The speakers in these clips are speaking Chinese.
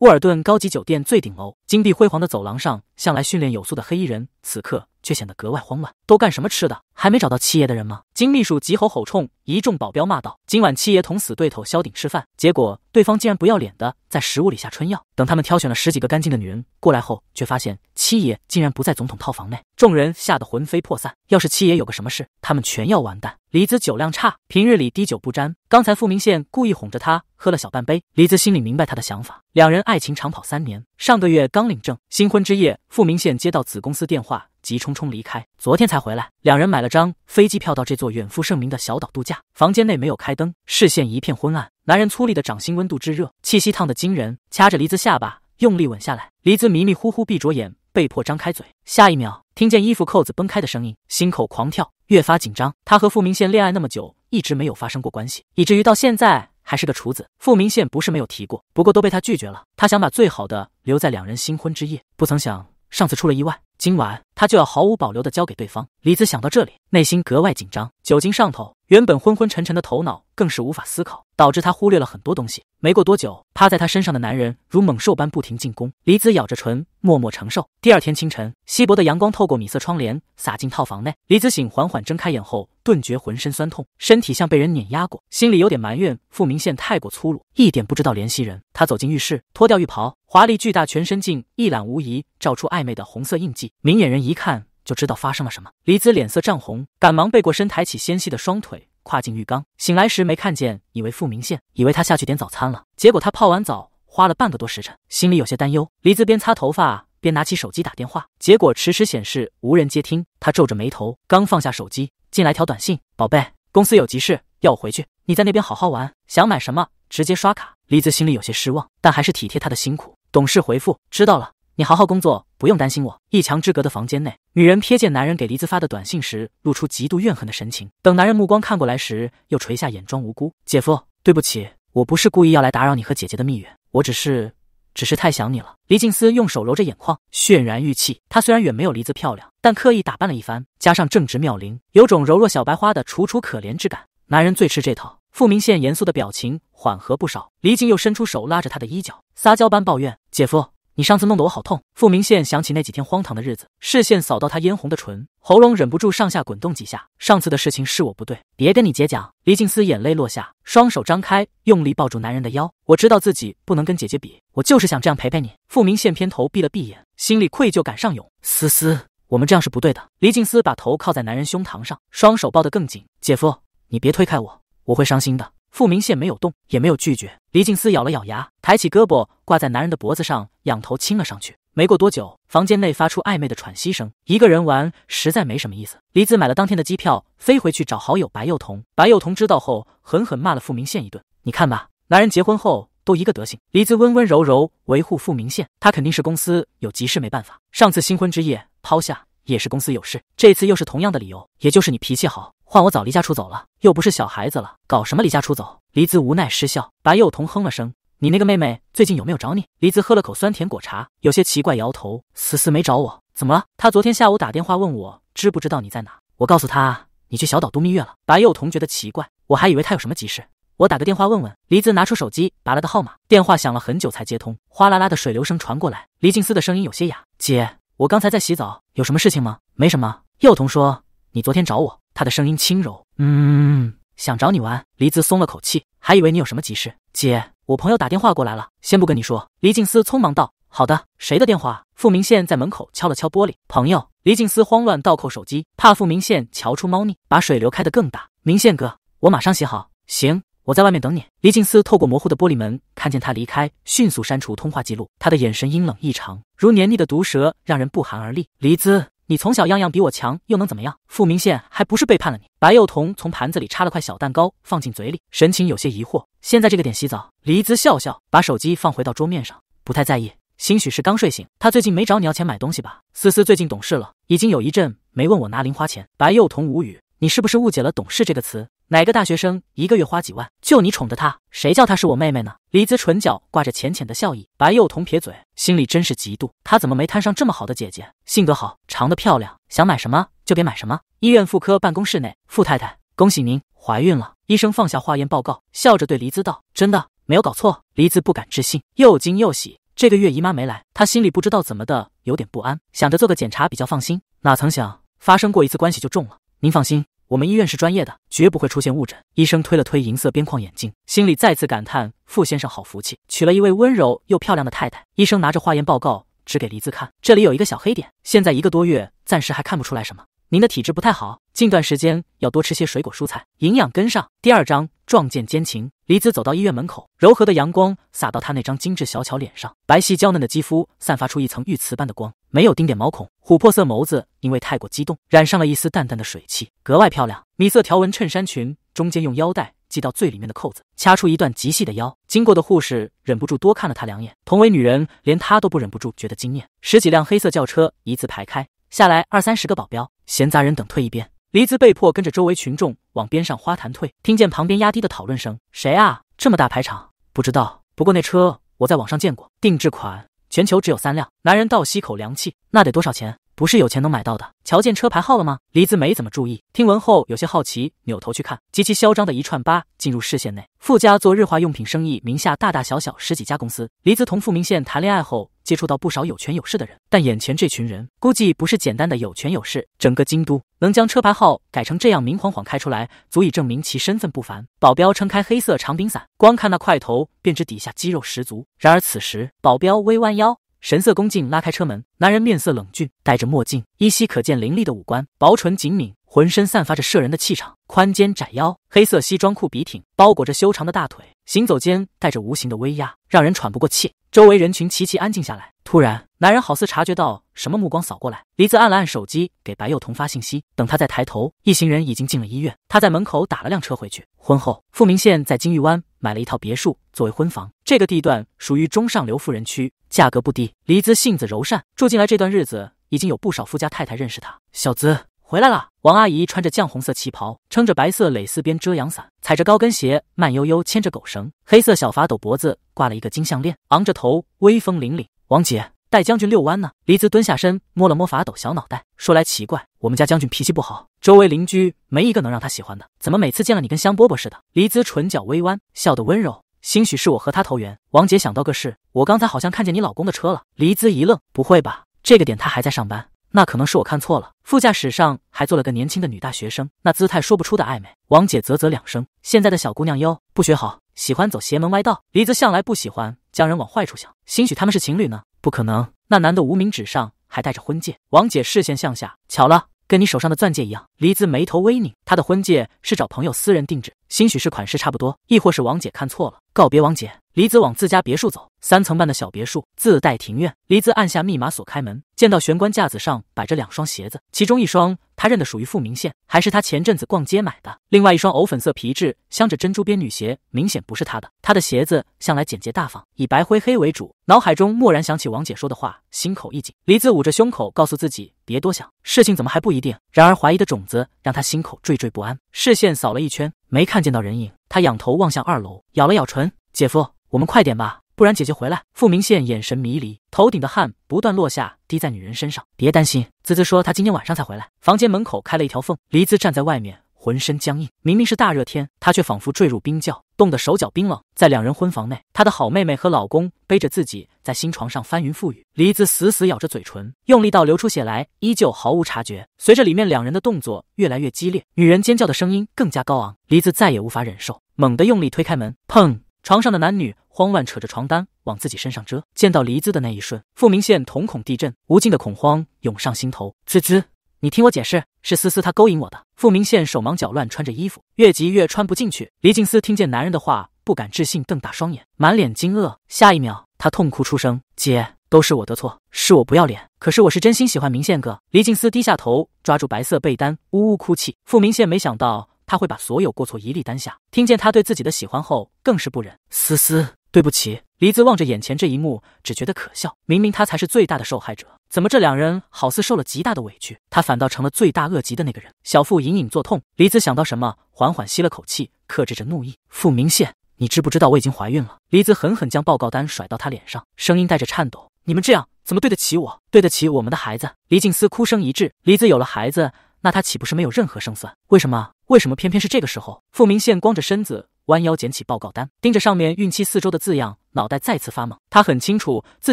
沃尔顿高级酒店最顶楼，金碧辉煌的走廊上，向来训练有素的黑衣人，此刻却显得格外慌乱。都干什么吃的？还没找到七爷的人吗？金秘书急吼吼冲一众保镖骂道：“今晚七爷同死对头萧鼎吃饭，结果对方竟然不要脸的在食物里下春药。等他们挑选了十几个干净的女人过来后，却发现七爷竟然不在总统套房内。众人吓得魂飞魄散，要是七爷有个什么事，他们全要完蛋。”黎子酒量差，平日里滴酒不沾。刚才傅明宪故意哄着他喝了小半杯，黎子心里明白他的想法。两人爱情长跑三年，上个月刚领证，新婚之夜，傅明宪接到子公司电话，急匆匆离开，昨天才回来。两人买了张飞机票到这座。远赴盛名的小岛度假，房间内没有开灯，视线一片昏暗。男人粗粝的掌心温度炙热，气息烫得惊人，掐着黎子下巴用力吻下来。黎子迷迷糊糊闭着眼，被迫张开嘴。下一秒，听见衣服扣子崩开的声音，心口狂跳，越发紧张。他和傅明宪恋爱那么久，一直没有发生过关系，以至于到现在还是个厨子。傅明宪不是没有提过，不过都被他拒绝了。他想把最好的留在两人新婚之夜，不曾想。上次出了意外，今晚他就要毫无保留的交给对方。李子想到这里，内心格外紧张，酒精上头。原本昏昏沉沉的头脑更是无法思考，导致他忽略了很多东西。没过多久，趴在他身上的男人如猛兽般不停进攻，李子咬着唇默默承受。第二天清晨，稀薄的阳光透过米色窗帘洒进套房内，李子醒缓缓睁开眼后，顿觉浑身酸痛，身体像被人碾压过，心里有点埋怨傅明宪太过粗鲁，一点不知道怜惜人。他走进浴室，脱掉浴袍，华丽巨大全身镜一览无遗，照出暧昧的红色印记，明眼人一看。就知道发生了什么。黎姿脸色涨红，赶忙背过身，抬起纤细的双腿跨进浴缸。醒来时没看见，以为傅明宪，以为他下去点早餐了。结果他泡完澡花了半个多时辰，心里有些担忧。黎姿边擦头发边拿起手机打电话，结果迟迟显示无人接听。他皱着眉头，刚放下手机，进来条短信：“宝贝，公司有急事要我回去，你在那边好好玩，想买什么直接刷卡。”黎姿心里有些失望，但还是体贴他的辛苦，懂事回复：“知道了。”你好好工作，不用担心我。一墙之隔的房间内，女人瞥见男人给黎子发的短信时，露出极度怨恨的神情。等男人目光看过来时，又垂下眼装无辜。姐夫，对不起，我不是故意要来打扰你和姐姐的蜜月，我只是，只是太想你了。黎静思用手揉着眼眶，泫然欲泣。她虽然远没有黎子漂亮，但刻意打扮了一番，加上正值妙龄，有种柔弱小白花的楚楚可怜之感。男人最吃这套。傅明宪严肃的表情缓和不少。黎静又伸出手拉着他的衣角，撒娇般抱怨：“姐夫。”你上次弄得我好痛。傅明宪想起那几天荒唐的日子，视线扫到他嫣红的唇，喉咙忍不住上下滚动几下。上次的事情是我不对，别跟你姐讲。黎静思眼泪落下，双手张开，用力抱住男人的腰。我知道自己不能跟姐姐比，我就是想这样陪陪你。傅明宪偏头闭了闭眼，心里愧疚感上涌。思思，我们这样是不对的。黎静思把头靠在男人胸膛上，双手抱得更紧。姐夫，你别推开我，我会伤心的。傅明宪没有动，也没有拒绝。黎静思咬了咬牙，抬起胳膊挂在男人的脖子上，仰头亲了上去。没过多久，房间内发出暧昧的喘息声。一个人玩实在没什么意思。黎子买了当天的机票，飞回去找好友白幼童。白幼童知道后，狠狠骂了傅明宪一顿。你看吧，男人结婚后都一个德行。黎子温温柔柔维护傅明宪，他肯定是公司有急事没办法。上次新婚之夜抛下也是公司有事，这次又是同样的理由，也就是你脾气好。换我早离家出走了，又不是小孩子了，搞什么离家出走？黎姿无奈失笑，白幼童哼了声：“你那个妹妹最近有没有找你？”黎姿喝了口酸甜果茶，有些奇怪，摇头：“思思没找我，怎么了？她昨天下午打电话问我，知不知道你在哪？我告诉她你去小岛度蜜月了。”白幼童觉得奇怪，我还以为她有什么急事，我打个电话问问。黎姿拿出手机，拔了的号码，电话响了很久才接通，哗啦啦的水流声传过来，黎静思的声音有些哑：“姐，我刚才在洗澡，有什么事情吗？”“没什么。”幼童说：“你昨天找我。”他的声音轻柔，嗯，想找你玩。黎姿松了口气，还以为你有什么急事。姐，我朋友打电话过来了，先不跟你说。黎静思匆忙道：“好的，谁的电话？”傅明宪在门口敲了敲玻璃，朋友。黎静思慌乱倒扣手机，怕傅明宪瞧出猫腻，把水流开得更大。明宪哥，我马上洗好。行，我在外面等你。黎静思透过模糊的玻璃门看见他离开，迅速删除通话记录。他的眼神阴冷异常，如黏腻的毒蛇，让人不寒而栗。黎姿。你从小样样比我强，又能怎么样？傅明宪还不是背叛了你。白幼童从盘子里插了块小蛋糕放进嘴里，神情有些疑惑。现在这个点洗澡？黎姿笑笑，把手机放回到桌面上，不太在意。兴许是刚睡醒。他最近没找你要钱买东西吧？思思最近懂事了，已经有一阵没问我拿零花钱。白幼童无语，你是不是误解了“懂事”这个词？哪个大学生一个月花几万？就你宠着她，谁叫她是我妹妹呢？黎姿唇角挂着浅浅的笑意。白幼彤撇嘴，心里真是嫉妒，她怎么没摊上这么好的姐姐？性格好，长得漂亮，想买什么就给买什么。医院妇科办公室内，傅太太，恭喜您怀孕了。医生放下化验报告，笑着对黎姿道：“真的没有搞错。”黎姿不敢置信，又惊又喜。这个月姨妈没来，她心里不知道怎么的有点不安，想着做个检查比较放心。哪曾想发生过一次关系就中了。您放心。我们医院是专业的，绝不会出现误诊。医生推了推银色边框眼镜，心里再次感叹：傅先生好福气，娶了一位温柔又漂亮的太太。医生拿着化验报告指给黎姿看，这里有一个小黑点，现在一个多月，暂时还看不出来什么。您的体质不太好，近段时间要多吃些水果蔬菜，营养跟上。第二章撞见奸情。黎姿走到医院门口，柔和的阳光洒到她那张精致小巧脸上，白皙娇嫩的肌肤散发出一层玉瓷般的光。没有丁点毛孔，琥珀色眸子因为太过激动，染上了一丝淡淡的水汽，格外漂亮。米色条纹衬衫裙中间用腰带系到最里面的扣子，掐出一段极细的腰。经过的护士忍不住多看了她两眼。同为女人，连她都不忍不住觉得惊艳。十几辆黑色轿车一字排开，下来二三十个保镖，闲杂人等退一边。黎姿被迫跟着周围群众往边上花坛退。听见旁边压低的讨论声：“谁啊？这么大排场？不知道。不过那车我在网上见过，定制款。”全球只有三辆，男人倒吸口凉气，那得多少钱？不是有钱能买到的。瞧见车牌号了吗？黎子没怎么注意，听闻后有些好奇，扭头去看。极其嚣张的一串八进入视线内。傅家做日化用品生意，名下大大小小十几家公司。黎子同傅明宪谈恋爱后，接触到不少有权有势的人。但眼前这群人，估计不是简单的有权有势。整个京都能将车牌号改成这样明晃晃开出来，足以证明其身份不凡。保镖撑开黑色长柄伞，光看那块头便知底下肌肉十足。然而此时，保镖微弯腰。神色恭敬，拉开车门。男人面色冷峻，戴着墨镜，依稀可见凌厉的五官，薄唇紧抿，浑身散发着摄人的气场。宽肩窄腰，黑色西装裤笔挺，包裹着修长的大腿。行走间带着无形的威压，让人喘不过气。周围人群齐齐安静下来。突然，男人好似察觉到什么，目光扫过来。黎子按了按手机，给白幼童发信息。等他再抬头，一行人已经进了医院。他在门口打了辆车回去。婚后，富明县在金玉湾。买了一套别墅作为婚房，这个地段属于中上流富人区，价格不低。黎姿性子柔善，住进来这段日子，已经有不少富家太太认识她。小姿回来了，王阿姨穿着绛红色旗袍，撑着白色蕾丝边遮阳伞，踩着高跟鞋，慢悠悠牵着狗绳，黑色小法斗脖子挂了一个金项链，昂着头，威风凛凛。王姐。带将军遛弯呢？黎姿蹲下身摸了摸法斗小脑袋，说来奇怪，我们家将军脾气不好，周围邻居没一个能让他喜欢的。怎么每次见了你跟香饽饽似的？黎姿唇角微弯，笑得温柔。兴许是我和他投缘。王姐想到个事，我刚才好像看见你老公的车了。黎姿一愣，不会吧？这个点他还在上班？那可能是我看错了。副驾驶上还坐了个年轻的女大学生，那姿态说不出的暧昧。王姐啧啧两声，现在的小姑娘哟，不学好，喜欢走邪门歪道。黎姿向来不喜欢将人往坏处想，兴许他们是情侣呢。不可能，那男的无名指上还戴着婚戒。王姐视线向下，巧了，跟你手上的钻戒一样。黎姿眉头微拧，她的婚戒是找朋友私人定制。兴许是款式差不多，亦或是王姐看错了。告别王姐，黎子往自家别墅走。三层半的小别墅自带庭院。黎子按下密码锁开门，见到玄关架子上摆着两双鞋子，其中一双他认得，属于富民宪，还是他前阵子逛街买的。另外一双藕粉色皮质镶着珍珠边女鞋，明显不是他的。他的鞋子向来简洁大方，以白灰黑为主。脑海中蓦然想起王姐说的话，心口一紧。黎子捂着胸口，告诉自己别多想，事情怎么还不一定。然而怀疑的种子让他心口惴惴不安，视线扫了一圈。没看见到人影，他仰头望向二楼，咬了咬唇。姐夫，我们快点吧，不然姐姐回来。傅明宪眼神迷离，头顶的汗不断落下，滴在女人身上。别担心，滋滋说她今天晚上才回来。房间门口开了一条缝，黎姿站在外面，浑身僵硬。明明是大热天，她却仿佛坠入冰窖，冻得手脚冰冷。在两人婚房内，她的好妹妹和老公背着自己。在新床上翻云覆雨，梨子死死咬着嘴唇，用力到流出血来，依旧毫无察觉。随着里面两人的动作越来越激烈，女人尖叫的声音更加高昂，梨子再也无法忍受，猛地用力推开门，砰！床上的男女慌乱扯着床单往自己身上遮。见到梨子的那一瞬，傅明宪瞳孔地震，无尽的恐慌涌上心头。吱吱。你听我解释，是思思她勾引我的。傅明宪手忙脚乱，穿着衣服越急越穿不进去。黎静思听见男人的话，不敢置信，瞪大双眼，满脸惊愕。下一秒，她痛哭出声：“姐，都是我的错，是我不要脸。可是我是真心喜欢明宪哥。”黎静思低下头，抓住白色被单，呜呜哭泣。傅明宪没想到他会把所有过错一力担下，听见他对自己的喜欢后，更是不忍。思思，对不起。黎子望着眼前这一幕，只觉得可笑。明明他才是最大的受害者，怎么这两人好似受了极大的委屈，他反倒成了罪大恶极的那个人？小腹隐隐作痛，黎子想到什么，缓缓吸了口气，克制着怒意。傅明宪，你知不知道我已经怀孕了？黎子狠狠将报告单甩到他脸上，声音带着颤抖：“你们这样怎么对得起我？对得起我们的孩子？”黎静思哭声一滞，黎子有了孩子，那他岂不是没有任何胜算？为什么？为什么偏偏是这个时候？傅明宪光着身子。弯腰捡起报告单，盯着上面“孕期四周”的字样，脑袋再次发懵。他很清楚自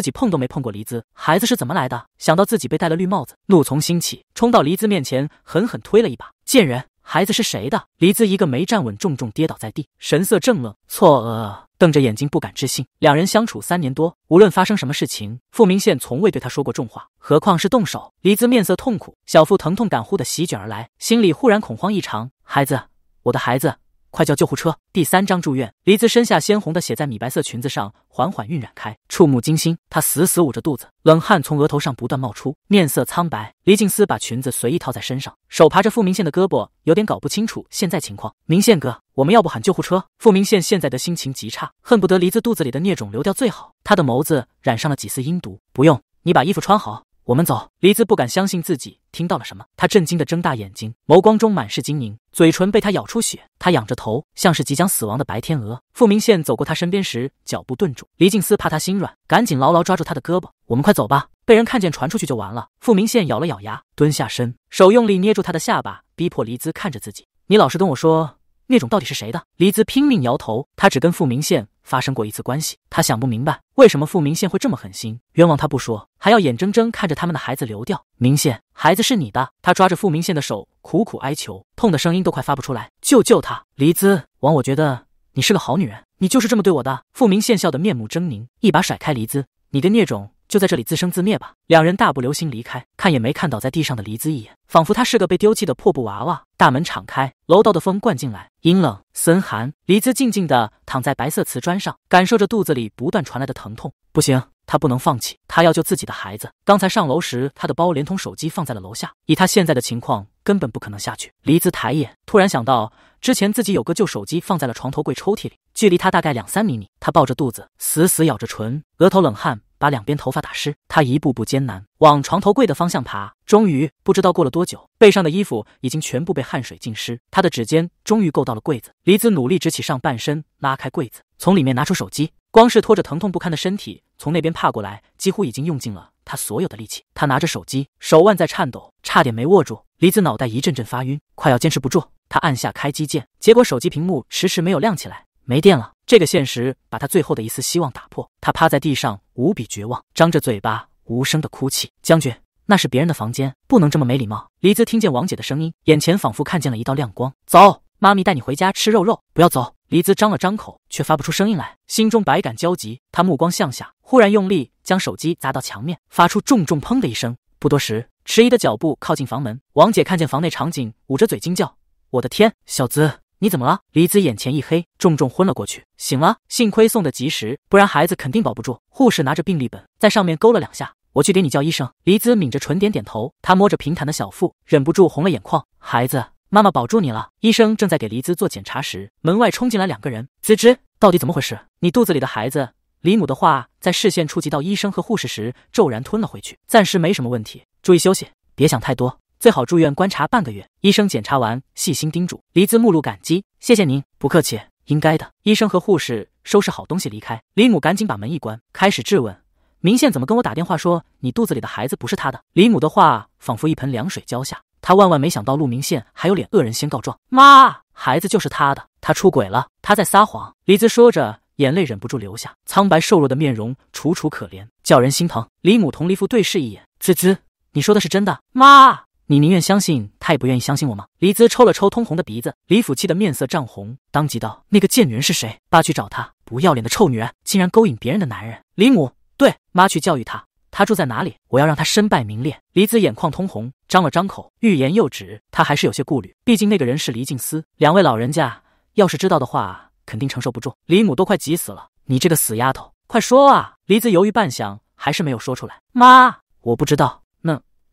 己碰都没碰过黎姿，孩子是怎么来的？想到自己被戴了绿帽子，怒从心起，冲到黎姿面前，狠狠推了一把：“贱人，孩子是谁的？”黎姿一个没站稳，重重跌倒在地，神色怔愣，错愕，瞪着眼睛不敢置信。两人相处三年多，无论发生什么事情，傅明宪从未对他说过重话，何况是动手。黎姿面色痛苦，小腹疼痛感忽的席卷而来，心里忽然恐慌异常。孩子，我的孩子。快叫救护车！第三章住院。黎姿身下鲜红的血在米白色裙子上缓缓晕染开，触目惊心。她死死捂着肚子，冷汗从额头上不断冒出，面色苍白。黎静思把裙子随意套在身上，手扒着傅明宪的胳膊，有点搞不清楚现在情况。明宪哥，我们要不喊救护车？傅明宪现在的心情极差，恨不得黎姿肚子里的孽种流掉最好。他的眸子染上了几丝阴毒。不用，你把衣服穿好，我们走。黎姿不敢相信自己。听到了什么？他震惊的睁大眼睛，眸光中满是晶莹，嘴唇被他咬出血。他仰着头，像是即将死亡的白天鹅。傅明宪走过他身边时，脚步顿住。黎静思怕他心软，赶紧牢牢抓住他的胳膊：“我们快走吧，被人看见传出去就完了。”傅明宪咬了咬牙，蹲下身，手用力捏住他的下巴，逼迫黎姿看着自己：“你老实跟我说，那种到底是谁的？”黎姿拼命摇头，他只跟傅明宪。发生过一次关系，他想不明白为什么傅明宪会这么狠心，冤枉他不说，还要眼睁睁看着他们的孩子流掉。明宪，孩子是你的，他抓着傅明宪的手苦苦哀求，痛的声音都快发不出来，救救他！黎姿，王，我觉得你是个好女人，你就是这么对我的。傅明宪笑得面目狰狞，一把甩开黎姿，你个孽种！就在这里自生自灭吧。两人大步流星离开，看也没看倒在地上的黎姿一眼，仿佛她是个被丢弃的破布娃娃。大门敞开，楼道的风灌进来，阴冷森寒。黎姿静静的躺在白色瓷砖上，感受着肚子里不断传来的疼痛。不行，他不能放弃，他要救自己的孩子。刚才上楼时，他的包连同手机放在了楼下。以他现在的情况，根本不可能下去。黎姿抬眼，突然想到之前自己有个旧手机放在了床头柜抽屉里，距离他大概两三厘米。他抱着肚子，死死咬着唇，额头冷汗。把两边头发打湿，他一步步艰难往床头柜的方向爬。终于，不知道过了多久，背上的衣服已经全部被汗水浸湿。他的指尖终于够到了柜子，李子努力直起上半身，拉开柜子，从里面拿出手机。光是拖着疼痛不堪的身体从那边爬过来，几乎已经用尽了他所有的力气。他拿着手机，手腕在颤抖，差点没握住。李子脑袋一阵阵发晕，快要坚持不住。他按下开机键，结果手机屏幕迟迟没有亮起来。没电了，这个现实把他最后的一丝希望打破。他趴在地上，无比绝望，张着嘴巴，无声的哭泣。将军，那是别人的房间，不能这么没礼貌。黎姿听见王姐的声音，眼前仿佛看见了一道亮光。走，妈咪带你回家吃肉肉。不要走！黎姿张了张口，却发不出声音来，心中百感交集。他目光向下，忽然用力将手机砸到墙面，发出重重砰的一声。不多时，迟疑的脚步靠近房门。王姐看见房内场景，捂着嘴惊叫：“我的天，小子，你怎么了？黎姿眼前一黑，重重昏了过去。醒了，幸亏送的及时，不然孩子肯定保不住。护士拿着病历本，在上面勾了两下。我去给你叫医生。黎姿抿着唇，点点头。她摸着平坦的小腹，忍不住红了眼眶。孩子，妈妈保住你了。医生正在给黎姿做检查时，门外冲进来两个人。滋滋，到底怎么回事？你肚子里的孩子？李母的话在视线触及到医生和护士时，骤然吞了回去。暂时没什么问题，注意休息，别想太多。最好住院观察半个月。医生检查完，细心叮嘱。黎姿目露感激，谢谢您。不客气，应该的。医生和护士收拾好东西离开。李母赶紧把门一关，开始质问明宪怎么跟我打电话说你肚子里的孩子不是他的。李母的话仿佛一盆凉水浇下，她万万没想到陆明宪还有脸恶人先告状。妈，孩子就是他的，他出轨了，他在撒谎。黎姿说着，眼泪忍不住流下，苍白瘦弱的面容楚楚可怜，叫人心疼。李母同黎父对视一眼，滋滋，你说的是真的，妈。你宁愿相信他，也不愿意相信我吗？黎姿抽了抽通红的鼻子，李府气得面色涨红，当即道：“那个贱女人是谁？爸去找她！不要脸的臭女人，竟然勾引别人的男人！”李母对妈去教育她，她住在哪里？我要让她身败名裂。黎姿眼眶通红，张了张口，欲言又止。她还是有些顾虑，毕竟那个人是黎静思，两位老人家要是知道的话，肯定承受不住。李母都快急死了：“你这个死丫头，快说啊！”黎姿犹豫半晌，还是没有说出来。妈，我不知道。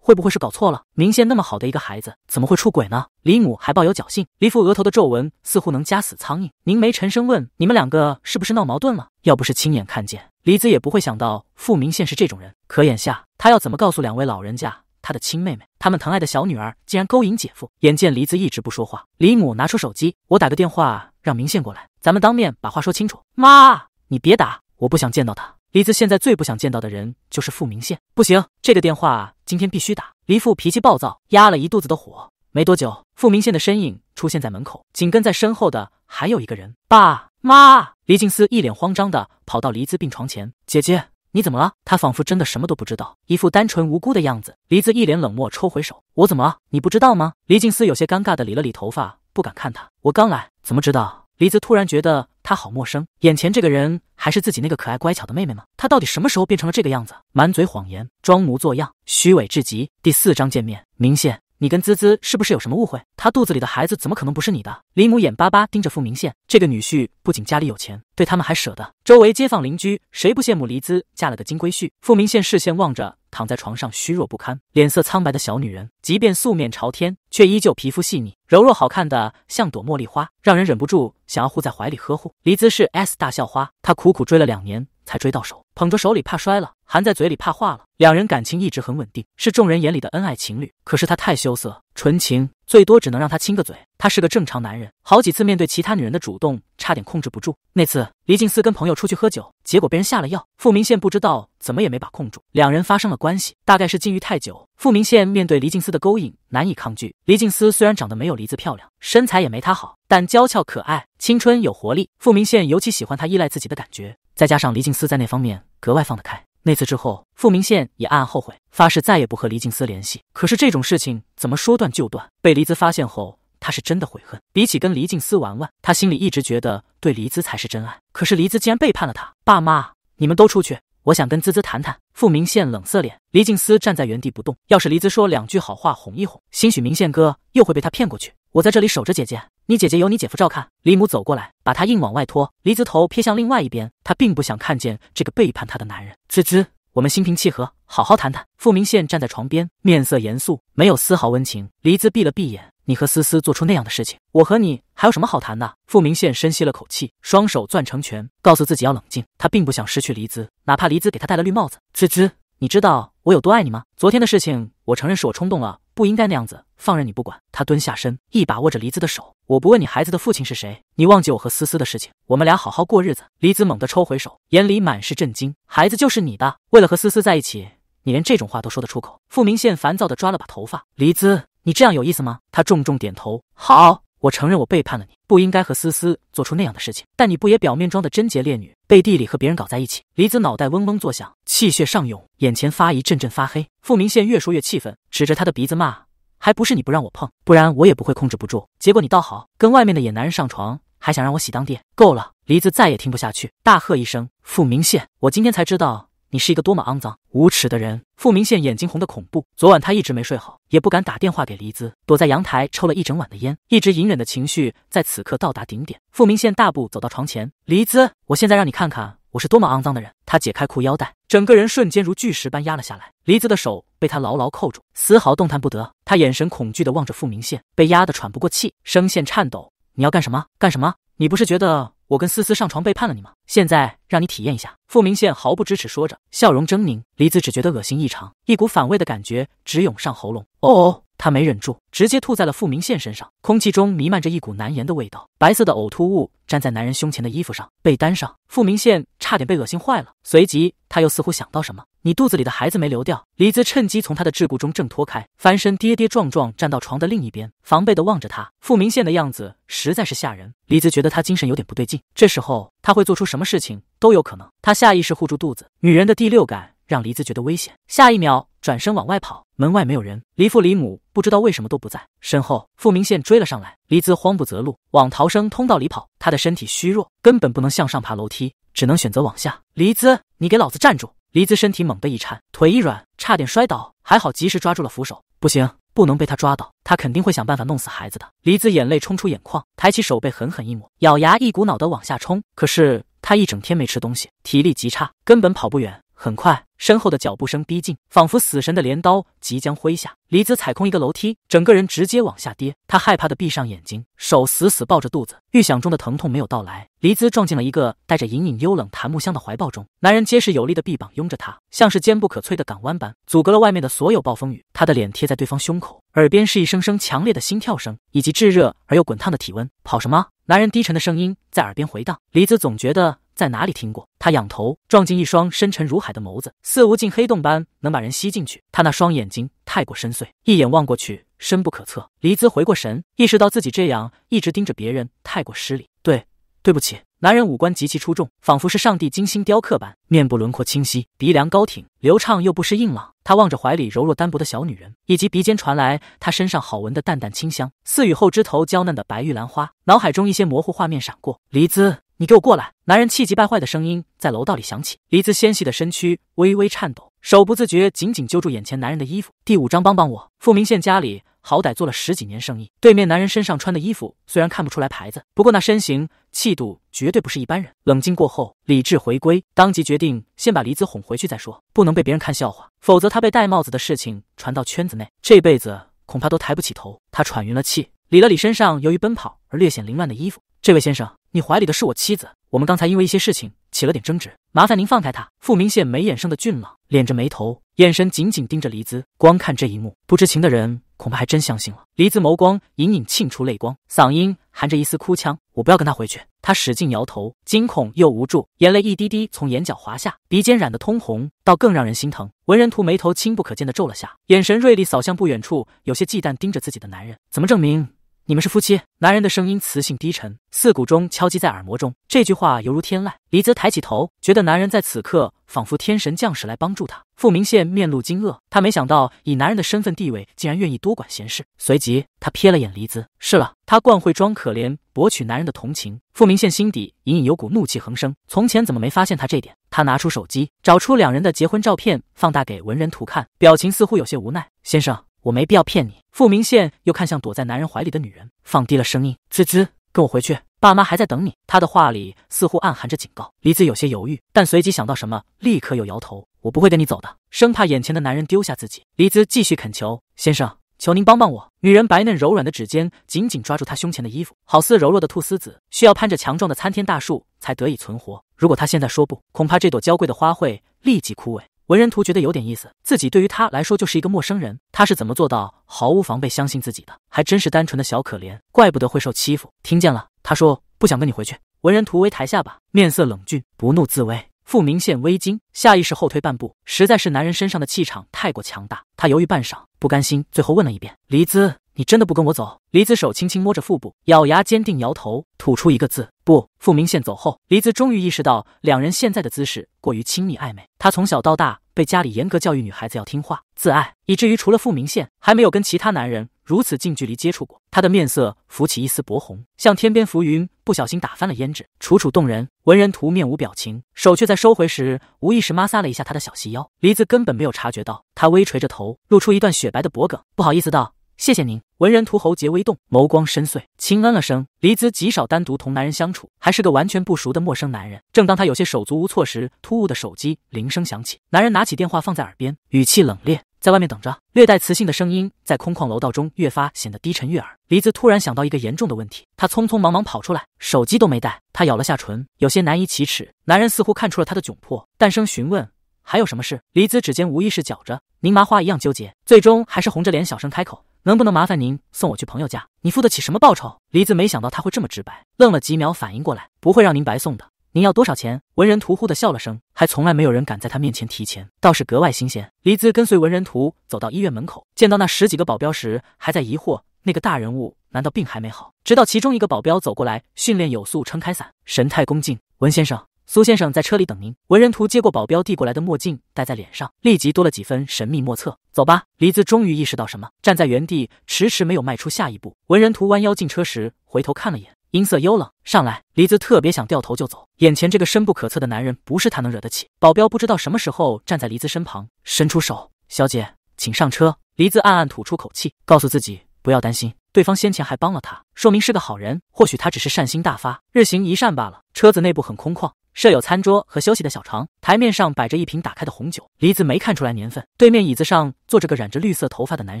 会不会是搞错了？明宪那么好的一个孩子，怎么会出轨呢？李母还抱有侥幸。李父额头的皱纹似乎能夹死苍蝇。凝眉沉声问：“你们两个是不是闹矛盾了？”要不是亲眼看见，李子也不会想到傅明宪是这种人。可眼下，他要怎么告诉两位老人家，他的亲妹妹，他们疼爱的小女儿，竟然勾引姐夫？眼见黎子一直不说话，李母拿出手机：“我打个电话让明宪过来，咱们当面把话说清楚。”妈，你别打，我不想见到他。黎子现在最不想见到的人就是傅明宪。不行，这个电话今天必须打。黎父脾气暴躁，压了一肚子的火。没多久，傅明宪的身影出现在门口，紧跟在身后的还有一个人。爸妈，黎静思一脸慌张的跑到黎子病床前。姐姐，你怎么了？他仿佛真的什么都不知道，一副单纯无辜的样子。黎子一脸冷漠，抽回手。我怎么了？你不知道吗？黎静思有些尴尬的理了理头发，不敢看他。我刚来，怎么知道？李子突然觉得他好陌生，眼前这个人还是自己那个可爱乖巧的妹妹吗？她到底什么时候变成了这个样子？满嘴谎言，装模作样，虚伪至极。第四章见面，明显。你跟滋滋是不是有什么误会？她肚子里的孩子怎么可能不是你的？李母眼巴巴盯着傅明宪，这个女婿不仅家里有钱，对他们还舍得。周围街坊邻居谁不羡慕黎姿嫁了个金龟婿？傅明宪视线望着躺在床上虚弱不堪、脸色苍白的小女人，即便素面朝天，却依旧皮肤细腻、柔弱，好看的像朵茉莉花，让人忍不住想要护在怀里呵护。黎姿是 S 大校花，她苦苦追了两年。才追到手，捧着手里怕摔了，含在嘴里怕化了。两人感情一直很稳定，是众人眼里的恩爱情侣。可是他太羞涩。纯情最多只能让他亲个嘴，他是个正常男人，好几次面对其他女人的主动，差点控制不住。那次黎静思跟朋友出去喝酒，结果被人下了药，傅明宪不知道怎么也没把控住，两人发生了关系。大概是禁欲太久，傅明宪面对黎静思的勾引难以抗拒。黎静思虽然长得没有黎子漂亮，身材也没她好，但娇俏可爱，青春有活力。傅明宪尤其喜欢她依赖自己的感觉，再加上黎静思在那方面格外放得开。那次之后，傅明宪也暗暗后悔，发誓再也不和黎静思联系。可是这种事情怎么说断就断？被黎姿发现后，他是真的悔恨。比起跟黎静思玩玩，他心里一直觉得对黎姿才是真爱。可是黎姿竟然背叛了他！爸妈，你们都出去，我想跟滋滋谈谈。傅明宪冷色脸，黎静思站在原地不动。要是黎姿说两句好话哄一哄，兴许明宪哥又会被他骗过去。我在这里守着姐姐。你姐姐由你姐夫照看。李母走过来，把他硬往外拖。黎姿头瞥向另外一边，他并不想看见这个背叛他的男人。芝芝，我们心平气和，好好谈谈。傅明宪站在床边，面色严肃，没有丝毫温情。黎姿闭了闭眼，你和思思做出那样的事情，我和你还有什么好谈的？傅明宪深吸了口气，双手攥成拳，告诉自己要冷静。他并不想失去黎姿，哪怕黎姿给他戴了绿帽子。芝芝，你知道我有多爱你吗？昨天的事情，我承认是我冲动了。不应该那样子放任你不管。他蹲下身，一把握着黎姿的手。我不问你孩子的父亲是谁，你忘记我和思思的事情，我们俩好好过日子。黎姿猛地抽回手，眼里满是震惊。孩子就是你的，为了和思思在一起，你连这种话都说得出口？傅明宪烦躁地抓了把头发。黎姿，你这样有意思吗？他重重点头，好。我承认我背叛了你，不应该和思思做出那样的事情。但你不也表面装的贞洁烈女，背地里和别人搞在一起？黎子脑袋嗡嗡作响，气血上涌，眼前发一阵阵发黑。傅明宪越说越气愤，指着他的鼻子骂：“还不是你不让我碰，不然我也不会控制不住。结果你倒好，跟外面的野男人上床，还想让我喜当爹？够了！”黎子再也听不下去，大喝一声：“傅明宪，我今天才知道。”你是一个多么肮脏、无耻的人！傅明宪眼睛红得恐怖。昨晚他一直没睡好，也不敢打电话给黎姿，躲在阳台抽了一整晚的烟，一直隐忍的情绪在此刻到达顶点。傅明宪大步走到床前，黎姿，我现在让你看看我是多么肮脏的人。他解开裤腰带，整个人瞬间如巨石般压了下来。黎姿的手被他牢牢扣住，丝毫动弹不得。他眼神恐惧地望着傅明宪，被压得喘不过气，声线颤抖：“你要干什么？干什么？你不是觉得……”我跟思思上床背叛了你吗？现在让你体验一下。傅明宪毫不知耻，说着，笑容狰狞。李子只觉得恶心异常，一股反胃的感觉直涌上喉咙。哦，哦，他没忍住，直接吐在了傅明宪身上。空气中弥漫着一股难言的味道，白色的呕吐物粘在男人胸前的衣服上、被单上。傅明宪差点被恶心坏了，随即他又似乎想到什么。你肚子里的孩子没流掉，黎姿趁机从他的桎梏中挣脱开，翻身跌跌撞撞站到床的另一边，防备地望着他。傅明宪的样子实在是吓人，黎姿觉得他精神有点不对劲。这时候他会做出什么事情都有可能。他下意识护住肚子，女人的第六感让黎姿觉得危险。下一秒转身往外跑，门外没有人，黎父黎母不知道为什么都不在。身后傅明宪追了上来，黎姿慌不择路往逃生通道里跑。他的身体虚弱，根本不能向上爬楼梯，只能选择往下。黎姿，你给老子站住！黎姿身体猛地一颤，腿一软，差点摔倒，还好及时抓住了扶手。不行，不能被他抓到，他肯定会想办法弄死孩子的。黎姿眼泪冲出眼眶，抬起手背狠狠一抹，咬牙一股脑的往下冲。可是她一整天没吃东西，体力极差，根本跑不远。很快。身后的脚步声逼近，仿佛死神的镰刀即将挥下。黎姿踩空一个楼梯，整个人直接往下跌。他害怕的闭上眼睛，手死死抱着肚子。预想中的疼痛没有到来，黎姿撞进了一个带着隐隐幽冷檀木香的怀抱中。男人结实有力的臂膀拥着他，像是坚不可摧的港湾般，阻隔了外面的所有暴风雨。他的脸贴在对方胸口，耳边是一声声强烈的心跳声，以及炙热而又滚烫的体温。跑什么？男人低沉的声音在耳边回荡。黎姿总觉得。在哪里听过？他仰头撞进一双深沉如海的眸子，似无尽黑洞般能把人吸进去。他那双眼睛太过深邃，一眼望过去深不可测。黎姿回过神，意识到自己这样一直盯着别人太过失礼，对，对不起。男人五官极其出众，仿佛是上帝精心雕刻般，面部轮廓清晰，鼻梁高挺，流畅又不失硬朗。他望着怀里柔弱单薄的小女人，以及鼻尖传来他身上好闻的淡淡清香，似雨后枝头娇嫩的白玉兰花。脑海中一些模糊画面闪过，黎姿。你给我过来！男人气急败坏的声音在楼道里响起。黎姿纤细的身躯微微颤抖，手不自觉紧紧揪住眼前男人的衣服。第五章，帮帮我！傅明宪家里好歹做了十几年生意，对面男人身上穿的衣服虽然看不出来牌子，不过那身形气度绝对不是一般人。冷静过后，理智回归，当即决定先把黎姿哄回去再说，不能被别人看笑话，否则他被戴帽子的事情传到圈子内，这辈子恐怕都抬不起头。他喘匀了气，理了理身上由于奔跑而略显凌乱的衣服。这位先生。你怀里的是我妻子，我们刚才因为一些事情起了点争执，麻烦您放开她。”傅明宪眉眼生的俊朗，敛着眉头，眼神紧紧盯着黎姿。光看这一幕，不知情的人恐怕还真相信了。黎姿眸光隐隐沁出泪光，嗓音含着一丝哭腔：“我不要跟他回去。”他使劲摇头，惊恐又无助，眼泪一滴滴从眼角滑下，鼻尖染得通红，倒更让人心疼。文人图眉头轻不可见的皱了下，眼神锐利扫向不远处有些忌惮盯着自己的男人，怎么证明？你们是夫妻。男人的声音磁性低沉，四股钟敲击在耳膜中。这句话犹如天籁。黎姿抬起头，觉得男人在此刻仿佛天神降世来帮助他。傅明宪面露惊愕，他没想到以男人的身份地位，竟然愿意多管闲事。随即，他瞥了眼黎姿，是了，他惯会装可怜博取男人的同情。傅明宪心底隐隐有股怒气横生，从前怎么没发现他这点？他拿出手机，找出两人的结婚照片，放大给文人图看，表情似乎有些无奈。先生。我没必要骗你。傅明宪又看向躲在男人怀里的女人，放低了声音：“滋滋，跟我回去，爸妈还在等你。”他的话里似乎暗含着警告。黎姿有些犹豫，但随即想到什么，立刻又摇头：“我不会跟你走的，生怕眼前的男人丢下自己。”黎姿继续恳求：“先生，求您帮帮我。”女人白嫩柔软的指尖紧紧抓住他胸前的衣服，好似柔弱的菟丝子，需要攀着强壮的参天大树才得以存活。如果他现在说不，恐怕这朵娇贵的花会立即枯萎。文人图觉得有点意思，自己对于他来说就是一个陌生人，他是怎么做到毫无防备相信自己的？还真是单纯的小可怜，怪不得会受欺负。听见了，他说不想跟你回去。文人图为台下吧，面色冷峻，不怒自威。傅明宪微惊，下意识后退半步，实在是男人身上的气场太过强大。他犹豫半晌，不甘心，最后问了一遍：“黎姿。”你真的不跟我走？黎子手轻轻摸着腹部，咬牙坚定摇头，吐出一个字：“不。”傅明宪走后，黎子终于意识到两人现在的姿势过于亲密暧昧。她从小到大被家里严格教育，女孩子要听话、自爱，以至于除了傅明宪，还没有跟其他男人如此近距离接触过。她的面色浮起一丝薄红，像天边浮云，不小心打翻了胭脂，楚楚动人。文人图面无表情，手却在收回时无意识摩挲了一下他的小细腰。黎子根本没有察觉到，他微垂着头，露出一段雪白的脖颈，不好意思道。谢谢您。文人屠喉结微动，眸光深邃，轻嗯了声。黎姿极少单独同男人相处，还是个完全不熟的陌生男人。正当他有些手足无措时，突兀的手机铃声响起。男人拿起电话放在耳边，语气冷冽：“在外面等着。”略带磁性的声音在空旷楼道中越发显得低沉悦耳。黎姿突然想到一个严重的问题，他匆匆忙忙跑出来，手机都没带。他咬了下唇，有些难以启齿。男人似乎看出了他的窘迫，淡声询问：“还有什么事？”黎姿指尖无意识绞着，拧麻花一样纠结，最终还是红着脸小声开口。能不能麻烦您送我去朋友家？你付得起什么报酬？黎子没想到他会这么直白，愣了几秒，反应过来，不会让您白送的。您要多少钱？文人屠忽的笑了声，还从来没有人敢在他面前提钱，倒是格外新鲜。黎姿跟随文人屠走到医院门口，见到那十几个保镖时，还在疑惑，那个大人物难道病还没好？直到其中一个保镖走过来，训练有素，撑开伞，神态恭敬，文先生。苏先生在车里等您。文人图接过保镖递过来的墨镜，戴在脸上，立即多了几分神秘莫测。走吧。黎子终于意识到什么，站在原地，迟迟没有迈出下一步。文人图弯腰进车时，回头看了眼，音色幽冷：“上来。”黎子特别想掉头就走，眼前这个深不可测的男人不是他能惹得起。保镖不知道什么时候站在黎子身旁，伸出手：“小姐，请上车。”黎子暗暗吐出口气，告诉自己不要担心，对方先前还帮了他，说明是个好人。或许他只是善心大发，日行一善罢了。车子内部很空旷。设有餐桌和休息的小床，台面上摆着一瓶打开的红酒。黎子没看出来年份。对面椅子上坐着个染着绿色头发的男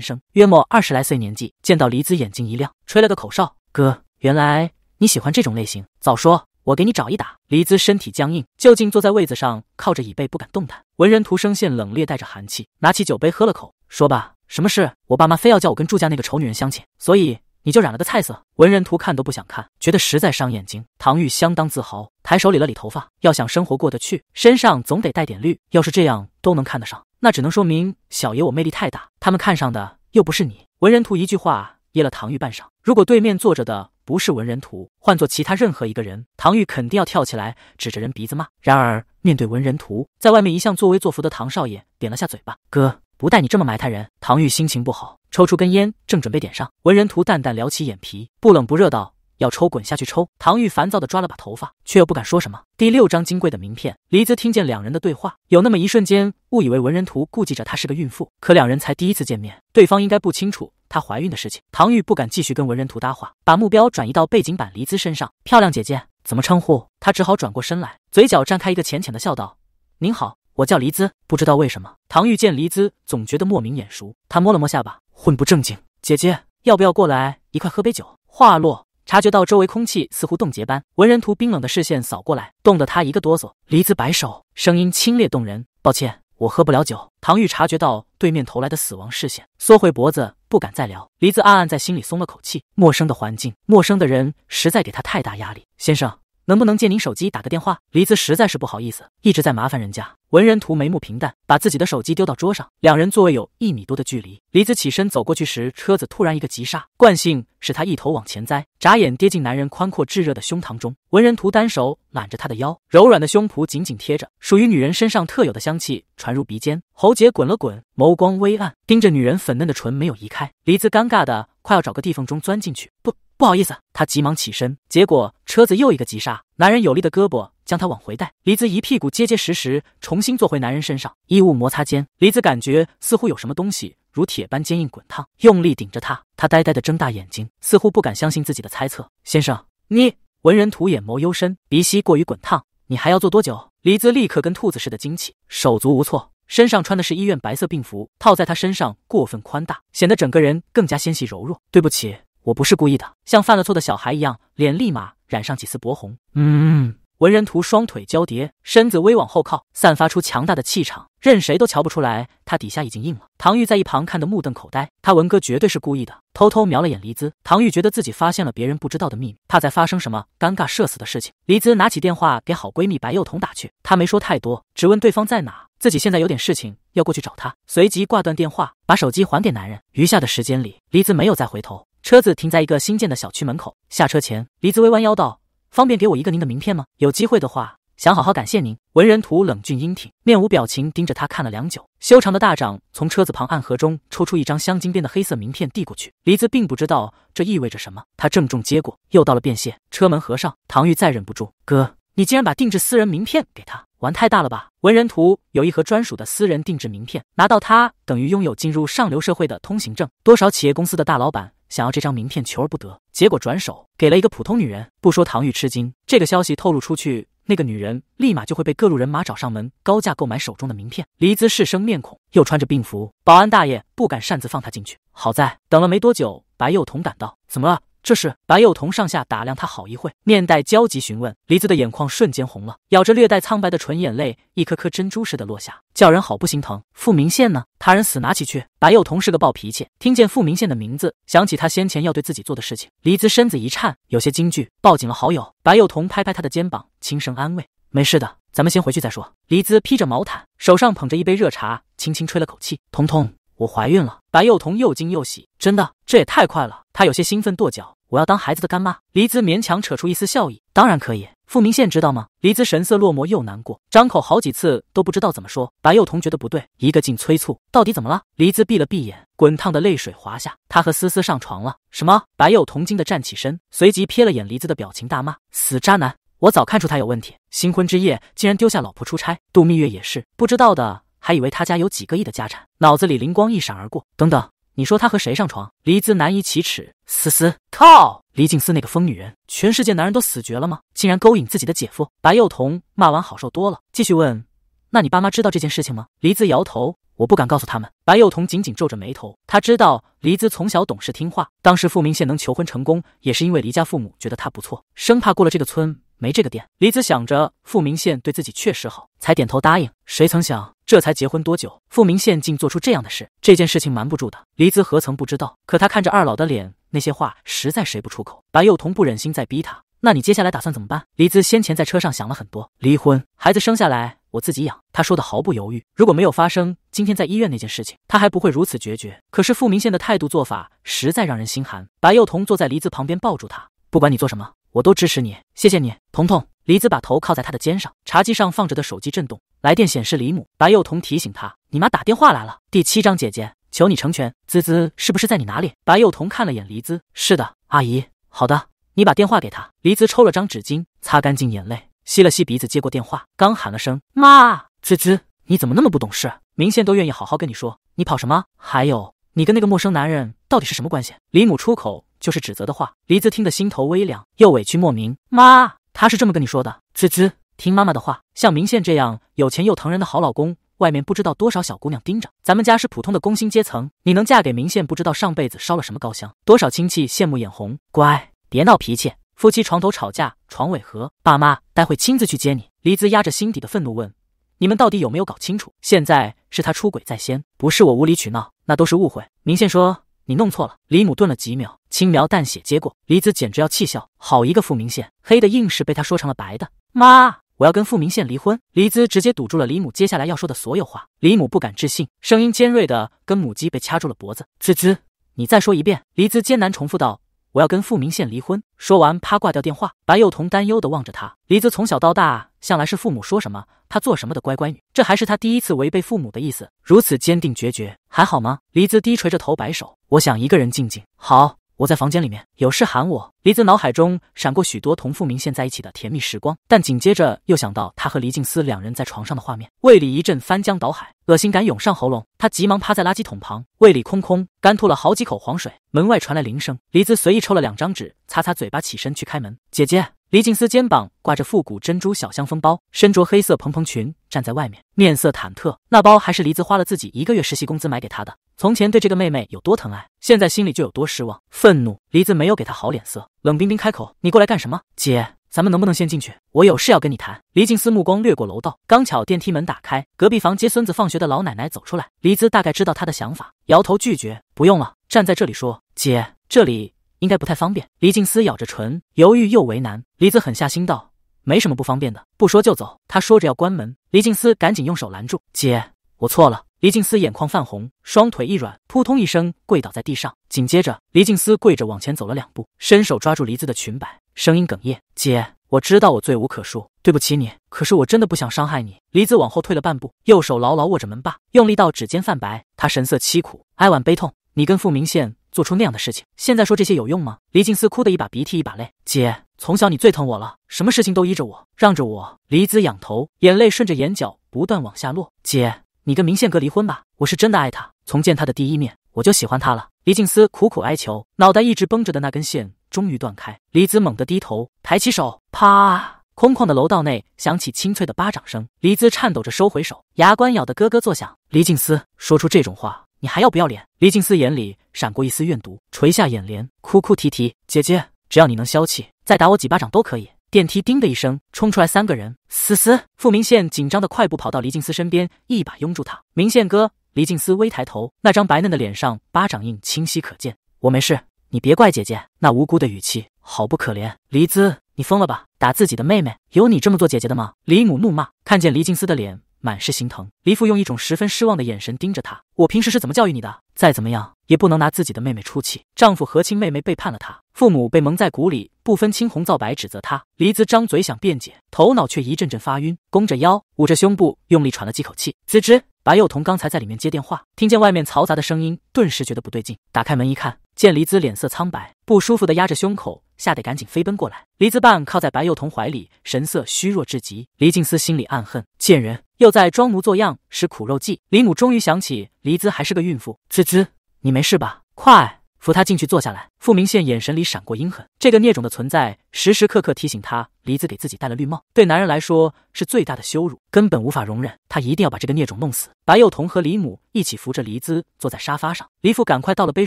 生，约莫二十来岁年纪。见到黎子，眼睛一亮，吹了个口哨：“哥，原来你喜欢这种类型，早说，我给你找一打。”黎子身体僵硬，就近坐在位子上，靠着椅背不敢动弹。文人图声线冷冽，带着寒气，拿起酒杯喝了口，说吧，什么事？我爸妈非要叫我跟祝家那个丑女人相亲，所以。你就染了个菜色，文人图看都不想看，觉得实在伤眼睛。唐钰相当自豪，抬手理了理头发。要想生活过得去，身上总得带点绿。要是这样都能看得上，那只能说明小爷我魅力太大。他们看上的又不是你。文人图一句话噎了唐钰半晌。如果对面坐着的不是文人图，换做其他任何一个人，唐钰肯定要跳起来指着人鼻子骂。然而面对文人图，在外面一向作威作福的唐少爷点了下嘴巴，哥。不带你这么埋汰人！唐钰心情不好，抽出根烟，正准备点上，文人图淡淡撩起眼皮，不冷不热道：“要抽，滚下去抽。”唐钰烦躁的抓了把头发，却又不敢说什么。第六张金贵的名片，黎姿听见两人的对话，有那么一瞬间误以为文人图顾忌着她是个孕妇，可两人才第一次见面，对方应该不清楚她怀孕的事情。唐钰不敢继续跟文人图搭话，把目标转移到背景板黎姿身上。漂亮姐姐，怎么称呼？她只好转过身来，嘴角绽开一个浅浅的笑，道：“您好。”我叫黎姿，不知道为什么，唐钰见黎姿总觉得莫名眼熟。他摸了摸下巴，混不正经。姐姐，要不要过来一块喝杯酒？话落，察觉到周围空气似乎冻结般，文人图冰冷的视线扫过来，冻得他一个哆嗦。黎姿摆手，声音清冽动人：“抱歉，我喝不了酒。”唐钰察觉到对面投来的死亡视线，缩回脖子，不敢再聊。黎姿暗暗在心里松了口气，陌生的环境，陌生的人，实在给他太大压力。先生。能不能借您手机打个电话？黎子实在是不好意思，一直在麻烦人家。文人图眉目平淡，把自己的手机丢到桌上。两人座位有一米多的距离。黎子起身走过去时，车子突然一个急刹，惯性使他一头往前栽，眨眼跌进男人宽阔炙热的胸膛中。文人图单手揽着他的腰，柔软的胸脯紧紧贴着，属于女人身上特有的香气传入鼻尖，喉结滚了滚，眸光微暗，盯着女人粉嫩的唇没有移开。黎子尴尬的快要找个地缝中钻进去，不。不好意思，他急忙起身，结果车子又一个急刹，男人有力的胳膊将他往回带。黎子一屁股结结实实重新坐回男人身上，衣物摩擦间，黎子感觉似乎有什么东西如铁般坚硬滚烫，用力顶着他。他呆呆的睁大眼睛，似乎不敢相信自己的猜测。先生，你文人图眼眸幽深，鼻息过于滚烫，你还要坐多久？黎子立刻跟兔子似的惊起，手足无措。身上穿的是医院白色病服，套在他身上过分宽大，显得整个人更加纤细柔弱。对不起。我不是故意的，像犯了错的小孩一样，脸立马染上几丝薄红。嗯，文人图双腿交叠，身子微往后靠，散发出强大的气场，任谁都瞧不出来他底下已经硬了。唐玉在一旁看得目瞪口呆，他文哥绝对是故意的，偷偷瞄了眼黎姿。唐玉觉得自己发现了别人不知道的秘密，怕再发生什么尴尬社死的事情。黎姿拿起电话给好闺蜜白幼童打去，她没说太多，只问对方在哪，自己现在有点事情要过去找她，随即挂断电话，把手机还给男人。余下的时间里，黎姿没有再回头。车子停在一个新建的小区门口，下车前，黎姿微弯腰道：“方便给我一个您的名片吗？有机会的话，想好好感谢您。”文人图冷峻英挺，面无表情盯着他看了良久，修长的大掌从车子旁暗盒中抽出一张镶金边的黑色名片递过去。黎姿并不知道这意味着什么，他郑重接过，又道了便谢。车门合上，唐钰再忍不住：“哥，你竟然把定制私人名片给他，玩太大了吧？”文人图有一盒专属的私人定制名片，拿到它等于拥有进入上流社会的通行证。多少企业公司的大老板。想要这张名片，求而不得，结果转手给了一个普通女人。不说唐玉吃惊，这个消息透露出去，那个女人立马就会被各路人马找上门，高价购买手中的名片。黎姿是生面孔，又穿着病服，保安大爷不敢擅自放她进去。好在等了没多久，白幼童赶到，怎么了？这时，白幼童上下打量他好一会，面带焦急询问。黎子的眼眶瞬间红了，咬着略带苍白的唇，眼泪一颗颗珍珠似的落下，叫人好不心疼。傅明宪呢？他人死哪起去？白幼童是个暴脾气，听见傅明宪的名字，想起他先前要对自己做的事情，黎子身子一颤，有些惊惧，抱紧了好友。白幼童拍拍他的肩膀，轻声安慰：“没事的，咱们先回去再说。”黎子披着毛毯，手上捧着一杯热茶，轻轻吹了口气。彤彤，我怀孕了，白幼童又惊又喜，真的？这也太快了！他有些兴奋，跺脚。我要当孩子的干妈。黎姿勉强扯出一丝笑意，当然可以。傅明宪知道吗？黎姿神色落寞又难过，张口好几次都不知道怎么说。白幼童觉得不对，一个劲催促：“到底怎么了？”黎姿闭了闭眼，滚烫的泪水滑下。他和思思上床了。什么？白幼童惊得站起身，随即瞥了眼黎姿的表情，大骂：“死渣男！我早看出他有问题。新婚之夜竟然丢下老婆出差，度蜜月也是。不知道的。”还以为他家有几个亿的家产，脑子里灵光一闪而过。等等，你说他和谁上床？黎姿难以启齿。思思靠，黎静思那个疯女人，全世界男人都死绝了吗？竟然勾引自己的姐夫白幼童！骂完好受多了，继续问：那你爸妈知道这件事情吗？黎姿摇头，我不敢告诉他们。白幼童紧紧皱着眉头，他知道黎姿从小懂事听话，当时傅明宪能求婚成功，也是因为黎家父母觉得他不错，生怕过了这个村没这个店。黎姿想着傅明宪对自己确实好，才点头答应。谁曾想？这才结婚多久，傅明宪竟做出这样的事！这件事情瞒不住的，黎姿何曾不知道？可他看着二老的脸，那些话实在说不出口。白幼彤不忍心再逼他，那你接下来打算怎么办？黎姿先前在车上想了很多，离婚，孩子生下来我自己养。他说的毫不犹豫。如果没有发生今天在医院那件事情，他还不会如此决绝。可是傅明宪的态度做法，实在让人心寒。白幼彤坐在黎姿旁边，抱住他，不管你做什么，我都支持你。谢谢你，彤彤。黎姿把头靠在他的肩上，茶几上放着的手机震动。来电显示李母，白幼童提醒他：“你妈打电话来了。”第七章，姐姐，求你成全。滋滋，是不是在你哪里？白幼童看了眼黎姿，是的，阿姨。好的，你把电话给她。黎姿抽了张纸巾，擦干净眼泪，吸了吸鼻子，接过电话，刚喊了声“妈”，滋滋，你怎么那么不懂事？明显都愿意好好跟你说，你跑什么？还有，你跟那个陌生男人到底是什么关系？李母出口就是指责的话，黎姿听得心头微凉，又委屈莫名。妈，他是这么跟你说的，滋滋。听妈妈的话，像明宪这样有钱又疼人的好老公，外面不知道多少小姑娘盯着。咱们家是普通的工薪阶层，你能嫁给明宪，不知道上辈子烧了什么高香。多少亲戚羡慕眼红。乖，别闹脾气。夫妻床头吵架床尾和。爸妈待会亲自去接你。黎姿压着心底的愤怒问：“你们到底有没有搞清楚？现在是他出轨在先，不是我无理取闹，那都是误会。”明宪说：“你弄错了。”黎母顿了几秒，轻描淡写接过。黎姿简直要气笑，好一个傅明宪，黑的硬是被他说成了白的。妈。我要跟傅明宪离婚，黎姿直接堵住了李母接下来要说的所有话。李母不敢置信，声音尖锐的跟母鸡被掐住了脖子，滋滋，你再说一遍。黎姿艰难重复道：“我要跟傅明宪离婚。”说完，啪挂掉电话。白幼彤担忧的望着她。黎姿从小到大向来是父母说什么她做什么的乖乖女，这还是她第一次违背父母的意思，如此坚定决绝，还好吗？黎姿低垂着头，摆手：“我想一个人静静。”好。我在房间里面，有事喊我。黎子脑海中闪过许多同傅明宪在一起的甜蜜时光，但紧接着又想到他和黎静思两人在床上的画面，胃里一阵翻江倒海，恶心感涌上喉咙。他急忙趴在垃圾桶旁，胃里空空，干吐了好几口黄水。门外传来铃声，黎子随意抽了两张纸，擦擦嘴巴，起身去开门。姐姐，黎静思肩膀挂着复古珍珠小香风包，身着黑色蓬蓬裙，站在外面，面色忐忑。那包还是黎子花了自己一个月实习工资买给她的。从前对这个妹妹有多疼爱，现在心里就有多失望、愤怒。黎子没有给她好脸色，冷冰冰开口：“你过来干什么？姐，咱们能不能先进去？我有事要跟你谈。”黎静思目光掠过楼道，刚巧电梯门打开，隔壁房接孙子放学的老奶奶走出来。黎姿大概知道她的想法，摇头拒绝：“不用了，站在这里说，姐，这里应该不太方便。”黎静思咬着唇，犹豫又为难。黎姿狠下心道：“没什么不方便的，不说就走。”他说着要关门，黎静思赶紧用手拦住：“姐，我错了。”黎静思眼眶泛红，双腿一软，扑通一声跪倒在地上。紧接着，黎静思跪着往前走了两步，伸手抓住黎姿的裙摆，声音哽咽：“姐，我知道我罪无可恕，对不起你。可是我真的不想伤害你。”黎姿往后退了半步，右手牢牢握着门把，用力到指尖泛白。她神色凄苦、哀婉、悲痛：“你跟傅明宪做出那样的事情，现在说这些有用吗？”黎静思哭的一把鼻涕一把泪：“姐，从小你最疼我了，什么事情都依着我，让着我。”黎子仰头，眼泪顺着眼角不断往下落：“姐。”你跟明宪哥离婚吧，我是真的爱他，从见他的第一面我就喜欢他了。黎静思苦苦哀求，脑袋一直绷着的那根线终于断开。黎子猛地低头，抬起手，啪！空旷的楼道内响起清脆的巴掌声。黎子颤抖着收回手，牙关咬得咯咯作响。黎静思说出这种话，你还要不要脸？黎静思眼里闪过一丝怨毒，垂下眼帘，哭哭啼啼：“姐姐，只要你能消气，再打我几巴掌都可以。”电梯叮的一声，冲出来三个人。思思，傅明宪紧张的快步跑到黎静思身边，一把拥住他。明宪哥，黎静思微抬头，那张白嫩的脸上巴掌印清晰可见。我没事，你别怪姐姐。那无辜的语气，好不可怜。黎姿，你疯了吧？打自己的妹妹，有你这么做姐姐的吗？黎母怒骂，看见黎静思的脸。满是心疼，黎父用一种十分失望的眼神盯着他。我平时是怎么教育你的？再怎么样也不能拿自己的妹妹出气。丈夫和亲妹妹背叛了他，父母被蒙在鼓里，不分青红皂白指责他。黎姿张嘴想辩解，头脑却一阵阵发晕，弓着腰，捂着胸部，用力喘了几口气。吱吱，白幼童刚才在里面接电话，听见外面嘈杂的声音，顿时觉得不对劲，打开门一看，见黎姿脸色苍白，不舒服的压着胸口，吓得赶紧飞奔过来。黎姿半靠在白幼童怀里，神色虚弱至极。黎静思心里暗恨贱人。又在装模作样使苦肉计，李母终于想起黎姿还是个孕妇。滋滋，你没事吧？快扶她进去坐下来。傅明宪眼神里闪过阴狠，这个孽种的存在时时刻刻提醒他，黎姿给自己戴了绿帽，对男人来说是最大的羞辱，根本无法容忍。他一定要把这个孽种弄死。白幼彤和李母一起扶着黎姿坐在沙发上，黎父赶快倒了杯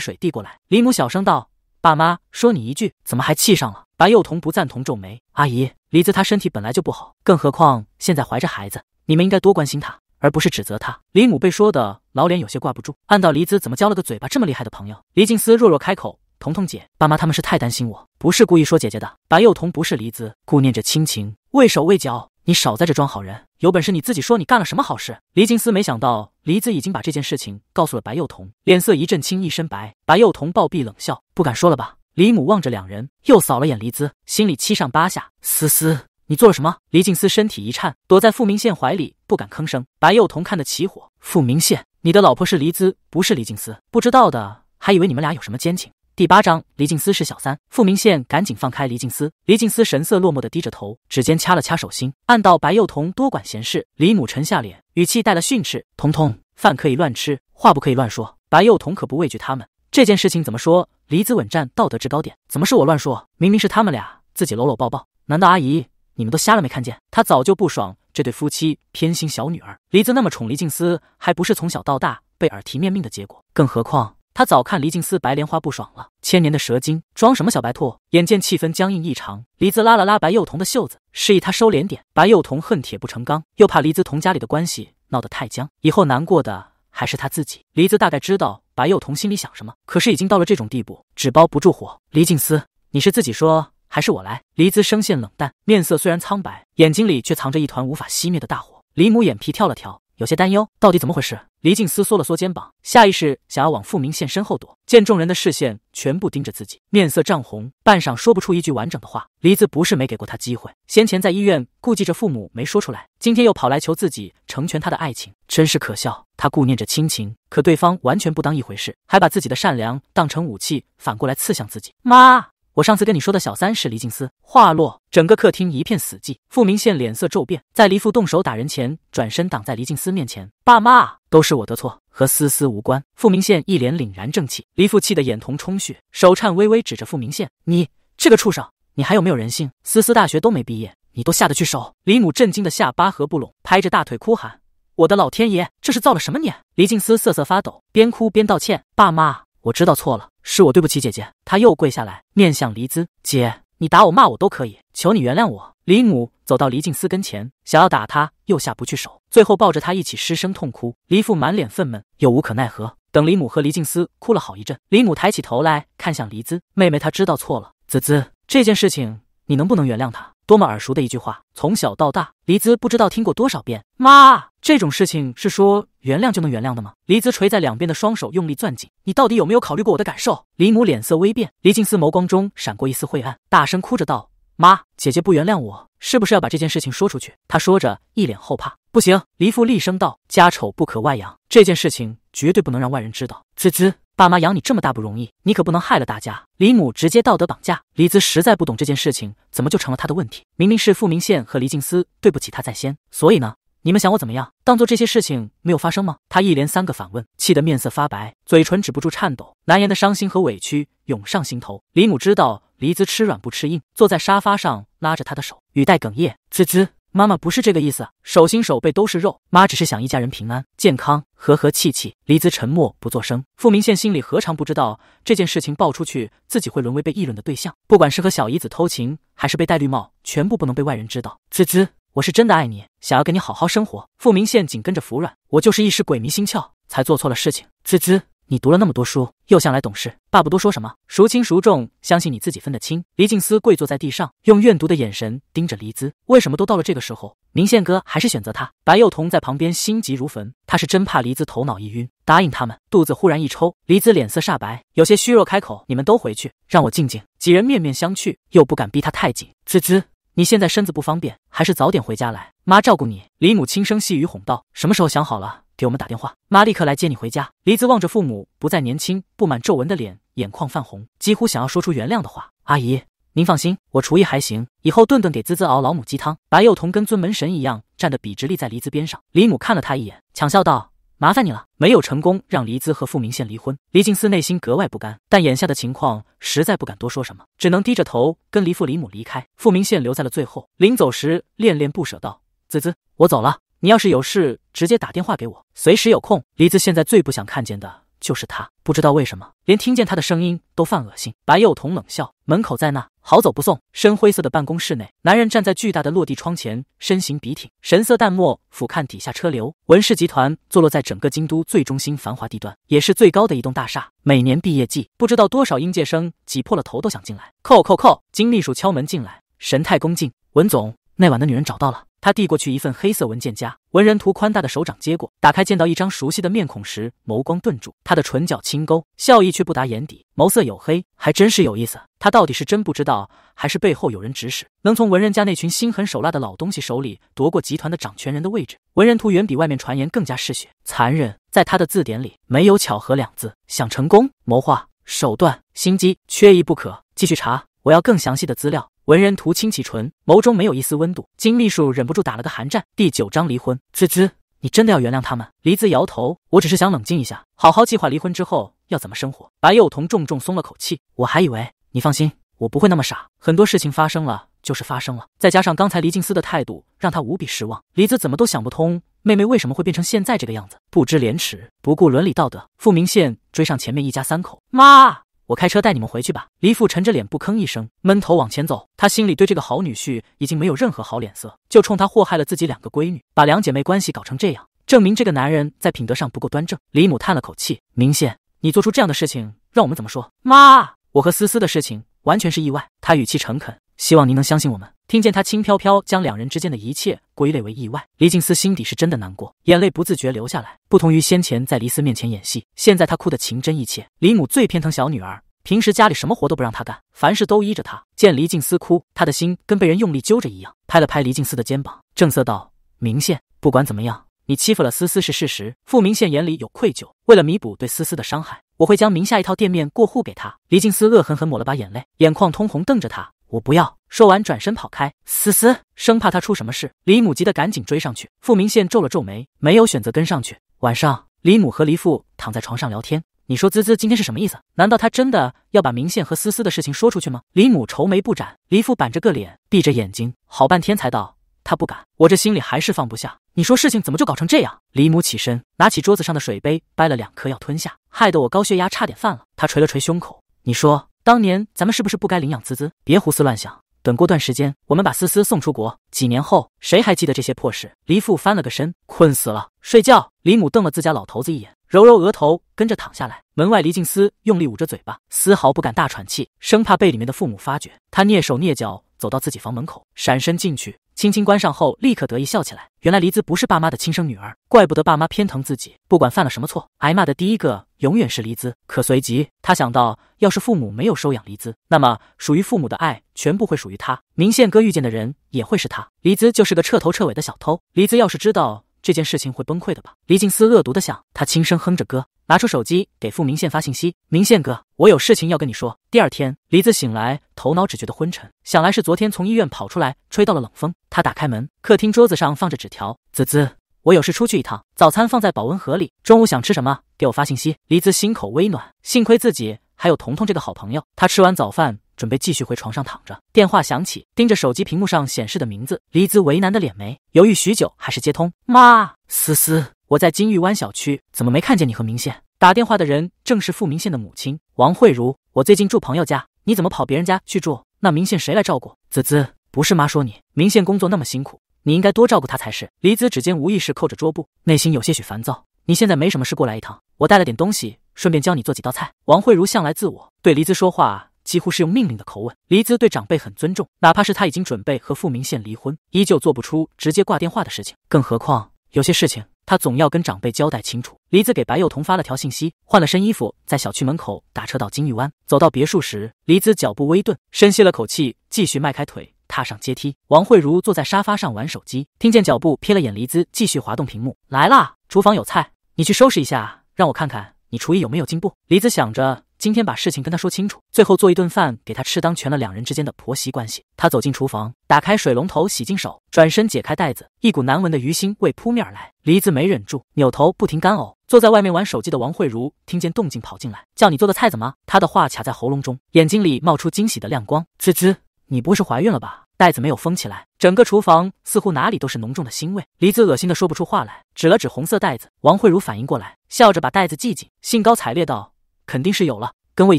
水递过来。李母小声道：“爸妈说你一句，怎么还气上了？”白幼彤不赞同，皱眉：“阿姨，黎姿她身体本来就不好，更何况现在怀着孩子。”你们应该多关心他，而不是指责他。李母被说的老脸有些挂不住，暗道黎姿怎么交了个嘴巴这么厉害的朋友？黎静思弱弱开口：“彤彤姐，爸妈他们是太担心我，不是故意说姐姐的。”白幼彤不是黎姿，顾念着亲情，畏手畏脚。你少在这装好人，有本事你自己说你干了什么好事。黎静思没想到黎姿已经把这件事情告诉了白幼彤，脸色一阵青，一身白。白幼彤暴毙冷笑：“不敢说了吧？”李母望着两人，又扫了眼黎姿，心里七上八下。思思。你做了什么？黎静思身体一颤，躲在傅明宪怀里，不敢吭声。白幼童看得起火。傅明宪，你的老婆是黎姿，不是黎静思。不知道的还以为你们俩有什么奸情。第八章，黎静思是小三。傅明宪赶紧放开黎静思。黎静思神色落寞的低着头，指尖掐了掐手心，暗道白幼童多管闲事。李母沉下脸，语气带了训斥：“彤彤，饭可以乱吃，话不可以乱说。”白幼童可不畏惧他们。这件事情怎么说？黎姿稳占道德制高点，怎么是我乱说？明明是他们俩自己搂搂抱抱，难道阿姨？你们都瞎了没看见？他早就不爽这对夫妻偏心小女儿，黎姿那么宠黎静思，还不是从小到大被耳提面命的结果？更何况他早看黎静思白莲花不爽了，千年的蛇精装什么小白兔？眼见气氛僵硬异常，黎姿拉了拉白幼童的袖子，示意他收敛点。白幼童恨铁不成钢，又怕黎姿同家里的关系闹得太僵，以后难过的还是他自己。黎姿大概知道白幼童心里想什么，可是已经到了这种地步，纸包不住火。黎静思，你是自己说？还是我来。黎姿声线冷淡，面色虽然苍白，眼睛里却藏着一团无法熄灭的大火。黎母眼皮跳了跳，有些担忧：“到底怎么回事？”黎静思缩了缩肩膀，下意识想要往傅明宪身后躲。见众人的视线全部盯着自己，面色涨红，半晌说不出一句完整的话。黎姿不是没给过他机会，先前在医院顾忌着父母没说出来，今天又跑来求自己成全他的爱情，真是可笑。他顾念着亲情，可对方完全不当一回事，还把自己的善良当成武器，反过来刺向自己。妈。我上次跟你说的小三是黎静思。话落，整个客厅一片死寂。傅明宪脸色骤变，在黎父动手打人前，转身挡在黎静思面前。爸妈，都是我的错，和思思无关。傅明宪一脸凛然正气。黎父气得眼瞳充血，手颤微微指着傅明宪：“你这个畜生，你还有没有人性？”思思大学都没毕业，你都下得去手？黎母震惊的下巴合不拢，拍着大腿哭喊：“我的老天爷，这是造了什么孽？”黎静思瑟瑟发抖，边哭边道歉：“爸妈，我知道错了。”是我对不起姐姐，他又跪下来面向黎姿。姐，你打我骂我都可以，求你原谅我。黎母走到黎静思跟前，想要打他，又下不去手，最后抱着他一起失声痛哭。黎父满脸愤懑又无可奈何。等黎母和黎静思哭了好一阵，黎母抬起头来看向黎姿，妹妹她知道错了，子子这件事情你能不能原谅她？多么耳熟的一句话，从小到大，黎姿不知道听过多少遍。妈，这种事情是说原谅就能原谅的吗？黎姿垂在两边的双手用力攥紧，你到底有没有考虑过我的感受？黎母脸色微变，黎静思眸光中闪过一丝晦暗，大声哭着道：“妈，姐姐不原谅我，是不是要把这件事情说出去？”她说着，一脸后怕。不行！黎父厉声道：“家丑不可外扬，这件事情绝对不能让外人知道。”滋滋，爸妈养你这么大不容易，你可不能害了大家。李母直接道德绑架。李子实在不懂这件事情怎么就成了他的问题，明明是傅明宪和黎静思对不起他在先，所以呢，你们想我怎么样？当做这些事情没有发生吗？他一连三个反问，气得面色发白，嘴唇止不住颤抖，难言的伤心和委屈涌上心头。李母知道黎子吃软不吃硬，坐在沙发上拉着他的手，语带哽咽：“滋滋，妈妈不是这个意思，手心手背都是肉。妈只是想一家人平安健康，和和气气。黎姿沉默不作声。傅明宪心里何尝不知道这件事情爆出去，自己会沦为被议论的对象。不管是和小姨子偷情，还是被戴绿帽，全部不能被外人知道。姿姿，我是真的爱你，想要跟你好好生活。傅明宪紧跟着服软，我就是一时鬼迷心窍，才做错了事情。姿姿。你读了那么多书，又向来懂事，爸不多说什么，孰轻孰重，相信你自己分得清。黎静思跪坐在地上，用怨毒的眼神盯着黎姿，为什么都到了这个时候，明宪哥还是选择他？白幼童在旁边心急如焚，他是真怕黎姿头脑一晕，答应他们，肚子忽然一抽，黎姿脸色煞白，有些虚弱开口：“你们都回去，让我静静。”几人面面相觑，又不敢逼他太紧。滋滋，你现在身子不方便，还是早点回家来，妈照顾你。”李母轻声细语哄道：“什么时候想好了？”给我们打电话，妈立刻来接你回家。黎子望着父母不再年轻、布满皱纹的脸，眼眶泛红，几乎想要说出原谅的话。阿姨，您放心，我厨艺还行，以后顿顿给滋滋熬老母鸡汤。白幼童跟尊门神一样站得笔直，立在黎子边上。黎母看了他一眼，强笑道：“麻烦你了。”没有成功让黎姿和傅明宪离婚，黎静思内心格外不甘，但眼下的情况实在不敢多说什么，只能低着头跟黎父黎母离开。傅明宪留在了最后，临走时恋恋不舍道：“滋滋，我走了。”你要是有事，直接打电话给我，随时有空。黎子现在最不想看见的就是他，不知道为什么，连听见他的声音都犯恶心。白幼童冷笑，门口在那，好走不送。深灰色的办公室内，男人站在巨大的落地窗前，身形笔挺，神色淡漠，俯瞰底下车流。文氏集团坐落在整个京都最中心繁华地段，也是最高的一栋大厦。每年毕业季，不知道多少应届生挤破了头都想进来。叩叩叩，金秘书敲门进来，神态恭敬。文总，那晚的女人找到了。他递过去一份黑色文件夹，文人图宽大的手掌接过，打开，见到一张熟悉的面孔时，眸光顿住。他的唇角轻勾，笑意却不达眼底，眸色黝黑，还真是有意思。他到底是真不知道，还是背后有人指使？能从文人家那群心狠手辣的老东西手里夺过集团的掌权人的位置，文人图远比外面传言更加嗜血残忍。在他的字典里，没有巧合两字。想成功，谋划、手段、心机缺一不可。继续查，我要更详细的资料。文人图清启唇，眸中没有一丝温度。金秘书忍不住打了个寒战。第九章离婚。滋滋，你真的要原谅他们？黎姿摇头，我只是想冷静一下，好好计划离婚之后要怎么生活。白幼童重重松了口气，我还以为……你放心，我不会那么傻。很多事情发生了就是发生了，再加上刚才黎静思的态度，让他无比失望。黎姿怎么都想不通，妹妹为什么会变成现在这个样子，不知廉耻，不顾伦理道德。傅明宪追上前面一家三口，妈。我开车带你们回去吧。黎父沉着脸不吭一声，闷头往前走。他心里对这个好女婿已经没有任何好脸色，就冲他祸害了自己两个闺女，把两姐妹关系搞成这样，证明这个男人在品德上不够端正。李母叹了口气：“明宪，你做出这样的事情，让我们怎么说？”“妈，我和思思的事情完全是意外。”他语气诚恳，希望您能相信我们。听见他轻飘飘将两人之间的一切归类为意外，黎静思心底是真的难过，眼泪不自觉流下来。不同于先前在黎思面前演戏，现在他哭得情真意切。黎母最偏疼小女儿，平时家里什么活都不让她干，凡事都依着她。见黎静思哭，他的心跟被人用力揪着一样，拍了拍黎静思的肩膀，正色道：“明宪，不管怎么样，你欺负了思思是事实。傅明宪眼里有愧疚，为了弥补对思思的伤害，我会将名下一套店面过户给她。”黎静思恶狠狠抹了把眼泪，眼眶通红，瞪着他：“我不要。”说完，转身跑开。思思生怕他出什么事，李母急得赶紧追上去。傅明宪皱了皱眉，没有选择跟上去。晚上，李母和黎父躺在床上聊天。你说，滋滋今天是什么意思？难道他真的要把明宪和思思的事情说出去吗？李母愁眉不展，黎父板着个脸，闭着眼睛，好半天才道：“他不敢，我这心里还是放不下。你说事情怎么就搞成这样？”李母起身，拿起桌子上的水杯，掰了两颗要吞下，害得我高血压差点犯了。他捶了捶胸口，你说，当年咱们是不是不该领养滋滋？别胡思乱想。等过段时间，我们把思思送出国。几年后，谁还记得这些破事？黎父翻了个身，困死了，睡觉。黎母瞪了自家老头子一眼，揉揉额头，跟着躺下来。门外，黎静思用力捂着嘴巴，丝毫不敢大喘气，生怕被里面的父母发觉。他蹑手蹑脚走到自己房门口，闪身进去。轻轻关上后，立刻得意笑起来。原来黎姿不是爸妈的亲生女儿，怪不得爸妈偏疼自己。不管犯了什么错，挨骂的第一个永远是黎姿。可随即，他想到，要是父母没有收养黎姿，那么属于父母的爱全部会属于他。明宪哥遇见的人也会是他。黎姿就是个彻头彻尾的小偷。黎姿要是知道这件事情，会崩溃的吧？黎静思恶毒的想。他轻声哼着歌。拿出手机给傅明宪发信息，明宪哥，我有事情要跟你说。第二天，黎子醒来，头脑只觉得昏沉，想来是昨天从医院跑出来吹到了冷风。他打开门，客厅桌子上放着纸条，子子，我有事出去一趟，早餐放在保温盒里，中午想吃什么给我发信息。黎子心口微暖，幸亏自己还有彤彤这个好朋友。他吃完早饭。准备继续回床上躺着，电话响起，盯着手机屏幕上显示的名字，黎姿为难的脸眉，犹豫许久，还是接通。妈，思思，我在金玉湾小区，怎么没看见你和明宪？打电话的人正是傅明宪的母亲王慧茹。我最近住朋友家，你怎么跑别人家去住？那明宪谁来照顾？子子，不是妈说你，明宪工作那么辛苦，你应该多照顾他才是。黎姿指尖无意识扣着桌布，内心有些许烦躁。你现在没什么事，过来一趟，我带了点东西，顺便教你做几道菜。王慧茹向来自我，对黎姿说话。几乎是用命令的口吻，黎姿对长辈很尊重，哪怕是他已经准备和傅明宪离婚，依旧做不出直接挂电话的事情。更何况有些事情，他总要跟长辈交代清楚。黎姿给白幼童发了条信息，换了身衣服，在小区门口打车到金玉湾。走到别墅时，黎姿脚步微顿，深吸了口气，继续迈开腿，踏上阶梯。王慧茹坐在沙发上玩手机，听见脚步，瞥了眼黎姿，继续滑动屏幕。来啦，厨房有菜，你去收拾一下，让我看看你厨艺有没有进步。黎姿想着。今天把事情跟他说清楚，最后做一顿饭给他吃，当全了两人之间的婆媳关系。他走进厨房，打开水龙头，洗净手，转身解开袋子，一股难闻的鱼腥味扑面而来。梨子没忍住，扭头不停干呕。坐在外面玩手机的王慧茹听见动静，跑进来，叫你做的菜怎么？她的话卡在喉咙中，眼睛里冒出惊喜的亮光。滋滋，你不会是怀孕了吧？袋子没有封起来，整个厨房似乎哪里都是浓重的腥味。梨子恶心的说不出话来，指了指红色袋子。王慧茹反应过来，笑着把袋子系紧，兴高采烈道。肯定是有了，跟我以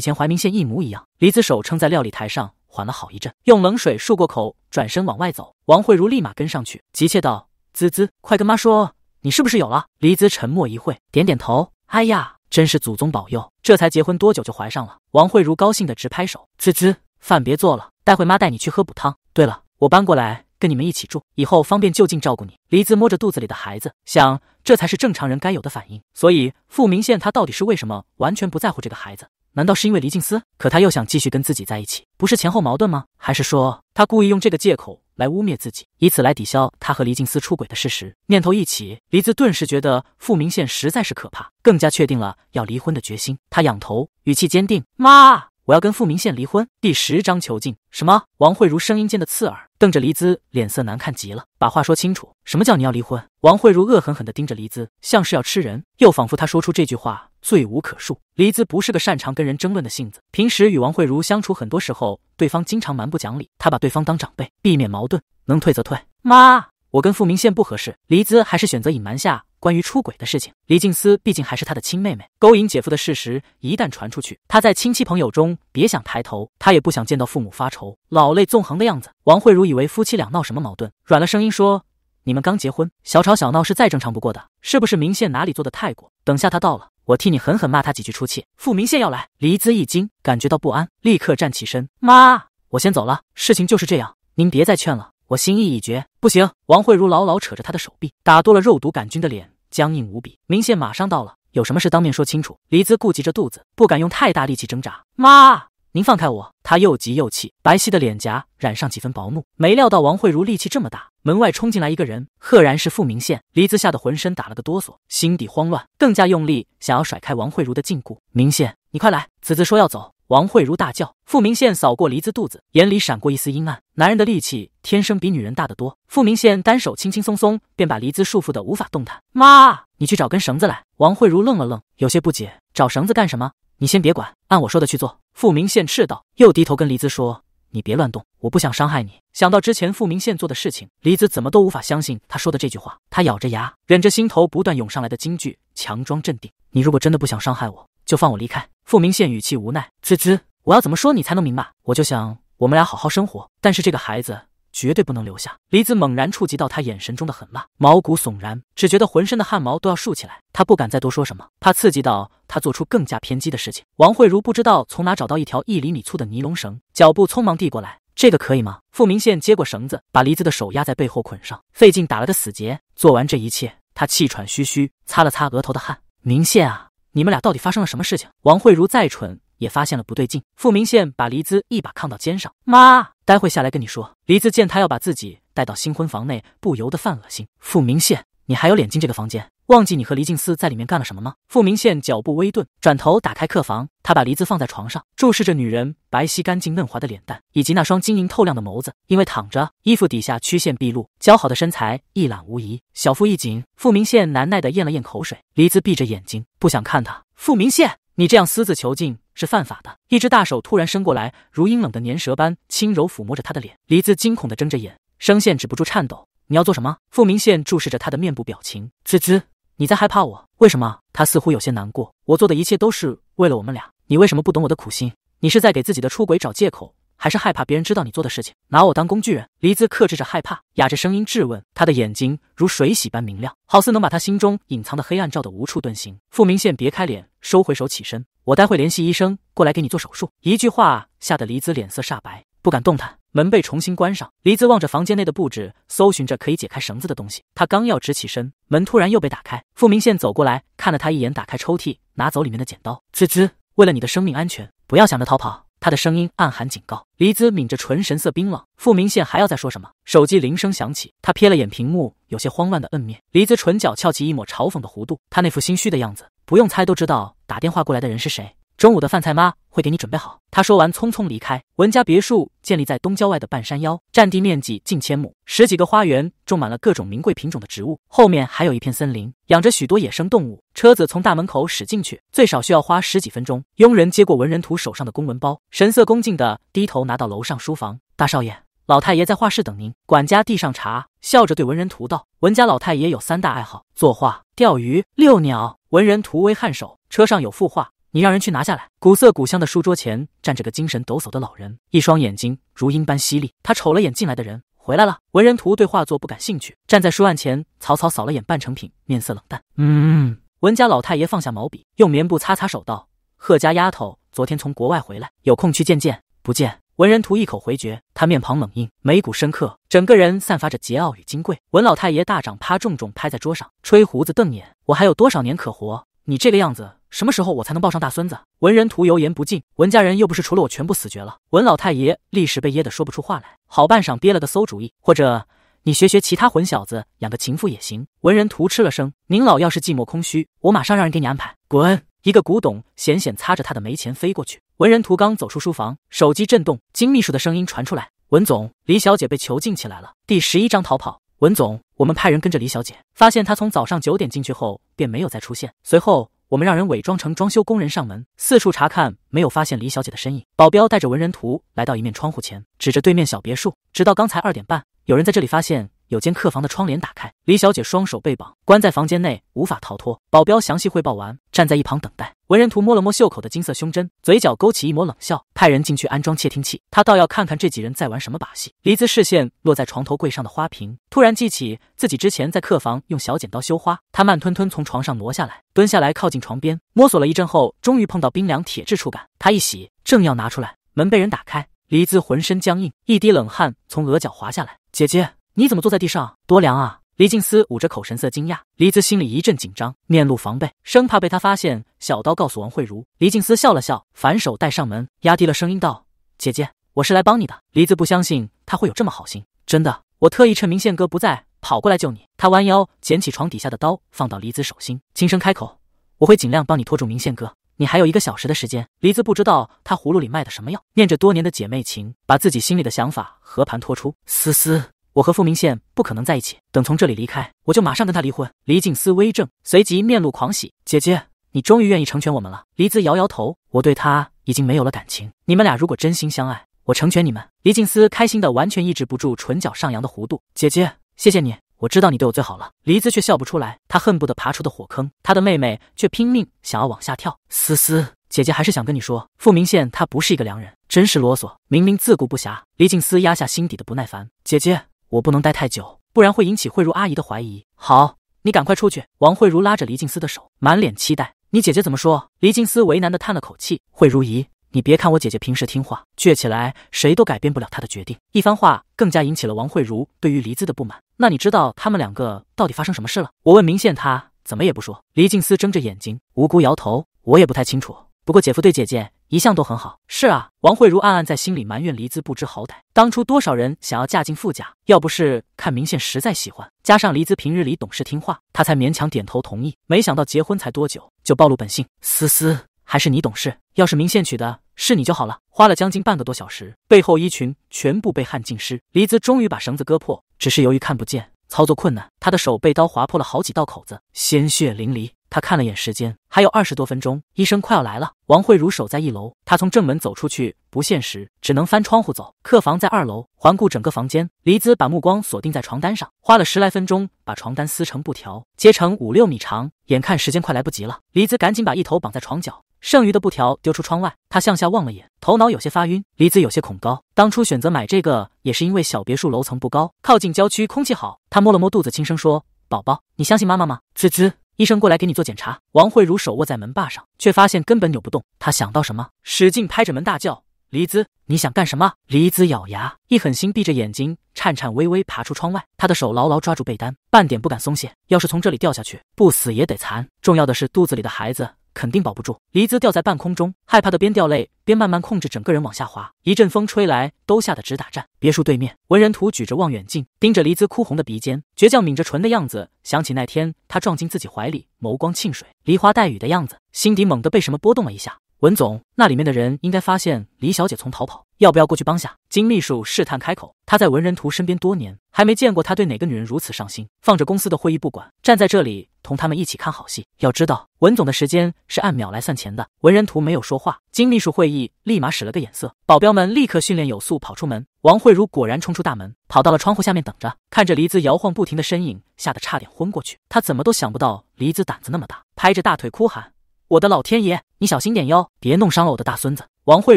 前怀明县一模一样。黎姿手撑在料理台上，缓了好一阵，用冷水漱过口，转身往外走。王慧如立马跟上去，急切道：“滋滋，快跟妈说，你是不是有了？”黎姿沉默一会，点点头。哎呀，真是祖宗保佑，这才结婚多久就怀上了。王慧如高兴的直拍手。滋滋，饭别做了，待会妈带你去喝补汤。对了，我搬过来。跟你们一起住，以后方便就近照顾你。黎姿摸着肚子里的孩子，想，这才是正常人该有的反应。所以傅明宪他到底是为什么完全不在乎这个孩子？难道是因为黎静思？可他又想继续跟自己在一起，不是前后矛盾吗？还是说他故意用这个借口来污蔑自己，以此来抵消他和黎静思出轨的事实？念头一起，黎姿顿时觉得傅明宪实在是可怕，更加确定了要离婚的决心。他仰头，语气坚定：“妈。”我要跟傅明宪离婚。第十章囚禁。什么？王慧茹声音间的刺耳，瞪着黎姿，脸色难看极了。把话说清楚，什么叫你要离婚？王慧茹恶狠狠地盯着黎姿，像是要吃人，又仿佛她说出这句话罪无可恕。黎姿不是个擅长跟人争论的性子，平时与王慧茹相处，很多时候对方经常蛮不讲理，她把对方当长辈，避免矛盾，能退则退。妈。我跟傅明宪不合适，黎姿还是选择隐瞒下关于出轨的事情。黎静思毕竟还是她的亲妹妹，勾引姐夫的事实一旦传出去，她在亲戚朋友中别想抬头。她也不想见到父母发愁、老泪纵横的样子。王慧如以为夫妻俩闹什么矛盾，软了声音说：“你们刚结婚，小吵小闹是再正常不过的，是不是明宪哪里做的太过？等下他到了，我替你狠狠骂他几句出气。”傅明宪要来，黎姿一惊，感觉到不安，立刻站起身：“妈，我先走了。事情就是这样，您别再劝了。”我心意已决，不行！王慧茹牢牢扯着他的手臂，打多了肉毒杆菌的脸僵硬无比。明宪马上到了，有什么事当面说清楚。黎姿顾及着肚子，不敢用太大力气挣扎。妈，您放开我！他又急又气，白皙的脸颊染上几分薄怒。没料到王慧茹力气这么大，门外冲进来一个人，赫然是傅明宪。黎姿吓得浑身打了个哆嗦，心底慌乱，更加用力想要甩开王慧茹的禁锢。明宪，你快来！子子说要走。王慧茹大叫，傅明宪扫过黎姿肚子，眼里闪过一丝阴暗。男人的力气天生比女人大得多，傅明宪单手轻轻松松便把黎姿束缚得无法动弹。妈，你去找根绳子来。王慧茹愣了愣，有些不解，找绳子干什么？你先别管，按我说的去做。傅明宪斥道，又低头跟黎姿说：“你别乱动，我不想伤害你。”想到之前傅明宪做的事情，黎姿怎么都无法相信他说的这句话。他咬着牙，忍着心头不断涌上来的惊惧，强装镇定：“你如果真的不想伤害我，就放我离开。”傅明宪语气无奈：“滋滋，我要怎么说你才能明白？我就想我们俩好好生活，但是这个孩子绝对不能留下。”黎子猛然触及到他眼神中的狠辣，毛骨悚然，只觉得浑身的汗毛都要竖起来。他不敢再多说什么，怕刺激到他做出更加偏激的事情。王慧茹不知道从哪找到一条一厘米粗的尼龙绳，脚步匆忙递过来：“这个可以吗？”傅明宪接过绳子，把黎子的手压在背后捆上，费劲打了个死结。做完这一切，他气喘吁吁，擦了擦额头的汗：“明宪啊。”你们俩到底发生了什么事情？王慧茹再蠢也发现了不对劲。傅明宪把黎姿一把抗到肩上，妈，待会下来跟你说。黎姿见他要把自己带到新婚房内，不由得犯恶心。傅明宪，你还有脸进这个房间？忘记你和黎静思在里面干了什么吗？傅明宪脚步微顿，转头打开客房，他把黎子放在床上，注视着女人白皙、干净、嫩滑的脸蛋，以及那双晶莹透亮的眸子。因为躺着，衣服底下曲线毕露，姣好的身材一览无遗。小腹一紧，傅明宪难耐地咽了咽口水。黎子闭着眼睛，不想看他。傅明宪，你这样私自囚禁是犯法的。一只大手突然伸过来，如阴冷的粘蛇般轻柔抚摸着他的脸。黎子惊恐地睁着眼，声线止不住颤抖：“你要做什么？”傅明宪注视着他的面部表情，滋滋。你在害怕我？为什么？他似乎有些难过。我做的一切都是为了我们俩，你为什么不懂我的苦心？你是在给自己的出轨找借口，还是害怕别人知道你做的事情，拿我当工具人？黎姿克制着害怕，哑着声音质问。他的眼睛如水洗般明亮，好似能把他心中隐藏的黑暗照得无处遁形。傅明宪别开脸，收回手，起身。我待会联系医生过来给你做手术。一句话吓得黎姿脸色煞白，不敢动弹。门被重新关上，黎姿望着房间内的布置，搜寻着可以解开绳子的东西。他刚要直起身，门突然又被打开。傅明宪走过来，看了他一眼，打开抽屉，拿走里面的剪刀。滋滋，为了你的生命安全，不要想着逃跑。他的声音暗含警告。黎姿抿着唇，神色冰冷。傅明宪还要再说什么，手机铃声响起，他瞥了眼屏幕，有些慌乱的摁灭。黎姿唇角翘起一抹嘲讽的弧度，他那副心虚的样子，不用猜都知道打电话过来的人是谁。中午的饭菜妈会给你准备好。他说完，匆匆离开。文家别墅建立在东郊外的半山腰，占地面积近千亩，十几个花园种满了各种名贵品种的植物，后面还有一片森林，养着许多野生动物。车子从大门口驶进去，最少需要花十几分钟。佣人接过文人图手上的公文包，神色恭敬地低头拿到楼上书房。大少爷，老太爷在画室等您。管家递上茶，笑着对文人图道：“文家老太爷有三大爱好：作画、钓鱼、遛鸟。”文人图微颔首。车上有幅画。你让人去拿下来。古色古香的书桌前站着个精神抖擞的老人，一双眼睛如鹰般犀利。他瞅了眼进来的人，回来了。文人图对画作不感兴趣，站在书案前，草草扫了眼半成品，面色冷淡。嗯。文家老太爷放下毛笔，用棉布擦擦手，道：“贺家丫头昨天从国外回来，有空去见见。”不见。文人图一口回绝。他面庞冷硬，眉骨深刻，整个人散发着桀骜与金贵。文老太爷大掌啪重重拍在桌上，吹胡子瞪眼：“我还有多少年可活？你这个样子！”什么时候我才能抱上大孙子？文人图油盐不进，文家人又不是除了我全部死绝了。文老太爷立时被噎得说不出话来，好半晌憋了个馊主意，或者你学学其他混小子，养个情妇也行。文人图吃了声，您老要是寂寞空虚，我马上让人给你安排。滚！一个古董险险擦着他的眉前飞过去。文人图刚走出书房，手机震动，金秘书的声音传出来：“文总，李小姐被囚禁起来了。”第十一章逃跑。文总，我们派人跟着李小姐，发现她从早上九点进去后便没有再出现，随后。我们让人伪装成装修工人上门，四处查看，没有发现李小姐的身影。保镖带着文人图来到一面窗户前，指着对面小别墅，直到刚才二点半，有人在这里发现。有间客房的窗帘打开，李小姐双手被绑，关在房间内无法逃脱。保镖详细汇报完，站在一旁等待。文人图摸了摸袖口的金色胸针，嘴角勾起一抹冷笑，派人进去安装窃听器。他倒要看看这几人在玩什么把戏。黎姿视线落在床头柜上的花瓶，突然记起自己之前在客房用小剪刀修花。他慢吞吞从床上挪下来，蹲下来靠近床边，摸索了一阵后，终于碰到冰凉铁质触感。他一喜，正要拿出来，门被人打开。黎姿浑身僵硬，一滴冷汗从额角滑下来。姐姐。你怎么坐在地上？多凉啊！黎静思捂着口，神色惊讶。黎姿心里一阵紧张，面露防备，生怕被他发现。小刀告诉王慧茹，黎静思笑了笑，反手带上门，压低了声音道：“姐姐，我是来帮你的。”黎姿不相信他会有这么好心，真的，我特意趁明宪哥不在，跑过来救你。他弯腰捡起床底下的刀，放到黎姿手心，轻声开口：“我会尽量帮你拖住明宪哥，你还有一个小时的时间。”黎姿不知道他葫芦里卖的什么药，念着多年的姐妹情，把自己心里的想法和盘托出。思思。我和傅明宪不可能在一起。等从这里离开，我就马上跟他离婚。黎静思微怔，随即面露狂喜：“姐姐，你终于愿意成全我们了。”黎姿摇摇头：“我对他已经没有了感情。你们俩如果真心相爱，我成全你们。”黎静思开心的完全抑制不住唇角上扬的弧度：“姐姐，谢谢你，我知道你对我最好了。”黎姿却笑不出来，她恨不得爬出的火坑，她的妹妹却拼命想要往下跳。思思，姐姐还是想跟你说，傅明宪他不是一个良人，真是啰嗦，明明自顾不暇。黎静思压下心底的不耐烦：“姐姐。”我不能待太久，不然会引起慧茹阿姨的怀疑。好，你赶快出去。王慧茹拉着黎静思的手，满脸期待。你姐姐怎么说？黎静思为难的叹了口气。慧如姨，你别看我姐姐平时听话，倔起来谁都改变不了她的决定。一番话更加引起了王慧茹对于黎姿的不满。那你知道他们两个到底发生什么事了？我问明宪，他怎么也不说。黎静思睁着眼睛，无辜摇头。我也不太清楚，不过姐夫对姐姐。一向都很好。是啊，王慧茹暗暗在心里埋怨黎姿不知好歹。当初多少人想要嫁进傅家，要不是看明宪实在喜欢，加上黎姿平日里懂事听话，她才勉强点头同意。没想到结婚才多久，就暴露本性。思思，还是你懂事。要是明宪娶的是你就好了。花了将近半个多小时，背后衣裙全部被汗浸湿。黎姿终于把绳子割破，只是由于看不见，操作困难，她的手被刀划破了好几道口子，鲜血淋漓。他看了眼时间，还有二十多分钟，医生快要来了。王慧茹守在一楼，她从正门走出去不现实，只能翻窗户走。客房在二楼，环顾整个房间，黎姿把目光锁定在床单上，花了十来分钟把床单撕成布条，接成五六米长。眼看时间快来不及了，黎姿赶紧把一头绑在床角，剩余的布条丢出窗外。他向下望了眼，头脑有些发晕。黎姿有些恐高，当初选择买这个也是因为小别墅楼层不高，靠近郊区，空气好。他摸了摸肚子，轻声说：“宝宝，你相信妈妈吗？”滋滋。医生过来给你做检查。王慧茹手握在门把上，却发现根本扭不动。她想到什么，使劲拍着门大叫：“黎姿，你想干什么？”黎姿咬牙，一狠心，闭着眼睛，颤颤巍巍爬出窗外。她的手牢牢抓住被单，半点不敢松懈。要是从这里掉下去，不死也得残。重要的是，肚子里的孩子。肯定保不住，黎姿掉在半空中，害怕的边掉泪边慢慢控制整个人往下滑。一阵风吹来，都吓得直打颤。别墅对面，文人图举着望远镜盯着黎姿哭红的鼻尖，倔强抿着唇的样子，想起那天他撞进自己怀里，眸光沁水，梨花带雨的样子，心底猛地被什么波动了一下。文总，那里面的人应该发现黎小姐从逃跑，要不要过去帮下？金秘书试探开口，他在文人图身边多年，还没见过他对哪个女人如此上心，放着公司的会议不管，站在这里。同他们一起看好戏。要知道，文总的时间是按秒来算钱的。文人图没有说话，金秘书会议立马使了个眼色，保镖们立刻训练有素跑出门。王慧茹果然冲出大门，跑到了窗户下面等着，看着黎姿摇晃不停的身影，吓得差点昏过去。他怎么都想不到黎姿胆子那么大，拍着大腿哭喊：“我的老天爷！”你小心点哟，别弄伤了我的大孙子。王慧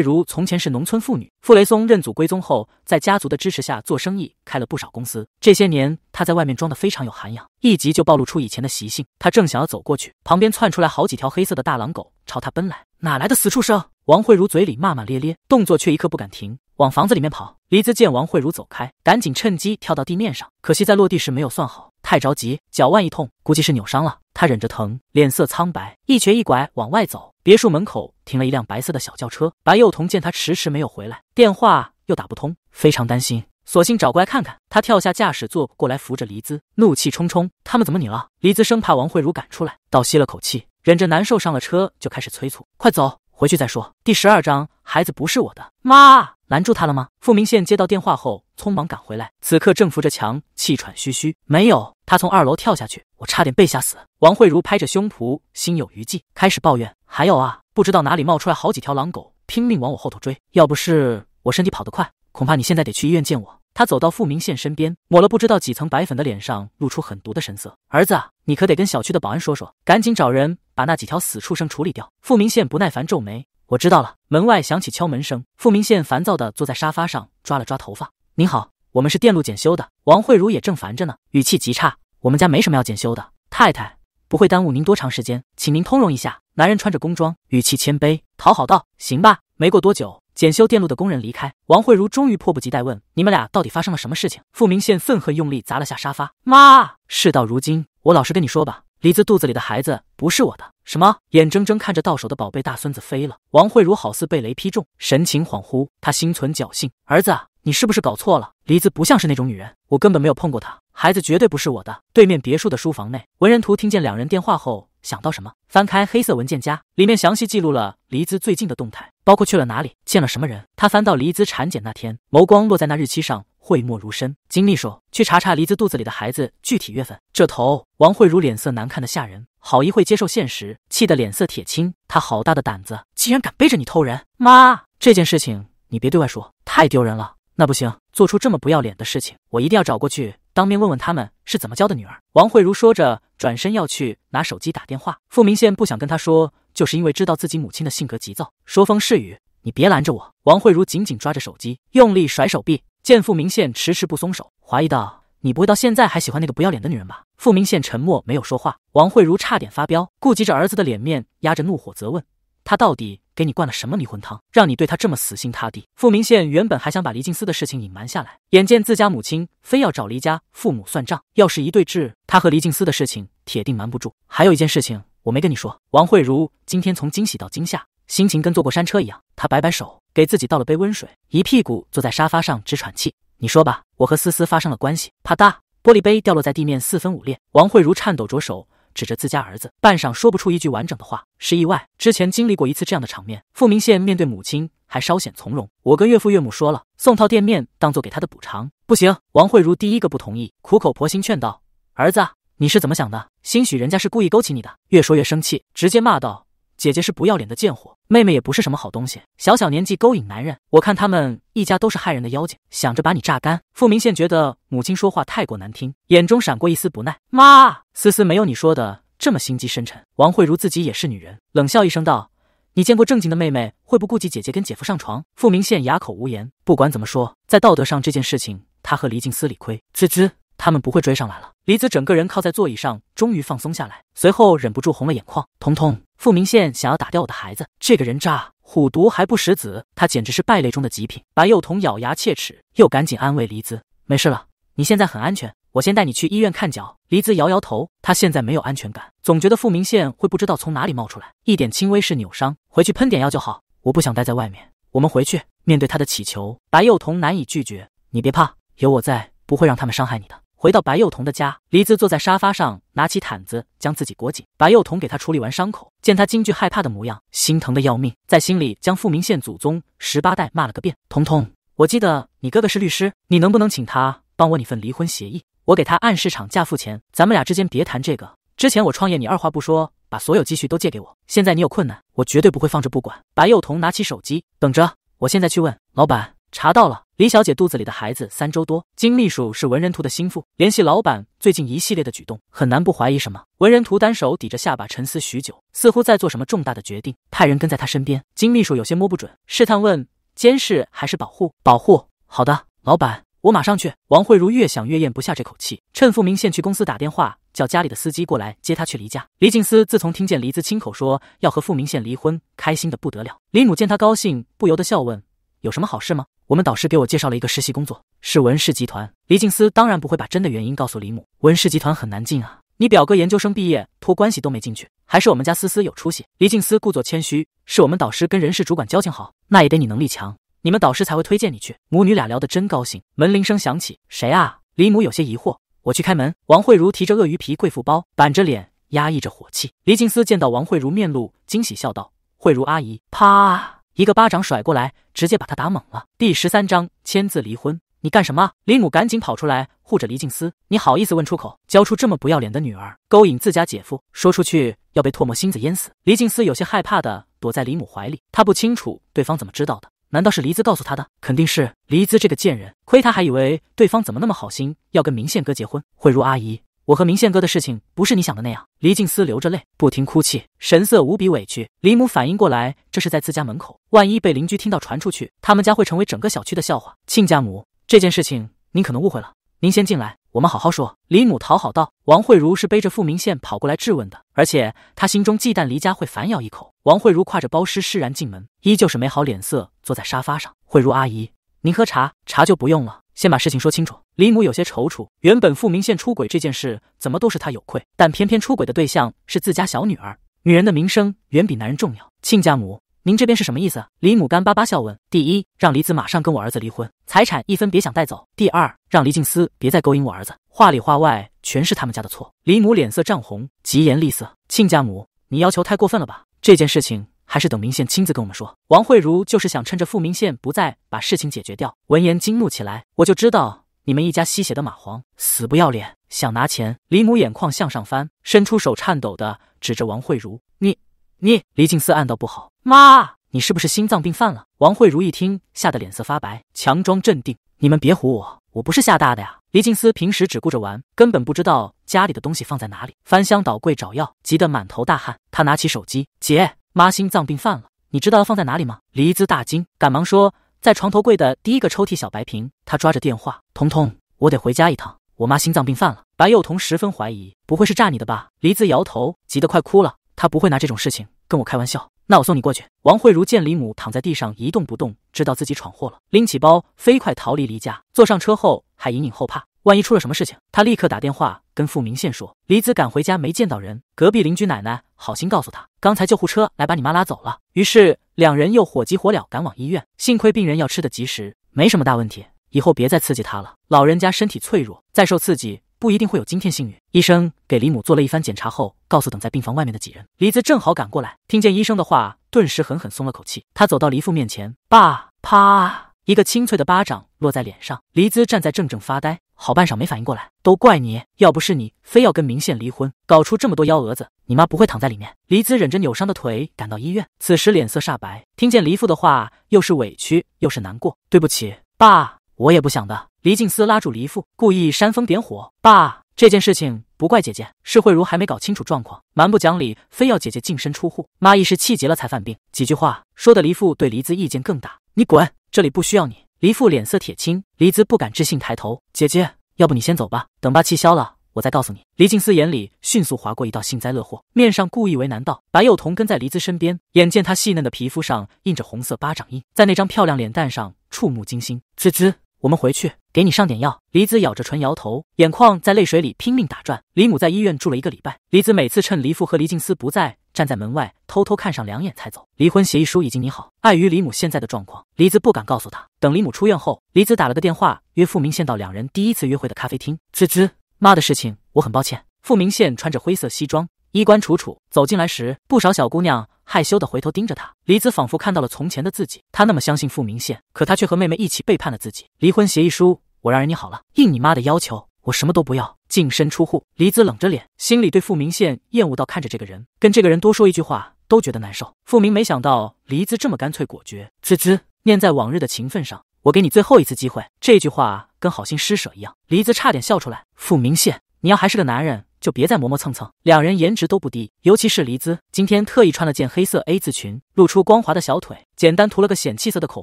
茹从前是农村妇女，傅雷松认祖归宗后，在家族的支持下做生意，开了不少公司。这些年他在外面装的非常有涵养，一急就暴露出以前的习性。他正想要走过去，旁边窜出来好几条黑色的大狼狗朝他奔来，哪来的死畜生！王慧茹嘴里骂骂咧咧，动作却一刻不敢停，往房子里面跑。黎姿见王慧茹走开，赶紧趁机跳到地面上。可惜在落地时没有算好，太着急，脚腕一痛，估计是扭伤了。他忍着疼，脸色苍白，一瘸一拐往外走。别墅门口停了一辆白色的小轿车。白幼童见他迟迟没有回来，电话又打不通，非常担心，索性找过来看看。他跳下驾驶座过来扶着黎姿，怒气冲冲：“他们怎么你了？”黎姿生怕王慧茹赶出来，倒吸了口气，忍着难受上了车，就开始催促：“快走，回去再说。”第十二章。孩子不是我的，妈拦住他了吗？傅明宪接到电话后，匆忙赶回来，此刻正扶着墙，气喘吁吁。没有，他从二楼跳下去，我差点被吓死。王慧茹拍着胸脯，心有余悸，开始抱怨。还有啊，不知道哪里冒出来好几条狼狗，拼命往我后头追，要不是我身体跑得快，恐怕你现在得去医院见我。他走到傅明宪身边，抹了不知道几层白粉的脸上，露出狠毒的神色。儿子，你可得跟小区的保安说说，赶紧找人把那几条死畜生处理掉。傅明宪不耐烦皱眉。我知道了。门外响起敲门声，傅明宪烦躁地坐在沙发上，抓了抓头发。您好，我们是电路检修的。王慧茹也正烦着呢，语气极差。我们家没什么要检修的，太太不会耽误您多长时间，请您通融一下。男人穿着工装，语气谦卑，讨好道：“行吧。”没过多久，检修电路的工人离开。王慧茹终于迫不及待问：“你们俩到底发生了什么事情？”傅明宪愤恨用力砸了下沙发。妈，事到如今，我老实跟你说吧。李子肚子里的孩子不是我的。什么？眼睁睁看着到手的宝贝大孙子飞了？王慧茹好似被雷劈中，神情恍惚。她心存侥幸，儿子，你是不是搞错了？李子不像是那种女人，我根本没有碰过她，孩子绝对不是我的。对面别墅的书房内，文人图听见两人电话后，想到什么，翻开黑色文件夹，里面详细记录了李子最近的动态，包括去了哪里，见了什么人。他翻到李子产检那天，眸光落在那日期上。讳莫如深。金秘书，去查查梨子肚子里的孩子具体月份。这头，王慧茹脸色难看的吓人，好一会接受现实，气得脸色铁青。她好大的胆子，竟然敢背着你偷人！妈，这件事情你别对外说，太丢人了。那不行，做出这么不要脸的事情，我一定要找过去，当面问问他们是怎么教的女儿。王慧茹说着，转身要去拿手机打电话。傅明宪不想跟她说，就是因为知道自己母亲的性格急躁，说风是雨。你别拦着我！王慧茹紧紧抓着手机，用力甩手臂。见傅明宪迟迟不松手，怀疑道：“你不会到现在还喜欢那个不要脸的女人吧？”傅明宪沉默，没有说话。王慧茹差点发飙，顾及着儿子的脸面，压着怒火责问：“他到底给你灌了什么迷魂汤，让你对他这么死心塌地？”傅明宪原本还想把黎静思的事情隐瞒下来，眼见自家母亲非要找黎家父母算账，要是一对峙，他和黎静思的事情铁定瞒不住。还有一件事情我没跟你说。王慧茹今天从惊喜到惊吓，心情跟坐过山车一样。她摆摆手。给自己倒了杯温水，一屁股坐在沙发上直喘气。你说吧，我和思思发生了关系。啪嗒，玻璃杯掉落在地面，四分五裂。王慧茹颤抖着手指着自家儿子，半晌说不出一句完整的话。是意外，之前经历过一次这样的场面。傅明宪面对母亲还稍显从容。我跟岳父岳母说了，送套店面当做给他的补偿。不行！王慧茹第一个不同意，苦口婆心劝道：“儿子，你是怎么想的？兴许人家是故意勾起你的。”越说越生气，直接骂道。姐姐是不要脸的贱货，妹妹也不是什么好东西，小小年纪勾引男人，我看他们一家都是害人的妖精，想着把你榨干。傅明宪觉得母亲说话太过难听，眼中闪过一丝不耐。妈，思思没有你说的这么心机深沉。王慧茹自己也是女人，冷笑一声道：“你见过正经的妹妹会不顾及姐姐跟姐夫上床？”傅明宪哑口无言。不管怎么说，在道德上这件事情，他和黎静思理亏。吱吱，他们不会追上来了。黎子整个人靠在座椅上，终于放松下来，随后忍不住红了眼眶。彤彤，傅明宪想要打掉我的孩子，这个人渣，虎毒还不食子，他简直是败类中的极品。白幼童咬牙切齿，又赶紧安慰黎姿：“没事了，你现在很安全，我先带你去医院看脚。”黎姿摇摇头，他现在没有安全感，总觉得傅明宪会不知道从哪里冒出来。一点轻微是扭伤，回去喷点药就好。我不想待在外面，我们回去。面对他的乞求，白幼童难以拒绝。你别怕，有我在，不会让他们伤害你的。回到白幼童的家，黎姿坐在沙发上，拿起毯子将自己裹紧。白幼童给他处理完伤口，见他惊惧害怕的模样，心疼的要命，在心里将富明县祖宗十八代骂了个遍。童童，我记得你哥哥是律师，你能不能请他帮我拟份离婚协议？我给他按市场价付钱。咱们俩之间别谈这个。之前我创业，你二话不说把所有积蓄都借给我，现在你有困难，我绝对不会放着不管。白幼童拿起手机，等着，我现在去问老板。查到了，李小姐肚子里的孩子三周多。金秘书是文人图的心腹，联系老板最近一系列的举动，很难不怀疑什么。文人图单手抵着下巴沉思许久，似乎在做什么重大的决定。派人跟在他身边，金秘书有些摸不准，试探问：“监视还是保护？”“保护。”“好的，老板，我马上去。”王慧茹越想越咽不下这口气，趁傅明宪去公司打电话，叫家里的司机过来接她去离家。李静思自从听见黎姿亲口说要和傅明宪离婚，开心的不得了。李母见她高兴，不由得笑问：“有什么好事吗？”我们导师给我介绍了一个实习工作，是文氏集团。黎静思当然不会把真的原因告诉李母。文氏集团很难进啊，你表哥研究生毕业，托关系都没进去，还是我们家思思有出息。黎静思故作谦虚：“是我们导师跟人事主管交情好，那也得你能力强，你们导师才会推荐你去。”母女俩聊得真高兴。门铃声响起，谁啊？李母有些疑惑。我去开门。王慧茹提着鳄鱼皮贵妇包，板着脸，压抑着火气。黎静思见到王慧茹，面露惊喜，笑道：“慧茹阿姨。”啪。一个巴掌甩过来，直接把他打懵了。第十三章签字离婚，你干什么？李母赶紧跑出来护着黎静思，你好意思问出口？交出这么不要脸的女儿，勾引自家姐夫，说出去要被唾沫星子淹死。黎静思有些害怕的躲在李母怀里，他不清楚对方怎么知道的，难道是黎姿告诉他的？肯定是黎姿这个贱人，亏他还以为对方怎么那么好心要跟明宪哥结婚。慧如阿姨。我和明宪哥的事情不是你想的那样，黎静思流着泪不停哭泣，神色无比委屈。李母反应过来，这是在自家门口，万一被邻居听到传出去，他们家会成为整个小区的笑话。亲家母，这件事情您可能误会了，您先进来，我们好好说。李母讨好道。王慧茹是背着傅明宪跑过来质问的，而且她心中忌惮黎家会反咬一口。王慧茹挎着包师释然进门，依旧是没好脸色，坐在沙发上。慧茹阿姨，您喝茶，茶就不用了。先把事情说清楚。李母有些踌躇。原本傅明宪出轨这件事，怎么都是他有愧，但偏偏出轨的对象是自家小女儿。女人的名声远比男人重要。亲家母，您这边是什么意思？李母干巴巴笑问。第一，让李子马上跟我儿子离婚，财产一分别想带走。第二，让李静思别再勾引我儿子。话里话外全是他们家的错。李母脸色涨红，疾言厉色。亲家母，你要求太过分了吧？这件事情。还是等明宪亲自跟我们说。王慧茹就是想趁着傅明宪不在，把事情解决掉。闻言惊怒起来，我就知道你们一家吸血的蚂蟥，死不要脸，想拿钱！李母眼眶向上翻，伸出手颤抖的指着王慧茹：“你你！”李静思暗道不好，妈，你是不是心脏病犯了？王慧茹一听，吓得脸色发白，强装镇定：“你们别唬我，我不是吓大的呀！”李静思平时只顾着玩，根本不知道家里的东西放在哪里，翻箱倒柜找药，急得满头大汗。他拿起手机，姐。妈心脏病犯了，你知道要放在哪里吗？黎姿大惊，赶忙说：“在床头柜的第一个抽屉，小白瓶。”他抓着电话：“彤彤，我得回家一趟，我妈心脏病犯了。”白幼彤十分怀疑：“不会是诈你的吧？”黎姿摇头，急得快哭了。他不会拿这种事情跟我开玩笑。那我送你过去。王慧茹见李母躺在地上一动不动，知道自己闯祸了，拎起包飞快逃离黎家。坐上车后，还隐隐后怕。万一出了什么事情，他立刻打电话跟傅明宪说，李子赶回家没见到人，隔壁邻居奶奶好心告诉他，刚才救护车来把你妈拉走了。于是两人又火急火燎赶往医院，幸亏病人要吃的及时，没什么大问题。以后别再刺激他了，老人家身体脆弱，再受刺激不一定会有今天幸运。医生给李母做了一番检查后，告诉等在病房外面的几人，李子正好赶过来，听见医生的话，顿时狠狠松了口气。他走到黎父面前，爸，啪。一个清脆的巴掌落在脸上，黎姿站在正正发呆，好半晌没反应过来。都怪你，要不是你非要跟明宪离婚，搞出这么多幺蛾子，你妈不会躺在里面。黎姿忍着扭伤的腿赶到医院，此时脸色煞白。听见黎父的话，又是委屈又是难过。对不起，爸，我也不想的。黎静思拉住黎父，故意煽风点火。爸，这件事情不怪姐姐，是慧茹还没搞清楚状况，蛮不讲理，非要姐姐净身出户。妈一时气急了才犯病。几句话说的黎父对黎姿意见更大。你滚。这里不需要你。黎父脸色铁青，黎姿不敢置信抬头。姐姐，要不你先走吧，等爸气消了，我再告诉你。黎静思眼里迅速划过一道幸灾乐祸，面上故意为难道。白幼童跟在黎姿身边，眼见她细嫩的皮肤上印着红色巴掌印，在那张漂亮脸蛋上触目惊心。姿姿，我们回去给你上点药。黎姿咬着唇摇头，眼眶在泪水里拼命打转。黎母在医院住了一个礼拜，黎姿每次趁黎父和黎静思不在。站在门外偷偷看上两眼才走。离婚协议书已经拟好，碍于李母现在的状况，黎子不敢告诉他。等李母出院后，黎子打了个电话约傅明宪到两人第一次约会的咖啡厅。滋滋，妈的事情我很抱歉。傅明宪穿着灰色西装，衣冠楚楚，走进来时，不少小姑娘害羞地回头盯着他。黎子仿佛看到了从前的自己，他那么相信傅明宪，可他却和妹妹一起背叛了自己。离婚协议书我让人拟好了，应你妈的要求。我什么都不要，净身出户。黎姿冷着脸，心里对傅明宪厌恶到看着这个人，跟这个人多说一句话都觉得难受。傅明没想到黎姿这么干脆果决，滋滋，念在往日的情分上，我给你最后一次机会。这句话跟好心施舍一样，黎姿差点笑出来。傅明宪。你要还是个男人，就别再磨磨蹭蹭。两人颜值都不低，尤其是黎姿，今天特意穿了件黑色 A 字裙，露出光滑的小腿，简单涂了个显气色的口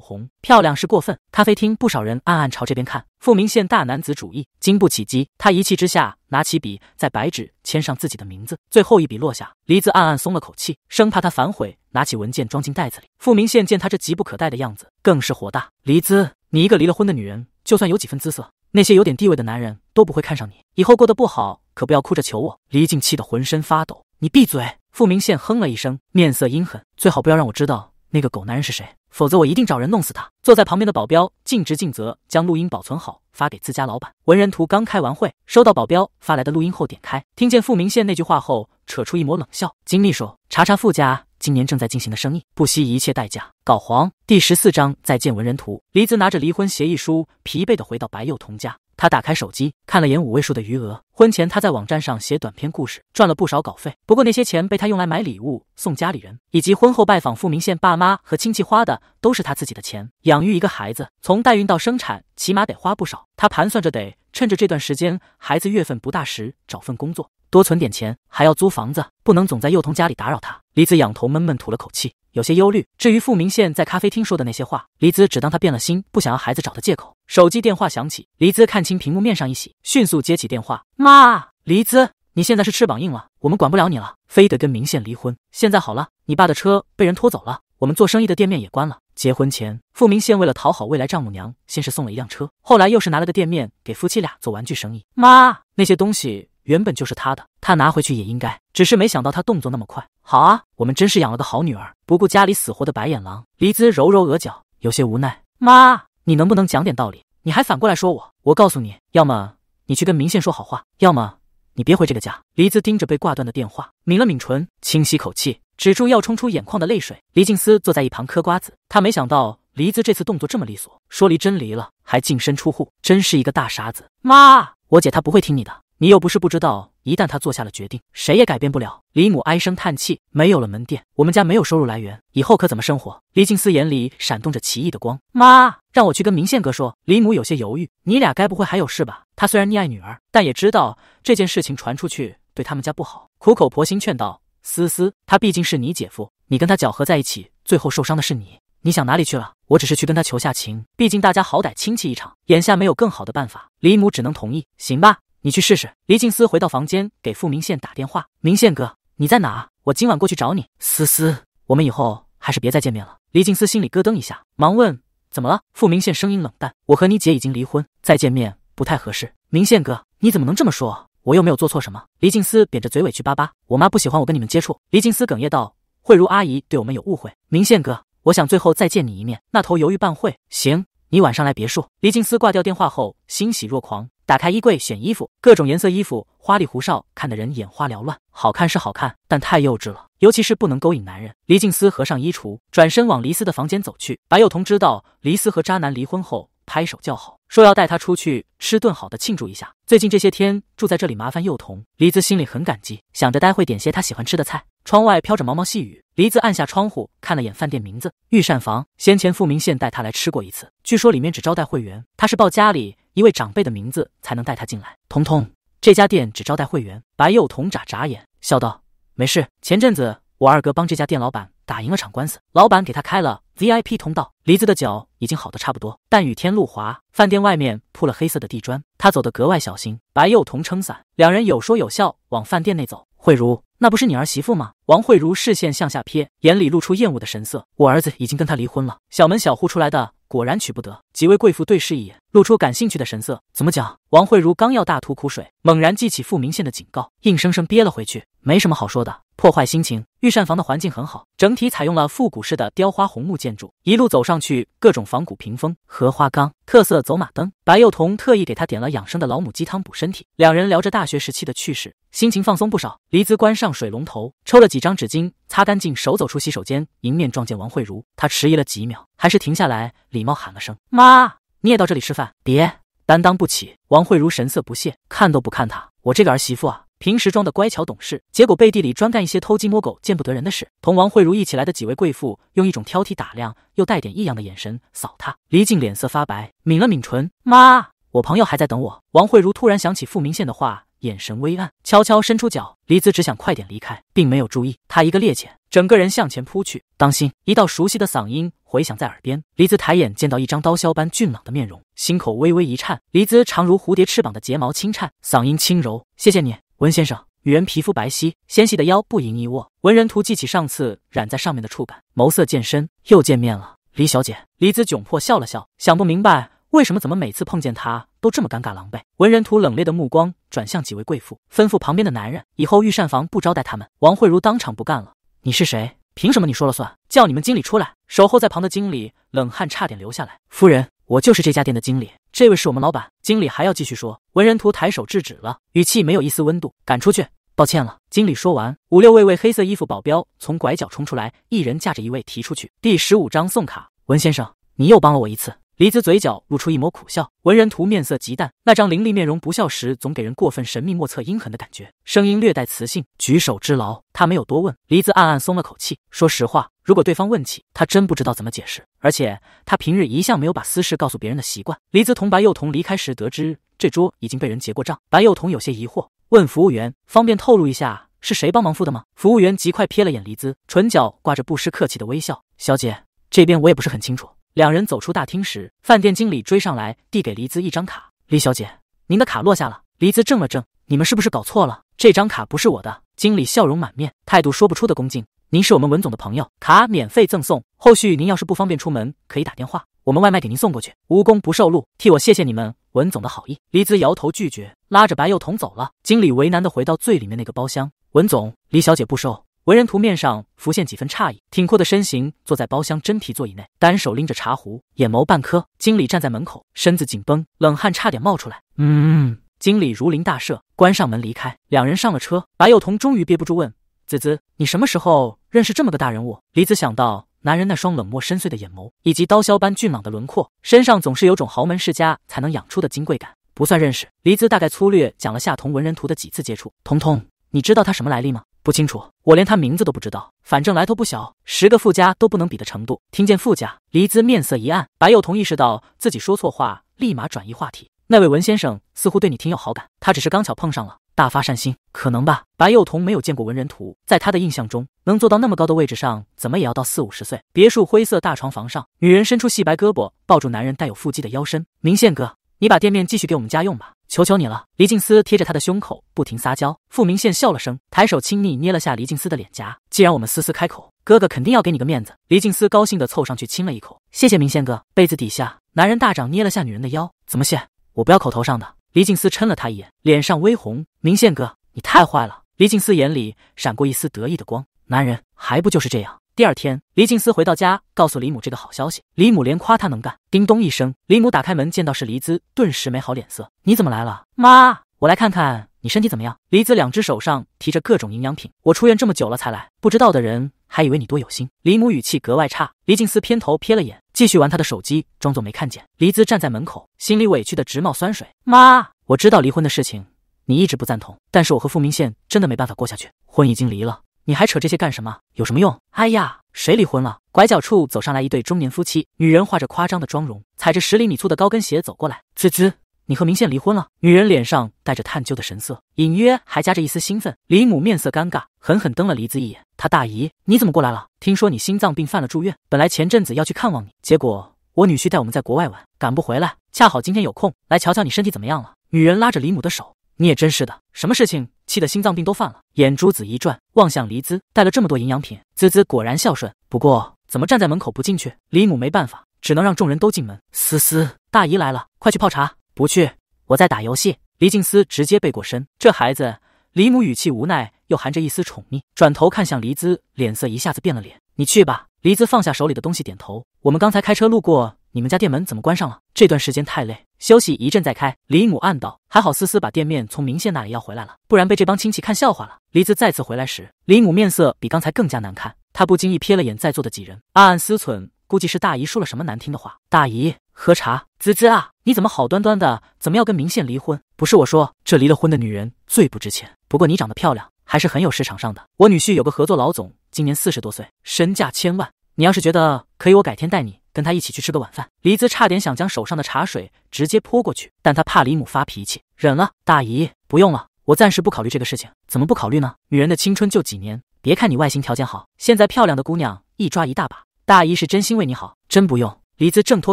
红，漂亮是过分。咖啡厅不少人暗暗朝这边看。傅明宪大男子主义，经不起激，他一气之下拿起笔，在白纸签上自己的名字，最后一笔落下，黎姿暗暗松了口气，生怕他反悔，拿起文件装进袋子里。傅明宪见他这急不可待的样子，更是火大。黎姿，你一个离了婚的女人，就算有几分姿色。那些有点地位的男人都不会看上你，以后过得不好可不要哭着求我。黎静气得浑身发抖，你闭嘴！傅明宪哼了一声，面色阴狠，最好不要让我知道那个狗男人是谁，否则我一定找人弄死他。坐在旁边的保镖尽职尽责，将录音保存好，发给自家老板文人图。刚开完会，收到保镖发来的录音后，点开，听见傅明宪那句话后，扯出一抹冷笑。金秘书，查查傅家。今年正在进行的生意，不惜一切代价搞黄。第十四章再见文人图。黎姿拿着离婚协议书，疲惫的回到白幼童家。他打开手机，看了眼五位数的余额。婚前他在网站上写短篇故事，赚了不少稿费。不过那些钱被他用来买礼物送家里人，以及婚后拜访傅明宪爸妈和亲戚花的，都是他自己的钱。养育一个孩子，从代孕到生产，起码得花不少。他盘算着得趁着这段时间，孩子月份不大时找份工作。多存点钱，还要租房子，不能总在幼童家里打扰他。黎子仰头闷闷吐了口气，有些忧虑。至于傅明宪在咖啡厅说的那些话，黎子只当他变了心，不想要孩子找的借口。手机电话响起，黎子看清屏幕，面上一喜，迅速接起电话。妈，黎子，你现在是翅膀硬了，我们管不了你了，非得跟明宪离婚。现在好了，你爸的车被人拖走了，我们做生意的店面也关了。结婚前，傅明宪为了讨好未来丈母娘，先是送了一辆车，后来又是拿了个店面给夫妻俩做玩具生意。妈，那些东西。原本就是他的，他拿回去也应该。只是没想到他动作那么快。好啊，我们真是养了个好女儿。不顾家里死活的白眼狼，黎姿揉揉额角，有些无奈。妈，你能不能讲点道理？你还反过来说我？我告诉你，要么你去跟明宪说好话，要么你别回这个家。黎姿盯着被挂断的电话，抿了抿唇，清晰口气，止住要冲出眼眶的泪水。黎静思坐在一旁嗑瓜子，他没想到黎姿这次动作这么利索，说离真离了，还净身出户，真是一个大傻子。妈，我姐她不会听你的。你又不是不知道，一旦他做下了决定，谁也改变不了。李母唉声叹气：“没有了门店，我们家没有收入来源，以后可怎么生活？”李静思眼里闪动着奇异的光：“妈，让我去跟明宪哥说。”李母有些犹豫：“你俩该不会还有事吧？”他虽然溺爱女儿，但也知道这件事情传出去对他们家不好，苦口婆心劝道：“思思，他毕竟是你姐夫，你跟他搅合在一起，最后受伤的是你。你想哪里去了？我只是去跟他求下情，毕竟大家好歹亲戚一场，眼下没有更好的办法。”李母只能同意：“行吧。”你去试试。黎静思回到房间，给傅明宪打电话：“明宪哥，你在哪？我今晚过去找你。”思思，我们以后还是别再见面了。黎静思心里咯噔一下，忙问：“怎么了？”傅明宪声音冷淡：“我和你姐已经离婚，再见面不太合适。”明宪哥，你怎么能这么说？我又没有做错什么。黎静思扁着嘴委屈巴巴：“我妈不喜欢我跟你们接触。”黎静思哽咽道：“慧茹阿姨对我们有误会。”明宪哥，我想最后再见你一面。那头犹豫半会，行，你晚上来别墅。黎静思挂掉电话后欣喜若狂。打开衣柜选衣服，各种颜色衣服，花里胡哨，看得人眼花缭乱。好看是好看，但太幼稚了，尤其是不能勾引男人。黎静思合上衣橱，转身往黎思的房间走去。白幼童知道黎思和渣男离婚后，拍手叫好，说要带他出去吃顿好的庆祝一下。最近这些天住在这里麻烦幼童，黎姿心里很感激，想着待会点些他喜欢吃的菜。窗外飘着毛毛细雨，黎姿按下窗户，看了眼饭店名字“御膳房”。先前傅明宪带他来吃过一次，据说里面只招待会员。他是报家里。一位长辈的名字才能带他进来。彤彤，这家店只招待会员。白幼童眨眨眼，笑道：“没事，前阵子我二哥帮这家店老板打赢了场官司，老板给他开了 VIP 通道。”梨子的脚已经好的差不多，但雨天路滑，饭店外面铺了黑色的地砖，他走得格外小心。白幼童撑伞，两人有说有笑往饭店内走。慧茹，那不是你儿媳妇吗？王慧茹视线向下瞥，眼里露出厌恶的神色：“我儿子已经跟他离婚了，小门小户出来的。”果然娶不得。几位贵妇对视一眼，露出感兴趣的神色。怎么讲？王慧茹刚要大吐苦水，猛然记起傅明宪的警告，硬生生憋了回去。没什么好说的。破坏心情。御膳房的环境很好，整体采用了复古式的雕花红木建筑，一路走上去，各种仿古屏风、荷花缸、特色走马灯。白幼童特意给他点了养生的老母鸡汤补身体，两人聊着大学时期的趣事，心情放松不少。黎姿关上水龙头，抽了几张纸巾擦干净手，走出洗手间，迎面撞见王慧茹。她迟疑了几秒，还是停下来，礼貌喊了声：“妈，你也到这里吃饭？别，担当不起。”王慧茹神色不屑，看都不看她：“我这个儿媳妇啊。”平时装的乖巧懂事，结果背地里专干一些偷鸡摸狗、见不得人的事。同王慧茹一起来的几位贵妇，用一种挑剔、打量又带点异样的眼神扫他。黎静脸色发白，抿了抿唇：“妈，我朋友还在等我。”王慧茹突然想起傅明宪的话，眼神微暗，悄悄伸出脚。黎姿只想快点离开，并没有注意他一个趔趄，整个人向前扑去。当心！一道熟悉的嗓音回响在耳边。黎姿抬眼见到一张刀削般俊朗的面容，心口微微一颤。黎姿长如蝴蝶翅膀的睫毛轻颤，嗓音轻柔：“谢谢你。”文先生，女人皮肤白皙，纤细的腰不盈一握。文人图记起上次染在上面的触感，眸色渐深。又见面了，李小姐。李子窘迫笑了笑，想不明白为什么，怎么每次碰见他都这么尴尬狼狈。文人图冷冽的目光转向几位贵妇，吩咐旁边的男人，以后御膳房不招待他们。王慧茹当场不干了，你是谁？凭什么你说了算？叫你们经理出来！守候在旁的经理冷汗差点流下来，夫人。我就是这家店的经理，这位是我们老板。经理还要继续说，文人图抬手制止了，语气没有一丝温度。赶出去，抱歉了。经理说完，五六位位黑色衣服保镖从拐角冲出来，一人架着一位提出去。第十五章送卡。文先生，你又帮了我一次。黎子嘴角露出一抹苦笑。文人图面色极淡，那张凌厉面容不笑时，总给人过分神秘莫测、阴狠的感觉，声音略带磁性。举手之劳，他没有多问。黎子暗暗松了口气。说实话。如果对方问起，他真不知道怎么解释，而且他平日一向没有把私事告诉别人的习惯。黎姿同白幼童离开时，得知这桌已经被人结过账。白幼童有些疑惑，问服务员：“方便透露一下是谁帮忙付的吗？”服务员极快瞥了眼黎姿，唇角挂着不失客气的微笑：“小姐，这边我也不是很清楚。”两人走出大厅时，饭店经理追上来，递给黎姿一张卡：“黎小姐，您的卡落下了。”黎姿怔了怔：“你们是不是搞错了？这张卡不是我的。”经理笑容满面，态度说不出的恭敬。您是我们文总的朋友，卡免费赠送。后续您要是不方便出门，可以打电话，我们外卖给您送过去。无功不受禄，替我谢谢你们文总的好意。黎姿摇头拒绝，拉着白幼童走了。经理为难的回到最里面那个包厢。文总，黎小姐不收。文人图面上浮现几分诧异，挺阔的身形坐在包厢真皮座椅内，单手拎着茶壶，眼眸半颗。经理站在门口，身子紧绷，冷汗差点冒出来。嗯。经理如临大赦，关上门离开。两人上了车，白幼童终于憋不住问。子子，你什么时候认识这么个大人物？黎子想到男人那双冷漠深邃的眼眸，以及刀削般俊朗的轮廓，身上总是有种豪门世家才能养出的金贵感。不算认识，黎子大概粗略讲了下同文人图的几次接触。彤彤，你知道他什么来历吗？不清楚，我连他名字都不知道。反正来头不小，十个富家都不能比的程度。听见富家，黎子面色一暗。白幼彤意识到自己说错话，立马转移话题。那位文先生似乎对你挺有好感，他只是刚巧碰上了。大发善心，可能吧。白幼童没有见过文人图，在他的印象中，能做到那么高的位置上，怎么也要到四五十岁。别墅灰色大床房上，女人伸出细白胳膊抱住男人带有腹肌的腰身。明宪哥，你把店面继续给我们家用吧，求求你了。黎静思贴着他的胸口不停撒娇。傅明宪笑了声，抬手亲昵捏了下黎静思的脸颊。既然我们思思开口，哥哥肯定要给你个面子。黎静思高兴地凑上去亲了一口。谢谢明宪哥。被子底下，男人大掌捏了下女人的腰。怎么谢？我不要口头上的。黎静思嗔了他一眼，脸上微红。明宪哥，你太坏了！黎静思眼里闪过一丝得意的光。男人还不就是这样。第二天，黎静思回到家，告诉李母这个好消息。李母连夸他能干。叮咚一声，李母打开门，见到是黎姿，顿时没好脸色。你怎么来了，妈？我来看看你身体怎么样。黎子两只手上提着各种营养品。我出院这么久了才来，不知道的人还以为你多有心。李母语气格外差。黎静思偏头瞥了眼，继续玩他的手机，装作没看见。黎姿站在门口，心里委屈的直冒酸水。妈，我知道离婚的事情，你一直不赞同，但是我和傅明宪真的没办法过下去。婚已经离了，你还扯这些干什么？有什么用？哎呀，谁离婚了？拐角处走上来一对中年夫妻，女人画着夸张的妆容，踩着十厘米粗的高跟鞋走过来，滋滋。你和明宪离婚了？女人脸上带着探究的神色，隐约还夹着一丝兴奋。李母面色尴尬，狠狠瞪了黎姿一眼。她大姨，你怎么过来了？听说你心脏病犯了，住院。本来前阵子要去看望你，结果我女婿带我们在国外玩，赶不回来。恰好今天有空，来瞧瞧你身体怎么样了。女人拉着李母的手，你也真是的，什么事情气得心脏病都犯了。眼珠子一转，望向黎姿，带了这么多营养品，滋滋果然孝顺。不过，怎么站在门口不进去？李母没办法，只能让众人都进门。思思，大姨来了，快去泡茶。不去，我在打游戏。黎静思直接背过身，这孩子。黎母语气无奈，又含着一丝宠溺，转头看向黎姿，脸色一下子变了脸。你去吧。黎姿放下手里的东西，点头。我们刚才开车路过你们家店门，怎么关上了？这段时间太累，休息一阵再开。黎母暗道，还好思思把店面从明县那里要回来了，不然被这帮亲戚看笑话了。黎姿再次回来时，黎母面色比刚才更加难看。她不经意瞥了眼在座的几人，暗暗思忖，估计是大姨说了什么难听的话。大姨。喝茶，滋滋啊，你怎么好端端的，怎么要跟明宪离婚？不是我说，这离了婚的女人最不值钱。不过你长得漂亮，还是很有市场上的。我女婿有个合作老总，今年四十多岁，身价千万。你要是觉得可以，我改天带你跟他一起去吃个晚饭。黎姿差点想将手上的茶水直接泼过去，但她怕李母发脾气，忍了。大姨，不用了，我暂时不考虑这个事情。怎么不考虑呢？女人的青春就几年，别看你外形条件好，现在漂亮的姑娘一抓一大把。大姨是真心为你好，真不用。黎姿挣脱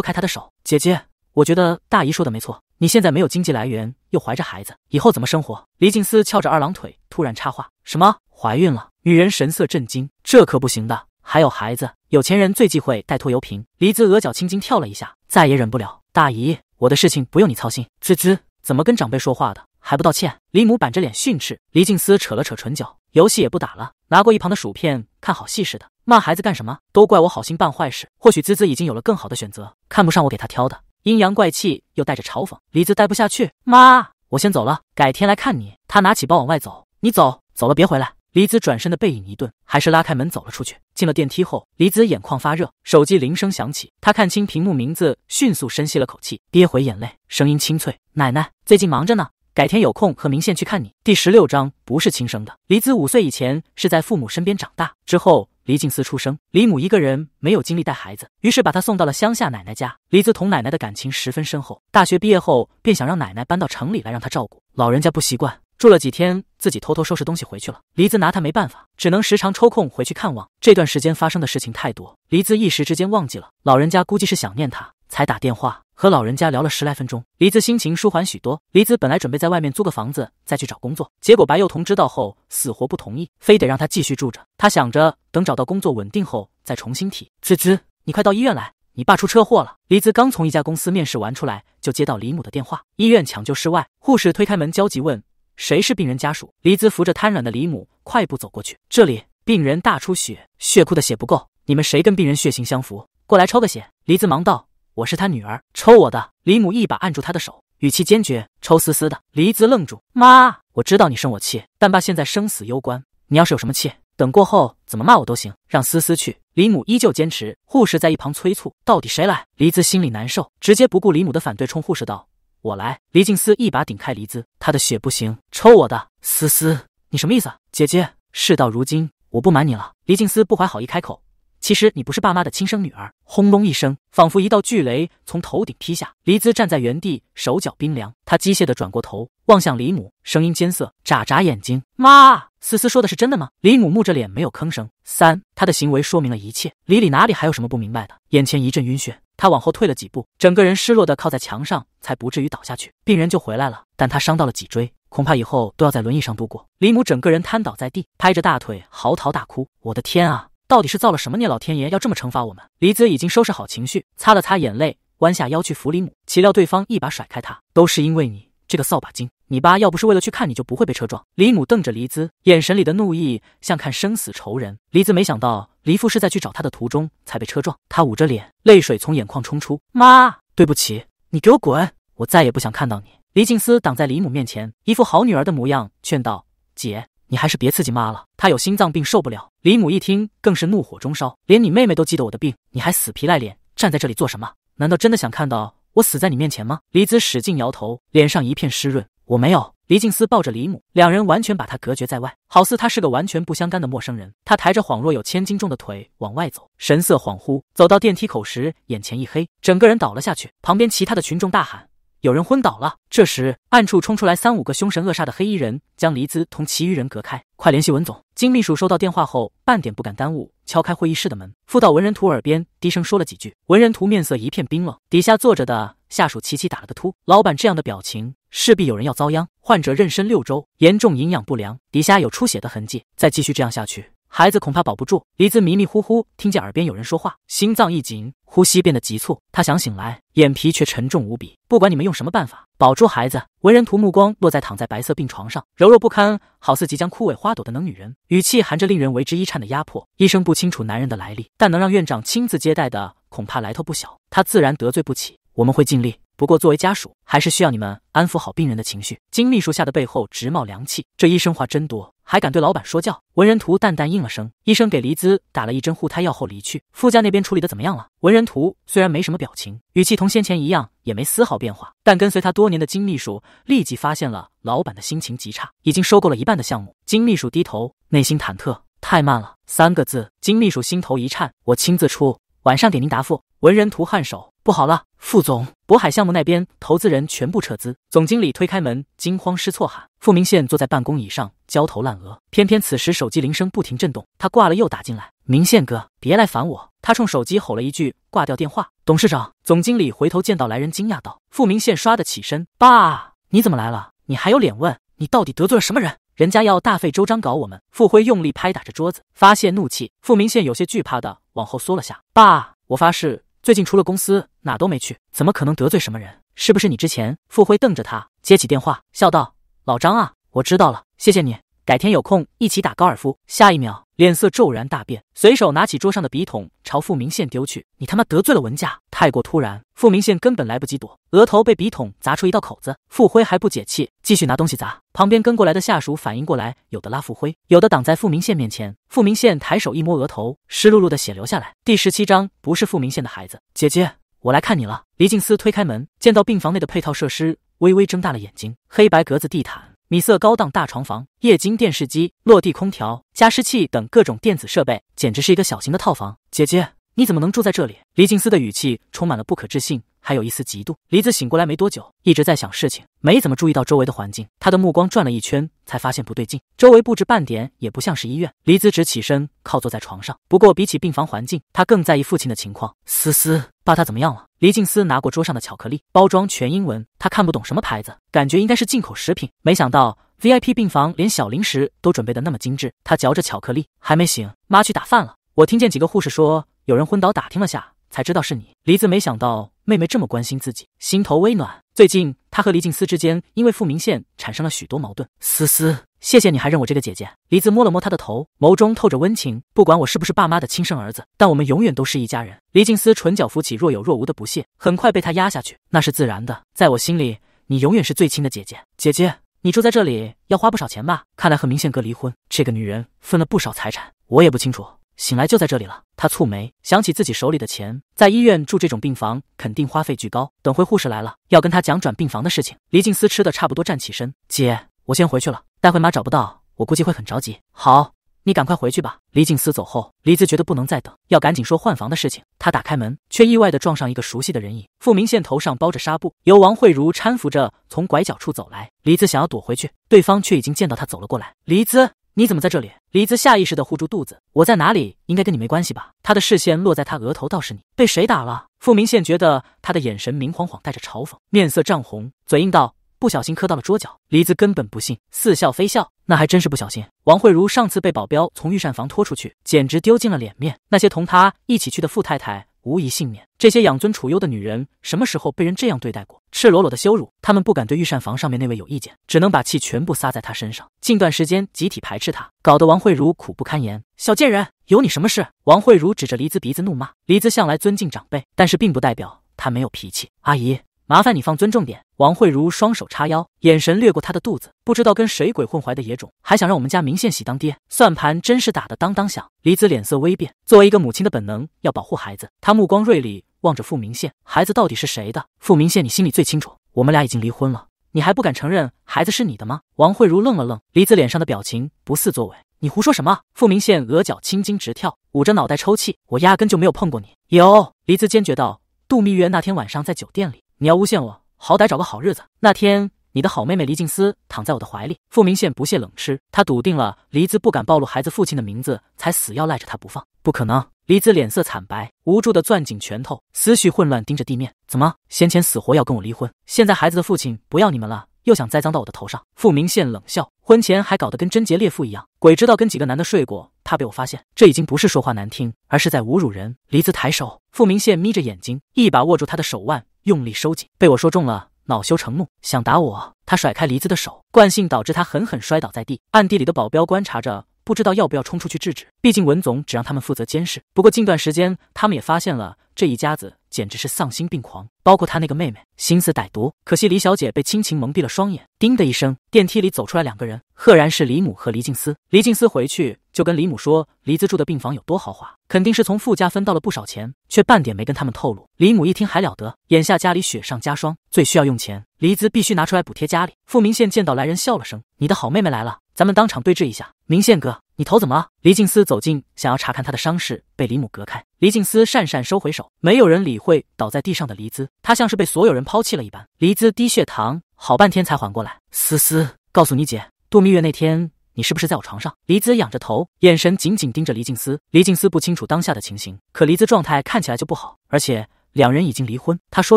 开他的手，姐姐，我觉得大姨说的没错，你现在没有经济来源，又怀着孩子，以后怎么生活？黎静思翘着二郎腿，突然插话：“什么怀孕了？”女人神色震惊，这可不行的，还有孩子，有钱人最忌讳带拖油瓶。黎姿额角青筋跳了一下，再也忍不了：“大姨，我的事情不用你操心。”吱吱，怎么跟长辈说话的，还不道歉？李母板着脸训斥。黎静思扯了扯唇角，游戏也不打了，拿过一旁的薯片，看好戏似的。骂孩子干什么？都怪我好心办坏事。或许滋滋已经有了更好的选择，看不上我给他挑的。阴阳怪气又带着嘲讽。李子待不下去，妈，我先走了，改天来看你。他拿起包往外走。你走走了别回来。李子转身的背影一顿，还是拉开门走了出去。进了电梯后，李子眼眶发热，手机铃声响起，他看清屏幕名字，迅速深吸了口气，憋回眼泪，声音清脆：“奶奶最近忙着呢，改天有空和明宪去看你。”第十六章不是亲生的。李子五岁以前是在父母身边长大，之后。黎静思出生，黎母一个人没有精力带孩子，于是把他送到了乡下奶奶家。黎子同奶奶的感情十分深厚，大学毕业后便想让奶奶搬到城里来让他照顾。老人家不习惯，住了几天，自己偷偷收拾东西回去了。黎子拿他没办法，只能时常抽空回去看望。这段时间发生的事情太多，黎子一时之间忘记了。老人家估计是想念他，才打电话。和老人家聊了十来分钟，黎子心情舒缓许多。黎子本来准备在外面租个房子，再去找工作，结果白幼童知道后死活不同意，非得让他继续住着。他想着等找到工作稳定后再重新提。滋滋，你快到医院来，你爸出车祸了。黎子刚从一家公司面试完出来，就接到李母的电话。医院抢救室外，护士推开门，焦急问：“谁是病人家属？”黎子扶着瘫软的李母，快步走过去。这里病人大出血，血库的血不够，你们谁跟病人血型相符，过来抽个血。黎子忙道。我是他女儿，抽我的！李母一把按住他的手，语气坚决：“抽思思的！”黎姿愣住：“妈，我知道你生我气，但爸现在生死攸关，你要是有什么气，等过后怎么骂我都行，让思思去。”李母依旧坚持。护士在一旁催促：“到底谁来？”黎姿心里难受，直接不顾李母的反对，冲护士道：“我来！”黎静思一把顶开黎姿，他的血不行，抽我的！思思，你什么意思？姐姐，事到如今，我不瞒你了。黎静思不怀好意开口。其实你不是爸妈的亲生女儿。轰隆一声，仿佛一道巨雷从头顶劈下。黎姿站在原地，手脚冰凉。她机械地转过头，望向李母，声音尖涩，眨眨眼睛：“妈，思思说的是真的吗？”李母木着脸，没有吭声。三，她的行为说明了一切。李李哪里还有什么不明白的？眼前一阵晕眩，他往后退了几步，整个人失落的靠在墙上，才不至于倒下去。病人就回来了，但他伤到了脊椎，恐怕以后都要在轮椅上度过。李母整个人瘫倒在地，拍着大腿，嚎啕大哭：“我的天啊！”到底是造了什么孽，老天爷要这么惩罚我们？黎姿已经收拾好情绪，擦了擦眼泪，弯下腰去扶黎母，岂料对方一把甩开她，都是因为你这个扫把精，你爸要不是为了去看你就不会被车撞。黎母瞪着黎姿，眼神里的怒意像看生死仇人。黎姿没想到黎父是在去找他的途中才被车撞，他捂着脸，泪水从眼眶冲出，妈，对不起，你给我滚，我再也不想看到你。黎静思挡在黎母面前，一副好女儿的模样，劝道，姐。你还是别刺激妈了，她有心脏病，受不了。李母一听，更是怒火中烧，连你妹妹都记得我的病，你还死皮赖脸站在这里做什么？难道真的想看到我死在你面前吗？李子使劲摇头，脸上一片湿润，我没有。黎静思抱着李母，两人完全把她隔绝在外，好似她是个完全不相干的陌生人。他抬着恍若有千斤重的腿往外走，神色恍惚，走到电梯口时，眼前一黑，整个人倒了下去。旁边其他的群众大喊。有人昏倒了。这时，暗处冲出来三五个凶神恶煞的黑衣人，将黎姿同其余人隔开。快联系文总！金秘书收到电话后，半点不敢耽误，敲开会议室的门，附到文人图耳边，低声说了几句。文人图面色一片冰冷，底下坐着的下属齐齐打了个突。老板这样的表情，势必有人要遭殃。患者妊娠六周，严重营养不良，底下有出血的痕迹，再继续这样下去。孩子恐怕保不住。黎姿迷迷糊糊听见耳边有人说话，心脏一紧，呼吸变得急促。他想醒来，眼皮却沉重无比。不管你们用什么办法保住孩子，文人图目光落在躺在白色病床上、柔弱不堪、好似即将枯萎花朵的冷女人，语气含着令人为之一颤的压迫。医生不清楚男人的来历，但能让院长亲自接待的，恐怕来头不小。他自然得罪不起。我们会尽力。不过，作为家属，还是需要你们安抚好病人的情绪。金秘书吓得背后直冒凉气，这医生话真多，还敢对老板说教？文人图淡淡应了声。医生给黎姿打了一针护胎药后离去。副驾那边处理的怎么样了？文人图虽然没什么表情，语气同先前一样，也没丝毫变化，但跟随他多年的金秘书立即发现了老板的心情极差，已经收购了一半的项目。金秘书低头，内心忐忑。太慢了，三个字。金秘书心头一颤，我亲自出，晚上给您答复。文人图颔首。不好了，副总，渤海项目那边投资人全部撤资。总经理推开门，惊慌失措喊：“傅明宪，坐在办公椅上焦头烂额。偏偏此时手机铃声不停震动，他挂了又打进来。明宪哥，别来烦我！”他冲手机吼了一句，挂掉电话。董事长，总经理回头见到来人，惊讶道：“傅明宪，刷的起身，爸，你怎么来了？你还有脸问？你到底得罪了什么人？人家要大费周章搞我们！”傅辉用力拍打着桌子，发泄怒气。傅明宪有些惧怕的往后缩了下：“爸，我发誓。”最近除了公司哪都没去，怎么可能得罪什么人？是不是你之前？傅辉瞪着他，接起电话，笑道：“老张啊，我知道了，谢谢你。”改天有空一起打高尔夫。下一秒，脸色骤然大变，随手拿起桌上的笔筒朝傅明宪丢去：“你他妈得罪了文家！”太过突然，傅明宪根本来不及躲，额头被笔筒砸出一道口子。傅辉还不解气，继续拿东西砸。旁边跟过来的下属反应过来，有的拉傅辉，有的挡在傅明宪面前。傅明宪抬手一摸额头，湿漉漉的血流下来。第十七章，不是傅明宪的孩子。姐姐，我来看你了。黎静思推开门，见到病房内的配套设施，微微睁大了眼睛。黑白格子地毯。米色高档大床房，液晶电视机、落地空调、加湿器等各种电子设备，简直是一个小型的套房。姐姐，你怎么能住在这里？黎静思的语气充满了不可置信。还有一丝嫉妒。李子醒过来没多久，一直在想事情，没怎么注意到周围的环境。他的目光转了一圈，才发现不对劲，周围布置半点也不像是医院。李子只起身靠坐在床上，不过比起病房环境，他更在意父亲的情况。思思，爸他怎么样了？黎静思拿过桌上的巧克力，包装全英文，他看不懂什么牌子，感觉应该是进口食品。没想到 VIP 病房连小零食都准备的那么精致。他嚼着巧克力，还没醒。妈去打饭了。我听见几个护士说有人昏倒，打听了下才知道是你。黎子没想到。妹妹这么关心自己，心头微暖。最近她和黎静思之间因为傅明宪产生了许多矛盾。思思，谢谢你还认我这个姐姐。黎姿摸了摸她的头，眸中透着温情。不管我是不是爸妈的亲生儿子，但我们永远都是一家人。黎静思唇角浮起若有若无的不屑，很快被他压下去。那是自然的，在我心里，你永远是最亲的姐姐。姐姐，你住在这里要花不少钱吧？看来和明宪哥离婚，这个女人分了不少财产。我也不清楚。醒来就在这里了。他蹙眉，想起自己手里的钱，在医院住这种病房肯定花费巨高。等会护士来了，要跟他讲转病房的事情。黎静思吃的差不多，站起身：“姐，我先回去了。待会妈找不到我，估计会很着急。”好，你赶快回去吧。黎静思走后，黎子觉得不能再等，要赶紧说换房的事情。他打开门，却意外地撞上一个熟悉的人影。傅明宪头上包着纱布，由王慧茹搀扶着从拐角处走来。黎子想要躲回去，对方却已经见到他走了过来。黎子。你怎么在这里？黎姿下意识地护住肚子。我在哪里？应该跟你没关系吧。他的视线落在他额头，倒是你被谁打了？傅明宪觉得他的眼神明晃晃，带着嘲讽，面色涨红，嘴硬道：“不小心磕到了桌角。”黎姿根本不信，似笑非笑：“那还真是不小心。”王慧如上次被保镖从御膳房拖出去，简直丢尽了脸面。那些同她一起去的傅太太。无一幸免，这些养尊处优的女人什么时候被人这样对待过？赤裸裸的羞辱，她们不敢对御膳房上面那位有意见，只能把气全部撒在他身上。近段时间集体排斥他，搞得王慧茹苦不堪言。小贱人，有你什么事？王慧茹指着黎姿鼻子怒骂。黎姿向来尊敬长辈，但是并不代表她没有脾气。阿姨。麻烦你放尊重点。王慧茹双手叉腰，眼神掠过他的肚子，不知道跟谁鬼混怀的野种，还想让我们家明宪喜当爹，算盘真是打得当当响。李子脸色微变，作为一个母亲的本能，要保护孩子。他目光锐利，望着傅明宪，孩子到底是谁的？傅明宪，你心里最清楚。我们俩已经离婚了，你还不敢承认孩子是你的吗？王慧茹愣了愣，李子脸上的表情不似作为。你胡说什么？傅明宪额角青筋直跳，捂着脑袋抽泣，我压根就没有碰过你。有黎子坚决道，度蜜月那天晚上在酒店里。你要诬陷我，好歹找个好日子。那天，你的好妹妹黎静思躺在我的怀里。傅明宪不屑冷嗤，他笃定了黎姿不敢暴露孩子父亲的名字，才死要赖着他不放。不可能！黎姿脸色惨白，无助的攥紧拳头，思绪混乱，盯着地面。怎么，先前死活要跟我离婚，现在孩子的父亲不要你们了，又想栽赃到我的头上？傅明宪冷笑，婚前还搞得跟贞洁烈妇一样，鬼知道跟几个男的睡过。他被我发现，这已经不是说话难听，而是在侮辱人。黎姿抬手，傅明宪眯着眼睛，一把握住他的手腕。用力收紧，被我说中了，恼羞成怒，想打我。他甩开梨子的手，惯性导致他狠狠摔倒在地。暗地里的保镖观察着，不知道要不要冲出去制止。毕竟文总只让他们负责监视。不过近段时间，他们也发现了。这一家子简直是丧心病狂，包括他那个妹妹，心思歹毒。可惜李小姐被亲情蒙蔽了双眼。叮的一声，电梯里走出来两个人，赫然是李母和黎静思。黎静思回去就跟李母说，黎姿住的病房有多豪华，肯定是从傅家分到了不少钱，却半点没跟他们透露。李母一听还了得，眼下家里雪上加霜，最需要用钱，黎姿必须拿出来补贴家里。傅明宪见到来人，笑了声：“你的好妹妹来了。”咱们当场对峙一下，明宪哥，你头怎么了？黎静思走近，想要查看他的伤势，被黎母隔开。黎静思讪讪收回手，没有人理会倒在地上的黎姿。他像是被所有人抛弃了一般。黎姿低血糖，好半天才缓过来。思思，告诉你姐，度蜜月那天，你是不是在我床上？黎姿仰着头，眼神紧紧盯着黎静思。黎静思不清楚当下的情形，可黎姿状态看起来就不好，而且。两人已经离婚，他说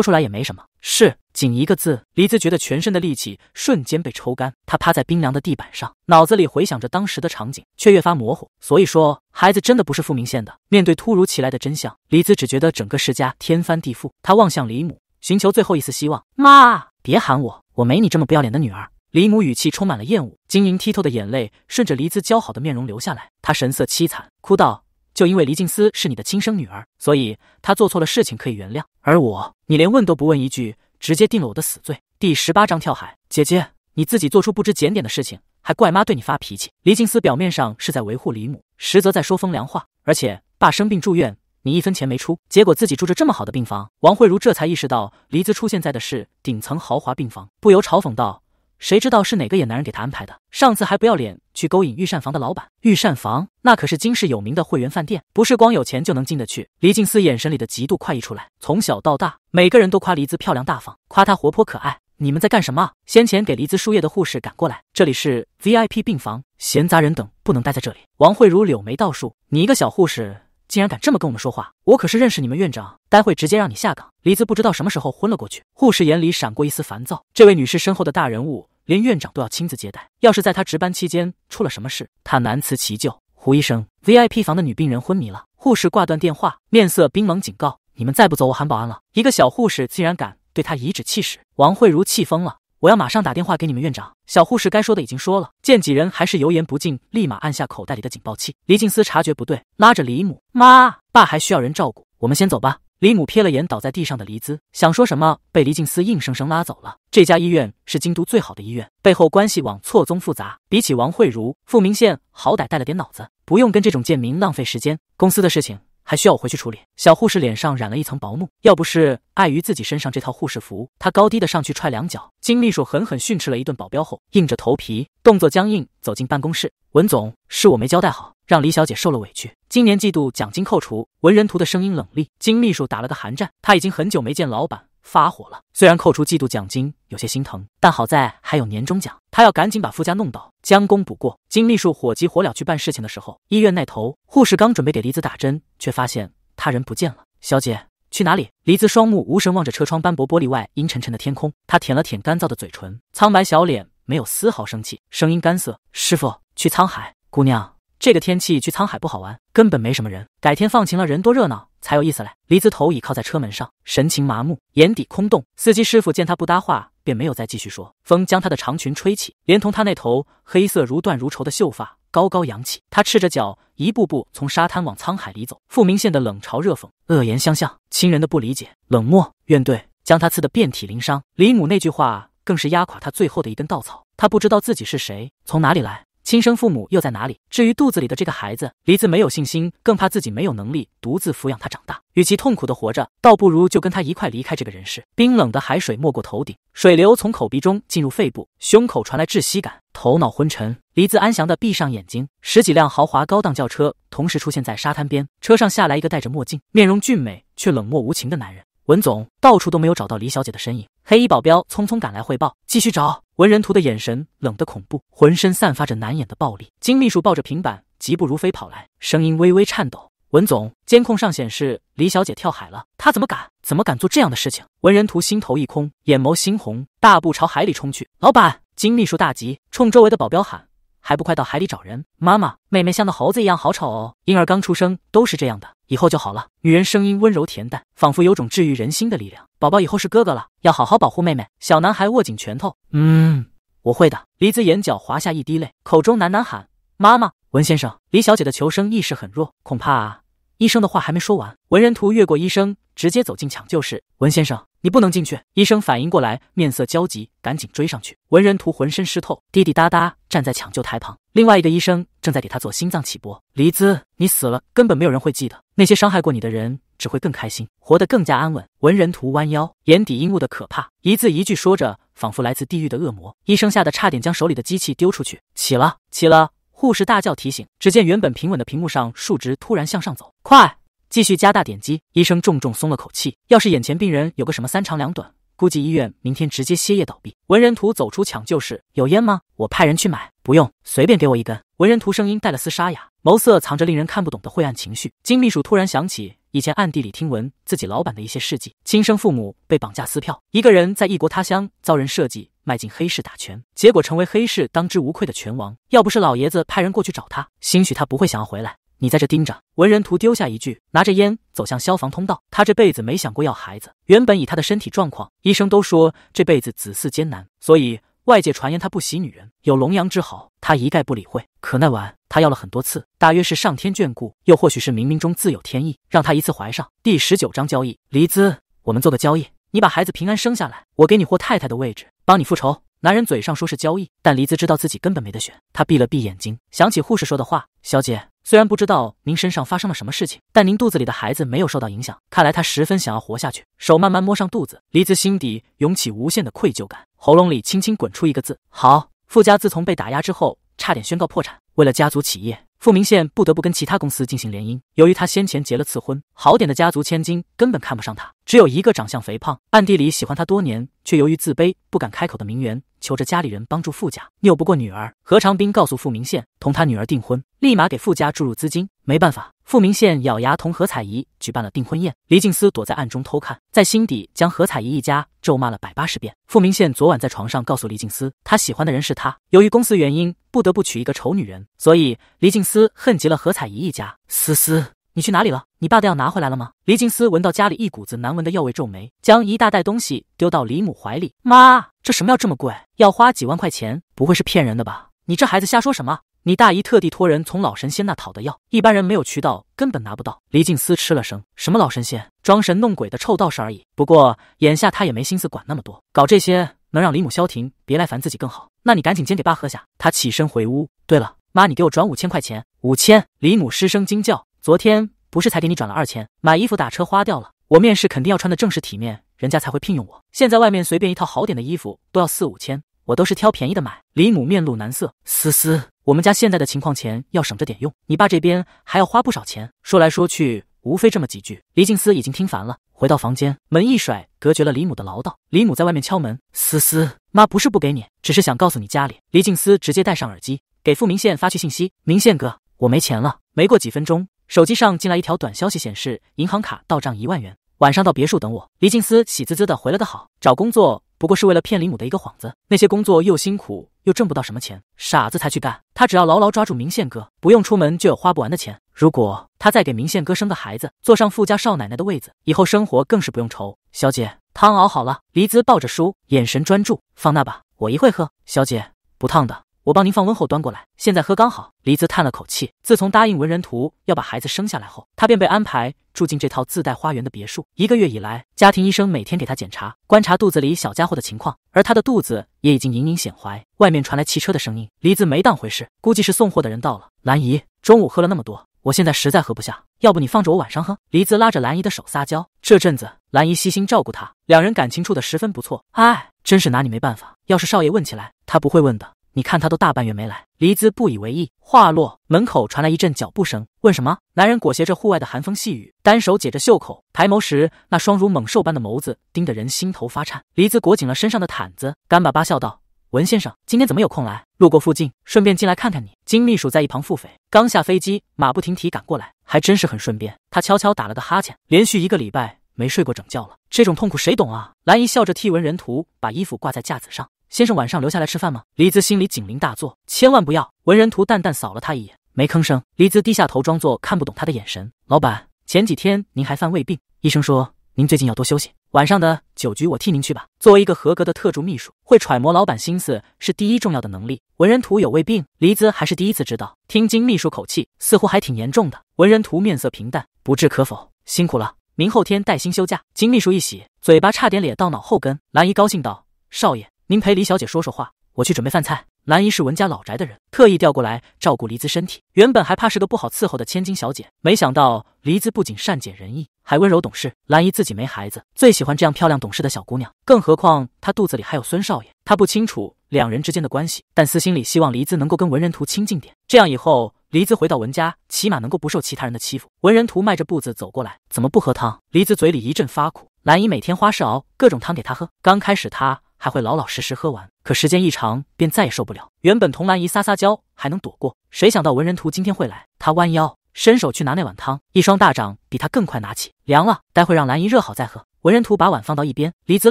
出来也没什么。是，仅一个字。黎姿觉得全身的力气瞬间被抽干，她趴在冰凉的地板上，脑子里回想着当时的场景，却越发模糊。所以说，孩子真的不是傅明宪的。面对突如其来的真相，黎姿只觉得整个世家天翻地覆。她望向黎母，寻求最后一丝希望。妈，别喊我，我没你这么不要脸的女儿。黎母语气充满了厌恶，晶莹剔透的眼泪顺着黎姿姣好的面容流下来，她神色凄惨，哭道。就因为黎静思是你的亲生女儿，所以她做错了事情可以原谅，而我，你连问都不问一句，直接定了我的死罪。第十八章跳海，姐姐，你自己做出不知检点的事情，还怪妈对你发脾气。黎静思表面上是在维护李母，实则在说风凉话。而且爸生病住院，你一分钱没出，结果自己住着这么好的病房。王慧茹这才意识到黎姿出现在的是顶层豪华病房，不由嘲讽道。谁知道是哪个野男人给他安排的？上次还不要脸去勾引御膳房的老板，御膳房那可是京市有名的会员饭店，不是光有钱就能进得去。黎静思眼神里的嫉妒快溢出来。从小到大，每个人都夸黎姿漂亮大方，夸她活泼可爱。你们在干什么？先前给黎姿输液的护士赶过来，这里是 VIP 病房，闲杂人等不能待在这里。王慧茹柳眉倒竖，你一个小护士竟然敢这么跟我们说话？我可是认识你们院长。待会直接让你下岗。黎子不知道什么时候昏了过去。护士眼里闪过一丝烦躁。这位女士身后的大人物，连院长都要亲自接待。要是在她值班期间出了什么事，她难辞其咎。胡医生，VIP 房的女病人昏迷了。护士挂断电话，面色冰冷，警告：“你们再不走，我喊保安了！”一个小护士竟然敢对她颐指气使。王慧茹气疯了，我要马上打电话给你们院长。小护士该说的已经说了，见几人还是油盐不进，立马按下口袋里的警报器。黎静思察觉不对，拉着李母：“妈，爸还需要人照顾，我们先走吧。”李母瞥了眼倒在地上的黎姿，想说什么，被黎静思硬生生拉走了。这家医院是京都最好的医院，背后关系网错综复杂。比起王慧茹，傅明宪好歹带了点脑子，不用跟这种贱民浪费时间。公司的事情。还需要我回去处理？小护士脸上染了一层薄怒，要不是碍于自己身上这套护士服，她高低的上去踹两脚。金秘书狠狠训斥了一顿保镖后，硬着头皮，动作僵硬走进办公室。文总，是我没交代好，让李小姐受了委屈。今年季度奖金扣除。文人图的声音冷厉，金秘书打了个寒战，他已经很久没见老板。发火了，虽然扣除季度奖金有些心疼，但好在还有年终奖，他要赶紧把富家弄倒，将功补过。金秘书火急火燎去办事情的时候，医院那头护士刚准备给梨子打针，却发现他人不见了。小姐去哪里？梨子双目无神望着车窗斑驳玻璃外阴沉沉的天空，她舔了舔干燥的嘴唇，苍白小脸没有丝毫生气，声音干涩：“师傅，去沧海。姑娘，这个天气去沧海不好玩，根本没什么人，改天放晴了人多热闹。”才有意思嘞！黎子头倚靠在车门上，神情麻木，眼底空洞。司机师傅见他不搭话，便没有再继续说。风将他的长裙吹起，连同他那头黑色如缎如绸的秀发高高扬起。他赤着脚，一步步从沙滩往沧海里走。富明县的冷嘲热讽、恶言相向，亲人的不理解、冷漠怨怼，将他刺得遍体鳞伤。李母那句话更是压垮他最后的一根稻草。他不知道自己是谁，从哪里来。亲生父母又在哪里？至于肚子里的这个孩子，黎子没有信心，更怕自己没有能力独自抚养他长大。与其痛苦的活着，倒不如就跟他一块离开这个人世。冰冷的海水没过头顶，水流从口鼻中进入肺部，胸口传来窒息感，头脑昏沉。黎子安详的闭上眼睛。十几辆豪华高档轿车同时出现在沙滩边，车上下来一个戴着墨镜、面容俊美却冷漠无情的男人。文总，到处都没有找到黎小姐的身影。黑衣保镖匆匆赶来汇报，继续找。文人图的眼神冷得恐怖，浑身散发着难掩的暴力。金秘书抱着平板，疾步如飞跑来，声音微微颤抖：“文总，监控上显示李小姐跳海了，她怎么敢？怎么敢做这样的事情？”文人图心头一空，眼眸猩红，大步朝海里冲去。老板，金秘书大急，冲周围的保镖喊：“还不快到海里找人！”妈妈，妹妹像那猴子一样，好丑哦。婴儿刚出生都是这样的，以后就好了。女人声音温柔恬淡，仿佛有种治愈人心的力量。宝宝以后是哥哥了，要好好保护妹妹。小男孩握紧拳头，嗯，我会的。黎姿眼角滑下一滴泪，口中喃喃喊：“妈妈。”文先生，黎小姐的求生意识很弱，恐怕医生的话还没说完。文人图越过医生，直接走进抢救室。文先生，你不能进去！医生反应过来，面色焦急，赶紧追上去。文人图浑身湿透，滴滴答答站在抢救台旁，另外一个医生正在给他做心脏起搏。黎姿，你死了，根本没有人会记得那些伤害过你的人。只会更开心，活得更加安稳。文人图弯腰，眼底阴雾的可怕，一字一句说着，仿佛来自地狱的恶魔。医生吓得差点将手里的机器丢出去。起了，起了！护士大叫提醒。只见原本平稳的屏幕上数值突然向上走，快，继续加大点击。医生重重松了口气。要是眼前病人有个什么三长两短，估计医院明天直接歇业倒闭。文人图走出抢救室，有烟吗？我派人去买。不用，随便给我一根。文人图声音带了丝沙哑，眸色藏着令人看不懂的晦暗情绪。金秘书突然想起。以前暗地里听闻自己老板的一些事迹，亲生父母被绑架撕票，一个人在异国他乡遭人设计，迈进黑市打拳，结果成为黑市当之无愧的拳王。要不是老爷子派人过去找他，兴许他不会想要回来。你在这盯着。文人图丢下一句，拿着烟走向消防通道。他这辈子没想过要孩子，原本以他的身体状况，医生都说这辈子子嗣艰难，所以。外界传言他不喜女人，有龙阳之好，他一概不理会。可那晚他要了很多次，大约是上天眷顾，又或许是冥冥中自有天意，让他一次怀上。第十九章交易，黎姿，我们做个交易，你把孩子平安生下来，我给你霍太太的位置，帮你复仇。男人嘴上说是交易，但黎姿知道自己根本没得选。他闭了闭眼睛，想起护士说的话：“小姐，虽然不知道您身上发生了什么事情，但您肚子里的孩子没有受到影响。”看来他十分想要活下去。手慢慢摸上肚子，黎姿心底涌起无限的愧疚感。喉咙里轻轻滚出一个字：“好。”傅家自从被打压之后，差点宣告破产。为了家族企业。傅明宪不得不跟其他公司进行联姻。由于他先前结了次婚，好点的家族千金根本看不上他。只有一个长相肥胖、暗地里喜欢他多年，却由于自卑不敢开口的名媛，求着家里人帮助傅家。拗不过女儿，何长斌告诉傅明宪同他女儿订婚，立马给傅家注入资金。没办法，傅明宪咬牙同何彩仪举办了订婚宴。黎静思躲在暗中偷看，在心底将何彩仪一家咒骂了百八十遍。傅明宪昨晚在床上告诉黎静思，他喜欢的人是他。由于公司原因，不得不娶一个丑女人，所以黎静。思恨极了何彩怡一家。思思，你去哪里了？你爸的药拿回来了吗？黎静思闻到家里一股子难闻的药味，皱眉，将一大袋东西丢到李母怀里。妈，这什么药这么贵？要花几万块钱？不会是骗人的吧？你这孩子瞎说什么？你大姨特地托人从老神仙那讨的药，一般人没有渠道，根本拿不到。黎静思吃了声，什么老神仙？装神弄鬼的臭道士而已。不过眼下他也没心思管那么多，搞这些能让李母消停，别来烦自己更好。那你赶紧煎给爸喝下。他起身回屋。对了。妈，你给我转五千块钱。五千！李母失声惊叫。昨天不是才给你转了二千？买衣服打车花掉了。我面试肯定要穿的正式体面，人家才会聘用我。现在外面随便一套好点的衣服都要四五千，我都是挑便宜的买。李母面露难色。思思，我们家现在的情况，钱要省着点用。你爸这边还要花不少钱。说来说去，无非这么几句。李静思已经听烦了，回到房间，门一甩，隔绝了李母的唠叨。李母在外面敲门。思思，妈不是不给你，只是想告诉你家里。李静思直接戴上耳机。给付明宪发去信息：“明宪哥，我没钱了。”没过几分钟，手机上进来一条短消息，显示银行卡到账一万元。晚上到别墅等我。黎静思喜滋滋的回了个好。找工作不过是为了骗李母的一个幌子，那些工作又辛苦又挣不到什么钱，傻子才去干。他只要牢牢抓住明宪哥，不用出门就有花不完的钱。如果他再给明宪哥生个孩子，坐上富家少奶奶的位子，以后生活更是不用愁。小姐，汤熬好了。黎姿抱着书，眼神专注，放那吧，我一会喝。小姐，不烫的。我帮您放温后端过来，现在喝刚好。黎姿叹了口气，自从答应文人图要把孩子生下来后，她便被安排住进这套自带花园的别墅。一个月以来，家庭医生每天给她检查、观察肚子里小家伙的情况，而她的肚子也已经隐隐显怀。外面传来汽车的声音，黎姿没当回事，估计是送货的人到了。兰姨，中午喝了那么多，我现在实在喝不下，要不你放着我晚上喝？黎姿拉着兰姨的手撒娇。这阵子兰姨悉心照顾她，两人感情处得十分不错。哎，真是拿你没办法。要是少爷问起来，他不会问的。你看他都大半月没来，黎姿不以为意。话落，门口传来一阵脚步声，问什么？男人裹挟着户外的寒风细雨，单手解着袖口，抬眸时那双如猛兽般的眸子盯得人心头发颤。黎姿裹紧了身上的毯子，干巴巴笑道：“文先生，今天怎么有空来？路过附近，顺便进来看看你。”金秘书在一旁腹诽，刚下飞机，马不停蹄赶过来，还真是很顺便。他悄悄打了个哈欠，连续一个礼拜没睡过整觉了，这种痛苦谁懂啊？蓝姨笑着替文人图把衣服挂在架子上。先生晚上留下来吃饭吗？黎姿心里警铃大作，千万不要。文人图淡淡扫了他一眼，没吭声。黎姿低下头，装作看不懂他的眼神。老板，前几天您还犯胃病，医生说您最近要多休息。晚上的酒局我替您去吧。作为一个合格的特助秘书，会揣摩老板心思是第一重要的能力。文人图有胃病，黎姿还是第一次知道。听金秘书口气，似乎还挺严重的。文人图面色平淡，不置可否。辛苦了，明后天带薪休假。金秘书一喜，嘴巴差点咧到脑后根。蓝姨高兴道：“少爷。”您陪李小姐说说话，我去准备饭菜。兰姨是文家老宅的人，特意调过来照顾黎姿身体。原本还怕是个不好伺候的千金小姐，没想到黎姿不仅善解人意，还温柔懂事。兰姨自己没孩子，最喜欢这样漂亮懂事的小姑娘。更何况她肚子里还有孙少爷，她不清楚两人之间的关系，但私心里希望黎姿能够跟文人图亲近点。这样以后，黎姿回到文家，起码能够不受其他人的欺负。文人图迈着步子走过来，怎么不喝汤？黎姿嘴里一阵发苦。兰姨每天花式熬各种汤给她喝，刚开始她。还会老老实实喝完，可时间一长便再也受不了。原本同兰姨撒撒娇还能躲过，谁想到文人图今天会来？他弯腰伸手去拿那碗汤，一双大掌比他更快拿起，凉了，待会让兰姨热好再喝。文人图把碗放到一边，黎姿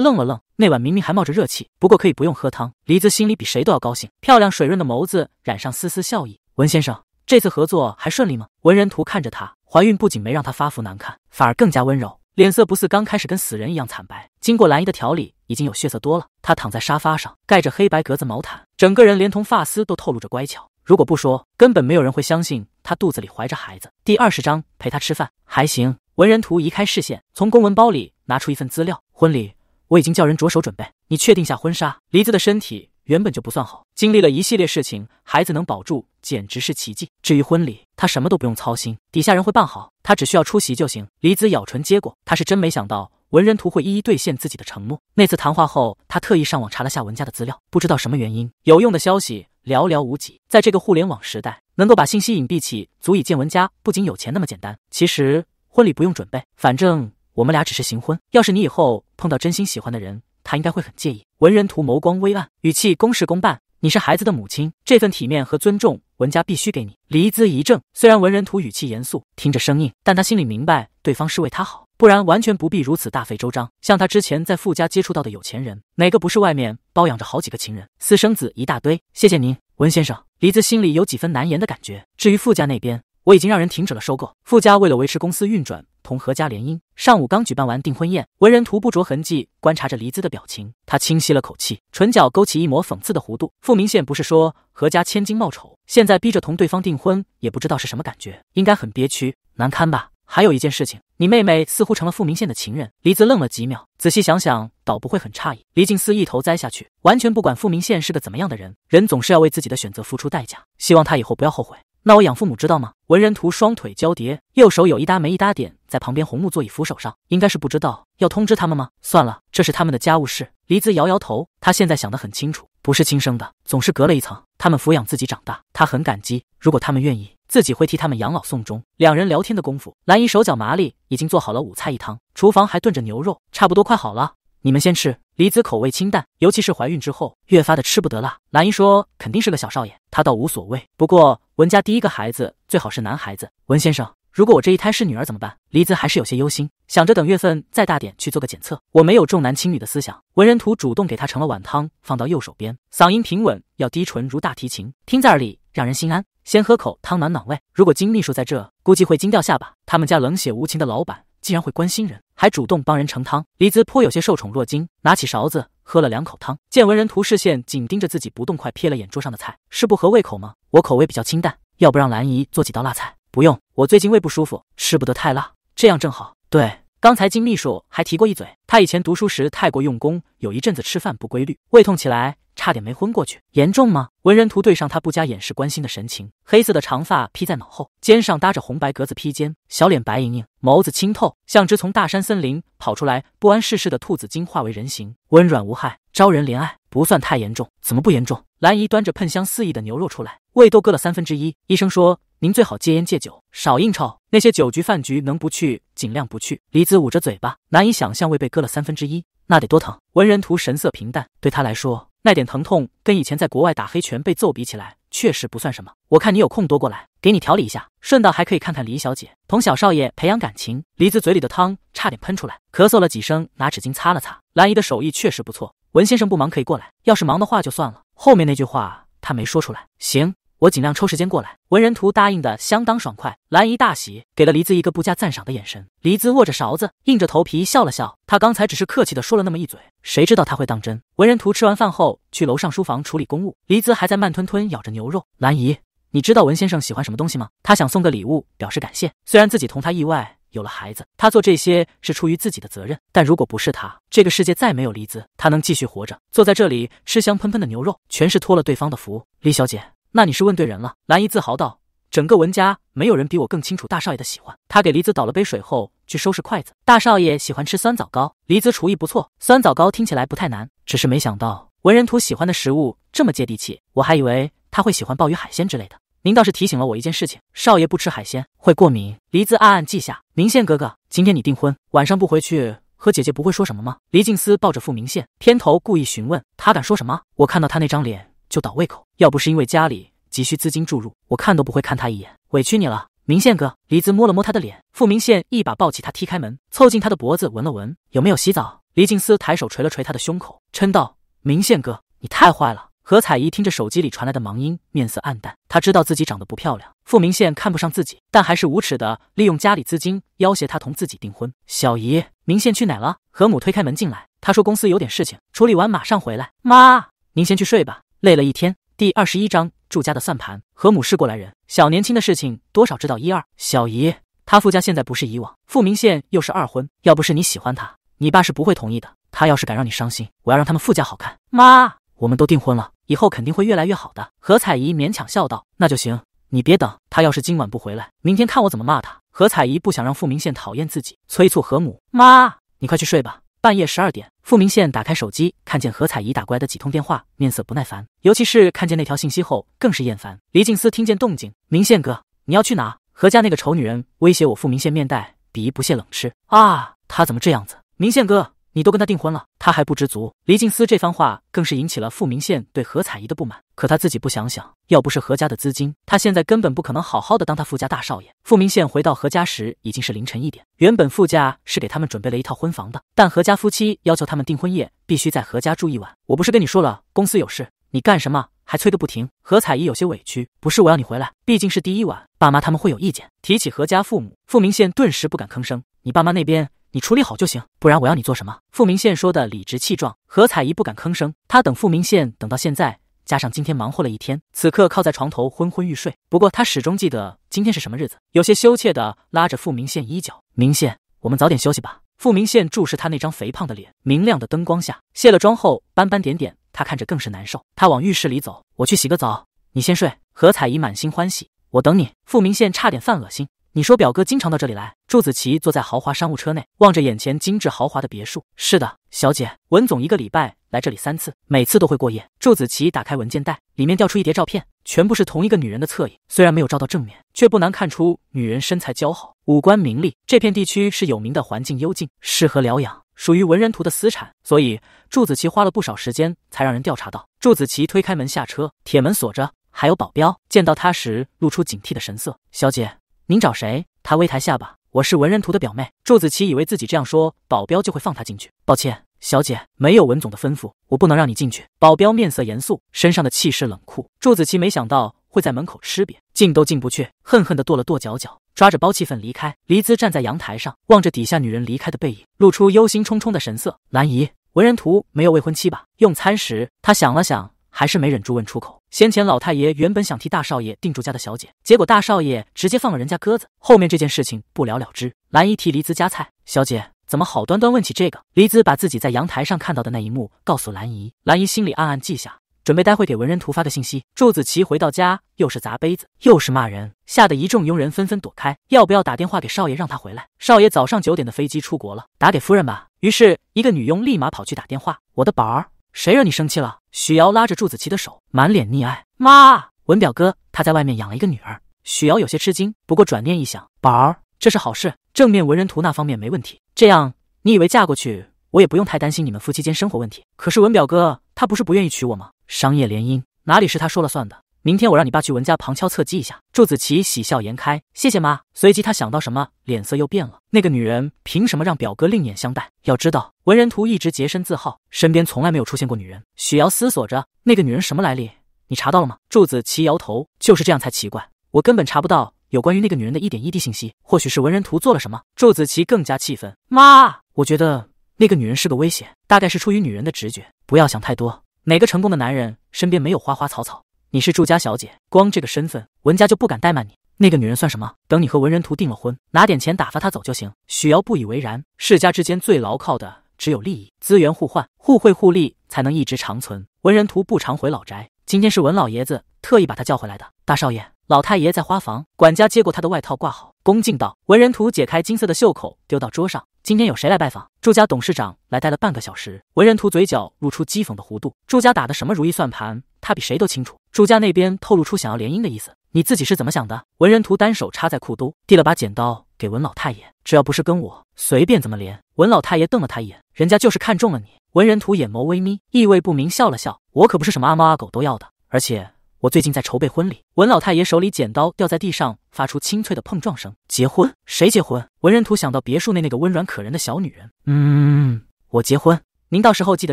愣了愣，那碗明明还冒着热气，不过可以不用喝汤。黎姿心里比谁都要高兴，漂亮水润的眸子染上丝丝笑意。文先生这次合作还顺利吗？文人图看着她，怀孕不仅没让她发福难看，反而更加温柔。脸色不似刚开始跟死人一样惨白，经过蓝衣的调理，已经有血色多了。他躺在沙发上，盖着黑白格子毛毯，整个人连同发丝都透露着乖巧。如果不说，根本没有人会相信他肚子里怀着孩子。第二十章陪他吃饭还行。文人图移开视线，从公文包里拿出一份资料。婚礼我已经叫人着手准备，你确定下婚纱。黎子的身体。原本就不算好，经历了一系列事情，孩子能保住简直是奇迹。至于婚礼，他什么都不用操心，底下人会办好，他只需要出席就行。李子咬唇接过，他是真没想到文人图会一一兑现自己的承诺。那次谈话后，他特意上网查了下文家的资料，不知道什么原因，有用的消息寥寥无几。在这个互联网时代，能够把信息隐蔽起，足以见文家不仅有钱那么简单。其实婚礼不用准备，反正我们俩只是行婚。要是你以后碰到真心喜欢的人，他应该会很介意。文人图眸光微暗，语气公事公办。你是孩子的母亲，这份体面和尊重，文家必须给你。黎姿一怔，虽然文人图语气严肃，听着生硬，但他心里明白，对方是为他好，不然完全不必如此大费周章。像他之前在傅家接触到的有钱人，哪个不是外面包养着好几个情人，私生子一大堆？谢谢您，文先生。黎姿心里有几分难言的感觉。至于傅家那边，我已经让人停止了收购。傅家为了维持公司运转。同何家联姻，上午刚举办完订婚宴，文人图不着痕迹观察着黎姿的表情，他轻吸了口气，唇角勾起一抹讽刺的弧度。傅明宪不是说何家千金貌丑，现在逼着同对方订婚，也不知道是什么感觉，应该很憋屈难堪吧？还有一件事情，你妹妹似乎成了傅明宪的情人。黎姿愣了几秒，仔细想想，倒不会很诧异。黎静思一头栽下去，完全不管傅明宪是个怎么样的人，人总是要为自己的选择付出代价，希望他以后不要后悔。那我养父母知道吗？文人图双腿交叠，右手有一搭没一搭点在旁边红木座椅扶手上，应该是不知道。要通知他们吗？算了，这是他们的家务事。黎姿摇摇头，她现在想得很清楚，不是亲生的，总是隔了一层，他们抚养自己长大，她很感激。如果他们愿意，自己会替他们养老送终。两人聊天的功夫，蓝姨手脚麻利，已经做好了五菜一汤，厨房还炖着牛肉，差不多快好了。你们先吃，梨子口味清淡，尤其是怀孕之后，越发的吃不得辣。兰姨说，肯定是个小少爷，她倒无所谓。不过文家第一个孩子最好是男孩子。文先生，如果我这一胎是女儿怎么办？梨子还是有些忧心，想着等月份再大点去做个检测。我没有重男轻女的思想。文人图主动给她盛了碗汤，放到右手边，嗓音平稳，要低唇如大提琴，听在耳里让人心安。先喝口汤暖暖胃。如果金秘书在这，估计会惊掉下巴。他们家冷血无情的老板。竟然会关心人，还主动帮人盛汤，李姿颇有些受宠若惊，拿起勺子喝了两口汤。见文人图视线紧盯着自己不动，快瞥了眼桌上的菜，是不合胃口吗？我口味比较清淡，要不让兰姨做几道辣菜？不用，我最近胃不舒服，吃不得太辣，这样正好。对，刚才金秘书还提过一嘴，他以前读书时太过用功，有一阵子吃饭不规律，胃痛起来。差点没昏过去，严重吗？文人图对上他不加掩饰关心的神情，黑色的长发披在脑后，肩上搭着红白格子披肩，小脸白盈盈，眸子清透，像只从大山森林跑出来不谙世事的兔子精化为人形，温软无害，招人怜爱，不算太严重。怎么不严重？兰姨端着喷香四溢的牛肉出来，胃都割了三分之一。医生说您最好戒烟戒酒，少应酬，那些酒局饭局能不去尽量不去。黎子捂着嘴巴，难以想象胃被割了三分之一，那得多疼。文人图神色平淡，对他来说。那点疼痛跟以前在国外打黑拳被揍比起来，确实不算什么。我看你有空多过来，给你调理一下，顺道还可以看看李小姐，同小少爷培养感情。黎子嘴里的汤差点喷出来，咳嗽了几声，拿纸巾擦了擦。兰姨的手艺确实不错。文先生不忙可以过来，要是忙的话就算了。后面那句话他没说出来。行。我尽量抽时间过来。文人图答应的相当爽快，兰姨大喜，给了黎姿一个不加赞赏的眼神。黎姿握着勺子，硬着头皮笑了笑。他刚才只是客气的说了那么一嘴，谁知道他会当真？文人图吃完饭后去楼上书房处理公务，黎姿还在慢吞吞咬着牛肉。兰姨，你知道文先生喜欢什么东西吗？他想送个礼物表示感谢。虽然自己同他意外有了孩子，他做这些是出于自己的责任。但如果不是他，这个世界再没有黎姿，他能继续活着，坐在这里吃香喷喷的牛肉，全是托了对方的福。黎小姐。那你是问对人了，兰姨自豪道：“整个文家没有人比我更清楚大少爷的喜欢。”他给梨子倒了杯水后，去收拾筷子。大少爷喜欢吃酸枣糕，梨子厨艺不错，酸枣糕听起来不太难，只是没想到文人图喜欢的食物这么接地气，我还以为他会喜欢鲍鱼海鲜之类的。您倒是提醒了我一件事情，少爷不吃海鲜会过敏。黎子暗暗记下。明宪哥哥，今天你订婚，晚上不回去和姐姐不会说什么吗？黎静思抱着傅明宪，偏头故意询问。他敢说什么？我看到他那张脸。就倒胃口，要不是因为家里急需资金注入，我看都不会看他一眼。委屈你了，明宪哥。黎姿摸了摸他的脸，傅明宪一把抱起他，踢开门，凑近他的脖子闻了闻，有没有洗澡？黎静思抬手捶了捶他的胸口，嗔道：“明宪哥，你太坏了。”何彩依听着手机里传来的忙音，面色暗淡。她知道自己长得不漂亮，傅明宪看不上自己，但还是无耻的利用家里资金要挟她同自己订婚。小姨，明宪去哪了？何母推开门进来，她说公司有点事情，处理完马上回来。妈，您先去睡吧。累了一天，第二十一章祝家的算盘。何母是过来人，小年轻的事情多少知道一二。小姨，他傅家现在不是以往，傅明宪又是二婚，要不是你喜欢他，你爸是不会同意的。他要是敢让你伤心，我要让他们傅家好看。妈，我们都订婚了，以后肯定会越来越好的。何彩姨勉强笑道：“那就行，你别等他。要是今晚不回来，明天看我怎么骂他。”何彩姨不想让傅明宪讨厌自己，催促何母：“妈，你快去睡吧。”半夜十二点，傅明宪打开手机，看见何彩怡打过来的几通电话，面色不耐烦。尤其是看见那条信息后，更是厌烦。黎静思听见动静，明宪哥，你要去哪？何家那个丑女人威胁我。傅明宪面带鄙夷、不屑、冷嗤。啊，她怎么这样子？明宪哥。你都跟他订婚了，他还不知足。黎静思这番话更是引起了傅明宪对何彩怡的不满。可他自己不想想，要不是何家的资金，他现在根本不可能好好的当他傅家大少爷。傅明宪回到何家时已经是凌晨一点。原本傅家是给他们准备了一套婚房的，但何家夫妻要求他们订婚夜必须在何家住一晚。我不是跟你说了，公司有事，你干什么还催得不停？何彩怡有些委屈，不是我要你回来，毕竟是第一晚，爸妈他们会有意见。提起何家父母，傅明宪顿时不敢吭声。你爸妈那边？你处理好就行，不然我要你做什么？傅明宪说的理直气壮，何彩怡不敢吭声。他等傅明宪等到现在，加上今天忙活了一天，此刻靠在床头昏昏欲睡。不过他始终记得今天是什么日子，有些羞怯的拉着傅明宪衣角：“明宪，我们早点休息吧。”傅明宪注视他那张肥胖的脸，明亮的灯光下，卸了妆后斑斑点点，他看着更是难受。他往浴室里走：“我去洗个澡，你先睡。”何彩怡满心欢喜：“我等你。”傅明宪差点犯恶心。你说表哥经常到这里来？祝子琪坐在豪华商务车内，望着眼前精致豪华的别墅。是的，小姐，文总一个礼拜来这里三次，每次都会过夜。祝子琪打开文件袋，里面掉出一叠照片，全部是同一个女人的侧影。虽然没有照到正面，却不难看出女人身材姣好，五官明丽。这片地区是有名的环境幽静，适合疗养，属于文人图的私产，所以祝子琪花了不少时间才让人调查到。祝子琪推开门下车，铁门锁着，还有保镖。见到他时，露出警惕的神色。小姐。您找谁？他微抬下巴，我是文人图的表妹。祝子琪以为自己这样说，保镖就会放他进去。抱歉，小姐，没有文总的吩咐，我不能让你进去。保镖面色严肃，身上的气势冷酷。祝子琪没想到会在门口吃瘪，进都进不去，恨恨地跺了跺脚脚，抓着包气氛离开。黎姿站在阳台上，望着底下女人离开的背影，露出忧心忡忡的神色。兰姨，文人图没有未婚妻吧？用餐时，他想了想，还是没忍住问出口。先前老太爷原本想替大少爷定住家的小姐，结果大少爷直接放了人家鸽子，后面这件事情不了了之。兰姨替黎姿夹菜，小姐怎么好端端问起这个？黎姿把自己在阳台上看到的那一幕告诉兰姨，兰姨心里暗暗记下，准备待会给文人图发个信息。祝子琪回到家，又是砸杯子，又是骂人，吓得一众佣人纷纷躲开。要不要打电话给少爷让他回来？少爷早上九点的飞机出国了，打给夫人吧。于是，一个女佣立马跑去打电话，我的宝儿。谁惹你生气了？许瑶拉着祝子琪的手，满脸溺爱。妈，文表哥他在外面养了一个女儿。许瑶有些吃惊，不过转念一想，宝儿，这是好事。正面文人图那方面没问题，这样你以为嫁过去，我也不用太担心你们夫妻间生活问题。可是文表哥他不是不愿意娶我吗？商业联姻哪里是他说了算的？明天我让你爸去文家旁敲侧击一下。祝子琪喜笑颜开，谢谢妈。随即他想到什么，脸色又变了。那个女人凭什么让表哥另眼相待？要知道，文人图一直洁身自好，身边从来没有出现过女人。许瑶思索着，那个女人什么来历？你查到了吗？祝子琪摇头，就是这样才奇怪，我根本查不到有关于那个女人的一点一滴信息。或许是文人图做了什么。祝子琪更加气愤，妈，我觉得那个女人是个威胁。大概是出于女人的直觉，不要想太多。哪个成功的男人身边没有花花草草。你是祝家小姐，光这个身份，文家就不敢怠慢你。那个女人算什么？等你和文人图订了婚，拿点钱打发她走就行。许瑶不以为然，世家之间最牢靠的只有利益，资源互换，互惠互利才能一直长存。文人图不常回老宅，今天是文老爷子特意把他叫回来的。大少爷，老太爷在花房。管家接过他的外套，挂好，恭敬道。文人图解开金色的袖口，丢到桌上。今天有谁来拜访？祝家董事长来待了半个小时。文人图嘴角露出讥讽的弧度。祝家打的什么如意算盘？他比谁都清楚，朱家那边透露出想要联姻的意思。你自己是怎么想的？文人图单手插在裤兜，递了把剪刀给文老太爷。只要不是跟我，随便怎么联。文老太爷瞪了他一眼，人家就是看中了你。文人图眼眸微眯，意味不明，笑了笑。我可不是什么阿猫阿狗都要的，而且我最近在筹备婚礼。文老太爷手里剪刀掉在地上，发出清脆的碰撞声。结婚？谁结婚？文人图想到别墅内那个温软可人的小女人，嗯，我结婚。您到时候记得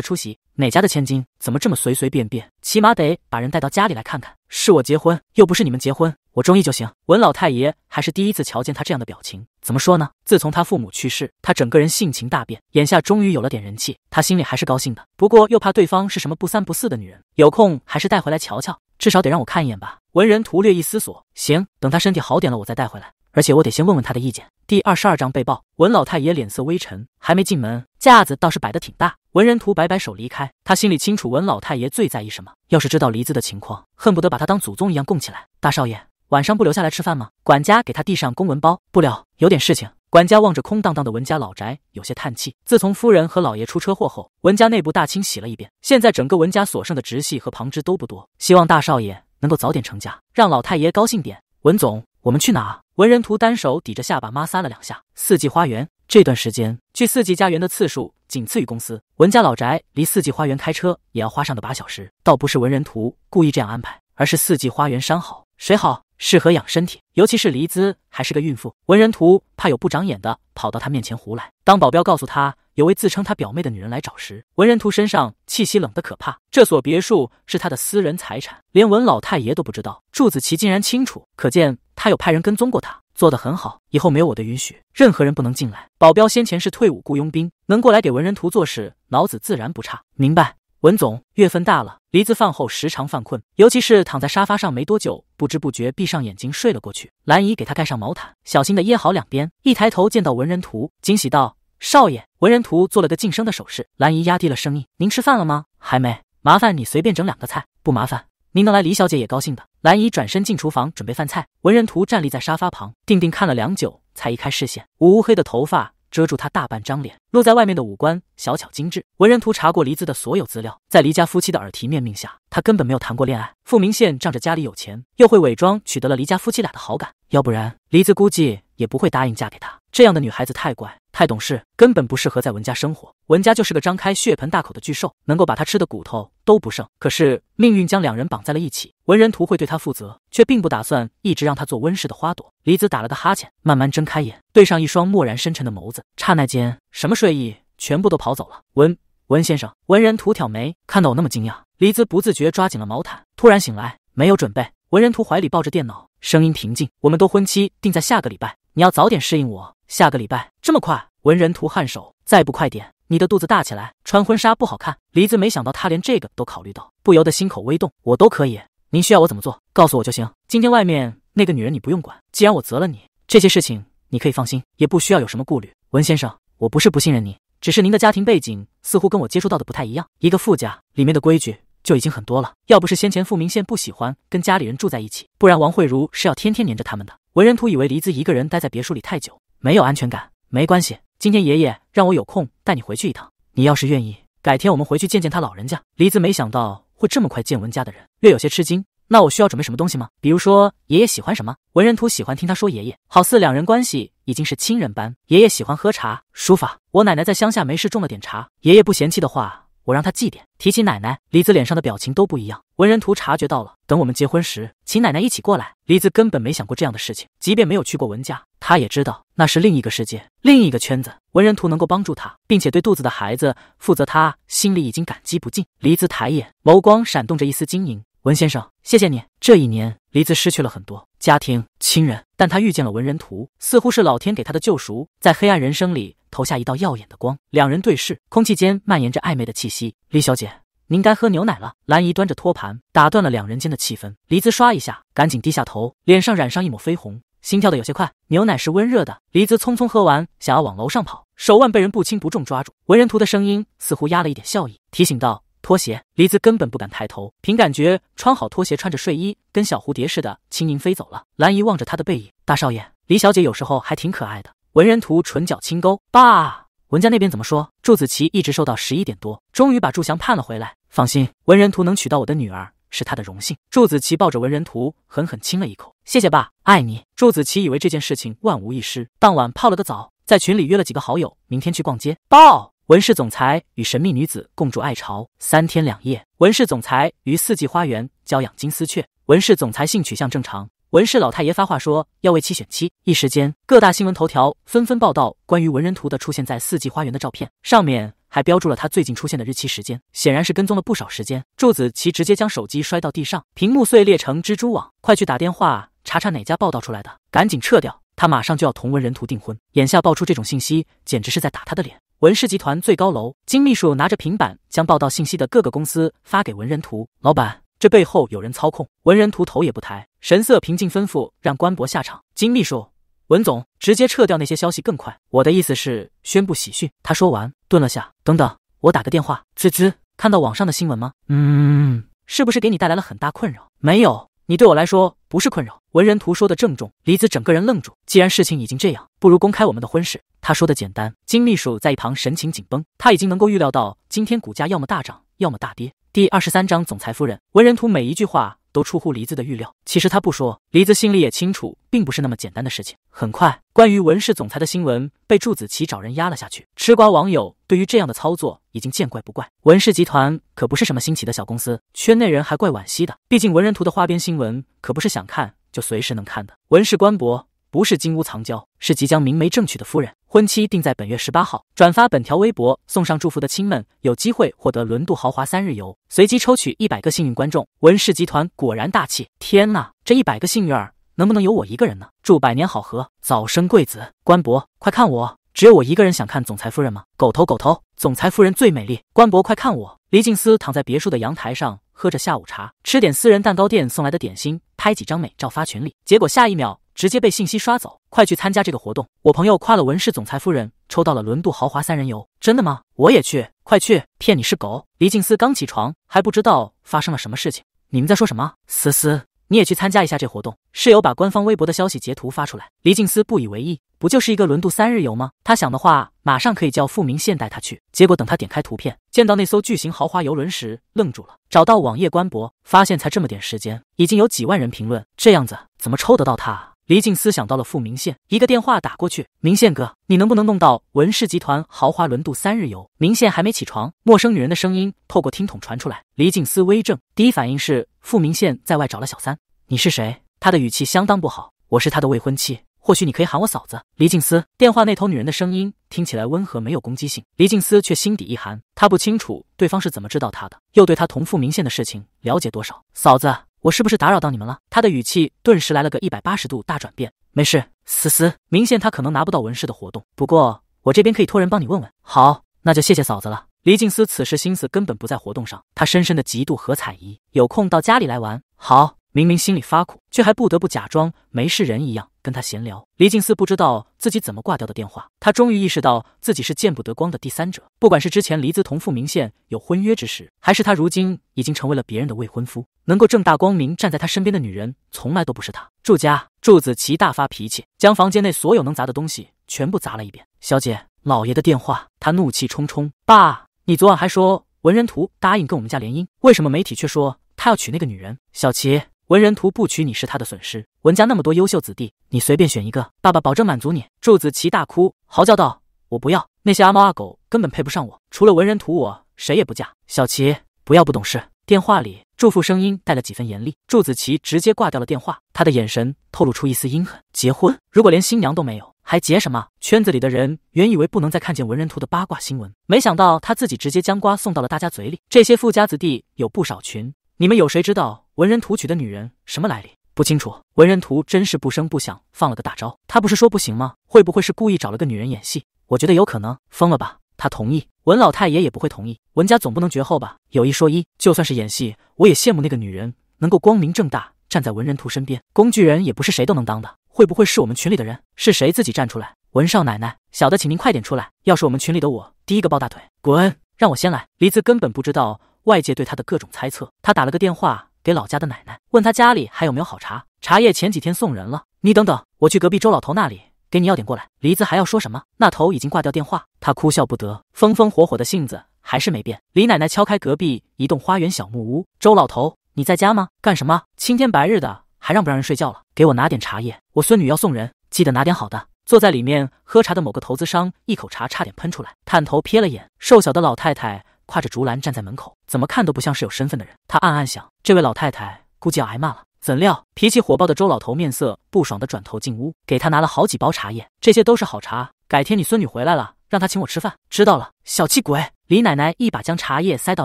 出席。哪家的千金，怎么这么随随便便？起码得把人带到家里来看看。是我结婚，又不是你们结婚，我中意就行。文老太爷还是第一次瞧见他这样的表情。怎么说呢？自从他父母去世，他整个人性情大变。眼下终于有了点人气，他心里还是高兴的。不过又怕对方是什么不三不四的女人，有空还是带回来瞧瞧，至少得让我看一眼吧。文人图略一思索，行，等他身体好点了，我再带回来。而且我得先问问他的意见。第二十二章被爆。文老太爷脸色微沉，还没进门。架子倒是摆得挺大，文人图摆摆手离开。他心里清楚，文老太爷最在意什么。要是知道梨子的情况，恨不得把他当祖宗一样供起来。大少爷，晚上不留下来吃饭吗？管家给他递上公文包，不了，有点事情。管家望着空荡荡的文家老宅，有些叹气。自从夫人和老爷出车祸后，文家内部大清洗了一遍。现在整个文家所剩的直系和旁支都不多，希望大少爷能够早点成家，让老太爷高兴点。文总，我们去哪？文人图单手抵着下巴，摩挲了两下。四季花园。这段时间去四季家园的次数仅次于公司。文家老宅离四季花园开车也要花上个把小时，倒不是文人图故意这样安排，而是四季花园山好水好，适合养身体。尤其是黎姿还是个孕妇，文人图怕有不长眼的跑到他面前胡来。当保镖告诉他有位自称他表妹的女人来找时，文人图身上气息冷得可怕。这所别墅是他的私人财产，连文老太爷都不知道，祝子琪竟然清楚，可见他有派人跟踪过他。做得很好，以后没有我的允许，任何人不能进来。保镖先前是退伍雇佣兵，能过来给文人图做事，脑子自然不差。明白，文总。月份大了，梨子饭后时常犯困，尤其是躺在沙发上没多久，不知不觉闭上眼睛睡了过去。兰姨给他盖上毛毯，小心的掖好两边。一抬头见到文人图，惊喜道：“少爷。”文人图做了个晋升的手势，兰姨压低了声音：“您吃饭了吗？还没，麻烦你随便整两个菜，不麻烦。”您能来，李小姐也高兴的。兰姨转身进厨房准备饭菜。文人图站立在沙发旁，定定看了良久，才移开视线。乌乌黑的头发遮住他大半张脸，露在外面的五官小巧精致。文人图查过黎姿的所有资料，在黎家夫妻的耳提面命下，他根本没有谈过恋爱。傅明宪仗着家里有钱，又会伪装，取得了黎家夫妻俩的好感，要不然黎姿估计也不会答应嫁给他。这样的女孩子太怪，太懂事，根本不适合在文家生活。文家就是个张开血盆大口的巨兽，能够把他吃的骨头都不剩。可是命运将两人绑在了一起，文人图会对他负责，却并不打算一直让他做温室的花朵。黎子打了个哈欠，慢慢睁开眼，对上一双漠然深沉的眸子，刹那间，什么睡意全部都跑走了。文文先生，文人图挑眉，看到我那么惊讶，黎子不自觉抓紧了毛毯，突然醒来，没有准备。文人图怀里抱着电脑，声音平静：“我们都婚期定在下个礼拜，你要早点适应我。”下个礼拜这么快？文人图颔首，再不快点，你的肚子大起来，穿婚纱不好看。黎子没想到他连这个都考虑到，不由得心口微动。我都可以，您需要我怎么做？告诉我就行。今天外面那个女人你不用管，既然我责了你，这些事情你可以放心，也不需要有什么顾虑。文先生，我不是不信任您，只是您的家庭背景似乎跟我接触到的不太一样。一个富家里面的规矩就已经很多了，要不是先前傅明宪不喜欢跟家里人住在一起，不然王慧茹是要天天黏着他们的。文人图以为黎子一个人待在别墅里太久。没有安全感，没关系。今天爷爷让我有空带你回去一趟，你要是愿意，改天我们回去见见他老人家。梨子没想到会这么快见文家的人，略有些吃惊。那我需要准备什么东西吗？比如说爷爷喜欢什么？文人图喜欢听他说爷爷，好似两人关系已经是亲人般。爷爷喜欢喝茶、书法。我奶奶在乡下没事种了点茶，爷爷不嫌弃的话。我让他祭奠。提起奶奶，李子脸上的表情都不一样。文人图察觉到了，等我们结婚时，请奶奶一起过来。李子根本没想过这样的事情，即便没有去过文家，他也知道那是另一个世界，另一个圈子。文人图能够帮助他，并且对肚子的孩子负责，他心里已经感激不尽。李子抬眼，眸光闪动着一丝晶莹。文先生，谢谢你。这一年，李子失去了很多家庭亲人，但他遇见了文人图，似乎是老天给他的救赎，在黑暗人生里。投下一道耀眼的光，两人对视，空气间蔓延着暧昧的气息。李小姐，您该喝牛奶了。兰姨端着托盘，打断了两人间的气氛。黎姿刷一下，赶紧低下头，脸上染上一抹绯红，心跳的有些快。牛奶是温热的，黎姿匆匆喝完，想要往楼上跑，手腕被人不轻不重抓住。为人图的声音似乎压了一点笑意，提醒道：“拖鞋。”黎姿根本不敢抬头，凭感觉穿好拖鞋，穿着睡衣，跟小蝴蝶似的轻盈飞走了。兰姨望着她的背影，大少爷，李小姐有时候还挺可爱的。文人图唇角轻勾，爸，文家那边怎么说？祝子琪一直瘦到十一点多，终于把祝祥盼了回来。放心，文人图能娶到我的女儿是他的荣幸。祝子琪抱着文人图狠狠亲了一口，谢谢爸，爱你。祝子琪以为这件事情万无一失，当晚泡了个澡，在群里约了几个好友，明天去逛街。报文氏总裁与神秘女子共筑爱巢，三天两夜。文氏总裁于四季花园教养金丝雀。文氏总裁性取向正常。文氏老太爷发话说要为妻选妻，一时间各大新闻头条纷纷报道关于文人图的出现在四季花园的照片，上面还标注了他最近出现的日期时间，显然是跟踪了不少时间。祝子琪直接将手机摔到地上，屏幕碎裂成蜘蛛网，快去打电话查查哪家报道出来的，赶紧撤掉，他马上就要同文人图订婚，眼下爆出这种信息，简直是在打他的脸。文氏集团最高楼，金秘书拿着平板将报道信息的各个公司发给文人图老板。这背后有人操控。文人图头也不抬，神色平静，吩咐让官博下场。金秘书，文总，直接撤掉那些消息更快。我的意思是宣布喜讯。他说完，顿了下，等等，我打个电话。滋滋，看到网上的新闻吗？嗯，是不是给你带来了很大困扰？没有，你对我来说不是困扰。文人图说的郑重，黎子整个人愣住。既然事情已经这样，不如公开我们的婚事。他说的简单。金秘书在一旁神情紧绷，他已经能够预料到今天股价要么大涨。要么大跌。第二十三章总裁夫人文人图，每一句话都出乎梨子的预料。其实他不说，梨子心里也清楚，并不是那么简单的事情。很快，关于文氏总裁的新闻被祝子琪找人压了下去。吃瓜网友对于这样的操作已经见怪不怪。文氏集团可不是什么新奇的小公司，圈内人还怪惋惜的。毕竟文人图的花边新闻可不是想看就随时能看的。文氏官博不是金屋藏娇，是即将明媒正娶的夫人。婚期定在本月十八号。转发本条微博送上祝福的亲们，有机会获得轮渡豪华三日游，随机抽取一百个幸运观众。文氏集团果然大气！天呐，这一百个幸运儿能不能有我一个人呢？祝百年好合，早生贵子。关博，快看我，只有我一个人想看总裁夫人吗？狗头狗头，总裁夫人最美丽。关博，快看我。黎静思躺在别墅的阳台上，喝着下午茶，吃点私人蛋糕店送来的点心，拍几张美照发群里。结果下一秒。直接被信息刷走，快去参加这个活动！我朋友夸了文氏总裁夫人，抽到了轮渡豪华三人游，真的吗？我也去，快去！骗你是狗！黎静思刚起床，还不知道发生了什么事情。你们在说什么？思思，你也去参加一下这活动。室友把官方微博的消息截图发出来。黎静思不以为意，不就是一个轮渡三日游吗？他想的话，马上可以叫傅明宪带他去。结果等他点开图片，见到那艘巨型豪华游轮时，愣住了。找到网页官博，发现才这么点时间，已经有几万人评论，这样子怎么抽得到他？黎静思想到了傅明宪，一个电话打过去：“明宪哥，你能不能弄到文氏集团豪华轮渡三日游？”明宪还没起床，陌生女人的声音透过听筒传出来。黎静思微怔，第一反应是傅明宪在外找了小三。你是谁？他的语气相当不好。我是他的未婚妻，或许你可以喊我嫂子。黎静思，电话那头女人的声音听起来温和，没有攻击性。黎静思却心底一寒，他不清楚对方是怎么知道他的，又对他同傅明宪的事情了解多少。嫂子。我是不是打扰到你们了？他的语气顿时来了个一百八十度大转变。没事，思思，明显他可能拿不到文氏的活动，不过我这边可以托人帮你问问。好，那就谢谢嫂子了。黎静思此时心思根本不在活动上，她深深的嫉妒何彩怡。有空到家里来玩。好。明明心里发苦，却还不得不假装没事人一样跟他闲聊。黎静思不知道自己怎么挂掉的电话，他终于意识到自己是见不得光的第三者。不管是之前黎姿同傅明宪有婚约之时，还是他如今已经成为了别人的未婚夫，能够正大光明站在他身边的女人，从来都不是他。祝家祝子琪大发脾气，将房间内所有能砸的东西全部砸了一遍。小姐，老爷的电话。他怒气冲冲：“爸，你昨晚还说文人图答应跟我们家联姻，为什么媒体却说他要娶那个女人？”小齐。文人图不娶你是他的损失。文家那么多优秀子弟，你随便选一个，爸爸保证满足你。祝子琪大哭嚎叫道：“我不要那些阿猫阿狗，根本配不上我。除了文人图，我谁也不嫁。”小琪，不要不懂事。电话里，祝父声音带了几分严厉。祝子琪直接挂掉了电话，他的眼神透露出一丝阴狠。结婚，如果连新娘都没有，还结什么？圈子里的人原以为不能再看见文人图的八卦新闻，没想到他自己直接将瓜送到了大家嘴里。这些富家子弟有不少群，你们有谁知道？文人图娶的女人什么来历不清楚？文人图真是不声不响放了个大招。他不是说不行吗？会不会是故意找了个女人演戏？我觉得有可能。疯了吧？他同意，文老太爷也不会同意。文家总不能绝后吧？有一说一，就算是演戏，我也羡慕那个女人能够光明正大站在文人图身边。工具人也不是谁都能当的。会不会是我们群里的人？是谁自己站出来？文少奶奶，小的请您快点出来。要是我们群里的，我第一个抱大腿。滚，让我先来。黎子根本不知道外界对他的各种猜测。他打了个电话。给老家的奶奶，问她家里还有没有好茶茶叶，前几天送人了。你等等，我去隔壁周老头那里给你要点过来。梨子还要说什么？那头已经挂掉电话，他哭笑不得，风风火火的性子还是没变。李奶奶敲开隔壁一栋花园小木屋，周老头，你在家吗？干什么？青天白日的，还让不让人睡觉了？给我拿点茶叶，我孙女要送人，记得拿点好的。坐在里面喝茶的某个投资商，一口茶差点喷出来，探头瞥了眼瘦小的老太太。挎着竹篮站在门口，怎么看都不像是有身份的人。他暗暗想，这位老太太估计要挨骂了。怎料，脾气火爆的周老头面色不爽地转头进屋，给他拿了好几包茶叶，这些都是好茶。改天你孙女回来了，让她请我吃饭。知道了，小气鬼！李奶奶一把将茶叶塞到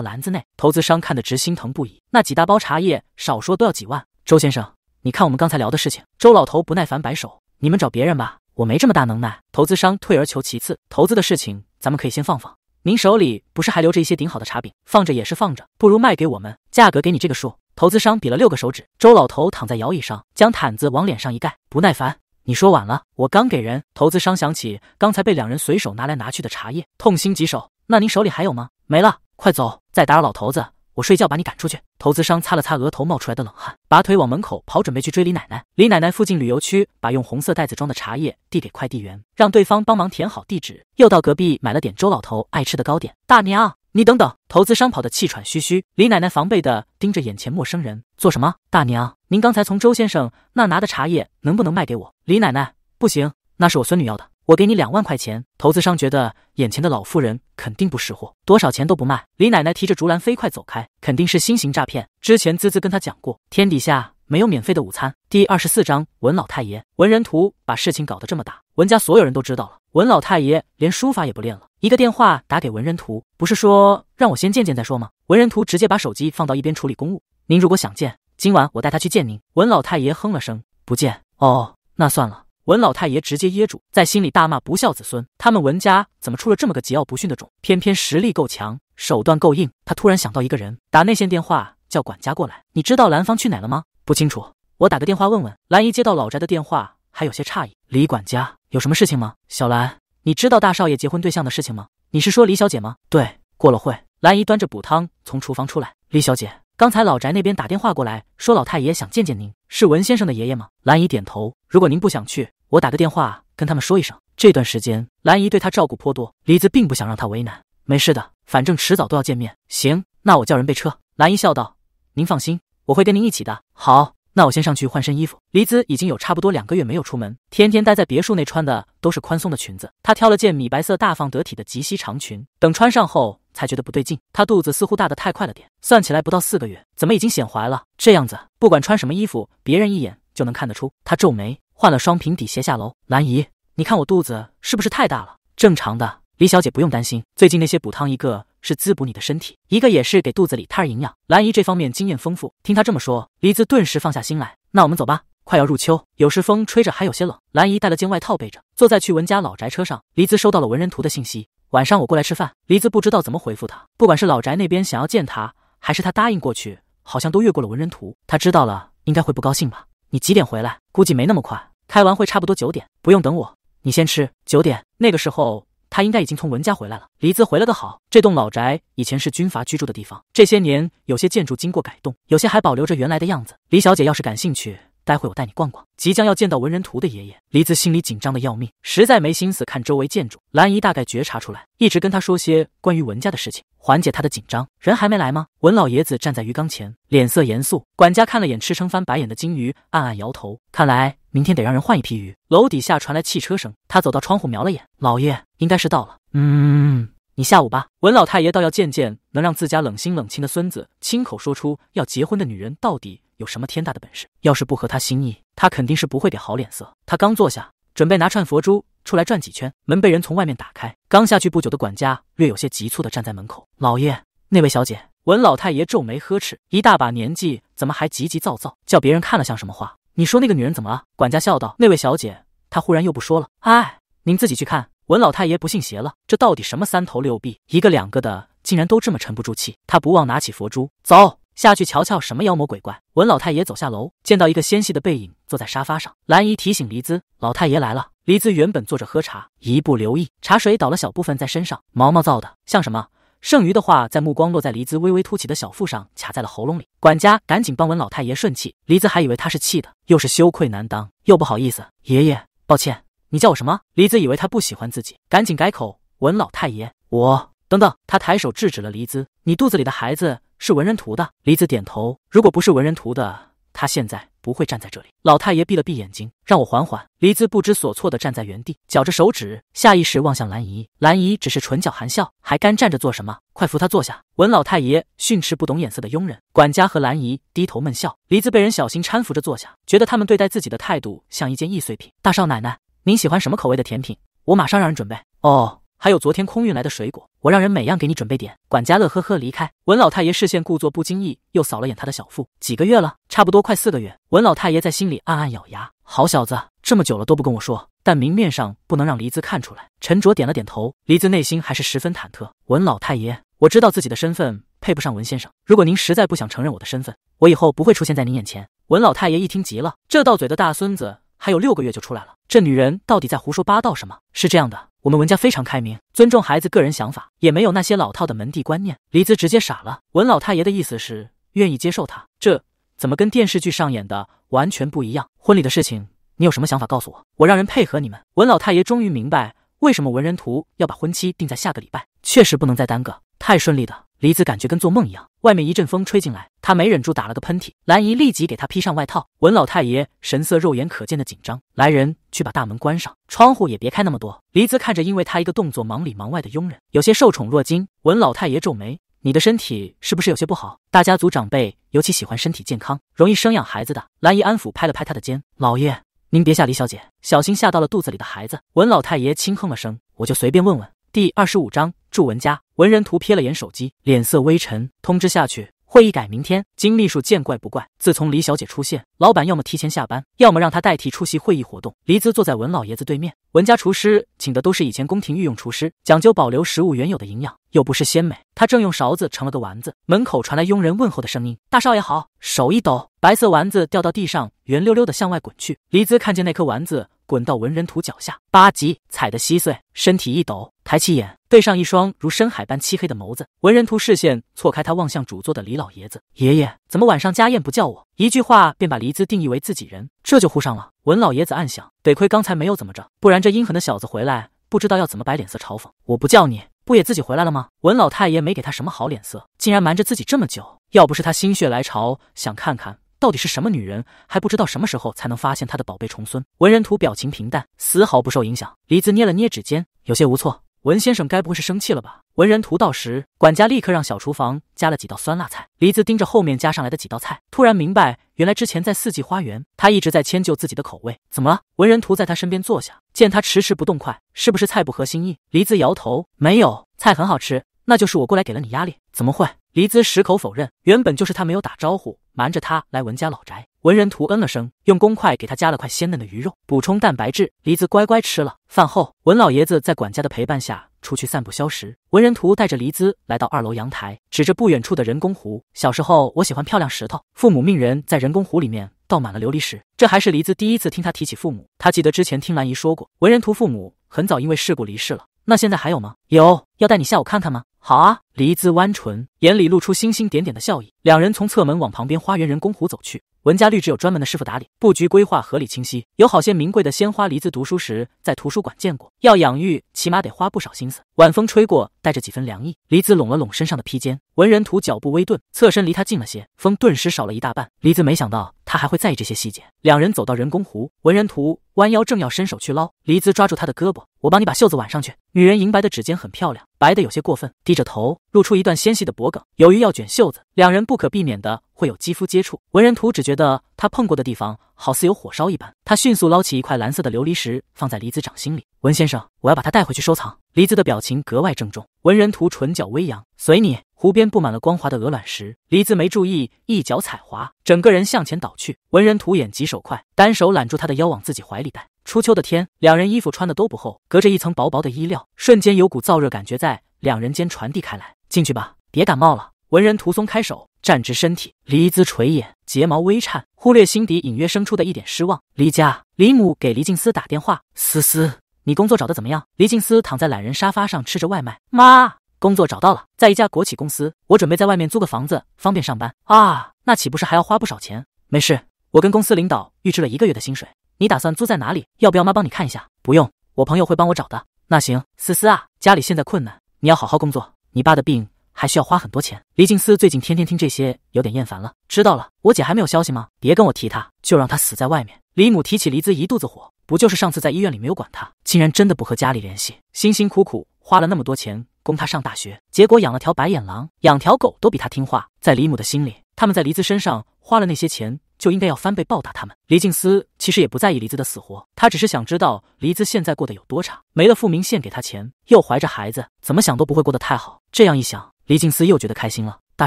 篮子内。投资商看得直心疼不已，那几大包茶叶少说都要几万。周先生，你看我们刚才聊的事情。周老头不耐烦摆手：“你们找别人吧，我没这么大能耐。”投资商退而求其次：“投资的事情咱们可以先放放。”您手里不是还留着一些顶好的茶饼，放着也是放着，不如卖给我们，价格给你这个数。投资商比了六个手指，周老头躺在摇椅上，将毯子往脸上一盖，不耐烦。你说晚了，我刚给人。投资商想起刚才被两人随手拿来拿去的茶叶，痛心疾首。那您手里还有吗？没了，快走，再打扰老头子。我睡觉把你赶出去！投资商擦了擦额头冒出来的冷汗，拔腿往门口跑，准备去追李奶奶。李奶奶附近旅游区，把用红色袋子装的茶叶递给快递员，让对方帮忙填好地址，又到隔壁买了点周老头爱吃的糕点。大娘，你等等！投资商跑得气喘吁吁。李奶奶防备的盯着眼前陌生人，做什么？大娘，您刚才从周先生那拿的茶叶能不能卖给我？李奶奶，不行，那是我孙女要的。我给你两万块钱。投资商觉得眼前的老妇人肯定不识货，多少钱都不卖。李奶奶提着竹篮飞快走开，肯定是新型诈骗。之前滋滋跟他讲过，天底下没有免费的午餐。第二十四章，文老太爷，文人图把事情搞得这么大，文家所有人都知道了。文老太爷连书法也不练了，一个电话打给文人图，不是说让我先见见再说吗？文人图直接把手机放到一边处理公务。您如果想见，今晚我带他去见您。文老太爷哼了声，不见。哦，那算了。文老太爷直接噎住，在心里大骂不孝子孙。他们文家怎么出了这么个桀骜不驯的种？偏偏实力够强，手段够硬。他突然想到一个人，打内线电话叫管家过来。你知道兰芳去哪了吗？不清楚，我打个电话问问。兰姨接到老宅的电话，还有些诧异。李管家有什么事情吗？小兰，你知道大少爷结婚对象的事情吗？你是说李小姐吗？对。过了会，兰姨端着补汤从厨房出来。李小姐。刚才老宅那边打电话过来，说老太爷想见见您，是文先生的爷爷吗？兰姨点头。如果您不想去，我打个电话跟他们说一声。这段时间兰姨对他照顾颇多，黎子并不想让他为难。没事的，反正迟早都要见面。行，那我叫人备车。兰姨笑道：“您放心，我会跟您一起的。”好，那我先上去换身衣服。黎子已经有差不多两个月没有出门，天天待在别墅内，穿的都是宽松的裙子。他挑了件米白色大方得体的及膝长裙，等穿上后。才觉得不对劲，她肚子似乎大得太快了点，算起来不到四个月，怎么已经显怀了？这样子，不管穿什么衣服，别人一眼就能看得出。她皱眉，换了双平底鞋下楼。兰姨，你看我肚子是不是太大了？正常的，李小姐不用担心。最近那些补汤，一个是滋补你的身体，一个也是给肚子里胎儿营养。兰姨这方面经验丰富，听她这么说，黎子顿时放下心来。那我们走吧，快要入秋，有时风吹着还有些冷。兰姨带了件外套备着。坐在去文家老宅车上，黎姿收到了文人图的信息。晚上我过来吃饭，黎子不知道怎么回复他。不管是老宅那边想要见他，还是他答应过去，好像都越过了文人图。他知道了，应该会不高兴吧？你几点回来？估计没那么快，开完会差不多九点。不用等我，你先吃。九点那个时候，他应该已经从文家回来了。黎子回了个好。这栋老宅以前是军阀居住的地方，这些年有些建筑经过改动，有些还保留着原来的样子。黎小姐要是感兴趣。待会我带你逛逛，即将要见到文人图的爷爷。黎子心里紧张的要命，实在没心思看周围建筑。兰姨大概觉察出来，一直跟她说些关于文家的事情，缓解她的紧张。人还没来吗？文老爷子站在鱼缸前，脸色严肃。管家看了眼吃撑翻白眼的金鱼，暗暗摇头，看来明天得让人换一批鱼。楼底下传来汽车声，他走到窗户瞄了眼，老爷应该是到了。嗯，你下午吧。文老太爷倒要见见能让自家冷心冷情的孙子亲口说出要结婚的女人到底。有什么天大的本事？要是不合他心意，他肯定是不会给好脸色。他刚坐下，准备拿串佛珠出来转几圈，门被人从外面打开。刚下去不久的管家略有些急促地站在门口：“老爷，那位小姐。”文老太爷皱眉呵斥：“一大把年纪，怎么还急急躁躁？叫别人看了像什么话？”你说那个女人怎么了？管家笑道：“那位小姐，她忽然又不说了。”哎，您自己去看。文老太爷不信邪了，这到底什么三头六臂？一个两个的，竟然都这么沉不住气。他不忘拿起佛珠，走。下去瞧瞧什么妖魔鬼怪。文老太爷走下楼，见到一个纤细的背影坐在沙发上。兰姨提醒黎姿：“老太爷来了。”黎姿原本坐着喝茶，一不留意，茶水倒了小部分在身上，毛毛躁的，像什么？剩余的话在目光落在黎姿微微凸起的小腹上，卡在了喉咙里。管家赶紧帮文老太爷顺气。黎姿还以为他是气的，又是羞愧难当，又不好意思。爷爷，抱歉，你叫我什么？黎姿以为他不喜欢自己，赶紧改口：“文老太爷，我……等等。”他抬手制止了黎姿：“你肚子里的孩子。”是文人图的，黎子点头。如果不是文人图的，他现在不会站在这里。老太爷闭了闭眼睛，让我缓缓。黎子不知所措地站在原地，绞着手指，下意识望向兰姨。兰姨只是唇角含笑，还干站着做什么？快扶他坐下。文老太爷训斥不懂眼色的佣人、管家和兰姨，低头闷笑。黎子被人小心搀扶着坐下，觉得他们对待自己的态度像一件易碎品。大少奶奶，您喜欢什么口味的甜品？我马上让人准备。哦。还有昨天空运来的水果，我让人每样给你准备点。管家乐呵呵离开。文老太爷视线故作不经意，又扫了眼他的小腹。几个月了，差不多快四个月。文老太爷在心里暗暗咬牙。好小子，这么久了都不跟我说。但明面上不能让黎姿看出来。陈卓点了点头。黎姿内心还是十分忐忑。文老太爷，我知道自己的身份配不上文先生。如果您实在不想承认我的身份，我以后不会出现在您眼前。文老太爷一听急了，这到嘴的大孙子还有六个月就出来了，这女人到底在胡说八道什么？是这样的。我们文家非常开明，尊重孩子个人想法，也没有那些老套的门第观念。黎姿直接傻了，文老太爷的意思是愿意接受他，这怎么跟电视剧上演的完全不一样？婚礼的事情你有什么想法，告诉我，我让人配合你们。文老太爷终于明白为什么文人图要把婚期定在下个礼拜，确实不能再耽搁，太顺利的。黎子感觉跟做梦一样，外面一阵风吹进来，他没忍住打了个喷嚏。兰姨立即给他披上外套。文老太爷神色肉眼可见的紧张，来人去把大门关上，窗户也别开那么多。黎子看着因为他一个动作忙里忙外的佣人，有些受宠若惊。文老太爷皱眉：“你的身体是不是有些不好？大家族长辈尤其喜欢身体健康，容易生养孩子的。”兰姨安抚，拍了拍他的肩：“老爷，您别吓黎小姐，小心吓到了肚子里的孩子。”文老太爷轻哼了声：“我就随便问问。”第二十五章，祝文家。文人图瞥了眼手机，脸色微沉，通知下去，会议改明天。金秘书见怪不怪，自从李小姐出现，老板要么提前下班，要么让她代替出席会议活动。黎姿坐在文老爷子对面，文家厨师请的都是以前宫廷御用厨师，讲究保留食物原有的营养，又不是鲜美。他正用勺子盛了个丸子，门口传来佣人问候的声音：“大少爷好。”手一抖，白色丸子掉到地上，圆溜溜的向外滚去。黎姿看见那颗丸子滚到文人图脚下，吧唧踩得稀碎，身体一抖，抬起眼。对上一双如深海般漆黑的眸子，文人图视线错开，他望向主座的李老爷子：“爷爷，怎么晚上家宴不叫我？”一句话便把黎姿定义为自己人，这就糊上了。文老爷子暗想，得亏刚才没有怎么着，不然这阴狠的小子回来，不知道要怎么摆脸色嘲讽。我不叫你不也自己回来了吗？文老太爷没给他什么好脸色，竟然瞒着自己这么久，要不是他心血来潮想看看到底是什么女人，还不知道什么时候才能发现他的宝贝重孙。文人图表情平淡，丝毫不受影响。黎姿捏了捏指尖，有些无措。文先生该不会是生气了吧？文人图到时，管家立刻让小厨房加了几道酸辣菜。黎姿盯着后面加上来的几道菜，突然明白，原来之前在四季花园，他一直在迁就自己的口味。怎么了？文人图在他身边坐下，见他迟迟不动筷，是不是菜不合心意？黎姿摇头，没有，菜很好吃。那就是我过来给了你压力？怎么会？黎姿矢口否认，原本就是他没有打招呼，瞒着他来文家老宅。文人图嗯了声，用公筷给他夹了块鲜嫩的鱼肉，补充蛋白质。黎子乖乖吃了。饭后，文老爷子在管家的陪伴下出去散步消食。文人图带着黎姿来到二楼阳台，指着不远处的人工湖：“小时候我喜欢漂亮石头，父母命人在人工湖里面倒满了琉璃石。”这还是黎姿第一次听他提起父母。他记得之前听兰姨说过，文人图父母很早因为事故离世了。那现在还有吗？有，要带你下午看看吗？好啊。黎姿弯唇，眼里露出星星点点的笑意。两人从侧门往旁边花园人工湖走去。文家绿植有专门的师傅打理，布局规划合理清晰，有好些名贵的鲜花。梨子读书时在图书馆见过，要养育起码得花不少心思。晚风吹过，带着几分凉意。黎子拢了拢身上的披肩，文人图脚步微顿，侧身离他近了些，风顿时少了一大半。黎子没想到他还会在意这些细节。两人走到人工湖，文人图弯腰正要伸手去捞，黎子抓住他的胳膊：“我帮你把袖子挽上去。”女人银白的指尖很漂亮，白的有些过分，低着头露出一段纤细的脖颈。由于要卷袖子，两人不可避免的会有肌肤接触。文人图只觉得他碰过的地方好似有火烧一般，他迅速捞起一块蓝色的琉璃石，放在黎子掌心里。文先生，我要把它带回去收藏。黎姿的表情格外郑重。文人图唇角微扬，随你。湖边布满了光滑的鹅卵石，黎姿没注意，一脚踩滑，整个人向前倒去。文人图眼疾手快，单手揽住他的腰，往自己怀里带。初秋的天，两人衣服穿的都不厚，隔着一层薄薄的衣料，瞬间有股燥热感觉在两人间传递开来。进去吧，别感冒了。文人图松开手，站直身体。黎姿垂眼，睫毛微颤，忽略心底隐约生出的一点失望。黎家，黎母给黎静思打电话，思思。你工作找的怎么样？黎静思躺在懒人沙发上吃着外卖。妈，工作找到了，在一家国企公司。我准备在外面租个房子，方便上班。啊，那岂不是还要花不少钱？没事，我跟公司领导预支了一个月的薪水。你打算租在哪里？要不要妈帮你看一下？不用，我朋友会帮我找的。那行，思思啊，家里现在困难，你要好好工作。你爸的病还需要花很多钱。黎静思最近天天听这些，有点厌烦了。知道了，我姐还没有消息吗？别跟我提她，就让她死在外面。李母提起黎姿，一肚子火。不就是上次在医院里没有管他，竟然真的不和家里联系，辛辛苦苦花了那么多钱供他上大学，结果养了条白眼狼，养条狗都比他听话。在李母的心里，他们在黎子身上花了那些钱，就应该要翻倍报答他们。黎静思其实也不在意黎子的死活，他只是想知道黎子现在过得有多差，没了傅明宪给他钱，又怀着孩子，怎么想都不会过得太好。这样一想，黎静思又觉得开心了。大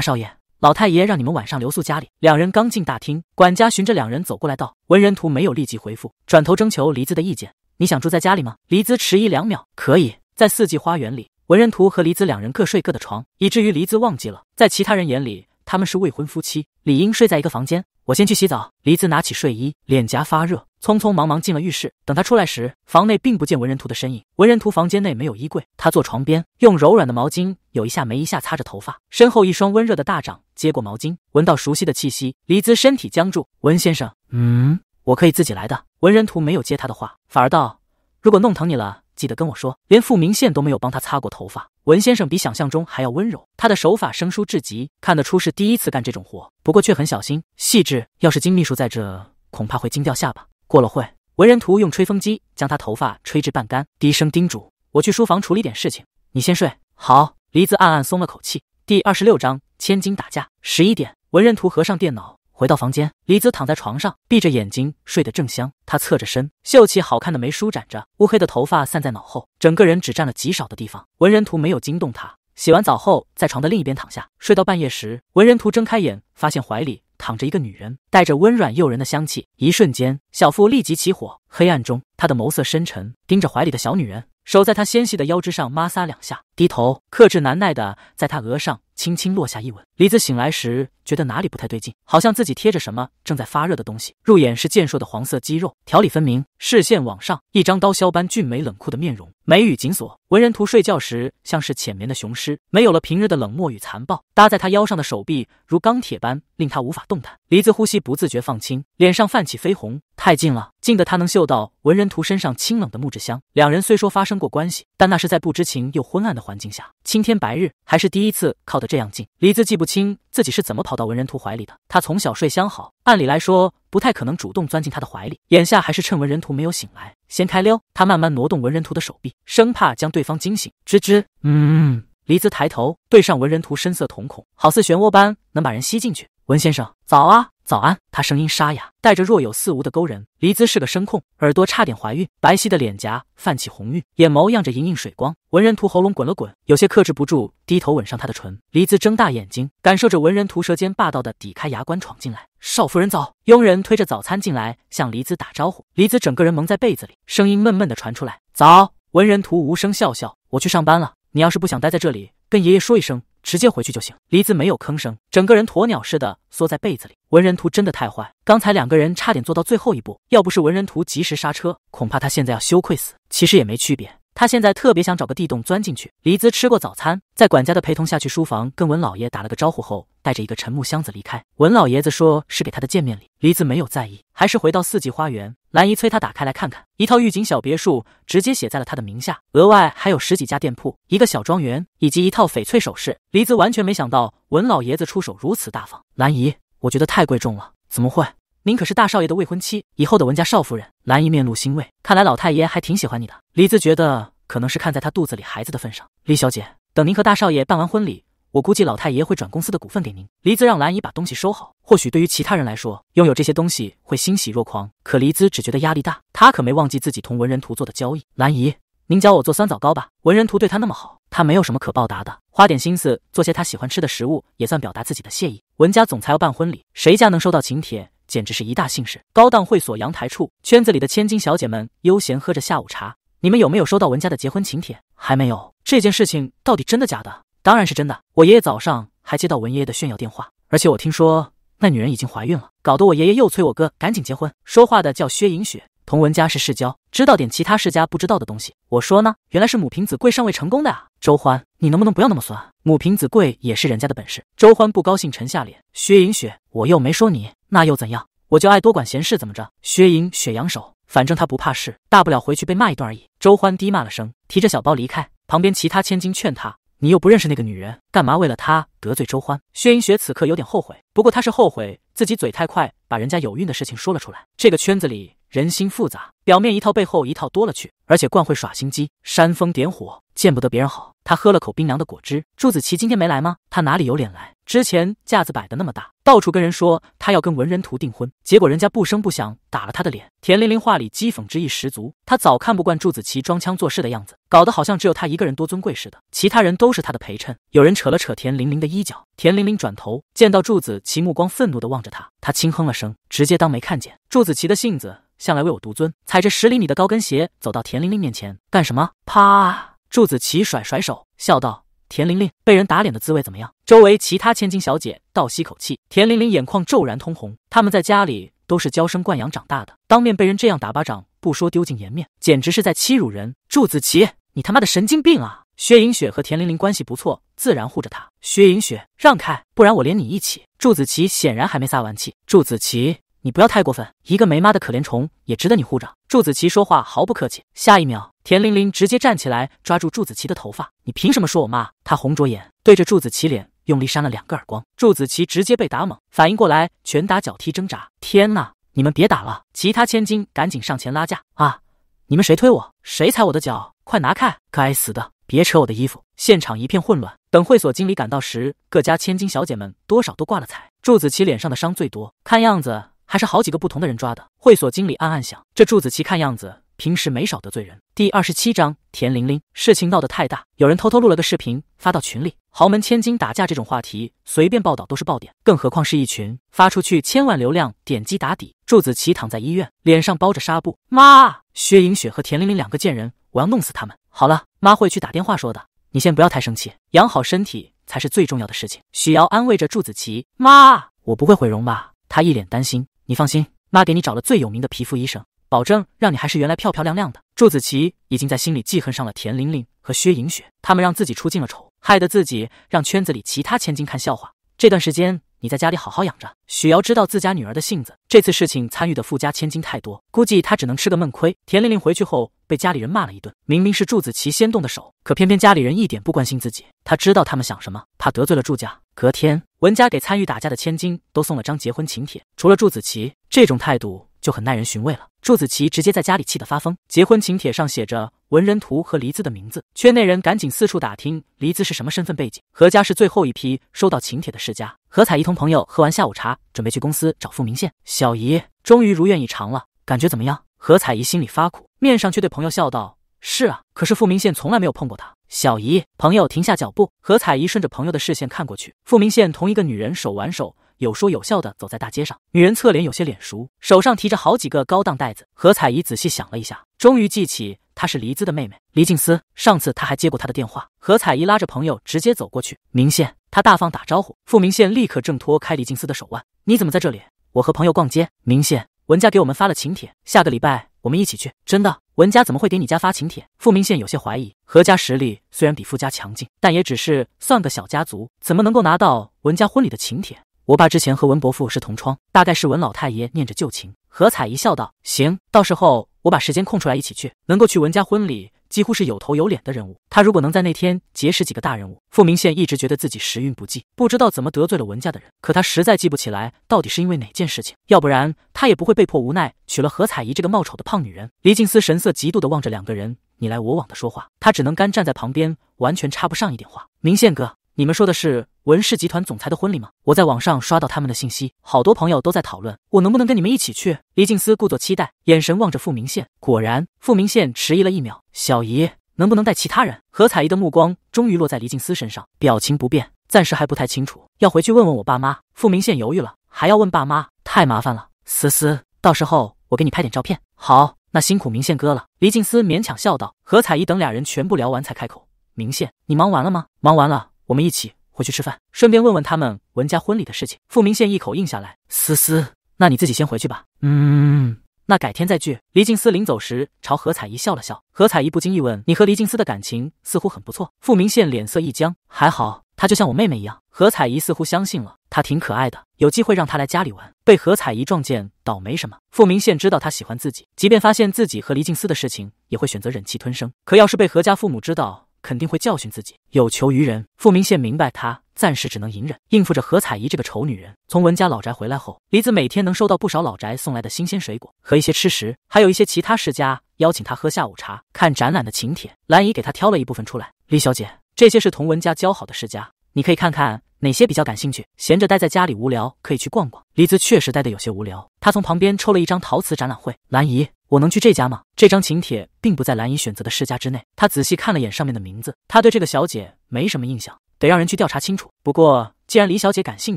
少爷。老太爷让你们晚上留宿家里。两人刚进大厅，管家循着两人走过来，道：“文人图没有立即回复，转头征求黎姿的意见，你想住在家里吗？”黎姿迟疑两秒，可以，在四季花园里。文人图和黎姿两人各睡各的床，以至于黎姿忘记了，在其他人眼里他们是未婚夫妻，理应睡在一个房间。我先去洗澡。黎姿拿起睡衣，脸颊发热。匆匆忙忙进了浴室，等他出来时，房内并不见文人图的身影。文人图房间内没有衣柜，他坐床边，用柔软的毛巾有一下没一下擦着头发，身后一双温热的大掌接过毛巾，闻到熟悉的气息，黎姿身体僵住。文先生，嗯，我可以自己来的。文人图没有接他的话，反而道：“如果弄疼你了，记得跟我说。”连傅明宪都没有帮他擦过头发，文先生比想象中还要温柔。他的手法生疏至极，看得出是第一次干这种活，不过却很小心细致。要是金秘书在这，恐怕会惊掉下巴。过了会，文人图用吹风机将他头发吹至半干，低声叮嘱：“我去书房处理点事情，你先睡。”好，黎子暗暗松了口气。第二十六章千金打架。十一点，文人图合上电脑，回到房间。黎子躺在床上，闭着眼睛睡得正香。他侧着身，秀气好看的眉舒展着，乌黑的头发散在脑后，整个人只占了极少的地方。文人图没有惊动他。洗完澡后，在床的另一边躺下，睡到半夜时，文人图睁开眼，发现怀里躺着一个女人，带着温软诱人的香气。一瞬间，小腹立即起火。黑暗中，他的眸色深沉，盯着怀里的小女人，手在她纤细的腰肢上摩挲两下，低头，克制难耐的在她额上轻轻落下一吻。李子醒来时，觉得哪里不太对劲，好像自己贴着什么正在发热的东西。入眼是健硕的黄色肌肉，条理分明。视线往上，一张刀削般俊美冷酷的面容，眉宇紧锁。文人图睡觉时像是浅眠的雄狮，没有了平日的冷漠与残暴。搭在他腰上的手臂如钢铁般，令他无法动弹。黎子呼吸不自觉放轻，脸上泛起绯红。太近了，近的他能嗅到文人图身上清冷的木质香。两人虽说发生过关系，但那是在不知情又昏暗的环境下，青天白日还是第一次靠得这样近。黎子记不清自己是怎么跑到文人图怀里的。他从小睡相好，按理来说。不太可能主动钻进他的怀里，眼下还是趁文人图没有醒来，先开溜。他慢慢挪动文人图的手臂，生怕将对方惊醒。吱吱，嗯，黎姿抬头对上文人图深色瞳孔，好似漩涡般能把人吸进去。文先生，早啊，早安。他声音沙哑，带着若有似无的勾人。黎姿是个声控，耳朵差点怀孕。白皙的脸颊泛起红晕，眼眸漾着盈盈水光。文人图喉咙滚了滚，有些克制不住，低头吻上他的唇。黎姿睁大眼睛，感受着文人图舌尖霸道的抵开牙关闯进来。少夫人早。佣人推着早餐进来，向黎姿打招呼。黎姿整个人蒙在被子里，声音闷闷的传出来。早。文人图无声笑笑，我去上班了。你要是不想待在这里，跟爷爷说一声。直接回去就行。黎姿没有吭声，整个人鸵鸟似的缩在被子里。文人图真的太坏，刚才两个人差点做到最后一步，要不是文人图及时刹车，恐怕他现在要羞愧死。其实也没区别，他现在特别想找个地洞钻进去。黎姿吃过早餐，在管家的陪同下去书房，跟文老爷打了个招呼后。带着一个沉木箱子离开，文老爷子说是给他的见面礼，黎子没有在意，还是回到四季花园。兰姨催他打开来看看，一套御景小别墅直接写在了他的名下，额外还有十几家店铺，一个小庄园，以及一套翡翠首饰。黎子完全没想到文老爷子出手如此大方，兰姨，我觉得太贵重了，怎么会？您可是大少爷的未婚妻，以后的文家少夫人。兰姨面露欣慰，看来老太爷还挺喜欢你的。黎子觉得可能是看在他肚子里孩子的份上，黎小姐，等您和大少爷办完婚礼。我估计老太爷会转公司的股份给您。黎姿让兰姨把东西收好。或许对于其他人来说，拥有这些东西会欣喜若狂，可黎姿只觉得压力大。她可没忘记自己同文人图做的交易。兰姨，您教我做酸枣糕吧。文人图对她那么好，她没有什么可报答的，花点心思做些她喜欢吃的食物，也算表达自己的谢意。文家总裁要办婚礼，谁家能收到请帖，简直是一大幸事。高档会所阳台处，圈子里的千金小姐们悠闲喝着下午茶。你们有没有收到文家的结婚请帖？还没有。这件事情到底真的假的？当然是真的，我爷爷早上还接到文爷爷的炫耀电话，而且我听说那女人已经怀孕了，搞得我爷爷又催我哥赶紧结婚。说话的叫薛莹雪，同文家是世交，知道点其他世家不知道的东西。我说呢，原来是母凭子贵尚未成功的啊。周欢，你能不能不要那么酸？母凭子贵也是人家的本事。周欢不高兴，沉下脸。薛莹雪，我又没说你，那又怎样？我就爱多管闲事，怎么着？薛莹雪扬手，反正他不怕事，大不了回去被骂一顿而已。周欢低骂了声，提着小包离开。旁边其他千金劝他。你又不认识那个女人，干嘛为了她得罪周欢？薛银雪此刻有点后悔，不过她是后悔自己嘴太快，把人家有孕的事情说了出来。这个圈子里人心复杂。表面一套，背后一套多了去，而且惯会耍心机，煽风点火，见不得别人好。他喝了口冰凉的果汁。祝子琪今天没来吗？他哪里有脸来？之前架子摆的那么大，到处跟人说他要跟文人图订婚，结果人家不声不响打了他的脸。田玲玲话里讥讽之意十足，他早看不惯祝子琪装腔作势的样子，搞得好像只有他一个人多尊贵似的，其他人都是他的陪衬。有人扯了扯田玲玲的衣角，田玲玲转头见到祝子琪，目光愤怒的望着他，他轻哼了声，直接当没看见。祝子琪的性子。向来为我独尊，踩着十厘米的高跟鞋走到田玲玲面前，干什么？啪！祝子琪甩甩手，笑道：“田玲玲，被人打脸的滋味怎么样？”周围其他千金小姐倒吸口气，田玲玲眼眶骤然通红。她们在家里都是娇生惯养长大的，当面被人这样打巴掌，不说丢尽颜面，简直是在欺辱人。祝子琪，你他妈的神经病啊！薛莹雪和田玲玲关系不错，自然护着她。薛莹雪，让开，不然我连你一起。祝子琪显然还没撒完气。祝子琪。你不要太过分，一个没妈的可怜虫也值得你护着。祝子琪说话毫不客气，下一秒田玲玲直接站起来抓住祝子琪的头发，你凭什么说我妈？她红着眼对着祝子琪脸用力扇了两个耳光，祝子琪直接被打懵，反应过来拳打脚踢挣扎。天哪，你们别打了！其他千金赶紧上前拉架啊！你们谁推我，谁踩我的脚，快拿开！该死的，别扯我的衣服！现场一片混乱。等会所经理赶到时，各家千金小姐们多少都挂了彩，祝子琪脸上的伤最多，看样子。还是好几个不同的人抓的，会所经理暗暗想：这祝子琪看样子平时没少得罪人。第二十七章，田玲玲，事情闹得太大，有人偷偷录了个视频发到群里。豪门千金打架这种话题，随便报道都是爆点，更何况是一群发出去，千万流量点击打底。祝子琪躺在医院，脸上包着纱布。妈，薛莹雪和田玲玲两个贱人，我要弄死他们！好了，妈会去打电话说的，你先不要太生气，养好身体才是最重要的事情。许瑶安慰着祝子琪。妈，我不会毁容吧？她一脸担心。你放心，妈给你找了最有名的皮肤医生，保证让你还是原来漂漂亮亮的。祝子琪已经在心里记恨上了田玲玲和薛莹雪，他们让自己出尽了丑，害得自己让圈子里其他千金看笑话。这段时间你在家里好好养着。许瑶知道自家女儿的性子，这次事情参与的富家千金太多，估计她只能吃个闷亏。田玲玲回去后被家里人骂了一顿，明明是祝子琪先动的手，可偏偏家里人一点不关心自己，她知道他们想什么，怕得罪了祝家。隔天，文家给参与打架的千金都送了张结婚请帖，除了祝子琪，这种态度就很耐人寻味了。祝子琪直接在家里气得发疯。结婚请帖上写着文人图和黎姿的名字，圈内人赶紧四处打听黎姿是什么身份背景。何家是最后一批收到请帖的世家。何彩怡同朋友喝完下午茶，准备去公司找傅明宪。小姨终于如愿以偿了，感觉怎么样？何彩怡心里发苦，面上却对朋友笑道：“是啊，可是傅明宪从来没有碰过她。”小姨朋友停下脚步，何彩怡顺着朋友的视线看过去，付明宪同一个女人手挽手，有说有笑的走在大街上。女人侧脸有些脸熟，手上提着好几个高档袋子。何彩怡仔细想了一下，终于记起她是黎姿的妹妹黎静思。上次她还接过她的电话。何彩怡拉着朋友直接走过去。明宪，她大方打招呼。付明宪立刻挣脱开黎静思的手腕。你怎么在这里？我和朋友逛街。明宪，文家给我们发了请帖，下个礼拜。我们一起去，真的？文家怎么会给你家发请帖？傅明宪有些怀疑。何家实力虽然比傅家强劲，但也只是算个小家族，怎么能够拿到文家婚礼的请帖？我爸之前和文伯父是同窗，大概是文老太爷念着旧情。何彩一笑道：“行，到时候我把时间空出来一起去，能够去文家婚礼。”几乎是有头有脸的人物，他如果能在那天结识几个大人物。傅明宪一直觉得自己时运不济，不知道怎么得罪了文家的人，可他实在记不起来到底是因为哪件事情，要不然他也不会被迫无奈娶了何彩仪这个貌丑的胖女人。黎静思神色极度的望着两个人你来我往的说话，他只能干站在旁边，完全插不上一点话。明宪哥，你们说的是？文氏集团总裁的婚礼吗？我在网上刷到他们的信息，好多朋友都在讨论，我能不能跟你们一起去？黎静思故作期待，眼神望着傅明宪。果然，傅明宪迟疑了一秒：“小姨，能不能带其他人？”何彩依的目光终于落在黎静思身上，表情不变：“暂时还不太清楚，要回去问问我爸妈。”傅明宪犹豫了：“还要问爸妈，太麻烦了。”思思，到时候我给你拍点照片。好，那辛苦明宪哥了。黎静思勉强笑道。何彩依等俩人全部聊完才开口：“明宪，你忙完了吗？忙完了，我们一起。”回去吃饭，顺便问问他们文家婚礼的事情。傅明宪一口应下来。思思，那你自己先回去吧。嗯，那改天再聚。黎静思临走时朝何彩怡笑了笑。何彩怡不经意问：“你和黎静思的感情似乎很不错。”傅明宪脸色一僵，还好她就像我妹妹一样。何彩怡似乎相信了，她挺可爱的，有机会让她来家里玩。被何彩怡撞见倒没什么？傅明宪知道她喜欢自己，即便发现自己和黎静思的事情，也会选择忍气吞声。可要是被何家父母知道，肯定会教训自己，有求于人。傅明宪明白，他暂时只能隐忍，应付着何彩怡这个丑女人。从文家老宅回来后，李子每天能收到不少老宅送来的新鲜水果和一些吃食，还有一些其他世家邀请他喝下午茶、看展览的请帖。兰姨给他挑了一部分出来。李小姐，这些是同文家交好的世家，你可以看看哪些比较感兴趣。闲着待在家里无聊，可以去逛逛。李子确实待得有些无聊，他从旁边抽了一张陶瓷展览会。兰姨。我能去这家吗？这张请帖并不在蓝姨选择的世家之内。他仔细看了眼上面的名字，他对这个小姐没什么印象，得让人去调查清楚。不过既然李小姐感兴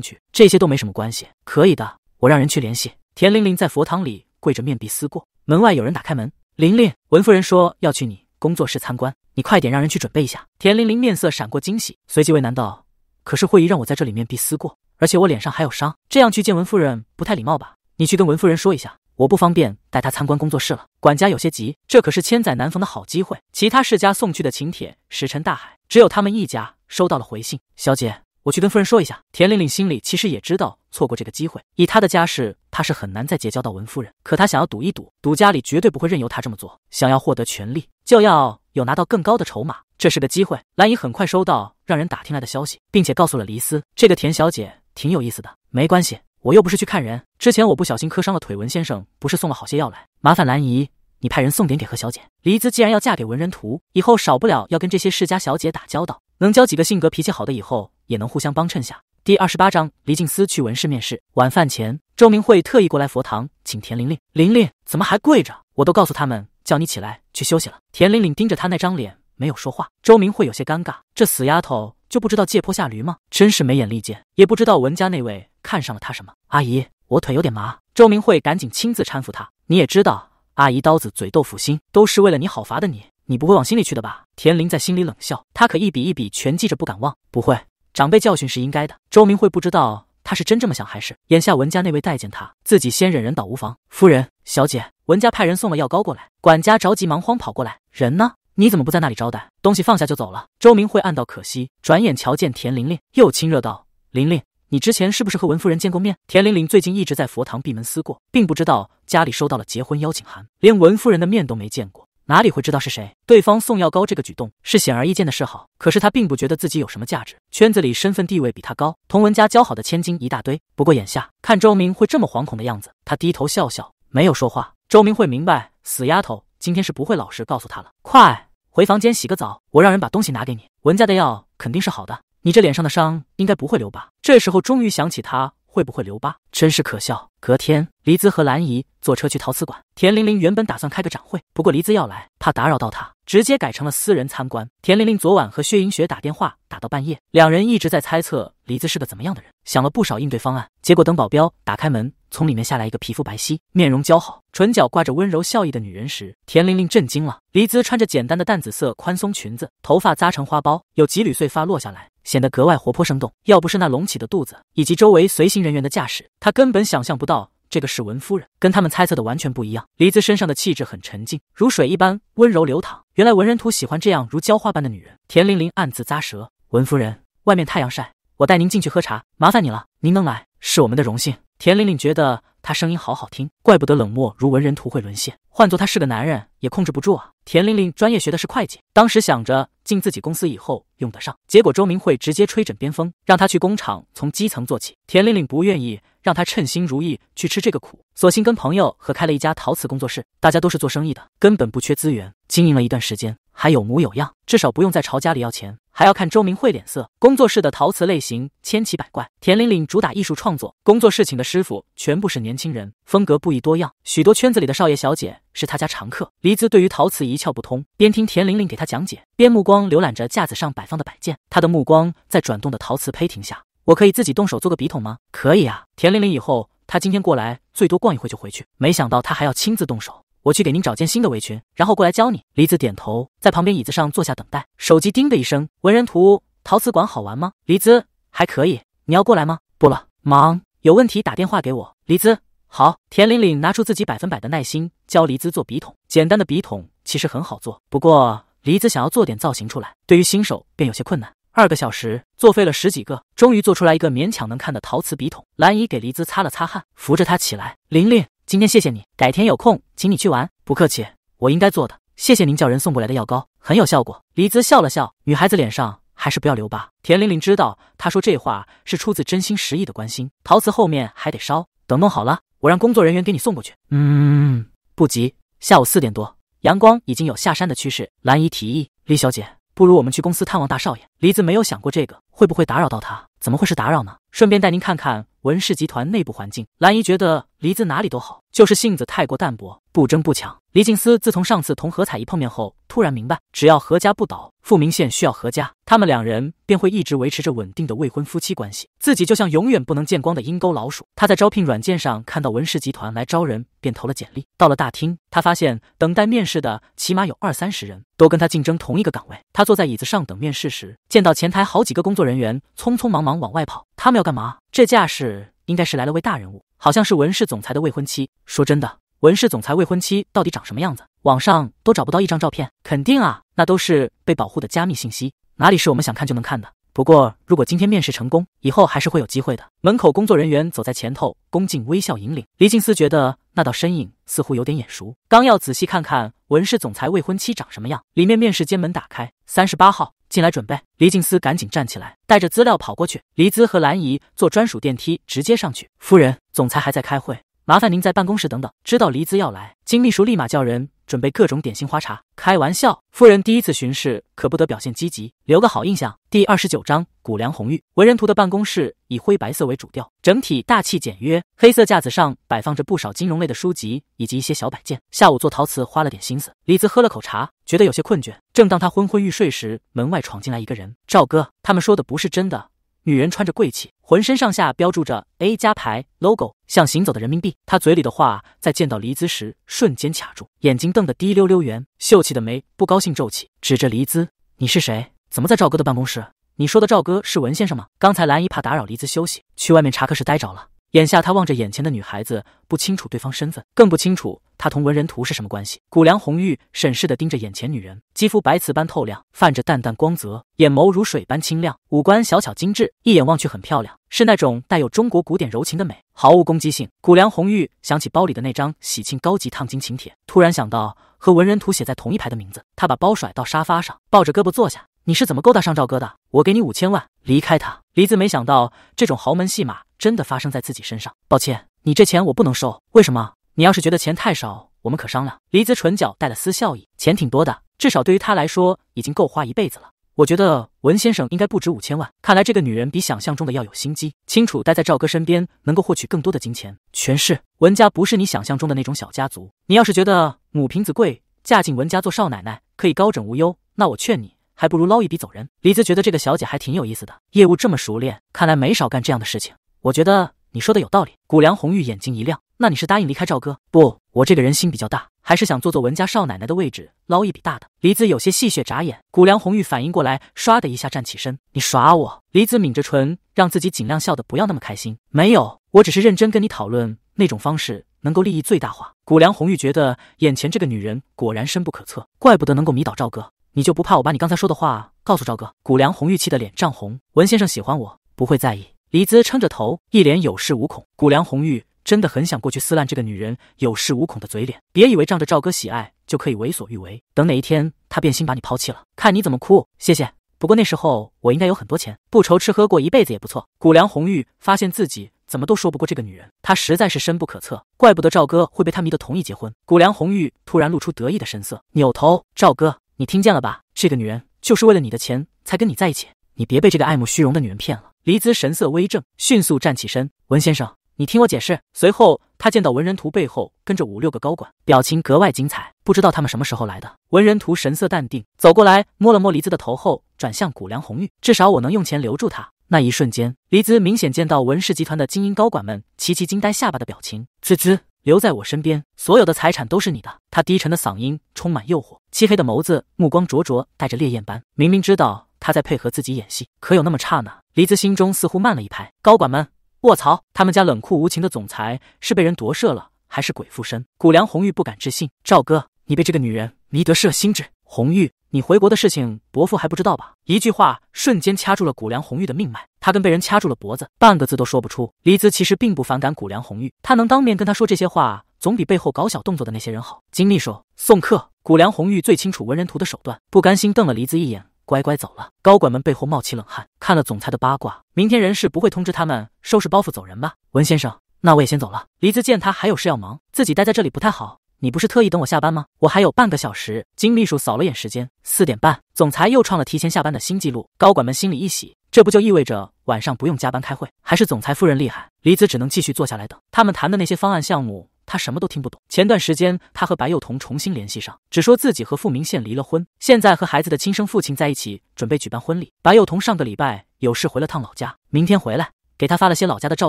趣，这些都没什么关系，可以的，我让人去联系。田玲玲在佛堂里跪着面壁思过，门外有人打开门，玲玲，文夫人说要去你工作室参观，你快点让人去准备一下。田玲玲面色闪过惊喜，随即为难道，可是慧议让我在这里面壁思过，而且我脸上还有伤，这样去见文夫人不太礼貌吧？你去跟文夫人说一下。我不方便带她参观工作室了。管家有些急，这可是千载难逢的好机会。其他世家送去的请帖石沉大海，只有他们一家收到了回信。小姐，我去跟夫人说一下。田玲玲心里其实也知道，错过这个机会，以她的家世，她是很难再结交到文夫人。可她想要赌一赌，赌家里绝对不会任由她这么做。想要获得权力，就要有拿到更高的筹码。这是个机会。兰姨很快收到让人打听来的消息，并且告诉了黎斯，这个田小姐挺有意思的。没关系。我又不是去看人，之前我不小心磕伤了腿，文先生不是送了好些药来，麻烦兰姨你派人送点给何小姐。黎姿既然要嫁给文人图，以后少不了要跟这些世家小姐打交道，能交几个性格脾气好的，以后也能互相帮衬下。第二十八章，黎静思去文氏面试。晚饭前，周明慧特意过来佛堂请田玲玲，玲玲怎么还跪着？我都告诉他们叫你起来去休息了。田玲玲盯着她那张脸没有说话，周明慧有些尴尬，这死丫头就不知道借坡下驴吗？真是没眼力见，也不知道文家那位。看上了他什么？阿姨，我腿有点麻。周明慧赶紧亲自搀扶她。你也知道，阿姨刀子嘴豆腐心，都是为了你好，罚的你，你不会往心里去的吧？田林在心里冷笑，她可一笔一笔全记着，不敢忘。不会，长辈教训是应该的。周明慧不知道她是真这么想，还是眼下文家那位待见她，自己先忍忍倒无妨。夫人、小姐，文家派人送了药膏过来。管家着急忙慌跑过来，人呢？你怎么不在那里招待？东西放下就走了。周明慧暗道可惜，转眼瞧见田玲玲，又亲热道：“玲玲。”你之前是不是和文夫人见过面？田玲玲最近一直在佛堂闭门思过，并不知道家里收到了结婚邀请函，连文夫人的面都没见过，哪里会知道是谁？对方送药膏这个举动是显而易见的示好，可是他并不觉得自己有什么价值。圈子里身份地位比他高、同文家交好的千金一大堆。不过眼下看周明会这么惶恐的样子，他低头笑笑，没有说话。周明会明白，死丫头今天是不会老实告诉她了。快回房间洗个澡，我让人把东西拿给你。文家的药肯定是好的。你这脸上的伤应该不会留疤。这时候终于想起他会不会留疤，真是可笑。隔天，黎姿和兰姨坐车去陶瓷馆。田玲玲原本打算开个展会，不过黎姿要来，怕打扰到她，直接改成了私人参观。田玲玲昨晚和薛莹雪打电话打到半夜，两人一直在猜测黎姿是个怎么样的人，想了不少应对方案。结果等保镖打开门。从里面下来一个皮肤白皙、面容姣好、唇角挂着温柔笑意的女人时，田玲玲震惊了。黎姿穿着简单的淡紫色宽松裙子，头发扎成花苞，有几缕碎发落下来，显得格外活泼生动。要不是那隆起的肚子以及周围随行人员的架势，她根本想象不到这个是文夫人，跟他们猜测的完全不一样。黎姿身上的气质很沉静，如水一般温柔流淌。原来文人图喜欢这样如浇花般的女人，田玲玲暗自咂舌。文夫人，外面太阳晒，我带您进去喝茶，麻烦你了。您能来是我们的荣幸。田玲玲觉得她声音好好听，怪不得冷漠如文人图会沦陷。换做她是个男人，也控制不住啊。田玲玲专业学的是会计，当时想着进自己公司以后用得上。结果周明慧直接吹枕边风，让她去工厂从基层做起。田玲玲不愿意，让她称心如意去吃这个苦，索性跟朋友合开了一家陶瓷工作室。大家都是做生意的，根本不缺资源，经营了一段时间还有模有样，至少不用再朝家里要钱。还要看周明慧脸色。工作室的陶瓷类型千奇百怪，田玲玲主打艺术创作，工作室请的师傅全部是年轻人，风格不宜多样。许多圈子里的少爷小姐是他家常客。黎姿对于陶瓷一窍不通，边听田玲玲给他讲解，边目光浏览着架子上摆放的摆件。她的目光在转动的陶瓷胚停下。我可以自己动手做个笔筒吗？可以啊。田玲玲，以后她今天过来最多逛一会就回去。没想到她还要亲自动手。我去给您找件新的围裙，然后过来教你。黎姿点头，在旁边椅子上坐下等待。手机叮的一声，文人图陶瓷馆好玩吗？黎姿还可以，你要过来吗？不了，忙。有问题打电话给我。黎姿好。田玲玲拿出自己百分百的耐心教黎姿做笔筒，简单的笔筒其实很好做，不过黎姿想要做点造型出来，对于新手便有些困难。二个小时，作废了十几个，终于做出来一个勉强能看的陶瓷笔筒。兰姨给黎姿擦了擦汗，扶着她起来。玲玲。今天谢谢你，改天有空请你去玩。不客气，我应该做的。谢谢您叫人送过来的药膏，很有效果。黎姿笑了笑，女孩子脸上还是不要留疤。田玲玲知道她说这话是出自真心实意的关心。陶瓷后面还得烧，等弄好了，我让工作人员给你送过去。嗯，不急。下午四点多，阳光已经有下山的趋势。兰姨提议，黎小姐，不如我们去公司探望大少爷。黎姿没有想过这个会不会打扰到他，怎么会是打扰呢？顺便带您看看。文氏集团内部环境，兰姨觉得黎子哪里都好，就是性子太过淡薄。不争不抢，黎静思自从上次同何彩一碰面后，突然明白，只要何家不倒，富明县需要何家，他们两人便会一直维持着稳定的未婚夫妻关系。自己就像永远不能见光的阴沟老鼠。他在招聘软件上看到文氏集团来招人，便投了简历。到了大厅，他发现等待面试的起码有二三十人，都跟他竞争同一个岗位。他坐在椅子上等面试时，见到前台好几个工作人员匆匆忙忙往外跑，他们要干嘛？这架势应该是来了位大人物，好像是文氏总裁的未婚妻。说真的。文氏总裁未婚妻到底长什么样子？网上都找不到一张照片，肯定啊，那都是被保护的加密信息，哪里是我们想看就能看的？不过如果今天面试成功，以后还是会有机会的。门口工作人员走在前头，恭敬微笑引领。黎静思觉得那道身影似乎有点眼熟，刚要仔细看看文氏总裁未婚妻长什么样，里面面试间门打开，三十八号进来准备。黎静思赶紧站起来，带着资料跑过去。黎姿和兰姨坐专属电梯直接上去。夫人，总裁还在开会。麻烦您在办公室等等。知道黎姿要来，金秘书立马叫人准备各种点心、花茶。开玩笑，夫人第一次巡视，可不得表现积极，留个好印象。第二十九章古梁红玉。文人图的办公室以灰白色为主调，整体大气简约。黑色架子上摆放着不少金融类的书籍以及一些小摆件。下午做陶瓷花了点心思。黎姿喝了口茶，觉得有些困倦。正当他昏昏欲睡时，门外闯进来一个人：“赵哥，他们说的不是真的。”女人穿着贵气，浑身上下标注着 A 加牌 logo，像行走的人民币。她嘴里的话在见到黎姿时瞬间卡住，眼睛瞪得滴溜溜圆，秀气的眉不高兴皱起，指着黎姿：“你是谁？怎么在赵哥的办公室？你说的赵哥是文先生吗？刚才蓝姨怕打扰黎姿休息，去外面查客室待着了。”眼下，他望着眼前的女孩子，不清楚对方身份，更不清楚她同文人图是什么关系。古梁红玉审视的盯着眼前女人，肌肤白瓷般透亮，泛着淡淡光泽，眼眸如水般清亮，五官小巧精致，一眼望去很漂亮，是那种带有中国古典柔情的美，毫无攻击性。古梁红玉想起包里的那张喜庆高级烫金请帖，突然想到和文人图写在同一排的名字，他把包甩到沙发上，抱着胳膊坐下：“你是怎么勾搭上赵哥的？我给你五千万，离开他。”黎子没想到这种豪门戏码。真的发生在自己身上，抱歉，你这钱我不能收。为什么？你要是觉得钱太少，我们可商量。黎姿唇角带了丝笑意，钱挺多的，至少对于她来说已经够花一辈子了。我觉得文先生应该不止五千万。看来这个女人比想象中的要有心机，清楚待在赵哥身边能够获取更多的金钱。权势。文家不是你想象中的那种小家族，你要是觉得母凭子贵，嫁进文家做少奶奶可以高枕无忧，那我劝你还不如捞一笔走人。黎姿觉得这个小姐还挺有意思的，业务这么熟练，看来没少干这样的事情。我觉得你说的有道理。谷梁红玉眼睛一亮，那你是答应离开赵哥？不，我这个人心比较大，还是想坐坐文家少奶奶的位置，捞一笔大的。李子有些戏谑眨眼。谷梁红玉反应过来，唰的一下站起身：“你耍我？”李子抿着唇，让自己尽量笑得不要那么开心。没有，我只是认真跟你讨论那种方式能够利益最大化。谷梁红玉觉得眼前这个女人果然深不可测，怪不得能够迷倒赵哥。你就不怕我把你刚才说的话告诉赵哥？谷梁红玉气得脸涨红。文先生喜欢我，不会在意。李姿撑着头，一脸有恃无恐。谷梁红玉真的很想过去撕烂这个女人有恃无恐的嘴脸。别以为仗着赵哥喜爱就可以为所欲为，等哪一天他变心把你抛弃了，看你怎么哭！谢谢。不过那时候我应该有很多钱，不愁吃喝，过一辈子也不错。谷梁红玉发现自己怎么都说不过这个女人，她实在是深不可测，怪不得赵哥会被她迷得同意结婚。谷梁红玉突然露出得意的神色，扭头：“赵哥，你听见了吧？这个女人就是为了你的钱才跟你在一起，你别被这个爱慕虚荣的女人骗了。”黎姿神色微怔，迅速站起身。文先生，你听我解释。随后，他见到文人图背后跟着五六个高管，表情格外精彩，不知道他们什么时候来的。文人图神色淡定，走过来摸了摸黎姿的头后，转向谷梁红玉：“至少我能用钱留住他。”那一瞬间，黎姿明显见到文氏集团的精英高管们齐齐惊呆下巴的表情。滋滋，留在我身边，所有的财产都是你的。他低沉的嗓音充满诱惑，漆黑的眸子目光灼灼，带着烈焰般。明明知道。他在配合自己演戏，可有那么差呢？黎姿心中似乎慢了一拍。高管们，卧槽！他们家冷酷无情的总裁是被人夺舍了，还是鬼附身？谷梁红玉不敢置信。赵哥，你被这个女人迷得失了心智。红玉，你回国的事情伯父还不知道吧？一句话瞬间掐住了谷梁红玉的命脉，他跟被人掐住了脖子，半个字都说不出。黎姿其实并不反感谷梁红玉，他能当面跟他说这些话，总比背后搞小动作的那些人好。金秘书，送客。谷梁红玉最清楚文人图的手段，不甘心瞪了黎姿一眼。乖乖走了，高管们背后冒起冷汗。看了总裁的八卦，明天人事不会通知他们收拾包袱走人吧？文先生，那我也先走了。黎子见他还有事要忙，自己待在这里不太好。你不是特意等我下班吗？我还有半个小时。金秘书扫了眼时间，四点半，总裁又创了提前下班的新纪录。高管们心里一喜，这不就意味着晚上不用加班开会？还是总裁夫人厉害？黎子只能继续坐下来等他们谈的那些方案项目。他什么都听不懂。前段时间，他和白幼童重新联系上，只说自己和傅明宪离了婚，现在和孩子的亲生父亲在一起，准备举办婚礼。白幼童上个礼拜有事回了趟老家，明天回来给他发了些老家的照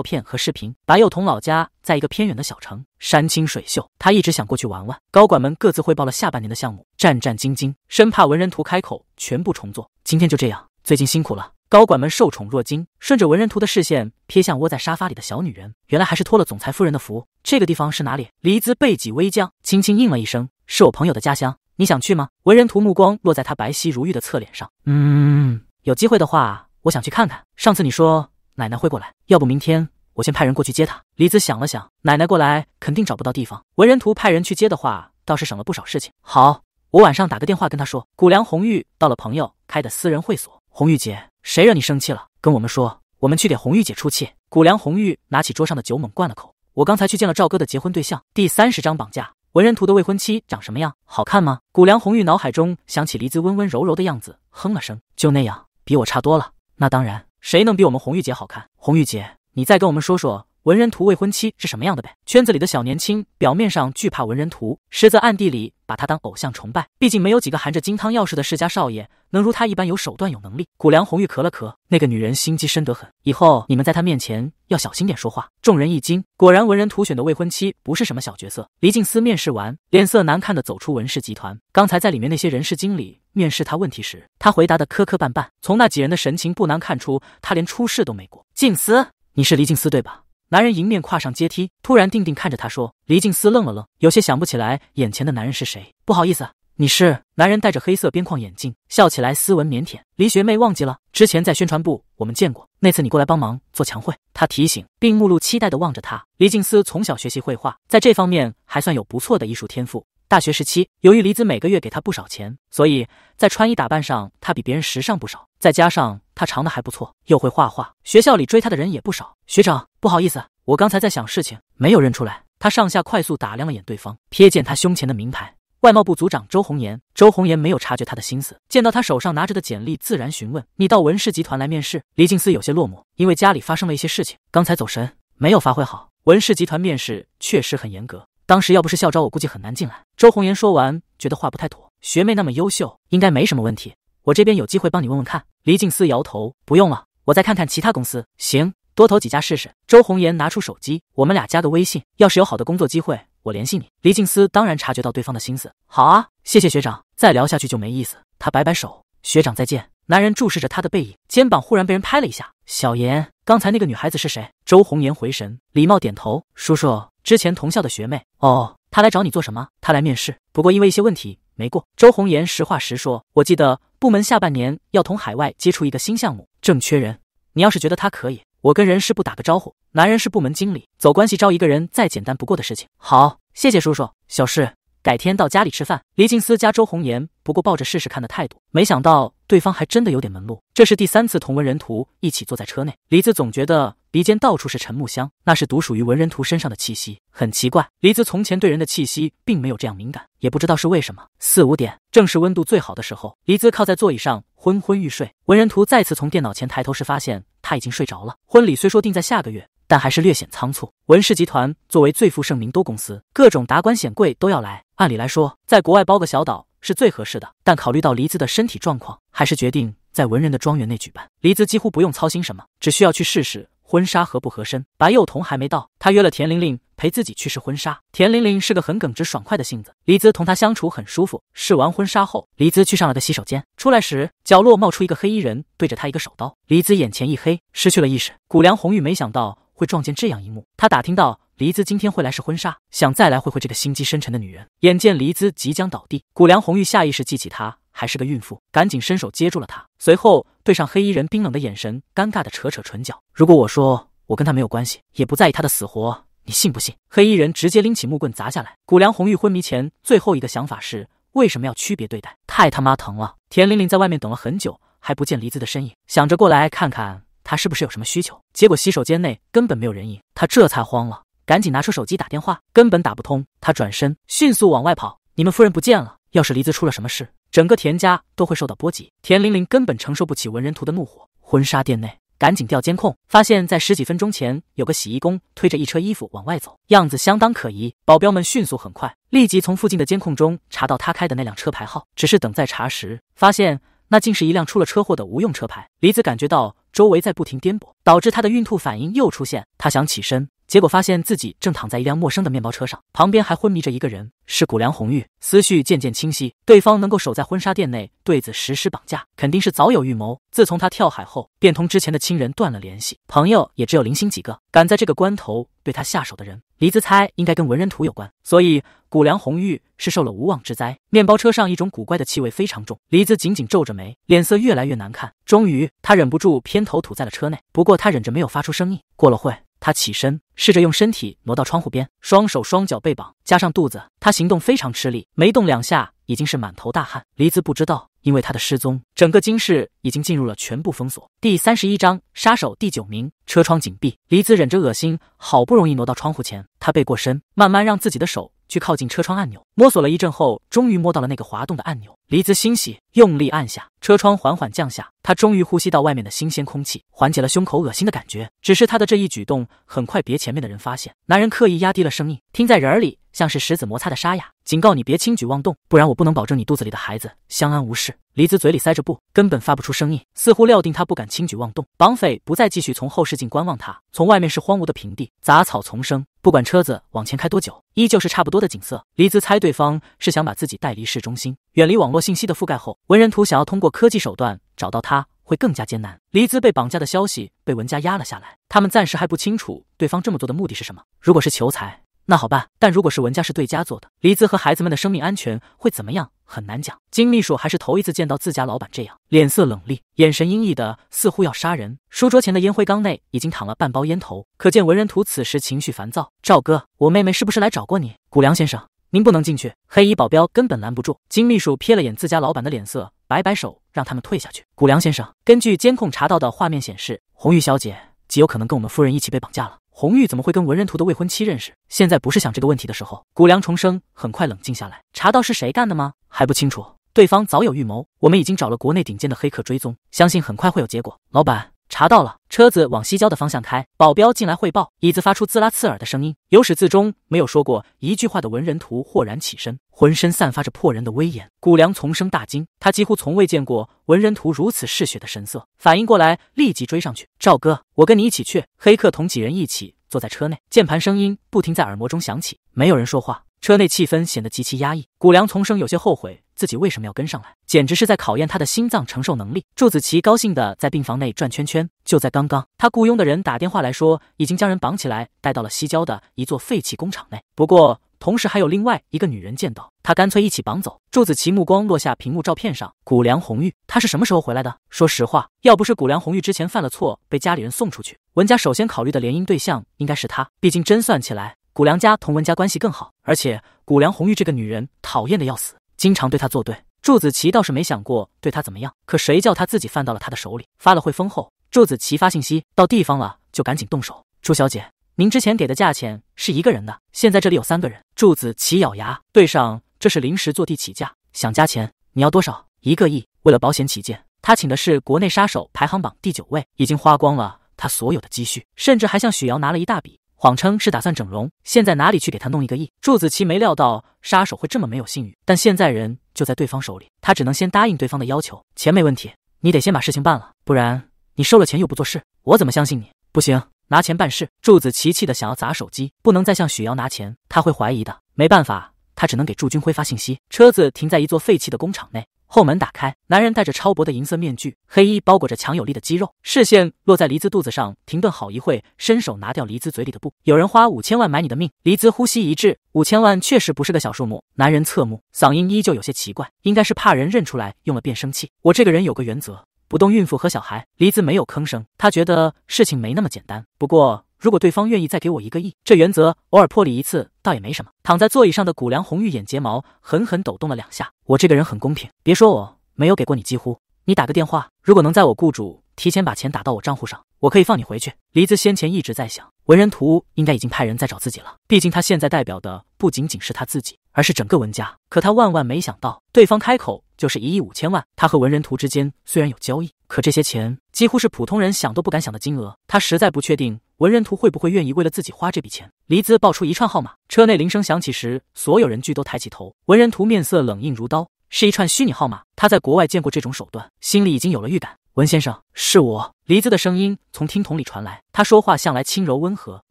片和视频。白幼童老家在一个偏远的小城，山清水秀，他一直想过去玩玩。高管们各自汇报了下半年的项目，战战兢兢，生怕文人图开口全部重做。今天就这样，最近辛苦了。高管们受宠若惊，顺着文人图的视线瞥向窝在沙发里的小女人，原来还是托了总裁夫人的福。这个地方是哪里？黎姿背脊微僵，轻轻应了一声：“是我朋友的家乡。你想去吗？”文人图目光落在她白皙如玉的侧脸上：“嗯，有机会的话，我想去看看。上次你说奶奶会过来，要不明天我先派人过去接她？”黎姿想了想：“奶奶过来肯定找不到地方，文人图派人去接的话，倒是省了不少事情。好，我晚上打个电话跟他说。”谷梁红玉到了朋友开的私人会所。红玉姐，谁惹你生气了？跟我们说，我们去给红玉姐出气。谷梁红玉拿起桌上的酒，猛灌了口。我刚才去见了赵哥的结婚对象。第三十章绑架文人图的未婚妻长什么样？好看吗？谷梁红玉脑海中想起黎姿温温柔柔的样子，哼了声，就那样，比我差多了。那当然，谁能比我们红玉姐好看？红玉姐，你再跟我们说说。文人图未婚妻是什么样的呗？圈子里的小年轻表面上惧怕文人图，实则暗地里把他当偶像崇拜。毕竟没有几个含着金汤钥匙的世家少爷能如他一般有手段、有能力。古梁红玉咳了咳，那个女人心机深得很，以后你们在她面前要小心点说话。众人一惊，果然文人图选的未婚妻不是什么小角色。黎静思面试完，脸色难看的走出文氏集团。刚才在里面那些人事经理面试他问题时，他回答的磕磕绊绊。从那几人的神情不难看出，他连初试都没过。静思，你是黎静思对吧？男人迎面跨上阶梯，突然定定看着他说：“黎静思愣了愣，有些想不起来眼前的男人是谁。不好意思，你是？”男人戴着黑色边框眼镜，笑起来斯文腼腆。黎学妹忘记了之前在宣传部我们见过，那次你过来帮忙做墙绘，他提醒，并目露期待的望着他。黎静思从小学习绘画，在这方面还算有不错的艺术天赋。大学时期，由于黎子每个月给他不少钱，所以在穿衣打扮上他比别人时尚不少。再加上他长得还不错，又会画画，学校里追他的人也不少。学长。不好意思，我刚才在想事情，没有认出来。他上下快速打量了眼对方，瞥见他胸前的名牌，外贸部组长周红颜。周红颜没有察觉他的心思，见到他手上拿着的简历，自然询问：“你到文氏集团来面试？”黎静思有些落寞，因为家里发生了一些事情，刚才走神，没有发挥好。文氏集团面试确实很严格，当时要不是校招，我估计很难进来。周红颜说完，觉得话不太妥，学妹那么优秀，应该没什么问题。我这边有机会帮你问问看。黎静思摇头：“不用了，我再看看其他公司。”行。多投几家试试。周红颜拿出手机，我们俩加个微信，要是有好的工作机会，我联系你。黎静思当然察觉到对方的心思，好啊，谢谢学长。再聊下去就没意思，他摆摆手，学长再见。男人注视着他的背影，肩膀忽然被人拍了一下。小颜，刚才那个女孩子是谁？周红颜回神，礼貌点头，叔叔，之前同校的学妹。哦，她来找你做什么？她来面试，不过因为一些问题没过。周红颜实话实说，我记得部门下半年要同海外接触一个新项目，正缺人。你要是觉得她可以。我跟人事部打个招呼，男人是部门经理，走关系招一个人，再简单不过的事情。好，谢谢叔叔，小事，改天到家里吃饭。黎静思加周红颜，不过抱着试试看的态度，没想到。对方还真的有点门路，这是第三次同文人图一起坐在车内，黎子总觉得鼻尖到处是沉木香，那是独属于文人图身上的气息，很奇怪。黎子从前对人的气息并没有这样敏感，也不知道是为什么。四五点，正是温度最好的时候，黎子靠在座椅上昏昏欲睡。文人图再次从电脑前抬头时，发现他已经睡着了。婚礼虽说定在下个月，但还是略显仓促。文氏集团作为最负盛名都公司，各种达官显贵都要来，按理来说，在国外包个小岛。是最合适的，但考虑到黎姿的身体状况，还是决定在文人的庄园内举办。黎姿几乎不用操心什么，只需要去试试婚纱合不合身。白幼童还没到，他约了田玲玲陪自己去试婚纱。田玲玲是个很耿直爽快的性子，黎姿同她相处很舒服。试完婚纱后，黎姿去上了个洗手间，出来时角落冒出一个黑衣人，对着他一个手刀。黎姿眼前一黑，失去了意识。谷梁红玉没想到会撞见这样一幕，他打听到。黎姿今天会来试婚纱，想再来会会这个心机深沉的女人。眼见黎姿即将倒地，谷梁红玉下意识记起她还是个孕妇，赶紧伸手接住了她。随后对上黑衣人冰冷的眼神，尴尬的扯扯唇角。如果我说我跟她没有关系，也不在意她的死活，你信不信？黑衣人直接拎起木棍砸下来。谷梁红玉昏迷前最后一个想法是：为什么要区别对待？太他妈疼了！田玲玲在外面等了很久，还不见黎姿的身影，想着过来看看她是不是有什么需求，结果洗手间内根本没有人影，她这才慌了。赶紧拿出手机打电话，根本打不通。他转身迅速往外跑。你们夫人不见了，要是黎子出了什么事，整个田家都会受到波及。田玲玲根本承受不起文人图的怒火。婚纱店内，赶紧调监控，发现在十几分钟前，有个洗衣工推着一车衣服往外走，样子相当可疑。保镖们迅速很快，立即从附近的监控中查到他开的那辆车牌号。只是等再查时，发现那竟是一辆出了车祸的无用车牌。黎子感觉到周围在不停颠簸，导致她的孕吐反应又出现。她想起身。结果发现自己正躺在一辆陌生的面包车上，旁边还昏迷着一个人，是谷梁红玉。思绪渐渐清晰，对方能够守在婚纱店内对子实施绑架，肯定是早有预谋。自从他跳海后，便同之前的亲人断了联系，朋友也只有零星几个敢在这个关头对他下手的人。黎子猜，应该跟文人图有关，所以谷梁红玉是受了无妄之灾。面包车上一种古怪的气味非常重，黎子紧紧皱着眉，脸色越来越难看。终于，他忍不住偏头吐在了车内，不过他忍着没有发出声音。过了会。他起身，试着用身体挪到窗户边，双手双脚被绑，加上肚子，他行动非常吃力，没动两下已经是满头大汗。黎姿不知道，因为他的失踪，整个京市已经进入了全部封锁。第三十一章，杀手第九名，车窗紧闭，黎姿忍着恶心，好不容易挪到窗户前，他背过身，慢慢让自己的手。去靠近车窗按钮，摸索了一阵后，终于摸到了那个滑动的按钮。黎子欣喜，用力按下，车窗缓缓降下。他终于呼吸到外面的新鲜空气，缓解了胸口恶心的感觉。只是他的这一举动，很快别前面的人发现。男人刻意压低了声音，听在人耳里，像是石子摩擦的沙哑，警告你别轻举妄动，不然我不能保证你肚子里的孩子相安无事。黎子嘴里塞着布，根本发不出声音，似乎料定他不敢轻举妄动。绑匪不再继续从后视镜观望他，从外面是荒芜的平地，杂草丛生。不管车子往前开多久，依旧是差不多的景色。黎姿猜对方是想把自己带离市中心，远离网络信息的覆盖后，文人图想要通过科技手段找到他，会更加艰难。黎姿被绑架的消息被文家压了下来，他们暂时还不清楚对方这么做的目的是什么。如果是求财。那好办，但如果是文家是对家做的，黎姿和孩子们的生命安全会怎么样？很难讲。金秘书还是头一次见到自家老板这样，脸色冷厉，眼神阴翳的，似乎要杀人。书桌前的烟灰缸内已经躺了半包烟头，可见文人图此时情绪烦躁。赵哥，我妹妹是不是来找过你？谷良先生，您不能进去。黑衣保镖根本拦不住。金秘书瞥了眼自家老板的脸色，摆摆手让他们退下去。谷良先生，根据监控查到的画面显示，红玉小姐极有可能跟我们夫人一起被绑架了。红玉怎么会跟文人图的未婚妻认识？现在不是想这个问题的时候。谷良重生很快冷静下来，查到是谁干的吗？还不清楚，对方早有预谋。我们已经找了国内顶尖的黑客追踪，相信很快会有结果。老板。查到了，车子往西郊的方向开。保镖进来汇报，椅子发出滋啦刺耳的声音。由始至终没有说过一句话的文人图豁然起身，浑身散发着破人的威严。谷梁丛生大惊，他几乎从未见过文人图如此嗜血的神色。反应过来，立即追上去。赵哥，我跟你一起去。黑客同几人一起坐在车内，键盘声音不停在耳膜中响起，没有人说话，车内气氛显得极其压抑。谷梁丛生有些后悔。自己为什么要跟上来？简直是在考验他的心脏承受能力。祝子琪高兴的在病房内转圈圈。就在刚刚，他雇佣的人打电话来说，已经将人绑起来带到了西郊的一座废弃工厂内。不过，同时还有另外一个女人见到他，干脆一起绑走。祝子琪目光落下屏幕照片上，谷梁红玉，她是什么时候回来的？说实话，要不是谷梁红玉之前犯了错被家里人送出去，文家首先考虑的联姻对象应该是她。毕竟，真算起来，谷梁家同文家关系更好，而且谷梁红玉这个女人讨厌的要死。经常对他作对，祝子琪倒是没想过对他怎么样，可谁叫他自己犯到了他的手里，发了会疯后，祝子琪发信息，到地方了就赶紧动手。朱小姐，您之前给的价钱是一个人的，现在这里有三个人。祝子琪咬牙，对上这是临时坐地起价，想加钱，你要多少？一个亿。为了保险起见，他请的是国内杀手排行榜第九位，已经花光了他所有的积蓄，甚至还向许瑶拿了一大笔。谎称是打算整容，现在哪里去给他弄一个亿？祝子琪没料到杀手会这么没有信誉，但现在人就在对方手里，他只能先答应对方的要求，钱没问题，你得先把事情办了，不然你收了钱又不做事，我怎么相信你？不行，拿钱办事。祝子琪气的想要砸手机，不能再向许瑶拿钱，他会怀疑的。没办法，他只能给祝军辉发信息。车子停在一座废弃的工厂内。后门打开，男人戴着超薄的银色面具，黑衣包裹着强有力的肌肉，视线落在黎姿肚子上，停顿好一会，伸手拿掉黎姿嘴里的布。有人花五千万买你的命，黎姿呼吸一滞，五千万确实不是个小数目。男人侧目，嗓音依旧有些奇怪，应该是怕人认出来，用了变声器。我这个人有个原则，不动孕妇和小孩。黎姿没有吭声，他觉得事情没那么简单。不过。如果对方愿意再给我一个亿，这原则偶尔破例一次倒也没什么。躺在座椅上的谷梁红玉眼睫毛狠狠抖动了两下。我这个人很公平，别说我没有给过你几乎，你打个电话，如果能在我雇主提前把钱打到我账户上，我可以放你回去。黎子先前一直在想，文人图应该已经派人在找自己了，毕竟他现在代表的不仅仅是他自己，而是整个文家。可他万万没想到，对方开口就是一亿五千万。他和文人图之间虽然有交易，可这些钱几乎是普通人想都不敢想的金额，他实在不确定。文人图会不会愿意为了自己花这笔钱？黎姿爆出一串号码，车内铃声响起时，所有人俱都抬起头。文人图面色冷硬如刀，是一串虚拟号码。他在国外见过这种手段，心里已经有了预感。文先生，是我。黎姿的声音从听筒里传来，他说话向来轻柔温和，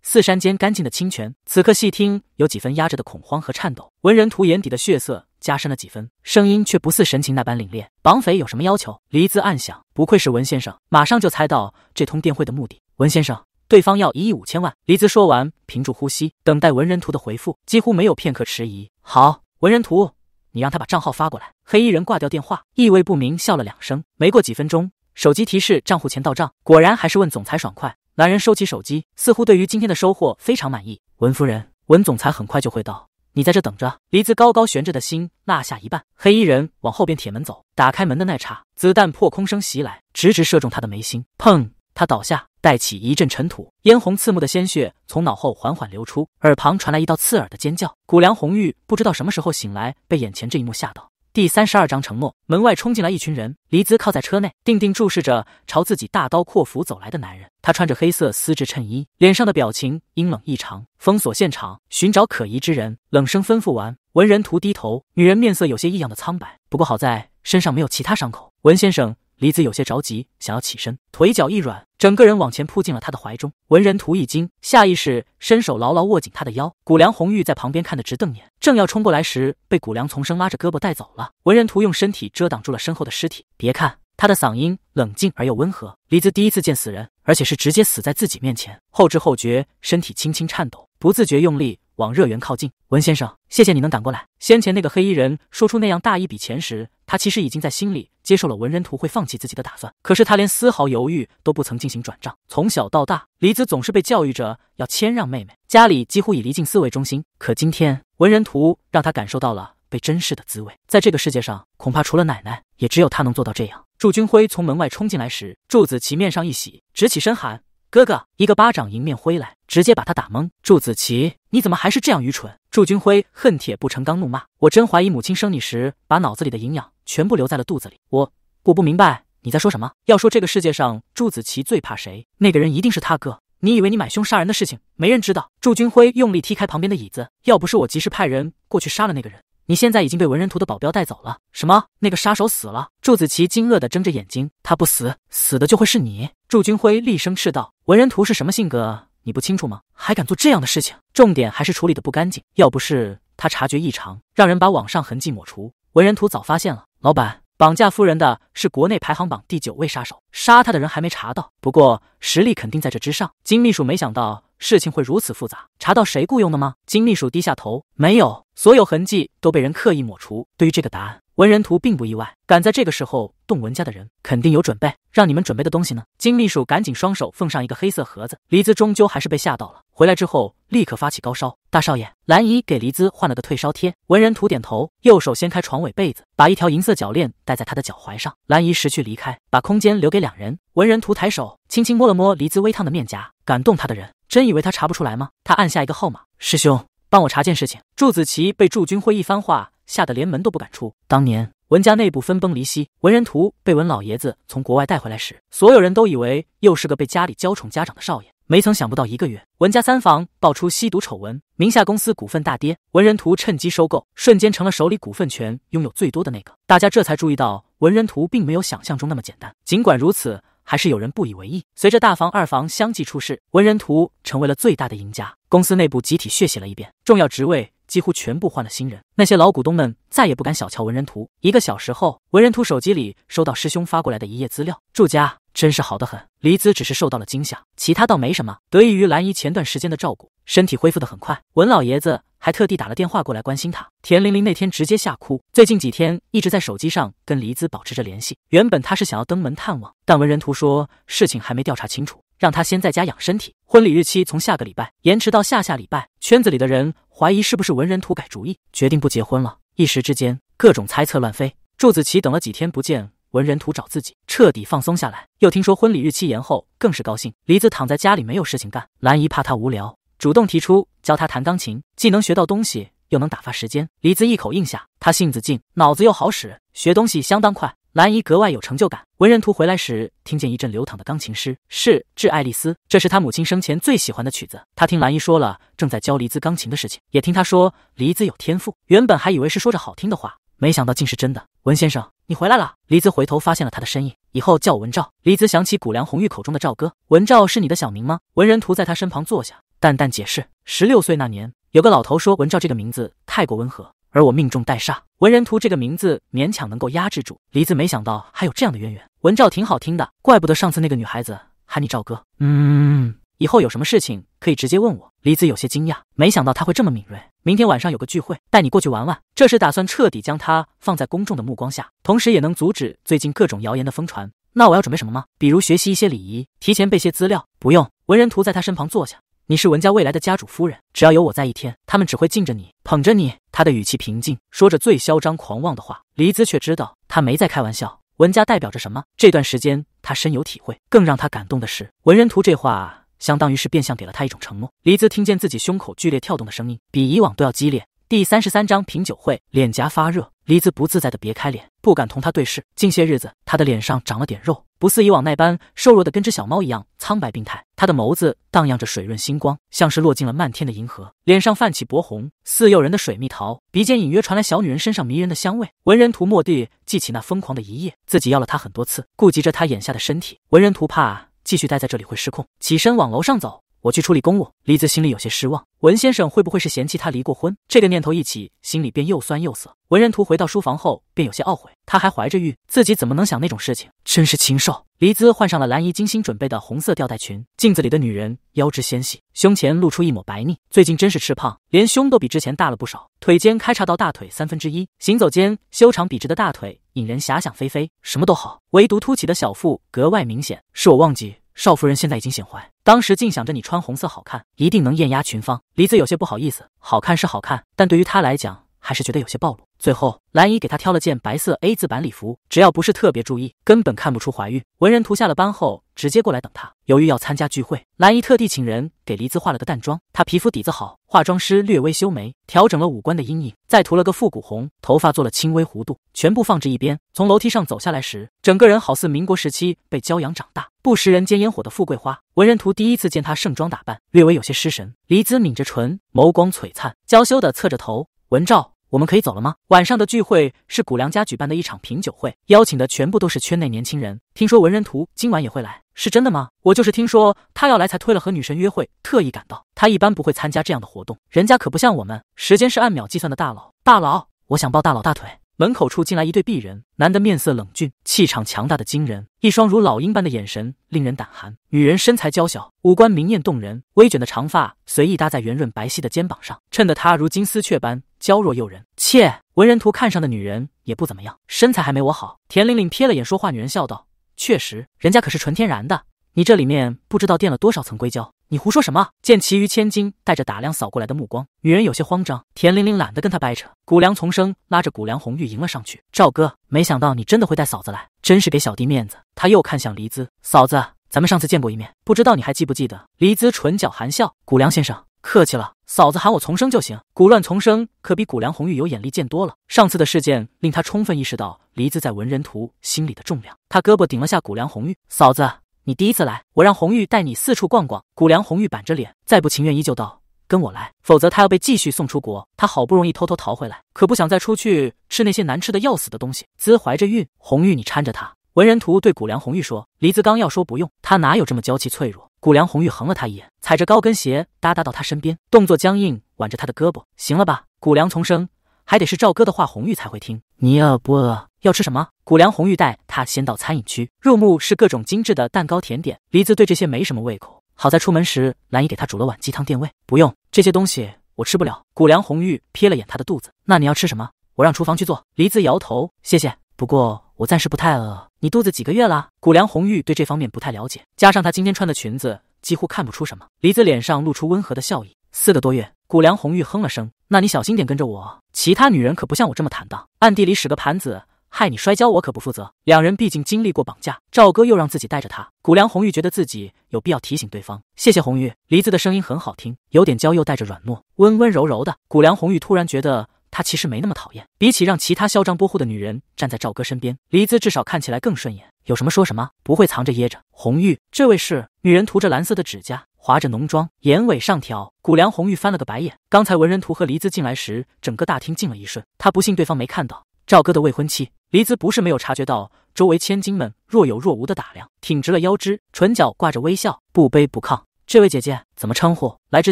似山间干净的清泉。此刻细听，有几分压着的恐慌和颤抖。文人图眼底的血色加深了几分，声音却不似神情那般凛冽。绑匪有什么要求？黎姿暗想，不愧是文先生，马上就猜到这通电会的目的。文先生。对方要一亿五千万，黎姿说完，屏住呼吸，等待文人图的回复。几乎没有片刻迟疑，好，文人图，你让他把账号发过来。黑衣人挂掉电话，意味不明，笑了两声。没过几分钟，手机提示账户钱到账，果然还是问总裁爽快。男人收起手机，似乎对于今天的收获非常满意。文夫人，文总裁很快就会到，你在这等着。黎姿高高悬着的心落下一半。黑衣人往后边铁门走，打开门的那刹，子弹破空声袭来，直直射中他的眉心，砰，他倒下。带起一阵尘土，嫣红刺目的鲜血从脑后缓缓流出，耳旁传来一道刺耳的尖叫。古梁红玉不知道什么时候醒来，被眼前这一幕吓到。第三十二章承诺。门外冲进来一群人，黎姿靠在车内，定定注视着朝自己大刀阔斧走来的男人。他穿着黑色丝质衬衣，脸上的表情阴冷异常。封锁现场，寻找可疑之人，冷声吩咐完。文人图低头，女人面色有些异样的苍白，不过好在身上没有其他伤口。文先生，黎姿有些着急，想要起身，腿脚一软。整个人往前扑进了他的怀中，文人图一惊，下意识伸手牢牢握紧他的腰。谷梁红玉在旁边看得直瞪眼，正要冲过来时，被谷梁丛生拉着胳膊带走了。文人图用身体遮挡住了身后的尸体。别看他的嗓音冷静而又温和，黎子第一次见死人，而且是直接死在自己面前，后知后觉，身体轻轻颤抖，不自觉用力往热源靠近。文先生，谢谢你能赶过来。先前那个黑衣人说出那样大一笔钱时，他其实已经在心里。接受了文人图会放弃自己的打算，可是他连丝毫犹豫都不曾进行转账。从小到大，黎子总是被教育着要谦让妹妹，家里几乎以离静思为中心。可今天，文人图让他感受到了被珍视的滋味。在这个世界上，恐怕除了奶奶，也只有他能做到这样。祝军辉从门外冲进来时，祝子琪面上一喜，直起身喊。哥哥，一个巴掌迎面挥来，直接把他打懵。祝子琪，你怎么还是这样愚蠢？祝军辉恨铁不成钢，怒骂：“我真怀疑母亲生你时，把脑子里的营养全部留在了肚子里。”我我不明白你在说什么。要说这个世界上，祝子琪最怕谁？那个人一定是他哥。你以为你买凶杀人的事情没人知道？祝军辉用力踢开旁边的椅子，要不是我及时派人过去杀了那个人。你现在已经被文人图的保镖带走了。什么？那个杀手死了？祝子琪惊愕的睁着眼睛。他不死，死的就会是你。祝军辉厉声斥道：“文人图是什么性格？你不清楚吗？还敢做这样的事情？重点还是处理的不干净。要不是他察觉异常，让人把网上痕迹抹除，文人图早发现了。老板，绑架夫人的是国内排行榜第九位杀手，杀他的人还没查到，不过实力肯定在这之上。”金秘书没想到。事情会如此复杂，查到谁雇佣的吗？金秘书低下头，没有，所有痕迹都被人刻意抹除。对于这个答案，文人图并不意外。敢在这个时候动文家的人，肯定有准备。让你们准备的东西呢？金秘书赶紧双手奉上一个黑色盒子。黎姿终究还是被吓到了，回来之后立刻发起高烧。大少爷，兰姨给黎姿换了个退烧贴。文人图点头，右手掀开床尾被子，把一条银色脚链戴在他的脚踝上。兰姨识趣离开，把空间留给两人。文人图抬手，轻轻摸了摸黎姿微烫的面颊，感动他的人。真以为他查不出来吗？他按下一个号码，师兄，帮我查件事情。祝子琪被祝军辉一番话吓得连门都不敢出。当年文家内部分崩离析，文人图被文老爷子从国外带回来时，所有人都以为又是个被家里娇宠家长的少爷，没曾想不到一个月，文家三房爆出吸毒丑闻，名下公司股份大跌，文人图趁机收购，瞬间成了手里股份权拥有最多的那个。大家这才注意到文人图并没有想象中那么简单。尽管如此。还是有人不以为意。随着大房、二房相继出事，文人图成为了最大的赢家。公司内部集体血洗了一遍，重要职位几乎全部换了新人。那些老股东们再也不敢小瞧文人图。一个小时后，文人图手机里收到师兄发过来的一页资料。祝家真是好得很，黎姿只是受到了惊吓，其他倒没什么。得益于兰姨前段时间的照顾，身体恢复的很快。文老爷子。还特地打了电话过来关心他。田玲玲那天直接吓哭。最近几天一直在手机上跟黎姿保持着联系。原本她是想要登门探望，但文人图说事情还没调查清楚，让她先在家养身体。婚礼日期从下个礼拜延迟到下下礼拜。圈子里的人怀疑是不是文人图改主意，决定不结婚了。一时之间各种猜测乱飞。祝子琪等了几天不见文人图找自己，彻底放松下来。又听说婚礼日期延后，更是高兴。黎姿躺在家里没有事情干，兰姨怕她无聊。主动提出教他弹钢琴，既能学到东西，又能打发时间。黎姿一口应下，他性子静，脑子又好使，学东西相当快。兰姨格外有成就感。文人图回来时，听见一阵流淌的钢琴诗，是致爱丽丝，这是他母亲生前最喜欢的曲子。他听兰姨说了正在教黎姿钢琴的事情，也听她说黎姿有天赋。原本还以为是说着好听的话，没想到竟是真的。文先生，你回来了。黎姿回头发现了他的身影，以后叫我文照。黎姿想起谷梁红玉口中的赵哥，文照是你的小名吗？文人图在他身旁坐下。淡淡解释：“十六岁那年，有个老头说文照这个名字太过温和，而我命中带煞，文人图这个名字勉强能够压制住。”黎子没想到还有这样的渊源，文照挺好听的，怪不得上次那个女孩子喊你赵哥。嗯，以后有什么事情可以直接问我。黎子有些惊讶，没想到他会这么敏锐。明天晚上有个聚会，带你过去玩玩。这是打算彻底将他放在公众的目光下，同时也能阻止最近各种谣言的疯传。那我要准备什么吗？比如学习一些礼仪，提前备些资料？不用。文人图在他身旁坐下。你是文家未来的家主夫人，只要有我在一天，他们只会敬着你，捧着你。他的语气平静，说着最嚣张狂妄的话。黎姿却知道他没在开玩笑。文家代表着什么？这段时间他深有体会。更让他感动的是，文人图这话相当于是变相给了他一种承诺。黎姿听见自己胸口剧烈跳动的声音，比以往都要激烈。第三十三章品酒会，脸颊发热，黎子不自在地别开脸，不敢同他对视。近些日子，他的脸上长了点肉，不似以往那般瘦弱的跟只小猫一样苍白病态。他的眸子荡漾着水润星光，像是落进了漫天的银河，脸上泛起薄红，似诱人的水蜜桃。鼻尖隐约传来小女人身上迷人的香味。文人图蓦地记起那疯狂的一夜，自己要了她很多次，顾及着她眼下的身体，文人图怕继续待在这里会失控，起身往楼上走。我去处理公务，黎姿心里有些失望。文先生会不会是嫌弃她离过婚？这个念头一起，心里便又酸又涩。文人图回到书房后，便有些懊悔。他还怀着孕，自己怎么能想那种事情？真是禽兽！黎姿换上了蓝姨精心准备的红色吊带裙，镜子里的女人腰肢纤细，胸前露出一抹白腻。最近真是吃胖，连胸都比之前大了不少，腿间开叉到大腿三分之一，行走间修长笔直的大腿引人遐想非非。什么都好，唯独凸起的小腹格外明显。是我忘记。少夫人现在已经显怀，当时竟想着你穿红色好看，一定能艳压群芳。梨子有些不好意思，好看是好看，但对于她来讲，还是觉得有些暴露。最后，兰姨给她挑了件白色 A 字版礼服，只要不是特别注意，根本看不出怀孕。文人图下了班后直接过来等她。由于要参加聚会，兰姨特地请人给黎姿化了个淡妆。她皮肤底子好，化妆师略微修眉，调整了五官的阴影，再涂了个复古红，头发做了轻微弧度，全部放置一边。从楼梯上走下来时，整个人好似民国时期被骄阳长大、不食人间烟火的富贵花。文人图第一次见她盛装打扮，略微有些失神。黎姿抿着唇，眸光璀璨，娇羞的侧着头，文照。我们可以走了吗？晚上的聚会是谷良家举办的一场品酒会，邀请的全部都是圈内年轻人。听说文人图今晚也会来，是真的吗？我就是听说他要来才推了和女神约会，特意赶到。他一般不会参加这样的活动，人家可不像我们，时间是按秒计算的。大佬，大佬，我想抱大佬大腿。门口处进来一对璧人，男的面色冷峻，气场强大的惊人，一双如老鹰般的眼神令人胆寒。女人身材娇小，五官明艳动人，微卷的长发随意搭在圆润白皙的肩膀上，衬得她如金丝雀般。娇弱诱人，切，文人图看上的女人也不怎么样，身材还没我好。田玲玲瞥了眼说话女人，笑道：“确实，人家可是纯天然的，你这里面不知道垫了多少层硅胶。”你胡说什么？见其余千金带着打量扫过来的目光，女人有些慌张。田玲玲懒得跟他掰扯，谷梁丛生拉着谷梁红玉迎了上去：“赵哥，没想到你真的会带嫂子来，真是给小弟面子。”他又看向黎姿：“嫂子，咱们上次见过一面，不知道你还记不记得？”黎姿唇角含笑：“谷梁先生客气了。”嫂子喊我重生就行，古乱丛生可比古梁红玉有眼力见多了。上次的事件令他充分意识到黎子在文人图心里的重量。他胳膊顶了下古梁红玉，嫂子，你第一次来，我让红玉带你四处逛逛。古梁红玉板着脸，再不情愿依旧道：“跟我来，否则她要被继续送出国。”他好不容易偷偷逃回来，可不想再出去吃那些难吃的要死的东西。姿怀着孕，红玉你搀着她。文人图对古梁红玉说：“黎子刚要说不用，她哪有这么娇气脆弱？”谷梁红玉横了他一眼，踩着高跟鞋哒哒到他身边，动作僵硬，挽着他的胳膊。行了吧？谷梁丛生还得是赵哥的话，红玉才会听。你饿不饿？要吃什么？谷梁红玉带他先到餐饮区，入目是各种精致的蛋糕甜点。黎子对这些没什么胃口，好在出门时兰姨给他煮了碗鸡汤垫胃。不用这些东西，我吃不了。谷梁红玉瞥了眼他的肚子，那你要吃什么？我让厨房去做。黎子摇头，谢谢。不过。我暂时不太饿，你肚子几个月了？谷梁红玉对这方面不太了解，加上她今天穿的裙子几乎看不出什么。梨子脸上露出温和的笑意，四个多月。谷梁红玉哼了声，那你小心点跟着我，其他女人可不像我这么坦荡，暗地里使个盘子害你摔跤，我可不负责。两人毕竟经历过绑架，赵哥又让自己带着她，谷梁红玉觉得自己有必要提醒对方。谢谢红玉，梨子的声音很好听，有点娇，又带着软糯，温温柔柔的。谷梁红玉突然觉得。她其实没那么讨厌，比起让其他嚣张跋扈的女人站在赵哥身边，黎姿至少看起来更顺眼。有什么说什么，不会藏着掖着。红玉，这位是？女人涂着蓝色的指甲，划着浓妆，眼尾上挑。谷梁红玉翻了个白眼。刚才文人图和黎姿进来时，整个大厅静了一瞬。他不信对方没看到赵哥的未婚妻黎姿不是没有察觉到周围千金们若有若无的打量，挺直了腰肢，唇角挂着微笑，不卑不亢。这位姐姐怎么称呼？来之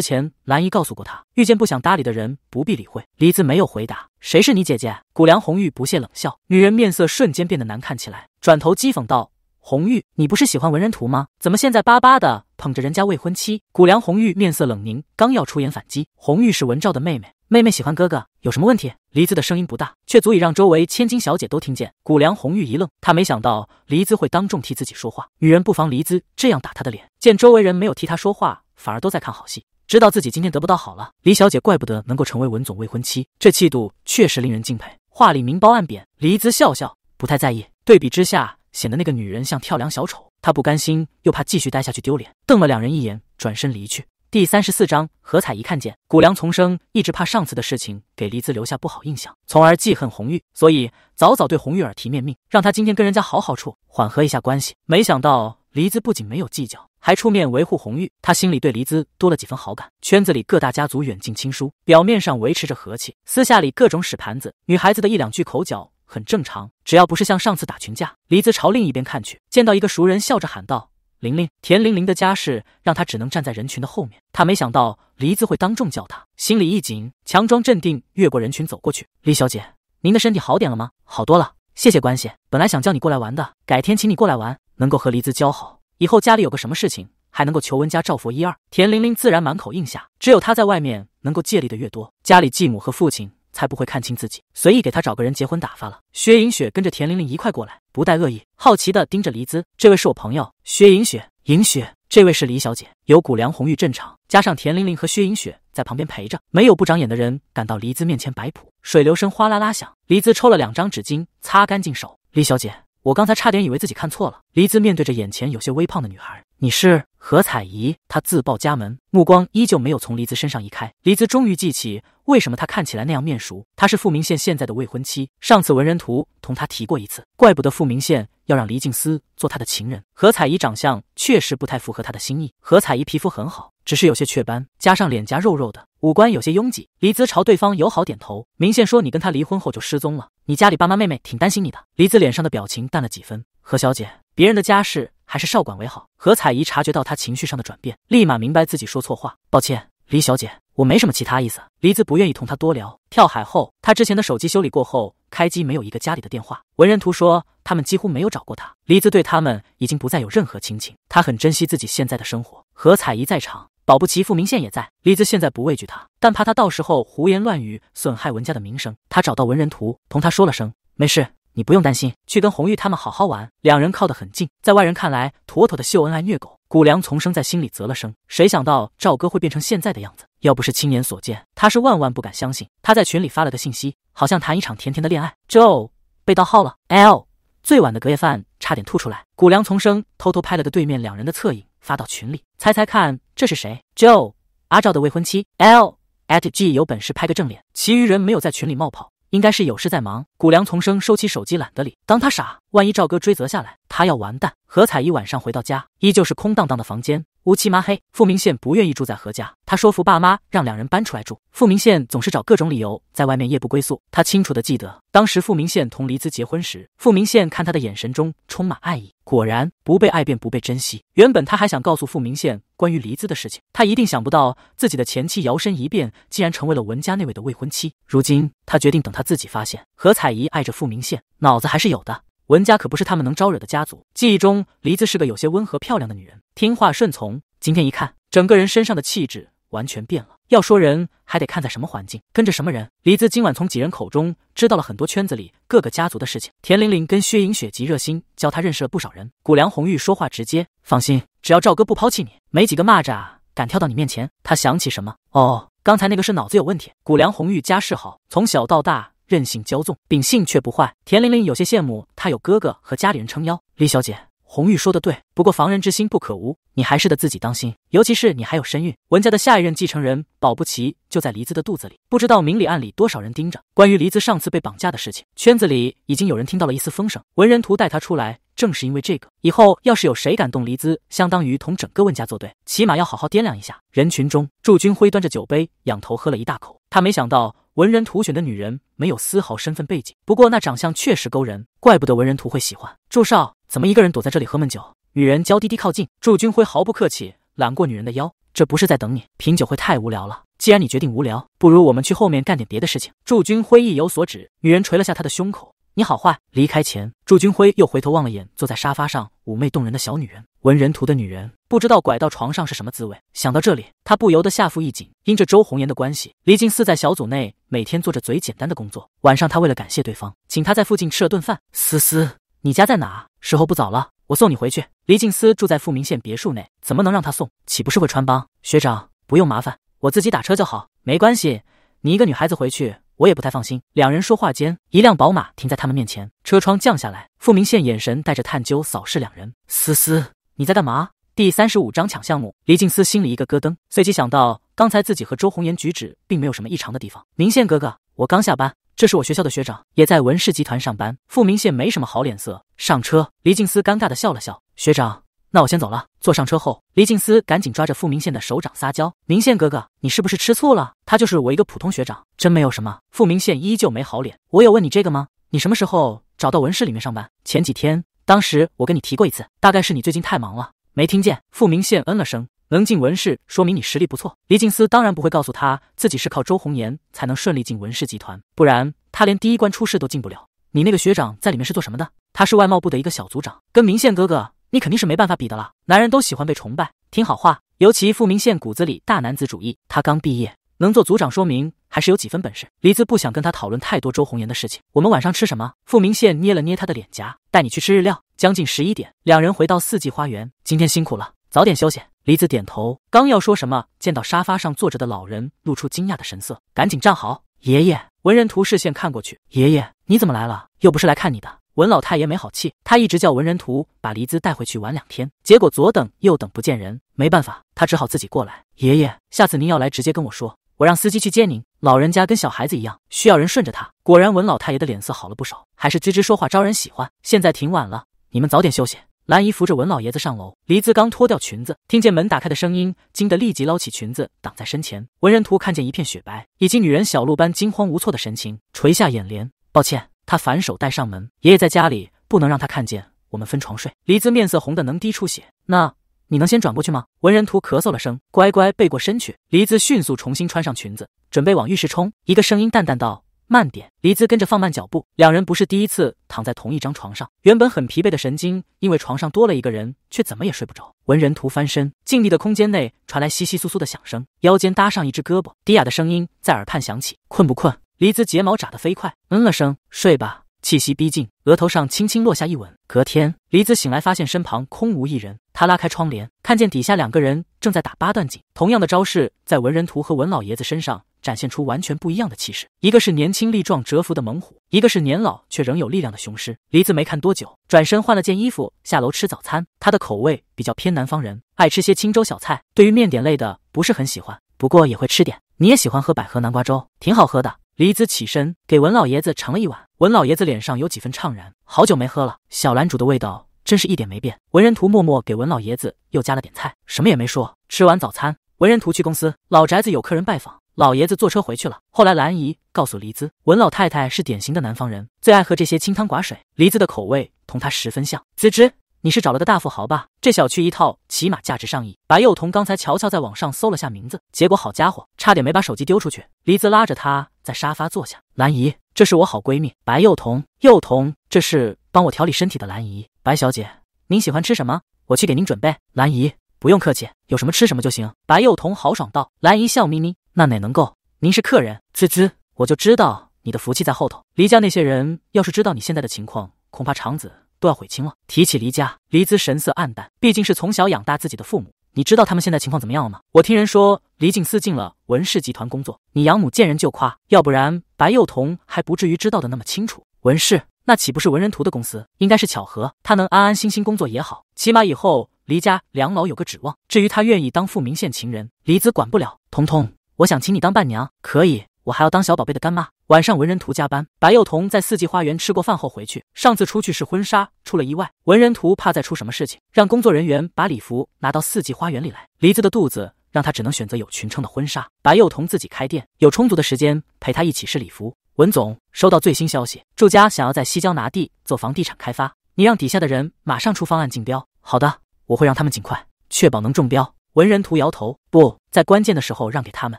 前，兰姨告诉过她，遇见不想搭理的人，不必理会。黎姿没有回答。谁是你姐姐？谷梁红玉不屑冷笑，女人面色瞬间变得难看起来，转头讥讽道：“红玉，你不是喜欢文人图吗？怎么现在巴巴的捧着人家未婚妻？”谷梁红玉面色冷凝，刚要出言反击，红玉是文照的妹妹。妹妹喜欢哥哥，有什么问题？黎姿的声音不大，却足以让周围千金小姐都听见。谷梁红玉一愣，她没想到黎姿会当众替自己说话。女人不妨黎姿这样打她的脸。见周围人没有替她说话，反而都在看好戏，知道自己今天得不到好了。李小姐怪不得能够成为文总未婚妻，这气度确实令人敬佩。话里明褒暗贬，黎姿笑笑，不太在意。对比之下，显得那个女人像跳梁小丑。她不甘心，又怕继续待下去丢脸，瞪了两人一眼，转身离去。第三十四章，何彩一看见谷梁丛生，一直怕上次的事情给黎姿留下不好印象，从而记恨红玉，所以早早对红玉耳提面命，让他今天跟人家好好处，缓和一下关系。没想到黎姿不仅没有计较，还出面维护红玉，他心里对黎姿多了几分好感。圈子里各大家族远近亲疏，表面上维持着和气，私下里各种使盘子，女孩子的一两句口角很正常，只要不是像上次打群架。黎姿朝另一边看去，见到一个熟人，笑着喊道。玲玲，田玲玲的家世让她只能站在人群的后面。她没想到黎子会当众叫她，心里一紧，强装镇定，越过人群走过去。黎小姐，您的身体好点了吗？好多了，谢谢关心。本来想叫你过来玩的，改天请你过来玩。能够和黎子交好，以后家里有个什么事情，还能够求温家照佛一二。田玲玲自然满口应下。只有她在外面能够借力的越多，家里继母和父亲。才不会看清自己，随意给他找个人结婚打发了。薛银雪跟着田玲玲一块过来，不带恶意，好奇的盯着黎姿。这位是我朋友，薛银雪。银雪，这位是黎小姐。有股梁红玉镇场，加上田玲玲和薛银雪在旁边陪着，没有不长眼的人敢到黎姿面前摆谱。水流声哗啦啦响，黎姿抽了两张纸巾擦干净手。黎小姐，我刚才差点以为自己看错了。黎姿面对着眼前有些微胖的女孩。你是何彩怡，她自报家门，目光依旧没有从黎姿身上移开。黎姿终于记起为什么她看起来那样面熟，她是傅明宪现在的未婚妻。上次文人图同她提过一次，怪不得傅明宪要让黎静思做他的情人。何彩怡长相确实不太符合他的心意。何彩怡皮肤很好，只是有些雀斑，加上脸颊肉肉的，五官有些拥挤。黎姿朝对方友好点头。明宪说：“你跟他离婚后就失踪了，你家里爸妈妹妹挺担心你的。”黎姿脸上的表情淡了几分。何小姐。别人的家事还是少管为好。何彩怡察觉到他情绪上的转变，立马明白自己说错话，抱歉，黎小姐，我没什么其他意思。黎子不愿意同他多聊。跳海后，他之前的手机修理过后，开机没有一个家里的电话。文人图说他们几乎没有找过他。黎子对他们已经不再有任何亲情，他很珍惜自己现在的生活。何彩怡在场，保不齐傅明宪也在。黎子现在不畏惧他，但怕他到时候胡言乱语，损害文家的名声。他找到文人图，同他说了声没事。你不用担心，去跟红玉他们好好玩。两人靠得很近，在外人看来，妥妥的秀恩爱虐狗。谷梁丛生在心里啧了声，谁想到赵哥会变成现在的样子？要不是亲眼所见，他是万万不敢相信。他在群里发了个信息，好像谈一场甜甜的恋爱。Joe 被盗号了，L 最晚的隔夜饭差点吐出来。谷梁丛生偷偷拍了个对面两人的侧影发到群里，猜猜看这是谁？Joe 阿赵的未婚妻。L at G 有本事拍个正脸。其余人没有在群里冒泡。应该是有事在忙，谷梁丛生收起手机，懒得理，当他傻，万一赵哥追责下来，他要完蛋。何彩一晚上回到家，依旧是空荡荡的房间。乌漆麻黑，傅明宪不愿意住在何家。他说服爸妈让两人搬出来住。傅明宪总是找各种理由在外面夜不归宿。他清楚的记得，当时傅明宪同黎姿结婚时，傅明宪看他的眼神中充满爱意。果然，不被爱便不被珍惜。原本他还想告诉傅明宪关于黎姿的事情，他一定想不到自己的前妻摇身一变，竟然成为了文家那位的未婚妻。如今，他决定等他自己发现何彩依爱着傅明宪，脑子还是有的。文家可不是他们能招惹的家族。记忆中，黎子是个有些温和、漂亮的女人，听话顺从。今天一看，整个人身上的气质完全变了。要说人，还得看在什么环境，跟着什么人。黎子今晚从几人口中知道了很多圈子里各个家族的事情。田玲玲跟薛莹雪极热心，教她认识了不少人。古梁红玉说话直接，放心，只要赵哥不抛弃你，没几个蚂蚱敢跳到你面前。他想起什么，哦，刚才那个是脑子有问题。古梁红玉家世好，从小到大。任性骄纵，秉性却不坏。田玲玲有些羡慕，她有哥哥和家里人撑腰。李小姐，红玉说的对，不过防人之心不可无，你还是得自己当心。尤其是你还有身孕，文家的下一任继承人保不齐就在黎姿的肚子里。不知道明里暗里多少人盯着。关于黎姿上次被绑架的事情，圈子里已经有人听到了一丝风声。文人图带她出来，正是因为这个。以后要是有谁敢动黎姿，相当于同整个温家作对，起码要好好掂量一下。人群中，祝军辉端着酒杯，仰头喝了一大口。他没想到。文人图选的女人没有丝毫身份背景，不过那长相确实勾人，怪不得文人图会喜欢。祝少怎么一个人躲在这里喝闷酒？女人娇滴滴靠近，祝军辉毫不客气揽过女人的腰。这不是在等你品酒会太无聊了，既然你决定无聊，不如我们去后面干点别的事情。祝军辉意有所指，女人捶了下他的胸口。你好坏。离开前，祝军辉又回头望了眼坐在沙发上妩媚动人的小女人，文人图的女人，不知道拐到床上是什么滋味。想到这里，他不由得下腹一紧。因着周红颜的关系，黎静思在小组内每天做着最简单的工作。晚上，他为了感谢对方，请他在附近吃了顿饭。思思，你家在哪？时候不早了，我送你回去。黎静思住在富民县别墅内，怎么能让他送？岂不是会穿帮？学长，不用麻烦，我自己打车就好。没关系，你一个女孩子回去。我也不太放心。两人说话间，一辆宝马停在他们面前，车窗降下来。傅明宪眼神带着探究扫视两人。思思，你在干嘛？第三十五章抢项目。黎静思心里一个咯噔，随即想到刚才自己和周红颜举止并没有什么异常的地方。明宪哥哥，我刚下班，这是我学校的学长，也在文氏集团上班。傅明宪没什么好脸色，上车。黎静思尴尬地笑了笑，学长。那我先走了。坐上车后，黎静思赶紧抓着傅明宪的手掌撒娇：“明宪哥哥，你是不是吃醋了？他就是我一个普通学长，真没有什么。”傅明宪依旧没好脸：“我有问你这个吗？你什么时候找到文氏里面上班？前几天，当时我跟你提过一次，大概是你最近太忙了，没听见。”傅明宪嗯了声：“能进文氏，说明你实力不错。”黎静思当然不会告诉他自己是靠周红颜才能顺利进文氏集团，不然他连第一关出事都进不了。你那个学长在里面是做什么的？他是外贸部的一个小组长，跟明宪哥哥。你肯定是没办法比的了。男人都喜欢被崇拜，听好话。尤其傅明宪骨子里大男子主义，他刚毕业能做组长，说明还是有几分本事。黎子不想跟他讨论太多周红颜的事情。我们晚上吃什么？傅明宪捏了捏他的脸颊，带你去吃日料。将近十一点，两人回到四季花园。今天辛苦了，早点休息。黎子点头，刚要说什么，见到沙发上坐着的老人，露出惊讶的神色，赶紧站好。爷爷，文人图视线看过去，爷爷你怎么来了？又不是来看你的。文老太爷没好气，他一直叫文人图把黎姿带回去玩两天，结果左等右等不见人，没办法，他只好自己过来。爷爷，下次您要来直接跟我说，我让司机去接您。老人家跟小孩子一样，需要人顺着他。果然，文老太爷的脸色好了不少，还是芝芝说话招人喜欢。现在挺晚了，你们早点休息。兰姨扶着文老爷子上楼，黎姿刚脱掉裙子，听见门打开的声音，惊得立即捞起裙子挡在身前。文人图看见一片雪白以及女人小鹿般惊慌无措的神情，垂下眼帘，抱歉。他反手带上门。爷爷在家里不能让他看见我们分床睡。黎姿面色红的能滴出血。那你能先转过去吗？文人图咳嗽了声，乖乖背过身去。黎姿迅速重新穿上裙子，准备往浴室冲。一个声音淡淡道：“慢点。”黎姿跟着放慢脚步。两人不是第一次躺在同一张床上，原本很疲惫的神经，因为床上多了一个人，却怎么也睡不着。文人图翻身，静谧的空间内传来窸窸窣窣的响声，腰间搭上一只胳膊，低哑的声音在耳畔响起：“困不困？”黎姿睫毛眨得飞快，嗯了声，睡吧。气息逼近，额头上轻轻落下一吻。隔天，黎姿醒来，发现身旁空无一人。她拉开窗帘，看见底下两个人正在打八段锦，同样的招式，在文人图和文老爷子身上展现出完全不一样的气势。一个是年轻力壮蛰伏的猛虎，一个是年老却仍有力量的雄狮。黎姿没看多久，转身换了件衣服下楼吃早餐。她的口味比较偏南方人，爱吃些清粥小菜，对于面点类的不是很喜欢，不过也会吃点。你也喜欢喝百合南瓜粥，挺好喝的。黎子起身给文老爷子盛了一碗，文老爷子脸上有几分怅然，好久没喝了，小兰煮的味道真是一点没变。文人图默默给文老爷子又加了点菜，什么也没说。吃完早餐，文人图去公司，老宅子有客人拜访，老爷子坐车回去了。后来兰姨告诉黎姿，文老太太是典型的南方人，最爱喝这些清汤寡水，黎姿的口味同她十分像。滋滋。你是找了个大富豪吧？这小区一套起码价值上亿。白幼童刚才乔乔在网上搜了下名字，结果好家伙，差点没把手机丢出去。黎姿拉着他在沙发坐下。兰姨，这是我好闺蜜白幼童。幼童，这是帮我调理身体的兰姨。白小姐，您喜欢吃什么？我去给您准备。兰姨，不用客气，有什么吃什么就行。白幼童豪爽道。兰姨笑眯眯，那哪能够？您是客人。滋滋，我就知道你的福气在后头。黎家那些人要是知道你现在的情况，恐怕肠子。都要悔青了。提起离家，黎姿神色黯淡。毕竟是从小养大自己的父母，你知道他们现在情况怎么样了吗？我听人说，黎静思进了文氏集团工作。你养母见人就夸，要不然白幼童还不至于知道的那么清楚。文氏那岂不是文人图的公司？应该是巧合。他能安安心心工作也好，起码以后离家两老有个指望。至于他愿意当富明县情人，黎姿管不了。彤彤，我想请你当伴娘，可以？我还要当小宝贝的干妈。晚上文人图加班，白幼童在四季花园吃过饭后回去。上次出去试婚纱出了意外，文人图怕再出什么事情，让工作人员把礼服拿到四季花园里来。梨子的肚子让他只能选择有裙撑的婚纱。白幼童自己开店，有充足的时间陪他一起试礼服。文总收到最新消息，祝家想要在西郊拿地做房地产开发，你让底下的人马上出方案竞标。好的，我会让他们尽快确保能中标。文人图摇头，不在关键的时候让给他们。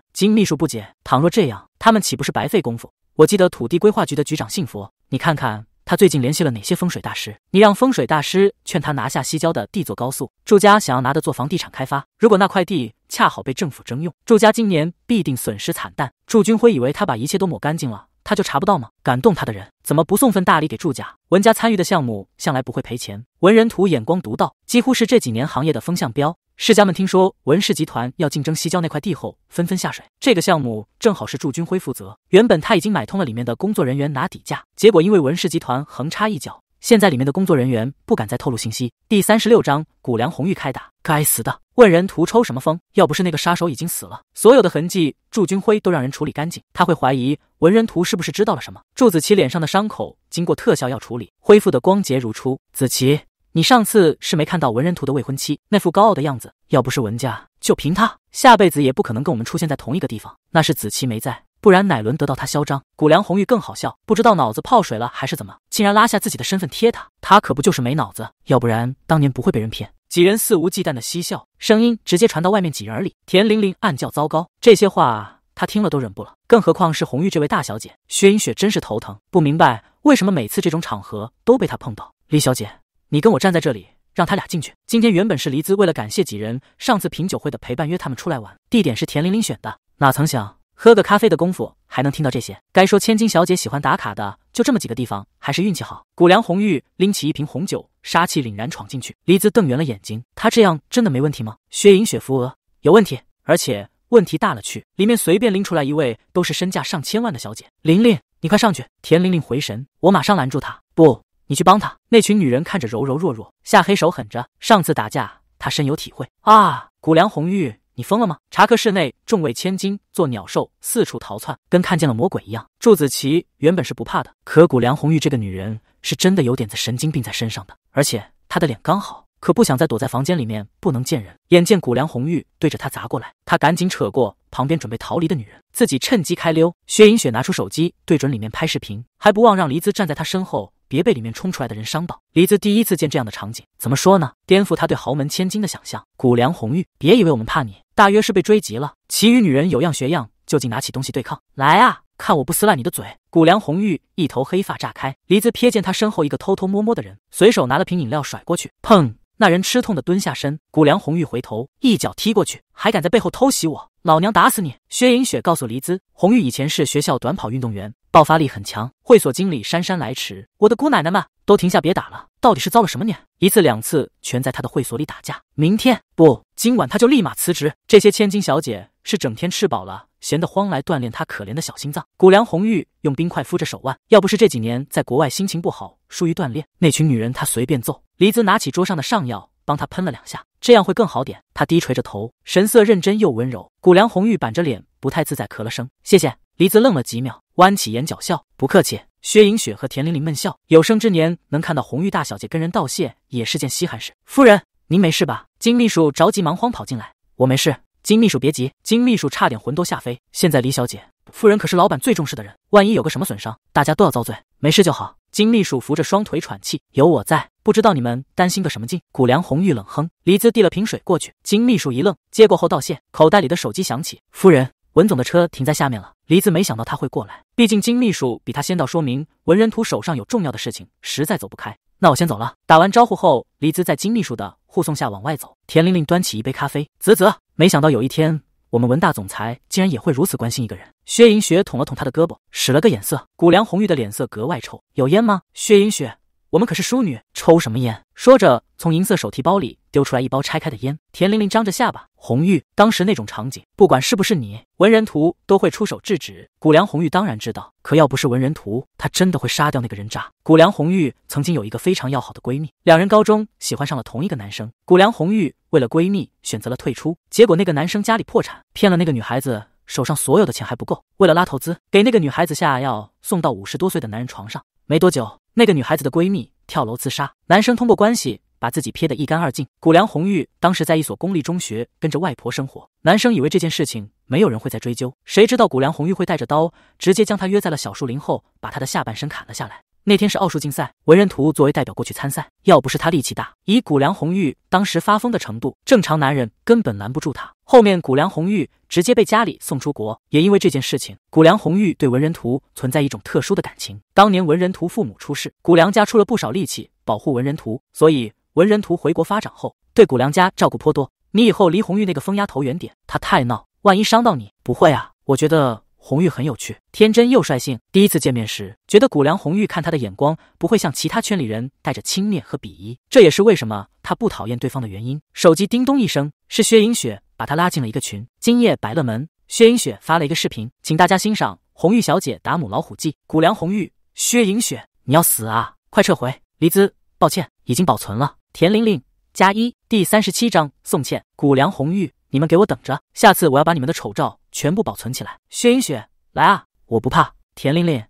金秘书不解，倘若这样，他们岂不是白费功夫？我记得土地规划局的局长信佛，你看看他最近联系了哪些风水大师？你让风水大师劝他拿下西郊的地座高速。祝家想要拿的做房地产开发，如果那块地恰好被政府征用，祝家今年必定损失惨淡。祝军辉以为他把一切都抹干净了。他就查不到吗？敢动他的人，怎么不送份大礼给祝家？文家参与的项目向来不会赔钱。文人图眼光独到，几乎是这几年行业的风向标。世家们听说文氏集团要竞争西郊那块地后，纷纷下水。这个项目正好是祝军辉负责，原本他已经买通了里面的工作人员拿底价，结果因为文氏集团横插一脚。现在里面的工作人员不敢再透露信息。第三十六章，谷梁红玉开打。该死的，问人图抽什么风？要不是那个杀手已经死了，所有的痕迹，祝军辉都让人处理干净，他会怀疑文人图是不是知道了什么。祝子琪脸上的伤口经过特效药处理，恢复的光洁如初。子琪，你上次是没看到文人图的未婚妻那副高傲的样子？要不是文家，就凭他，下辈子也不可能跟我们出现在同一个地方。那是子琪没在。不然，乃轮得到他嚣张，谷梁红玉更好笑，不知道脑子泡水了还是怎么，竟然拉下自己的身份贴他。他可不就是没脑子，要不然当年不会被人骗。几人肆无忌惮的嬉笑，声音直接传到外面几人耳里。田玲玲暗叫糟糕，这些话她听了都忍不了，更何况是红玉这位大小姐。薛英雪真是头疼，不明白为什么每次这种场合都被她碰到。李小姐，你跟我站在这里，让他俩进去。今天原本是黎姿为了感谢几人上次品酒会的陪伴，约他们出来玩，地点是田玲玲选的，哪曾想。喝个咖啡的功夫，还能听到这些？该说千金小姐喜欢打卡的，就这么几个地方，还是运气好。谷梁红玉拎起一瓶红酒，杀气凛然闯进去。黎姿瞪圆了眼睛，她这样真的没问题吗？薛银雪扶额，有问题，而且问题大了去。里面随便拎出来一位，都是身价上千万的小姐。玲玲，你快上去。田玲玲回神，我马上拦住她。不，你去帮她。那群女人看着柔柔弱弱，下黑手狠着。上次打架，她深有体会啊。谷梁红玉。你疯了吗？查克室内众位千金做鸟兽四处逃窜，跟看见了魔鬼一样。祝子琪原本是不怕的，可谷梁红玉这个女人是真的有点子神经病在身上的，而且她的脸刚好，可不想再躲在房间里面不能见人。眼见谷梁红玉对着她砸过来，她赶紧扯过旁边准备逃离的女人，自己趁机开溜。薛银雪拿出手机对准里面拍视频，还不忘让黎姿站在她身后，别被里面冲出来的人伤到。黎姿第一次见这样的场景，怎么说呢？颠覆他对豪门千金的想象。谷梁红玉，别以为我们怕你。大约是被追急了，其余女人有样学样，就近拿起东西对抗来啊！看我不撕烂你的嘴！古梁红玉一头黑发炸开，黎姿瞥见她身后一个偷偷摸摸的人，随手拿了瓶饮料甩过去，砰！那人吃痛的蹲下身。古梁红玉回头一脚踢过去，还敢在背后偷袭我，老娘打死你！薛莹雪告诉黎姿，红玉以前是学校短跑运动员。爆发力很强。会所经理姗姗来迟，我的姑奶奶们，都停下，别打了！到底是遭了什么孽？一次两次全在他的会所里打架。明天不，今晚他就立马辞职。这些千金小姐是整天吃饱了闲得慌，来锻炼他可怜的小心脏。谷梁红玉用冰块敷着手腕，要不是这几年在国外心情不好，疏于锻炼，那群女人他随便揍。黎姿拿起桌上的上药，帮他喷了两下，这样会更好点。他低垂着头，神色认真又温柔。谷梁红玉板着脸，不太自在，咳了声，谢谢。黎姿愣了几秒。弯起眼角笑，不客气。薛莹雪和田玲玲闷笑，有生之年能看到红玉大小姐跟人道谢也是件稀罕事。夫人，您没事吧？金秘书着急忙慌跑进来，我没事。金秘书别急。金秘书差点魂都吓飞。现在李小姐、夫人可是老板最重视的人，万一有个什么损伤，大家都要遭罪。没事就好。金秘书扶着双腿喘气，有我在，不知道你们担心个什么劲。古梁红玉冷哼，黎姿递了瓶水过去。金秘书一愣，接过后道谢。口袋里的手机响起，夫人。文总的车停在下面了，黎子没想到他会过来，毕竟金秘书比他先到，说明文人图手上有重要的事情，实在走不开。那我先走了。打完招呼后，黎子在金秘书的护送下往外走。田玲玲端起一杯咖啡，啧啧，没想到有一天我们文大总裁竟然也会如此关心一个人。薛银雪捅了捅他的胳膊，使了个眼色。谷梁红玉的脸色格外臭，有烟吗？薛银雪。我们可是淑女，抽什么烟？说着，从银色手提包里丢出来一包拆开的烟。田玲玲张着下巴，红玉当时那种场景，不管是不是你，文人图都会出手制止。谷梁红玉当然知道，可要不是文人图，她真的会杀掉那个人渣。谷梁红玉曾经有一个非常要好的闺蜜，两人高中喜欢上了同一个男生。谷梁红玉为了闺蜜，选择了退出。结果那个男生家里破产，骗了那个女孩子手上所有的钱还不够，为了拉投资，给那个女孩子下药，送到五十多岁的男人床上。没多久。那个女孩子的闺蜜跳楼自杀，男生通过关系把自己撇得一干二净。谷梁红玉当时在一所公立中学跟着外婆生活，男生以为这件事情没有人会再追究，谁知道谷梁红玉会带着刀直接将他约在了小树林后，把他的下半身砍了下来。那天是奥数竞赛，文人图作为代表过去参赛。要不是他力气大，以谷梁红玉当时发疯的程度，正常男人根本拦不住他。后面谷梁红玉直接被家里送出国，也因为这件事情，谷梁红玉对文人图存在一种特殊的感情。当年文人图父母出事，谷梁家出了不少力气保护文人图，所以文人图回国发展后，对谷梁家照顾颇多。你以后离红玉那个疯丫头远点，她太闹，万一伤到你不会啊？我觉得。红玉很有趣，天真又率性。第一次见面时，觉得谷梁红玉看他的眼光不会像其他圈里人带着轻蔑和鄙夷，这也是为什么他不讨厌对方的原因。手机叮咚一声，是薛银雪把他拉进了一个群。今夜百乐门，薛银雪发了一个视频，请大家欣赏。红玉小姐打母老虎记》。谷梁红玉，薛银雪，你要死啊！快撤回。黎姿，抱歉，已经保存了。田玲玲，加一。第三十七章，宋茜，谷梁红玉，你们给我等着，下次我要把你们的丑照。全部保存起来。薛银雪，来啊！我不怕。田玲玲，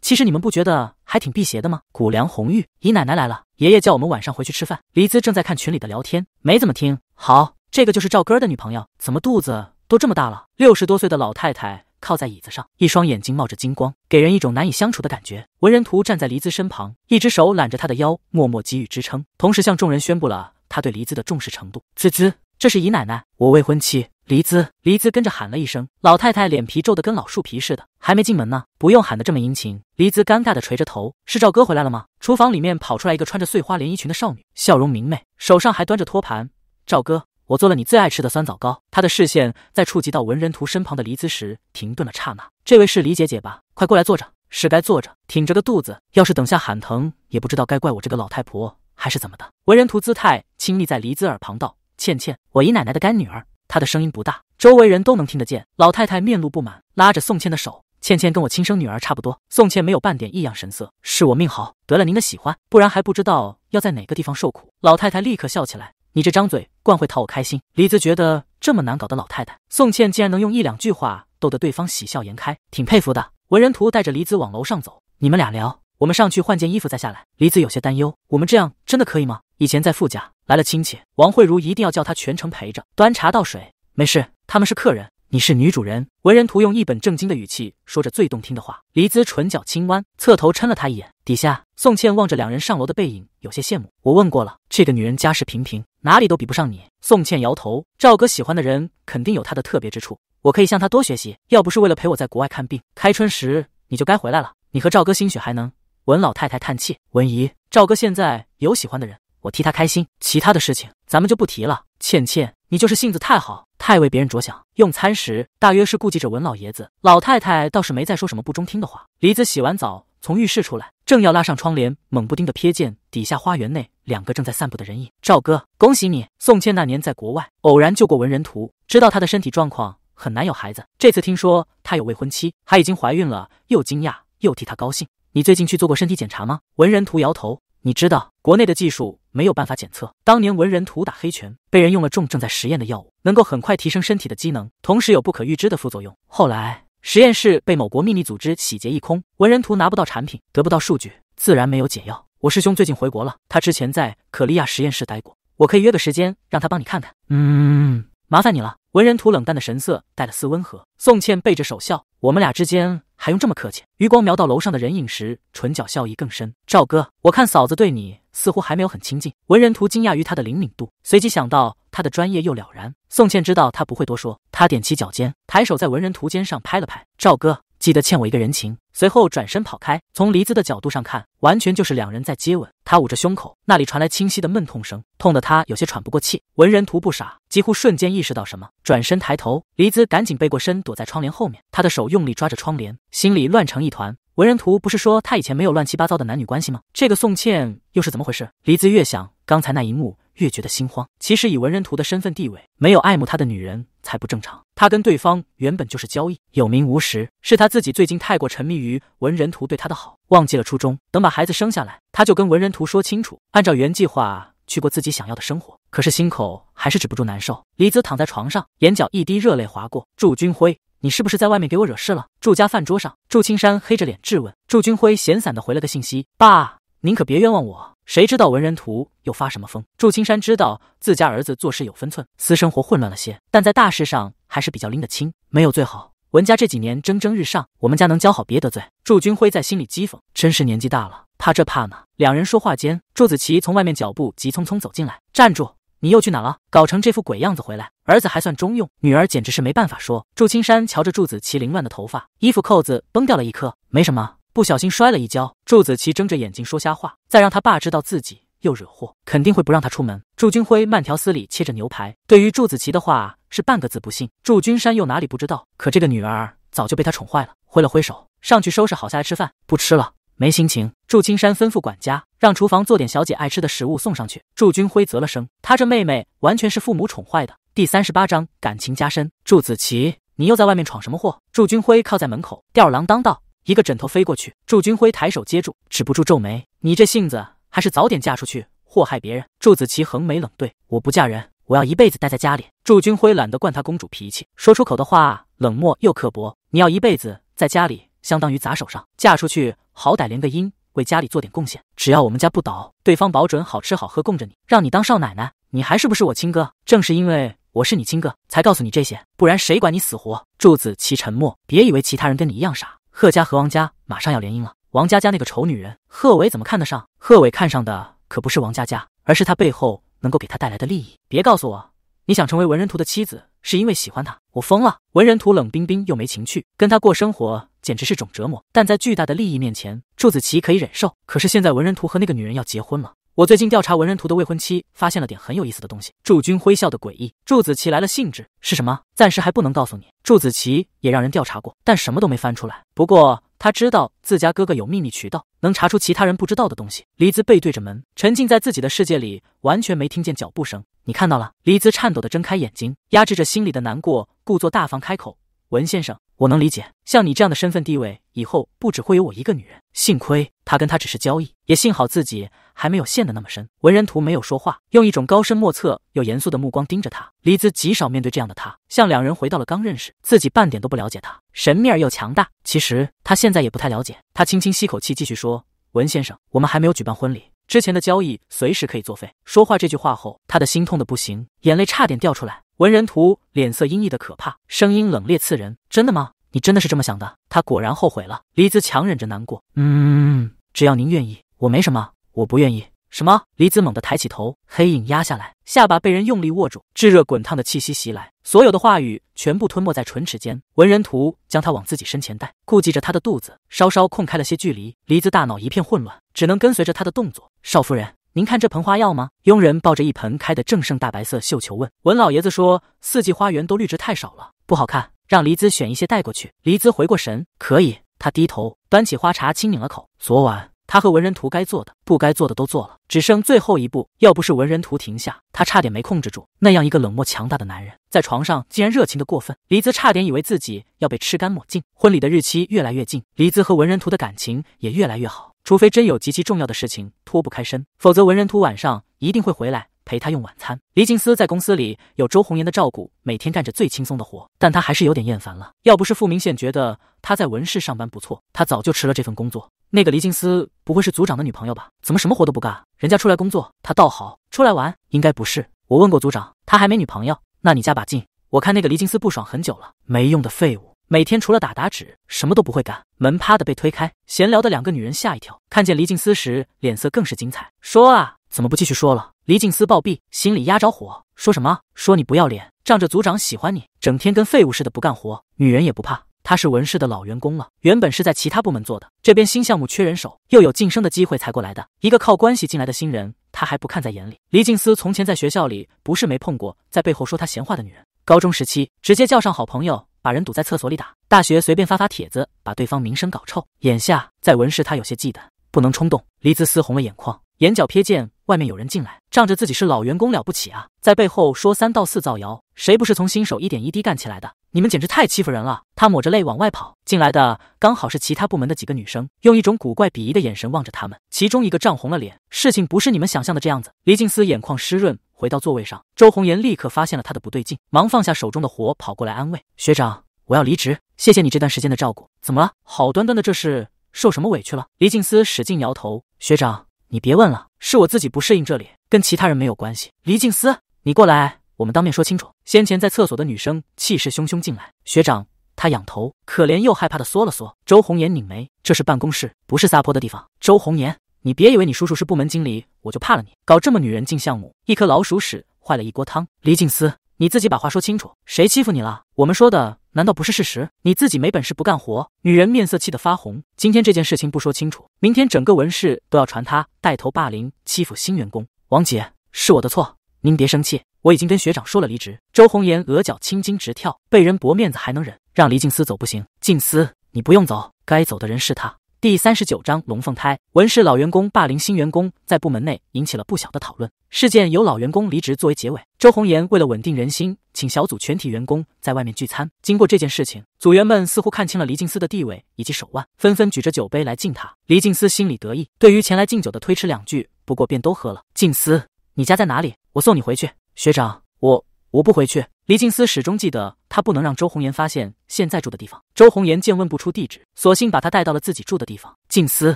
其实你们不觉得还挺辟邪的吗？谷梁红玉，姨奶奶来了。爷爷叫我们晚上回去吃饭。黎姿正在看群里的聊天，没怎么听。好，这个就是赵哥的女朋友，怎么肚子都这么大了？六十多岁的老太太靠在椅子上，一双眼睛冒着金光，给人一种难以相处的感觉。文人图站在黎姿身旁，一只手揽着她的腰，默默给予支撑，同时向众人宣布了他对黎姿的重视程度。滋滋，这是姨奶奶，我未婚妻。黎姿，黎姿跟着喊了一声。老太太脸皮皱得跟老树皮似的，还没进门呢，不用喊得这么殷勤。黎姿尴尬地垂着头。是赵哥回来了吗？厨房里面跑出来一个穿着碎花连衣裙的少女，笑容明媚，手上还端着托盘。赵哥，我做了你最爱吃的酸枣糕。她的视线在触及到文人图身旁的黎姿时停顿了刹那。这位是黎姐姐吧？快过来坐着，是该坐着。挺着个肚子，要是等下喊疼，也不知道该怪我这个老太婆还是怎么的。文人图姿态亲昵在黎姿耳旁道：“倩倩，我姨奶奶的干女儿。”她的声音不大，周围人都能听得见。老太太面露不满，拉着宋茜的手。茜茜跟我亲生女儿差不多。宋茜没有半点异样神色，是我命好，得了您的喜欢，不然还不知道要在哪个地方受苦。老太太立刻笑起来，你这张嘴惯会讨我开心。李子觉得这么难搞的老太太，宋茜竟然能用一两句话逗得对方喜笑颜开，挺佩服的。文人图带着李子往楼上走，你们俩聊，我们上去换件衣服再下来。李子有些担忧，我们这样真的可以吗？以前在傅家来了亲戚，王慧茹一定要叫他全程陪着，端茶倒水。没事，他们是客人，你是女主人。文人图用一本正经的语气说着最动听的话。黎姿唇角轻弯，侧头嗔了他一眼。底下，宋茜望着两人上楼的背影，有些羡慕。我问过了，这个女人家世平平，哪里都比不上你。宋茜摇头。赵哥喜欢的人肯定有他的特别之处，我可以向他多学习。要不是为了陪我在国外看病，开春时你就该回来了。你和赵哥兴许还能。文老太太叹气。文姨，赵哥现在有喜欢的人。我替他开心，其他的事情咱们就不提了。倩倩，你就是性子太好，太为别人着想。用餐时，大约是顾忌着文老爷子、老太太，倒是没再说什么不中听的话。李子洗完澡从浴室出来，正要拉上窗帘，猛不丁的瞥见底下花园内两个正在散步的人影。赵哥，恭喜你！宋茜那年在国外偶然救过文人图，知道他的身体状况很难有孩子。这次听说他有未婚妻，还已经怀孕了，又惊讶又替他高兴。你最近去做过身体检查吗？文人图摇头。你知道国内的技术没有办法检测。当年文人图打黑拳被人用了重正在实验的药物，能够很快提升身体的机能，同时有不可预知的副作用。后来实验室被某国秘密组织洗劫一空，文人图拿不到产品，得不到数据，自然没有解药。我师兄最近回国了，他之前在可利亚实验室待过，我可以约个时间让他帮你看看。嗯。麻烦你了。文人图冷淡的神色带了丝温和。宋茜背着手笑，我们俩之间还用这么客气？余光瞄到楼上的人影时，唇角笑意更深。赵哥，我看嫂子对你似乎还没有很亲近。文人图惊讶于他的灵敏度，随即想到他的专业又了然。宋茜知道他不会多说，她踮起脚尖，抬手在文人图肩上拍了拍。赵哥。记得欠我一个人情。随后转身跑开。从黎姿的角度上看，完全就是两人在接吻。他捂着胸口，那里传来清晰的闷痛声，痛得他有些喘不过气。文人图不傻，几乎瞬间意识到什么，转身抬头。黎姿赶紧背过身，躲在窗帘后面。他的手用力抓着窗帘，心里乱成一团。文人图不是说他以前没有乱七八糟的男女关系吗？这个宋茜又是怎么回事？黎姿越想刚才那一幕，越觉得心慌。其实以文人图的身份地位，没有爱慕他的女人。才不正常。他跟对方原本就是交易，有名无实，是他自己最近太过沉迷于文人图对他的好，忘记了初衷。等把孩子生下来，他就跟文人图说清楚，按照原计划去过自己想要的生活。可是心口还是止不住难受。李子躺在床上，眼角一滴热泪划过。祝军辉，你是不是在外面给我惹事了？祝家饭桌上，祝青山黑着脸质问。祝军辉闲散的回了个信息：爸，您可别冤枉我。谁知道文人图又发什么疯？祝青山知道自家儿子做事有分寸，私生活混乱了些，但在大事上还是比较拎得清，没有最好。文家这几年蒸蒸日上，我们家能交好，别得罪。祝军辉在心里讥讽，真是年纪大了，怕这怕那。两人说话间，祝子琪从外面脚步急匆匆走进来，站住，你又去哪了？搞成这副鬼样子回来。儿子还算中用，女儿简直是没办法说。祝青山瞧着祝子琪凌乱的头发，衣服扣子崩掉了一颗，没什么。不小心摔了一跤，祝子琪睁着眼睛说瞎话，再让他爸知道自己又惹祸，肯定会不让他出门。祝军辉慢条斯理切着牛排，对于祝子琪的话是半个字不信。祝君山又哪里不知道？可这个女儿早就被他宠坏了，挥了挥手，上去收拾好，下来吃饭，不吃了，没心情。祝青山吩咐管家，让厨房做点小姐爱吃的食物送上去。祝军辉啧了声，他这妹妹完全是父母宠坏的。第三十八章感情加深。祝子琪，你又在外面闯什么祸？祝军辉靠在门口吊儿郎当道。一个枕头飞过去，祝军辉抬手接住，止不住皱眉。你这性子，还是早点嫁出去，祸害别人。祝子琪横眉冷对，我不嫁人，我要一辈子待在家里。祝军辉懒得惯他公主脾气，说出口的话冷漠又刻薄。你要一辈子在家里，相当于砸手上；嫁出去，好歹连个音，为家里做点贡献。只要我们家不倒，对方保准好吃好喝供着你，让你当少奶奶。你还是不是我亲哥？正是因为我是你亲哥，才告诉你这些，不然谁管你死活？祝子琪沉默。别以为其他人跟你一样傻。贺家和王家马上要联姻了，王佳佳那个丑女人，贺伟怎么看得上？贺伟看上的可不是王佳佳，而是他背后能够给他带来的利益。别告诉我，你想成为文人图的妻子是因为喜欢他，我疯了！文人图冷冰冰又没情趣，跟他过生活简直是种折磨。但在巨大的利益面前，祝子琪可以忍受。可是现在文人图和那个女人要结婚了。我最近调查文人图的未婚妻，发现了点很有意思的东西。祝君挥笑的诡异，祝子琪来了兴致，是什么？暂时还不能告诉你。祝子琪也让人调查过，但什么都没翻出来。不过他知道自家哥哥有秘密渠道，能查出其他人不知道的东西。黎姿背对着门，沉浸在自己的世界里，完全没听见脚步声。你看到了？黎姿颤抖的睁开眼睛，压制着心里的难过，故作大方开口：“文先生，我能理解，像你这样的身份地位，以后不只会有我一个女人。幸亏。”他跟他只是交易，也幸好自己还没有陷得那么深。文人图没有说话，用一种高深莫测又严肃的目光盯着他。黎姿极少面对这样的他，像两人回到了刚认识，自己半点都不了解他，神秘而又强大。其实他现在也不太了解。他轻轻吸口气，继续说：“文先生，我们还没有举办婚礼，之前的交易随时可以作废。”说话这句话后，他的心痛得不行，眼泪差点掉出来。文人图脸色阴翳的可怕，声音冷冽刺人：“真的吗？你真的是这么想的？”他果然后悔了。黎姿强忍着难过：“嗯。”只要您愿意，我没什么。我不愿意。什么？黎姿猛地抬起头，黑影压下来，下巴被人用力握住，炙热滚烫的气息袭来，所有的话语全部吞没在唇齿间。文人图将她往自己身前带，顾忌着她的肚子，稍稍空开了些距离。黎姿大脑一片混乱，只能跟随着他的动作。少夫人，您看这盆花要吗？佣人抱着一盆开的正盛大白色绣球问。文老爷子说，四季花园都绿植太少了，不好看，让黎姿选一些带过去。黎姿回过神，可以。他低头端起花茶，轻抿了口。昨晚他和文人图该做的、不该做的都做了，只剩最后一步。要不是文人图停下，他差点没控制住。那样一个冷漠强大的男人，在床上竟然热情的过分，黎姿差点以为自己要被吃干抹净。婚礼的日期越来越近，黎姿和文人图的感情也越来越好。除非真有极其重要的事情脱不开身，否则文人图晚上一定会回来。陪他用晚餐。黎静思在公司里有周红颜的照顾，每天干着最轻松的活，但他还是有点厌烦了。要不是傅明宪觉得他在文氏上班不错，他早就辞了这份工作。那个黎静思不会是组长的女朋友吧？怎么什么活都不干？人家出来工作，他倒好，出来玩？应该不是。我问过组长，他还没女朋友。那你加把劲，我看那个黎静思不爽很久了，没用的废物，每天除了打打纸，什么都不会干。门啪的被推开，闲聊的两个女人吓一跳，看见黎静思时脸色更是精彩。说啊。怎么不继续说了？黎静思暴毙，心里压着火，说什么？说你不要脸，仗着组长喜欢你，整天跟废物似的不干活，女人也不怕？他是文氏的老员工了，原本是在其他部门做的，这边新项目缺人手，又有晋升的机会才过来的。一个靠关系进来的新人，他还不看在眼里。黎静思从前在学校里不是没碰过在背后说他闲话的女人，高中时期直接叫上好朋友把人堵在厕所里打，大学随便发发帖子把对方名声搞臭。眼下在文氏，他有些忌惮，不能冲动。黎姿思红了眼眶，眼角瞥见。外面有人进来，仗着自己是老员工了不起啊，在背后说三道四、造谣，谁不是从新手一点一滴干起来的？你们简直太欺负人了！他抹着泪往外跑，进来的刚好是其他部门的几个女生，用一种古怪鄙夷的眼神望着他们。其中一个涨红了脸：“事情不是你们想象的这样子。”黎静思眼眶湿润，回到座位上。周红颜立刻发现了她的不对劲，忙放下手中的活，跑过来安慰：“学长，我要离职，谢谢你这段时间的照顾。怎么了？好端端的，这是受什么委屈了？”黎静思使劲摇头：“学长，你别问了。”是我自己不适应这里，跟其他人没有关系。黎静思，你过来，我们当面说清楚。先前在厕所的女生气势汹汹进来，学长，她仰头，可怜又害怕的缩了缩。周红颜拧眉，这是办公室，不是撒泼的地方。周红颜，你别以为你叔叔是部门经理，我就怕了你，搞这么女人进项目，一颗老鼠屎坏了一锅汤。黎静思，你自己把话说清楚，谁欺负你了？我们说的难道不是事实？你自己没本事不干活。女人面色气得发红，今天这件事情不说清楚。明天整个文氏都要传他带头霸凌欺负新员工。王姐，是我的错，您别生气，我已经跟学长说了离职。周红颜额角青筋直跳，被人驳面子还能忍？让黎静思走不行，静思，你不用走，该走的人是他。第三十九章龙凤胎。文氏老员工霸凌新员工，在部门内引起了不小的讨论。事件由老员工离职作为结尾。周红颜为了稳定人心，请小组全体员工在外面聚餐。经过这件事情，组员们似乎看清了黎静思的地位以及手腕，纷纷举着酒杯来敬他。黎静思心里得意，对于前来敬酒的推迟两句，不过便都喝了。静思，你家在哪里？我送你回去。学长，我我不回去。黎静思始终记得，他不能让周红颜发现现在住的地方。周红颜见问不出地址，索性把他带到了自己住的地方。静思，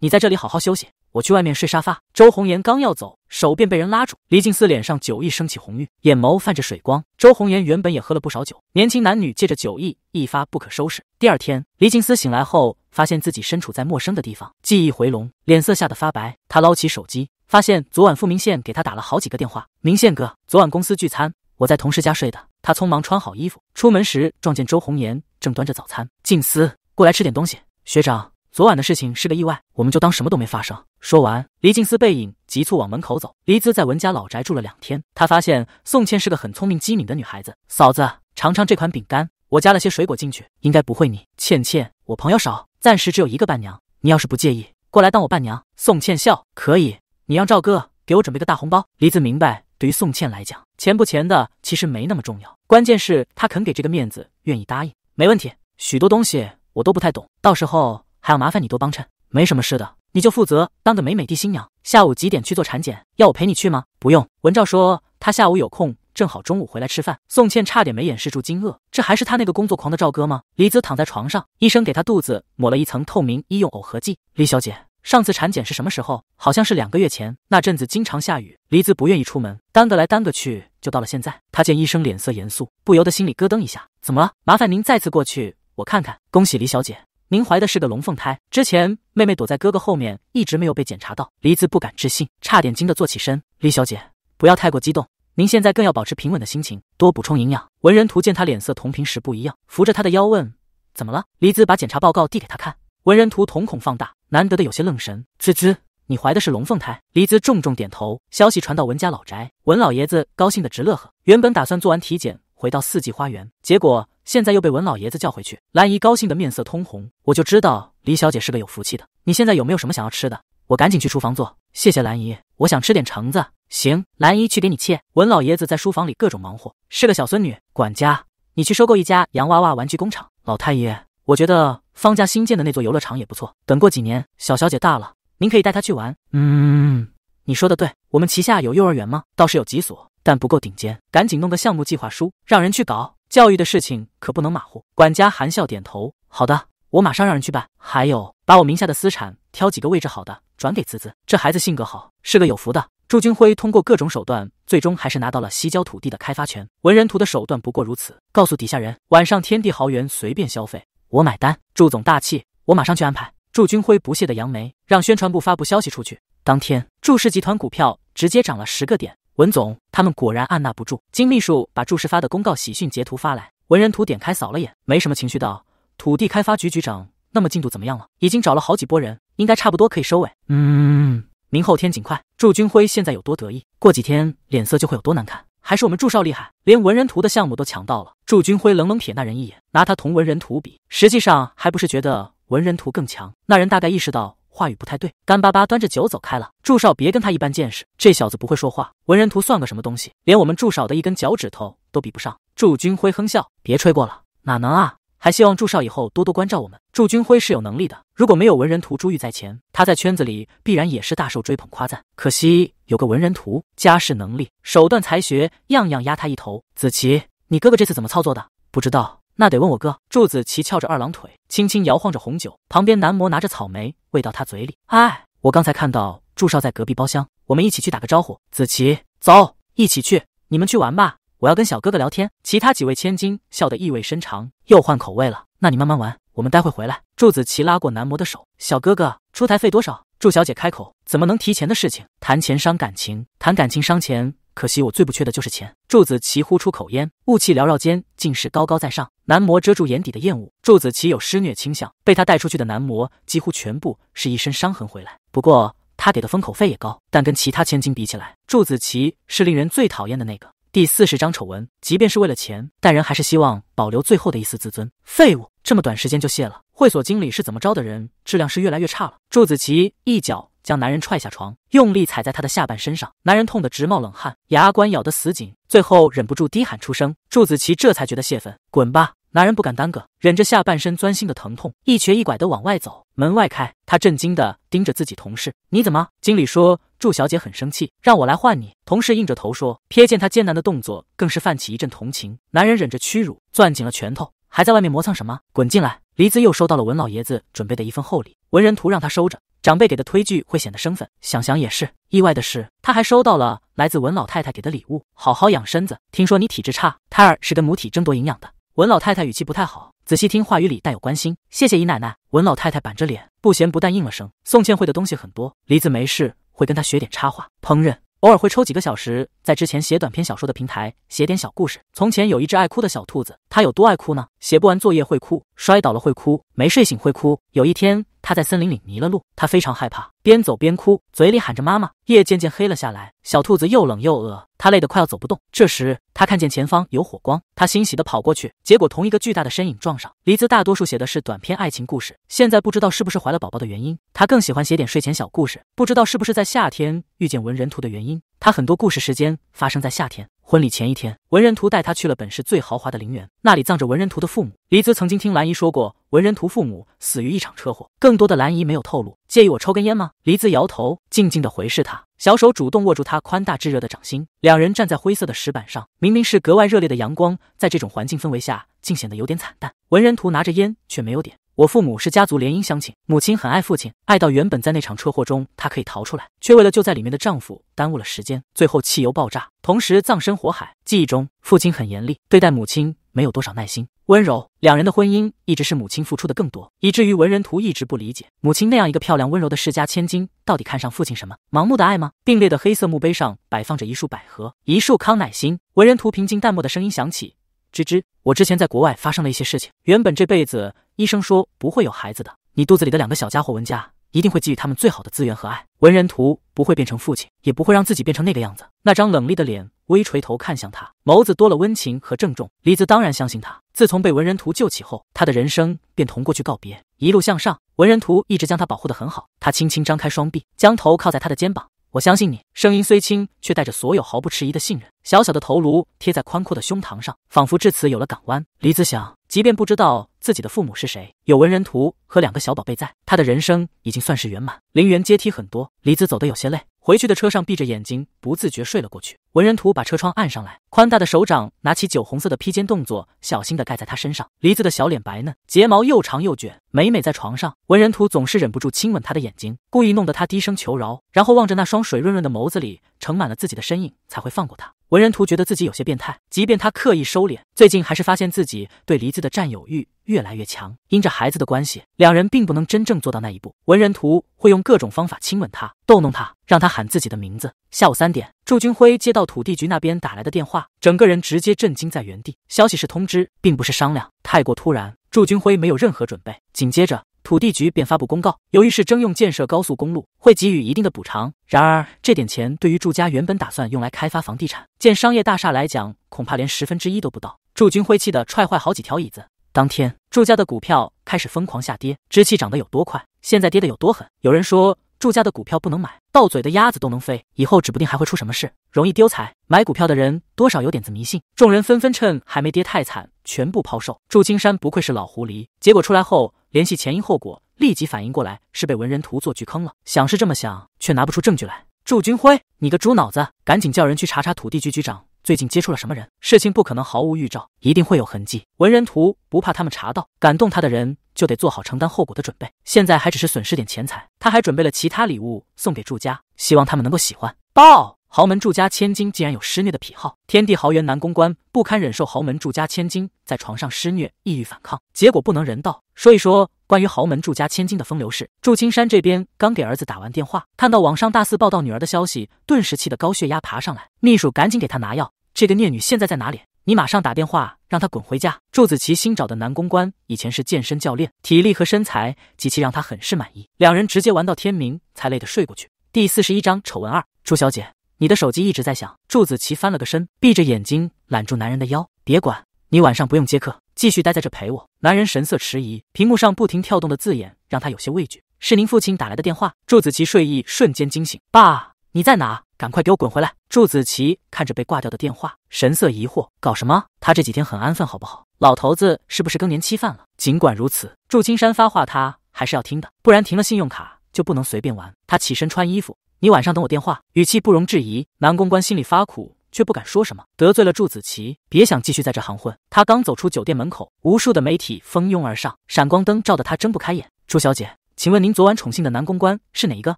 你在这里好好休息，我去外面睡沙发。周红颜刚要走，手便被人拉住。黎静思脸上酒意升起，红晕，眼眸泛着水光。周红颜原本也喝了不少酒，年轻男女借着酒意一发不可收拾。第二天，黎静思醒来后，发现自己身处在陌生的地方，记忆回笼，脸色吓得发白。他捞起手机，发现昨晚傅明宪给他打了好几个电话。明宪哥，昨晚公司聚餐。我在同事家睡的。他匆忙穿好衣服，出门时撞见周红颜正端着早餐。静思，过来吃点东西。学长，昨晚的事情是个意外，我们就当什么都没发生。说完，黎静思背影急促往门口走。黎姿在文家老宅住了两天，她发现宋茜是个很聪明机敏的女孩子。嫂子，尝尝这款饼干，我加了些水果进去，应该不会腻。倩倩，我朋友少，暂时只有一个伴娘，你要是不介意，过来当我伴娘。宋茜笑，可以。你让赵哥给我准备个大红包。黎姿明白。对于宋茜来讲，钱不钱的其实没那么重要，关键是他肯给这个面子，愿意答应，没问题。许多东西我都不太懂，到时候还要麻烦你多帮衬。没什么事的，你就负责当个美美的新娘。下午几点去做产检？要我陪你去吗？不用。文照说他下午有空，正好中午回来吃饭。宋茜差点没掩饰住惊愕，这还是他那个工作狂的赵哥吗？李子躺在床上，医生给他肚子抹了一层透明医用耦合剂。李小姐。上次产检是什么时候？好像是两个月前。那阵子经常下雨，黎子不愿意出门，耽搁来耽搁去，就到了现在。他见医生脸色严肃，不由得心里咯噔一下。怎么了？麻烦您再次过去，我看看。恭喜黎小姐，您怀的是个龙凤胎。之前妹妹躲在哥哥后面，一直没有被检查到。黎子不敢置信，差点惊得坐起身。黎小姐，不要太过激动，您现在更要保持平稳的心情，多补充营养。文人图见他脸色同平时不一样，扶着他的腰问：“怎么了？”黎子把检查报告递给他看，文人图瞳孔放大。难得的有些愣神，滋滋，你怀的是龙凤胎？黎姿重重点头。消息传到文家老宅，文老爷子高兴的直乐呵。原本打算做完体检回到四季花园，结果现在又被文老爷子叫回去。兰姨高兴的面色通红，我就知道黎小姐是个有福气的。你现在有没有什么想要吃的？我赶紧去厨房做。谢谢兰姨，我想吃点橙子。行，兰姨去给你切。文老爷子在书房里各种忙活，是个小孙女。管家，你去收购一家洋娃娃玩具工厂。老太爷。我觉得方家新建的那座游乐场也不错，等过几年小小姐大了，您可以带她去玩。嗯，你说的对，我们旗下有幼儿园吗？倒是有几所，但不够顶尖，赶紧弄个项目计划书，让人去搞。教育的事情可不能马虎。管家含笑点头，好的，我马上让人去办。还有，把我名下的私产挑几个位置好的转给滋滋，这孩子性格好，是个有福的。祝军辉通过各种手段，最终还是拿到了西郊土地的开发权。文人图的手段不过如此。告诉底下人，晚上天地豪园随便消费。我买单，祝总大气，我马上去安排。祝军辉不屑的扬眉，让宣传部发布消息出去。当天，祝氏集团股票直接涨了十个点。文总他们果然按捺不住，金秘书把祝氏发的公告喜讯截图发来。文人图点开扫了眼，没什么情绪，道：土地开发局局长，那么进度怎么样了？已经找了好几波人，应该差不多可以收尾。嗯，明后天尽快。祝军辉现在有多得意，过几天脸色就会有多难看。还是我们祝少厉害，连文人图的项目都抢到了。祝军辉冷冷瞥那人一眼，拿他同文人图比，实际上还不是觉得文人图更强。那人大概意识到话语不太对，干巴巴端着酒走开了。祝少别跟他一般见识，这小子不会说话，文人图算个什么东西，连我们祝少的一根脚趾头都比不上。祝军辉哼笑，别吹过了，哪能啊。还希望祝少以后多多关照我们。祝军辉是有能力的，如果没有文人图珠玉在前，他在圈子里必然也是大受追捧夸赞。可惜有个文人图，家世、能力、手段、才学，样样压他一头。子琪，你哥哥这次怎么操作的？不知道，那得问我哥。祝子琪翘着二郎腿，轻轻摇晃着红酒，旁边男模拿着草莓喂到他嘴里。哎，我刚才看到祝少在隔壁包厢，我们一起去打个招呼。子琪，走，一起去。你们去玩吧。我要跟小哥哥聊天。其他几位千金笑得意味深长，又换口味了。那你慢慢玩，我们待会回来。祝子琪拉过男模的手，小哥哥，出台费多少？祝小姐开口，怎么能提钱的事情？谈钱伤感情，谈感情伤钱。可惜我最不缺的就是钱。祝子琪呼出口烟，雾气缭绕间，竟是高高在上。男模遮住眼底的厌恶。祝子琪有施虐倾向，被他带出去的男模几乎全部是一身伤痕回来。不过他给的封口费也高，但跟其他千金比起来，祝子琪是令人最讨厌的那个。第四十章丑闻，即便是为了钱，但人还是希望保留最后的一丝自尊。废物，这么短时间就谢了！会所经理是怎么招的人？质量是越来越差了。祝子琪一脚将男人踹下床，用力踩在他的下半身上，男人痛得直冒冷汗，牙关咬得死紧，最后忍不住低喊出声。祝子琪这才觉得泄愤，滚吧！男人不敢耽搁，忍着下半身钻心的疼痛，一瘸一拐地往外走。门外开，他震惊地盯着自己同事：“你怎么？”经理说：“祝小姐很生气，让我来换你。”同事硬着头说：“瞥见他艰难的动作，更是泛起一阵同情。”男人忍着屈辱，攥紧了拳头，还在外面磨蹭什么？滚进来！黎姿又收到了文老爷子准备的一份厚礼，文人图让他收着，长辈给的推拒会显得生分。想想也是，意外的是，他还收到了来自文老太太给的礼物。好好养身子，听说你体质差，胎儿是跟母体争夺营养的。文老太太语气不太好，仔细听，话语里带有关心。谢谢姨奶奶。文老太太板着脸，不咸不淡应了声。宋倩会的东西很多，梨子没事会跟她学点插画、烹饪，偶尔会抽几个小时在之前写短篇小说的平台写点小故事。从前有一只爱哭的小兔子，它有多爱哭呢？写不完作业会哭，摔倒了会哭，没睡醒会哭。有一天。他在森林里迷了路，他非常害怕，边走边哭，嘴里喊着妈妈。夜渐渐黑了下来，小兔子又冷又饿，他累得快要走不动。这时，他看见前方有火光，他欣喜的跑过去，结果同一个巨大的身影撞上。黎姿大多数写的是短篇爱情故事，现在不知道是不是怀了宝宝的原因，他更喜欢写点睡前小故事。不知道是不是在夏天遇见文人图的原因，他很多故事时间发生在夏天。婚礼前一天，文人图带他去了本市最豪华的陵园，那里葬着文人图的父母。黎姿曾经听兰姨说过，文人图父母死于一场车祸，更多的兰姨没有透露。介意我抽根烟吗？黎姿摇头，静静的回视他，小手主动握住他宽大炙热的掌心。两人站在灰色的石板上，明明是格外热烈的阳光，在这种环境氛围下，竟显得有点惨淡。文人图拿着烟却没有点。我父母是家族联姻相亲，母亲很爱父亲，爱到原本在那场车祸中，她可以逃出来，却为了救在里面的丈夫耽误了时间，最后汽油爆炸，同时葬身火海。记忆中，父亲很严厉，对待母亲没有多少耐心，温柔。两人的婚姻一直是母亲付出的更多，以至于文人图一直不理解，母亲那样一个漂亮温柔的世家千金，到底看上父亲什么？盲目的爱吗？并列的黑色墓碑上摆放着一束百合，一束康乃馨。文人图平静淡漠的声音响起：“吱吱，我之前在国外发生了一些事情，原本这辈子。”医生说不会有孩子的，你肚子里的两个小家伙文家一定会给予他们最好的资源和爱。文人图不会变成父亲，也不会让自己变成那个样子。那张冷厉的脸微垂头看向他，眸子多了温情和郑重。李子当然相信他。自从被文人图救起后，他的人生便同过去告别，一路向上。文人图一直将他保护得很好。他轻轻张开双臂，将头靠在他的肩膀。我相信你，声音虽轻，却带着所有毫不迟疑的信任。小小的头颅贴在宽阔的胸膛上，仿佛至此有了港湾。李子想，即便不知道自己的父母是谁，有文人图和两个小宝贝在，他的人生已经算是圆满。陵园阶梯很多，李子走得有些累。回去的车上，闭着眼睛，不自觉睡了过去。文人图把车窗按上来，宽大的手掌拿起酒红色的披肩，动作小心的盖在他身上。梨子的小脸白嫩，睫毛又长又卷，每每在床上，文人图总是忍不住亲吻她的眼睛，故意弄得她低声求饶，然后望着那双水润润的眸子里盛满了自己的身影，才会放过她。文人图觉得自己有些变态，即便他刻意收敛，最近还是发现自己对黎子的占有欲越来越强。因着孩子的关系，两人并不能真正做到那一步。文人图会用各种方法亲吻他，逗弄他，让他喊自己的名字。下午三点，祝军辉接到土地局那边打来的电话，整个人直接震惊在原地。消息是通知，并不是商量，太过突然，祝军辉没有任何准备。紧接着。土地局便发布公告，由于是征用建设高速公路，会给予一定的补偿。然而，这点钱对于祝家原本打算用来开发房地产、建商业大厦来讲，恐怕连十分之一都不到。祝军辉气得踹坏好几条椅子。当天，祝家的股票开始疯狂下跌，之气涨得有多快，现在跌得有多狠。有人说，祝家的股票不能买，到嘴的鸭子都能飞，以后指不定还会出什么事，容易丢财。买股票的人多少有点子迷信，众人纷纷趁还没跌太惨，全部抛售。祝青山不愧是老狐狸，结果出来后。联系前因后果，立即反应过来是被文人图做局坑了。想是这么想，却拿不出证据来。祝军辉，你个猪脑子，赶紧叫人去查查土地局局长最近接触了什么人。事情不可能毫无预兆，一定会有痕迹。文人图不怕他们查到，敢动他的人就得做好承担后果的准备。现在还只是损失点钱财，他还准备了其他礼物送给祝家，希望他们能够喜欢。报。豪门祝家千金竟然有施虐的癖好，天地豪园男公关不堪忍受豪门祝家千金在床上施虐，抑郁反抗，结果不能人道。说一说，关于豪门祝家千金的风流事，祝青山这边刚给儿子打完电话，看到网上大肆报道女儿的消息，顿时气得高血压爬上来。秘书赶紧给他拿药，这个孽女现在在哪里？你马上打电话让她滚回家。祝子琪新找的男公关以前是健身教练，体力和身材极其让他很是满意，两人直接玩到天明才累得睡过去。第四十一章丑闻二，祝小姐。你的手机一直在响。祝子琪翻了个身，闭着眼睛揽住男人的腰，别管你晚上不用接客，继续待在这陪我。男人神色迟疑，屏幕上不停跳动的字眼让他有些畏惧。是您父亲打来的电话。祝子琪睡意瞬间惊醒，爸，你在哪？赶快给我滚回来！祝子琪看着被挂掉的电话，神色疑惑，搞什么？他这几天很安分，好不好？老头子是不是更年期犯了？尽管如此，祝青山发话，他还是要听的，不然停了信用卡就不能随便玩。他起身穿衣服。你晚上等我电话，语气不容置疑。南公关心里发苦，却不敢说什么。得罪了祝子琪，别想继续在这行混。他刚走出酒店门口，无数的媒体蜂拥而上，闪光灯照得他睁不开眼。朱小姐，请问您昨晚宠幸的男公关是哪一个？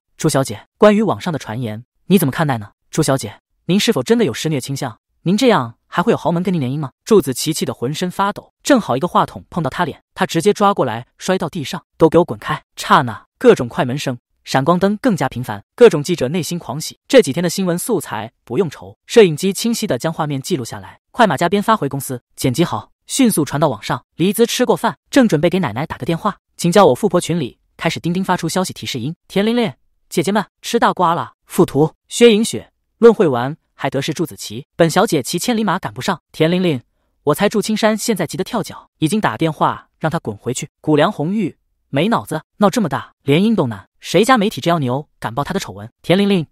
朱小姐，关于网上的传言，你怎么看待呢？朱小姐，您是否真的有施虐倾向？您这样还会有豪门跟您联姻吗？祝子琪气得浑身发抖，正好一个话筒碰到他脸，他直接抓过来摔到地上，都给我滚开！刹那，各种快门声。闪光灯更加频繁，各种记者内心狂喜，这几天的新闻素材不用愁。摄影机清晰的将画面记录下来，快马加鞭发回公司，剪辑好，迅速传到网上。黎姿吃过饭，正准备给奶奶打个电话，请叫我富婆。群里开始叮叮发出消息提示音。田玲玲，姐姐们吃大瓜了。附图，薛莹雪论会完还得是祝子琪，本小姐骑千里马赶不上。田玲玲，我猜祝青山现在急得跳脚，已经打电话让他滚回去。谷梁红玉。没脑子，闹这么大，联姻都难。谁家媒体这样牛，敢爆他的丑闻？田玲玲，@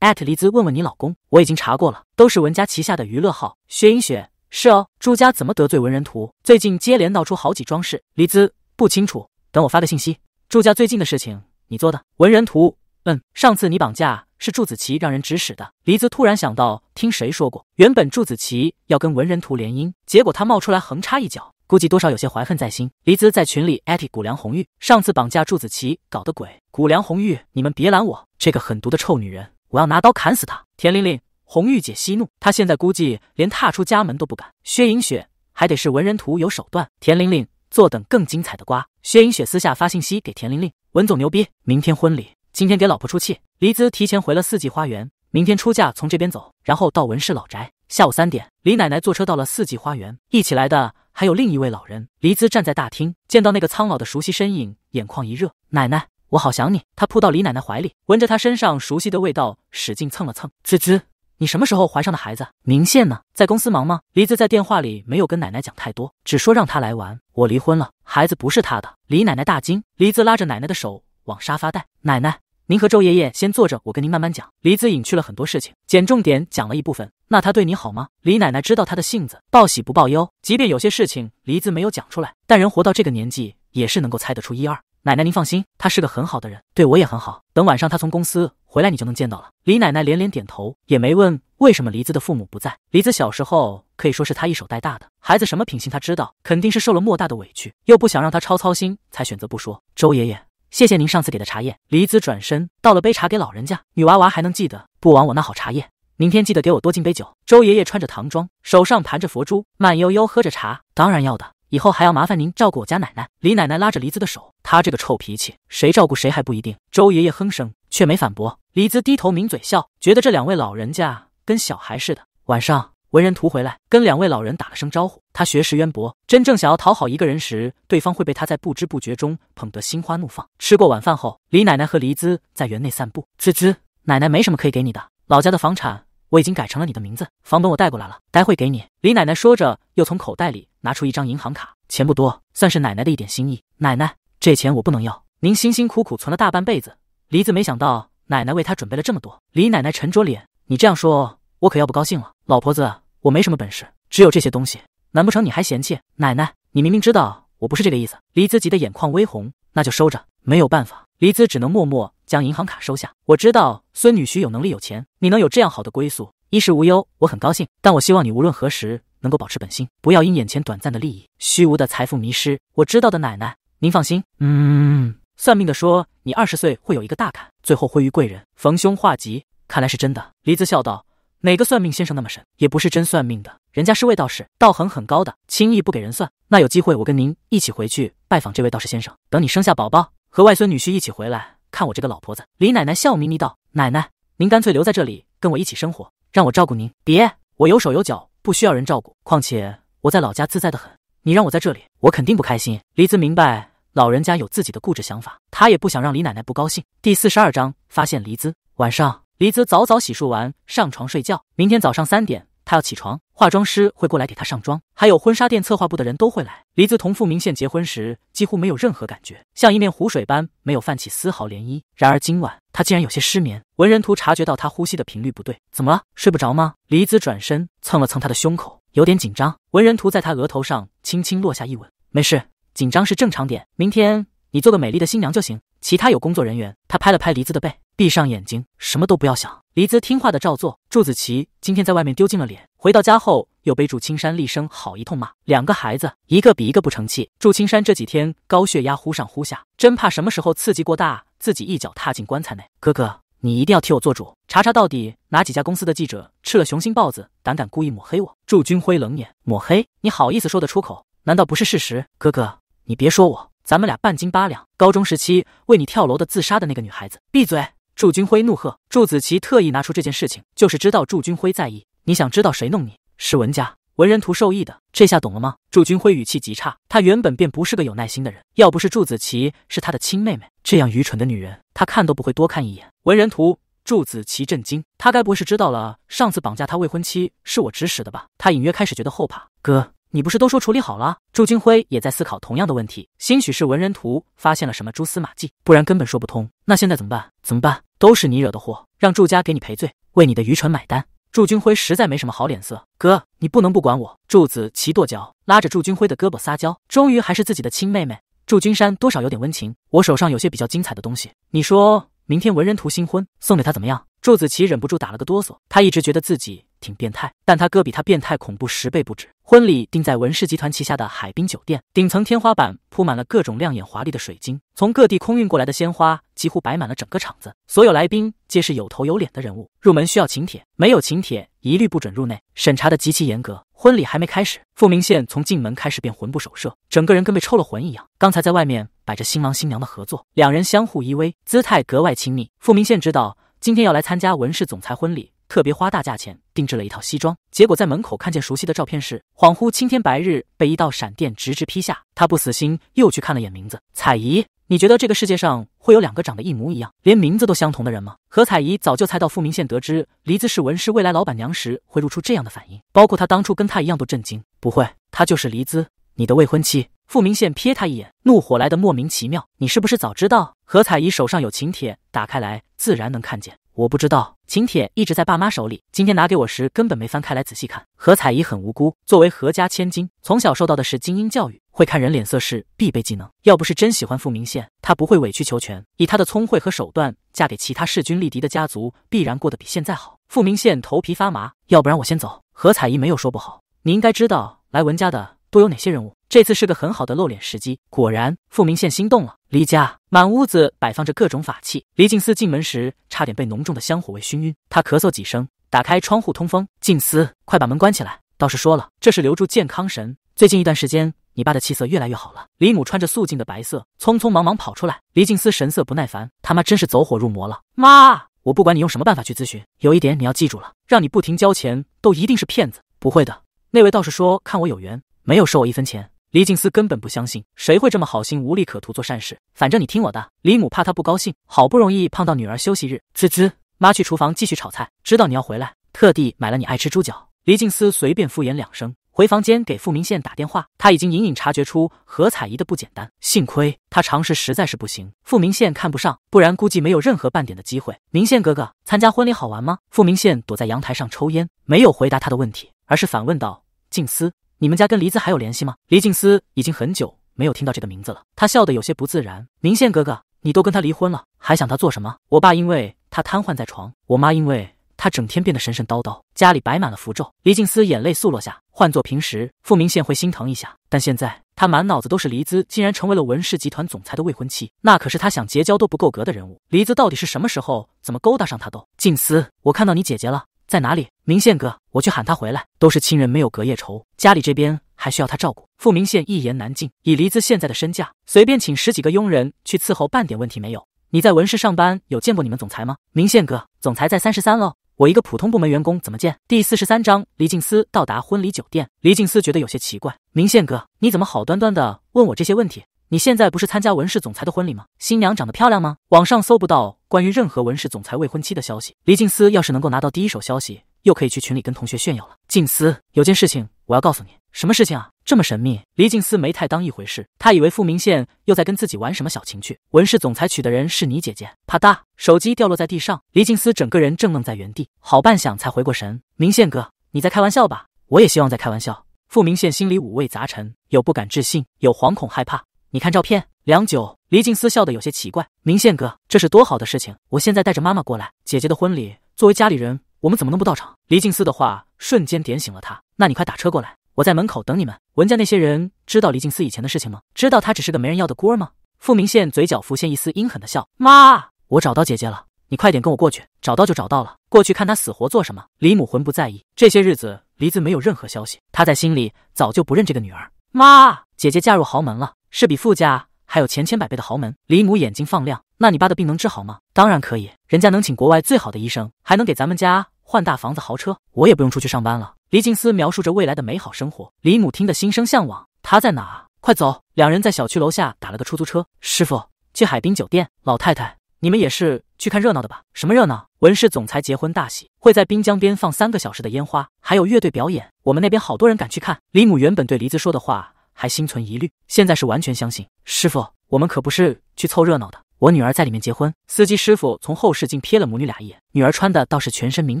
黎姿，问问你老公。我已经查过了，都是文家旗下的娱乐号。薛映雪，是哦。祝家怎么得罪文人图？最近接连闹出好几桩事。黎姿不清楚，等我发个信息。祝家最近的事情，你做的？文人图，嗯，上次你绑架是祝子琪让人指使的。黎姿突然想到，听谁说过，原本祝子琪要跟文人图联姻，结果他冒出来横插一脚。估计多少有些怀恨在心。黎姿在群里艾特谷梁红玉，上次绑架祝子琪搞的鬼。谷梁红玉，你们别拦我，这个狠毒的臭女人，我要拿刀砍死她！田玲玲，红玉姐息怒，她现在估计连踏出家门都不敢。薛莹雪还得是文人图有手段。田玲玲，坐等更精彩的瓜。薛莹雪私下发信息给田玲玲，文总牛逼，明天婚礼，今天给老婆出气。黎姿提前回了四季花园，明天出嫁从这边走，然后到文氏老宅。下午三点，李奶奶坐车到了四季花园，一起来的。还有另一位老人，黎姿站在大厅，见到那个苍老的熟悉身影，眼眶一热。奶奶，我好想你。她扑到李奶奶怀里，闻着她身上熟悉的味道，使劲蹭了蹭。滋滋，你什么时候怀上的孩子？明宪呢？在公司忙吗？黎姿在电话里没有跟奶奶讲太多，只说让她来玩。我离婚了，孩子不是他的。李奶奶大惊，黎姿拉着奶奶的手往沙发带。奶奶。您和周爷爷先坐着，我跟您慢慢讲。李子隐去了很多事情，简重点讲了一部分。那他对你好吗？李奶奶知道他的性子，报喜不报忧。即便有些事情黎子没有讲出来，但人活到这个年纪，也是能够猜得出一二。奶奶，您放心，他是个很好的人，对我也很好。等晚上他从公司回来，你就能见到了。李奶奶连连点头，也没问为什么黎子的父母不在。黎子小时候可以说是他一手带大的，孩子什么品性他知道，肯定是受了莫大的委屈，又不想让他超操心，才选择不说。周爷爷。谢谢您上次给的茶叶，黎子转身倒了杯茶给老人家。女娃娃还能记得，不枉我那好茶叶。明天记得给我多敬杯酒。周爷爷穿着唐装，手上盘着佛珠，慢悠悠喝着茶。当然要的，以后还要麻烦您照顾我家奶奶。李奶奶拉着黎子的手，她这个臭脾气，谁照顾谁还不一定。周爷爷哼声，却没反驳。黎子低头抿嘴笑，觉得这两位老人家跟小孩似的。晚上。文人图回来，跟两位老人打了声招呼。他学识渊博，真正想要讨好一个人时，对方会被他在不知不觉中捧得心花怒放。吃过晚饭后，李奶奶和黎姿在园内散步。滋滋，奶奶没什么可以给你的，老家的房产我已经改成了你的名字，房本我带过来了，待会给你。李奶奶说着，又从口袋里拿出一张银行卡，钱不多，算是奶奶的一点心意。奶奶，这钱我不能要，您辛辛苦苦存了大半辈子。黎姿没想到奶奶为他准备了这么多。李奶奶沉着脸：“你这样说，我可要不高兴了，老婆子。”我没什么本事，只有这些东西，难不成你还嫌弃？奶奶，你明明知道我不是这个意思。黎姿急得眼眶微红，那就收着，没有办法，黎姿只能默默将银行卡收下。我知道孙女婿有能力、有钱，你能有这样好的归宿，衣食无忧，我很高兴。但我希望你无论何时能够保持本心，不要因眼前短暂的利益、虚无的财富迷失。我知道的，奶奶，您放心。嗯，算命的说你二十岁会有一个大坎，最后会遇贵人，逢凶化吉，看来是真的。黎姿笑道。哪个算命先生那么神？也不是真算命的，人家是位道士，道行很高的，轻易不给人算。那有机会我跟您一起回去拜访这位道士先生。等你生下宝宝，和外孙女婿一起回来，看我这个老婆子。李奶奶笑眯眯道：“奶奶，您干脆留在这里跟我一起生活，让我照顾您。别，我有手有脚，不需要人照顾。况且我在老家自在的很，你让我在这里，我肯定不开心。”黎姿明白老人家有自己的固执想法，他也不想让李奶奶不高兴。第四十二章发现黎姿晚上。黎姿早早洗漱完，上床睡觉。明天早上三点，她要起床。化妆师会过来给她上妆，还有婚纱店策划部的人都会来。黎姿同傅明宪结婚时，几乎没有任何感觉，像一面湖水般，没有泛起丝毫涟漪。然而今晚，她竟然有些失眠。文人图察觉到她呼吸的频率不对，怎么了？睡不着吗？黎姿转身蹭了蹭他的胸口，有点紧张。文人图在她额头上轻轻落下一吻，没事，紧张是正常点。明天你做个美丽的新娘就行，其他有工作人员。他拍了拍黎姿的背。闭上眼睛，什么都不要想。黎姿听话的照做。祝子琪今天在外面丢尽了脸，回到家后又被祝青山，厉声好一通骂。两个孩子，一个比一个不成器。祝青山这几天高血压忽上忽下，真怕什么时候刺激过大，自己一脚踏进棺材内。哥哥，你一定要替我做主，查查到底哪几家公司的记者吃了雄心豹子，胆敢故意抹黑我。祝军辉冷眼抹黑，你好意思说得出口？难道不是事实？哥哥，你别说我，咱们俩半斤八两。高中时期为你跳楼的自杀的那个女孩子，闭嘴。祝军辉怒喝：“祝子琪特意拿出这件事情，就是知道祝军辉在意。你想知道谁弄你？是文家文人图授意的。这下懂了吗？”祝军辉语气极差。他原本便不是个有耐心的人，要不是祝子琪是他的亲妹妹，这样愚蠢的女人，他看都不会多看一眼。文人图，祝子琪震惊，他该不会是知道了上次绑架他未婚妻是我指使的吧？他隐约开始觉得后怕，哥。你不是都说处理好了？祝军辉也在思考同样的问题，兴许是文人图发现了什么蛛丝马迹，不然根本说不通。那现在怎么办？怎么办？都是你惹的祸，让祝家给你赔罪，为你的愚蠢买单。祝军辉实在没什么好脸色。哥，你不能不管我！祝子琪跺脚，拉着祝军辉的胳膊撒娇，终于还是自己的亲妹妹。祝君山多少有点温情。我手上有些比较精彩的东西，你说，明天文人图新婚，送给他怎么样？祝子琪忍不住打了个哆嗦，他一直觉得自己。挺变态，但他哥比他变态恐怖十倍不止。婚礼定在文氏集团旗下的海滨酒店顶层，天花板铺满了各种亮眼华丽的水晶。从各地空运过来的鲜花几乎摆满了整个场子。所有来宾皆是有头有脸的人物。入门需要请帖，没有请帖一律不准入内，审查的极其严格。婚礼还没开始，傅明宪从进门开始便魂不守舍，整个人跟被抽了魂一样。刚才在外面摆着新郎新娘的合作，两人相互依偎，姿态格外亲密。傅明宪知道今天要来参加文氏总裁婚礼。特别花大价钱定制了一套西装，结果在门口看见熟悉的照片时，恍惚青天白日被一道闪电直直劈下。他不死心，又去看了眼名字。彩姨，你觉得这个世界上会有两个长得一模一样，连名字都相同的人吗？何彩姨早就猜到傅明宪得知黎姿是文氏未来老板娘时会露出这样的反应，包括他当初跟他一样都震惊。不会，她就是黎姿，你的未婚妻。傅明宪瞥他一眼，怒火来的莫名其妙。你是不是早知道？何彩姨手上有请帖，打开来自然能看见。我不知道。请帖一直在爸妈手里，今天拿给我时根本没翻开来仔细看。何彩怡很无辜，作为何家千金，从小受到的是精英教育，会看人脸色是必备技能。要不是真喜欢傅明宪，她不会委曲求全。以她的聪慧和手段，嫁给其他势均力敌的家族，必然过得比现在好。傅明宪头皮发麻，要不然我先走。何彩怡没有说不好，你应该知道来文家的都有哪些人物。这次是个很好的露脸时机。果然，傅明宪心动了。黎家满屋子摆放着各种法器。黎静思进门时，差点被浓重的香火味熏晕。他咳嗽几声，打开窗户通风。静思，快把门关起来。道士说了，这是留住健康神。最近一段时间，你爸的气色越来越好了。李母穿着素净的白色，匆匆忙忙跑出来。黎静思神色不耐烦：“他妈真是走火入魔了，妈，我不管你用什么办法去咨询，有一点你要记住了，让你不停交钱，都一定是骗子。不会的，那位道士说看我有缘，没有收我一分钱。”李静思根本不相信，谁会这么好心，无利可图做善事？反正你听我的。李母怕他不高兴，好不容易胖到女儿休息日，滋滋，妈去厨房继续炒菜。知道你要回来，特地买了你爱吃猪脚。李静思随便敷衍两声，回房间给付明宪打电话。他已经隐隐察觉出何彩怡的不简单，幸亏他常识实在是不行。付明宪看不上，不然估计没有任何半点的机会。明宪哥哥，参加婚礼好玩吗？付明宪躲在阳台上抽烟，没有回答他的问题，而是反问道：“静思。”你们家跟黎姿还有联系吗？黎静思已经很久没有听到这个名字了，他笑得有些不自然。明宪哥哥，你都跟他离婚了，还想他做什么？我爸因为他瘫痪在床，我妈因为他整天变得神神叨叨，家里摆满了符咒。黎静思眼泪簌落下。换做平时，傅明宪会心疼一下，但现在他满脑子都是黎姿竟然成为了文氏集团总裁的未婚妻，那可是他想结交都不够格的人物。黎姿到底是什么时候，怎么勾搭上他都？静思，我看到你姐姐了。在哪里，明宪哥？我去喊他回来。都是亲人，没有隔夜仇。家里这边还需要他照顾。傅明宪一言难尽。以黎姿现在的身价，随便请十几个佣人去伺候，半点问题没有。你在文氏上班，有见过你们总裁吗？明宪哥，总裁在三十三楼，我一个普通部门员工怎么见？第四十三章，黎静思到达婚礼酒店。黎静思觉得有些奇怪，明宪哥，你怎么好端端的问我这些问题？你现在不是参加文氏总裁的婚礼吗？新娘长得漂亮吗？网上搜不到关于任何文氏总裁未婚妻的消息。黎静思要是能够拿到第一手消息，又可以去群里跟同学炫耀了。静思，有件事情我要告诉你。什么事情啊？这么神秘？黎静思没太当一回事，他以为傅明宪又在跟自己玩什么小情趣。文氏总裁娶的人是你姐姐？啪嗒，手机掉落在地上。黎静思整个人正愣在原地，好半晌才回过神。明宪哥，你在开玩笑吧？我也希望在开玩笑。傅明宪心里五味杂陈，有不敢置信，有惶恐害怕。你看照片，良久，黎静思笑得有些奇怪。明宪哥，这是多好的事情！我现在带着妈妈过来，姐姐的婚礼，作为家里人，我们怎么能不到场？黎静思的话瞬间点醒了他。那你快打车过来，我在门口等你们。文家那些人知道黎静思以前的事情吗？知道他只是个没人要的孤儿吗？傅明宪嘴角浮现一丝阴狠的笑。妈，我找到姐姐了，你快点跟我过去。找到就找到了，过去看他死活做什么？李母浑不在意，这些日子黎子没有任何消息，她在心里早就不认这个女儿。妈，姐姐嫁入豪门了。是比富家还有前千百倍的豪门。李母眼睛放亮，那你爸的病能治好吗？当然可以，人家能请国外最好的医生，还能给咱们家换大房子、豪车，我也不用出去上班了。黎静思描述着未来的美好生活，李母听得心生向往。他在哪？快走！两人在小区楼下打了个出租车，师傅，去海滨酒店。老太太，你们也是去看热闹的吧？什么热闹？文氏总裁结婚大喜，会在滨江边放三个小时的烟花，还有乐队表演。我们那边好多人敢去看。李母原本对黎子说的话。还心存疑虑，现在是完全相信师傅。我们可不是去凑热闹的，我女儿在里面结婚。司机师傅从后视镜瞥了母女俩一眼，女儿穿的倒是全身名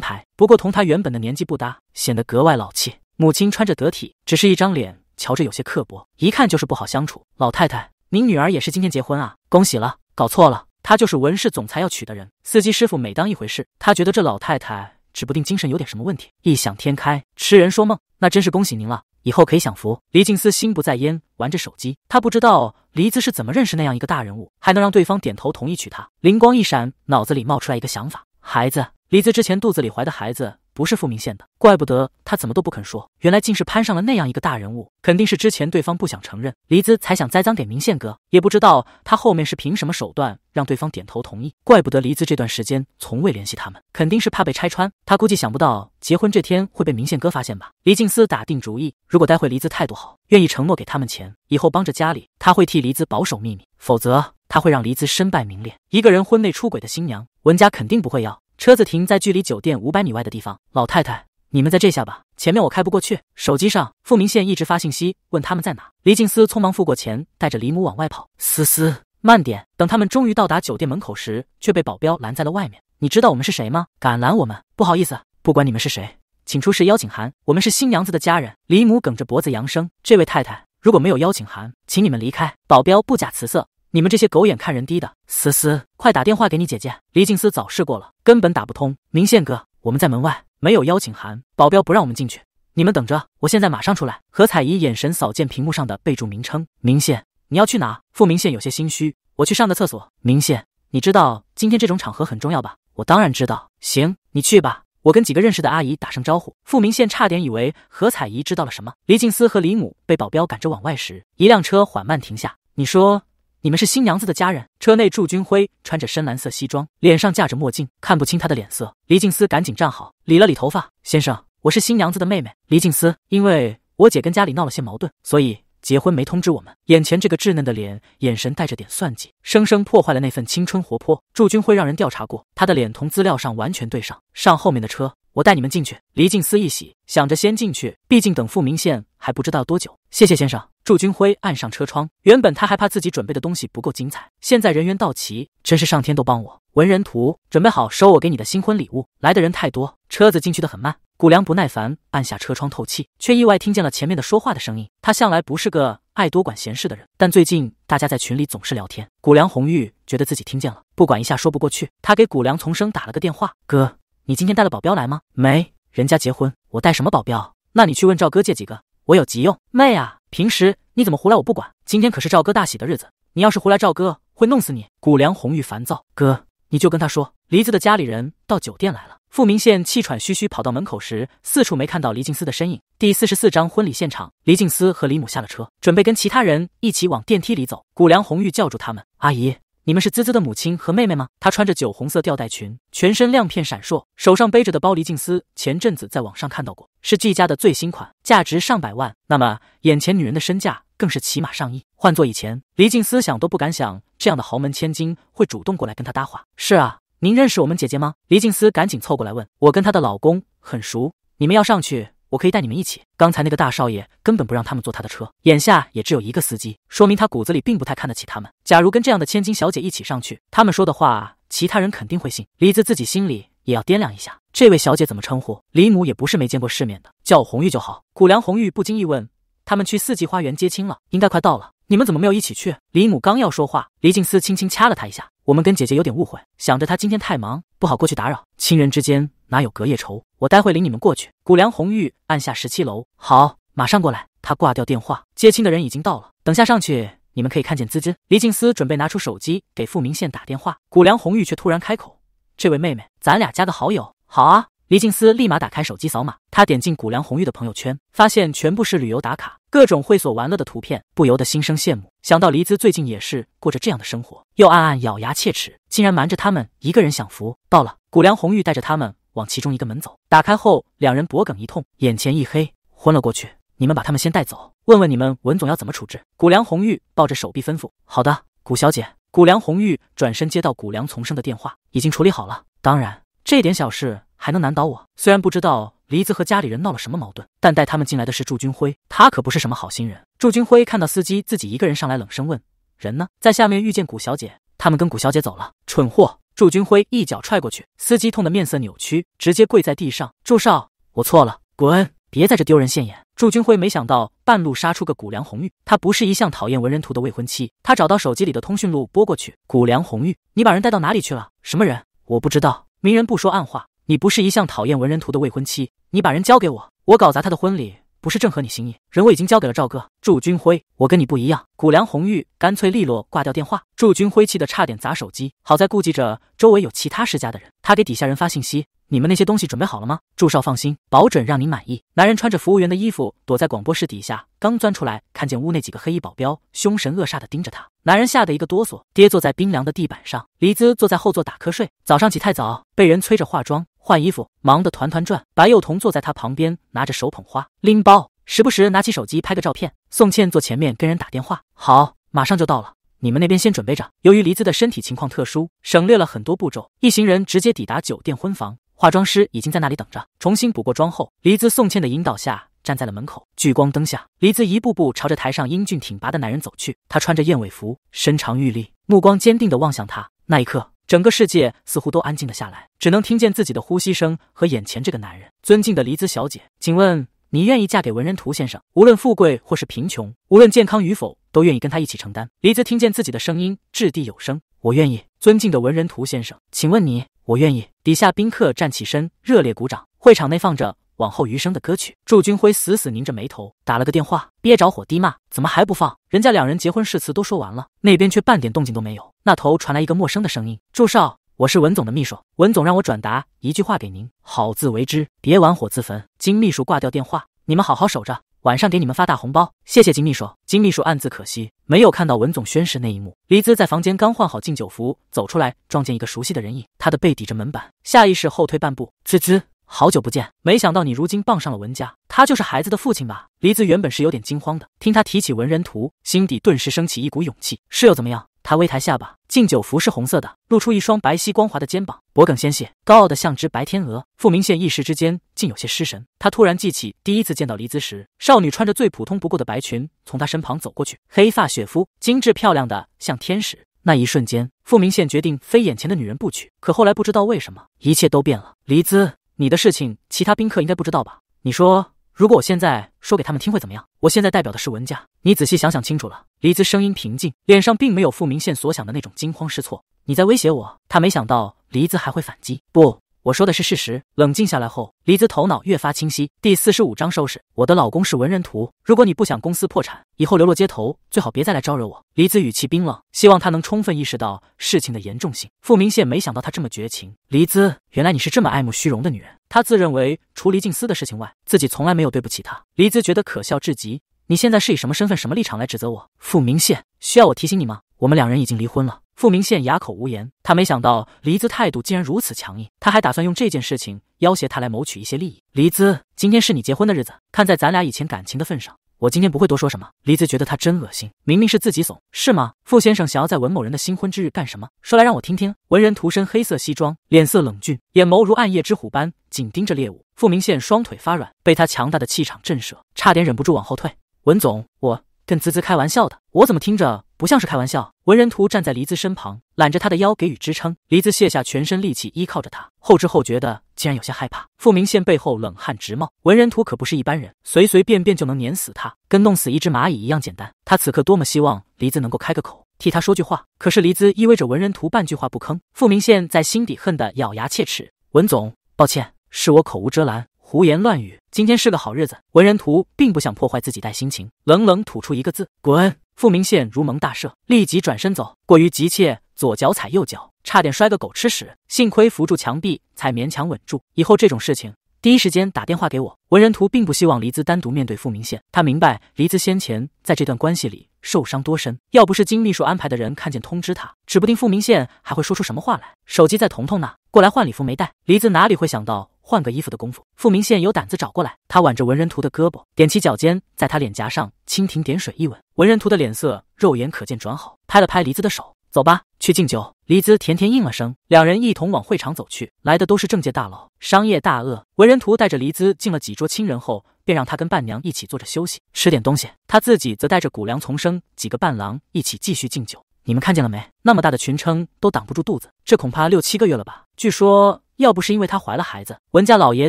牌，不过同她原本的年纪不搭，显得格外老气。母亲穿着得体，只是一张脸瞧着有些刻薄，一看就是不好相处。老太太，您女儿也是今天结婚啊？恭喜了。搞错了，她就是文氏总裁要娶的人。司机师傅每当一回事，他觉得这老太太。指不定精神有点什么问题，异想天开，痴人说梦，那真是恭喜您了，以后可以享福。黎静思心不在焉，玩着手机，他不知道黎子是怎么认识那样一个大人物，还能让对方点头同意娶她。灵光一闪，脑子里冒出来一个想法，孩子。黎姿之前肚子里怀的孩子不是傅明宪的，怪不得他怎么都不肯说，原来竟是攀上了那样一个大人物，肯定是之前对方不想承认，黎姿才想栽赃给明宪哥。也不知道他后面是凭什么手段让对方点头同意，怪不得黎姿这段时间从未联系他们，肯定是怕被拆穿。他估计想不到结婚这天会被明宪哥发现吧？黎静思打定主意，如果待会黎姿态度好，愿意承诺给他们钱，以后帮着家里，他会替黎姿保守秘密；否则，他会让黎姿身败名裂。一个人婚内出轨的新娘，文家肯定不会要。车子停在距离酒店五百米外的地方。老太太，你们在这下吧，前面我开不过去。手机上，傅明宪一直发信息问他们在哪。黎静思匆忙付过钱，带着黎母往外跑。思思，慢点。等他们终于到达酒店门口时，却被保镖拦在了外面。你知道我们是谁吗？敢拦我们？不好意思，不管你们是谁，请出示邀请函。我们是新娘子的家人。黎母梗着脖子扬声：“这位太太，如果没有邀请函，请你们离开。”保镖不假辞色。你们这些狗眼看人低的，思思，快打电话给你姐姐。黎静思早试过了，根本打不通。明宪哥，我们在门外，没有邀请函，保镖不让我们进去。你们等着，我现在马上出来。何彩怡眼神扫见屏幕上的备注名称，明宪，你要去哪？傅明宪有些心虚，我去上个厕所。明宪，你知道今天这种场合很重要吧？我当然知道。行，你去吧，我跟几个认识的阿姨打声招呼。傅明宪差点以为何彩怡知道了什么。黎静思和李母被保镖赶着往外时，一辆车缓慢停下。你说。你们是新娘子的家人。车内，祝军辉穿着深蓝色西装，脸上架着墨镜，看不清他的脸色。黎静思赶紧站好，理了理头发。先生，我是新娘子的妹妹黎静思。因为我姐跟家里闹了些矛盾，所以结婚没通知我们。眼前这个稚嫩的脸，眼神带着点算计，生生破坏了那份青春活泼。祝军辉让人调查过，他的脸同资料上完全对上。上后面的车，我带你们进去。黎静思一喜，想着先进去，毕竟等复明线还不知道多久。谢谢先生。祝军辉按上车窗，原本他还怕自己准备的东西不够精彩，现在人员到齐，真是上天都帮我。文人图，准备好收我给你的新婚礼物。来的人太多，车子进去的很慢。谷良不耐烦，按下车窗透气，却意外听见了前面的说话的声音。他向来不是个爱多管闲事的人，但最近大家在群里总是聊天，谷良红玉觉得自己听见了，不管一下说不过去，他给谷良丛生打了个电话：“哥，你今天带了保镖来吗？没，人家结婚，我带什么保镖？那你去问赵哥借几个，我有急用。”妹啊！平时你怎么胡来我不管，今天可是赵哥大喜的日子，你要是胡来，赵哥会弄死你。谷梁红玉烦躁，哥，你就跟他说，黎子的家里人到酒店来了。傅明宪气喘吁吁跑到门口时，四处没看到黎静思的身影。第四十四章婚礼现场，黎静思和黎母下了车，准备跟其他人一起往电梯里走。谷梁红玉叫住他们，阿姨。你们是滋滋的母亲和妹妹吗？她穿着酒红色吊带裙，全身亮片闪烁，手上背着的包，黎静思前阵子在网上看到过，是季家的最新款，价值上百万。那么眼前女人的身价更是起码上亿。换做以前，黎静思想都不敢想，这样的豪门千金会主动过来跟她搭话。是啊，您认识我们姐姐吗？黎静思赶紧凑过来问，我跟她的老公很熟。你们要上去？我可以带你们一起。刚才那个大少爷根本不让他们坐他的车，眼下也只有一个司机，说明他骨子里并不太看得起他们。假如跟这样的千金小姐一起上去，他们说的话，其他人肯定会信。李子自己心里也要掂量一下，这位小姐怎么称呼？李母也不是没见过世面的，叫我红玉就好。古梁红玉不经意问，他们去四季花园接亲了，应该快到了。你们怎么没有一起去？李母刚要说话，黎静思轻轻掐了她一下。我们跟姐姐有点误会，想着她今天太忙，不好过去打扰。亲人之间哪有隔夜仇？我待会领你们过去。谷梁红玉按下十七楼，好，马上过来。他挂掉电话，接亲的人已经到了，等下上去，你们可以看见滋滋。黎静思准备拿出手机给傅明宪打电话，谷梁红玉却突然开口：“这位妹妹，咱俩加个好友，好啊。”黎静思立马打开手机扫码，他点进谷梁红玉的朋友圈，发现全部是旅游打卡、各种会所玩乐的图片，不由得心生羡慕。想到黎姿最近也是过着这样的生活，又暗暗咬牙切齿，竟然瞒着他们一个人享福。到了，谷梁红玉带着他们往其中一个门走，打开后，两人脖梗一痛，眼前一黑，昏了过去。你们把他们先带走，问问你们文总要怎么处置。谷梁红玉抱着手臂吩咐：“好的，谷小姐。”谷梁红玉转身接到谷梁丛生的电话，已经处理好了。当然，这点小事。还能难倒我？虽然不知道黎子和家里人闹了什么矛盾，但带他们进来的，是祝军辉。他可不是什么好心人。祝军辉看到司机自己一个人上来，冷声问：“人呢？”在下面遇见谷小姐，他们跟谷小姐走了。蠢货！祝军辉一脚踹过去，司机痛得面色扭曲，直接跪在地上。祝少，我错了，滚！别在这丢人现眼。祝军辉没想到半路杀出个谷梁红玉，他不是一向讨厌文人图的未婚妻。他找到手机里的通讯录，拨过去：“谷梁红玉，你把人带到哪里去了？什么人？我不知道。明人不说暗话。”你不是一向讨厌文人图的未婚妻？你把人交给我，我搞砸他的婚礼，不是正合你心意？人我已经交给了赵哥。祝军辉，我跟你不一样。谷梁红玉干脆利落挂掉电话。祝军辉气得差点砸手机，好在顾忌着周围有其他世家的人，他给底下人发信息：你们那些东西准备好了吗？祝少放心，保准让您满意。男人穿着服务员的衣服躲在广播室底下，刚钻出来，看见屋内几个黑衣保镖凶神恶煞的盯着他，男人吓得一个哆嗦，跌坐在冰凉的地板上。黎姿坐在后座打瞌睡，早上起太早，被人催着化妆。换衣服，忙得团团转。白幼童坐在他旁边，拿着手捧花，拎包，时不时拿起手机拍个照片。宋茜坐前面跟人打电话：“好，马上就到了，你们那边先准备着。”由于黎姿的身体情况特殊，省略了很多步骤，一行人直接抵达酒店婚房。化妆师已经在那里等着。重新补过妆后，黎姿、宋茜的引导下，站在了门口。聚光灯下，黎姿一步步朝着台上英俊挺拔的男人走去。他穿着燕尾服，身长玉立，目光坚定地望向他。那一刻。整个世界似乎都安静了下来，只能听见自己的呼吸声和眼前这个男人。尊敬的黎姿小姐，请问你愿意嫁给文人图先生？无论富贵或是贫穷，无论健康与否，都愿意跟他一起承担。黎姿听见自己的声音掷地有声：“我愿意。”尊敬的文人图先生，请问你，我愿意。底下宾客站起身，热烈鼓掌。会场内放着《往后余生》的歌曲。祝军辉死死拧着眉头，打了个电话，憋着火低骂：“怎么还不放？人家两人结婚誓词都说完了，那边却半点动静都没有。”那头传来一个陌生的声音：“祝少，我是文总的秘书，文总让我转达一句话给您：好自为之，别玩火自焚。”金秘书挂掉电话，你们好好守着，晚上给你们发大红包。谢谢金秘书。金秘书暗自可惜，没有看到文总宣誓那一幕。黎姿在房间刚换好敬酒服走出来，撞见一个熟悉的人影，他的背抵着门板，下意识后退半步。滋滋，好久不见，没想到你如今傍上了文家，他就是孩子的父亲吧？黎姿原本是有点惊慌的，听他提起文人图，心底顿时升起一股勇气。是又怎么样？他微抬下巴，敬酒服是红色的，露出一双白皙光滑的肩膀，脖梗纤细，高傲的像只白天鹅。傅明宪一时之间竟有些失神。他突然记起第一次见到黎姿时，少女穿着最普通不过的白裙从他身旁走过去，黑发雪肤，精致漂亮的像天使。那一瞬间，傅明宪决定非眼前的女人不娶。可后来不知道为什么，一切都变了。黎姿，你的事情其他宾客应该不知道吧？你说。如果我现在说给他们听会怎么样？我现在代表的是文家，你仔细想想清楚了。黎姿声音平静，脸上并没有傅明宪所想的那种惊慌失措。你在威胁我？他没想到黎姿还会反击。不。我说的是事实。冷静下来后，黎姿头脑越发清晰。第四十五章收拾我的老公是文人图。如果你不想公司破产，以后流落街头，最好别再来招惹我。黎姿语气冰冷，希望他能充分意识到事情的严重性。傅明宪没想到他这么绝情。黎姿，原来你是这么爱慕虚荣的女人。他自认为除黎静思的事情外，自己从来没有对不起她。黎姿觉得可笑至极。你现在是以什么身份、什么立场来指责我？傅明宪，需要我提醒你吗？我们两人已经离婚了。傅明宪哑口无言，他没想到黎姿态度竟然如此强硬，他还打算用这件事情要挟他来谋取一些利益。黎姿，今天是你结婚的日子，看在咱俩以前感情的份上，我今天不会多说什么。黎姿觉得他真恶心，明明是自己怂，是吗？傅先生想要在文某人的新婚之日干什么？说来让我听听。文人涂身黑色西装，脸色冷峻，眼眸如暗夜之虎般紧盯着猎物。傅明宪双腿发软，被他强大的气场震慑，差点忍不住往后退。文总，我跟滋滋开玩笑的，我怎么听着？不像是开玩笑。文人图站在黎姿身旁，揽着她的腰给予支撑。黎姿卸下全身力气，依靠着他，后知后觉的竟然有些害怕。傅明宪背后冷汗直冒。文人图可不是一般人，随随便便就能碾死他，跟弄死一只蚂蚁一样简单。他此刻多么希望黎姿能够开个口，替他说句话。可是黎姿依偎着文人图，半句话不吭。傅明宪在心底恨得咬牙切齿。文总，抱歉，是我口无遮拦，胡言乱语。今天是个好日子。文人图并不想破坏自己带心情，冷冷吐出一个字：滚。傅明宪如蒙大赦，立即转身走。过于急切，左脚踩右脚，差点摔个狗吃屎。幸亏扶住墙壁，才勉强稳住。以后这种事情，第一时间打电话给我。文人图并不希望黎姿单独面对傅明宪，他明白黎姿先前在这段关系里受伤多深。要不是金秘书安排的人看见通知他，指不定傅明宪还会说出什么话来。手机在彤彤那，过来换礼服没带。黎姿哪里会想到？换个衣服的功夫，傅明宪有胆子找过来。他挽着文人图的胳膊，踮起脚尖，在他脸颊上蜻蜓点水一吻。文人图的脸色肉眼可见转好，拍了拍黎姿的手：“走吧，去敬酒。”黎姿甜甜应了声，两人一同往会场走去。来的都是政界大佬、商业大鳄。文人图带着黎姿敬了几桌亲人后，便让他跟伴娘一起坐着休息，吃点东西。他自己则带着谷梁丛生几个伴郎一起继续敬酒。你们看见了没？那么大的裙撑都挡不住肚子，这恐怕六七个月了吧？据说。要不是因为她怀了孩子，文家老爷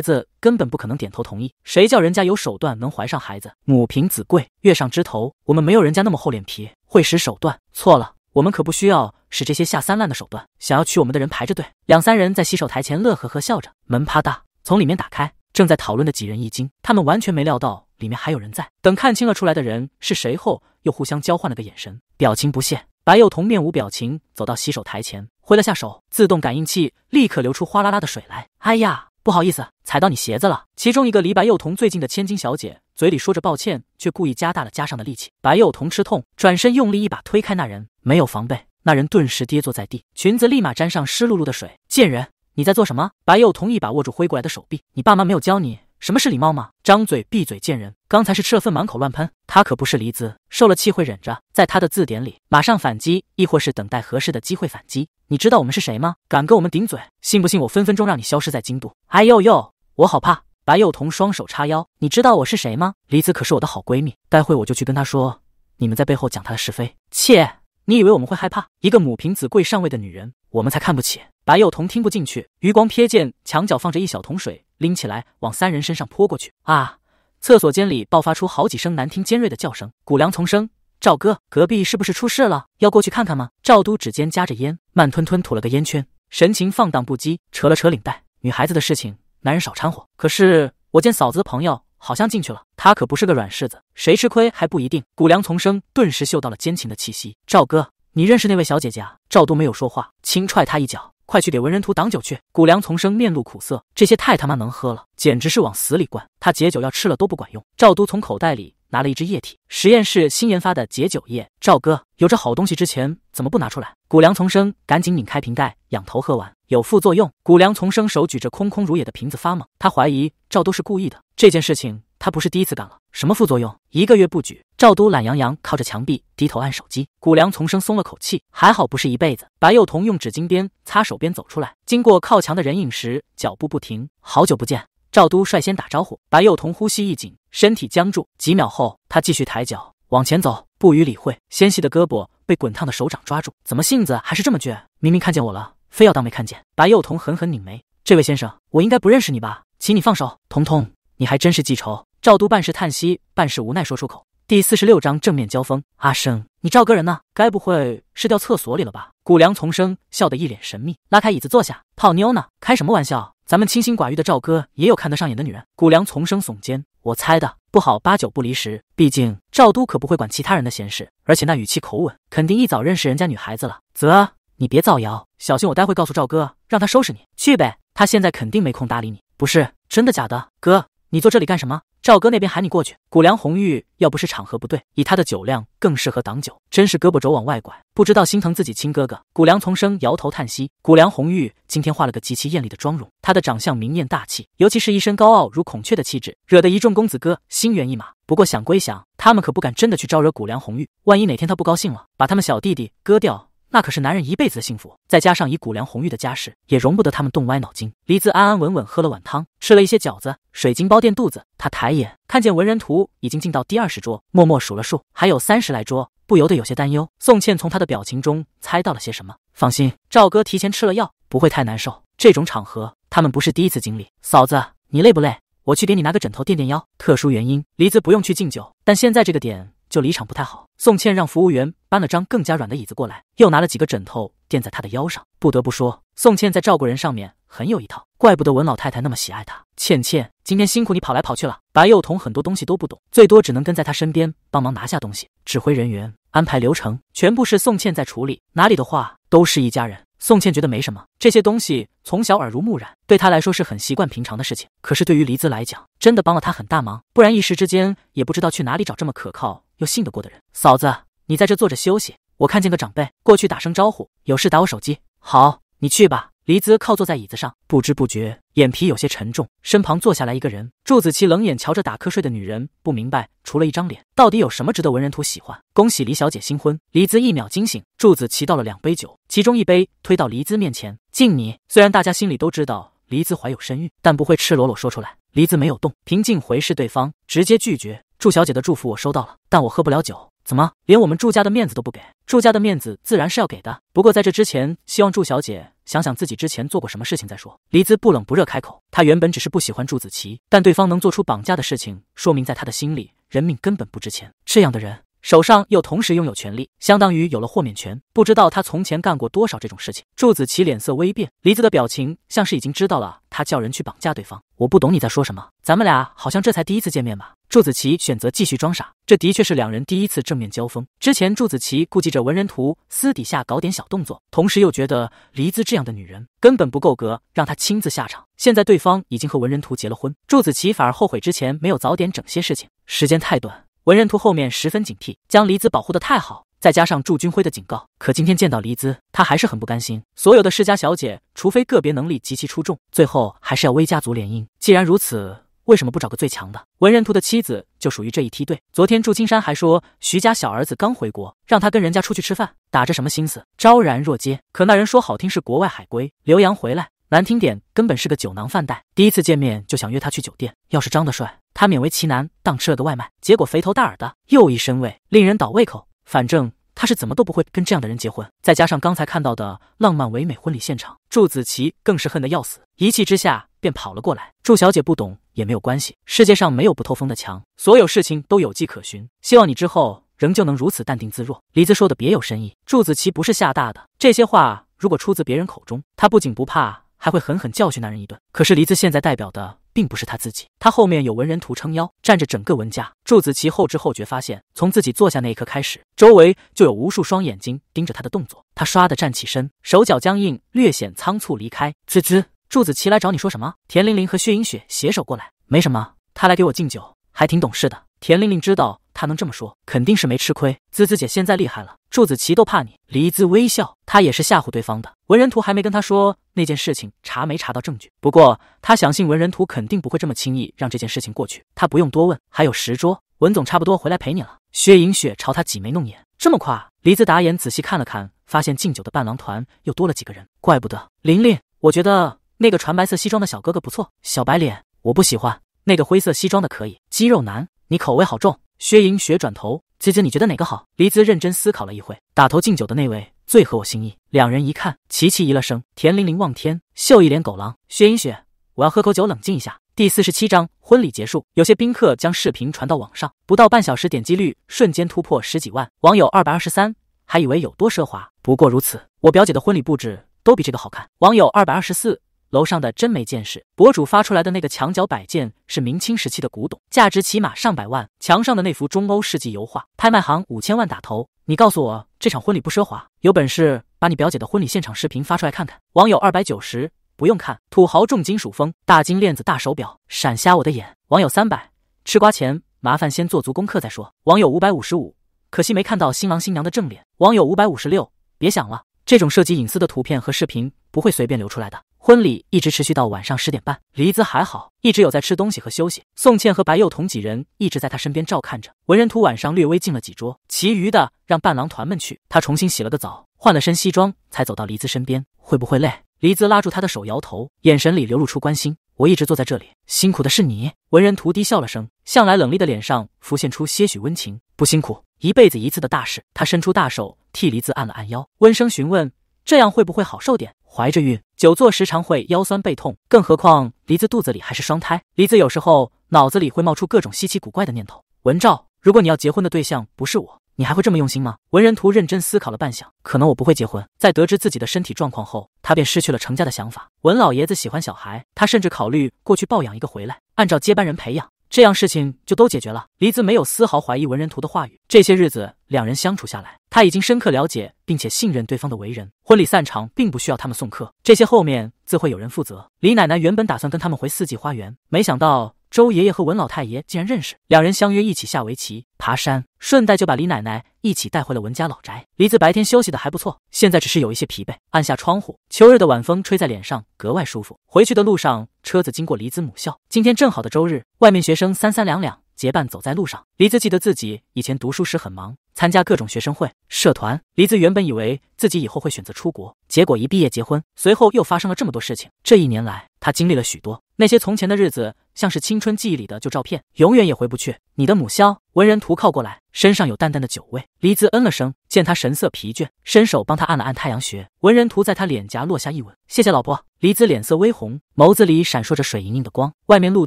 子根本不可能点头同意。谁叫人家有手段能怀上孩子？母凭子贵，月上枝头。我们没有人家那么厚脸皮，会使手段。错了，我们可不需要使这些下三滥的手段。想要娶我们的人排着队，两三人在洗手台前乐呵呵笑着。门啪嗒从里面打开，正在讨论的几人一惊，他们完全没料到里面还有人在。等看清了出来的人是谁后，又互相交换了个眼神，表情不屑。白幼童面无表情走到洗手台前，挥了下手，自动感应器立刻流出哗啦啦的水来。哎呀，不好意思，踩到你鞋子了。其中一个离白幼童最近的千金小姐嘴里说着抱歉，却故意加大了加上的力气。白幼童吃痛，转身用力一把推开那人，没有防备，那人顿时跌坐在地，裙子立马沾上湿漉漉的水。贱人，你在做什么？白幼童一把握住挥过来的手臂，你爸妈没有教你？什么是礼貌吗？张嘴闭嘴见人。刚才是吃了份满口乱喷，他可不是黎姿，受了气会忍着，在他的字典里马上反击，亦或是等待合适的机会反击。你知道我们是谁吗？敢跟我们顶嘴，信不信我分分钟让你消失在京都？哎呦呦，我好怕！白幼彤双手叉腰，你知道我是谁吗？黎姿可是我的好闺蜜，待会我就去跟她说，你们在背后讲她的是非，切。你以为我们会害怕一个母凭子贵上位的女人？我们才看不起白幼童。听不进去，余光瞥见墙角放着一小桶水，拎起来往三人身上泼过去。啊！厕所间里爆发出好几声难听尖锐的叫声，谷梁丛生。赵哥，隔壁是不是出事了？要过去看看吗？赵都指尖夹着烟，慢吞吞吐了个烟圈，神情放荡不羁，扯了扯领带。女孩子的事情，男人少掺和。可是我见嫂子的朋友。好像进去了，他可不是个软柿子，谁吃亏还不一定。谷梁丛生顿时嗅到了奸情的气息。赵哥，你认识那位小姐姐？啊？赵都没有说话，轻踹他一脚，快去给文人图挡酒去。谷梁丛生面露苦涩，这些太他妈能喝了，简直是往死里灌，他解酒药吃了都不管用。赵都从口袋里拿了一支液体，实验室新研发的解酒液。赵哥有这好东西，之前怎么不拿出来？谷梁丛生赶紧拧开瓶盖，仰头喝完。有副作用。谷梁丛生手举着空空如也的瓶子发懵，他怀疑赵都是故意的。这件事情他不是第一次干了。什么副作用？一个月不举。赵都懒洋洋靠着墙壁，低头按手机。谷梁丛生松了口气，还好不是一辈子。白幼童用纸巾边擦手边走出来，经过靠墙的人影时，脚步不停。好久不见。赵都率先打招呼。白幼童呼吸一紧，身体僵住。几秒后，他继续抬脚往前走，不予理会。纤细的胳膊被滚烫的手掌抓住。怎么性子还是这么倔？明明看见我了。非要当没看见，白幼童狠狠拧眉。这位先生，我应该不认识你吧？请你放手。童童，你还真是记仇。赵都半是叹息，半是无奈，说出口。第四十六章正面交锋。阿生，你赵哥人呢？该不会是掉厕所里了吧？谷梁丛生笑得一脸神秘，拉开椅子坐下。泡妞呢？开什么玩笑？咱们清心寡欲的赵哥也有看得上眼的女人。谷梁丛生耸肩，我猜的不好，八九不离十。毕竟赵都可不会管其他人的闲事，而且那语气口吻，肯定一早认识人家女孩子了。啧。你别造谣，小心我待会告诉赵哥，让他收拾你去呗。他现在肯定没空搭理你。不是真的假的，哥，你坐这里干什么？赵哥那边喊你过去。谷梁红玉，要不是场合不对，以他的酒量更适合挡酒，真是胳膊肘往外拐，不知道心疼自己亲哥哥。谷梁丛生摇头叹息。谷梁红玉今天画了个极其艳丽的妆容，她的长相明艳大气，尤其是一身高傲如孔雀的气质，惹得一众公子哥心猿意马。不过想归想，他们可不敢真的去招惹谷梁红玉，万一哪天他不高兴了，把他们小弟弟割掉。那可是男人一辈子的幸福，再加上以谷梁红玉的家世，也容不得他们动歪脑筋。黎子安安稳稳喝了碗汤，吃了一些饺子，水晶包垫肚子。他抬眼看见文人图已经进到第二十桌，默默数了数，还有三十来桌，不由得有些担忧。宋茜从他的表情中猜到了些什么。放心，赵哥提前吃了药，不会太难受。这种场合他们不是第一次经历。嫂子，你累不累？我去给你拿个枕头垫垫腰。特殊原因，黎子不用去敬酒，但现在这个点。就离场不太好。宋茜让服务员搬了张更加软的椅子过来，又拿了几个枕头垫在他的腰上。不得不说，宋茜在照顾人上面很有一套，怪不得文老太太那么喜爱她。茜茜，今天辛苦你跑来跑去了。白幼童很多东西都不懂，最多只能跟在他身边帮忙拿下东西、指挥人员、安排流程，全部是宋茜在处理。哪里的话，都是一家人。宋茜觉得没什么，这些东西从小耳濡目染，对她来说是很习惯、平常的事情。可是对于黎姿来讲，真的帮了她很大忙，不然一时之间也不知道去哪里找这么可靠。又信得过的人，嫂子，你在这坐着休息。我看见个长辈，过去打声招呼。有事打我手机。好，你去吧。黎姿靠坐在椅子上，不知不觉眼皮有些沉重。身旁坐下来一个人，祝子琪冷眼瞧着打瞌睡的女人，不明白除了一张脸，到底有什么值得文人图喜欢。恭喜黎小姐新婚。黎姿一秒惊醒。祝子琪倒了两杯酒，其中一杯推到黎姿面前，敬你。虽然大家心里都知道黎姿怀有身孕，但不会赤裸裸说出来。黎姿没有动，平静回视对方，直接拒绝。祝小姐的祝福我收到了，但我喝不了酒。怎么连我们祝家的面子都不给？祝家的面子自然是要给的。不过在这之前，希望祝小姐想想自己之前做过什么事情再说。黎姿不冷不热开口，她原本只是不喜欢祝子琪，但对方能做出绑架的事情，说明在她的心里人命根本不值钱。这样的人。手上又同时拥有权利，相当于有了豁免权。不知道他从前干过多少这种事情。祝子琪脸色微变，黎子的表情像是已经知道了他叫人去绑架对方。我不懂你在说什么，咱们俩好像这才第一次见面吧？祝子琪选择继续装傻。这的确是两人第一次正面交锋。之前祝子琪顾忌着文人图私底下搞点小动作，同时又觉得黎子这样的女人根本不够格，让他亲自下场。现在对方已经和文人图结了婚，祝子琪反而后悔之前没有早点整些事情。时间太短。文人图后面十分警惕，将黎姿保护的太好，再加上祝军辉的警告，可今天见到黎姿，他还是很不甘心。所有的世家小姐，除非个别能力极其出众，最后还是要微家族联姻。既然如此，为什么不找个最强的？文人图的妻子就属于这一梯队。昨天祝青山还说，徐家小儿子刚回国，让他跟人家出去吃饭，打着什么心思，昭然若揭。可那人说好听是国外海归，留洋回来。难听点，根本是个酒囊饭袋。第一次见面就想约他去酒店，要是长得帅，他勉为其难当吃了个外卖。结果肥头大耳的，又一身味，令人倒胃口。反正他是怎么都不会跟这样的人结婚。再加上刚才看到的浪漫唯美婚礼现场，祝子琪更是恨得要死。一气之下便跑了过来。祝小姐不懂也没有关系，世界上没有不透风的墙，所有事情都有迹可循。希望你之后仍旧能如此淡定自若。李子说的别有深意。祝子琪不是吓大的，这些话如果出自别人口中，他不仅不怕。还会狠狠教训那人一顿。可是黎姿现在代表的并不是他自己，他后面有文人图撑腰，站着整个文家。祝子琪后知后觉发现，从自己坐下那一刻开始，周围就有无数双眼睛盯着他的动作。他唰的站起身，手脚僵硬，略显仓促离开。滋滋，祝子琪来找你说什么？田玲玲和薛银雪携手过来，没什么，他来给我敬酒，还挺懂事的。田玲玲知道他能这么说，肯定是没吃亏。滋滋姐现在厉害了，祝子琪都怕你。黎姿微笑，她也是吓唬对方的。文人图还没跟她说那件事情查没查到证据，不过她相信文人图肯定不会这么轻易让这件事情过去。她不用多问，还有十桌，文总差不多回来陪你了。薛莹雪朝他挤眉弄眼，这么快？黎姿打眼仔细看了看，发现敬酒的伴郎团又多了几个人，怪不得。玲玲，我觉得那个穿白色西装的小哥哥不错，小白脸我不喜欢，那个灰色西装的可以，肌肉男。你口味好重，薛莹雪转头，姐姐你觉得哪个好？黎姿认真思考了一会，打头敬酒的那位最合我心意。两人一看，齐齐咦了声。田玲玲望天，秀一脸狗狼。薛莹雪，我要喝口酒冷静一下。第四十七章，婚礼结束，有些宾客将视频传到网上，不到半小时，点击率瞬间突破十几万。网友二百二十三，还以为有多奢华，不过如此。我表姐的婚礼布置都比这个好看。网友二百二十四。楼上的真没见识！博主发出来的那个墙角摆件是明清时期的古董，价值起码上百万。墙上的那幅中欧世纪油画，拍卖行五千万打头。你告诉我，这场婚礼不奢华？有本事把你表姐的婚礼现场视频发出来看看。网友二百九十，不用看，土豪重金属风，大金链子、大手表，闪瞎我的眼。网友三百，吃瓜前麻烦先做足功课再说。网友五百五十五，可惜没看到新郎新娘的正脸。网友五百五十六，别想了，这种涉及隐私的图片和视频不会随便流出来的。婚礼一直持续到晚上十点半，黎姿还好，一直有在吃东西和休息。宋茜和白幼彤几人一直在他身边照看着。文人图晚上略微进了几桌，其余的让伴郎团们去。他重新洗了个澡，换了身西装，才走到黎姿身边。会不会累？黎姿拉住他的手，摇头，眼神里流露出关心。我一直坐在这里，辛苦的是你。文人图低笑了声，向来冷厉的脸上浮现出些许温情。不辛苦，一辈子一次的大事。他伸出大手替黎姿按了按腰，温声询问。这样会不会好受点？怀着孕，久坐时常会腰酸背痛，更何况梨子肚子里还是双胎。梨子有时候脑子里会冒出各种稀奇古怪的念头。文照，如果你要结婚的对象不是我，你还会这么用心吗？文人图认真思考了半晌，可能我不会结婚。在得知自己的身体状况后，他便失去了成家的想法。文老爷子喜欢小孩，他甚至考虑过去抱养一个回来，按照接班人培养。这样事情就都解决了。黎姿没有丝毫怀疑文人图的话语。这些日子两人相处下来，他已经深刻了解并且信任对方的为人。婚礼散场并不需要他们送客，这些后面自会有人负责。李奶奶原本打算跟他们回四季花园，没想到。周爷爷和文老太爷竟然认识，两人相约一起下围棋、爬山，顺带就把李奶奶一起带回了文家老宅。黎子白天休息的还不错，现在只是有一些疲惫。按下窗户，秋日的晚风吹在脸上格外舒服。回去的路上，车子经过黎子母校。今天正好的周日，外面学生三三两两结伴走在路上。黎子记得自己以前读书时很忙。参加各种学生会、社团。黎姿原本以为自己以后会选择出国，结果一毕业结婚，随后又发生了这么多事情。这一年来，她经历了许多。那些从前的日子，像是青春记忆里的旧照片，永远也回不去。你的母校，文人图靠过来，身上有淡淡的酒味。黎姿嗯了声，见他神色疲倦，伸手帮他按了按太阳穴。文人图在他脸颊落下一吻，谢谢老婆。黎姿脸色微红，眸子里闪烁着水盈盈的光。外面路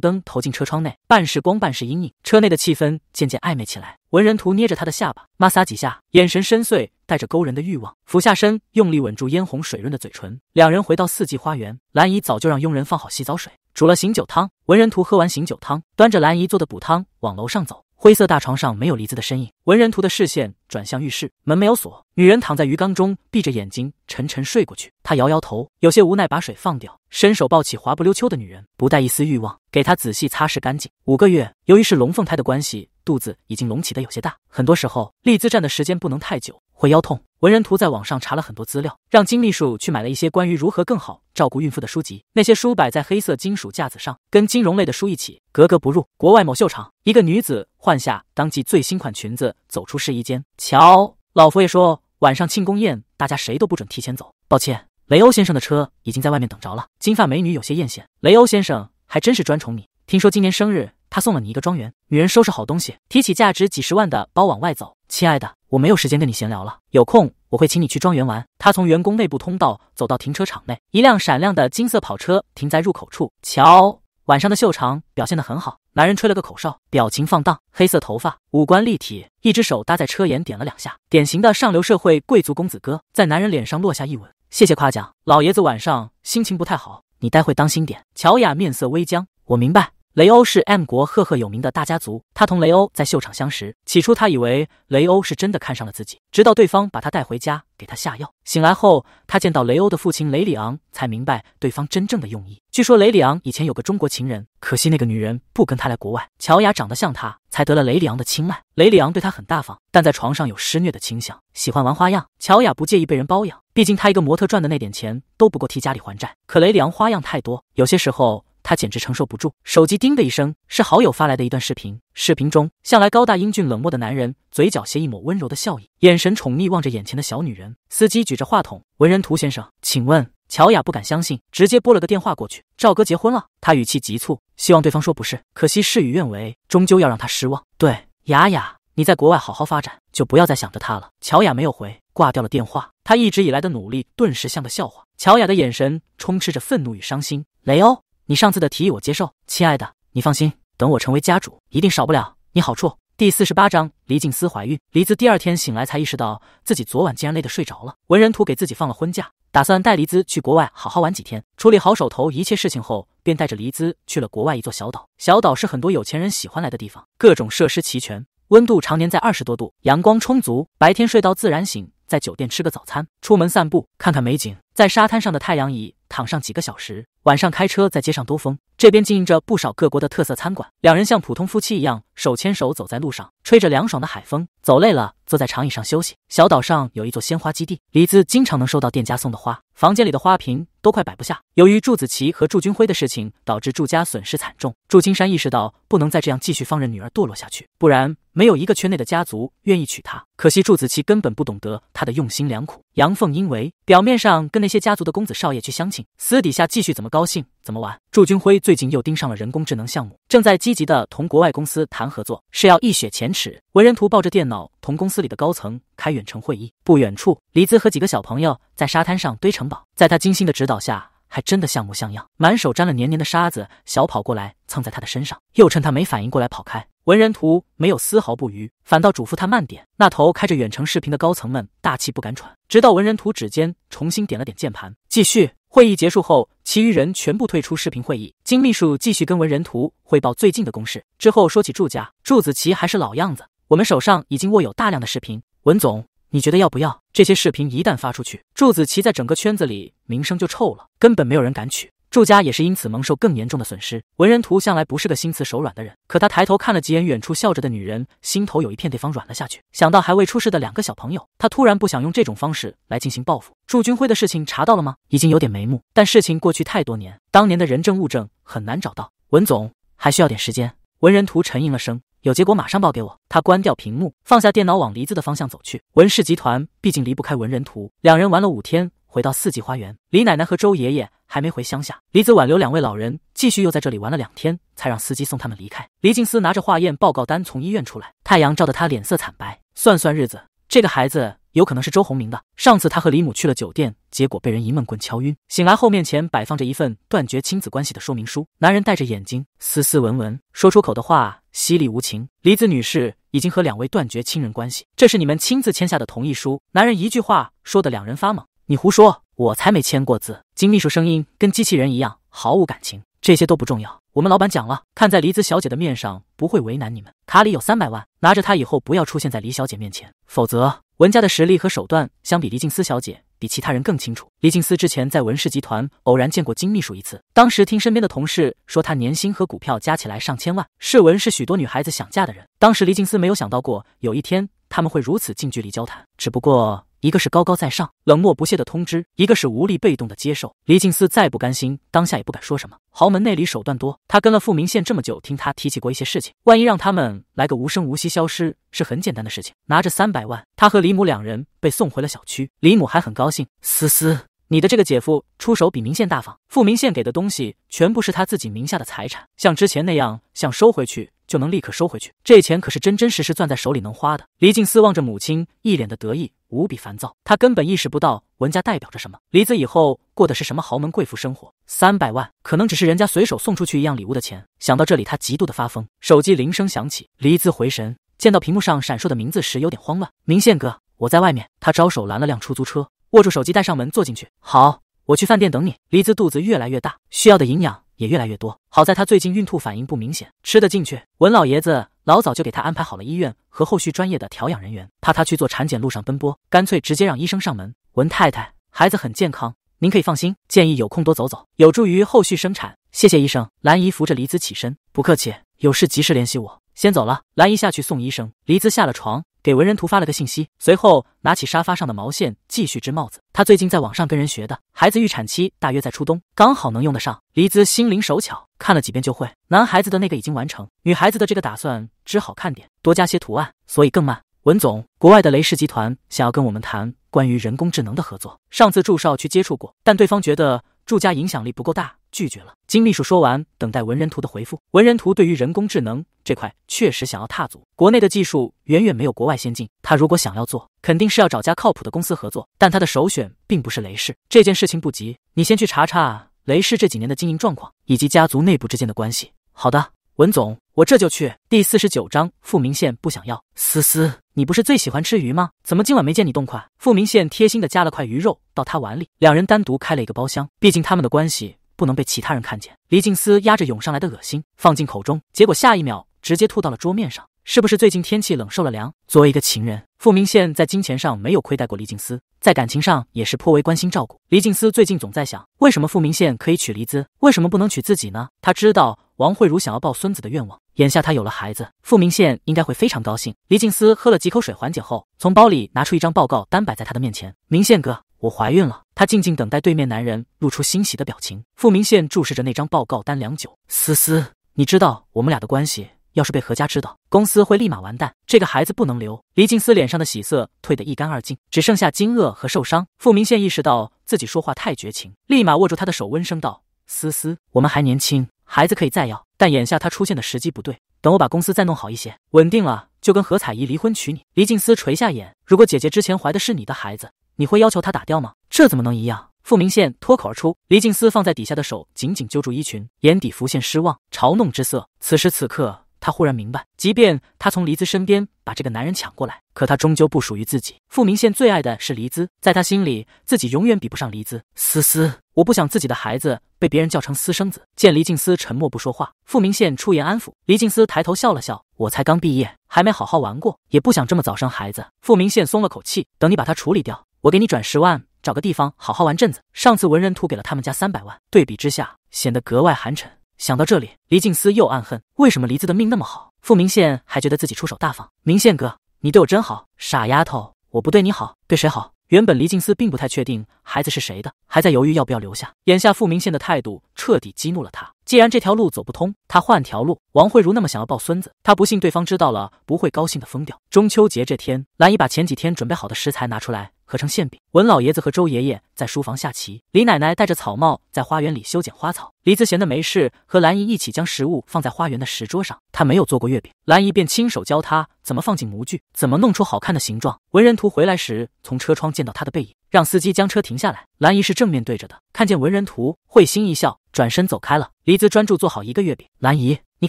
灯投进车窗内，半是光，半是阴影。车内的气氛渐渐暧昧起来。文人图捏着他的下巴，摩挲几下，眼神深邃，带着勾人的欲望，俯下身，用力吻住嫣红水润的嘴唇。两人回到四季花园，兰姨早就让佣人放好洗澡水，煮了醒酒汤。文人图喝完醒酒汤，端着兰姨做的补汤往楼上走。灰色大床上没有梨子的身影。文人图的视线转向浴室，门没有锁，女人躺在浴缸中，闭着眼睛，沉沉睡过去。他摇摇头，有些无奈，把水放掉，伸手抱起滑不溜秋的女人，不带一丝欲望，给她仔细擦拭干净。五个月，由于是龙凤胎的关系。肚子已经隆起的有些大，很多时候利兹站的时间不能太久，会腰痛。文人图在网上查了很多资料，让金秘书去买了一些关于如何更好照顾孕妇的书籍。那些书摆在黑色金属架子上，跟金融类的书一起，格格不入。国外某秀场，一个女子换下当季最新款裙子，走出试衣间。瞧，老佛爷说，晚上庆功宴，大家谁都不准提前走。抱歉，雷欧先生的车已经在外面等着了。金发美女有些艳羡，雷欧先生还真是专宠你。听说今年生日他送了你一个庄园。女人收拾好东西，提起价值几十万的包往外走。亲爱的，我没有时间跟你闲聊了，有空我会请你去庄园玩。他从员工内部通道走到停车场内，一辆闪亮的金色跑车停在入口处。瞧，晚上的秀场表现的很好。男人吹了个口哨，表情放荡，黑色头发，五官立体，一只手搭在车沿点了两下，典型的上流社会贵族公子哥。在男人脸上落下一吻，谢谢夸奖。老爷子晚上心情不太好，你待会当心点。乔雅面色微僵。我明白，雷欧是 M 国赫赫有名的大家族。他同雷欧在秀场相识，起初他以为雷欧是真的看上了自己，直到对方把他带回家给他下药。醒来后，他见到雷欧的父亲雷里昂，才明白对方真正的用意。据说雷里昂以前有个中国情人，可惜那个女人不跟他来国外。乔雅长得像他，才得了雷里昂的青睐。雷里昂对他很大方，但在床上有施虐的倾向，喜欢玩花样。乔雅不介意被人包养，毕竟他一个模特赚的那点钱都不够替家里还债。可雷里昂花样太多，有些时候。他简直承受不住，手机叮的一声，是好友发来的一段视频。视频中，向来高大英俊、冷漠的男人嘴角斜一抹温柔的笑意，眼神宠溺望着眼前的小女人。司机举着话筒：“文人图先生，请问？”乔雅不敢相信，直接拨了个电话过去：“赵哥结婚了。”他语气急促，希望对方说不是。可惜事与愿违，终究要让他失望。对，雅雅，你在国外好好发展，就不要再想着他了。乔雅没有回，挂掉了电话。他一直以来的努力顿时像个笑话。乔雅的眼神充斥着愤怒与伤心。雷欧。你上次的提议我接受，亲爱的，你放心，等我成为家主，一定少不了你好处。第四十八章，黎静思怀孕。黎姿第二天醒来才意识到自己昨晚竟然累得睡着了。文人图给自己放了婚假，打算带黎姿去国外好好玩几天。处理好手头一切事情后，便带着黎姿去了国外一座小岛。小岛是很多有钱人喜欢来的地方，各种设施齐全，温度常年在二十多度，阳光充足。白天睡到自然醒，在酒店吃个早餐，出门散步看看美景，在沙滩上的太阳椅躺上几个小时。晚上开车在街上兜风。这边经营着不少各国的特色餐馆，两人像普通夫妻一样手牵手走在路上，吹着凉爽的海风。走累了，坐在长椅上休息。小岛上有一座鲜花基地，黎姿经常能收到店家送的花，房间里的花瓶都快摆不下。由于祝子琪和祝军辉的事情，导致祝家损失惨重。祝青山意识到不能再这样继续放任女儿堕落下去，不然没有一个圈内的家族愿意娶她。可惜祝子琪根本不懂得他的用心良苦，阳奉阴违，表面上跟那些家族的公子少爷去相亲，私底下继续怎么高兴。怎么玩？祝军辉最近又盯上了人工智能项目，正在积极的同国外公司谈合作，是要一雪前耻。文人图抱着电脑同公司里的高层开远程会议，不远处，李子和几个小朋友在沙滩上堆城堡，在他精心的指导下，还真的像模像样，满手沾了黏黏的沙子，小跑过来蹭在他的身上，又趁他没反应过来跑开。文人图没有丝毫不愉，反倒嘱咐他慢点。那头开着远程视频的高层们大气不敢喘，直到文人图指尖重新点了点键盘，继续会议结束后。其余人全部退出视频会议。金秘书继续跟文人图汇报最近的攻势，之后说起祝家，祝子琪还是老样子。我们手上已经握有大量的视频，文总，你觉得要不要？这些视频一旦发出去，祝子琪在整个圈子里名声就臭了，根本没有人敢取。祝家也是因此蒙受更严重的损失。文人图向来不是个心慈手软的人，可他抬头看了几眼远处笑着的女人，心头有一片地方软了下去。想到还未出世的两个小朋友，他突然不想用这种方式来进行报复。祝军辉的事情查到了吗？已经有点眉目，但事情过去太多年，当年的人证物证很难找到。文总还需要点时间。文人图沉吟了声，有结果马上报给我。他关掉屏幕，放下电脑，往梨子的方向走去。文氏集团毕竟离不开文人图，两人玩了五天。回到四季花园，李奶奶和周爷爷还没回乡下。李子挽留两位老人，继续又在这里玩了两天，才让司机送他们离开。黎静思拿着化验报告单从医院出来，太阳照得他脸色惨白。算算日子，这个孩子有可能是周鸿明的。上次他和李母去了酒店，结果被人一闷棍敲晕，醒来后面前摆放着一份断绝亲子关系的说明书。男人戴着眼睛，斯斯文文，说出口的话犀利无情。李子女士已经和两位断绝亲人关系，这是你们亲自签下的同意书。男人一句话说的两人发懵。你胡说！我才没签过字。金秘书声音跟机器人一样，毫无感情。这些都不重要。我们老板讲了，看在黎姿小姐的面上，不会为难你们。卡里有三百万，拿着它，以后不要出现在黎小姐面前，否则文家的实力和手段，相比黎静思小姐，比其他人更清楚。黎静思之前在文氏集团偶然见过金秘书一次，当时听身边的同事说，他年薪和股票加起来上千万，世文是许多女孩子想嫁的人。当时黎静思没有想到过，有一天他们会如此近距离交谈。只不过。一个是高高在上、冷漠不屑的通知，一个是无力被动的接受。黎静思再不甘心，当下也不敢说什么。豪门内里手段多，他跟了傅明宪这么久，听他提起过一些事情。万一让他们来个无声无息消失，是很简单的事情。拿着三百万，他和李母两人被送回了小区。李母还很高兴，思思，你的这个姐夫出手比明宪大方。傅明宪给的东西全部是他自己名下的财产，像之前那样想收回去。就能立刻收回去，这钱可是真真实实攥在手里能花的。黎静思望着母亲一脸的得意，无比烦躁。他根本意识不到文家代表着什么，黎子以后过的是什么豪门贵妇生活。三百万可能只是人家随手送出去一样礼物的钱。想到这里，他极度的发疯。手机铃声响起，黎子回神，见到屏幕上闪烁的名字时有点慌乱。明宪哥，我在外面。他招手拦了辆出租车，握住手机带上门坐进去。好，我去饭店等你。黎子肚子越来越大，需要的营养。也越来越多。好在她最近孕吐反应不明显，吃得进去。文老爷子老早就给她安排好了医院和后续专业的调养人员，怕她去做产检路上奔波，干脆直接让医生上门。文太太，孩子很健康，您可以放心。建议有空多走走，有助于后续生产。谢谢医生。兰姨扶着黎姿起身，不客气，有事及时联系我，先走了。兰姨下去送医生，黎姿下了床。给文人图发了个信息，随后拿起沙发上的毛线继续织帽子。他最近在网上跟人学的。孩子预产期大约在初冬，刚好能用得上。黎姿心灵手巧，看了几遍就会。男孩子的那个已经完成，女孩子的这个打算织好看点，多加些图案，所以更慢。文总，国外的雷氏集团想要跟我们谈关于人工智能的合作，上次祝少去接触过，但对方觉得祝家影响力不够大。拒绝了金秘书。说完，等待文人图的回复。文人图对于人工智能这块确实想要踏足，国内的技术远远没有国外先进。他如果想要做，肯定是要找家靠谱的公司合作。但他的首选并不是雷氏。这件事情不急，你先去查查雷氏这几年的经营状况以及家族内部之间的关系。好的，文总，我这就去。第四十九章，傅明宪不想要。思思，你不是最喜欢吃鱼吗？怎么今晚没见你动筷？傅明宪贴心的夹了块鱼肉到他碗里。两人单独开了一个包厢，毕竟他们的关系。不能被其他人看见。黎静思压着涌上来的恶心放进口中，结果下一秒直接吐到了桌面上。是不是最近天气冷受了凉？作为一个情人，傅明宪在金钱上没有亏待过黎静思，在感情上也是颇为关心照顾。黎静思最近总在想，为什么傅明宪可以娶黎姿，为什么不能娶自己呢？他知道王慧如想要抱孙子的愿望，眼下他有了孩子，傅明宪应该会非常高兴。黎静思喝了几口水缓解后，从包里拿出一张报告单摆在他的面前，明宪哥。我怀孕了。她静静等待对面男人露出欣喜的表情。傅明宪注视着那张报告单良久。思思，你知道我们俩的关系，要是被何家知道，公司会立马完蛋。这个孩子不能留。黎静思脸上的喜色退得一干二净，只剩下惊愕和受伤。傅明宪意识到自己说话太绝情，立马握住她的手，温声道：“思思，我们还年轻，孩子可以再要。但眼下他出现的时机不对，等我把公司再弄好一些，稳定了，就跟何彩怡离婚，娶你。”黎静思垂下眼，如果姐姐之前怀的是你的孩子。你会要求他打掉吗？这怎么能一样？傅明宪脱口而出。黎静思放在底下的手紧紧揪住衣裙，眼底浮现失望、嘲弄之色。此时此刻，他忽然明白，即便他从黎姿身边把这个男人抢过来，可他终究不属于自己。傅明宪最爱的是黎姿，在他心里，自己永远比不上黎姿。思思，我不想自己的孩子被别人叫成私生子。见黎静思沉默不说话，傅明宪出言安抚。黎静思抬头笑了笑：“我才刚毕业，还没好好玩过，也不想这么早生孩子。”傅明宪松了口气，等你把他处理掉。我给你转十万，找个地方好好玩阵子。上次文人图给了他们家三百万，对比之下显得格外寒碜。想到这里，黎静思又暗恨为什么黎子的命那么好。傅明宪还觉得自己出手大方，明宪哥，你对我真好。傻丫头，我不对你好，对谁好？原本黎静思并不太确定孩子是谁的，还在犹豫要不要留下。眼下傅明宪的态度彻底激怒了他。既然这条路走不通，他换条路。王慧茹那么想要抱孙子，他不信对方知道了不会高兴的疯掉。中秋节这天，兰姨把前几天准备好的食材拿出来。合成馅饼。文老爷子和周爷爷在书房下棋，李奶奶戴着草帽在花园里修剪花草。李子闲的没事，和兰姨一起将食物放在花园的石桌上。他没有做过月饼，兰姨便亲手教他怎么放进模具，怎么弄出好看的形状。文人图回来时，从车窗见到他的背影，让司机将车停下来。兰姨是正面对着的，看见文人图，会心一笑，转身走开了。李子专注做好一个月饼。兰姨，你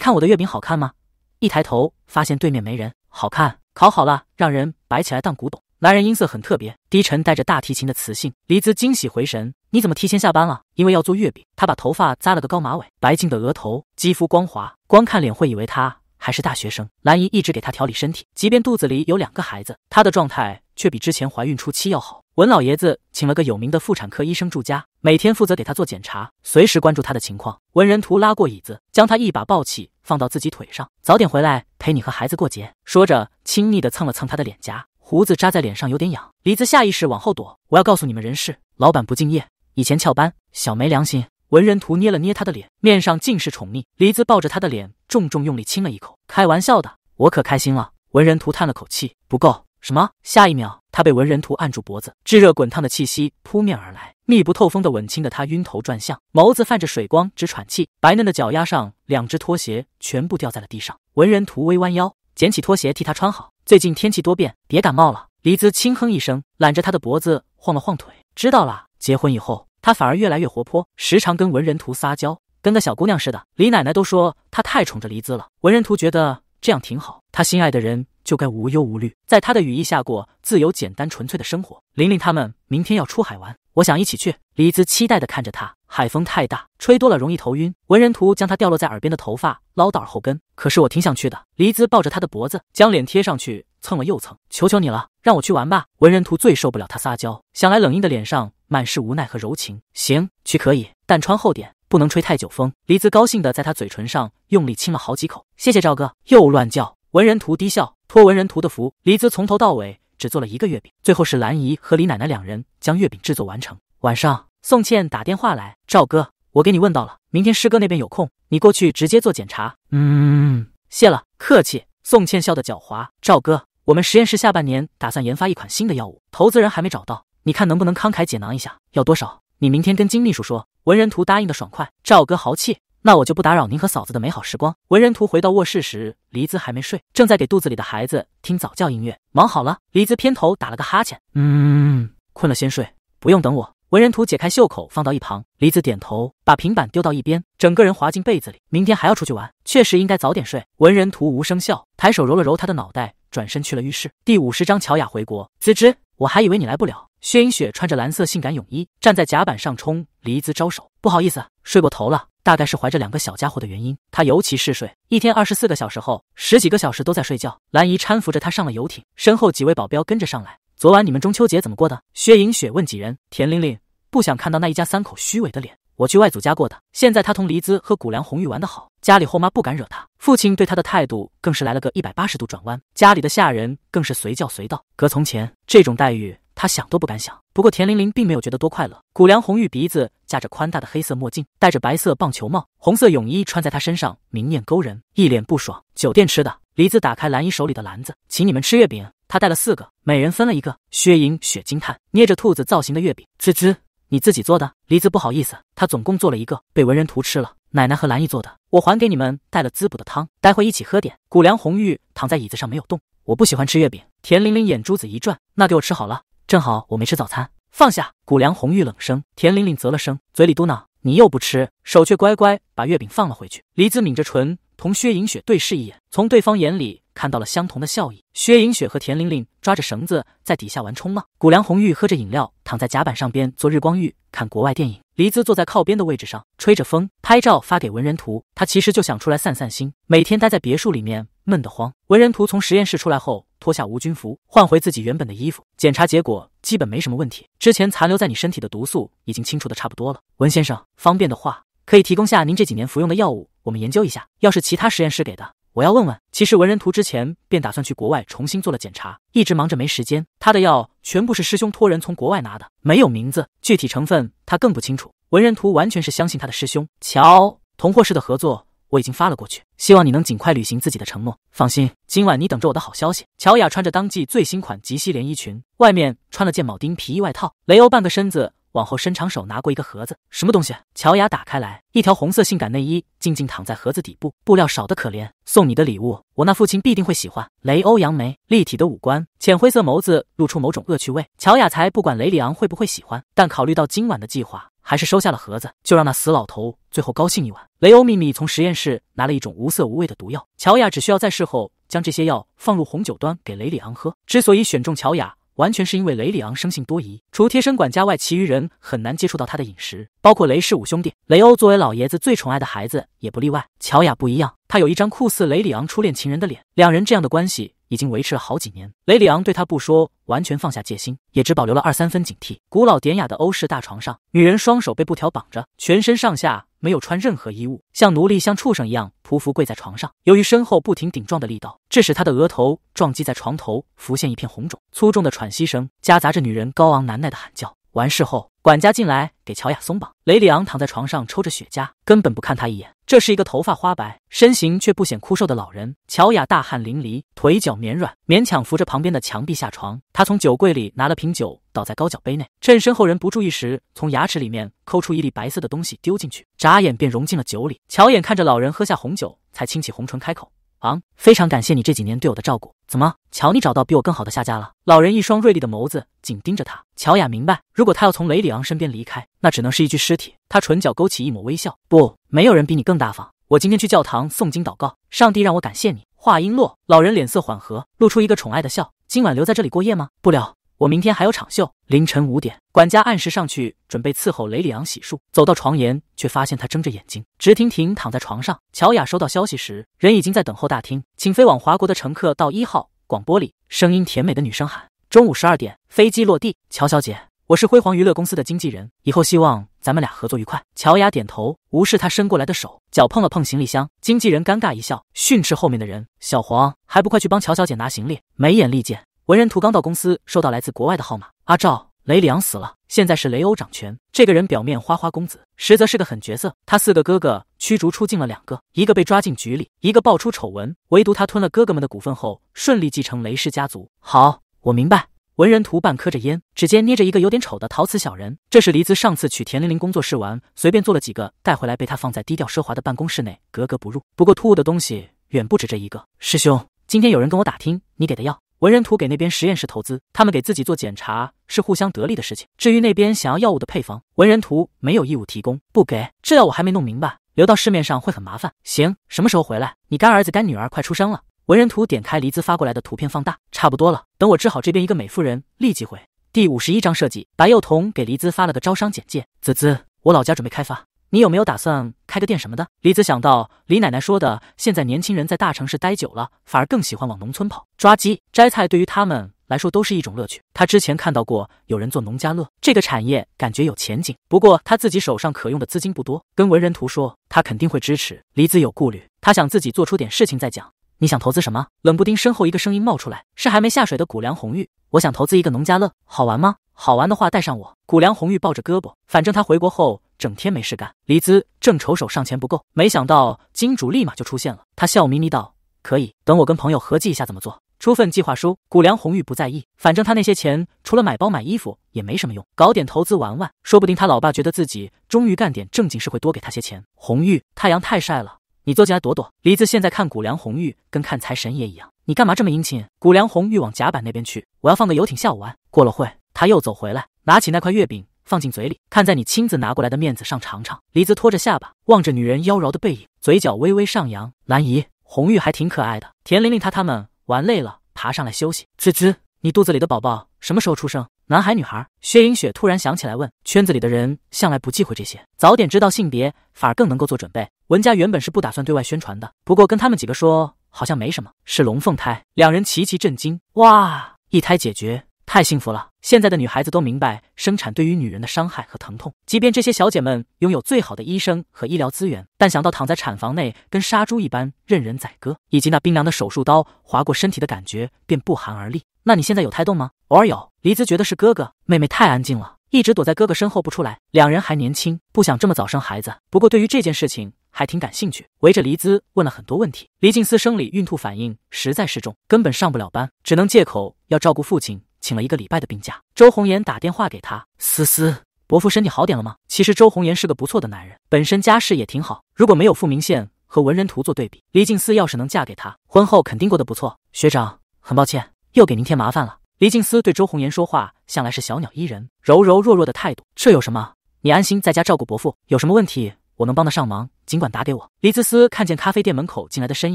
看我的月饼好看吗？一抬头发现对面没人，好看，烤好了，让人摆起来当古董。男人音色很特别，低沉，带着大提琴的磁性。黎姿惊喜回神：“你怎么提前下班了？因为要做月饼。”她把头发扎了个高马尾，白净的额头，肌肤光滑，光看脸会以为她还是大学生。兰姨一直给她调理身体，即便肚子里有两个孩子，她的状态却比之前怀孕初期要好。文老爷子请了个有名的妇产科医生住家，每天负责给她做检查，随时关注她的情况。文人图拉过椅子，将她一把抱起，放到自己腿上：“早点回来陪你和孩子过节。”说着，亲昵的蹭了蹭她的脸颊。胡子扎在脸上有点痒，黎子下意识往后躲。我要告诉你们人事，老板不敬业，以前翘班，小没良心。文人图捏了捏他的脸，面上尽是宠溺。黎子抱着他的脸，重重用力亲了一口。开玩笑的，我可开心了。文人图叹了口气，不够。什么？下一秒，他被文人图按住脖子，炙热滚烫的气息扑面而来，密不透风的吻亲的他晕头转向，眸子泛着水光，直喘气。白嫩的脚丫上，两只拖鞋全部掉在了地上。文人图微弯腰，捡起拖鞋替他穿好。最近天气多变，别感冒了。黎姿轻哼一声，揽着他的脖子，晃了晃腿。知道了。结婚以后，他反而越来越活泼，时常跟文人图撒娇，跟个小姑娘似的。李奶奶都说他太宠着黎姿了。文人图觉得这样挺好，他心爱的人就该无忧无虑，在他的羽翼下过自由、简单、纯粹的生活。玲玲他们明天要出海玩，我想一起去。黎姿期待的看着他。海风太大，吹多了容易头晕。文人图将他掉落在耳边的头发捞到耳后根。可是我挺想去的。黎姿抱着他的脖子，将脸贴上去蹭了又蹭。求求你了，让我去玩吧。文人图最受不了他撒娇，想来冷硬的脸上满是无奈和柔情。行，去可以，但穿厚点，不能吹太久风。黎姿高兴的在他嘴唇上用力亲了好几口。谢谢赵哥。又乱叫。文人图低笑。托文人图的福，黎姿从头到尾只做了一个月饼。最后是兰姨和李奶奶两人将月饼制作完成。晚上。宋茜打电话来，赵哥，我给你问到了，明天师哥那边有空，你过去直接做检查。嗯，谢了，客气。宋茜笑得狡猾，赵哥，我们实验室下半年打算研发一款新的药物，投资人还没找到，你看能不能慷慨解囊一下？要多少？你明天跟金秘书说。文人图答应的爽快，赵哥豪气，那我就不打扰您和嫂子的美好时光。文人图回到卧室时，黎姿还没睡，正在给肚子里的孩子听早教音乐。忙好了，黎姿偏头打了个哈欠，嗯，困了先睡，不用等我。文人图解开袖口，放到一旁。黎子点头，把平板丢到一边，整个人滑进被子里。明天还要出去玩，确实应该早点睡。文人图无声笑，抬手揉了揉他的脑袋，转身去了浴室。第五十章，乔雅回国。子之，我还以为你来不了。薛英雪穿着蓝色性感泳衣，站在甲板上冲黎姿招手。不好意思，睡过头了。大概是怀着两个小家伙的原因，她尤其嗜睡，一天二十四个小时后，十几个小时都在睡觉。兰姨搀扶着她上了游艇，身后几位保镖跟着上来。昨晚你们中秋节怎么过的？薛莹雪问几人。田玲玲不想看到那一家三口虚伪的脸。我去外祖家过的。现在他同黎姿和谷梁红玉玩得好，家里后妈不敢惹他，父亲对他的态度更是来了个一百八十度转弯。家里的下人更是随叫随到。隔从前这种待遇，他想都不敢想。不过田玲玲并没有觉得多快乐。谷梁红玉鼻子架着宽大的黑色墨镜，戴着白色棒球帽，红色泳衣穿在她身上明艳勾人，一脸不爽。酒店吃的。黎姿打开蓝姨手里的篮子，请你们吃月饼。他带了四个，每人分了一个。薛莹雪惊叹，捏着兔子造型的月饼，滋滋，你自己做的？梨子不好意思，他总共做了一个，被文人图吃了。奶奶和兰姨做的，我还给你们带了滋补的汤，待会一起喝点。谷梁红玉躺在椅子上没有动，我不喜欢吃月饼。田玲玲眼珠子一转，那给我吃好了，正好我没吃早餐。放下。谷梁红玉冷声，田玲玲啧了声，嘴里嘟囔，你又不吃，手却乖乖把月饼放了回去。梨子抿着唇，同薛莹雪对视一眼，从对方眼里。看到了相同的笑意，薛迎雪和田玲玲抓着绳子在底下玩冲浪。谷梁红玉喝着饮料，躺在甲板上边做日光浴，看国外电影。黎姿坐在靠边的位置上，吹着风，拍照发给文人图。他其实就想出来散散心，每天待在别墅里面闷得慌。文人图从实验室出来后，脱下无菌服，换回自己原本的衣服。检查结果基本没什么问题，之前残留在你身体的毒素已经清除的差不多了。文先生，方便的话，可以提供下您这几年服用的药物，我们研究一下。要是其他实验室给的。我要问问，其实文人图之前便打算去国外重新做了检查，一直忙着没时间。他的药全部是师兄托人从国外拿的，没有名字，具体成分他更不清楚。文人图完全是相信他的师兄。乔同货室的合作，我已经发了过去，希望你能尽快履行自己的承诺。放心，今晚你等着我的好消息。乔雅穿着当季最新款极膝连衣裙，外面穿了件铆钉皮衣外套。雷欧半个身子。往后伸长手拿过一个盒子，什么东西？乔雅打开来，一条红色性感内衣静静躺在盒子底部，布料少得可怜。送你的礼物，我那父亲必定会喜欢。雷欧扬眉，立体的五官，浅灰色眸子露出某种恶趣味。乔雅才不管雷里昂会不会喜欢，但考虑到今晚的计划，还是收下了盒子，就让那死老头最后高兴一晚。雷欧秘密从实验室拿了一种无色无味的毒药，乔雅只需要在事后将这些药放入红酒端给雷里昂喝。之所以选中乔雅。完全是因为雷里昂生性多疑，除贴身管家外，其余人很难接触到他的饮食，包括雷氏五兄弟。雷欧作为老爷子最宠爱的孩子，也不例外。乔雅不一样，她有一张酷似雷里昂初恋情人的脸，两人这样的关系已经维持了好几年。雷里昂对他不说，完全放下戒心，也只保留了二三分警惕。古老典雅的欧式大床上，女人双手被布条绑着，全身上下。没有穿任何衣物，像奴隶，像畜生一样匍匐跪在床上。由于身后不停顶撞的力道，致使他的额头撞击在床头，浮现一片红肿。粗重的喘息声夹杂着女人高昂难耐的喊叫。完事后。管家进来给乔雅松绑，雷里昂躺在床上抽着雪茄，根本不看他一眼。这是一个头发花白、身形却不显枯瘦的老人。乔雅大汗淋漓，腿脚绵软，勉强扶着旁边的墙壁下床。他从酒柜里拿了瓶酒，倒在高脚杯内，趁身后人不注意时，从牙齿里面抠出一粒白色的东西丢进去，眨眼便融进了酒里。乔眼看着老人喝下红酒，才轻启红唇开口。昂，非常感谢你这几年对我的照顾。怎么，乔，你找到比我更好的下家了？老人一双锐利的眸子紧盯着他。乔雅明白，如果他要从雷里昂身边离开，那只能是一具尸体。他唇角勾起一抹微笑。不，没有人比你更大方。我今天去教堂诵经祷告，上帝让我感谢你。话音落，老人脸色缓和，露出一个宠爱的笑。今晚留在这里过夜吗？不了。我明天还有场秀。凌晨五点，管家按时上去准备伺候雷里昂洗漱，走到床沿，却发现他睁着眼睛，直挺挺躺在床上。乔雅收到消息时，人已经在等候大厅。请飞往华国的乘客到一号广播里，声音甜美的女生喊：“中午十二点，飞机落地。”乔小姐，我是辉煌娱乐公司的经纪人，以后希望咱们俩合作愉快。乔雅点头，无视他伸过来的手，脚碰了碰行李箱。经纪人尴尬一笑，训斥后面的人：“小黄，还不快去帮乔小姐拿行李？没眼力见。”文人图刚到公司，收到来自国外的号码。阿赵，雷里昂死了，现在是雷欧掌权。这个人表面花花公子，实则是个狠角色。他四个哥哥驱逐出境了两个，一个被抓进局里，一个爆出丑闻，唯独他吞了哥哥们的股份后，顺利继承雷氏家族。好，我明白。文人图半磕着烟，指尖捏着一个有点丑的陶瓷小人。这是黎姿上次去田玲玲工作室玩，随便做了几个带回来，被他放在低调奢华的办公室内，格格不入。不过突兀的东西远不止这一个。师兄，今天有人跟我打听你给的药。文人图给那边实验室投资，他们给自己做检查是互相得利的事情。至于那边想要药物的配方，文人图没有义务提供，不给。这药我还没弄明白，留到市面上会很麻烦。行，什么时候回来？你干儿子干女儿快出生了。文人图点开黎姿发过来的图片放大，差不多了。等我治好这边一个美妇人，立即回。第五十一章设计。白幼童给黎姿发了个招商简介，子姿，我老家准备开发。你有没有打算开个店什么的？李子想到李奶奶说的，现在年轻人在大城市待久了，反而更喜欢往农村跑，抓鸡摘菜对于他们来说都是一种乐趣。他之前看到过有人做农家乐这个产业，感觉有前景。不过他自己手上可用的资金不多，跟文人图说他肯定会支持。李子有顾虑，他想自己做出点事情再讲。你想投资什么？冷不丁身后一个声音冒出来，是还没下水的谷梁红玉。我想投资一个农家乐，好玩吗？好玩的话带上我。谷梁红玉抱着胳膊，反正他回国后。整天没事干，黎姿正愁手上钱不够，没想到金主立马就出现了。他笑眯眯道：“可以，等我跟朋友合计一下怎么做，出份计划书。”谷梁红玉不在意，反正他那些钱除了买包买衣服也没什么用，搞点投资玩玩，说不定他老爸觉得自己终于干点正经事会多给他些钱。红玉，太阳太晒了，你坐进来躲躲。黎姿现在看谷梁红玉跟看财神爷一样，你干嘛这么殷勤？谷梁红玉往甲板那边去，我要放个游艇下午玩。过了会，他又走回来，拿起那块月饼。放进嘴里，看在你亲自拿过来的面子上，尝尝。黎子托着下巴，望着女人妖娆的背影，嘴角微微上扬。兰姨，红玉还挺可爱的。田玲玲她他们玩累了，爬上来休息。滋滋，你肚子里的宝宝什么时候出生？男孩女孩？薛映雪突然想起来问。圈子里的人向来不忌讳这些，早点知道性别，反而更能够做准备。文家原本是不打算对外宣传的，不过跟他们几个说，好像没什么。是龙凤胎，两人齐齐震惊。哇，一胎解决，太幸福了。现在的女孩子都明白生产对于女人的伤害和疼痛，即便这些小姐们拥有最好的医生和医疗资源，但想到躺在产房内跟杀猪一般任人宰割，以及那冰凉的手术刀划过身体的感觉，便不寒而栗。那你现在有胎动吗？偶尔有。黎姿觉得是哥哥妹妹太安静了，一直躲在哥哥身后不出来。两人还年轻，不想这么早生孩子，不过对于这件事情还挺感兴趣，围着黎姿问了很多问题。黎静思生理孕吐反应实在是重，根本上不了班，只能借口要照顾父亲。请了一个礼拜的病假，周红颜打电话给他，思思伯父身体好点了吗？其实周红颜是个不错的男人，本身家世也挺好。如果没有傅明宪和文人图做对比，黎静思要是能嫁给他，婚后肯定过得不错。学长，很抱歉又给您添麻烦了。黎静思对周红颜说话向来是小鸟依人、柔柔弱弱的态度，这有什么？你安心在家照顾伯父，有什么问题我能帮得上忙，尽管打给我。黎思思看见咖啡店门口进来的身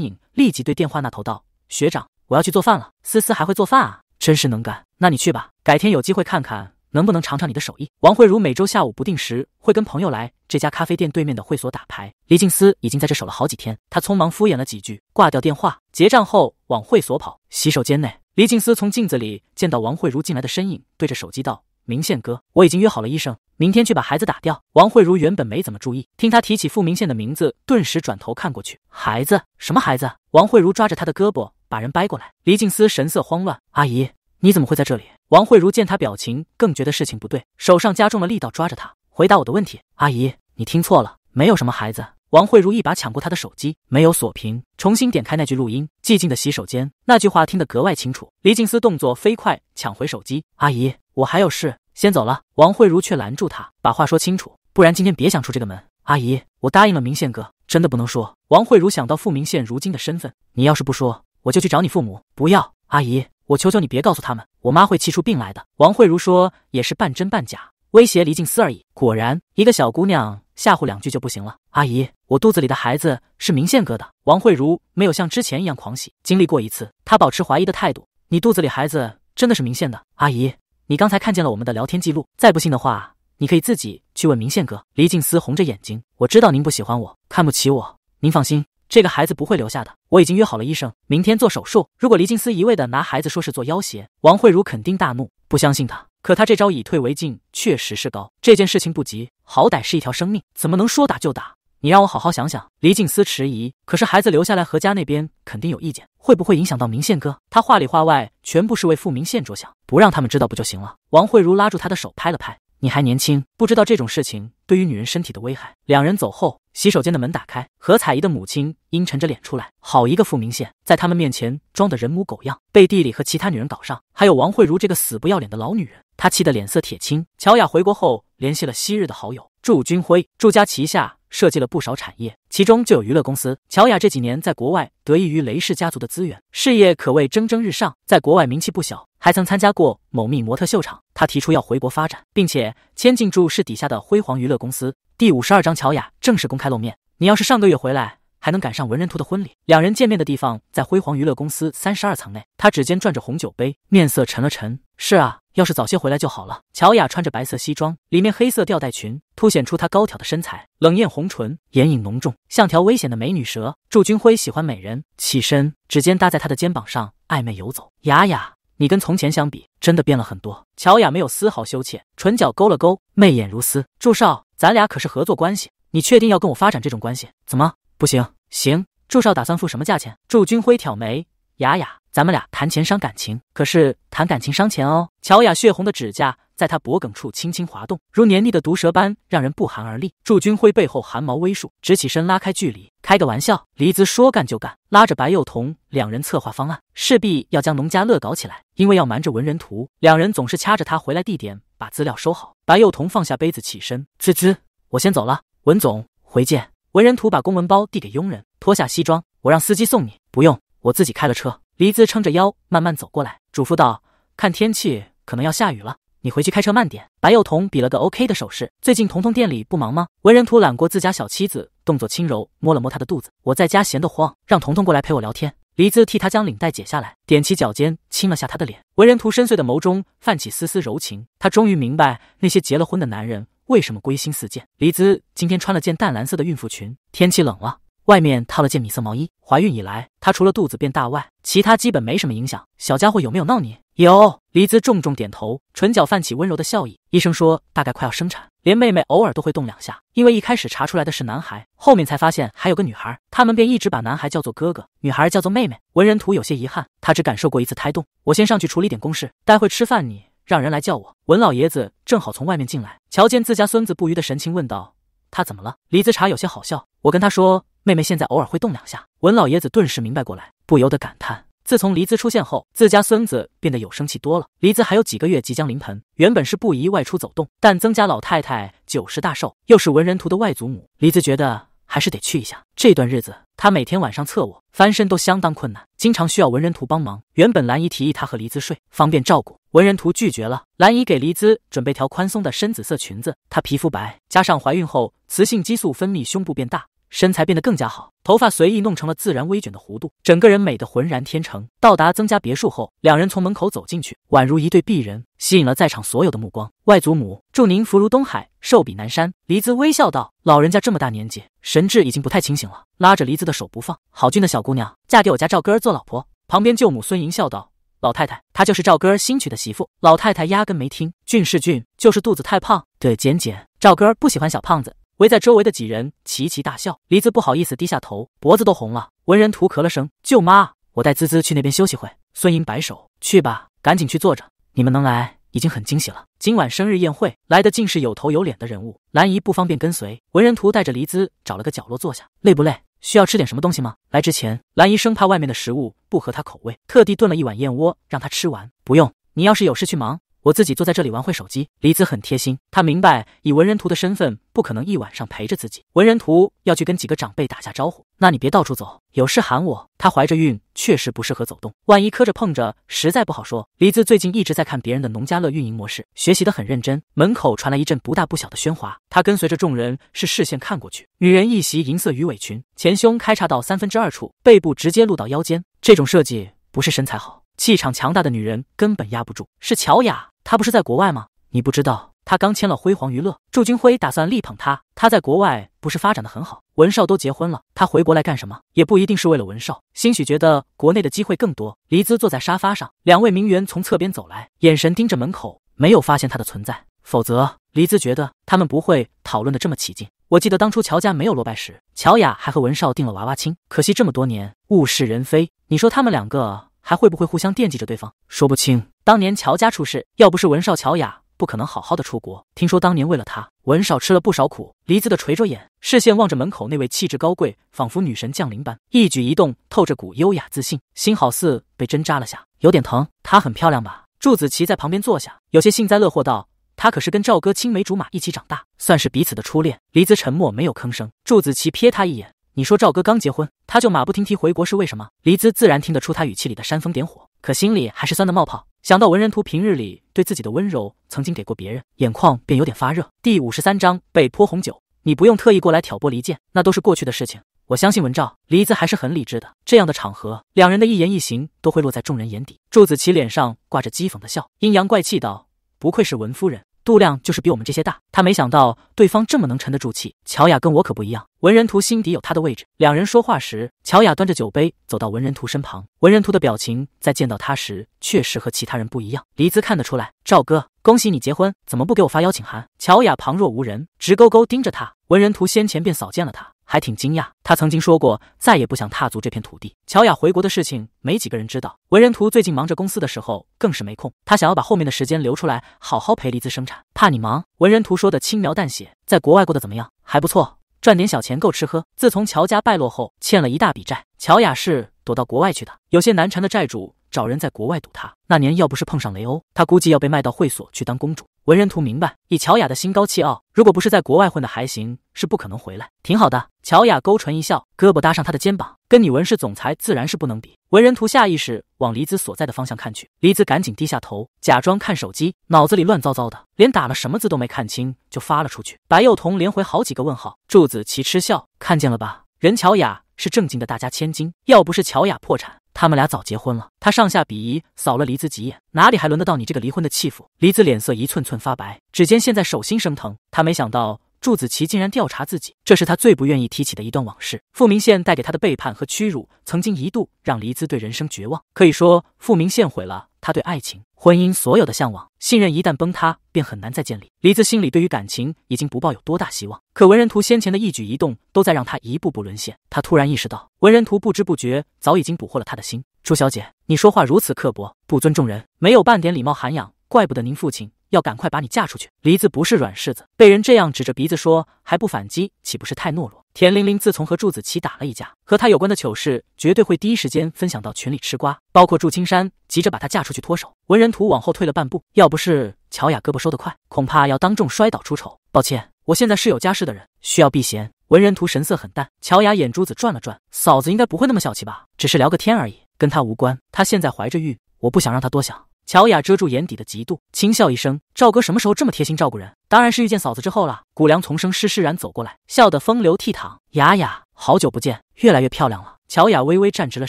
影，立即对电话那头道：“学长，我要去做饭了。”思思还会做饭啊？真是能干，那你去吧。改天有机会看看，能不能尝尝你的手艺。王慧茹每周下午不定时会跟朋友来这家咖啡店对面的会所打牌。黎静思已经在这守了好几天，他匆忙敷衍了几句，挂掉电话，结账后往会所跑。洗手间内，黎静思从镜子里见到王慧茹进来的身影，对着手机道：“明宪哥，我已经约好了医生，明天去把孩子打掉。”王慧茹原本没怎么注意，听他提起傅明宪的名字，顿时转头看过去。孩子？什么孩子？王慧茹抓着他的胳膊。把人掰过来，黎静思神色慌乱。阿姨，你怎么会在这里？王慧茹见他表情，更觉得事情不对，手上加重了力道，抓着他回答我的问题。阿姨，你听错了，没有什么孩子。王慧茹一把抢过他的手机，没有锁屏，重新点开那句录音。寂静的洗手间，那句话听得格外清楚。黎静思动作飞快，抢回手机。阿姨，我还有事，先走了。王慧茹却拦住他，把话说清楚，不然今天别想出这个门。阿姨，我答应了明宪哥，真的不能说。王慧茹想到傅明宪如今的身份，你要是不说。我就去找你父母，不要阿姨，我求求你别告诉他们，我妈会气出病来的。王慧茹说，也是半真半假，威胁黎静思而已。果然，一个小姑娘吓唬两句就不行了。阿姨，我肚子里的孩子是明宪哥的。王慧茹没有像之前一样狂喜，经历过一次，她保持怀疑的态度。你肚子里孩子真的是明宪的？阿姨，你刚才看见了我们的聊天记录，再不信的话，你可以自己去问明宪哥。黎静思红着眼睛，我知道您不喜欢我，看不起我，您放心。这个孩子不会留下的，我已经约好了医生，明天做手术。如果黎静思一味的拿孩子说是做要挟，王慧茹肯定大怒，不相信他。可他这招以退为进，确实是高。这件事情不急，好歹是一条生命，怎么能说打就打？你让我好好想想。黎静思迟疑，可是孩子留下来，何家那边肯定有意见，会不会影响到明宪哥？他话里话外全部是为傅明宪着想，不让他们知道不就行了？王慧茹拉住他的手，拍了拍，你还年轻，不知道这种事情对于女人身体的危害。两人走后。洗手间的门打开，何彩怡的母亲阴沉着脸出来。好一个傅明宪，在他们面前装的人模狗样，背地里和其他女人搞上，还有王慧茹这个死不要脸的老女人，她气得脸色铁青。乔雅回国后联系了昔日的好友祝军辉，祝家旗下设计了不少产业，其中就有娱乐公司。乔雅这几年在国外得益于雷氏家族的资源，事业可谓蒸蒸日上，在国外名气不小。还曾参加过某密模特秀场，他提出要回国发展，并且千进驻是底下的辉煌娱乐公司。第五十二章，乔雅正式公开露面。你要是上个月回来，还能赶上文人图的婚礼。两人见面的地方在辉煌娱乐公司三十二层内。他指尖转着红酒杯，面色沉了沉。是啊，要是早些回来就好了。乔雅穿着白色西装，里面黑色吊带裙，凸显出她高挑的身材，冷艳红唇，眼影浓重，像条危险的美女蛇。祝君辉喜欢美人，起身，指尖搭在她的肩膀上，暧昧游走。雅雅。你跟从前相比，真的变了很多。乔雅没有丝毫羞怯，唇角勾了勾，媚眼如丝。祝少，咱俩可是合作关系，你确定要跟我发展这种关系？怎么不行？行。祝少打算付什么价钱？祝军辉挑眉，雅雅，咱们俩谈钱伤感情，可是谈感情伤钱哦。乔雅血红的指甲。在他脖梗处轻轻滑动，如黏腻的毒蛇般，让人不寒而栗。祝军辉背后汗毛微竖，直起身拉开距离。开个玩笑，黎姿说干就干，拉着白幼童两人策划方案，势必要将农家乐搞起来。因为要瞒着文人图，两人总是掐着他回来地点，把资料收好。白幼童放下杯子，起身。滋滋，我先走了，文总，回见。文人图把公文包递给佣人，脱下西装，我让司机送你。不用，我自己开了车。黎姿撑着腰慢慢走过来，嘱咐道：“看天气，可能要下雨了。”你回去开车慢点。白幼童比了个 OK 的手势。最近彤彤店里不忙吗？文人图揽过自家小妻子，动作轻柔，摸了摸她的肚子。我在家闲得慌，让彤彤过来陪我聊天。黎姿替他将领带解下来，踮起脚尖亲了下他的脸。文人图深邃的眸中泛起丝丝柔情。他终于明白那些结了婚的男人为什么归心似箭。黎姿今天穿了件淡蓝色的孕妇裙，天气冷了。外面套了件米色毛衣。怀孕以来，她除了肚子变大外，其他基本没什么影响。小家伙有没有闹你？有。黎姿重重点头，唇角泛起温柔的笑意。医生说，大概快要生产。连妹妹偶尔都会动两下，因为一开始查出来的是男孩，后面才发现还有个女孩，他们便一直把男孩叫做哥哥，女孩叫做妹妹。文人图有些遗憾，他只感受过一次胎动。我先上去处理点公事，待会吃饭你让人来叫我。文老爷子正好从外面进来，瞧见自家孙子不愉的神情，问道：“他怎么了？”黎姿茶有些好笑。我跟他说：“妹妹现在偶尔会动两下。”文老爷子顿时明白过来，不由得感叹：“自从黎姿出现后，自家孙子变得有生气多了。”黎姿还有几个月即将临盆，原本是不宜外出走动，但曾家老太太九十大寿，又是文人图的外祖母，黎姿觉得还是得去一下。这段日子，他每天晚上侧卧翻身都相当困难，经常需要文人图帮忙。原本兰姨提议他和黎姿睡，方便照顾，文人图拒绝了。兰姨给黎姿准备条宽松的深紫色裙子，她皮肤白，加上怀孕后雌性激素分泌，胸部变大。身材变得更加好，头发随意弄成了自然微卷的弧度，整个人美得浑然天成。到达曾家别墅后，两人从门口走进去，宛如一对璧人，吸引了在场所有的目光。外祖母，祝您福如东海，寿比南山。黎姿微笑道：“老人家这么大年纪，神智已经不太清醒了。”拉着黎姿的手不放。好俊的小姑娘，嫁给我家赵哥儿做老婆。旁边舅母孙莹笑道：“老太太，她就是赵哥儿新娶的媳妇。”老太太压根没听，俊是俊，就是肚子太胖，得减减。赵哥儿不喜欢小胖子。围在周围的几人齐齐大笑，黎姿不好意思低下头，脖子都红了。文人图咳了声：“舅妈，我带滋滋去那边休息会。”孙莹摆手：“去吧，赶紧去坐着。你们能来已经很惊喜了。今晚生日宴会来的竟是有头有脸的人物，兰姨不方便跟随。文人图带着黎姿找了个角落坐下。累不累？需要吃点什么东西吗？来之前，兰姨生怕外面的食物不合她口味，特地炖了一碗燕窝让她吃完。不用，你要是有事去忙。”我自己坐在这里玩会手机。黎子很贴心，他明白以文人图的身份不可能一晚上陪着自己，文人图要去跟几个长辈打下招呼。那你别到处走，有事喊我。她怀着孕，确实不适合走动，万一磕着碰着，实在不好说。黎子最近一直在看别人的农家乐运营模式，学习的很认真。门口传来一阵不大不小的喧哗，他跟随着众人，是视线看过去，女人一袭银色鱼尾裙，前胸开叉到三分之二处，背部直接露到腰间，这种设计不是身材好。气场强大的女人根本压不住。是乔雅，她不是在国外吗？你不知道，她刚签了辉煌娱乐。祝军辉打算力捧她。她在国外不是发展的很好？文少都结婚了，她回国来干什么？也不一定是为了文少，兴许觉得国内的机会更多。黎姿坐在沙发上，两位名媛从侧边走来，眼神盯着门口，没有发现她的存在。否则，黎姿觉得他们不会讨论的这么起劲。我记得当初乔家没有落败时，乔雅还和文少定了娃娃亲。可惜这么多年，物是人非。你说他们两个？还会不会互相惦记着对方？说不清。当年乔家出事，要不是文少，乔雅不可能好好的出国。听说当年为了她，文少吃了不少苦。黎子的垂着眼，视线望着门口那位气质高贵，仿佛女神降临般，一举一动透着股优雅自信，心好似被针扎了下，有点疼。她很漂亮吧？祝子琪在旁边坐下，有些幸灾乐祸道：“她可是跟赵哥青梅竹马一起长大，算是彼此的初恋。”黎子沉默，没有吭声。祝子琪瞥他一眼。你说赵哥刚结婚，他就马不停蹄回国是为什么？黎姿自然听得出他语气里的煽风点火，可心里还是酸的冒泡。想到文人图平日里对自己的温柔，曾经给过别人，眼眶便有点发热。第五十三章被泼红酒，你不用特意过来挑拨离间，那都是过去的事情。我相信文照，黎姿还是很理智的。这样的场合，两人的一言一行都会落在众人眼底。祝子琪脸上挂着讥讽的笑，阴阳怪气道：“不愧是文夫人。”度量就是比我们这些大。他没想到对方这么能沉得住气。乔雅跟我可不一样。文人图心底有他的位置。两人说话时，乔雅端着酒杯走到文人图身旁。文人图的表情在见到他时，确实和其他人不一样。黎姿看得出来。赵哥，恭喜你结婚，怎么不给我发邀请函？乔雅旁若无人，直勾勾盯着他。文人图先前便扫见了他。还挺惊讶，他曾经说过再也不想踏足这片土地。乔雅回国的事情没几个人知道，文人图最近忙着公司的时候更是没空。他想要把后面的时间留出来，好好陪黎姿生产。怕你忙，文人图说的轻描淡写。在国外过得怎么样？还不错，赚点小钱够吃喝。自从乔家败落后，欠了一大笔债，乔雅是躲到国外去的。有些难缠的债主找人在国外堵他。那年要不是碰上雷欧，他估计要被卖到会所去当公主。文人图明白，以乔雅的心高气傲，如果不是在国外混的还行，是不可能回来。挺好的，乔雅勾唇一笑，胳膊搭上他的肩膀，跟你文氏总裁自然是不能比。文人图下意识往黎姿所在的方向看去，黎姿赶紧低下头，假装看手机，脑子里乱糟糟的，连打了什么字都没看清就发了出去。白幼彤连回好几个问号，祝子琪嗤笑，看见了吧？人乔雅是正经的大家千金，要不是乔雅破产。他们俩早结婚了，他上下鄙夷扫了黎子几眼，哪里还轮得到你这个离婚的弃妇？黎子脸色一寸寸发白，指尖现在手心生疼，他没想到。祝子琪竟然调查自己，这是他最不愿意提起的一段往事。傅明宪带给他的背叛和屈辱，曾经一度让黎姿对人生绝望。可以说，傅明宪毁了他对爱情、婚姻所有的向往。信任一旦崩塌，便很难再建立。黎姿心里对于感情已经不抱有多大希望。可文人图先前的一举一动，都在让他一步步沦陷。他突然意识到，文人图不知不觉早已经捕获了他的心。朱小姐，你说话如此刻薄，不尊重人，没有半点礼貌涵养，怪不得您父亲。要赶快把你嫁出去，梨子不是软柿子，被人这样指着鼻子说，还不反击，岂不是太懦弱？田玲玲自从和祝子琪打了一架，和她有关的糗事绝对会第一时间分享到群里吃瓜，包括祝青山急着把她嫁出去脱手。文人图往后退了半步，要不是乔雅胳膊收得快，恐怕要当众摔倒出丑。抱歉，我现在是有家室的人，需要避嫌。文人图神色很淡，乔雅眼珠子转了转，嫂子应该不会那么小气吧？只是聊个天而已，跟她无关。她现在怀着孕，我不想让她多想。乔雅遮住眼底的嫉妒，轻笑一声：“赵哥什么时候这么贴心照顾人？当然是遇见嫂子之后了。”古良丛生施施然走过来，笑得风流倜傥：“雅雅，好久不见，越来越漂亮了。”乔雅微微站直了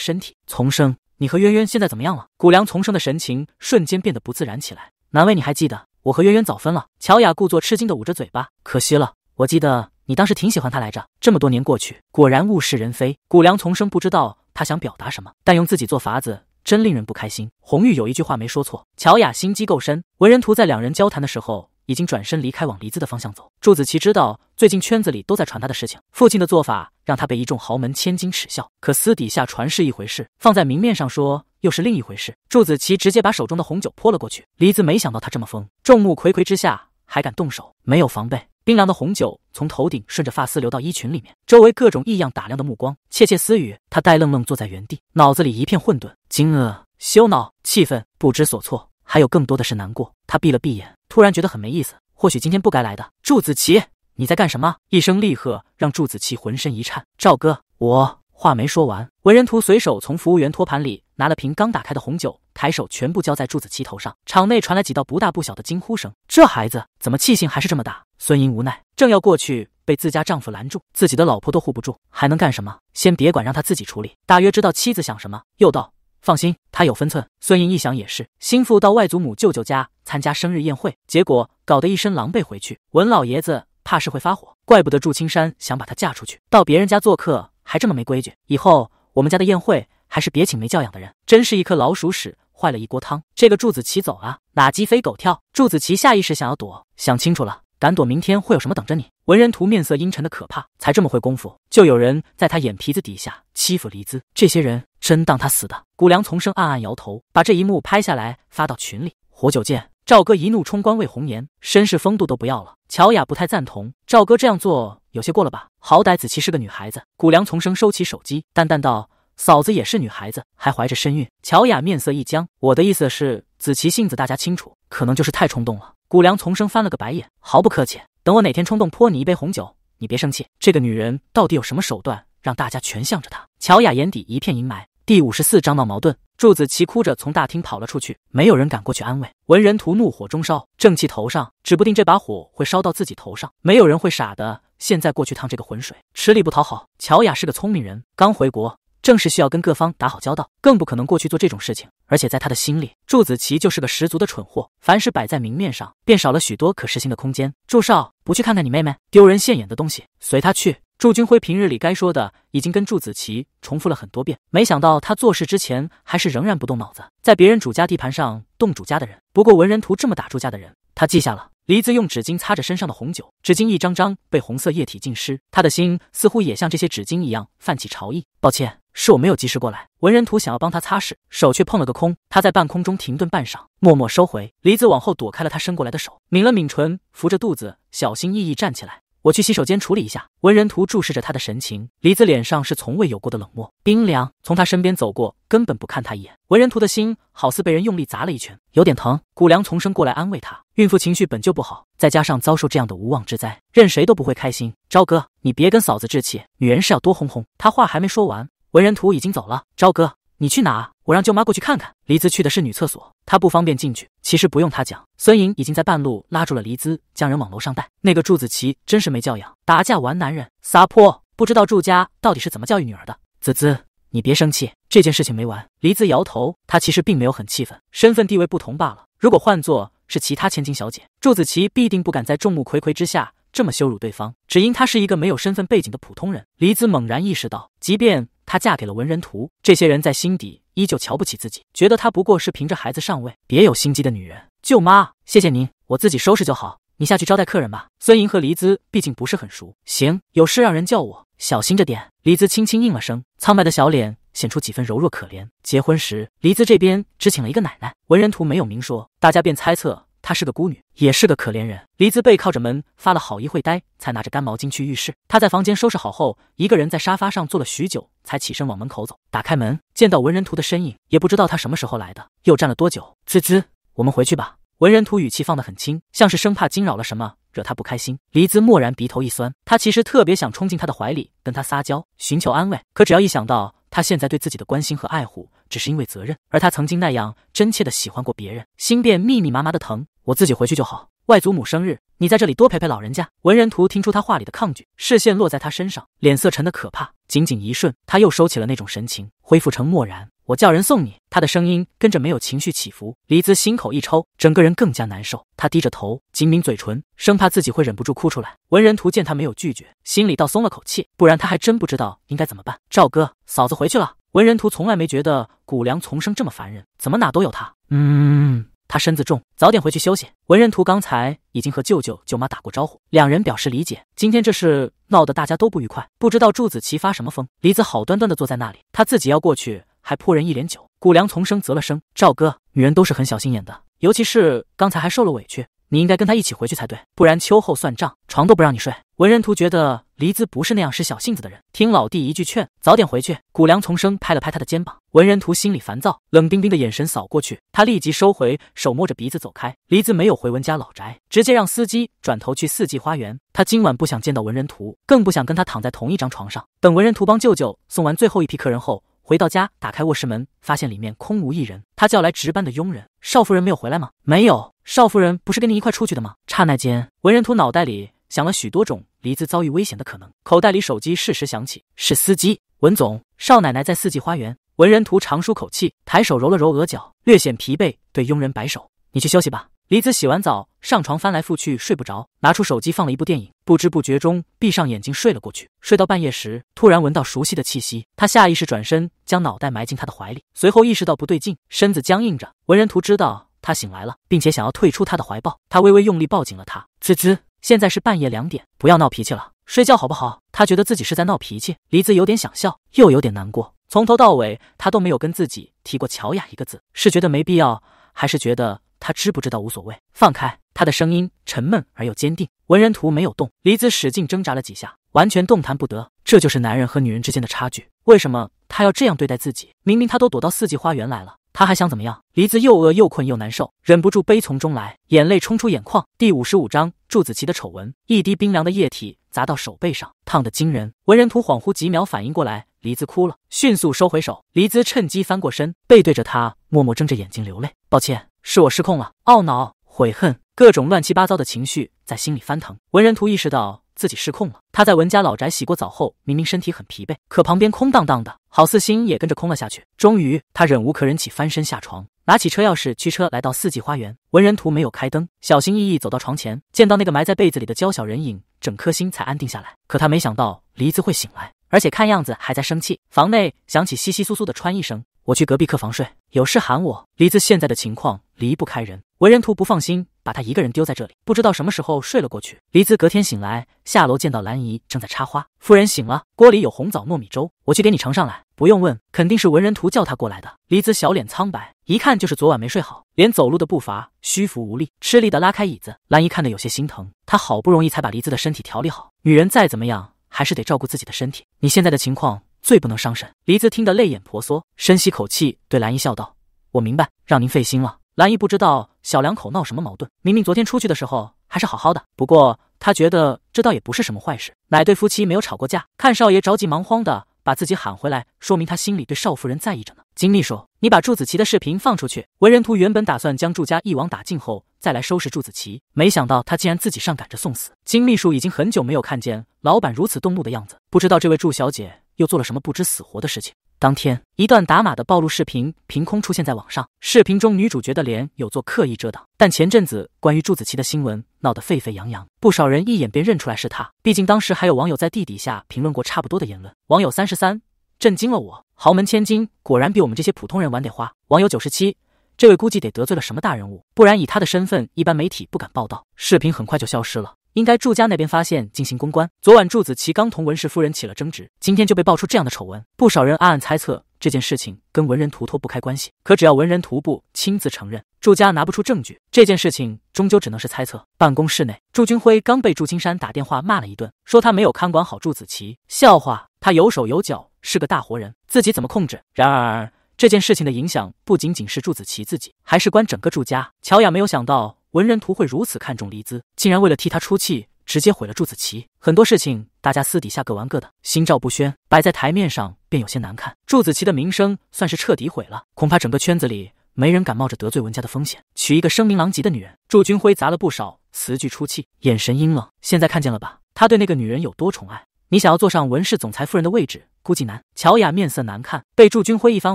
身体：“丛生，你和渊渊现在怎么样了？”古良丛生的神情瞬间变得不自然起来：“难为你还记得，我和渊渊早分了。”乔雅故作吃惊的捂着嘴巴：“可惜了，我记得你当时挺喜欢他来着。这么多年过去，果然物是人非。”古良丛生不知道他想表达什么，但用自己做法子。真令人不开心。红玉有一句话没说错，乔雅心机够深。文人图在两人交谈的时候，已经转身离开，往黎姿的方向走。祝子琪知道最近圈子里都在传他的事情，父亲的做法让他被一众豪门千金耻笑。可私底下传是一回事，放在明面上说又是另一回事。祝子琪直接把手中的红酒泼了过去。黎子没想到他这么疯，众目睽睽之下还敢动手，没有防备。冰凉的红酒从头顶顺着发丝流到衣裙里面，周围各种异样打量的目光，窃窃私语。他呆愣愣坐在原地，脑子里一片混沌，惊愕、羞恼、气愤、不知所措，还有更多的是难过。他闭了闭眼，突然觉得很没意思。或许今天不该来的。祝子琪，你在干什么？一声厉喝让祝子琪浑身一颤。赵哥，我话没说完。文人图随手从服务员托盘里拿了瓶刚打开的红酒，抬手全部浇在祝子琪头上。场内传来几道不大不小的惊呼声。这孩子怎么气性还是这么大？孙莹无奈，正要过去，被自家丈夫拦住。自己的老婆都护不住，还能干什么？先别管，让他自己处理。大约知道妻子想什么，又道：“放心，他有分寸。”孙莹一想也是，心腹到外祖母舅舅家参加生日宴会，结果搞得一身狼狈回去，文老爷子怕是会发火。怪不得祝青山想把她嫁出去。到别人家做客还这么没规矩，以后我们家的宴会还是别请没教养的人。真是一颗老鼠屎坏了一锅汤。这个祝子琪走啊，哪鸡飞狗跳？祝子琪下意识想要躲，想清楚了。敢躲，明天会有什么等着你？文人图面色阴沉的可怕，才这么会功夫，就有人在他眼皮子底下欺负黎姿，这些人真当他死的？谷梁丛生暗暗摇头，把这一幕拍下来发到群里。活久见，赵哥一怒冲冠为红颜，绅士风度都不要了。乔雅不太赞同赵哥这样做，有些过了吧？好歹子琪是个女孩子，谷梁丛生收起手机，淡淡道：“嫂子也是女孩子，还怀着身孕。”乔雅面色一僵：“我的意思是，子琪性子大家清楚，可能就是太冲动了。”谷梁丛生翻了个白眼，毫不客气：“等我哪天冲动泼你一杯红酒，你别生气。”这个女人到底有什么手段，让大家全向着她？乔雅眼底一片阴霾。第五十四章闹矛盾，祝子琪哭着从大厅跑了出去，没有人敢过去安慰。文人图怒火中烧，正气头上，指不定这把火会烧到自己头上。没有人会傻的，现在过去趟这个浑水，吃力不讨好。乔雅是个聪明人，刚回国。正是需要跟各方打好交道，更不可能过去做这种事情。而且在他的心里，祝子琪就是个十足的蠢货，凡事摆在明面上，便少了许多可实行的空间。祝少不去看看你妹妹，丢人现眼的东西，随他去。祝军辉平日里该说的已经跟祝子琪重复了很多遍，没想到他做事之前还是仍然不动脑子，在别人主家地盘上动主家的人。不过文人图这么打祝家的人，他记下了。梨子用纸巾擦着身上的红酒，纸巾一张张被红色液体浸湿，他的心似乎也像这些纸巾一样泛起潮意。抱歉。是我没有及时过来。文人图想要帮他擦拭，手却碰了个空。他在半空中停顿半晌，默默收回。梨子往后躲开了他伸过来的手，抿了抿唇，扶着肚子，小心翼翼站起来。我去洗手间处理一下。文人图注视着他的神情，梨子脸上是从未有过的冷漠、冰凉。从他身边走过，根本不看他一眼。文人图的心好似被人用力砸了一拳，有点疼。谷梁重生过来安慰他，孕妇情绪本就不好，再加上遭受这样的无妄之灾，任谁都不会开心。朝哥，你别跟嫂子置气，女人是要多哄哄。他话还没说完。文人图已经走了，昭哥，你去哪？我让舅妈过去看看。黎姿去的是女厕所，她不方便进去。其实不用她讲，孙莹已经在半路拉住了黎姿，将人往楼上带。那个祝子琪真是没教养，打架玩男人，撒泼，不知道祝家到底是怎么教育女儿的。子子，你别生气，这件事情没完。黎姿摇头，她其实并没有很气愤，身份地位不同罢了。如果换做是其他千金小姐，祝子琪必定不敢在众目睽睽之下这么羞辱对方，只因她是一个没有身份背景的普通人。黎姿猛然意识到，即便。她嫁给了文人图，这些人在心底依旧瞧不起自己，觉得她不过是凭着孩子上位，别有心机的女人。舅妈，谢谢您，我自己收拾就好，你下去招待客人吧。孙莹和黎姿毕竟不是很熟，行，有事让人叫我，小心着点。黎姿轻轻应了声，苍白的小脸显出几分柔弱可怜。结婚时，黎姿这边只请了一个奶奶，文人图没有明说，大家便猜测。她是个孤女，也是个可怜人。黎姿背靠着门发了好一会呆，才拿着干毛巾去浴室。她在房间收拾好后，一个人在沙发上坐了许久，才起身往门口走。打开门，见到文人图的身影，也不知道他什么时候来的，又站了多久。滋滋，我们回去吧。文人图语气放得很轻，像是生怕惊扰了什么，惹他不开心。黎姿蓦然鼻头一酸，她其实特别想冲进他的怀里，跟他撒娇，寻求安慰。可只要一想到他现在对自己的关心和爱护，只是因为责任，而他曾经那样真切的喜欢过别人，心便密密麻麻的疼。我自己回去就好。外祖母生日，你在这里多陪陪老人家。文人图听出他话里的抗拒，视线落在他身上，脸色沉得可怕。仅仅一瞬，他又收起了那种神情，恢复成漠然。我叫人送你。他的声音跟着没有情绪起伏。黎姿心口一抽，整个人更加难受。她低着头，紧抿嘴唇，生怕自己会忍不住哭出来。文人图见他没有拒绝，心里倒松了口气，不然他还真不知道应该怎么办。赵哥，嫂子回去了。文人图从来没觉得谷梁丛生这么烦人，怎么哪都有他？嗯。他身子重，早点回去休息。文人图刚才已经和舅舅舅妈打过招呼，两人表示理解。今天这事闹得大家都不愉快，不知道祝子琪发什么疯。梨子好端端的坐在那里，他自己要过去还泼人一脸酒。谷梁从生啧了声：“赵哥，女人都是很小心眼的，尤其是刚才还受了委屈，你应该跟她一起回去才对，不然秋后算账，床都不让你睡。”文人图觉得黎姿不是那样使小性子的人，听老弟一句劝，早点回去。谷良重生拍了拍他的肩膀。文人图心里烦躁，冷冰冰的眼神扫过去，他立即收回手，摸着鼻子走开。黎姿没有回文家老宅，直接让司机转头去四季花园。他今晚不想见到文人图，更不想跟他躺在同一张床上。等文人图帮舅舅送完最后一批客人后，回到家，打开卧室门，发现里面空无一人。他叫来值班的佣人：“少夫人没有回来吗？”“没有，少夫人不是跟你一块出去的吗？”刹那间，文人图脑袋里想了许多种。黎子遭遇危险的可能，口袋里手机适时响起，是司机文总。少奶奶在四季花园。文人图长舒口气，抬手揉了揉额角，略显疲惫，对佣人摆手：“你去休息吧。”黎子洗完澡，上床翻来覆去睡不着，拿出手机放了一部电影，不知不觉中闭上眼睛睡了过去。睡到半夜时，突然闻到熟悉的气息，他下意识转身，将脑袋埋进他的怀里。随后意识到不对劲，身子僵硬着。文人图知道他醒来了，并且想要退出他的怀抱，他微微用力抱紧了他。滋滋。现在是半夜两点，不要闹脾气了，睡觉好不好？他觉得自己是在闹脾气。黎子有点想笑，又有点难过。从头到尾，他都没有跟自己提过乔雅一个字，是觉得没必要，还是觉得他知不知道无所谓？放开！他的声音沉闷而又坚定。文人图没有动，黎子使劲挣扎了几下，完全动弹不得。这就是男人和女人之间的差距。为什么他要这样对待自己？明明他都躲到四季花园来了，他还想怎么样？黎子又饿又困又难受，忍不住悲从中来，眼泪冲出眼眶。第五十五章。祝子琪的丑闻，一滴冰凉的液体砸到手背上，烫得惊人。文人图恍惚几秒，反应过来，黎姿哭了，迅速收回手。黎姿趁机翻过身，背对着他，默默睁着眼睛流泪。抱歉，是我失控了。懊恼、悔恨，各种乱七八糟的情绪在心里翻腾。文人图意识到自己失控了。他在文家老宅洗过澡后，明明身体很疲惫，可旁边空荡荡的，好似心也跟着空了下去。终于，他忍无可忍，起翻身下床。拿起车钥匙，驱车来到四季花园。文人图没有开灯，小心翼翼走到床前，见到那个埋在被子里的娇小人影，整颗心才安定下来。可他没想到梨子会醒来，而且看样子还在生气。房内响起窸窸窣窣的穿衣声，我去隔壁客房睡，有事喊我。梨子现在的情况离不开人，文人图不放心。把他一个人丢在这里，不知道什么时候睡了过去。黎姿隔天醒来，下楼见到兰姨正在插花。夫人醒了，锅里有红枣糯米粥，我去给你盛上来。不用问，肯定是文人图叫他过来的。黎姿小脸苍白，一看就是昨晚没睡好，连走路的步伐虚浮无力，吃力的拉开椅子。兰姨看得有些心疼，她好不容易才把黎姿的身体调理好，女人再怎么样还是得照顾自己的身体。你现在的情况最不能伤神。黎姿听得泪眼婆娑，深吸口气，对兰姨笑道：“我明白，让您费心了。”兰姨不知道。小两口闹什么矛盾？明明昨天出去的时候还是好好的。不过他觉得这倒也不是什么坏事，哪对夫妻没有吵过架？看少爷着急忙慌的把自己喊回来，说明他心里对少夫人在意着呢。金秘书，你把祝子琪的视频放出去。文人图原本打算将祝家一网打尽后再来收拾祝子琪，没想到他竟然自己上赶着送死。金秘书已经很久没有看见老板如此动怒的样子，不知道这位祝小姐。又做了什么不知死活的事情？当天，一段打码的暴露视频凭空出现在网上。视频中女主角的脸有做刻意遮挡，但前阵子关于朱子琪的新闻闹得沸沸扬扬，不少人一眼便认出来是她。毕竟当时还有网友在地底下评论过差不多的言论。网友三十三震惊了我，豪门千金果然比我们这些普通人玩得花。网友九十七，这位估计得得罪了什么大人物，不然以他的身份，一般媒体不敢报道。视频很快就消失了。应该祝家那边发现进行公关。昨晚祝子琪刚同文氏夫人起了争执，今天就被爆出这样的丑闻，不少人暗暗猜测这件事情跟文人徒脱不开关系。可只要文人徒步亲自承认，祝家拿不出证据，这件事情终究只能是猜测。办公室内，祝军辉刚被祝青山打电话骂了一顿，说他没有看管好祝子琪。笑话，他有手有脚是个大活人，自己怎么控制？然而这件事情的影响不仅仅是祝子琪自己，还是关整个祝家。乔雅没有想到。文人图会如此看重黎姿，竟然为了替他出气，直接毁了祝子琪。很多事情大家私底下各玩各的，心照不宣，摆在台面上便有些难看。祝子琪的名声算是彻底毁了，恐怕整个圈子里没人敢冒着得罪文家的风险娶一个声名狼藉的女人。祝军辉砸了不少词句出气，眼神阴冷。现在看见了吧，他对那个女人有多宠爱。你想要坐上文氏总裁夫人的位置，估计难。乔雅面色难看，被祝军辉一番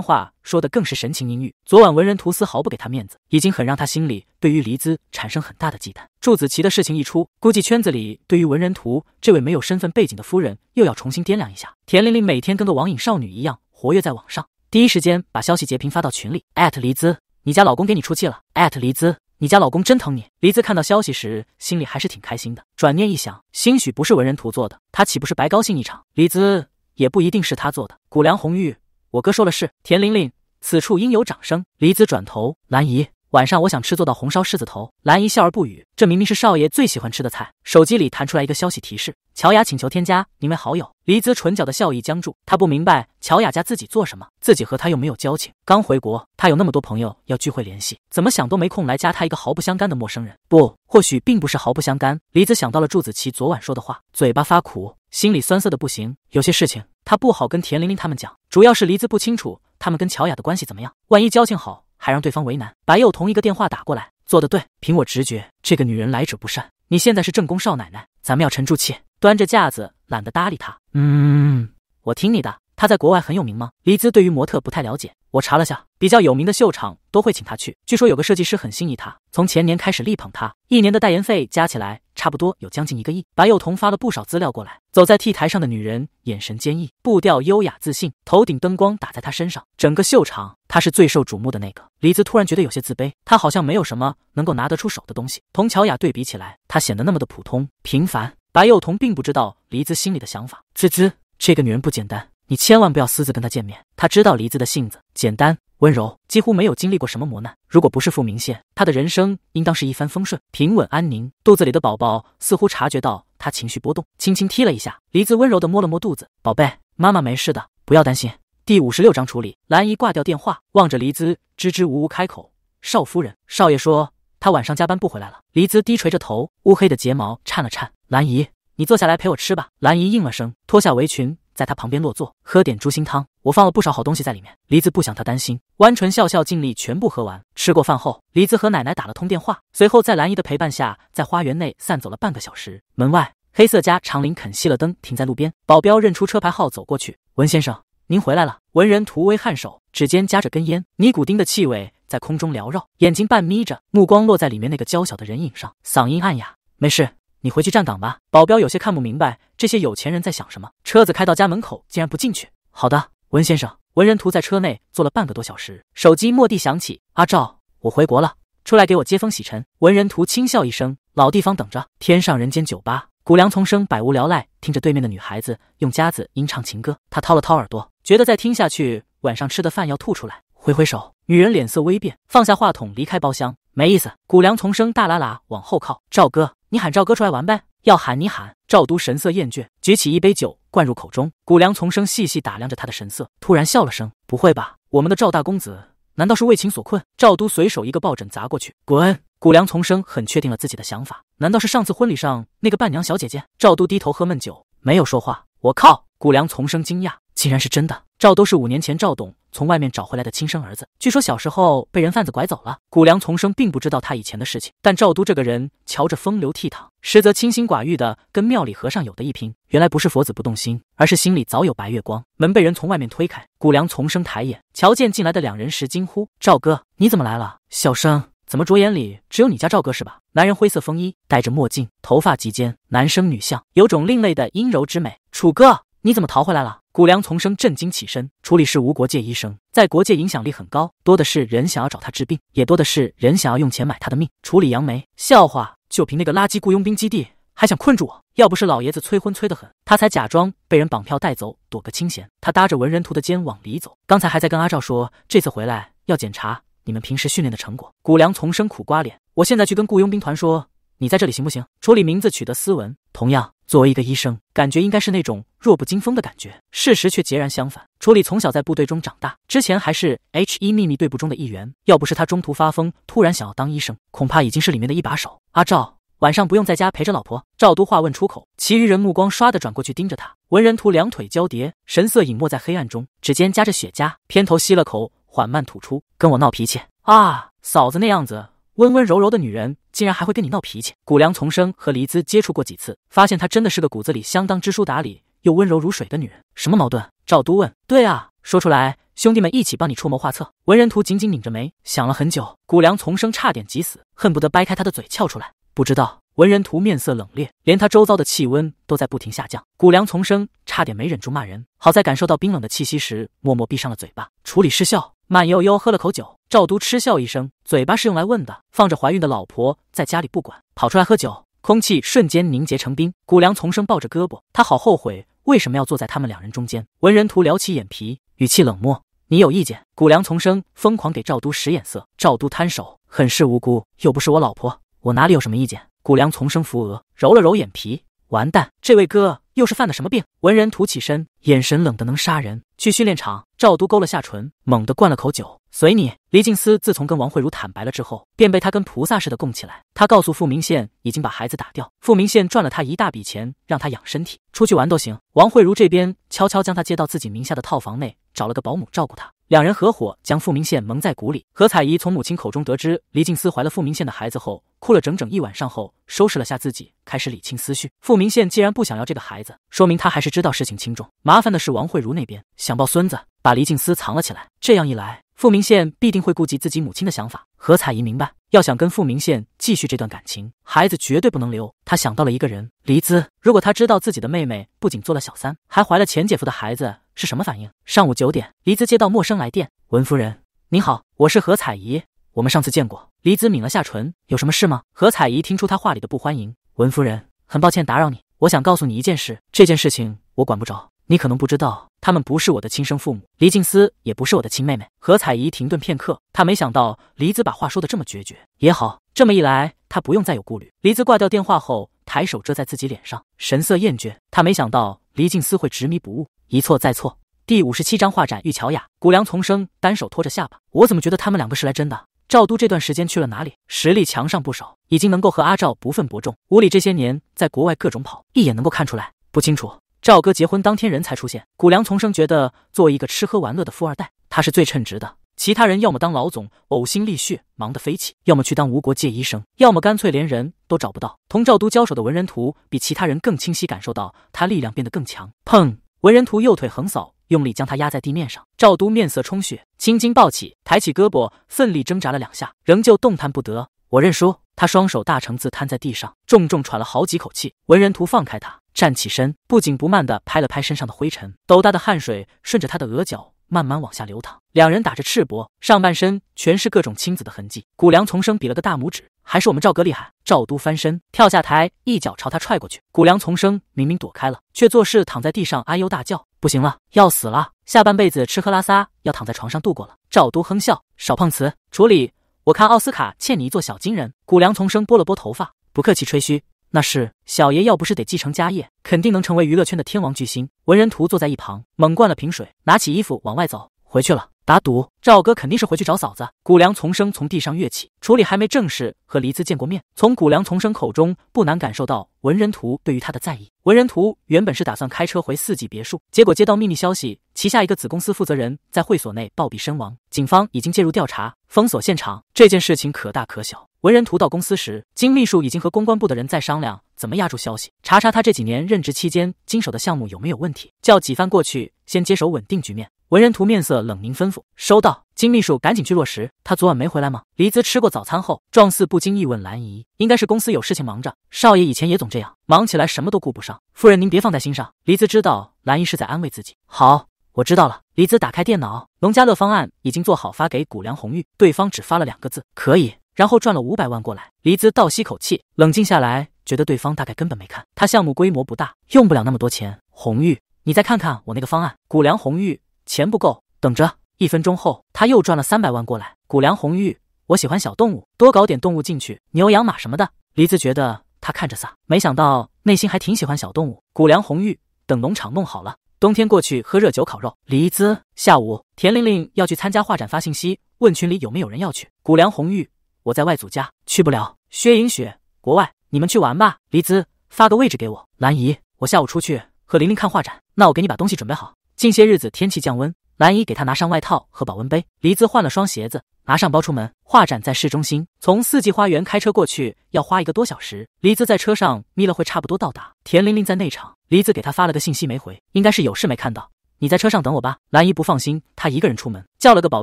话说的更是神情阴郁。昨晚文人图丝毫不给他面子，已经很让他心里对于黎姿产生很大的忌惮。祝子琪的事情一出，估计圈子里对于文人图这位没有身份背景的夫人又要重新掂量一下。田玲玲每天跟个网瘾少女一样活跃在网上，第一时间把消息截屏发到群里，@艾特黎姿，你家老公给你出气了，@艾特黎姿。你家老公真疼你。黎子看到消息时，心里还是挺开心的。转念一想，兴许不是文人图做的，他岂不是白高兴一场？黎子也不一定是他做的。谷梁红玉，我哥说了是。田玲玲，此处应有掌声。黎子转头，兰姨。晚上我想吃做到红烧狮子头，兰姨笑而不语。这明明是少爷最喜欢吃的菜。手机里弹出来一个消息提示：乔雅请求添加您为好友。黎姿唇角的笑意僵住，她不明白乔雅家自己做什么，自己和他又没有交情。刚回国，他有那么多朋友要聚会联系，怎么想都没空来加他一个毫不相干的陌生人。不，或许并不是毫不相干。黎姿想到了祝子琪昨晚说的话，嘴巴发苦，心里酸涩的不行。有些事情她不好跟田玲玲他们讲，主要是黎姿不清楚他们跟乔雅的关系怎么样，万一交情好。还让对方为难。白幼同一个电话打过来，做得对。凭我直觉，这个女人来者不善。你现在是正宫少奶奶，咱们要沉住气，端着架子，懒得搭理她。嗯，我听你的。她在国外很有名吗？黎姿对于模特不太了解，我查了下，比较有名的秀场都会请她去。据说有个设计师很心仪她，从前年开始力捧她，一年的代言费加起来差不多有将近一个亿。白幼彤发了不少资料过来。走在 T 台上的女人眼神坚毅，步调优雅自信，头顶灯光打在她身上，整个秀场她是最受瞩目的那个。黎姿突然觉得有些自卑，她好像没有什么能够拿得出手的东西，同乔雅对比起来，她显得那么的普通平凡。白幼彤并不知道黎姿心里的想法，滋滋，这个女人不简单。你千万不要私自跟他见面。他知道黎子的性子简单温柔，几乎没有经历过什么磨难。如果不是傅明宪，他的人生应当是一帆风顺、平稳安宁。肚子里的宝宝似乎察觉到他情绪波动，轻轻踢了一下。黎子温柔地摸了摸肚子：“宝贝，妈妈没事的，不要担心。”第五十六章处理。兰姨挂掉电话，望着黎姿，支支吾吾开口：“少夫人，少爷说他晚上加班不回来了。”黎姿低垂着头，乌黑的睫毛颤了颤。兰姨，你坐下来陪我吃吧。兰姨应了声，脱下围裙。在他旁边落座，喝点猪心汤，我放了不少好东西在里面。梨子不想他担心，弯唇笑笑，尽力全部喝完。吃过饭后，梨子和奶奶打了通电话，随后在兰姨的陪伴下，在花园内散走了半个小时。门外，黑色加长林肯熄了灯，停在路边。保镖认出车牌号，走过去：“文先生，您回来了。”文人图微颔首，指尖夹着根烟，尼古丁的气味在空中缭绕，眼睛半眯着，目光落在里面那个娇小的人影上，嗓音暗哑：“没事。”你回去站岗吧。保镖有些看不明白这些有钱人在想什么。车子开到家门口，竟然不进去。好的，文先生。文人图在车内坐了半个多小时，手机蓦地响起。阿赵，我回国了，出来给我接风洗尘。文人图轻笑一声，老地方等着。天上人间酒吧。谷梁丛生百无聊赖，听着对面的女孩子用夹子音唱情歌。他掏了掏耳朵，觉得再听下去晚上吃的饭要吐出来。挥挥手，女人脸色微变，放下话筒离开包厢。没意思。谷梁丛生大喇喇往后靠。赵哥。你喊赵哥出来玩呗，要喊你喊。赵都神色厌倦，举起一杯酒灌入口中。谷梁从生细细打量着他的神色，突然笑了声：“不会吧，我们的赵大公子难道是为情所困？”赵都随手一个抱枕砸过去，滚！谷梁从生很确定了自己的想法，难道是上次婚礼上那个伴娘小姐姐？赵都低头喝闷酒，没有说话。我靠！谷梁从生惊讶，竟然是真的。赵都是五年前赵董。从外面找回来的亲生儿子，据说小时候被人贩子拐走了。谷梁丛生并不知道他以前的事情，但赵都这个人，瞧着风流倜傥，实则清心寡欲的，跟庙里和尚有的一拼。原来不是佛子不动心，而是心里早有白月光。门被人从外面推开，谷梁丛生抬眼瞧见进来的两人时惊呼：“赵哥，你怎么来了？小生怎么着眼里只有你家赵哥是吧？”男人灰色风衣，戴着墨镜，头发及肩，男生女相，有种另类的阴柔之美。楚哥。你怎么逃回来了？谷梁丛生震惊起身。楚理是无国界医生，在国界影响力很高，多的是人想要找他治病，也多的是人想要用钱买他的命。楚理扬眉，笑话，就凭那个垃圾雇佣兵基地，还想困住我？要不是老爷子催婚催得很，他才假装被人绑票带走，躲个清闲。他搭着文人图的肩往里走，刚才还在跟阿照说，这次回来要检查你们平时训练的成果。谷梁丛生苦瓜脸，我现在去跟雇佣兵团说，你在这里行不行？楚理名字取得斯文，同样。作为一个医生，感觉应该是那种弱不禁风的感觉，事实却截然相反。楚里从小在部队中长大，之前还是 H 1秘密队部中的一员，要不是他中途发疯，突然想要当医生，恐怕已经是里面的一把手。阿赵，晚上不用在家陪着老婆。赵都话问出口，其余人目光唰的转过去盯着他。文人图两腿交叠，神色隐没在黑暗中，指尖夹着雪茄，偏头吸了口，缓慢吐出。跟我闹脾气啊，嫂子那样子。温温柔柔的女人竟然还会跟你闹脾气？谷梁丛生和黎姿接触过几次，发现她真的是个骨子里相当知书达理又温柔如水的女人。什么矛盾？赵都问。对啊，说出来，兄弟们一起帮你出谋划策。文人图紧紧拧着眉，想了很久。谷梁丛生差点急死，恨不得掰开他的嘴撬出来。不知道。文人图面色冷冽，连他周遭的气温都在不停下降。谷梁丛生差点没忍住骂人，好在感受到冰冷的气息时，默默闭上了嘴巴。处理失效。慢悠悠喝了口酒，赵都嗤笑一声，嘴巴是用来问的，放着怀孕的老婆在家里不管，跑出来喝酒，空气瞬间凝结成冰。谷梁丛生抱着胳膊，他好后悔为什么要坐在他们两人中间。文人图撩起眼皮，语气冷漠：“你有意见？”谷梁丛生疯狂给赵都使眼色，赵都摊手，很是无辜：“又不是我老婆，我哪里有什么意见？”谷梁丛生扶额，揉了揉眼皮，完蛋，这位哥又是犯的什么病？文人图起身，眼神冷得能杀人。去训练场，赵都勾了下唇，猛地灌了口酒。随你，黎静思自从跟王慧茹坦白了之后，便被他跟菩萨似的供起来。他告诉傅明宪，已经把孩子打掉。傅明宪赚了他一大笔钱，让他养身体，出去玩都行。王慧茹这边悄悄将他接到自己名下的套房内。找了个保姆照顾他，两人合伙将傅明宪蒙在鼓里。何彩姨从母亲口中得知黎静思怀了傅明宪的孩子后，哭了整整一晚上。后收拾了下自己，开始理清思绪。傅明宪既然不想要这个孩子，说明他还是知道事情轻重。麻烦的是王慧茹那边想抱孙子，把黎静思藏了起来。这样一来，傅明宪必定会顾及自己母亲的想法。何彩姨明白。要想跟傅明宪继续这段感情，孩子绝对不能留。他想到了一个人，黎姿。如果他知道自己的妹妹不仅做了小三，还怀了前姐夫的孩子，是什么反应？上午九点，黎姿接到陌生来电：“文夫人，你好，我是何彩怡，我们上次见过。”黎姿抿了下唇：“有什么事吗？”何彩怡听出他话里的不欢迎：“文夫人，很抱歉打扰你，我想告诉你一件事。这件事情我管不着。”你可能不知道，他们不是我的亲生父母，黎静思也不是我的亲妹妹。何彩怡停顿片刻，她没想到黎子把话说的这么决绝。也好，这么一来，她不用再有顾虑。黎子挂掉电话后，抬手遮在自己脸上，神色厌倦。他没想到黎静思会执迷不悟，一错再错。第五十七章画展玉乔雅。谷梁丛生单手托着下巴，我怎么觉得他们两个是来真的？赵都这段时间去了哪里？实力强上不少，已经能够和阿赵不分伯仲。吴礼这些年在国外各种跑，一眼能够看出来。不清楚。赵哥结婚当天，人才出现。谷梁丛生觉得，作为一个吃喝玩乐的富二代，他是最称职的。其他人要么当老总，呕心沥血，忙得飞起；要么去当吴国界医生；要么干脆连人都找不到。同赵都交手的文人图比其他人更清晰感受到他力量变得更强。砰！文人图右腿横扫，用力将他压在地面上。赵都面色充血，青筋暴起，抬起胳膊，奋力挣扎了两下，仍旧动弹不得。我认输。他双手大成字瘫在地上，重重喘了好几口气。文人图放开他。站起身，不紧不慢地拍了拍身上的灰尘，斗大的汗水顺着他的额角慢慢往下流淌。两人打着赤膊，上半身全是各种青紫的痕迹。谷梁丛生比了个大拇指，还是我们赵哥厉害。赵都翻身跳下台，一脚朝他踹过去。谷梁丛生明明躲开了，却做事躺在地上，哎呦大叫，不行了，要死了，下半辈子吃喝拉撒要躺在床上度过了。赵都哼笑，少碰瓷，处理。我看奥斯卡欠你一座小金人。谷梁丛生拨了拨头发，不客气吹嘘。那是小爷要不是得继承家业，肯定能成为娱乐圈的天王巨星。文人图坐在一旁，猛灌了瓶水，拿起衣服往外走，回去了。打赌赵哥肯定是回去找嫂子。谷梁丛生从地上跃起，处理还没正式和黎姿见过面，从谷梁丛生口中不难感受到文人图对于他的在意。文人图原本是打算开车回四季别墅，结果接到秘密消息，旗下一个子公司负责人在会所内暴毙身亡，警方已经介入调查，封锁现场。这件事情可大可小。文人图到公司时，金秘书已经和公关部的人在商量怎么压住消息，查查他这几年任职期间经手的项目有没有问题，叫几番过去先接手，稳定局面。文人图面色冷凝，吩咐：“收到。”金秘书赶紧去落实。他昨晚没回来吗？黎姿吃过早餐后，状似不经意问兰姨：“应该是公司有事情忙着。少爷以前也总这样，忙起来什么都顾不上。夫人，您别放在心上。”黎姿知道兰姨是在安慰自己。好，我知道了。黎姿打开电脑，农家乐方案已经做好，发给谷梁红玉。对方只发了两个字：“可以。”然后赚了五百万过来，黎姿倒吸口气，冷静下来，觉得对方大概根本没看他项目规模不大，用不了那么多钱。红玉，你再看看我那个方案。谷梁红玉，钱不够，等着。一分钟后，他又赚了三百万过来。谷梁红玉，我喜欢小动物，多搞点动物进去，牛、羊、马什么的。黎姿觉得他看着撒，没想到内心还挺喜欢小动物。谷梁红玉，等农场弄好了，冬天过去喝热酒烤肉。黎姿下午，田玲玲要去参加画展，发信息问群里有没有人要去。谷梁红玉。我在外祖家去不了，薛莹雪，国外，你们去玩吧。黎姿发个位置给我。兰姨，我下午出去和玲玲看画展，那我给你把东西准备好。近些日子天气降温，兰姨给她拿上外套和保温杯。黎姿换了双鞋子，拿上包出门。画展在市中心，从四季花园开车过去要花一个多小时。黎姿在车上眯了会，差不多到达。田玲玲在内场，黎姿给她发了个信息没回，应该是有事没看到。你在车上等我吧。兰姨不放心她一个人出门，叫了个保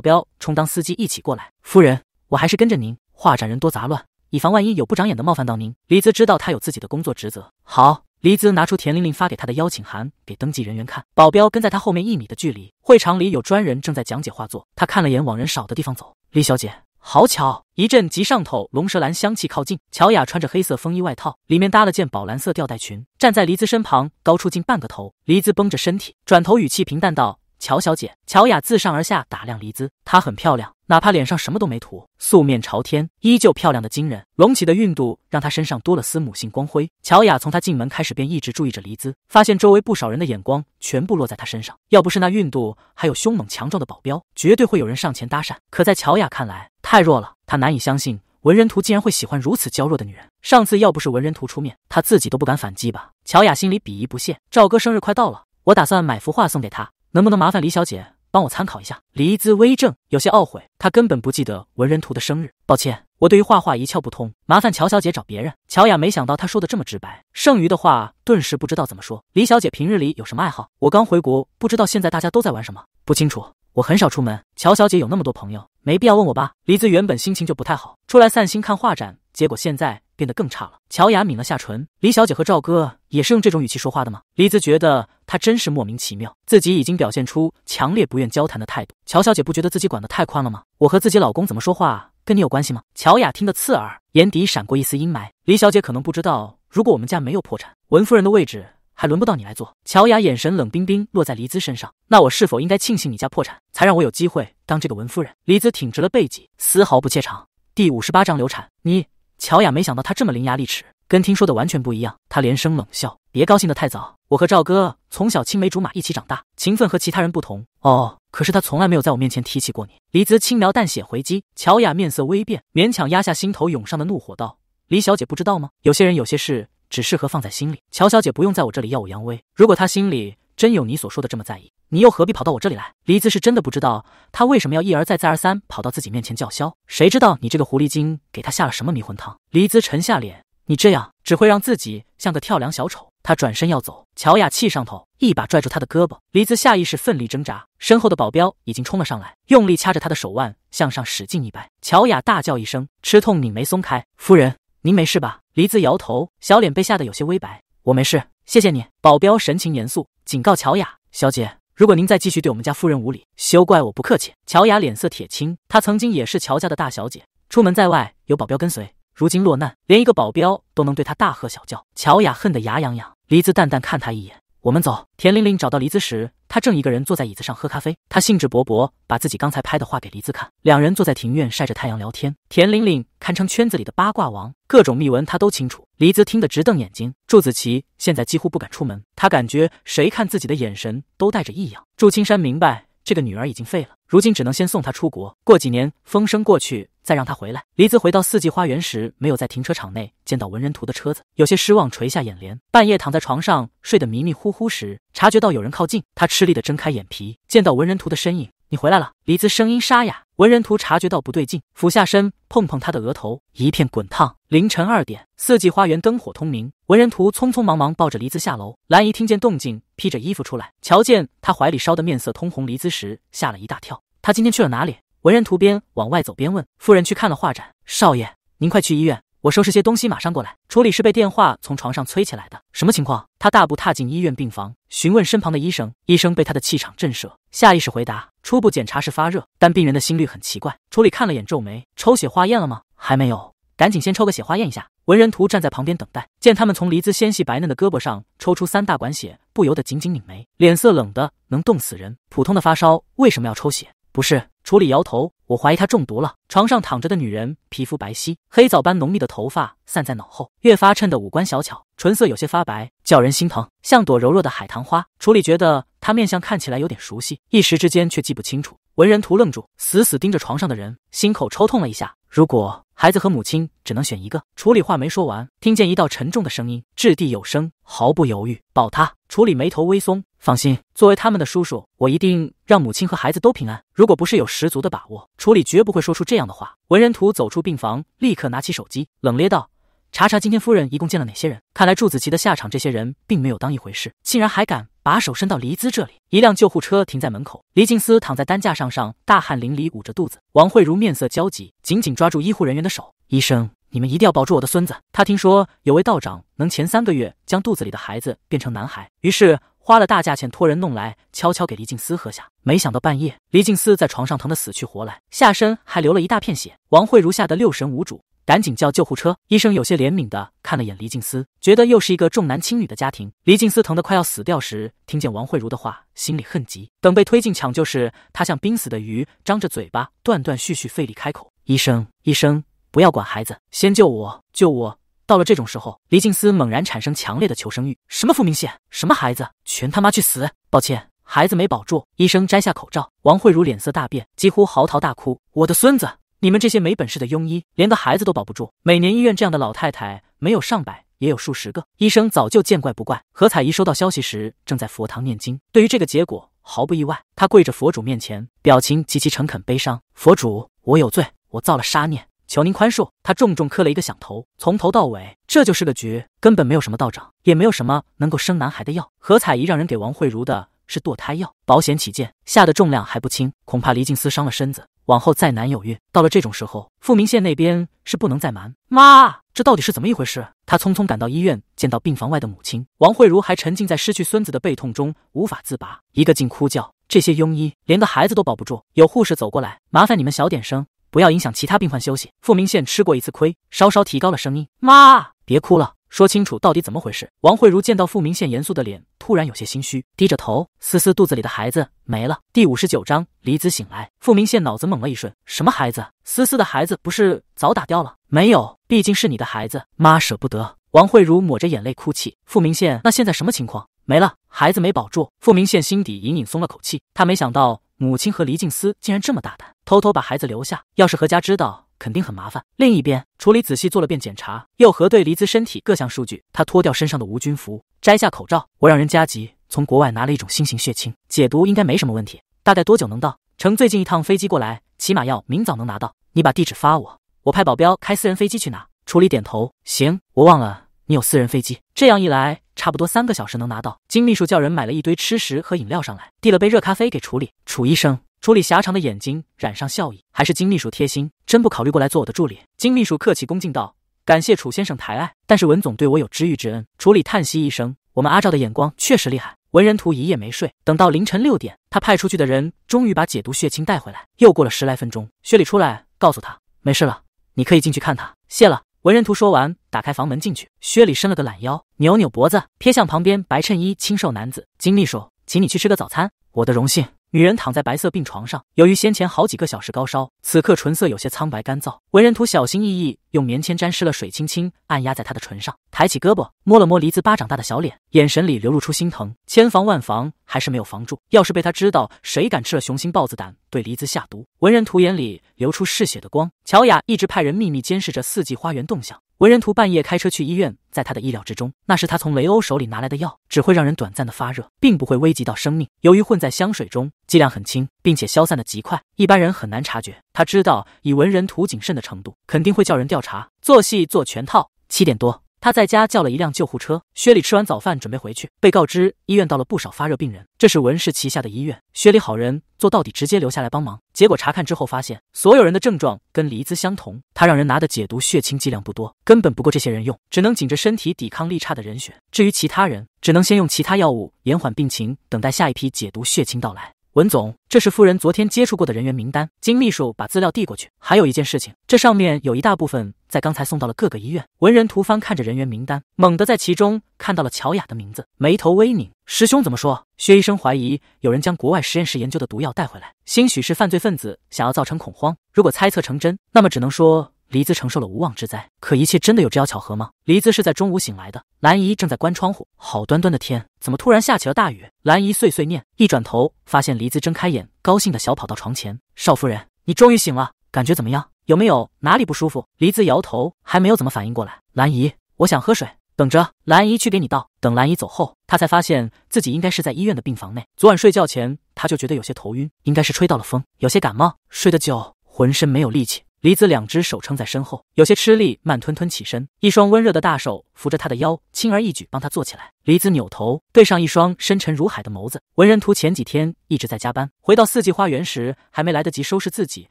镖充当司机一起过来。夫人，我还是跟着您。画展人多杂乱，以防万一有不长眼的冒犯到您。黎姿知道他有自己的工作职责。好，黎姿拿出田玲玲发给她的邀请函给登记人员看。保镖跟在他后面一米的距离。会场里有专人正在讲解画作。他看了眼往人少的地方走。黎小姐，好巧！一阵极上头龙舌兰香气靠近。乔雅穿着黑色风衣外套，里面搭了件宝蓝色吊带裙，站在黎姿身旁，高出近半个头。黎姿绷着身体，转头，语气平淡道：“乔小姐。”乔雅自上而下打量黎姿，她很漂亮。哪怕脸上什么都没涂，素面朝天，依旧漂亮的惊人。隆起的孕肚让她身上多了丝母性光辉。乔雅从她进门开始便一直注意着黎姿，发现周围不少人的眼光全部落在她身上。要不是那孕肚，还有凶猛强壮的保镖，绝对会有人上前搭讪。可在乔雅看来，太弱了。她难以相信文人图竟然会喜欢如此娇弱的女人。上次要不是文人图出面，她自己都不敢反击吧？乔雅心里鄙夷不屑。赵哥生日快到了，我打算买幅画送给他，能不能麻烦李小姐？帮我参考一下。黎姿微怔，有些懊悔，她根本不记得文人图的生日。抱歉，我对于画画一窍不通，麻烦乔小姐找别人。乔雅没想到她说的这么直白，剩余的话顿时不知道怎么说。黎小姐平日里有什么爱好？我刚回国，不知道现在大家都在玩什么，不清楚。我很少出门，乔小姐有那么多朋友，没必要问我吧？黎姿原本心情就不太好，出来散心看画展，结果现在。变得更差了。乔雅抿了下唇，李小姐和赵哥也是用这种语气说话的吗？黎姿觉得她真是莫名其妙，自己已经表现出强烈不愿交谈的态度。乔小姐不觉得自己管得太宽了吗？我和自己老公怎么说话跟你有关系吗？乔雅听得刺耳，眼底闪过一丝阴霾。李小姐可能不知道，如果我们家没有破产，文夫人的位置还轮不到你来做。乔雅眼神冷冰冰落在黎姿身上，那我是否应该庆幸你家破产，才让我有机会当这个文夫人？黎姿挺直了背脊，丝毫不怯场。第五十八章流产，你。乔雅没想到他这么伶牙俐齿，跟听说的完全不一样。他连声冷笑：“别高兴的太早，我和赵哥从小青梅竹马，一起长大，勤奋和其他人不同。”哦，可是他从来没有在我面前提起过你。”黎姿轻描淡写回击。乔雅面色微变，勉强压下心头涌上的怒火，道：“黎小姐不知道吗？有些人，有些事，只适合放在心里。乔小姐不用在我这里耀武扬威。如果她心里……”真有你所说的这么在意？你又何必跑到我这里来？黎姿是真的不知道他为什么要一而再再而三跑到自己面前叫嚣，谁知道你这个狐狸精给他下了什么迷魂汤？黎姿沉下脸，你这样只会让自己像个跳梁小丑。他转身要走，乔雅气上头，一把拽住他的胳膊。黎姿下意识奋力挣扎，身后的保镖已经冲了上来，用力掐着他的手腕向上使劲一掰。乔雅大叫一声，吃痛拧眉松开。夫人，您没事吧？黎姿摇头，小脸被吓得有些微白。我没事，谢谢你。保镖神情严肃。警告乔雅小姐，如果您再继续对我们家夫人无礼，休怪我不客气。乔雅脸色铁青，她曾经也是乔家的大小姐，出门在外有保镖跟随，如今落难，连一个保镖都能对她大喝小叫，乔雅恨得牙痒痒。黎子淡淡看她一眼。我们走。田玲玲找到黎姿时，她正一个人坐在椅子上喝咖啡。她兴致勃勃把自己刚才拍的画给黎姿看。两人坐在庭院晒着太阳聊天。田玲玲堪称圈子里的八卦王，各种秘闻她都清楚。黎姿听得直瞪眼睛。祝子琪现在几乎不敢出门，她感觉谁看自己的眼神都带着异样。祝青山明白这个女儿已经废了，如今只能先送她出国，过几年风声过去。再让他回来。黎姿回到四季花园时，没有在停车场内见到文人图的车子，有些失望，垂下眼帘。半夜躺在床上睡得迷迷糊糊时，察觉到有人靠近，他吃力地睁开眼皮，见到文人图的身影。你回来了，黎姿声音沙哑。文人图察觉到不对劲，俯下身碰碰他的额头，一片滚烫。凌晨二点，四季花园灯火通明。文人图匆匆忙忙抱着黎姿下楼。兰姨听见动静，披着衣服出来，瞧见他怀里烧得面色通红，黎姿时吓了一大跳。他今天去了哪里？文人图边往外走边问：“夫人去看了画展，少爷，您快去医院，我收拾些东西马上过来。”处理是被电话从床上催起来的，什么情况？他大步踏进医院病房，询问身旁的医生。医生被他的气场震慑，下意识回答：“初步检查是发热，但病人的心率很奇怪。”处理看了眼皱眉：“抽血化验了吗？还没有，赶紧先抽个血化验一下。”文人图站在旁边等待，见他们从黎姿纤细白嫩的胳膊上抽出三大管血，不由得紧紧拧眉，脸色冷的能冻死人。普通的发烧为什么要抽血？不是。楚里摇头，我怀疑他中毒了。床上躺着的女人，皮肤白皙，黑藻般浓密的头发散在脑后，越发衬得五官小巧，唇色有些发白，叫人心疼，像朵柔弱的海棠花。楚里觉得她面相看起来有点熟悉，一时之间却记不清楚。文人图愣住，死死盯着床上的人，心口抽痛了一下。如果孩子和母亲只能选一个，楚里话没说完，听见一道沉重的声音，掷地有声，毫不犹豫，保他。楚里眉头微松。放心，作为他们的叔叔，我一定让母亲和孩子都平安。如果不是有十足的把握，处理绝不会说出这样的话。文人图走出病房，立刻拿起手机，冷冽道：“查查今天夫人一共见了哪些人？看来祝子琪的下场，这些人并没有当一回事，竟然还敢把手伸到黎姿这里。”一辆救护车停在门口，黎静思躺在担架上，上大汗淋漓，捂着肚子。王慧茹面色焦急，紧紧抓住医护人员的手：“医生，你们一定要保住我的孙子！”他听说有位道长能前三个月将肚子里的孩子变成男孩，于是。花了大价钱托人弄来，悄悄给黎静思喝下。没想到半夜，黎静思在床上疼得死去活来，下身还流了一大片血。王慧如吓得六神无主，赶紧叫救护车。医生有些怜悯的看了眼黎静思，觉得又是一个重男轻女的家庭。黎静思疼得快要死掉时，听见王慧如的话，心里恨极。等被推进抢救时，他像濒死的鱼，张着嘴巴，断断续续费力开口：“医生，医生，不要管孩子，先救我，救我。”到了这种时候，黎静思猛然产生强烈的求生欲。什么傅明宪，什么孩子，全他妈去死！抱歉，孩子没保住。医生摘下口罩，王慧茹脸色大变，几乎嚎啕大哭：“我的孙子！你们这些没本事的庸医，连个孩子都保不住！每年医院这样的老太太没有上百，也有数十个。医生早就见怪不怪。”何彩仪收到消息时，正在佛堂念经，对于这个结果毫不意外。她跪着佛主面前，表情极其诚恳悲伤：“佛主，我有罪，我造了杀孽。”求您宽恕！他重重磕了一个响头。从头到尾，这就是个局，根本没有什么道长，也没有什么能够生男孩的药。何彩仪让人给王慧茹的是堕胎药，保险起见下的重量还不轻，恐怕黎静思伤了身子，往后再难有孕。到了这种时候，富明县那边是不能再瞒。妈，这到底是怎么一回事？他匆匆赶到医院，见到病房外的母亲王慧茹，还沉浸在失去孙子的悲痛中，无法自拔，一个劲哭叫。这些庸医连个孩子都保不住。有护士走过来，麻烦你们小点声。不要影响其他病患休息。傅明宪吃过一次亏，稍稍提高了声音：“妈，别哭了，说清楚到底怎么回事。”王慧茹见到傅明宪严肃的脸，突然有些心虚，低着头：“思思肚子里的孩子没了。”第五十九章，黎子醒来。傅明宪脑子猛了一瞬：“什么孩子？思思的孩子不是早打掉了？没有，毕竟是你的孩子，妈舍不得。”王慧茹抹着眼泪哭泣。傅明宪：“那现在什么情况？没了，孩子没保住。”傅明宪心底隐隐松了口气，他没想到。母亲和黎静思竟然这么大胆，偷偷把孩子留下。要是何家知道，肯定很麻烦。另一边，楚礼仔细做了遍检查，又核对黎姿身体各项数据。他脱掉身上的无菌服，摘下口罩。我让人加急从国外拿了一种新型血清，解毒应该没什么问题。大概多久能到？乘最近一趟飞机过来，起码要明早能拿到。你把地址发我，我派保镖开私人飞机去拿。楚礼点头，行。我忘了。你有私人飞机，这样一来，差不多三个小时能拿到。金秘书叫人买了一堆吃食和饮料上来，递了杯热咖啡给楚里。楚医生，楚里狭长的眼睛染上笑意，还是金秘书贴心，真不考虑过来做我的助理。金秘书客气恭敬道：“感谢楚先生抬爱，但是文总对我有知遇之恩。”楚理叹息一声：“我们阿赵的眼光确实厉害。”文人图一夜没睡，等到凌晨六点，他派出去的人终于把解毒血清带回来。又过了十来分钟，薛礼出来告诉他：“没事了，你可以进去看他。”谢了。文人图说完，打开房门进去。薛礼伸了个懒腰，扭扭脖子，瞥向旁边白衬衣清瘦男子金秘书，请你去吃个早餐，我的荣幸。女人躺在白色病床上，由于先前好几个小时高烧，此刻唇色有些苍白干燥。文人图小心翼翼用棉签沾湿了水，轻轻按压在她的唇上，抬起胳膊摸了摸黎姿巴掌大的小脸，眼神里流露出心疼。千防万防还是没有防住，要是被他知道，谁敢吃了雄心豹子胆对黎姿下毒？文人图眼里流出嗜血的光。乔雅一直派人秘密监视着四季花园动向。文人图半夜开车去医院，在他的意料之中。那是他从雷欧手里拿来的药，只会让人短暂的发热，并不会危及到生命。由于混在香水中，剂量很轻，并且消散的极快，一般人很难察觉。他知道，以文人图谨慎的程度，肯定会叫人调查，做戏做全套。七点多。他在家叫了一辆救护车。薛礼吃完早饭准备回去，被告知医院到了不少发热病人，这是文氏旗下的医院。薛礼好人做到底，直接留下来帮忙。结果查看之后发现，所有人的症状跟黎姿相同。他让人拿的解毒血清剂量不多，根本不够这些人用，只能紧着身体抵抗力差的人选。至于其他人，只能先用其他药物延缓病情，等待下一批解毒血清到来。文总，这是夫人昨天接触过的人员名单。金秘书把资料递过去。还有一件事情，这上面有一大部分在刚才送到了各个医院。文人图翻看着人员名单，猛地在其中看到了乔雅的名字，眉头微拧。师兄怎么说？薛医生怀疑有人将国外实验室研究的毒药带回来，兴许是犯罪分子想要造成恐慌。如果猜测成真，那么只能说。黎姿承受了无妄之灾，可一切真的有这样巧合吗？黎姿是在中午醒来的，兰姨正在关窗户，好端端的天，怎么突然下起了大雨？兰姨碎碎念，一转头发现黎姿睁开眼，高兴的小跑到床前：“少夫人，你终于醒了，感觉怎么样？有没有哪里不舒服？”黎姿摇头，还没有怎么反应过来。兰姨，我想喝水，等着，兰姨去给你倒。等兰姨走后，他才发现自己应该是在医院的病房内。昨晚睡觉前他就觉得有些头晕，应该是吹到了风，有些感冒，睡得久，浑身没有力气。黎子两只手撑在身后，有些吃力，慢吞吞起身。一双温热的大手扶着他的腰，轻而易举帮他坐起来。黎子扭头对上一双深沉如海的眸子。文人图前几天一直在加班，回到四季花园时还没来得及收拾自己，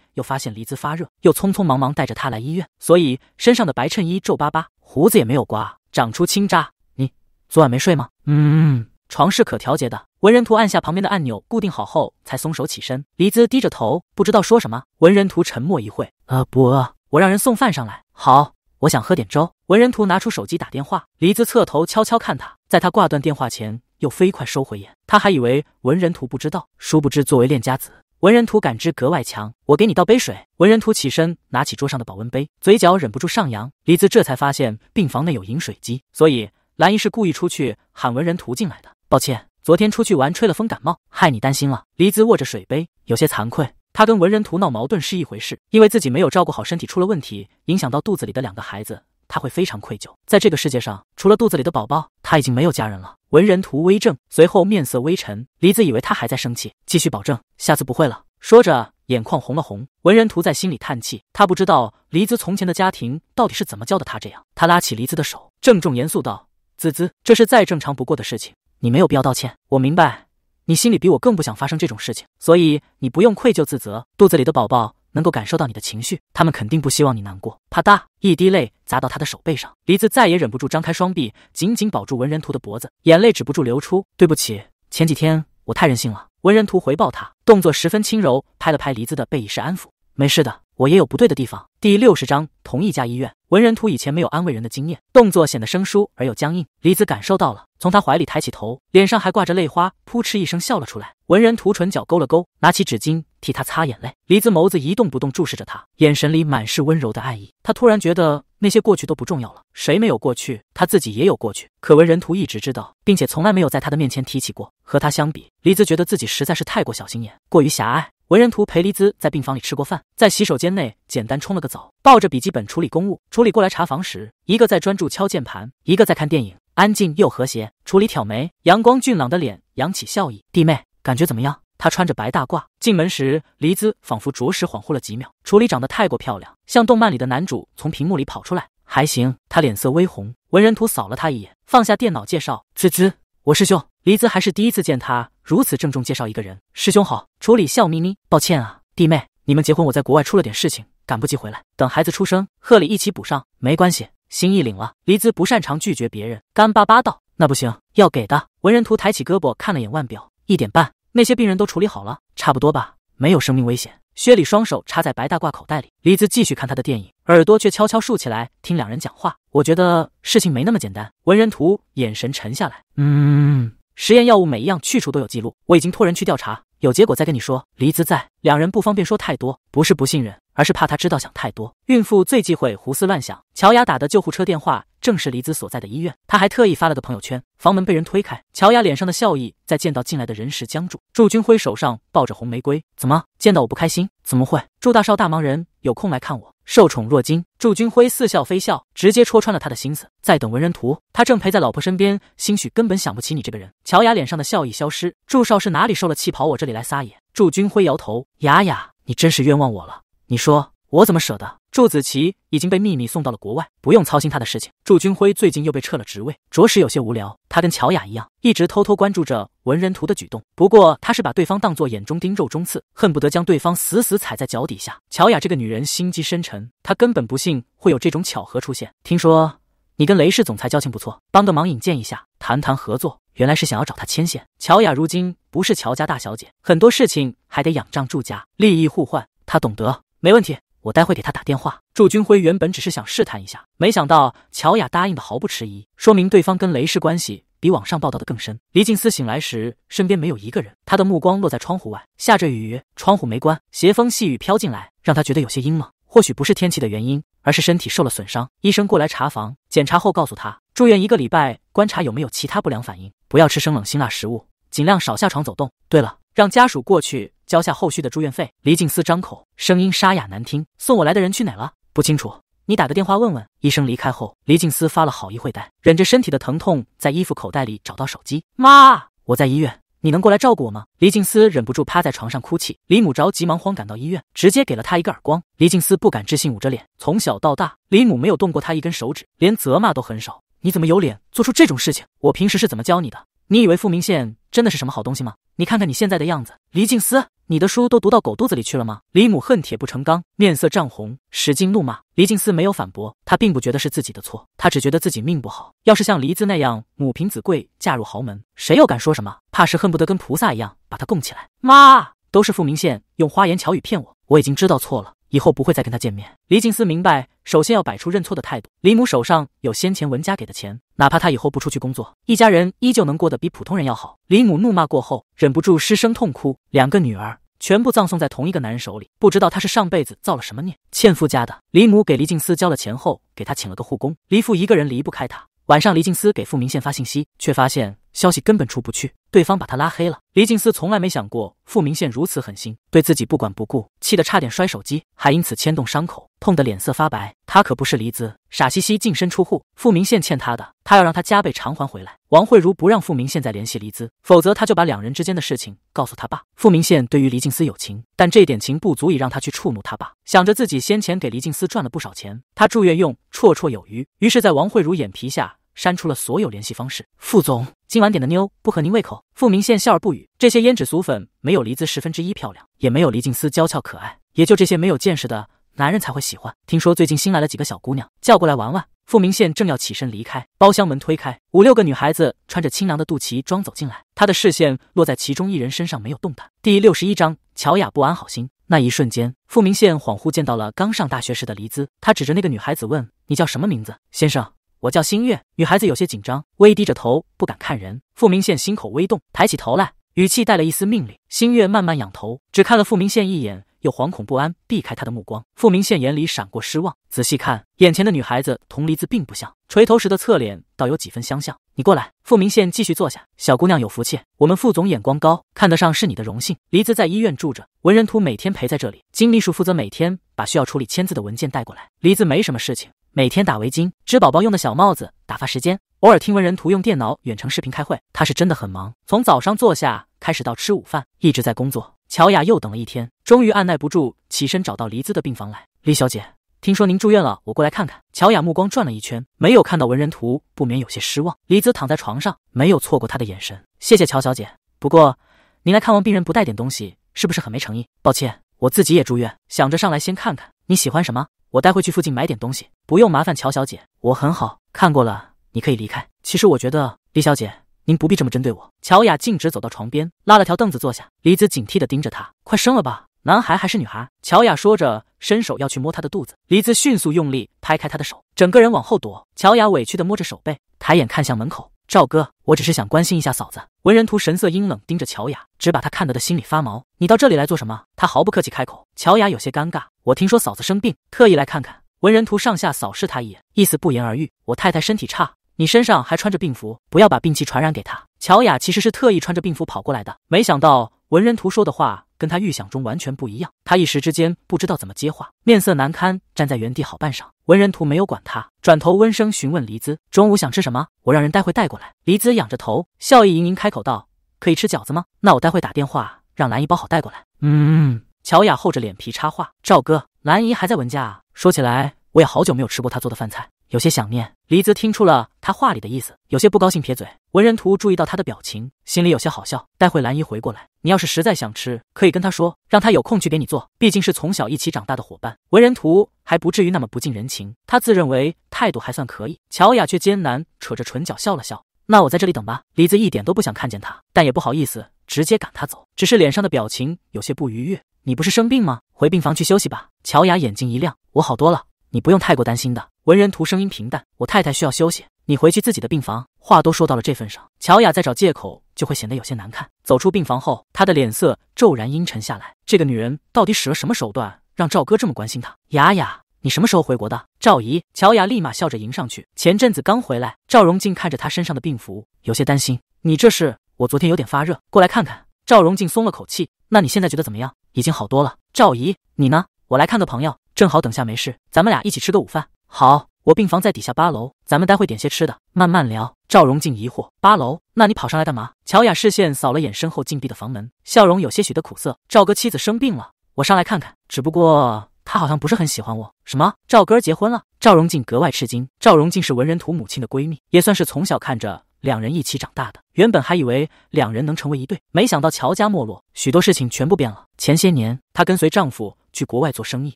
又发现黎子发热，又匆匆忙忙带着他来医院，所以身上的白衬衣皱巴巴，胡子也没有刮，长出青渣。你昨晚没睡吗？嗯。床是可调节的。文人图按下旁边的按钮固定好后，才松手起身。黎姿低着头，不知道说什么。文人图沉默一会，啊，不饿，我让人送饭上来。好，我想喝点粥。文人图拿出手机打电话。黎姿侧头悄悄看他，在他挂断电话前，又飞快收回眼。他还以为文人图不知道，殊不知作为练家子，文人图感知格外强。我给你倒杯水。文人图起身拿起桌上的保温杯，嘴角忍不住上扬。黎姿这才发现病房内有饮水机，所以蓝姨是故意出去喊文人图进来的。抱歉，昨天出去玩吹了风感冒，害你担心了。黎姿握着水杯，有些惭愧。他跟文人图闹矛盾是一回事，因为自己没有照顾好身体出了问题，影响到肚子里的两个孩子，他会非常愧疚。在这个世界上，除了肚子里的宝宝，他已经没有家人了。文人图微怔，随后面色微沉。黎姿以为他还在生气，继续保证下次不会了。说着，眼眶红了红。文人图在心里叹气，他不知道黎姿从前的家庭到底是怎么教的他这样。他拉起黎姿的手，郑重严肃道：“滋滋，这是再正常不过的事情。”你没有必要道歉，我明白你心里比我更不想发生这种事情，所以你不用愧疚自责。肚子里的宝宝能够感受到你的情绪，他们肯定不希望你难过。啪嗒，一滴泪砸到他的手背上，梨子再也忍不住，张开双臂，紧紧抱住文人图的脖子，眼泪止不住流出。对不起，前几天我太任性了。文人图回报他，动作十分轻柔，拍了拍梨子的背，以示安抚。没事的。我也有不对的地方。第六十章，同一家医院。文人图以前没有安慰人的经验，动作显得生疏而又僵硬。李子感受到了，从他怀里抬起头，脸上还挂着泪花，扑哧一声笑了出来。文人图唇角勾了勾，拿起纸巾。替他擦眼泪，黎姿眸子一动不动注视着他，眼神里满是温柔的爱意。他突然觉得那些过去都不重要了，谁没有过去？他自己也有过去。可文人图一直知道，并且从来没有在他的面前提起过。和他相比，黎姿觉得自己实在是太过小心眼，过于狭隘。文人图陪黎姿在病房里吃过饭，在洗手间内简单冲了个澡，抱着笔记本处理公务。处理过来查房时，一个在专注敲键盘，一个在看电影，安静又和谐。处理挑眉，阳光俊朗的脸扬起笑意：“弟妹，感觉怎么样？”他穿着白大褂进门时，黎姿仿佛着实恍惚了几秒。楚里长得太过漂亮，像动漫里的男主从屏幕里跑出来，还行。他脸色微红，文人图扫了他一眼，放下电脑介绍：“滋滋，我师兄。”黎姿还是第一次见他如此郑重介绍一个人。师兄好。楚里笑眯眯：“抱歉啊，弟妹，你们结婚，我在国外出了点事情，赶不及回来。等孩子出生，贺礼一起补上。没关系，心意领了。”黎姿不擅长拒绝别人，干巴巴道：“那不行，要给的。”文人图抬起胳膊看了眼腕表，一点半。那些病人都处理好了，差不多吧，没有生命危险。薛礼双手插在白大褂口袋里，李子继续看他的电影，耳朵却悄悄竖起来听两人讲话。我觉得事情没那么简单。文人图眼神沉下来，嗯，实验药物每一样去处都有记录，我已经托人去调查。有结果再跟你说，黎姿在，两人不方便说太多，不是不信任，而是怕他知道想太多。孕妇最忌讳胡思乱想。乔雅打的救护车电话正是黎姿所在的医院，他还特意发了个朋友圈。房门被人推开，乔雅脸上的笑意在见到进来的人时僵住。祝军辉手上抱着红玫瑰，怎么见到我不开心？怎么会？祝大少大忙人有空来看我。受宠若惊，祝军辉似笑非笑，直接戳穿了他的心思，在等文人图。他正陪在老婆身边，兴许根本想不起你这个人。乔雅脸上的笑意消失。祝少是哪里受了气，跑我这里来撒野？祝军辉摇头，雅雅，你真是冤枉我了。你说我怎么舍得？祝子琪已经被秘密送到了国外，不用操心他的事情。祝军辉最近又被撤了职位，着实有些无聊。他跟乔雅一样，一直偷偷关注着文人图的举动。不过他是把对方当做眼中钉、肉中刺，恨不得将对方死死踩在脚底下。乔雅这个女人心机深沉，她根本不信会有这种巧合出现。听说你跟雷氏总裁交情不错，帮个忙引荐一下，谈谈合作。原来是想要找他牵线。乔雅如今不是乔家大小姐，很多事情还得仰仗祝家，利益互换，她懂得，没问题。我待会给他打电话。祝军辉原本只是想试探一下，没想到乔雅答应的毫不迟疑，说明对方跟雷氏关系比网上报道的更深。黎静思醒来时，身边没有一个人，他的目光落在窗户外，下着雨，窗户没关，斜风细雨飘进来，让他觉得有些阴冷。或许不是天气的原因，而是身体受了损伤。医生过来查房，检查后告诉他，住院一个礼拜，观察有没有其他不良反应，不要吃生冷辛辣食物，尽量少下床走动。对了，让家属过去。交下后续的住院费。黎静思张口，声音沙哑难听。送我来的人去哪了？不清楚。你打个电话问问。医生离开后，黎静思发了好一会呆，忍着身体的疼痛，在衣服口袋里找到手机。妈，我在医院，你能过来照顾我吗？黎静思忍不住趴在床上哭泣。李母着急忙慌赶到医院，直接给了他一个耳光。黎静思不敢置信，捂着脸。从小到大，李母没有动过他一根手指，连责骂都很少。你怎么有脸做出这种事情？我平时是怎么教你的？你以为傅明宪真的是什么好东西吗？你看看你现在的样子，黎静思，你的书都读到狗肚子里去了吗？李母恨铁不成钢，面色涨红，使劲怒骂。黎静思没有反驳，他并不觉得是自己的错，他只觉得自己命不好。要是像黎姿那样母凭子贵，嫁入豪门，谁又敢说什么？怕是恨不得跟菩萨一样把他供起来。妈，都是傅明宪用花言巧语骗我。我已经知道错了，以后不会再跟他见面。黎静思明白，首先要摆出认错的态度。李母手上有先前文家给的钱，哪怕他以后不出去工作，一家人依旧能过得比普通人要好。李母怒骂过后，忍不住失声痛哭，两个女儿全部葬送在同一个男人手里，不知道他是上辈子造了什么孽，欠富家的。李母给黎静思交了钱后，给他请了个护工，黎父一个人离不开他。晚上，黎静思给傅明宪发信息，却发现消息根本出不去。对方把他拉黑了。黎静思从来没想过傅明宪如此狠心，对自己不管不顾，气得差点摔手机，还因此牵动伤口，痛得脸色发白。他可不是黎姿，傻兮兮净身出户。傅明宪欠他的，他要让他加倍偿还回来。王慧茹不让傅明宪再联系黎姿，否则他就把两人之间的事情告诉他爸。傅明宪对于黎静思有情，但这点情不足以让他去触怒他爸。想着自己先前给黎静思赚了不少钱，他住院用绰绰有余。于是，在王慧茹眼皮下。删除了所有联系方式。副总，今晚点的妞不合您胃口。傅明宪笑而不语。这些胭脂俗粉没有黎姿十分之一漂亮，也没有黎静思娇俏可爱，也就这些没有见识的男人才会喜欢。听说最近新来了几个小姑娘，叫过来玩玩。傅明宪正要起身离开，包厢门推开，五六个女孩子穿着清凉的肚脐装走进来。他的视线落在其中一人身上，没有动弹。第六十一章，乔雅不安好心。那一瞬间，傅明宪恍惚见到了刚上大学时的黎姿。他指着那个女孩子问：“你叫什么名字，先生？”我叫星月，女孩子有些紧张，微低着头，不敢看人。傅明宪心口微动，抬起头来，语气带了一丝命令。星月慢慢仰头，只看了傅明宪一眼，又惶恐不安，避开他的目光。傅明宪眼里闪过失望，仔细看眼前的女孩子，同梨子并不像，垂头时的侧脸倒有几分相像。你过来。傅明宪继续坐下，小姑娘有福气，我们副总眼光高，看得上是你的荣幸。梨子在医院住着，文人图每天陪在这里，金秘书负责每天把需要处理签字的文件带过来。梨子没什么事情。每天打围巾，织宝宝用的小帽子，打发时间。偶尔听闻人图用电脑远程视频开会，他是真的很忙，从早上坐下开始到吃午饭，一直在工作。乔雅又等了一天，终于按耐不住，起身找到黎姿的病房来。黎小姐，听说您住院了，我过来看看。乔雅目光转了一圈，没有看到文人图，不免有些失望。黎姿躺在床上，没有错过他的眼神。谢谢乔小姐，不过您来看望病人不带点东西，是不是很没诚意？抱歉，我自己也住院，想着上来先看看你喜欢什么。我待会去附近买点东西，不用麻烦乔小姐，我很好。看过了，你可以离开。其实我觉得，李小姐，您不必这么针对我。乔雅径直走到床边，拉了条凳子坐下。李子警惕地盯着她，快生了吧，男孩还是女孩？乔雅说着，伸手要去摸她的肚子，李子迅速用力拍开她的手，整个人往后躲。乔雅委屈地摸着手背，抬眼看向门口。赵哥，我只是想关心一下嫂子。文人图神色阴冷，盯着乔雅，只把她看得的心里发毛。你到这里来做什么？他毫不客气开口。乔雅有些尴尬，我听说嫂子生病，特意来看看。文人图上下扫视他一眼，意思不言而喻。我太太身体差，你身上还穿着病服，不要把病气传染给她。乔雅其实是特意穿着病服跑过来的，没想到文人图说的话跟他预想中完全不一样，他一时之间不知道怎么接话，面色难堪，站在原地好半晌。文人图没有管他，转头温声询问黎姿：“中午想吃什么？我让人待会带过来。”黎姿仰着头，笑意盈盈开口道：“可以吃饺子吗？那我待会打电话让兰姨包好带过来。”嗯，乔雅厚着脸皮插话：“赵哥，兰姨还在文家。啊？说起来，我也好久没有吃过她做的饭菜。”有些想念，黎姿听出了他话里的意思，有些不高兴，撇嘴。文人图注意到他的表情，心里有些好笑。待会兰姨回过来，你要是实在想吃，可以跟她说，让她有空去给你做。毕竟是从小一起长大的伙伴，文人图还不至于那么不近人情。他自认为态度还算可以。乔雅却艰难扯着唇角笑了笑：“那我在这里等吧。”黎姿一点都不想看见他，但也不好意思直接赶他走，只是脸上的表情有些不愉悦。“你不是生病吗？回病房去休息吧。”乔雅眼睛一亮：“我好多了。”你不用太过担心的，文人图声音平淡。我太太需要休息，你回去自己的病房。话都说到了这份上，乔雅再找借口就会显得有些难看。走出病房后，她的脸色骤然阴沉下来。这个女人到底使了什么手段，让赵哥这么关心她？雅雅，你什么时候回国的？赵姨，乔雅立马笑着迎上去。前阵子刚回来。赵荣静看着她身上的病服，有些担心。你这是，我昨天有点发热，过来看看。赵荣静松了口气。那你现在觉得怎么样？已经好多了。赵姨，你呢？我来看个朋友。正好等下没事，咱们俩一起吃个午饭。好，我病房在底下八楼，咱们待会点些吃的，慢慢聊。赵荣静疑惑：“八楼？那你跑上来干嘛？”乔雅视线扫了眼身后禁闭的房门，笑容有些许的苦涩。赵哥妻子生病了，我上来看看。只不过她好像不是很喜欢我。什么？赵哥结婚了？赵荣静格外吃惊。赵荣静是文人图母亲的闺蜜，也算是从小看着两人一起长大的。原本还以为两人能成为一对，没想到乔家没落，许多事情全部变了。前些年她跟随丈夫。去国外做生意，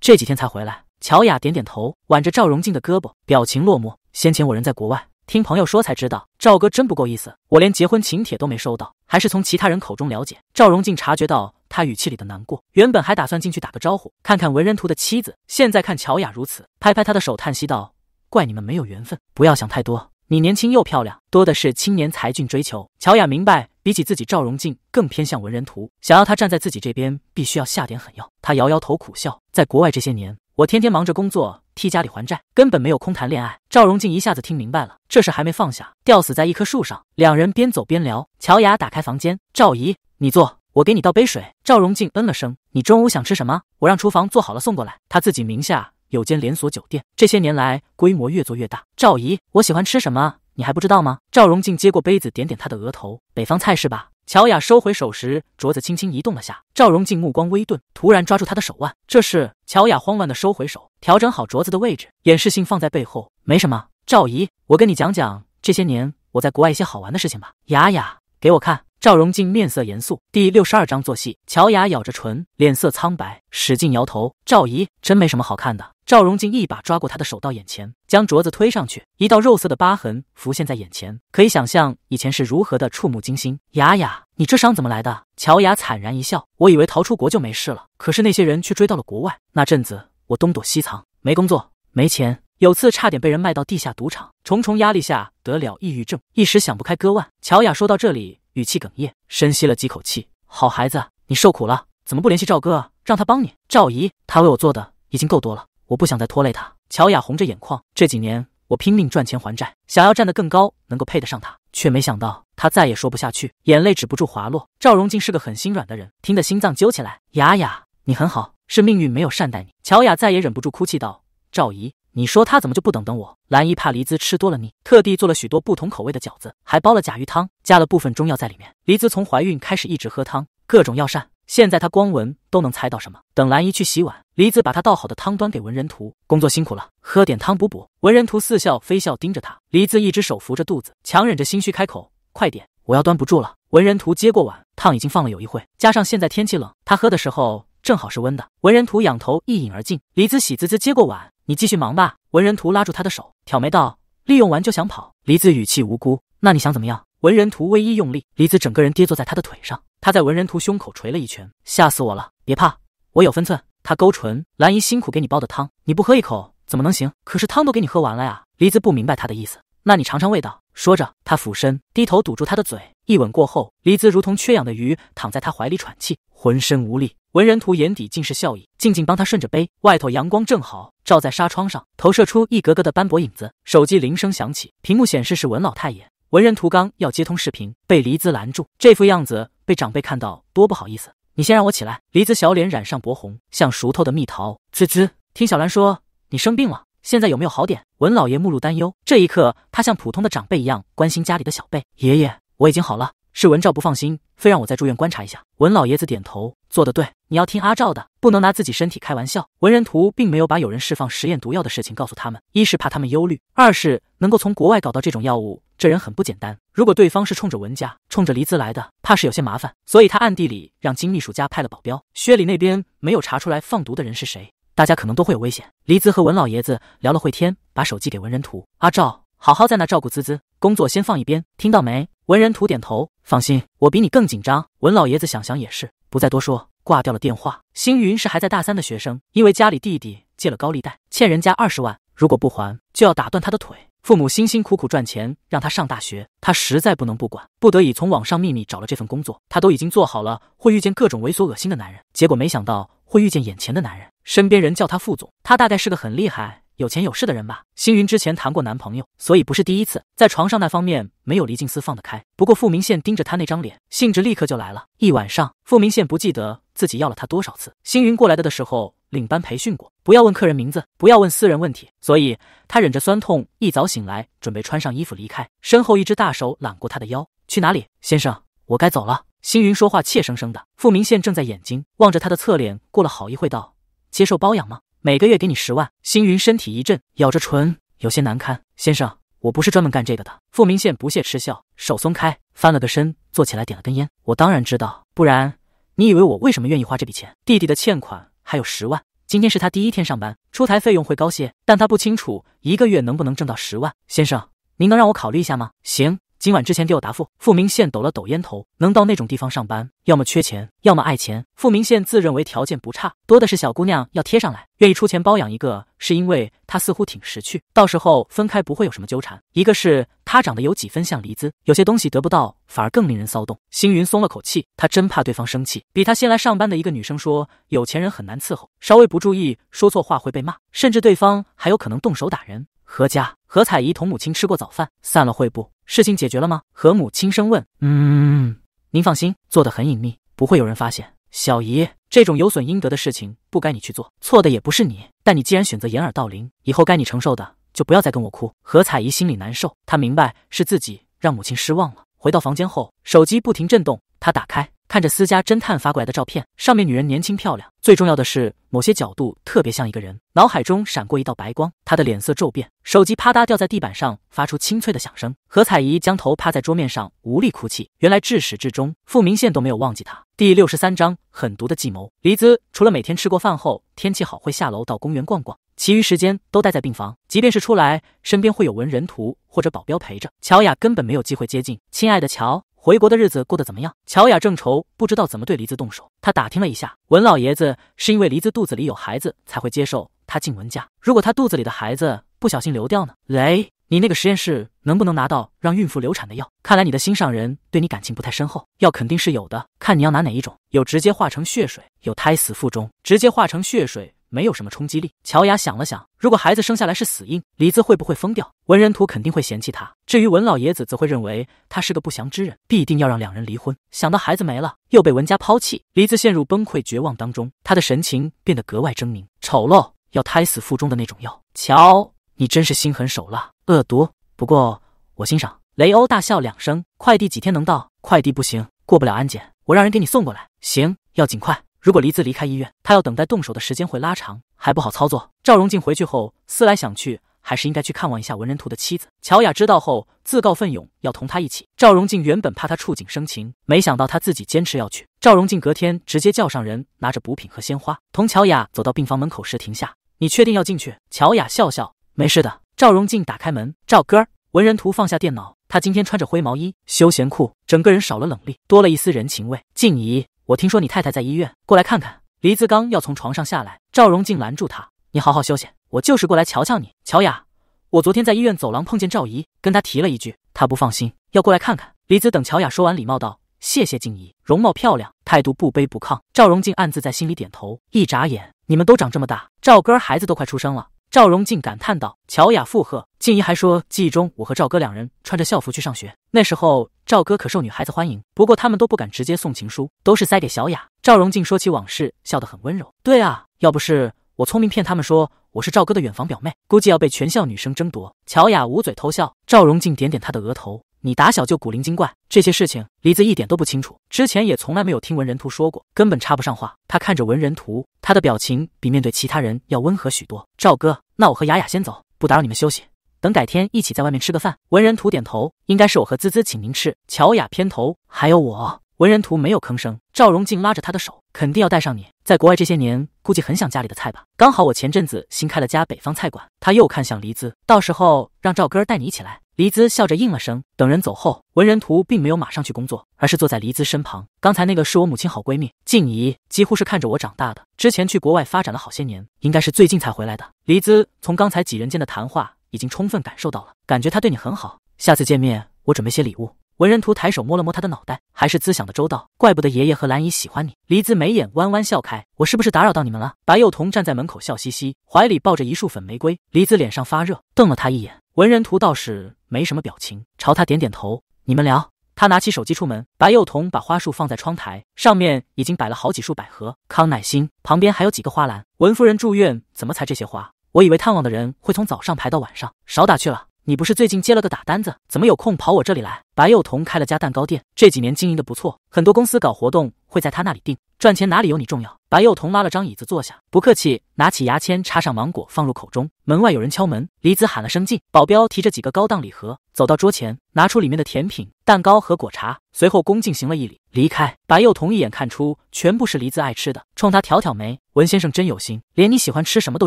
这几天才回来。乔雅点点头，挽着赵荣静的胳膊，表情落寞。先前我人在国外，听朋友说才知道，赵哥真不够意思，我连结婚请帖都没收到，还是从其他人口中了解。赵荣静察觉到他语气里的难过，原本还打算进去打个招呼，看看文人图的妻子，现在看乔雅如此，拍拍他的手，叹息道：“怪你们没有缘分，不要想太多。你年轻又漂亮，多的是青年才俊追求。”乔雅明白。比起自己，赵荣静更偏向文人图。想要他站在自己这边，必须要下点狠药。他摇摇头，苦笑。在国外这些年，我天天忙着工作，替家里还债，根本没有空谈恋爱。赵荣静一下子听明白了，这事还没放下，吊死在一棵树上。两人边走边聊。乔雅打开房间，赵姨，你坐，我给你倒杯水。赵荣静嗯了声。你中午想吃什么？我让厨房做好了送过来。他自己名下。有间连锁酒店，这些年来规模越做越大。赵姨，我喜欢吃什么，你还不知道吗？赵荣静接过杯子，点点她的额头。北方菜是吧？乔雅收回手时，镯子轻轻移动了下。赵荣静目光微顿，突然抓住她的手腕。这是乔雅慌乱的收回手，调整好镯子的位置，掩饰性放在背后，没什么。赵姨，我跟你讲讲这些年我在国外一些好玩的事情吧。雅雅，给我看。赵荣静面色严肃。第六十二章做戏。乔雅咬着唇，脸色苍白，使劲摇头。赵姨，真没什么好看的。赵荣静一把抓过他的手，到眼前将镯子推上去，一道肉色的疤痕浮现在眼前，可以想象以前是如何的触目惊心。雅雅，你这伤怎么来的？乔雅惨然一笑：“我以为逃出国就没事了，可是那些人却追到了国外。那阵子我东躲西藏，没工作，没钱，有次差点被人卖到地下赌场。重重压力下得了抑郁症，一时想不开割腕。”乔雅说到这里，语气哽咽，深吸了几口气：“好孩子，你受苦了，怎么不联系赵哥，让他帮你？赵姨，他为我做的已经够多了。”我不想再拖累他。乔雅红着眼眶，这几年我拼命赚钱还债，想要站得更高，能够配得上他，却没想到他再也说不下去，眼泪止不住滑落。赵荣竟是个很心软的人，听得心脏揪起来。雅雅，你很好，是命运没有善待你。乔雅再也忍不住哭泣道：“赵姨，你说他怎么就不等等我？”兰姨怕黎姿吃多了腻，特地做了许多不同口味的饺子，还煲了甲鱼汤，加了部分中药在里面。黎姿从怀孕开始一直喝汤，各种药膳。现在他光闻都能猜到什么。等兰姨去洗碗，黎子把他倒好的汤端给文人图。工作辛苦了，喝点汤补补。文人图似笑非笑盯着他。黎子一只手扶着肚子，强忍着心虚开口：“快点，我要端不住了。”文人图接过碗，汤已经放了有一会，加上现在天气冷，他喝的时候正好是温的。文人图仰头一饮而尽。黎子喜滋滋接过碗：“你继续忙吧。”文人图拉住他的手，挑眉道：“利用完就想跑？”黎子语气无辜：“那你想怎么样？”文人图唯一用力，黎子整个人跌坐在他的腿上。他在文人图胸口捶了一拳，吓死我了！别怕，我有分寸。他勾唇，兰姨辛苦给你煲的汤，你不喝一口怎么能行？可是汤都给你喝完了呀。黎子不明白他的意思，那你尝尝味道。说着，他俯身低头堵住他的嘴，一吻过后，黎子如同缺氧的鱼，躺在他怀里喘气，浑身无力。文人图眼底尽是笑意，静静帮他顺着杯。外头阳光正好，照在纱窗上，投射出一格格的斑驳影子。手机铃声响起，屏幕显示是文老太爷。文人图刚要接通视频，被黎姿拦住。这副样子被长辈看到多不好意思。你先让我起来。黎姿小脸染上薄红，像熟透的蜜桃。滋滋，听小兰说你生病了，现在有没有好点？文老爷目露担忧。这一刻，他像普通的长辈一样关心家里的小辈。爷爷，我已经好了。是文照不放心，非让我在住院观察一下。文老爷子点头，做得对。你要听阿照的，不能拿自己身体开玩笑。文人图并没有把有人释放实验毒药的事情告诉他们，一是怕他们忧虑，二是能够从国外搞到这种药物。这人很不简单。如果对方是冲着文家、冲着黎姿来的，怕是有些麻烦。所以他暗地里让金秘书家派了保镖。薛礼那边没有查出来放毒的人是谁，大家可能都会有危险。黎姿和文老爷子聊了会天，把手机给文人图、阿赵，好好在那照顾滋滋，工作先放一边，听到没？文人图点头，放心，我比你更紧张。文老爷子想想也是，不再多说，挂掉了电话。星云是还在大三的学生，因为家里弟弟借了高利贷，欠人家二十万，如果不还，就要打断他的腿。父母辛辛苦苦赚钱，让他上大学，他实在不能不管，不得已从网上秘密找了这份工作。他都已经做好了会遇见各种猥琐恶心的男人，结果没想到会遇见眼前的男人。身边人叫他副总，他大概是个很厉害、有钱有势的人吧。星云之前谈过男朋友，所以不是第一次在床上那方面没有黎静思放得开。不过傅明宪盯着他那张脸，兴致立刻就来了。一晚上，傅明宪不记得自己要了他多少次。星云过来的的时候。领班培训过，不要问客人名字，不要问私人问题。所以他忍着酸痛，一早醒来，准备穿上衣服离开。身后一只大手揽过他的腰，去哪里，先生？我该走了。星云说话怯生生的。傅明宪正在眼睛望着他的侧脸，过了好一会，道：接受包养吗？每个月给你十万。星云身体一震，咬着唇，有些难堪。先生，我不是专门干这个的。傅明宪不屑嗤笑，手松开，翻了个身，坐起来，点了根烟。我当然知道，不然你以为我为什么愿意花这笔钱？弟弟的欠款。还有十万，今天是他第一天上班，出台费用会高些，但他不清楚一个月能不能挣到十万。先生，您能让我考虑一下吗？行。今晚之前给我答复。傅明宪抖了抖烟头，能到那种地方上班，要么缺钱，要么爱钱。傅明宪自认为条件不差，多的是小姑娘要贴上来，愿意出钱包养一个，是因为他似乎挺识趣，到时候分开不会有什么纠缠。一个是他长得有几分像黎姿，有些东西得不到反而更令人骚动。星云松了口气，他真怕对方生气。比他先来上班的一个女生说，有钱人很难伺候，稍微不注意说错话会被骂，甚至对方还有可能动手打人。何家。何彩怡同母亲吃过早饭，散了会步。事情解决了吗？何母轻声问。嗯，您放心，做的很隐秘，不会有人发现。小姨，这种有损阴德的事情不该你去做，错的也不是你。但你既然选择掩耳盗铃，以后该你承受的就不要再跟我哭。何彩怡心里难受，她明白是自己让母亲失望了。回到房间后，手机不停震动，她打开。看着私家侦探发过来的照片，上面女人年轻漂亮，最重要的是某些角度特别像一个人。脑海中闪过一道白光，她的脸色骤变，手机啪嗒掉在地板上，发出清脆的响声。何彩怡将头趴在桌面上，无力哭泣。原来至始至终，傅明宪都没有忘记她。第六十三章，狠毒的计谋。黎姿除了每天吃过饭后，天气好会下楼到公园逛逛，其余时间都待在病房。即便是出来，身边会有文人图或者保镖陪着，乔雅根本没有机会接近。亲爱的乔。回国的日子过得怎么样？乔雅正愁不知道怎么对黎子动手，他打听了一下，文老爷子是因为黎子肚子里有孩子才会接受她进文家。如果她肚子里的孩子不小心流掉呢？雷，你那个实验室能不能拿到让孕妇流产的药？看来你的心上人对你感情不太深厚，药肯定是有的，看你要拿哪一种，有直接化成血水，有胎死腹中，直接化成血水。没有什么冲击力。乔雅想了想，如果孩子生下来是死婴，李子会不会疯掉？文人图肯定会嫌弃他，至于文老爷子，则会认为他是个不祥之人，必定要让两人离婚。想到孩子没了，又被文家抛弃，李子陷入崩溃绝望当中，他的神情变得格外狰狞丑陋，要胎死腹中的那种药。乔，你真是心狠手辣，恶毒。不过我欣赏。雷欧大笑两声。快递几天能到？快递不行，过不了安检，我让人给你送过来。行，要尽快。如果离姿离开医院，他要等待动手的时间会拉长，还不好操作。赵荣静回去后思来想去，还是应该去看望一下文人图的妻子乔雅。知道后，自告奋勇要同他一起。赵荣静原本怕他触景生情，没想到他自己坚持要去。赵荣静隔天直接叫上人，拿着补品和鲜花，同乔雅走到病房门口时停下：“你确定要进去？”乔雅笑笑：“没事的。”赵荣静打开门：“赵哥。”文人图放下电脑，他今天穿着灰毛衣、休闲裤，整个人少了冷厉，多了一丝人情味。静怡。我听说你太太在医院，过来看看。黎子刚要从床上下来，赵荣静拦住他：“你好好休息，我就是过来瞧瞧你。”乔雅，我昨天在医院走廊碰见赵姨，跟她提了一句，她不放心，要过来看看。黎子等乔雅说完，礼貌道：“谢谢静姨，容貌漂亮，态度不卑不亢。”赵荣静暗自在心里点头。一眨眼，你们都长这么大，赵哥孩子都快出生了。赵荣静感叹道：“乔雅附和，静怡还说，记忆中我和赵哥两人穿着校服去上学，那时候赵哥可受女孩子欢迎。不过他们都不敢直接送情书，都是塞给小雅。”赵荣静说起往事，笑得很温柔。对啊，要不是我聪明，骗他们说我是赵哥的远房表妹，估计要被全校女生争夺。乔雅捂嘴偷笑。赵荣静点点她的额头：“你打小就古灵精怪，这些事情梨子一点都不清楚，之前也从来没有听闻人图说过，根本插不上话。”他看着文人图，他的表情比面对其他人要温和许多。赵哥。那我和雅雅先走，不打扰你们休息。等改天一起在外面吃个饭。文人图点头，应该是我和滋滋请您吃。乔雅偏头，还有我。文人图没有吭声。赵荣静拉着他的手，肯定要带上你。在国外这些年，估计很想家里的菜吧。刚好我前阵子新开了家北方菜馆。他又看向黎姿，到时候让赵哥带你一起来。黎姿笑着应了声。等人走后，文人图并没有马上去工作，而是坐在黎姿身旁。刚才那个是我母亲好闺蜜静怡，几乎是看着我长大的。之前去国外发展了好些年，应该是最近才回来的。黎姿从刚才几人间的谈话已经充分感受到了，感觉她对你很好。下次见面，我准备些礼物。文人图抬手摸了摸他的脑袋，还是思想的周到，怪不得爷爷和兰姨喜欢你。黎姿眉眼弯弯笑开，我是不是打扰到你们了？白幼童站在门口笑嘻嘻，怀里抱着一束粉玫瑰。黎姿脸上发热，瞪了他一眼。文人图倒是没什么表情，朝他点点头。你们聊。他拿起手机出门。白幼童把花束放在窗台，上面已经摆了好几束百合。康乃馨旁边还有几个花篮。文夫人住院，怎么才这些花？我以为探望的人会从早上排到晚上。少打趣了，你不是最近接了个打单子，怎么有空跑我这里来？白幼童开了家蛋糕店，这几年经营的不错，很多公司搞活动会在他那里订，赚钱哪里有你重要。白幼童拉了张椅子坐下，不客气，拿起牙签插上芒果放入口中。门外有人敲门，黎子喊了声进，保镖提着几个高档礼盒走到桌前，拿出里面的甜品、蛋糕和果茶，随后恭敬行了一礼离开。白幼童一眼看出全部是黎子爱吃的，冲他挑挑眉，文先生真有心，连你喜欢吃什么都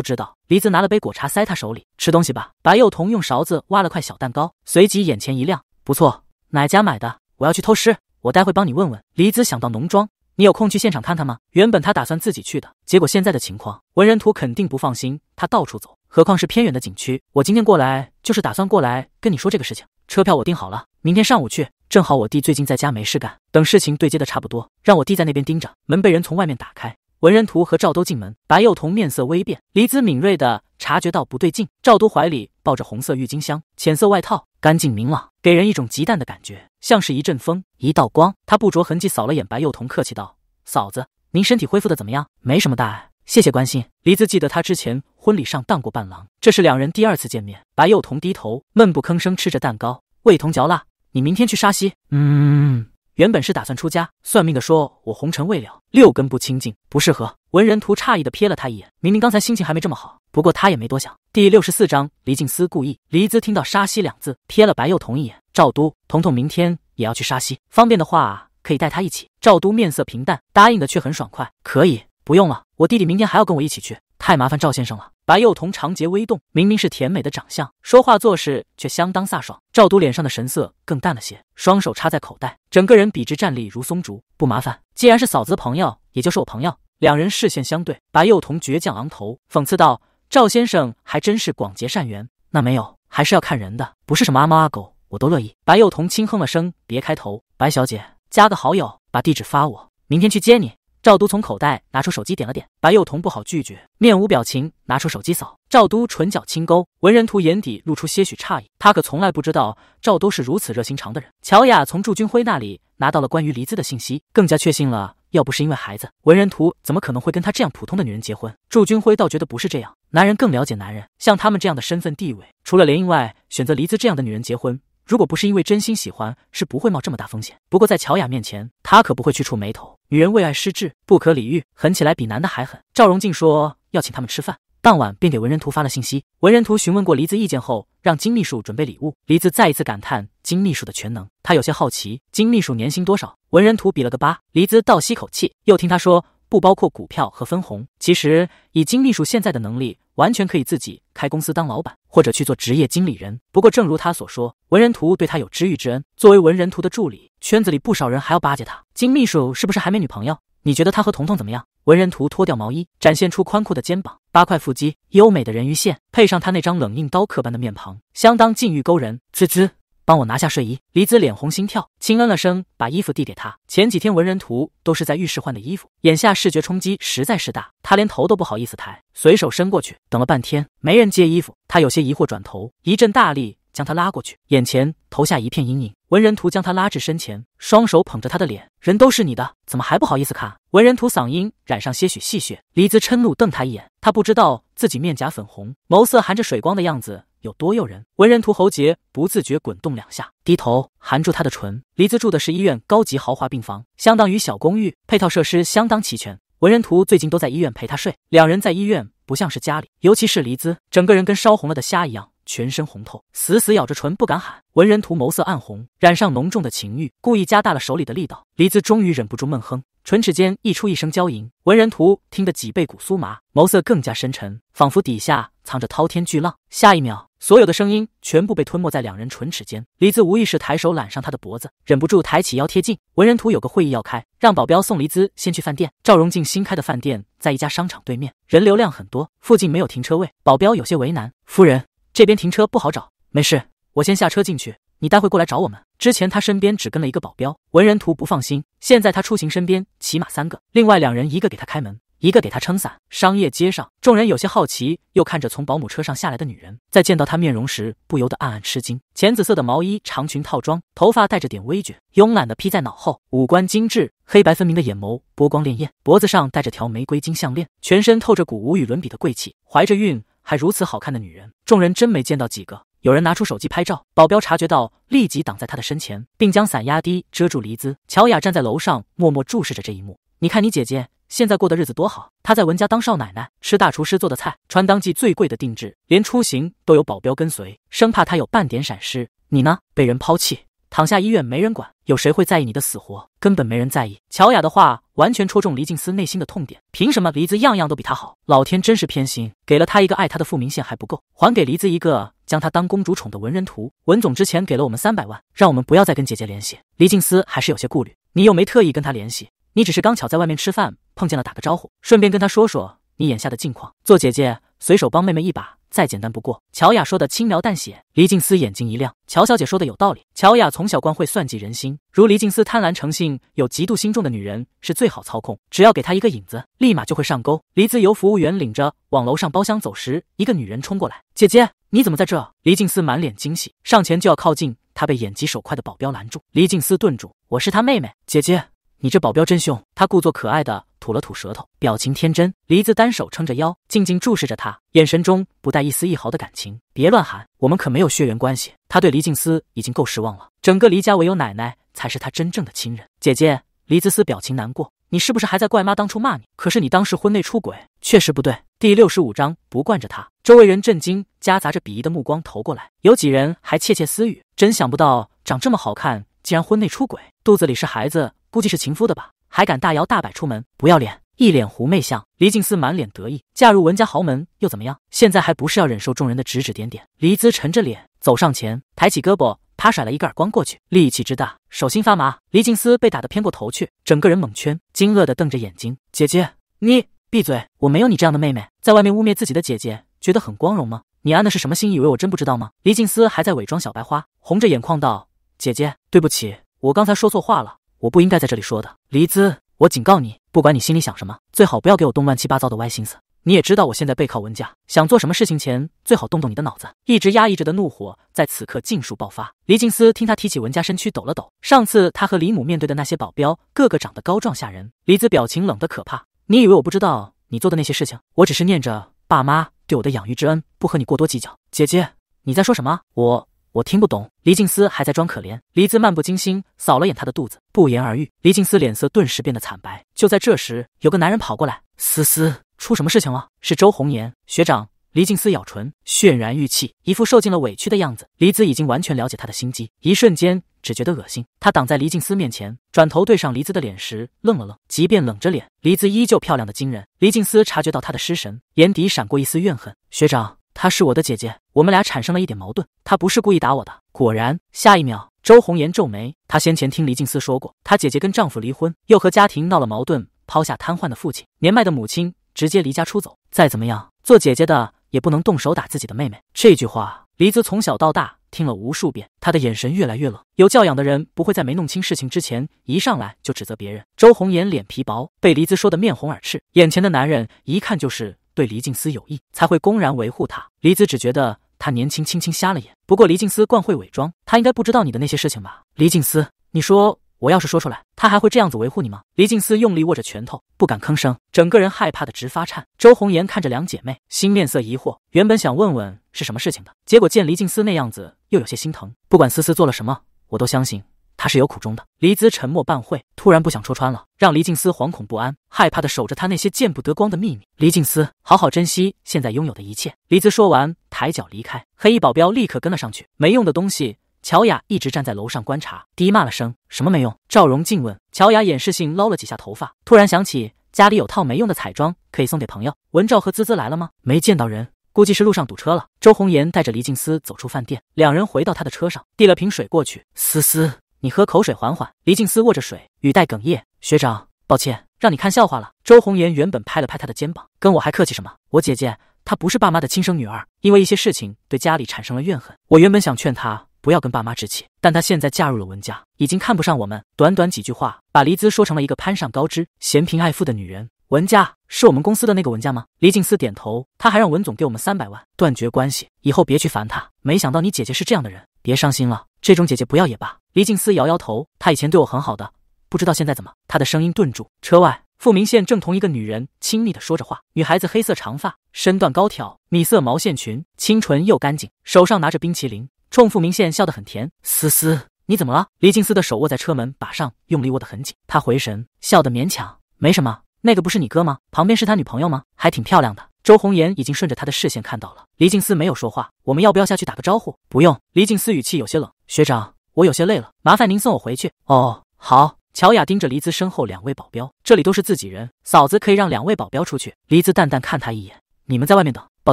知道。黎子拿了杯果茶塞他手里，吃东西吧。白幼童用勺子挖了块小蛋糕，随即眼前一亮，不错。哪家买的？我要去偷尸，我待会帮你问问。黎子想到农庄，你有空去现场看看吗？原本他打算自己去的，结果现在的情况，文人图肯定不放心他到处走，何况是偏远的景区。我今天过来就是打算过来跟你说这个事情，车票我订好了，明天上午去，正好我弟最近在家没事干，等事情对接的差不多，让我弟在那边盯着。门被人从外面打开。文人图和赵都进门，白幼童面色微变，黎姿敏锐地察觉到不对劲。赵都怀里抱着红色郁金香，浅色外套干净明朗，给人一种极淡的感觉，像是一阵风，一道光。他不着痕迹扫了眼白幼童，客气道：“嫂子，您身体恢复的怎么样？没什么大碍，谢谢关心。”黎姿记得他之前婚礼上当过伴郎，这是两人第二次见面。白幼童低头闷不吭声吃着蛋糕，味同嚼蜡。你明天去沙溪？嗯。原本是打算出家，算命的说我红尘未了，六根不清净，不适合。文人图诧异的瞥了他一眼，明明刚才心情还没这么好，不过他也没多想。第六十四章，黎静思故意。黎姿听到“沙溪”两字，瞥了白幼童一眼。赵都，童童明天也要去沙溪，方便的话可以带他一起。赵都面色平淡，答应的却很爽快，可以，不用了。我弟弟明天还要跟我一起去，太麻烦赵先生了。白幼童长睫微动，明明是甜美的长相，说话做事却相当飒爽。赵都脸上的神色更淡了些，双手插在口袋，整个人笔直站立如松竹。不麻烦，既然是嫂子的朋友，也就是我朋友。两人视线相对，白幼童倔强昂头，讽刺道：“赵先生还真是广结善缘。”那没有，还是要看人的，不是什么阿猫阿狗我都乐意。白幼童轻哼了声，别开头。白小姐，加个好友，把地址发我，明天去接你。赵都从口袋拿出手机，点了点，白幼童不好拒绝，面无表情拿出手机扫。赵都唇角轻勾，文人图眼底露出些许诧异，他可从来不知道赵都是如此热心肠的人。乔雅从祝军辉那里拿到了关于黎姿的信息，更加确信了，要不是因为孩子，文人图怎么可能会跟他这样普通的女人结婚？祝军辉倒觉得不是这样，男人更了解男人，像他们这样的身份地位，除了联姻外，选择黎姿这样的女人结婚。如果不是因为真心喜欢，是不会冒这么大风险。不过在乔雅面前，他可不会去触眉头。女人为爱失智，不可理喻，狠起来比男的还狠。赵荣静说要请他们吃饭，当晚便给文人图发了信息。文人图询问过黎子意见后，让金秘书准备礼物。黎子再一次感叹金秘书的全能。他有些好奇金秘书年薪多少。文人图比了个八，黎子倒吸口气，又听他说不包括股票和分红。其实以金秘书现在的能力。完全可以自己开公司当老板，或者去做职业经理人。不过，正如他所说，文人图对他有知遇之恩。作为文人图的助理，圈子里不少人还要巴结他。金秘书是不是还没女朋友？你觉得他和彤彤怎么样？文人图脱掉毛衣，展现出宽阔的肩膀、八块腹肌、优美的人鱼线，配上他那张冷硬刀刻般的面庞，相当禁欲勾人。滋滋。帮我拿下睡衣，黎姿脸红心跳，轻嗯了声，把衣服递给他。前几天文人图都是在浴室换的衣服，眼下视觉冲击实在是大，他连头都不好意思抬，随手伸过去，等了半天没人接衣服，他有些疑惑，转头一阵大力将他拉过去，眼前投下一片阴影。文人图将他拉至身前，双手捧着他的脸，人都是你的，怎么还不好意思看？文人图嗓音染上些许戏谑，黎姿嗔怒瞪他一眼，他不知道自己面颊粉红，眸色含着水光的样子。有多诱人？文人图喉结不自觉滚动两下，低头含住她的唇。黎姿住的是医院高级豪华病房，相当于小公寓，配套设施相当齐全。文人图最近都在医院陪她睡，两人在医院不像是家里，尤其是黎姿，整个人跟烧红了的虾一样，全身红透，死死咬着唇不敢喊。文人图眸色暗红，染上浓重的情欲，故意加大了手里的力道。黎姿终于忍不住闷哼，唇齿间溢出一声娇吟。文人图听得脊背骨酥麻，眸色更加深沉，仿佛底下藏着滔天巨浪。下一秒。所有的声音全部被吞没在两人唇齿间，黎姿无意识抬手揽上他的脖子，忍不住抬起腰贴近。文人图有个会议要开，让保镖送黎姿先去饭店。赵荣静新开的饭店在一家商场对面，人流量很多，附近没有停车位，保镖有些为难。夫人这边停车不好找，没事，我先下车进去，你待会过来找我们。之前他身边只跟了一个保镖，文人图不放心，现在他出行身边起码三个，另外两人一个给他开门。一个给她撑伞。商业街上，众人有些好奇，又看着从保姆车上下来的女人。在见到她面容时，不由得暗暗吃惊。浅紫色的毛衣长裙套装，头发带着点微卷，慵懒的披在脑后，五官精致，黑白分明的眼眸波光潋滟，脖子上戴着条玫瑰金项链，全身透着股无与伦比的贵气。怀着孕还如此好看的女人，众人真没见到几个。有人拿出手机拍照，保镖察觉到，立即挡在他的身前，并将伞压低遮住。黎姿、乔雅站在楼上默默注视着这一幕。你看，你姐姐。现在过的日子多好！她在文家当少奶奶，吃大厨师做的菜，穿当季最贵的定制，连出行都有保镖跟随，生怕她有半点闪失。你呢？被人抛弃，躺下医院没人管，有谁会在意你的死活？根本没人在意。乔雅的话完全戳中黎静思内心的痛点。凭什么黎子样样都比他好？老天真是偏心，给了他一个爱他的傅明宪还不够，还给黎子一个将他当公主宠的文人图文总。之前给了我们三百万，让我们不要再跟姐姐联系。黎静思还是有些顾虑。你又没特意跟他联系，你只是刚巧在外面吃饭。碰见了，打个招呼，顺便跟她说说你眼下的近况。做姐姐随手帮妹妹一把，再简单不过。乔雅说的轻描淡写，黎静思眼睛一亮。乔小姐说的有道理。乔雅从小惯会算计人心，如黎静思贪婪成性、有嫉妒心重的女人是最好操控。只要给她一个引子，立马就会上钩。黎姿由服务员领着往楼上包厢走时，一个女人冲过来：“姐姐，你怎么在这？”黎静思满脸惊喜，上前就要靠近，她被眼疾手快的保镖拦住。黎静思顿住：“我是她妹妹，姐姐，你这保镖真凶。”她故作可爱的。吐了吐舌头，表情天真。梨子单手撑着腰，静静注视着他，眼神中不带一丝一毫的感情。别乱喊，我们可没有血缘关系。他对黎静思已经够失望了，整个黎家唯有奶奶才是他真正的亲人。姐姐，黎姿思表情难过，你是不是还在怪妈当初骂你？可是你当时婚内出轨，确实不对。第六十五章不惯着他。周围人震惊，夹杂着鄙夷的目光投过来，有几人还窃窃私语，真想不到长这么好看，竟然婚内出轨，肚子里是孩子，估计是情夫的吧。还敢大摇大摆出门，不要脸，一脸狐媚相。黎静思满脸得意，嫁入文家豪门又怎么样？现在还不是要忍受众人的指指点点？黎姿沉着脸走上前，抬起胳膊，啪甩了一个耳光过去，力气之大，手心发麻。黎静思被打得偏过头去，整个人蒙圈，惊愕的瞪着眼睛：“姐姐，你闭嘴！我没有你这样的妹妹，在外面污蔑自己的姐姐，觉得很光荣吗？你安的是什么心？以为我真不知道吗？”黎静思还在伪装小白花，红着眼眶道：“姐姐，对不起，我刚才说错话了。”我不应该在这里说的，黎姿，我警告你，不管你心里想什么，最好不要给我动乱七八糟的歪心思。你也知道我现在背靠文家，想做什么事情前，最好动动你的脑子。一直压抑着的怒火在此刻尽数爆发。黎静思听他提起文家，身躯抖了抖。上次他和李母面对的那些保镖，个个长得高壮吓人。黎姿表情冷得可怕。你以为我不知道你做的那些事情？我只是念着爸妈对我的养育之恩，不和你过多计较。姐姐，你在说什么？我。我听不懂，黎静思还在装可怜。黎姿漫不经心扫了眼他的肚子，不言而喻。黎静思脸色顿时变得惨白。就在这时，有个男人跑过来：“思思，出什么事情了？”是周红颜学长。黎静思咬唇，泫然欲泣，一副受尽了委屈的样子。黎姿已经完全了解他的心机，一瞬间只觉得恶心。他挡在黎静思面前，转头对上黎姿的脸时愣了愣。即便冷着脸，黎姿依旧漂亮的惊人。黎静思察觉到他的失神，眼底闪过一丝怨恨。学长。她是我的姐姐，我们俩产生了一点矛盾。她不是故意打我的。果然，下一秒，周红颜皱眉。她先前听黎静思说过，她姐姐跟丈夫离婚，又和家庭闹了矛盾，抛下瘫痪的父亲、年迈的母亲，直接离家出走。再怎么样，做姐姐的也不能动手打自己的妹妹。这句话，黎姿从小到大听了无数遍。他的眼神越来越冷。有教养的人不会在没弄清事情之前，一上来就指责别人。周红颜脸皮薄，被黎姿说的面红耳赤。眼前的男人一看就是。对黎静思有意，才会公然维护他。黎子只觉得他年轻，轻轻瞎了眼。不过黎静思惯会伪装，他应该不知道你的那些事情吧？黎静思，你说我要是说出来，他还会这样子维护你吗？黎静思用力握着拳头，不敢吭声，整个人害怕的直发颤。周红颜看着两姐妹，心面色疑惑，原本想问问是什么事情的，结果见黎静思那样子，又有些心疼。不管思思做了什么，我都相信。他是有苦衷的。黎姿沉默半会，突然不想戳穿了，让黎静思惶恐不安，害怕的守着他那些见不得光的秘密。黎静思，好好珍惜现在拥有的一切。黎姿说完，抬脚离开，黑衣保镖立刻跟了上去。没用的东西。乔雅一直站在楼上观察，低骂了声：“什么没用？”赵荣静问。乔雅掩饰性捞了几下头发，突然想起家里有套没用的彩妆，可以送给朋友。文照和滋滋来了吗？没见到人，估计是路上堵车了。周红颜带着黎静思走出饭店，两人回到他的车上，递了瓶水过去。思思。你喝口水，缓缓。黎静思握着水，语带哽咽：“学长，抱歉，让你看笑话了。”周红颜原本拍了拍他的肩膀：“跟我还客气什么？我姐姐她不是爸妈的亲生女儿，因为一些事情对家里产生了怨恨。我原本想劝她不要跟爸妈置气，但她现在嫁入了文家，已经看不上我们。”短短几句话，把黎姿说成了一个攀上高枝、嫌贫爱富的女人。文家是我们公司的那个文家吗？黎静思点头。他还让文总给我们三百万，断绝关系，以后别去烦他。没想到你姐姐是这样的人，别伤心了，这种姐姐不要也罢。黎静思摇摇头，他以前对我很好的，不知道现在怎么。他的声音顿住。车外，傅明宪正同一个女人亲密的说着话。女孩子黑色长发，身段高挑，米色毛线裙，清纯又干净，手上拿着冰淇淋，冲傅明宪笑得很甜。思思，你怎么了？黎静思的手握在车门把上，用力握得很紧。他回神，笑得勉强。没什么，那个不是你哥吗？旁边是他女朋友吗？还挺漂亮的。周红颜已经顺着他的视线看到了。黎静思没有说话。我们要不要下去打个招呼？不用。黎静思语气有些冷。学长。我有些累了，麻烦您送我回去。哦，好。乔雅盯着黎姿身后两位保镖，这里都是自己人，嫂子可以让两位保镖出去。黎姿淡淡看他一眼：“你们在外面等。”抱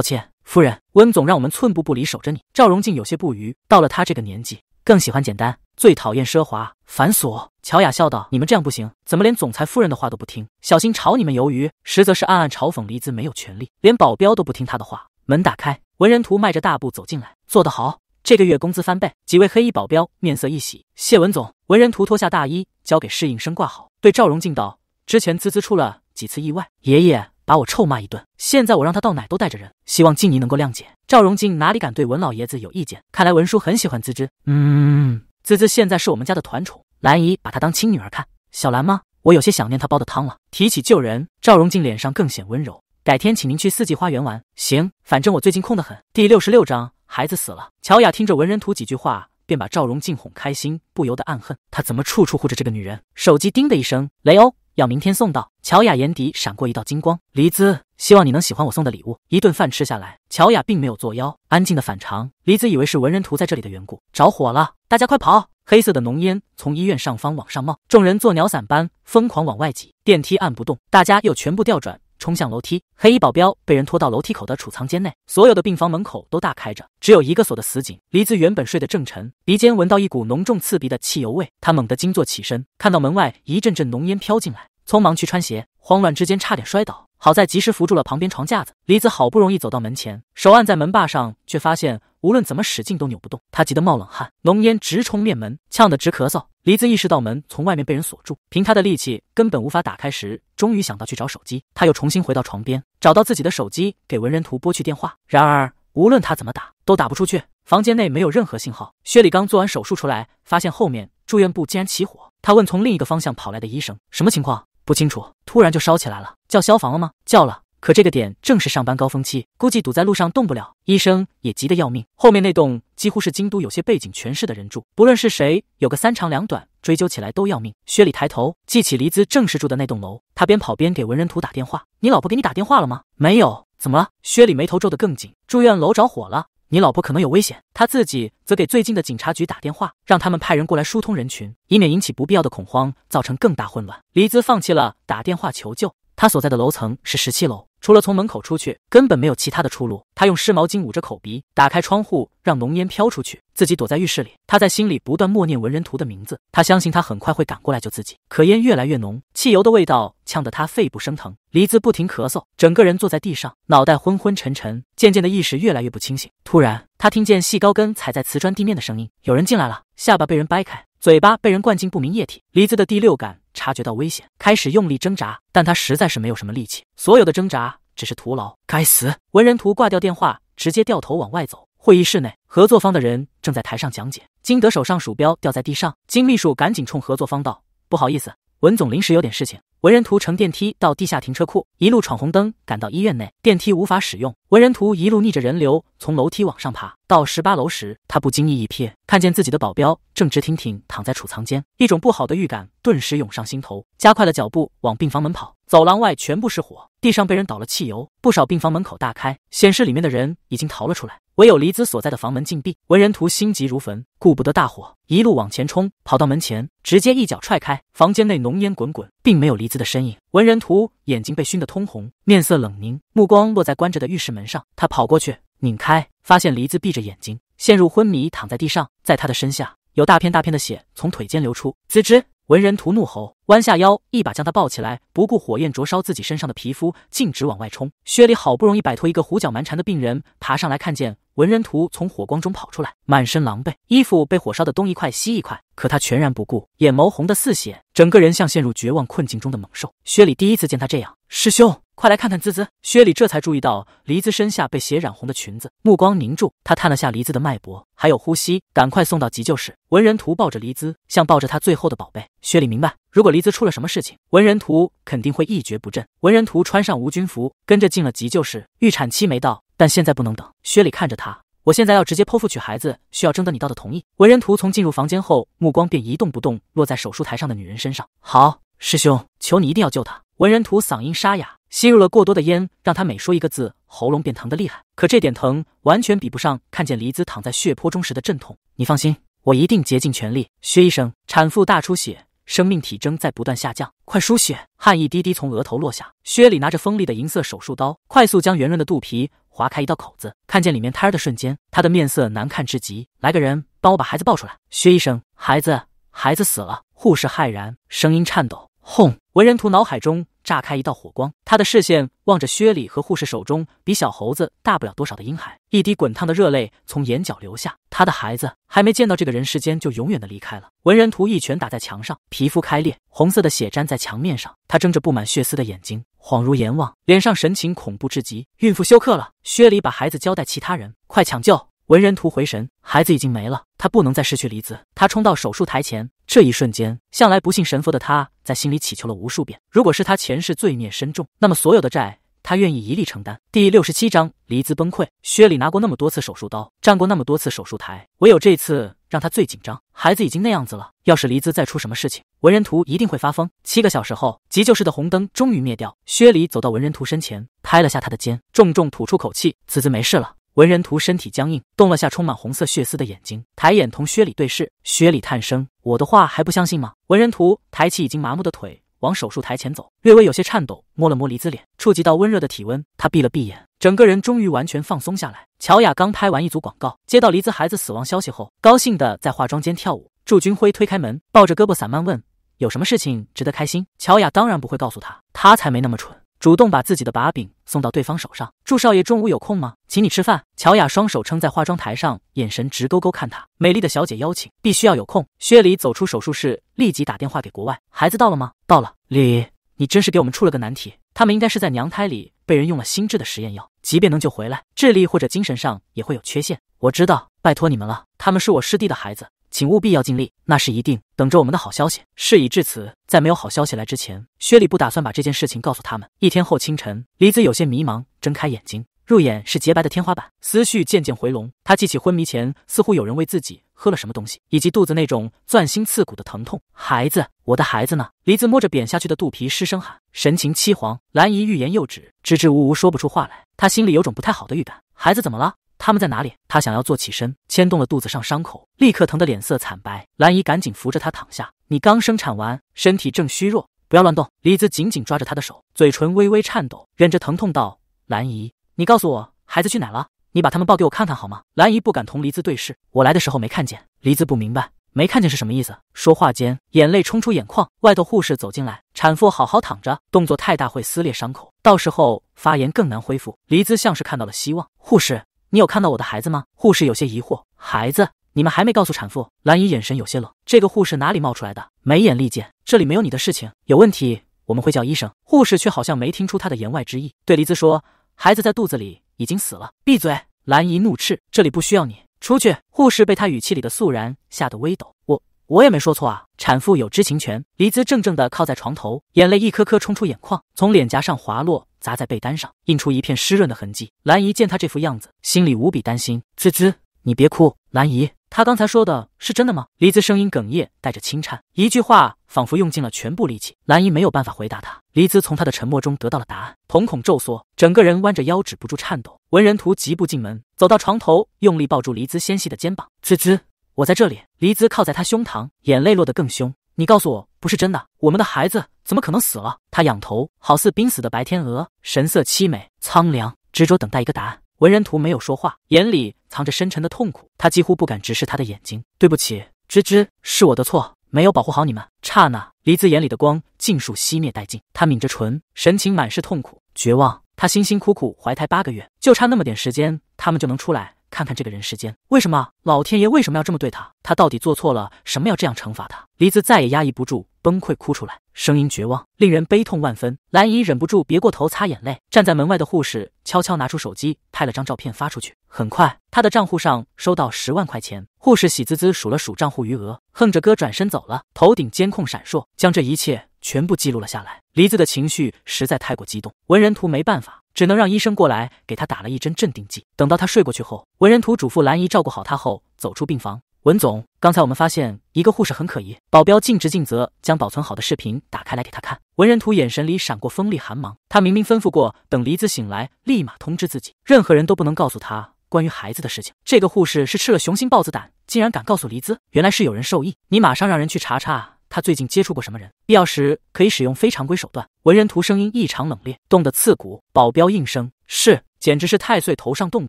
歉，夫人，温总让我们寸步不离守着你。赵荣静有些不愉，到了他这个年纪，更喜欢简单，最讨厌奢华繁琐。乔雅笑道：“你们这样不行，怎么连总裁夫人的话都不听？小心炒你们鱿鱼。”实则是暗暗嘲讽黎姿没有权利，连保镖都不听他的话。门打开，文人图迈着大步走进来：“做得好。”这个月工资翻倍，几位黑衣保镖面色一喜。谢文总，文人图脱下大衣交给侍应生挂好，对赵荣静道：“之前滋滋出了几次意外，爷爷把我臭骂一顿。现在我让他到哪都带着人，希望静怡能够谅解。”赵荣静哪里敢对文老爷子有意见？看来文叔很喜欢滋滋。嗯，滋滋现在是我们家的团宠，兰姨把她当亲女儿看。小兰吗？我有些想念她煲的汤了。提起救人，赵荣静脸上更显温柔。改天请您去四季花园玩。行，反正我最近空得很。第六十六章。孩子死了，乔雅听着文人图几句话，便把赵荣静哄开心，不由得暗恨他怎么处处护着这个女人。手机叮的一声，雷欧要明天送到。乔雅眼底闪过一道金光。黎姿，希望你能喜欢我送的礼物。一顿饭吃下来，乔雅并没有作妖，安静的反常。黎姿以为是文人图在这里的缘故。着火了，大家快跑！黑色的浓烟从医院上方往上冒，众人做鸟散般疯狂往外挤。电梯按不动，大家又全部调转。冲向楼梯，黑衣保镖被人拖到楼梯口的储藏间内。所有的病房门口都大开着，只有一个锁的死井。黎子原本睡得正沉，鼻尖闻到一股浓重刺鼻的汽油味，他猛地惊坐起身，看到门外一阵阵浓烟飘进来，匆忙去穿鞋，慌乱之间差点摔倒。好在及时扶住了旁边床架子，黎子好不容易走到门前，手按在门把上，却发现无论怎么使劲都扭不动。他急得冒冷汗，浓烟直冲面门，呛得直咳嗽。黎子意识到门从外面被人锁住，凭他的力气根本无法打开时，终于想到去找手机。他又重新回到床边，找到自己的手机，给文人图拨去电话。然而无论他怎么打，都打不出去。房间内没有任何信号。薛礼刚做完手术出来，发现后面住院部竟然起火，他问从另一个方向跑来的医生：“什么情况？”不清楚，突然就烧起来了，叫消防了吗？叫了，可这个点正是上班高峰期，估计堵在路上动不了。医生也急得要命。后面那栋几乎是京都有些背景权势的人住，不论是谁，有个三长两短，追究起来都要命。薛礼抬头，记起黎姿正式住的那栋楼，他边跑边给文人图打电话：“你老婆给你打电话了吗？没有，怎么了？”薛礼眉头皱得更紧：“住院楼着火了。”你老婆可能有危险，他自己则给最近的警察局打电话，让他们派人过来疏通人群，以免引起不必要的恐慌，造成更大混乱。黎姿放弃了打电话求救，他所在的楼层是十七楼。除了从门口出去，根本没有其他的出路。他用湿毛巾捂着口鼻，打开窗户让浓烟飘出去，自己躲在浴室里。他在心里不断默念文人图的名字，他相信他很快会赶过来救自己。可烟越来越浓，汽油的味道呛得他肺部生疼，黎子不停咳嗽，整个人坐在地上，脑袋昏昏沉沉，渐渐的意识越来越不清醒。突然，他听见细高跟踩在瓷砖地面的声音，有人进来了。下巴被人掰开，嘴巴被人灌进不明液体。黎子的第六感。察觉到危险，开始用力挣扎，但他实在是没有什么力气，所有的挣扎只是徒劳。该死！文人图挂掉电话，直接掉头往外走。会议室内，合作方的人正在台上讲解。金德手上鼠标掉在地上，金秘书赶紧冲合作方道：“不好意思。”文总临时有点事情，文人图乘电梯到地下停车库，一路闯红灯赶到医院内，电梯无法使用，文人图一路逆着人流从楼梯往上爬，到十八楼时，他不经意一瞥，看见自己的保镖正直挺挺躺在储藏间，一种不好的预感顿时涌上心头，加快了脚步往病房门跑，走廊外全部是火，地上被人倒了汽油，不少病房门口大开，显示里面的人已经逃了出来。唯有黎姿所在的房门禁闭，文人图心急如焚，顾不得大火，一路往前冲，跑到门前，直接一脚踹开。房间内浓烟滚滚，并没有黎姿的身影。文人图眼睛被熏得通红，面色冷凝，目光落在关着的浴室门上。他跑过去，拧开，发现黎姿闭着眼睛，陷入昏迷，躺在地上。在他的身下，有大片大片的血从腿间流出。滋滋，文人图怒吼，弯下腰，一把将他抱起来，不顾火焰灼烧自己身上的皮肤，径直往外冲。薛丽好不容易摆脱一个胡搅蛮缠的病人，爬上来看见。文人图从火光中跑出来，满身狼狈，衣服被火烧的东一块西一块，可他全然不顾，眼眸红的似血，整个人像陷入绝望困境中的猛兽。薛礼第一次见他这样，师兄，快来看看滋滋。薛礼这才注意到黎姿身下被血染红的裙子，目光凝住，他探了下黎姿的脉搏，还有呼吸，赶快送到急救室。文人图抱着黎姿，像抱着他最后的宝贝。薛礼明白，如果黎姿出了什么事情，文人图肯定会一蹶不振。文人图穿上无菌服，跟着进了急救室。预产期没到。但现在不能等。薛礼看着他，我现在要直接剖腹取孩子，需要征得你道的同意。文人图从进入房间后，目光便一动不动落在手术台上的女人身上。好，师兄，求你一定要救她。文人图嗓音沙哑，吸入了过多的烟，让他每说一个字，喉咙便疼得厉害。可这点疼完全比不上看见黎姿躺在血泊中时的阵痛。你放心，我一定竭尽全力。薛医生，产妇大出血。生命体征在不断下降，快输血！汗一滴滴从额头落下。薛里拿着锋利的银色手术刀，快速将圆润的肚皮划开一道口子。看见里面胎儿的瞬间，他的面色难看至极。来个人，帮我把孩子抱出来！薛医生，孩子，孩子死了！护士骇然，声音颤抖。轰！文人图脑海中。炸开一道火光，他的视线望着薛礼和护士手中比小猴子大不了多少的婴孩，一滴滚烫的热泪从眼角流下。他的孩子，还没见到这个人世间就永远的离开了。文人图一拳打在墙上，皮肤开裂，红色的血粘在墙面上。他睁着布满血丝的眼睛，恍如阎王，脸上神情恐怖至极。孕妇休克了，薛礼把孩子交代其他人，快抢救。文人图回神，孩子已经没了，他不能再失去黎姿。他冲到手术台前，这一瞬间，向来不信神佛的他在心里祈求了无数遍：如果是他前世罪孽深重，那么所有的债他愿意一力承担。第六十七章，黎姿崩溃。薛礼拿过那么多次手术刀，站过那么多次手术台，唯有这次让他最紧张。孩子已经那样子了，要是黎姿再出什么事情，文人图一定会发疯。七个小时后，急救室的红灯终于灭掉，薛礼走到文人图身前，拍了下他的肩，重重吐出口气：“此子没事了。”文人图身体僵硬，动了下充满红色血丝的眼睛，抬眼同薛礼对视。薛礼叹声：“我的话还不相信吗？”文人图抬起已经麻木的腿往手术台前走，略微有些颤抖，摸了摸黎姿脸，触及到温热的体温，他闭了闭眼，整个人终于完全放松下来。乔雅刚拍完一组广告，接到黎姿孩子死亡消息后，高兴的在化妆间跳舞。祝军辉推开门，抱着胳膊散漫问：“有什么事情值得开心？”乔雅当然不会告诉他，他才没那么蠢。主动把自己的把柄送到对方手上，祝少爷中午有空吗？请你吃饭。乔雅双手撑在化妆台上，眼神直勾勾看他。美丽的小姐邀请，必须要有空。薛礼走出手术室，立即打电话给国外。孩子到了吗？到了。李，你真是给我们出了个难题。他们应该是在娘胎里被人用了心智的实验药，即便能救回来，智力或者精神上也会有缺陷。我知道，拜托你们了。他们是我师弟的孩子。请务必要尽力，那是一定。等着我们的好消息。事已至此，在没有好消息来之前，薛礼不打算把这件事情告诉他们。一天后清晨，李子有些迷茫，睁开眼睛，入眼是洁白的天花板，思绪渐渐回笼。他记起昏迷前，似乎有人为自己喝了什么东西，以及肚子那种钻心刺骨的疼痛。孩子，我的孩子呢？李子摸着扁下去的肚皮，失声喊，神情凄惶。兰姨欲言又止，支支吾吾说不出话来。他心里有种不太好的预感。孩子怎么了？他们在哪里？他想要坐起身，牵动了肚子上伤口，立刻疼得脸色惨白。兰姨赶紧扶着他躺下。你刚生产完，身体正虚弱，不要乱动。黎姿紧紧抓着他的手，嘴唇微微颤抖，忍着疼痛道：“兰姨，你告诉我孩子去哪了？你把他们抱给我看看好吗？”兰姨不敢同黎姿对视。我来的时候没看见。黎姿不明白没看见是什么意思。说话间，眼泪冲出眼眶。外头护士走进来：“产妇好好躺着，动作太大会撕裂伤口，到时候发炎更难恢复。”黎姿像是看到了希望。护士。你有看到我的孩子吗？护士有些疑惑。孩子，你们还没告诉产妇？兰姨眼神有些冷。这个护士哪里冒出来的？眉眼利剑，这里没有你的事情。有问题，我们会叫医生。护士却好像没听出她的言外之意，对黎姿说：“孩子在肚子里已经死了。”闭嘴！兰姨怒斥。这里不需要你出去。护士被她语气里的肃然吓得微抖。我我也没说错啊。产妇有知情权。黎姿怔怔地靠在床头，眼泪一颗颗冲出眼眶，从脸颊上滑落。砸在被单上，印出一片湿润的痕迹。兰姨见他这副样子，心里无比担心。滋滋，你别哭，兰姨。他刚才说的是真的吗？黎姿声音哽咽，带着轻颤，一句话仿佛用尽了全部力气。兰姨没有办法回答他。黎姿从他的沉默中得到了答案，瞳孔骤缩，整个人弯着腰，止不住颤抖。文人图疾步进门，走到床头，用力抱住黎姿纤细的肩膀。滋滋，我在这里。黎姿靠在他胸膛，眼泪落得更凶。你告诉我。不是真的，我们的孩子怎么可能死了？他仰头，好似濒死的白天鹅，神色凄美、苍凉，执着等待一个答案。文人图没有说话，眼里藏着深沉的痛苦，他几乎不敢直视他的眼睛。对不起，芝芝，是我的错，没有保护好你们。刹那，黎子眼里的光尽数熄灭殆尽，他抿着唇，神情满是痛苦、绝望。他辛辛苦苦怀胎八个月，就差那么点时间，他们就能出来看看这个人世间。为什么？老天爷为什么要这么对他？他到底做错了什么，要这样惩罚他？黎子再也压抑不住。崩溃哭出来，声音绝望，令人悲痛万分。兰姨忍不住别过头擦眼泪。站在门外的护士悄悄拿出手机拍了张照片发出去，很快她的账户上收到十万块钱。护士喜滋滋数了数账户余额，哼着歌转身走了。头顶监控闪烁，将这一切全部记录了下来。梨子的情绪实在太过激动，文人图没办法，只能让医生过来给他打了一针镇定剂。等到他睡过去后，文人图嘱咐兰姨照顾好他后，走出病房。文总，刚才我们发现一个护士很可疑。保镖尽职尽责，将保存好的视频打开来给他看。文人图眼神里闪过锋利寒芒，他明明吩咐过，等黎姿醒来，立马通知自己，任何人都不能告诉他关于孩子的事情。这个护士是吃了雄心豹子胆，竟然敢告诉黎姿。原来是有人授意，你马上让人去查查他最近接触过什么人，必要时可以使用非常规手段。文人图声音异常冷冽，冻得刺骨。保镖应声是，简直是太岁头上动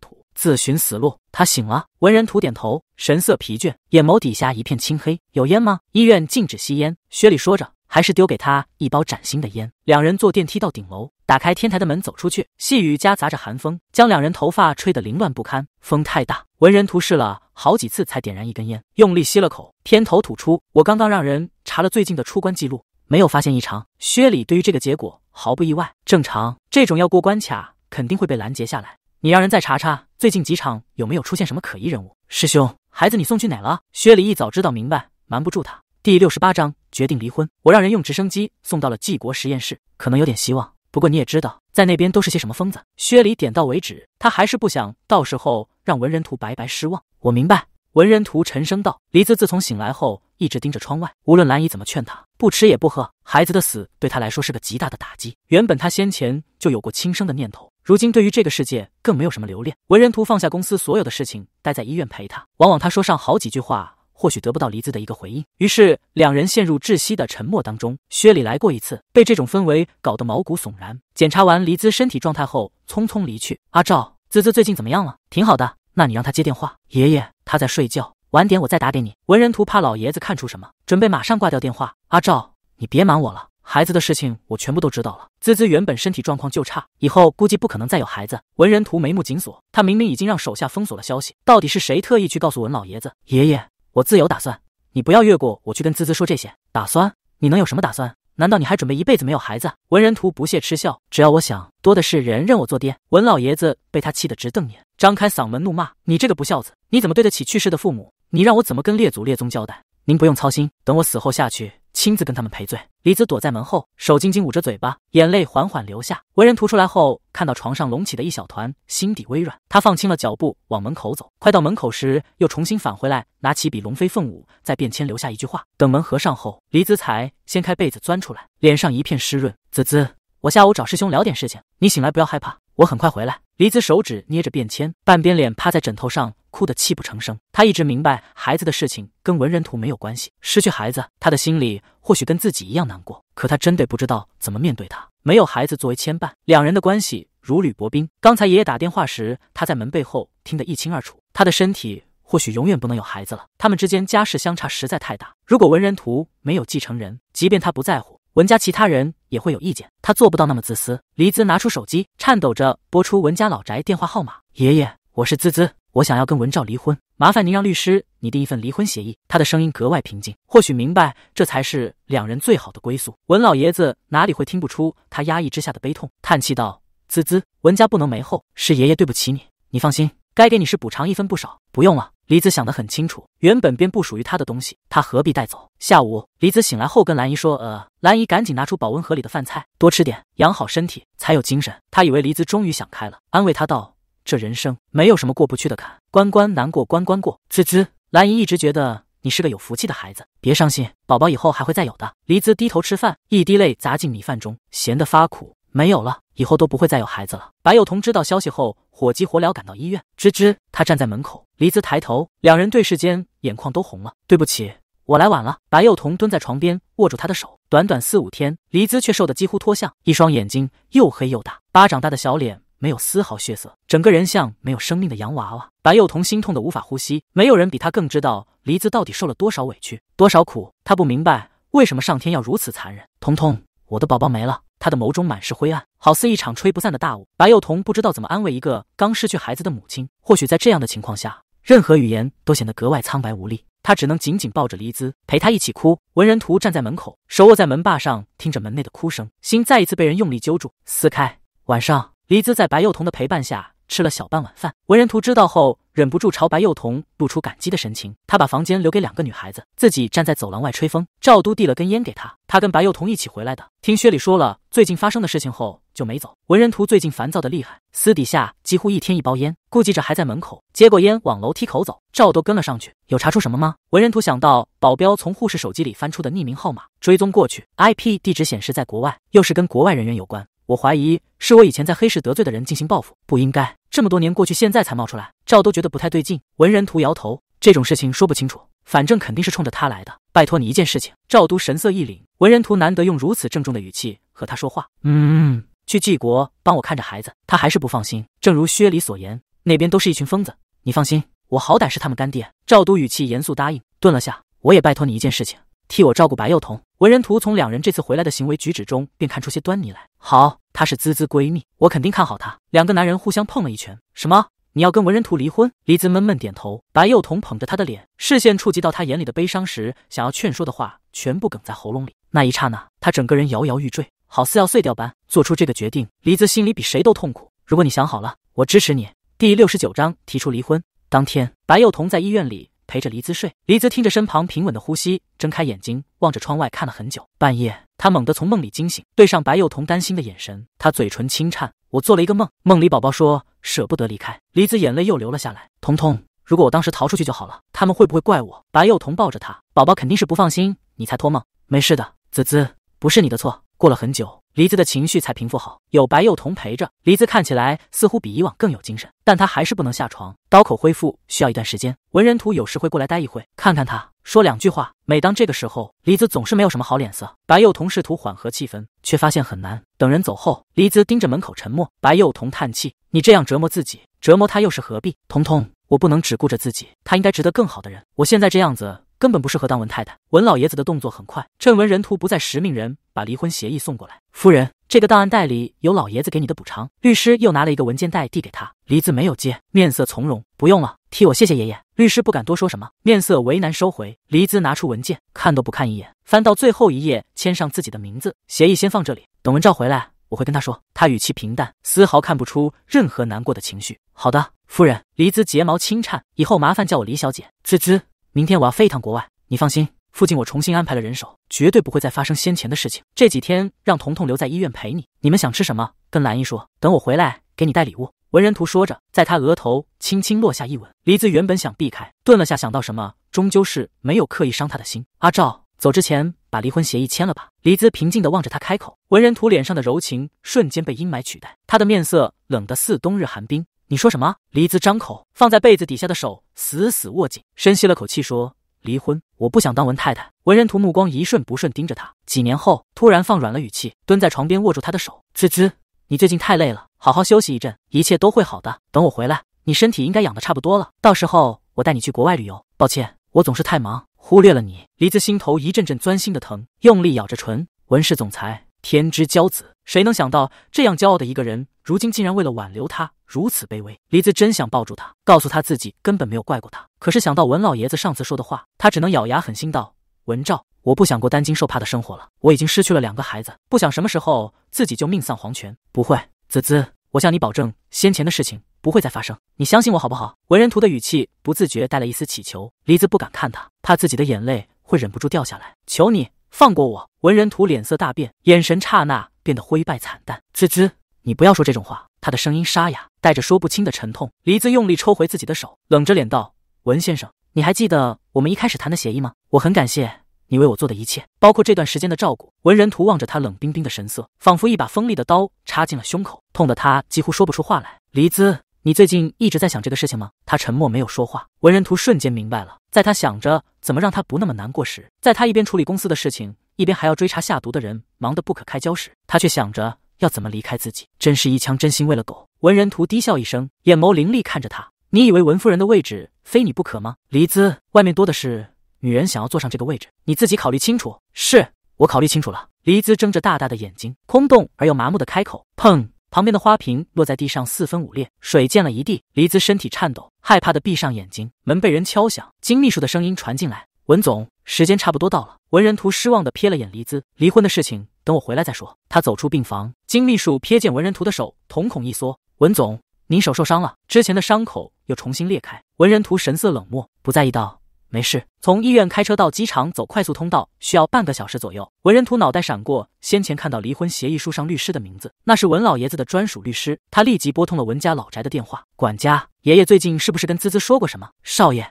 土。自寻死路。他醒了。文人图点头，神色疲倦，眼眸底下一片青黑。有烟吗？医院禁止吸烟。薛礼说着，还是丢给他一包崭新的烟。两人坐电梯到顶楼，打开天台的门，走出去。细雨夹杂着寒风，将两人头发吹得凌乱不堪。风太大，文人图试了好几次才点燃一根烟，用力吸了口，偏头吐出。我刚刚让人查了最近的出关记录，没有发现异常。薛礼对于这个结果毫不意外。正常，这种要过关卡，肯定会被拦截下来。你让人再查查最近几场有没有出现什么可疑人物。师兄，孩子你送去哪了？薛礼一早知道，明白瞒不住他。第六十八章决定离婚，我让人用直升机送到了季国实验室，可能有点希望。不过你也知道，在那边都是些什么疯子。薛礼点到为止，他还是不想到时候让文人图白白失望。我明白。文人图沉声道。黎子自从醒来后一直盯着窗外，无论兰姨怎么劝他，不吃也不喝。孩子的死对他来说是个极大的打击。原本他先前就有过轻生的念头。如今对于这个世界更没有什么留恋。文人图放下公司所有的事情，待在医院陪他。往往他说上好几句话，或许得不到黎姿的一个回应。于是两人陷入窒息的沉默当中。薛礼来过一次，被这种氛围搞得毛骨悚然。检查完黎姿身体状态后，匆匆离去。阿赵，滋滋最近怎么样了？挺好的。那你让他接电话。爷爷，他在睡觉，晚点我再打给你。文人图怕老爷子看出什么，准备马上挂掉电话。阿赵，你别瞒我了。孩子的事情我全部都知道了。滋滋原本身体状况就差，以后估计不可能再有孩子。文人图眉目紧锁，他明明已经让手下封锁了消息，到底是谁特意去告诉文老爷子？爷爷，我自有打算，你不要越过我去跟滋滋说这些。打算？你能有什么打算？难道你还准备一辈子没有孩子？文人图不屑嗤笑，只要我想，多的是人认我做爹。文老爷子被他气得直瞪眼，张开嗓门怒骂：“你这个不孝子，你怎么对得起去世的父母？你让我怎么跟列祖列宗交代？”您不用操心，等我死后下去。亲自跟他们赔罪。李子躲在门后，手紧紧捂着嘴巴，眼泪缓缓流下。为人吐出来后，看到床上隆起的一小团，心底微软。他放轻了脚步往门口走，快到门口时又重新返回来，拿起笔龙飞凤舞，在便签留下一句话。等门合上后，李子才掀开被子钻出来，脸上一片湿润。子子，我下午找师兄聊点事情，你醒来不要害怕。我很快回来。黎姿手指捏着便签，半边脸趴在枕头上，哭得泣不成声。她一直明白孩子的事情跟文人图没有关系，失去孩子，他的心里或许跟自己一样难过。可他真的不知道怎么面对他。没有孩子作为牵绊，两人的关系如履薄冰。刚才爷爷打电话时，他在门背后听得一清二楚。他的身体或许永远不能有孩子了。他们之间家世相差实在太大。如果文人图没有继承人，即便他不在乎，文家其他人。也会有意见，他做不到那么自私。黎姿拿出手机，颤抖着拨出文家老宅电话号码。爷爷，我是滋滋，我想要跟文照离婚，麻烦您让律师拟定一份离婚协议。他的声音格外平静，或许明白这才是两人最好的归宿。文老爷子哪里会听不出他压抑之下的悲痛，叹气道：“滋滋，文家不能没后，是爷爷对不起你。你放心，该给你是补偿一分不少。不用了。”黎子想得很清楚，原本便不属于他的东西，他何必带走？下午，黎子醒来后跟兰姨说：“呃，兰姨，赶紧拿出保温盒里的饭菜，多吃点，养好身体才有精神。”他以为黎子终于想开了，安慰他道：“这人生没有什么过不去的坎，关关难过关关过。”吱吱，兰姨一直觉得你是个有福气的孩子，别伤心，宝宝以后还会再有的。黎子低头吃饭，一滴泪砸进米饭中，咸得发苦。没有了，以后都不会再有孩子了。白幼童知道消息后，火急火燎赶到医院。吱吱，他站在门口，黎姿抬头，两人对视间，眼眶都红了。对不起，我来晚了。白幼童蹲在床边，握住他的手。短短四五天，黎姿却瘦得几乎脱相，一双眼睛又黑又大，巴掌大的小脸没有丝毫血色，整个人像没有生命的洋娃娃。白幼童心痛的无法呼吸。没有人比他更知道黎姿到底受了多少委屈，多少苦。他不明白为什么上天要如此残忍。彤彤，我的宝宝没了。他的眸中满是灰暗，好似一场吹不散的大雾。白幼童不知道怎么安慰一个刚失去孩子的母亲，或许在这样的情况下，任何语言都显得格外苍白无力。他只能紧紧抱着黎姿，陪她一起哭。文人图站在门口，手握在门把上，听着门内的哭声，心再一次被人用力揪住、撕开。晚上，黎姿在白幼童的陪伴下。吃了小半碗饭，文人图知道后，忍不住朝白幼童露出感激的神情。他把房间留给两个女孩子，自己站在走廊外吹风。赵都递了根烟给他，他跟白幼童一起回来的。听薛礼说了最近发生的事情后，就没走。文人图最近烦躁的厉害，私底下几乎一天一包烟，顾记着还在门口接过烟往楼梯口走，赵都跟了上去。有查出什么吗？文人图想到保镖从护士手机里翻出的匿名号码，追踪过去，I P 地址显示在国外，又是跟国外人员有关。我怀疑是我以前在黑市得罪的人进行报复，不应该这么多年过去现在才冒出来。赵都觉得不太对劲，文人图摇头，这种事情说不清楚，反正肯定是冲着他来的。拜托你一件事情。赵都神色一凛，文人图难得用如此郑重的语气和他说话。嗯，去纪国帮我看着孩子，他还是不放心。正如薛礼所言，那边都是一群疯子，你放心，我好歹是他们干爹。赵都语气严肃答应，顿了下，我也拜托你一件事情。替我照顾白幼童，文人图从两人这次回来的行为举止中便看出些端倪来。好，她是滋滋闺蜜，我肯定看好她。两个男人互相碰了一拳。什么？你要跟文人图离婚？黎姿闷闷点头。白幼童捧着她的脸，视线触及到她眼里的悲伤时，想要劝说的话全部哽在喉咙里。那一刹那，她整个人摇摇欲坠，好似要碎掉般。做出这个决定，黎姿心里比谁都痛苦。如果你想好了，我支持你。第六十九章提出离婚。当天，白幼童在医院里。陪着黎姿睡，黎姿听着身旁平稳的呼吸，睁开眼睛，望着窗外看了很久。半夜，她猛地从梦里惊醒，对上白幼童担心的眼神，她嘴唇轻颤：“我做了一个梦，梦里宝宝说舍不得离开。”黎姿眼泪又流了下来。彤彤，如果我当时逃出去就好了，他们会不会怪我？白幼童抱着她，宝宝肯定是不放心你才托梦，没事的，子子不是你的错。过了很久。黎姿的情绪才平复好，有白幼童陪着，黎姿看起来似乎比以往更有精神，但她还是不能下床，刀口恢复需要一段时间。文人图有时会过来待一会，看看他，说两句话。每当这个时候，黎姿总是没有什么好脸色。白幼童试图缓和气氛，却发现很难。等人走后，黎姿盯着门口沉默。白幼童叹气：“你这样折磨自己，折磨他又是何必？彤彤，我不能只顾着自己，他应该值得更好的人。我现在这样子。”根本不适合当文太太。文老爷子的动作很快，趁文人图不在时，命人把离婚协议送过来。夫人，这个档案袋里有老爷子给你的补偿。律师又拿了一个文件袋递给他，黎姿没有接，面色从容。不用了，替我谢谢爷爷。律师不敢多说什么，面色为难，收回。黎姿拿出文件，看都不看一眼，翻到最后一页，签上自己的名字。协议先放这里，等文照回来，我会跟他说。他语气平淡，丝毫看不出任何难过的情绪。好的，夫人。黎姿睫毛轻颤，以后麻烦叫我黎小姐。滋滋。明天我要飞一趟国外，你放心，附近我重新安排了人手，绝对不会再发生先前的事情。这几天让童童留在医院陪你。你们想吃什么，跟兰姨说。等我回来给你带礼物。文人图说着，在他额头轻轻落下一吻。黎姿原本想避开，顿了下，想到什么，终究是没有刻意伤他的心。阿赵，走之前把离婚协议签了吧。黎姿平静地望着他开口。文人图脸上的柔情瞬间被阴霾取代，他的面色冷得似冬日寒冰。你说什么？黎姿张口，放在被子底下的手死死握紧，深吸了口气说：“离婚，我不想当文太太。”文人图目光一瞬不瞬盯着他，几年后突然放软了语气，蹲在床边握住他的手：“滋滋，你最近太累了，好好休息一阵，一切都会好的。等我回来，你身体应该养的差不多了，到时候我带你去国外旅游。抱歉，我总是太忙，忽略了你。”黎姿心头一阵阵钻心的疼，用力咬着唇。文氏总裁，天之骄子，谁能想到这样骄傲的一个人？如今竟然为了挽留他如此卑微，黎子真想抱住他，告诉他自己根本没有怪过他。可是想到文老爷子上次说的话，他只能咬牙狠心道：“文照，我不想过担惊受怕的生活了。我已经失去了两个孩子，不想什么时候自己就命丧黄泉。”不会，子子，我向你保证，先前的事情不会再发生。你相信我好不好？”文人图的语气不自觉带了一丝乞求，黎子不敢看他，怕自己的眼泪会忍不住掉下来。求你放过我！”文人图脸色大变，眼神刹那变得灰败惨淡。子子。你不要说这种话。他的声音沙哑，带着说不清的沉痛。黎姿用力抽回自己的手，冷着脸道：“文先生，你还记得我们一开始谈的协议吗？我很感谢你为我做的一切，包括这段时间的照顾。”文人图望着他冷冰冰的神色，仿佛一把锋利的刀插进了胸口，痛得他几乎说不出话来。黎姿，你最近一直在想这个事情吗？他沉默，没有说话。文人图瞬间明白了，在他想着怎么让他不那么难过时，在他一边处理公司的事情，一边还要追查下毒的人，忙得不可开交时，他却想着。要怎么离开自己？真是一腔真心喂了狗。文人图低笑一声，眼眸凌厉看着他：“你以为文夫人的位置非你不可吗？”黎姿，外面多的是女人想要坐上这个位置，你自己考虑清楚。是我考虑清楚了。黎姿睁着大大的眼睛，空洞而又麻木的开口。砰！旁边的花瓶落在地上，四分五裂，水溅了一地。黎姿身体颤抖，害怕的闭上眼睛。门被人敲响，金秘书的声音传进来。文总，时间差不多到了。文人图失望的瞥了眼黎姿，离婚的事情等我回来再说。他走出病房，金秘书瞥见文人图的手，瞳孔一缩。文总，您手受伤了，之前的伤口又重新裂开。文人图神色冷漠，不在意道：“没事。”从医院开车到机场走快速通道需要半个小时左右。文人图脑袋闪过先前看到离婚协议书上律师的名字，那是文老爷子的专属律师。他立即拨通了文家老宅的电话：“管家，爷爷最近是不是跟滋滋说过什么？”少爷。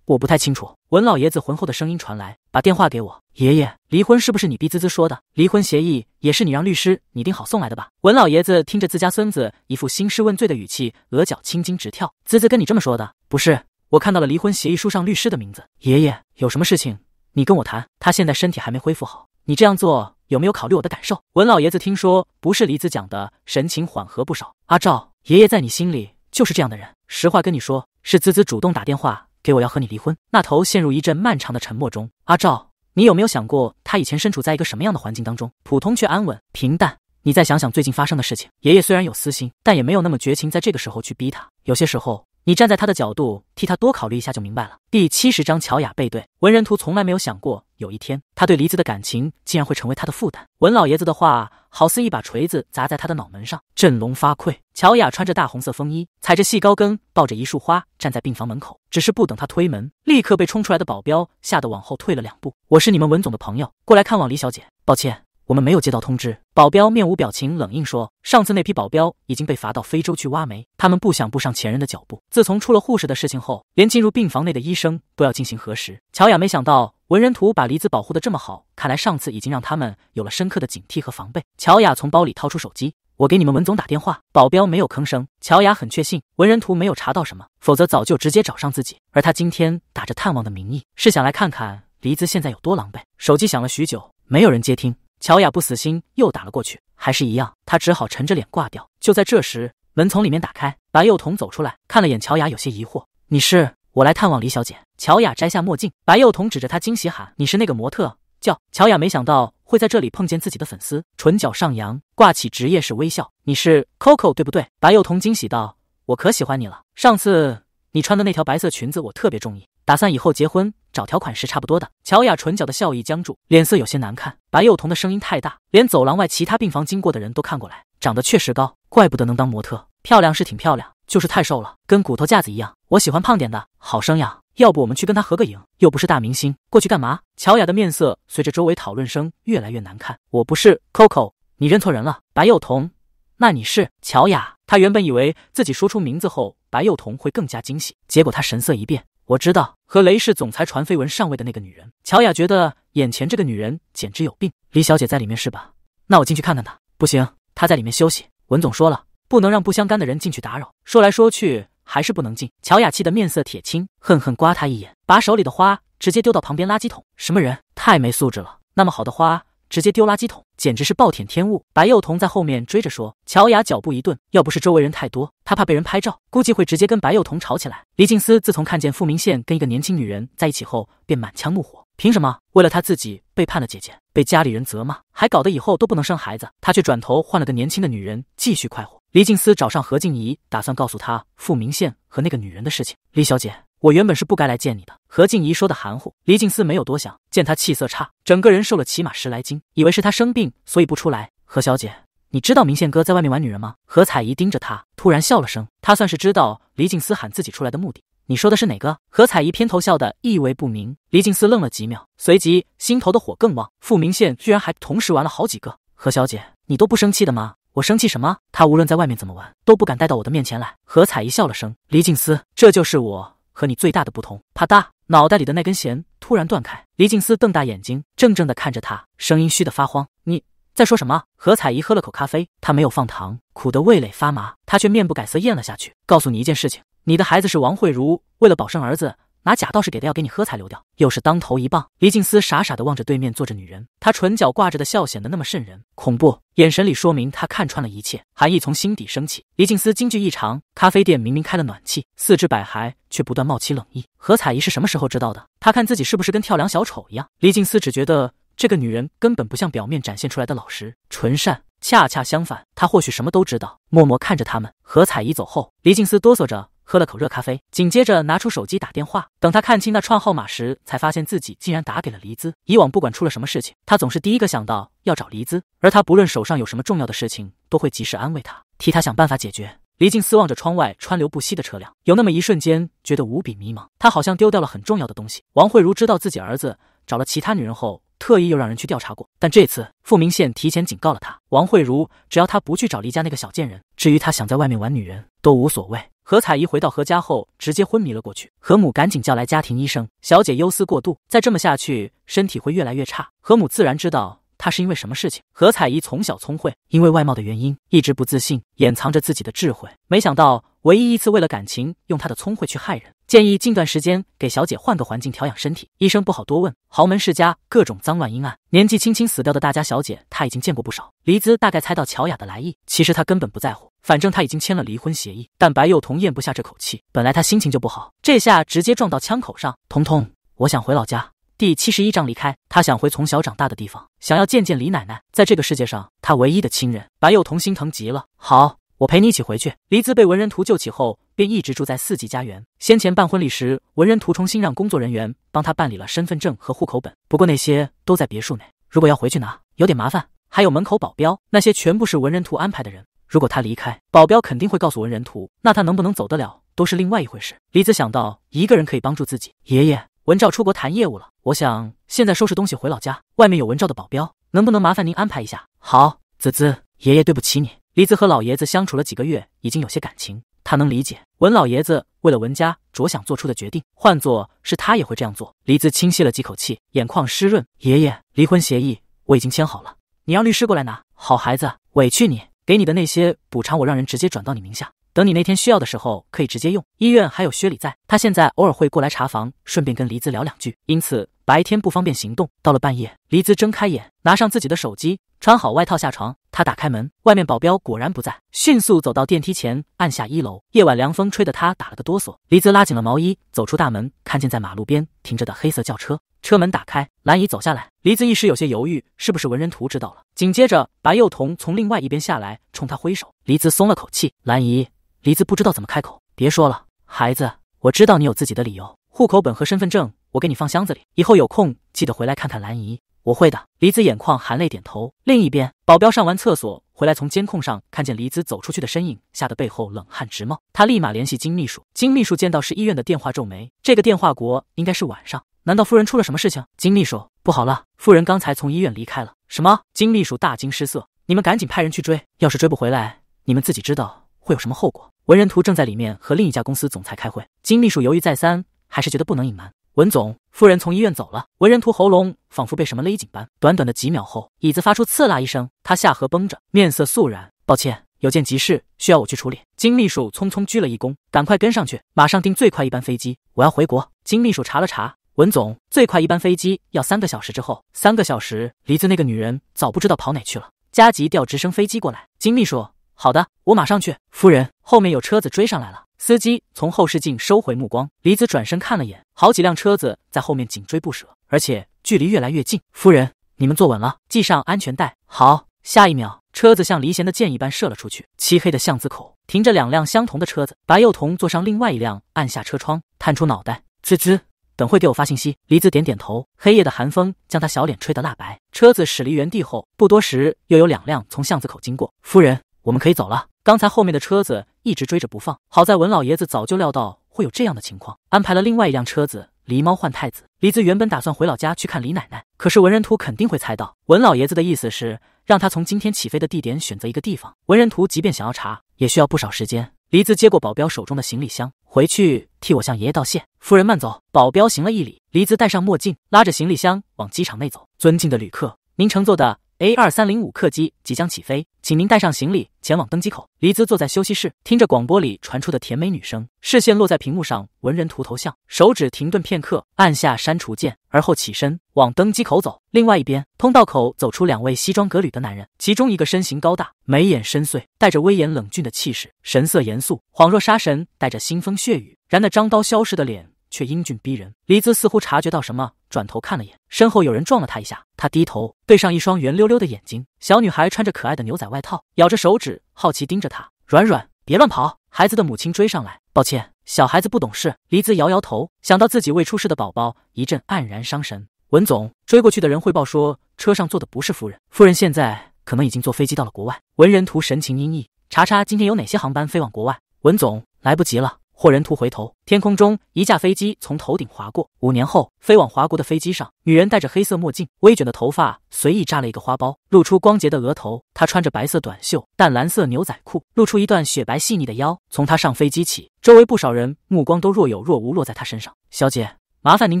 我不太清楚。文老爷子浑厚的声音传来：“把电话给我，爷爷，离婚是不是你逼滋滋说的？离婚协议也是你让律师拟定好送来的吧？”文老爷子听着自家孙子一副兴师问罪的语气，额角青筋直跳。滋滋跟你这么说的，不是我看到了离婚协议书上律师的名字。爷爷有什么事情你跟我谈，他现在身体还没恢复好，你这样做有没有考虑我的感受？文老爷子听说不是李子讲的，神情缓和不少。阿赵，爷爷在你心里就是这样的人。实话跟你说，是滋滋主动打电话。“给我要和你离婚。”那头陷入一阵漫长的沉默中。阿赵，你有没有想过，他以前身处在一个什么样的环境当中？普通却安稳，平淡。你再想想最近发生的事情。爷爷虽然有私心，但也没有那么绝情，在这个时候去逼他。有些时候。你站在他的角度替他多考虑一下就明白了。第七十章，乔雅背对文人图，从来没有想过有一天他对黎子的感情竟然会成为他的负担。文老爷子的话好似一把锤子砸在他的脑门上，振聋发聩。乔雅穿着大红色风衣，踩着细高跟，抱着一束花，站在病房门口。只是不等他推门，立刻被冲出来的保镖吓得往后退了两步。我是你们文总的朋友，过来看望黎小姐。抱歉。我们没有接到通知。保镖面无表情，冷硬说：“上次那批保镖已经被罚到非洲去挖煤，他们不想步上前人的脚步。自从出了护士的事情后，连进入病房内的医生都要进行核实。”乔雅没想到文人图把黎子保护的这么好，看来上次已经让他们有了深刻的警惕和防备。乔雅从包里掏出手机：“我给你们文总打电话。”保镖没有吭声。乔雅很确信文人图没有查到什么，否则早就直接找上自己。而他今天打着探望的名义，是想来看看黎子现在有多狼狈。手机响了许久，没有人接听。乔雅不死心，又打了过去，还是一样。她只好沉着脸挂掉。就在这时，门从里面打开，白幼童走出来，看了眼乔雅，有些疑惑：“你是我来探望李小姐。”乔雅摘下墨镜，白幼童指着他，惊喜喊：“你是那个模特，叫乔雅。”没想到会在这里碰见自己的粉丝，唇角上扬，挂起职业式微笑：“你是 Coco 对不对？”白幼童惊喜道：“我可喜欢你了，上次你穿的那条白色裙子我特别中意，打算以后结婚。”找条款是差不多的，乔雅唇角的笑意僵住，脸色有些难看。白幼童的声音太大，连走廊外其他病房经过的人都看过来。长得确实高，怪不得能当模特。漂亮是挺漂亮，就是太瘦了，跟骨头架子一样。我喜欢胖点的，好生养。要不我们去跟她合个影？又不是大明星，过去干嘛？乔雅的面色随着周围讨论声越来越难看。我不是 Coco，你认错人了。白幼童，那你是乔雅？他原本以为自己说出名字后，白幼童会更加惊喜，结果他神色一变。我知道和雷氏总裁传绯闻上位的那个女人乔雅，觉得眼前这个女人简直有病。李小姐在里面是吧？那我进去看看她。不行，她在里面休息。文总说了，不能让不相干的人进去打扰。说来说去还是不能进。乔雅气得面色铁青，恨恨刮他一眼，把手里的花直接丢到旁边垃圾桶。什么人？太没素质了！那么好的花。直接丢垃圾桶，简直是暴殄天物。白幼童在后面追着说，乔雅脚步一顿，要不是周围人太多，她怕被人拍照，估计会直接跟白幼童吵起来。黎静思自从看见傅明宪跟一个年轻女人在一起后，便满腔怒火，凭什么为了他自己背叛了姐姐，被家里人责骂，还搞得以后都不能生孩子，他却转头换了个年轻的女人继续快活。黎静思找上何静怡，打算告诉她傅明宪和那个女人的事情，黎小姐。我原本是不该来见你的。何静怡说的含糊，黎静思没有多想，见他气色差，整个人瘦了起码十来斤，以为是他生病，所以不出来。何小姐，你知道明宪哥在外面玩女人吗？何彩怡盯着他，突然笑了声，她算是知道黎静思喊自己出来的目的。你说的是哪个？何彩怡偏头笑的意味不明。黎静思愣了几秒，随即心头的火更旺。傅明宪居然还同时玩了好几个。何小姐，你都不生气的吗？我生气什么？他无论在外面怎么玩，都不敢带到我的面前来。何彩怡笑了声，黎静思，这就是我。和你最大的不同，啪嗒，脑袋里的那根弦突然断开。黎静思瞪大眼睛，怔怔地看着他，声音虚得发慌。你在说什么？何彩怡喝了口咖啡，她没有放糖，苦得味蕾发麻，她却面不改色，咽了下去。告诉你一件事情，你的孩子是王慧茹，为了保生儿子。拿假道士给的药给你喝才流掉，又是当头一棒。黎静思傻傻地望着对面坐着女人，她唇角挂着的笑显得那么渗人、恐怖，眼神里说明她看穿了一切。寒意从心底升起。黎静思惊惧异常。咖啡店明明开了暖气，四肢百骸却不断冒起冷意。何彩仪是什么时候知道的？她看自己是不是跟跳梁小丑一样？黎静思只觉得这个女人根本不像表面展现出来的老实、纯善，恰恰相反，她或许什么都知道。默默看着他们。何彩仪走后，黎静思哆嗦着。喝了口热咖啡，紧接着拿出手机打电话。等他看清那串号码时，才发现自己竟然打给了黎姿。以往不管出了什么事情，他总是第一个想到要找黎姿，而他不论手上有什么重要的事情，都会及时安慰他，替他想办法解决。黎静思望着窗外川流不息的车辆，有那么一瞬间觉得无比迷茫，他好像丢掉了很重要的东西。王慧茹知道自己儿子找了其他女人后，特意又让人去调查过，但这次傅明宪提前警告了他：王慧茹，只要他不去找黎家那个小贱人，至于他想在外面玩女人，都无所谓。何彩依回到何家后，直接昏迷了过去。何母赶紧叫来家庭医生。小姐忧思过度，再这么下去，身体会越来越差。何母自然知道她是因为什么事情。何彩依从小聪慧，因为外貌的原因，一直不自信，掩藏着自己的智慧。没想到，唯一一次为了感情，用她的聪慧去害人。建议近段时间给小姐换个环境调养身体。医生不好多问，豪门世家各种脏乱阴暗，年纪轻轻死掉的大家小姐，她已经见过不少。黎姿大概猜到乔雅的来意，其实她根本不在乎。反正他已经签了离婚协议，但白幼童咽不下这口气。本来他心情就不好，这下直接撞到枪口上。童童，我想回老家。第七十一章离开，他想回从小长大的地方，想要见见李奶奶，在这个世界上他唯一的亲人。白幼童心疼极了，好，我陪你一起回去。黎姿被文人图救起后，便一直住在四季家园。先前办婚礼时，文人图重新让工作人员帮他办理了身份证和户口本，不过那些都在别墅内，如果要回去拿，有点麻烦。还有门口保镖，那些全部是文人图安排的人。如果他离开，保镖肯定会告诉文人图。那他能不能走得了，都是另外一回事。李子想到一个人可以帮助自己。爷爷，文照出国谈业务了，我想现在收拾东西回老家。外面有文照的保镖，能不能麻烦您安排一下？好，子子，爷爷对不起你。李子和老爷子相处了几个月，已经有些感情。他能理解文老爷子为了文家着想做出的决定，换做是他也会这样做。李子清晰了几口气，眼眶湿润。爷爷，离婚协议我已经签好了，你让律师过来拿。好孩子，委屈你。给你的那些补偿，我让人直接转到你名下。等你那天需要的时候，可以直接用。医院还有薛礼在，他现在偶尔会过来查房，顺便跟黎姿聊两句，因此白天不方便行动。到了半夜，黎姿睁开眼，拿上自己的手机，穿好外套下床。他打开门，外面保镖果然不在，迅速走到电梯前，按下一楼。夜晚凉风吹得他打了个哆嗦，黎姿拉紧了毛衣，走出大门，看见在马路边停着的黑色轿车。车门打开，兰姨走下来，黎子一时有些犹豫，是不是文人图知道了？紧接着，白幼童从另外一边下来，冲他挥手。黎子松了口气。兰姨，黎子不知道怎么开口，别说了，孩子，我知道你有自己的理由。户口本和身份证我给你放箱子里，以后有空记得回来看看。兰姨，我会的。黎子眼眶含泪点头。另一边，保镖上完厕所回来，从监控上看见黎子走出去的身影，吓得背后冷汗直冒。他立马联系金秘书，金秘书见到是医院的电话，皱眉，这个电话国应该是晚上。难道夫人出了什么事情？金秘书，不好了，夫人刚才从医院离开了。什么？金秘书大惊失色，你们赶紧派人去追，要是追不回来，你们自己知道会有什么后果。文人图正在里面和另一家公司总裁开会，金秘书犹豫再三，还是觉得不能隐瞒。文总，夫人从医院走了。文人图喉咙仿佛被什么勒紧般，短短的几秒后，椅子发出刺啦一声，他下颌绷着，面色肃然。抱歉，有件急事需要我去处理。金秘书匆匆鞠了一躬，赶快跟上去，马上订最快一班飞机，我要回国。金秘书查了查。文总，最快一班飞机要三个小时之后。三个小时，黎子那个女人早不知道跑哪去了。加急调直升飞机过来。金秘书，好的，我马上去。夫人，后面有车子追上来了。司机从后视镜收回目光，黎子转身看了眼，好几辆车子在后面紧追不舍，而且距离越来越近。夫人，你们坐稳了，系上安全带。好，下一秒，车子像离弦的箭一般射了出去。漆黑的巷子口停着两辆相同的车子，白幼童坐上另外一辆，按下车窗，探出脑袋，滋滋。等会给我发信息。黎子点点头。黑夜的寒风将他小脸吹得蜡白。车子驶离原地后，不多时又有两辆从巷子口经过。夫人，我们可以走了。刚才后面的车子一直追着不放，好在文老爷子早就料到会有这样的情况，安排了另外一辆车子。狸猫换太子。李子原本打算回老家去看李奶奶，可是文人图肯定会猜到，文老爷子的意思是让他从今天起飞的地点选择一个地方。文人图即便想要查，也需要不少时间。黎子接过保镖手中的行李箱，回去替我向爷爷道谢。夫人慢走。保镖行了一礼。黎子戴上墨镜，拉着行李箱往机场内走。尊敬的旅客，您乘坐的。A 二三零五客机即将起飞，请您带上行李前往登机口。黎姿坐在休息室，听着广播里传出的甜美女声，视线落在屏幕上文人图头像，手指停顿片刻，按下删除键，而后起身往登机口走。另外一边，通道口走出两位西装革履的男人，其中一个身形高大，眉眼深邃，带着威严冷峻的气势，神色严肃，恍若杀神，带着腥风血雨。然那张刀消失的脸。却英俊逼人，黎姿似乎察觉到什么，转头看了眼身后，有人撞了她一下。她低头对上一双圆溜溜的眼睛，小女孩穿着可爱的牛仔外套，咬着手指，好奇盯着她。软软，别乱跑！孩子的母亲追上来，抱歉，小孩子不懂事。黎姿摇摇头，想到自己未出世的宝宝，一阵黯然伤神。文总，追过去的人汇报说，车上坐的不是夫人，夫人现在可能已经坐飞机到了国外。文人图神情阴翳，查查今天有哪些航班飞往国外。文总，来不及了。霍人图回头，天空中一架飞机从头顶划过。五年后，飞往华国的飞机上，女人戴着黑色墨镜，微卷的头发随意扎了一个花苞，露出光洁的额头。她穿着白色短袖，淡蓝色牛仔裤，露出一段雪白细腻的腰。从她上飞机起，周围不少人目光都若有若无落在她身上。小姐，麻烦您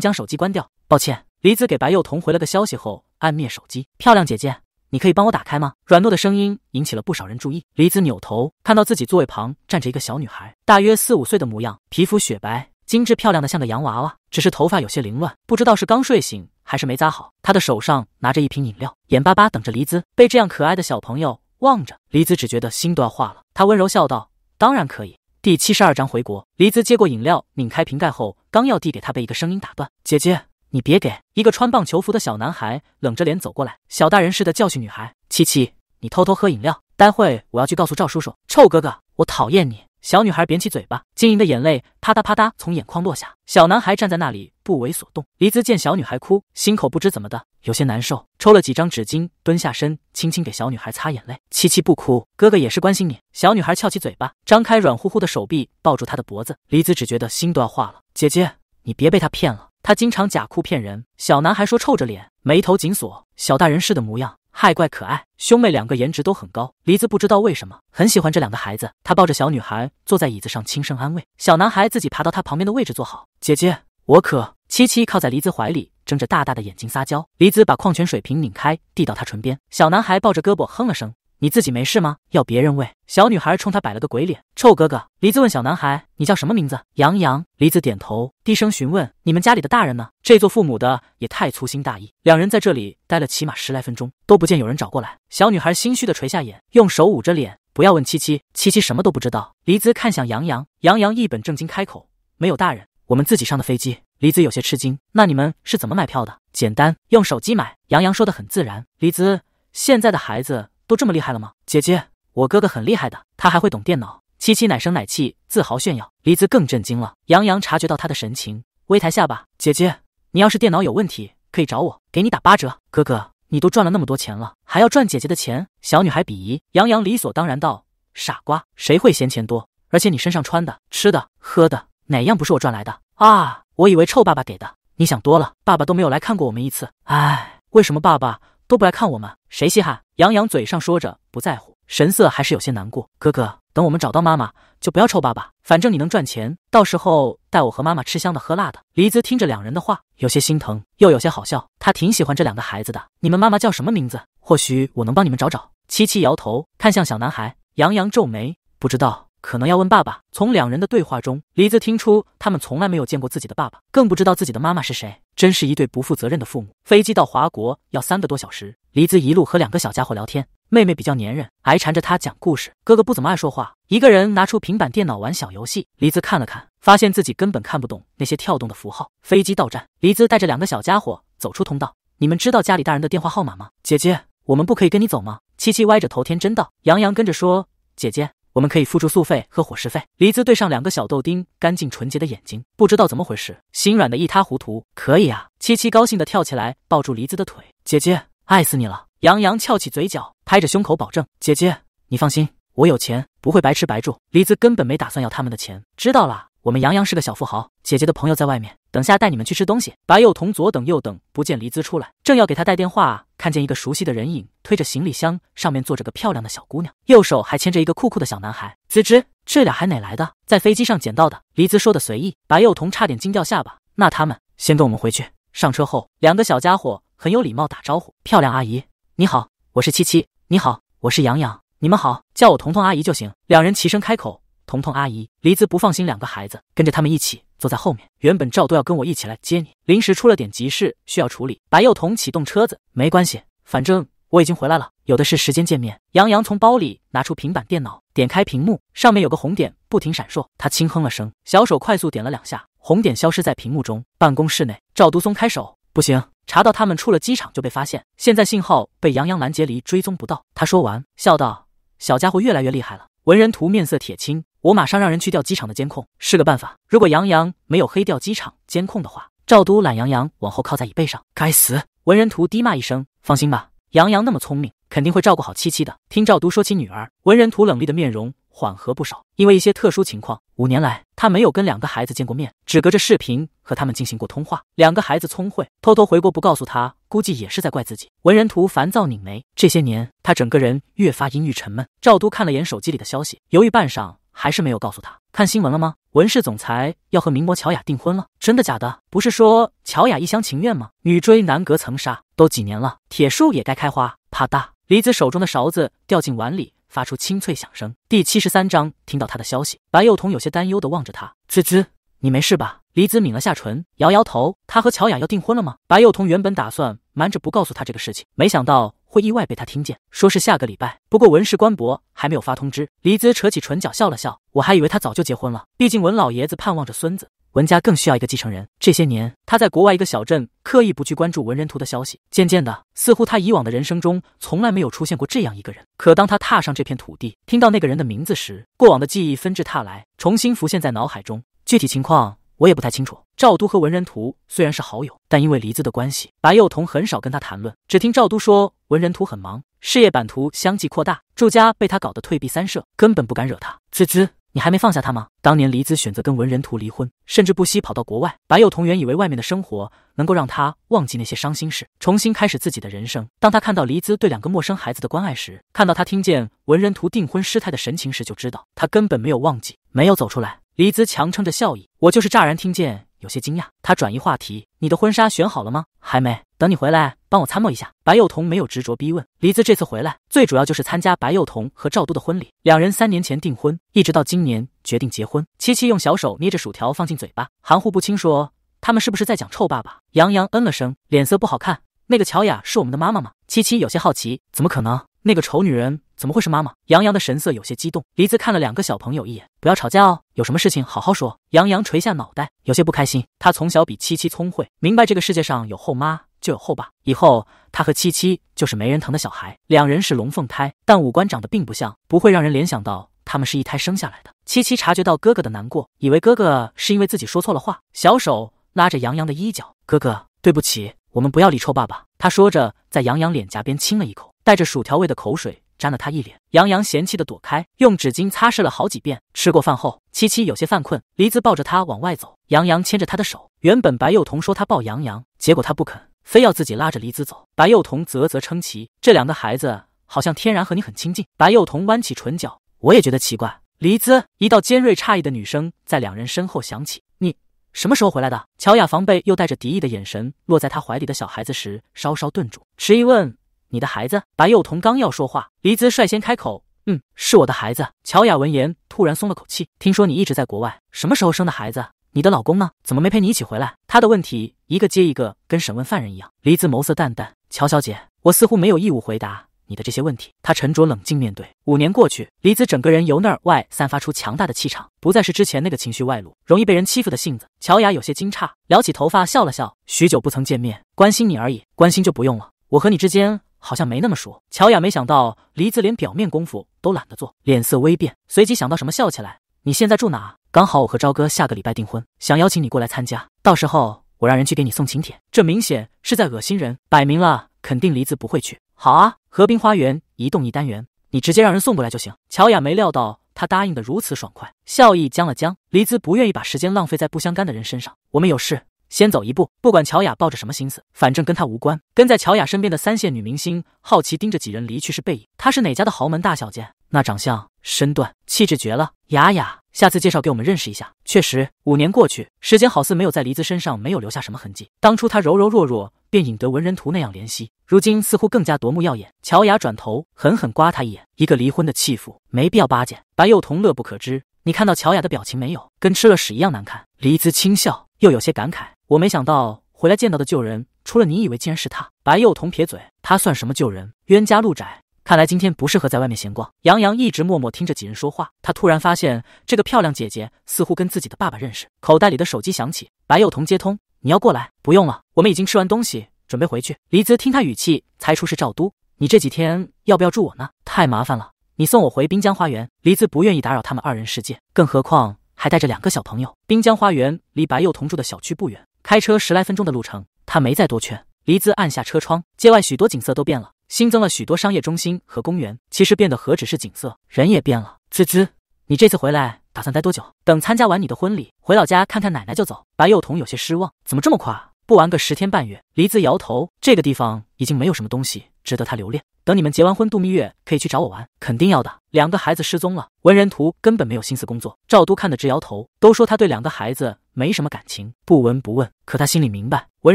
将手机关掉。抱歉，李子给白幼童回了个消息后，按灭手机。漂亮姐姐。你可以帮我打开吗？软糯的声音引起了不少人注意。黎姿扭头，看到自己座位旁站着一个小女孩，大约四五岁的模样，皮肤雪白，精致漂亮的像个洋娃娃，只是头发有些凌乱，不知道是刚睡醒还是没扎好。她的手上拿着一瓶饮料，眼巴巴等着黎姿。被这样可爱的小朋友望着，黎姿只觉得心都要化了。她温柔笑道：“当然可以。”第七十二章回国。黎姿接过饮料，拧开瓶盖后，刚要递给她，被一个声音打断：“姐姐。”你别给一个穿棒球服的小男孩冷着脸走过来，小大人似的教训女孩：“七七，你偷偷喝饮料，待会我要去告诉赵叔叔。”臭哥哥，我讨厌你！小女孩扁起嘴巴，晶莹的眼泪啪嗒啪嗒从眼眶落下。小男孩站在那里不为所动。黎姿见小女孩哭，心口不知怎么的有些难受，抽了几张纸巾，蹲下身，轻轻给小女孩擦眼泪。“七七，不哭，哥哥也是关心你。”小女孩翘起嘴巴，张开软乎乎的手臂抱住他的脖子。黎姿只觉得心都要化了。“姐姐，你别被他骗了。”他经常假哭骗人。小男孩说，臭着脸，眉头紧锁，小大人似的模样，还怪可爱。兄妹两个颜值都很高，梨子不知道为什么很喜欢这两个孩子。他抱着小女孩坐在椅子上，轻声安慰。小男孩自己爬到他旁边的位置坐好。姐姐，我渴。七七靠在梨子怀里，睁着大大的眼睛撒娇。梨子把矿泉水瓶拧开，递到他唇边。小男孩抱着胳膊哼了声。你自己没事吗？要别人喂？小女孩冲他摆了个鬼脸。臭哥哥，黎子问小男孩：“你叫什么名字？”杨洋。黎子点头，低声询问：“你们家里的大人呢？”这座父母的也太粗心大意。两人在这里待了起码十来分钟，都不见有人找过来。小女孩心虚的垂下眼，用手捂着脸。不要问七七，七七什么都不知道。黎子看向杨洋，杨洋一本正经开口：“没有大人，我们自己上的飞机。”黎子有些吃惊：“那你们是怎么买票的？”“简单，用手机买。”杨洋说的很自然。黎子：“现在的孩子。”都这么厉害了吗？姐姐，我哥哥很厉害的，他还会懂电脑。七七奶声奶气，自豪炫耀。黎姿更震惊了。杨洋察觉到他的神情，微抬下巴：“姐姐，你要是电脑有问题，可以找我，给你打八折。”哥哥，你都赚了那么多钱了，还要赚姐姐的钱？小女孩鄙夷。杨洋理所当然道：“傻瓜，谁会嫌钱多？而且你身上穿的、吃的、喝的，哪样不是我赚来的啊？我以为臭爸爸给的。你想多了，爸爸都没有来看过我们一次。唉，为什么爸爸？”都不来看我们，谁稀罕？杨洋嘴上说着不在乎，神色还是有些难过。哥哥，等我们找到妈妈，就不要臭爸爸。反正你能赚钱，到时候带我和妈妈吃香的喝辣的。黎姿听着两人的话，有些心疼，又有些好笑。她挺喜欢这两个孩子的。你们妈妈叫什么名字？或许我能帮你们找找。七七摇头，看向小男孩杨洋，皱眉，不知道。可能要问爸爸。从两人的对话中，黎子听出他们从来没有见过自己的爸爸，更不知道自己的妈妈是谁，真是一对不负责任的父母。飞机到华国要三个多小时，黎子一路和两个小家伙聊天。妹妹比较粘人，还缠着他讲故事；哥哥不怎么爱说话，一个人拿出平板电脑玩小游戏。黎子看了看，发现自己根本看不懂那些跳动的符号。飞机到站，黎子带着两个小家伙走出通道。你们知道家里大人的电话号码吗？姐姐，我们不可以跟你走吗？七七歪着头天真道。杨洋跟着说：“姐姐。”我们可以付住宿费和伙食费。黎姿对上两个小豆丁干净纯洁的眼睛，不知道怎么回事，心软的一塌糊涂。可以啊！七七高兴的跳起来，抱住黎姿的腿，姐姐，爱死你了！杨洋翘起嘴角，拍着胸口保证，姐姐，你放心，我有钱，不会白吃白住。黎姿根本没打算要他们的钱，知道了。我们杨洋是个小富豪，姐姐的朋友在外面，等下带你们去吃东西。白幼童左等右等不见黎姿出来，正要给他带电话，看见一个熟悉的人影推着行李箱，上面坐着个漂亮的小姑娘，右手还牵着一个酷酷的小男孩。子滋，这俩还哪来的？在飞机上捡到的。黎姿说的随意，白幼童差点惊掉下巴。那他们先跟我们回去。上车后，两个小家伙很有礼貌打招呼：“漂亮阿姨，你好，我是七七。你好，我是杨洋。你们好，叫我彤彤阿姨就行。”两人齐声开口。彤彤阿姨，黎姿不放心两个孩子，跟着他们一起坐在后面。原本赵都要跟我一起来接你，临时出了点急事需要处理。白幼童启动车子，没关系，反正我已经回来了，有的是时间见面。杨洋从包里拿出平板电脑，点开屏幕，上面有个红点不停闪烁。他轻哼了声，小手快速点了两下，红点消失在屏幕中。办公室内，赵都松开手，不行，查到他们出了机场就被发现，现在信号被杨洋拦截，离追踪不到。他说完，笑道：“小家伙越来越厉害了。”文人图面色铁青。我马上让人去调机场的监控，是个办法。如果杨洋没有黑掉机场监控的话，赵都懒洋洋往后靠在椅背上，该死！文人图低骂一声。放心吧，杨洋那么聪明，肯定会照顾好七七的。听赵都说起女儿，文人图冷厉的面容缓和不少。因为一些特殊情况，五年来他没有跟两个孩子见过面，只隔着视频和他们进行过通话。两个孩子聪慧，偷偷回国不告诉他，估计也是在怪自己。文人图烦躁拧眉，这些年他整个人越发阴郁沉闷。赵都看了眼手机里的消息，犹豫半晌。还是没有告诉他。看新闻了吗？文氏总裁要和名模乔雅订婚了，真的假的？不是说乔雅一厢情愿吗？女追男隔层纱，都几年了，铁树也该开花。啪嗒，李子手中的勺子掉进碗里，发出清脆响声。第七十三章，听到他的消息，白幼童有些担忧的望着他。滋滋，你没事吧？李子抿了下唇，摇摇头。他和乔雅要订婚了吗？白幼童原本打算瞒着不告诉他这个事情，没想到。会意外被他听见，说是下个礼拜。不过文氏官博还没有发通知。黎姿扯起唇角笑了笑，我还以为他早就结婚了，毕竟文老爷子盼望着孙子，文家更需要一个继承人。这些年他在国外一个小镇刻意不去关注文人图的消息，渐渐的，似乎他以往的人生中从来没有出现过这样一个人。可当他踏上这片土地，听到那个人的名字时，过往的记忆纷至沓来，重新浮现在脑海中。具体情况。我也不太清楚。赵都和文人图虽然是好友，但因为黎姿的关系，白幼童很少跟他谈论。只听赵都说，文人图很忙，事业版图相继扩大，祝家被他搞得退避三舍，根本不敢惹他。滋滋，你还没放下他吗？当年黎姿选择跟文人图离婚，甚至不惜跑到国外。白幼童原以为外面的生活能够让他忘记那些伤心事，重新开始自己的人生。当他看到黎姿对两个陌生孩子的关爱时，看到他听见文人图订婚失态的神情时，就知道他根本没有忘记，没有走出来。黎姿强撑着笑意，我就是乍然听见，有些惊讶。他转移话题，你的婚纱选好了吗？还没，等你回来帮我参谋一下。白幼童没有执着逼问，黎姿这次回来，最主要就是参加白幼童和赵都的婚礼。两人三年前订婚，一直到今年决定结婚。七七用小手捏着薯条放进嘴巴，含糊不清说：“他们是不是在讲臭爸爸？”杨洋嗯了声，脸色不好看。那个乔雅是我们的妈妈吗？七七有些好奇，怎么可能？那个丑女人怎么会是妈妈？杨洋的神色有些激动。黎子看了两个小朋友一眼，不要吵架哦，有什么事情好好说。杨洋垂下脑袋，有些不开心。他从小比七七聪慧，明白这个世界上有后妈就有后爸，以后他和七七就是没人疼的小孩。两人是龙凤胎，但五官长得并不像，不会让人联想到他们是一胎生下来的。七七察觉到哥哥的难过，以为哥哥是因为自己说错了话，小手拉着杨洋的衣角，哥哥对不起，我们不要理臭爸爸。他说着，在杨洋脸颊边亲了一口。带着薯条味的口水沾了他一脸，杨洋嫌弃的躲开，用纸巾擦拭了好几遍。吃过饭后，七七有些犯困，黎姿抱着他往外走，杨洋牵着他的手。原本白幼童说他抱杨洋，结果他不肯，非要自己拉着黎姿走。白幼童啧啧称奇，这两个孩子好像天然和你很亲近。白幼童弯起唇角，我也觉得奇怪。黎姿一道尖锐诧异的女声在两人身后响起：“你什么时候回来的？”乔雅防备又带着敌意的眼神落在他怀里的小孩子时，稍稍顿住，迟疑问。你的孩子，白幼童刚要说话，黎姿率先开口：“嗯，是我的孩子。”乔雅闻言突然松了口气。听说你一直在国外，什么时候生的孩子？你的老公呢？怎么没陪你一起回来？他的问题一个接一个，跟审问犯人一样。黎姿眸色淡淡：“乔小姐，我似乎没有义务回答你的这些问题。”她沉着冷静面对。五年过去，黎姿整个人由内而外散发出强大的气场，不再是之前那个情绪外露、容易被人欺负的性子。乔雅有些惊诧，撩起头发笑了笑：“许久不曾见面，关心你而已。关心就不用了，我和你之间。”好像没那么熟。乔雅没想到黎子连表面功夫都懒得做，脸色微变，随即想到什么，笑起来。你现在住哪？刚好我和朝哥下个礼拜订婚，想邀请你过来参加，到时候我让人去给你送请帖。这明显是在恶心人，摆明了肯定黎子不会去。好啊，和平花园一栋一单元，你直接让人送过来就行。乔雅没料到他答应的如此爽快，笑意僵了僵。黎子不愿意把时间浪费在不相干的人身上，我们有事。先走一步，不管乔雅抱着什么心思，反正跟她无关。跟在乔雅身边的三线女明星好奇盯着几人离去时背影，她是哪家的豪门大小姐？那长相、身段、气质绝了。雅雅，下次介绍给我们认识一下。确实，五年过去，时间好似没有在黎姿身上没有留下什么痕迹。当初她柔柔弱弱，便引得文人图那样怜惜，如今似乎更加夺目耀眼。乔雅转头狠狠刮她一眼，一个离婚的弃妇，没必要巴结。白幼童乐不可支，你看到乔雅的表情没有？跟吃了屎一样难看。黎姿轻笑，又有些感慨。我没想到回来见到的救人，除了你以为竟然是他。白幼童撇嘴，他算什么救人？冤家路窄，看来今天不适合在外面闲逛。杨洋一直默默听着几人说话，他突然发现这个漂亮姐姐似乎跟自己的爸爸认识。口袋里的手机响起，白幼童接通：“你要过来？不用了，我们已经吃完东西，准备回去。”黎姿听他语气，猜出是赵都。你这几天要不要住我那？太麻烦了，你送我回滨江花园。黎姿不愿意打扰他们二人世界，更何况还带着两个小朋友。滨江花园离白幼童住的小区不远。开车十来分钟的路程，他没再多劝。黎姿按下车窗，街外许多景色都变了，新增了许多商业中心和公园。其实变得何止是景色，人也变了。滋滋，你这次回来打算待多久？等参加完你的婚礼，回老家看看奶奶就走。白幼童有些失望，怎么这么快？不玩个十天半月？黎姿摇头，这个地方已经没有什么东西。值得他留恋。等你们结完婚度蜜月，可以去找我玩，肯定要的。两个孩子失踪了，文人图根本没有心思工作。赵都看得直摇头，都说他对两个孩子没什么感情，不闻不问。可他心里明白，文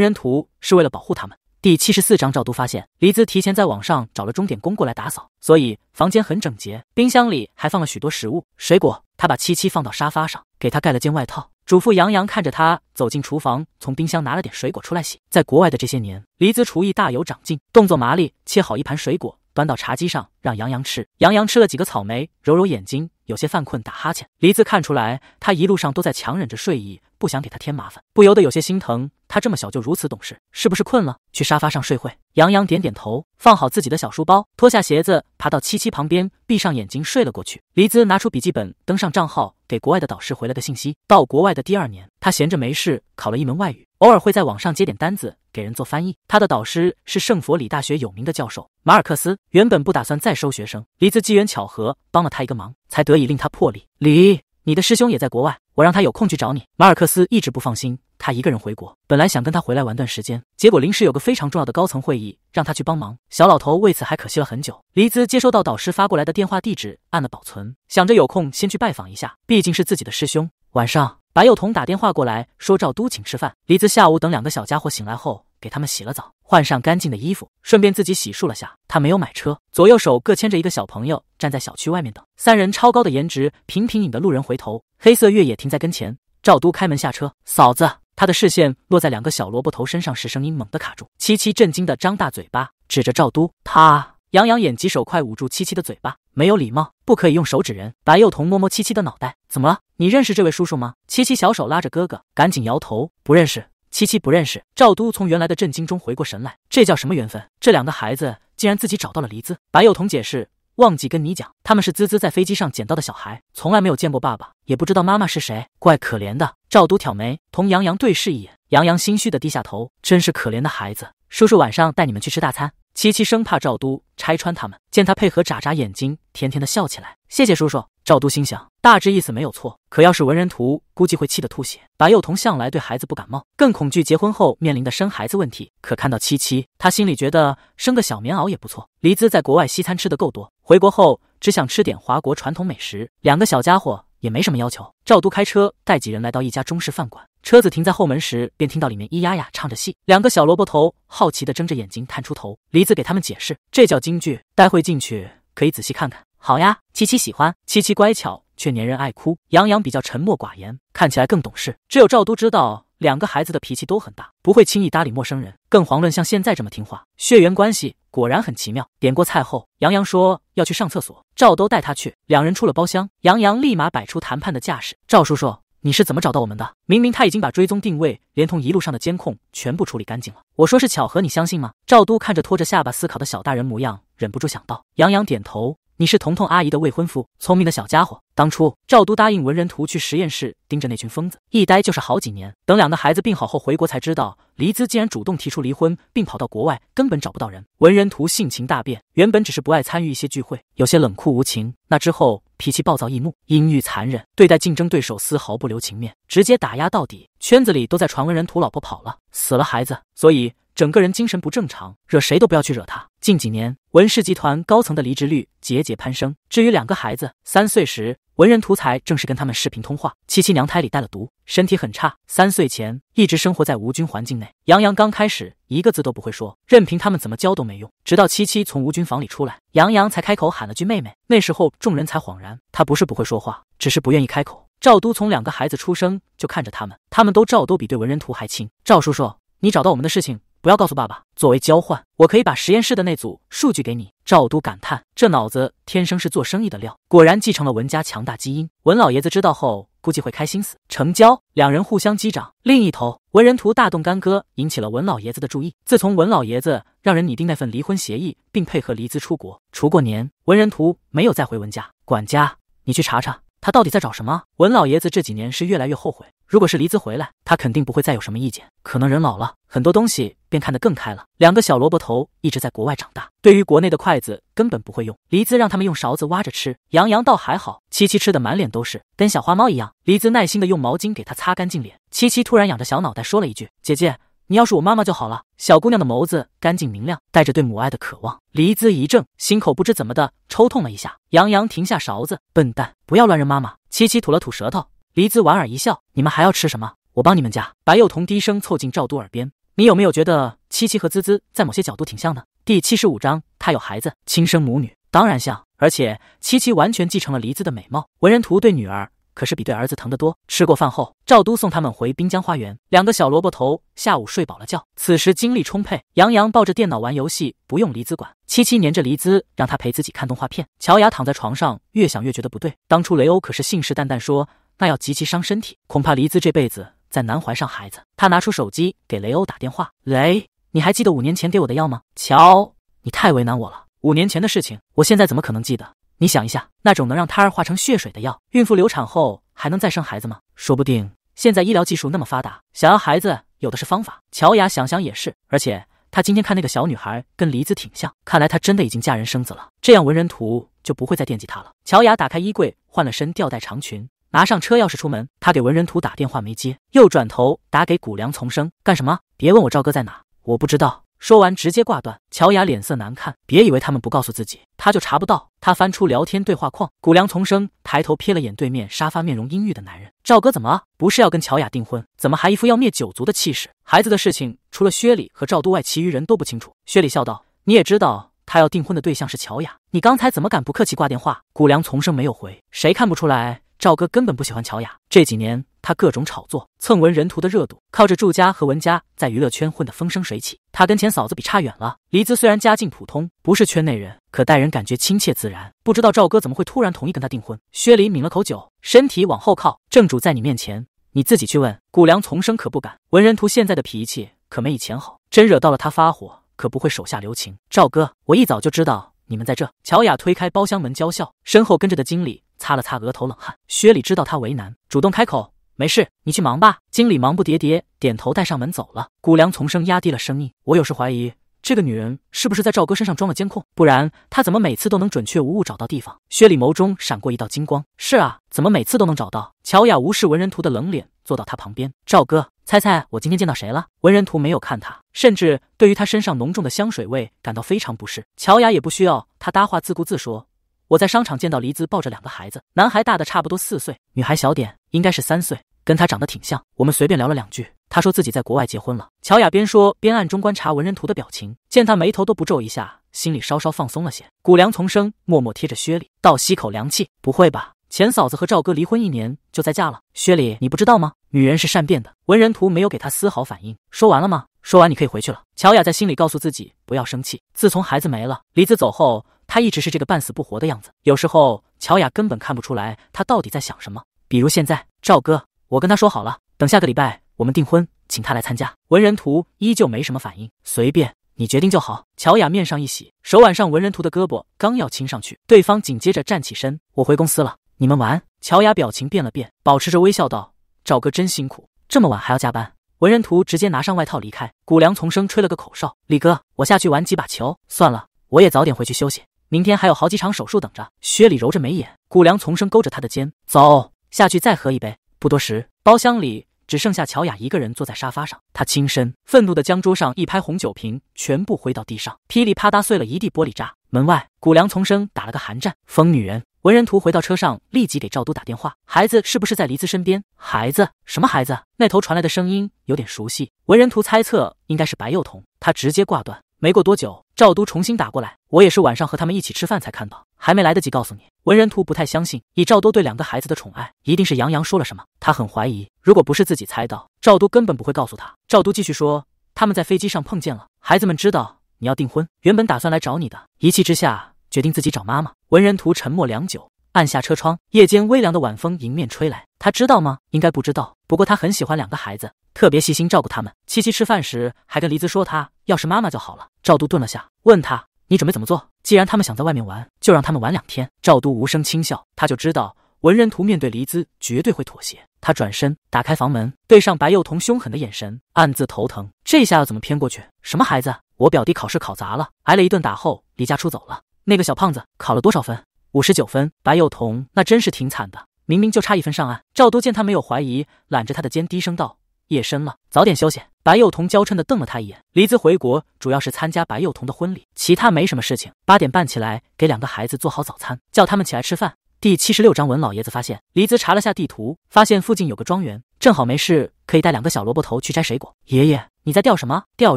人图是为了保护他们。第七十四章，赵都发现黎姿提前在网上找了钟点工过来打扫，所以房间很整洁，冰箱里还放了许多食物、水果。他把七七放到沙发上，给他盖了件外套。嘱咐杨洋看着他走进厨房，从冰箱拿了点水果出来洗。在国外的这些年，黎姿厨艺大有长进，动作麻利，切好一盘水果，端到茶几上让杨洋吃。杨洋吃了几个草莓，揉揉眼睛，有些犯困，打哈欠。黎姿看出来，他一路上都在强忍着睡意。不想给他添麻烦，不由得有些心疼。他这么小就如此懂事，是不是困了？去沙发上睡会。杨洋点点头，放好自己的小书包，脱下鞋子，爬到七七旁边，闭上眼睛睡了过去。黎姿拿出笔记本，登上账号，给国外的导师回了个信息。到国外的第二年，他闲着没事，考了一门外语，偶尔会在网上接点单子，给人做翻译。他的导师是圣佛里大学有名的教授马尔克斯。原本不打算再收学生，黎姿机缘巧合帮了他一个忙，才得以令他破例。黎。你的师兄也在国外，我让他有空去找你。马尔克斯一直不放心他一个人回国，本来想跟他回来玩段时间，结果临时有个非常重要的高层会议，让他去帮忙。小老头为此还可惜了很久。黎兹接收到导师发过来的电话地址，按了保存，想着有空先去拜访一下，毕竟是自己的师兄。晚上，白幼童打电话过来，说赵都请吃饭。黎兹下午等两个小家伙醒来后。给他们洗了澡，换上干净的衣服，顺便自己洗漱了下。他没有买车，左右手各牵着一个小朋友，站在小区外面等。三人超高的颜值，频频引得路人回头。黑色越野停在跟前，赵都开门下车。嫂子，他的视线落在两个小萝卜头身上时，声音猛地卡住。七七震惊的张大嘴巴，指着赵都。他杨洋眼疾手快，捂住七七的嘴巴，没有礼貌，不可以用手指人。白幼童摸摸七七的脑袋，怎么了？你认识这位叔叔吗？七七小手拉着哥哥，赶紧摇头，不认识。七七不认识赵都，从原来的震惊中回过神来，这叫什么缘分？这两个孩子竟然自己找到了黎姿。白幼童解释，忘记跟你讲，他们是滋滋在飞机上捡到的小孩，从来没有见过爸爸，也不知道妈妈是谁，怪可怜的。赵都挑眉，同杨洋对视一眼，杨洋心虚的低下头，真是可怜的孩子，叔叔晚上带你们去吃大餐。七七生怕赵都拆穿他们，见他配合眨眨眼睛，甜甜的笑起来。谢谢叔叔。赵都心想，大致意思没有错，可要是文人图，估计会气得吐血。白幼童向来对孩子不感冒，更恐惧结婚后面临的生孩子问题。可看到七七，他心里觉得生个小棉袄也不错。黎姿在国外西餐吃的够多，回国后只想吃点华国传统美食。两个小家伙也没什么要求。赵都开车带几人来到一家中式饭馆。车子停在后门时，便听到里面咿呀呀唱着戏。两个小萝卜头好奇的睁着眼睛探出头，梨子给他们解释：“这叫京剧，待会进去可以仔细看看。”好呀，琪琪喜欢。琪琪乖巧却粘人爱哭。杨洋比较沉默寡言，看起来更懂事。只有赵都知道，两个孩子的脾气都很大，不会轻易搭理陌生人，更遑论像现在这么听话。血缘关系果然很奇妙。点过菜后，杨洋说要去上厕所，赵都带他去。两人出了包厢，杨洋立马摆出谈判的架势：“赵叔叔。”你是怎么找到我们的？明明他已经把追踪定位，连同一路上的监控全部处理干净了。我说是巧合，你相信吗？赵都看着拖着下巴思考的小大人模样，忍不住想到。杨洋点头，你是彤彤阿姨的未婚夫，聪明的小家伙。当初赵都答应文人图去实验室盯着那群疯子，一待就是好几年。等两个孩子病好后回国，才知道黎姿竟然主动提出离婚，并跑到国外，根本找不到人。文人图性情大变，原本只是不爱参与一些聚会，有些冷酷无情。那之后。脾气暴躁易怒，阴郁残忍，对待竞争对手丝毫不留情面，直接打压到底。圈子里都在传闻人吐老婆跑了，死了孩子，所以整个人精神不正常，惹谁都不要去惹他。近几年，文氏集团高层的离职率节节攀升。至于两个孩子，三岁时。文人图才正是跟他们视频通话。七七娘胎里带了毒，身体很差，三岁前一直生活在无菌环境内。杨洋刚开始一个字都不会说，任凭他们怎么教都没用。直到七七从无菌房里出来，杨洋才开口喊了句“妹妹”。那时候众人才恍然，他不是不会说话，只是不愿意开口。赵都从两个孩子出生就看着他们，他们都赵都比对文人图还亲。赵叔叔，你找到我们的事情？不要告诉爸爸。作为交换，我可以把实验室的那组数据给你。赵都感叹：这脑子天生是做生意的料，果然继承了文家强大基因。文老爷子知道后，估计会开心死。成交，两人互相击掌。另一头，文人图大动干戈，引起了文老爷子的注意。自从文老爷子让人拟定那份离婚协议，并配合离资出国，除过年，文人图没有再回文家。管家，你去查查。他到底在找什么？文老爷子这几年是越来越后悔。如果是黎姿回来，他肯定不会再有什么意见。可能人老了，很多东西便看得更开了。两个小萝卜头一直在国外长大，对于国内的筷子根本不会用。黎姿让他们用勺子挖着吃。杨洋倒还好，七七吃的满脸都是，跟小花猫一样。黎姿耐心的用毛巾给他擦干净脸。七七突然仰着小脑袋说了一句：“姐姐。”你要是我妈妈就好了。小姑娘的眸子干净明亮，带着对母爱的渴望。黎姿一怔，心口不知怎么的抽痛了一下。杨洋停下勺子：“笨蛋，不要乱认妈妈。”七七吐了吐舌头。黎姿莞尔一笑：“你们还要吃什么？我帮你们夹。”白幼童低声凑近赵都耳边：“你有没有觉得七七和滋滋在某些角度挺像的？”第七十五章，她有孩子，亲生母女当然像，而且七七完全继承了黎姿的美貌。文人图对女儿。可是比对儿子疼得多。吃过饭后，赵都送他们回滨江花园。两个小萝卜头下午睡饱了觉，此时精力充沛。杨洋抱着电脑玩游戏，不用黎姿管。七七黏着黎姿，让他陪自己看动画片。乔雅躺在床上，越想越觉得不对。当初雷欧可是信誓旦旦说，那要极其伤身体，恐怕黎姿这辈子再难怀上孩子。他拿出手机给雷欧打电话：“雷，你还记得五年前给我的药吗？乔，你太为难我了。五年前的事情，我现在怎么可能记得？”你想一下，那种能让胎儿化成血水的药，孕妇流产后还能再生孩子吗？说不定现在医疗技术那么发达，想要孩子有的是方法。乔雅想想也是，而且她今天看那个小女孩跟梨子挺像，看来她真的已经嫁人生子了，这样文人图就不会再惦记她了。乔雅打开衣柜，换了身吊带长裙，拿上车钥匙出门。她给文人图打电话没接，又转头打给谷梁丛生，干什么？别问我赵哥在哪，我不知道。说完，直接挂断。乔雅脸色难看，别以为他们不告诉自己，他就查不到。他翻出聊天对话框，谷梁丛生抬头瞥了眼对面沙发，面容阴郁的男人。赵哥怎么了？不是要跟乔雅订婚，怎么还一副要灭九族的气势？孩子的事情，除了薛礼和赵都外，其余人都不清楚。薛礼笑道：“你也知道，他要订婚的对象是乔雅。你刚才怎么敢不客气挂电话？”谷梁丛生没有回，谁看不出来？赵哥根本不喜欢乔雅。这几年。他各种炒作，蹭文人图的热度，靠着祝家和文家在娱乐圈混得风生水起。他跟前嫂子比差远了。黎姿虽然家境普通，不是圈内人，可待人感觉亲切自然。不知道赵哥怎么会突然同意跟他订婚？薛礼抿了口酒，身体往后靠。正主在你面前，你自己去问。谷梁丛生可不敢。文人图现在的脾气可没以前好，真惹到了他发火，可不会手下留情。赵哥，我一早就知道你们在这。乔雅推开包厢门，娇笑，身后跟着的经理擦了擦额头冷汗。薛礼知道他为难，主动开口。没事，你去忙吧。经理忙不迭迭点头，带上门走了。谷梁丛生压低了声音，我有时怀疑这个女人是不是在赵哥身上装了监控，不然她怎么每次都能准确无误找到地方？薛礼眸中闪过一道金光。是啊，怎么每次都能找到？乔雅无视文人图的冷脸，坐到他旁边。赵哥，猜猜我今天见到谁了？文人图没有看他，甚至对于他身上浓重的香水味感到非常不适。乔雅也不需要他搭话，自顾自说。我在商场见到黎姿抱着两个孩子，男孩大的差不多四岁，女孩小点，应该是三岁，跟她长得挺像。我们随便聊了两句，她说自己在国外结婚了。乔雅边说边暗中观察文人图的表情，见他眉头都不皱一下，心里稍稍放松了些。谷梁丛生默默贴着薛礼，倒吸口凉气，不会吧？前嫂子和赵哥离婚一年就在嫁了？薛礼，你不知道吗？女人是善变的。文人图没有给她丝毫反应。说完了吗？说完你可以回去了。乔雅在心里告诉自己不要生气。自从孩子没了，黎姿走后。他一直是这个半死不活的样子，有时候乔雅根本看不出来他到底在想什么。比如现在，赵哥，我跟他说好了，等下个礼拜我们订婚，请他来参加。文人图依旧没什么反应，随便你决定就好。乔雅面上一喜，手挽上文人图的胳膊，刚要亲上去，对方紧接着站起身：“我回公司了，你们玩。”乔雅表情变了变，保持着微笑道：“赵哥真辛苦，这么晚还要加班。”文人图直接拿上外套离开。谷梁丛生吹了个口哨：“李哥，我下去玩几把球。算了，我也早点回去休息。”明天还有好几场手术等着。薛礼揉着眉眼，谷梁丛生勾着他的肩，走下去再喝一杯。不多时，包厢里只剩下乔雅一个人坐在沙发上，他轻身，愤怒的将桌上一拍红酒瓶全部挥到地上，噼里啪嗒碎了一地玻璃渣。门外，谷梁丛生打了个寒战。疯女人。文人图回到车上，立即给赵都打电话：“孩子是不是在黎姿身边？”“孩子？什么孩子？”那头传来的声音有点熟悉。文人图猜测应该是白幼童，他直接挂断。没过多久。赵都重新打过来，我也是晚上和他们一起吃饭才看到，还没来得及告诉你。文人图不太相信，以赵都对两个孩子的宠爱，一定是杨洋说了什么，他很怀疑。如果不是自己猜到，赵都根本不会告诉他。赵都继续说，他们在飞机上碰见了，孩子们知道你要订婚，原本打算来找你的，一气之下决定自己找妈妈。文人图沉默良久，按下车窗，夜间微凉的晚风迎面吹来。他知道吗？应该不知道。不过他很喜欢两个孩子，特别细心照顾他们。七七吃饭时还跟黎姿说，他要是妈妈就好了。赵都顿了下，问他：“你准备怎么做？既然他们想在外面玩，就让他们玩两天。”赵都无声轻笑，他就知道文人图面对黎姿绝对会妥协。他转身打开房门，对上白幼童凶狠的眼神，暗自头疼。这下要怎么偏过去？什么孩子？我表弟考试考砸了，挨了一顿打后离家出走了。那个小胖子考了多少分？五十九分。白幼童那真是挺惨的。明明就差一分上岸。赵都见他没有怀疑，揽着他的肩低声道：“夜深了，早点休息。”白幼童娇嗔的瞪了他一眼。黎姿回国主要是参加白幼童的婚礼，其他没什么事情。八点半起来给两个孩子做好早餐，叫他们起来吃饭。第七十六章，文老爷子发现黎姿查了下地图，发现附近有个庄园，正好没事，可以带两个小萝卜头去摘水果。爷爷，你在钓什么？钓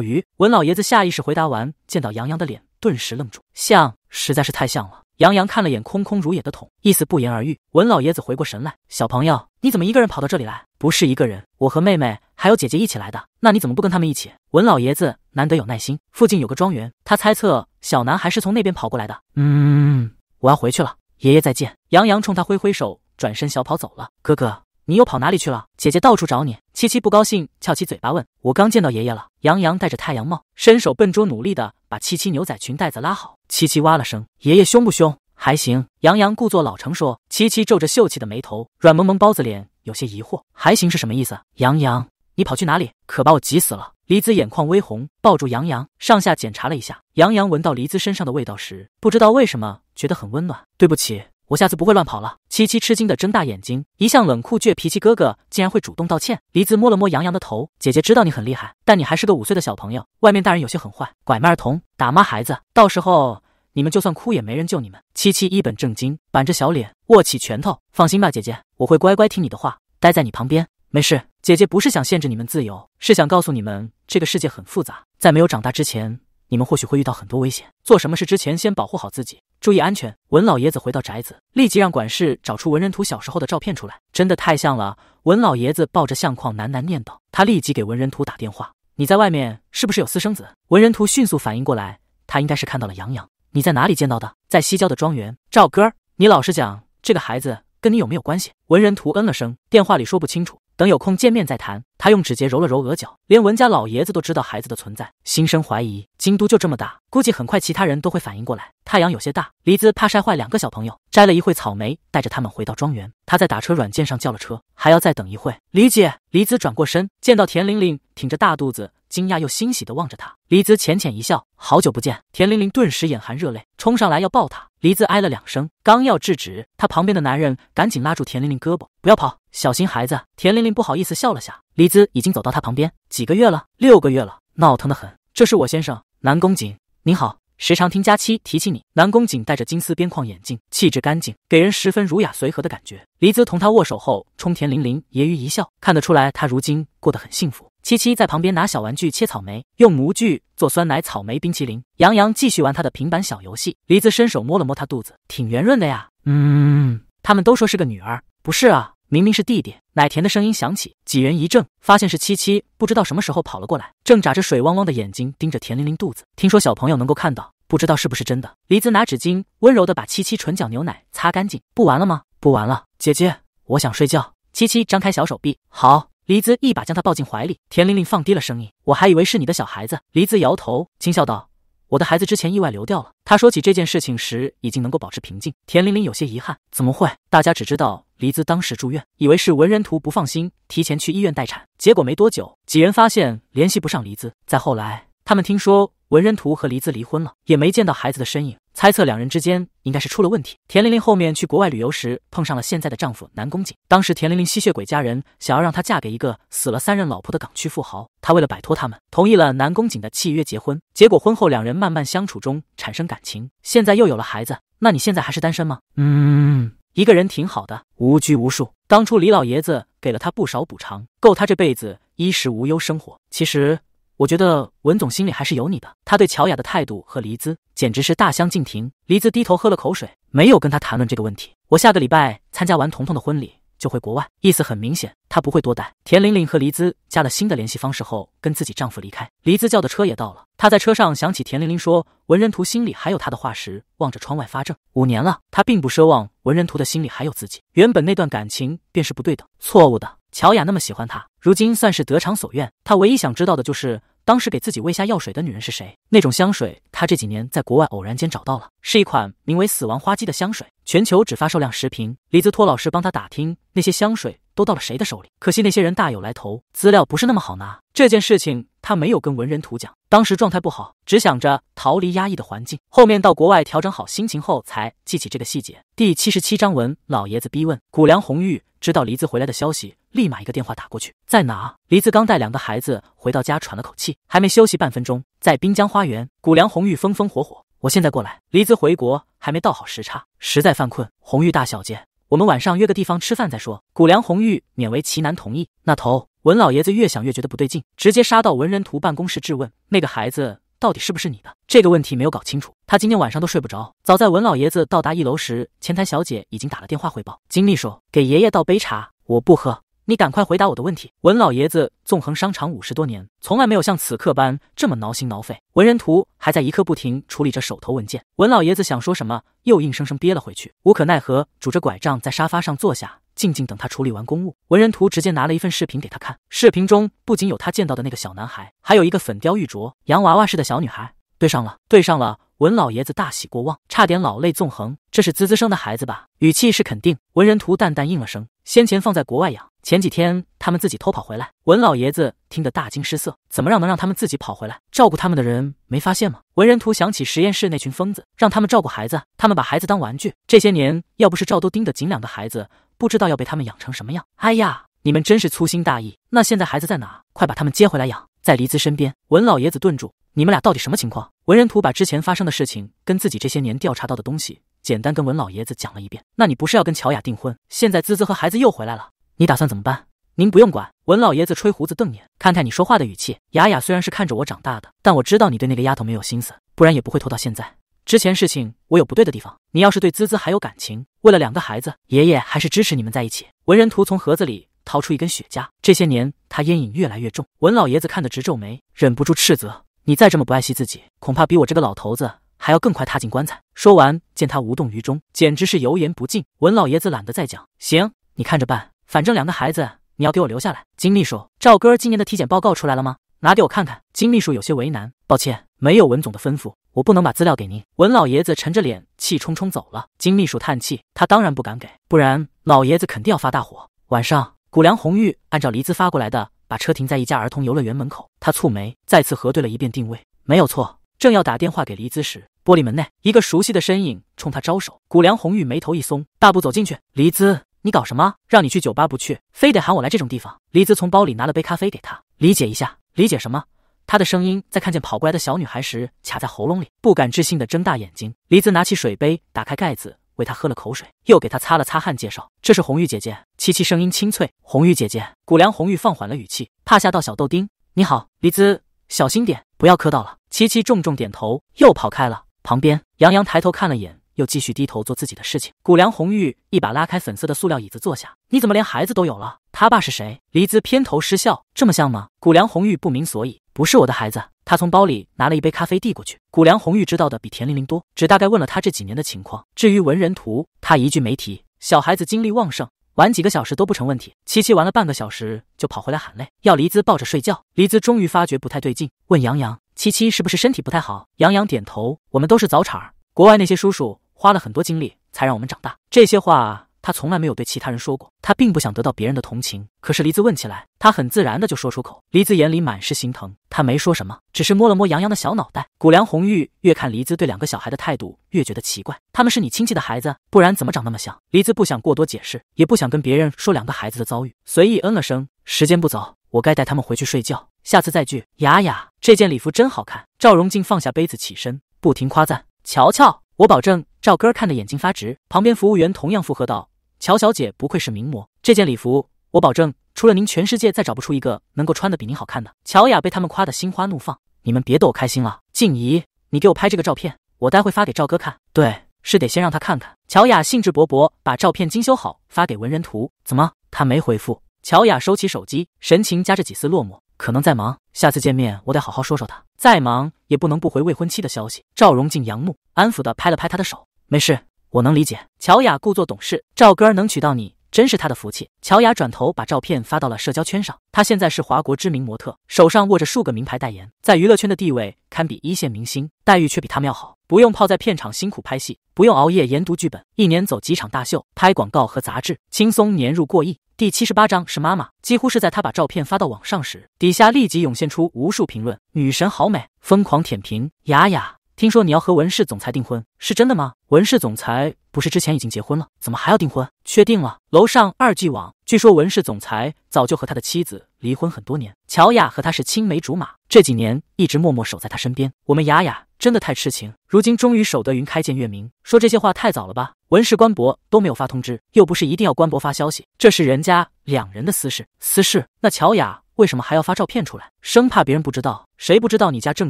鱼。文老爷子下意识回答完，见到杨洋的脸，顿时愣住，像，实在是太像了。杨洋看了眼空空如也的桶，意思不言而喻。文老爷子回过神来：“小朋友，你怎么一个人跑到这里来？不是一个人，我和妹妹还有姐姐一起来的。那你怎么不跟他们一起？”文老爷子难得有耐心。附近有个庄园，他猜测小男孩是从那边跑过来的。嗯，我要回去了，爷爷再见。杨洋冲他挥挥手，转身小跑走了。哥哥。你又跑哪里去了？姐姐到处找你。七七不高兴，翘起嘴巴问：“我刚见到爷爷了。”杨洋戴着太阳帽，伸手笨拙努力的把七七牛仔裙带子拉好。七七哇了声：“爷爷凶不凶？还行。”杨洋故作老成说。七七皱着秀气的眉头，软萌萌包子脸有些疑惑：“还行是什么意思？”杨洋，你跑去哪里？可把我急死了！黎姿眼眶微红，抱住杨洋，上下检查了一下。杨洋闻到黎姿身上的味道时，不知道为什么觉得很温暖。对不起。我下次不会乱跑了。七七吃惊地睁大眼睛，一向冷酷倔脾气哥哥竟然会主动道歉。黎姿摸了摸杨洋的头，姐姐知道你很厉害，但你还是个五岁的小朋友。外面大人有些很坏，拐卖儿童、打骂孩子，到时候你们就算哭也没人救你们。七七一本正经，板着小脸，握起拳头。放心吧，姐姐，我会乖乖听你的话，待在你旁边。没事，姐姐不是想限制你们自由，是想告诉你们这个世界很复杂，在没有长大之前，你们或许会遇到很多危险。做什么事之前，先保护好自己。注意安全。文老爷子回到宅子，立即让管事找出文人图小时候的照片出来，真的太像了。文老爷子抱着相框喃喃念叨。他立即给文人图打电话：“你在外面是不是有私生子？”文人图迅速反应过来，他应该是看到了杨洋。你在哪里见到的？在西郊的庄园。赵哥，你老实讲，这个孩子跟你有没有关系？文人图嗯了声，电话里说不清楚。等有空见面再谈。他用指节揉了揉额角，连文家老爷子都知道孩子的存在，心生怀疑。京都就这么大，估计很快其他人都会反应过来。太阳有些大，黎姿怕晒坏两个小朋友，摘了一会草莓，带着他们回到庄园。他在打车软件上叫了车。还要再等一会李姐，黎姿转过身，见到田玲玲挺着大肚子，惊讶又欣喜地望着她。黎姿浅浅一笑，好久不见。田玲玲顿时眼含热泪，冲上来要抱她。黎姿哎了两声，刚要制止，她旁边的男人赶紧拉住田玲玲胳膊，不要跑，小心孩子。田玲玲不好意思笑了下。黎姿已经走到她旁边，几个月了，六个月了，闹腾的很。这是我先生南宫瑾，您好。时常听佳期提起你，南宫瑾戴着金丝边框眼镜，气质干净，给人十分儒雅随和的感觉。黎姿同他握手后，冲田林林揶揄一笑，看得出来他如今过得很幸福。七七在旁边拿小玩具切草莓，用模具做酸奶草莓冰淇淋。杨洋继续玩他的平板小游戏。黎姿伸手摸了摸他肚子，挺圆润的呀。嗯，他们都说是个女儿，不是啊？明明是弟弟，奶甜的声音响起，几人一怔，发现是七七，不知道什么时候跑了过来，正眨着水汪汪的眼睛盯着田玲玲肚子。听说小朋友能够看到，不知道是不是真的。黎姿拿纸巾温柔的把七七唇角牛奶擦干净。不玩了吗？不玩了，姐姐，我想睡觉。七七张开小手臂。好，黎姿一把将她抱进怀里。田玲玲放低了声音，我还以为是你的小孩子。黎姿摇头，轻笑道。我的孩子之前意外流掉了。他说起这件事情时，已经能够保持平静。田玲玲有些遗憾。怎么会？大家只知道黎姿当时住院，以为是文人图不放心，提前去医院待产。结果没多久，几人发现联系不上黎姿。再后来。他们听说文人图和黎姿离婚了，也没见到孩子的身影，猜测两人之间应该是出了问题。田玲玲后面去国外旅游时碰上了现在的丈夫南宫瑾。当时田玲玲吸血鬼家人想要让她嫁给一个死了三任老婆的港区富豪，她为了摆脱他们，同意了南宫瑾的契约结婚。结果婚后两人慢慢相处中产生感情，现在又有了孩子。那你现在还是单身吗？嗯，一个人挺好的，无拘无束。当初李老爷子给了他不少补偿，够他这辈子衣食无忧生活。其实。我觉得文总心里还是有你的。他对乔雅的态度和黎姿简直是大相径庭。黎姿低头喝了口水，没有跟他谈论这个问题。我下个礼拜参加完彤彤的婚礼就回国外，意思很明显，他不会多待。田玲玲和黎姿加了新的联系方式后，跟自己丈夫离开。黎姿叫的车也到了，她在车上想起田玲玲说文人图心里还有她的话时，望着窗外发怔。五年了，她并不奢望文人图的心里还有自己。原本那段感情便是不对等、错误的。乔雅那么喜欢他，如今算是得偿所愿。他唯一想知道的就是，当时给自己喂下药水的女人是谁？那种香水，他这几年在国外偶然间找到了，是一款名为“死亡花姬”的香水，全球只发售量十瓶。李子托老师帮他打听那些香水。都到了谁的手里？可惜那些人大有来头，资料不是那么好拿。这件事情他没有跟文人图讲，当时状态不好，只想着逃离压抑的环境。后面到国外调整好心情后，才记起这个细节。第七十七章文老爷子逼问古梁红玉，知道黎子回来的消息，立马一个电话打过去，在哪？黎子刚带两个孩子回到家，喘了口气，还没休息半分钟，在滨江花园。古梁红玉风风火火，我现在过来。黎子回国还没到好时差，实在犯困。红玉大小姐。我们晚上约个地方吃饭再说。谷梁红玉勉为其难同意。那头，文老爷子越想越觉得不对劲，直接杀到文人图办公室质问：“那个孩子到底是不是你的？”这个问题没有搞清楚，他今天晚上都睡不着。早在文老爷子到达一楼时，前台小姐已经打了电话汇报。金秘书给爷爷倒杯茶，我不喝。你赶快回答我的问题！文老爷子纵横商场五十多年，从来没有像此刻般这么挠心挠肺。文人图还在一刻不停处理着手头文件，文老爷子想说什么，又硬生生憋了回去，无可奈何，拄着拐杖在沙发上坐下，静静等他处理完公务。文人图直接拿了一份视频给他看，视频中不仅有他见到的那个小男孩，还有一个粉雕玉琢、洋娃娃似的小女孩。对上了，对上了。文老爷子大喜过望，差点老泪纵横。这是滋滋生的孩子吧？语气是肯定。文人图淡淡应了声。先前放在国外养，前几天他们自己偷跑回来。文老爷子听得大惊失色，怎么让能让他们自己跑回来？照顾他们的人没发现吗？文人图想起实验室那群疯子，让他们照顾孩子，他们把孩子当玩具。这些年要不是赵都盯得紧，两个孩子不知道要被他们养成什么样。哎呀，你们真是粗心大意。那现在孩子在哪？快把他们接回来养。在黎姿身边。文老爷子顿住。你们俩到底什么情况？文人图把之前发生的事情跟自己这些年调查到的东西简单跟文老爷子讲了一遍。那你不是要跟乔雅订婚？现在滋滋和孩子又回来了，你打算怎么办？您不用管。文老爷子吹胡子瞪眼，看看你说话的语气。雅雅虽然是看着我长大的，但我知道你对那个丫头没有心思，不然也不会拖到现在。之前事情我有不对的地方，你要是对滋滋还有感情，为了两个孩子，爷爷还是支持你们在一起。文人图从盒子里掏出一根雪茄，这些年他烟瘾越来越重。文老爷子看得直皱眉，忍不住斥责。你再这么不爱惜自己，恐怕比我这个老头子还要更快踏进棺材。说完，见他无动于衷，简直是油盐不进。文老爷子懒得再讲，行，你看着办，反正两个孩子你要给我留下来。金秘书，赵哥今年的体检报告出来了吗？拿给我看看。金秘书有些为难，抱歉，没有文总的吩咐，我不能把资料给您。文老爷子沉着脸，气冲冲走了。金秘书叹气，他当然不敢给，不然老爷子肯定要发大火。晚上，谷梁红玉按照黎姿发过来的。把车停在一家儿童游乐园门口，他蹙眉，再次核对了一遍定位，没有错。正要打电话给黎姿时，玻璃门内一个熟悉的身影冲他招手。谷梁红玉眉头一松，大步走进去。黎姿，你搞什么？让你去酒吧不去，非得喊我来这种地方。黎姿从包里拿了杯咖啡给他，理解一下，理解什么？他的声音在看见跑过来的小女孩时卡在喉咙里，不敢置信的睁大眼睛。黎姿拿起水杯，打开盖子。为他喝了口水，又给他擦了擦汗，介绍：“这是红玉姐姐。”七七声音清脆。红玉姐姐，谷梁红玉放缓了语气，怕吓到小豆丁。你好，黎姿，小心点，不要磕到了。七七重重点头，又跑开了。旁边，杨洋抬头看了眼，又继续低头做自己的事情。谷梁红玉一把拉开粉色的塑料椅子坐下：“你怎么连孩子都有了？他爸是谁？”黎姿偏头失笑：“这么像吗？”谷梁红玉不明所以：“不是我的孩子。”他从包里拿了一杯咖啡递过去。谷梁红玉知道的比田玲玲多，只大概问了他这几年的情况。至于文人图，他一句没提。小孩子精力旺盛，玩几个小时都不成问题。七七玩了半个小时就跑回来喊累，要黎姿抱着睡觉。黎姿终于发觉不太对劲，问杨洋：“七七是不是身体不太好？”杨洋点头：“我们都是早产儿，国外那些叔叔花了很多精力才让我们长大。”这些话。他从来没有对其他人说过，他并不想得到别人的同情。可是黎子问起来，他很自然的就说出口。黎子眼里满是心疼，他没说什么，只是摸了摸杨洋的小脑袋。古梁红玉越看黎子对两个小孩的态度越觉得奇怪，他们是你亲戚的孩子，不然怎么长那么像？黎子不想过多解释，也不想跟别人说两个孩子的遭遇，随意嗯了声。时间不早，我该带他们回去睡觉，下次再聚。雅雅，这件礼服真好看。赵荣静放下杯子，起身，不停夸赞。乔乔，我保证。赵哥看的眼睛发直，旁边服务员同样附和道：“乔小姐不愧是名模，这件礼服我保证，除了您，全世界再找不出一个能够穿的比您好看的。”乔雅被他们夸得心花怒放，你们别逗我开心了。静怡，你给我拍这个照片，我待会发给赵哥看。对，是得先让他看看。乔雅兴致勃勃把照片精修好发给文人图，怎么他没回复？乔雅收起手机，神情夹着几丝落寞。可能在忙，下次见面我得好好说说他。再忙也不能不回未婚妻的消息。赵荣静仰慕，安抚的拍了拍他的手：“没事，我能理解。”乔雅故作懂事：“赵哥能娶到你，真是他的福气。”乔雅转头把照片发到了社交圈上。他现在是华国知名模特，手上握着数个名牌代言，在娱乐圈的地位堪比一线明星，待遇却比他们要好，不用泡在片场辛苦拍戏，不用熬夜研读剧本，一年走几场大秀，拍广告和杂志，轻松年入过亿。第七十八章是妈妈，几乎是在她把照片发到网上时，底下立即涌现出无数评论：女神好美，疯狂舔屏，雅雅。听说你要和文氏总裁订婚，是真的吗？文氏总裁不是之前已经结婚了，怎么还要订婚？确定了，楼上二 G 网，据说文氏总裁早就和他的妻子离婚很多年，乔雅和他是青梅竹马，这几年一直默默守在他身边。我们雅雅真的太痴情，如今终于守得云开见月明。说这些话太早了吧？文氏官博都没有发通知，又不是一定要官博发消息，这是人家两人的私事。私事？那乔雅。为什么还要发照片出来？生怕别人不知道。谁不知道你家正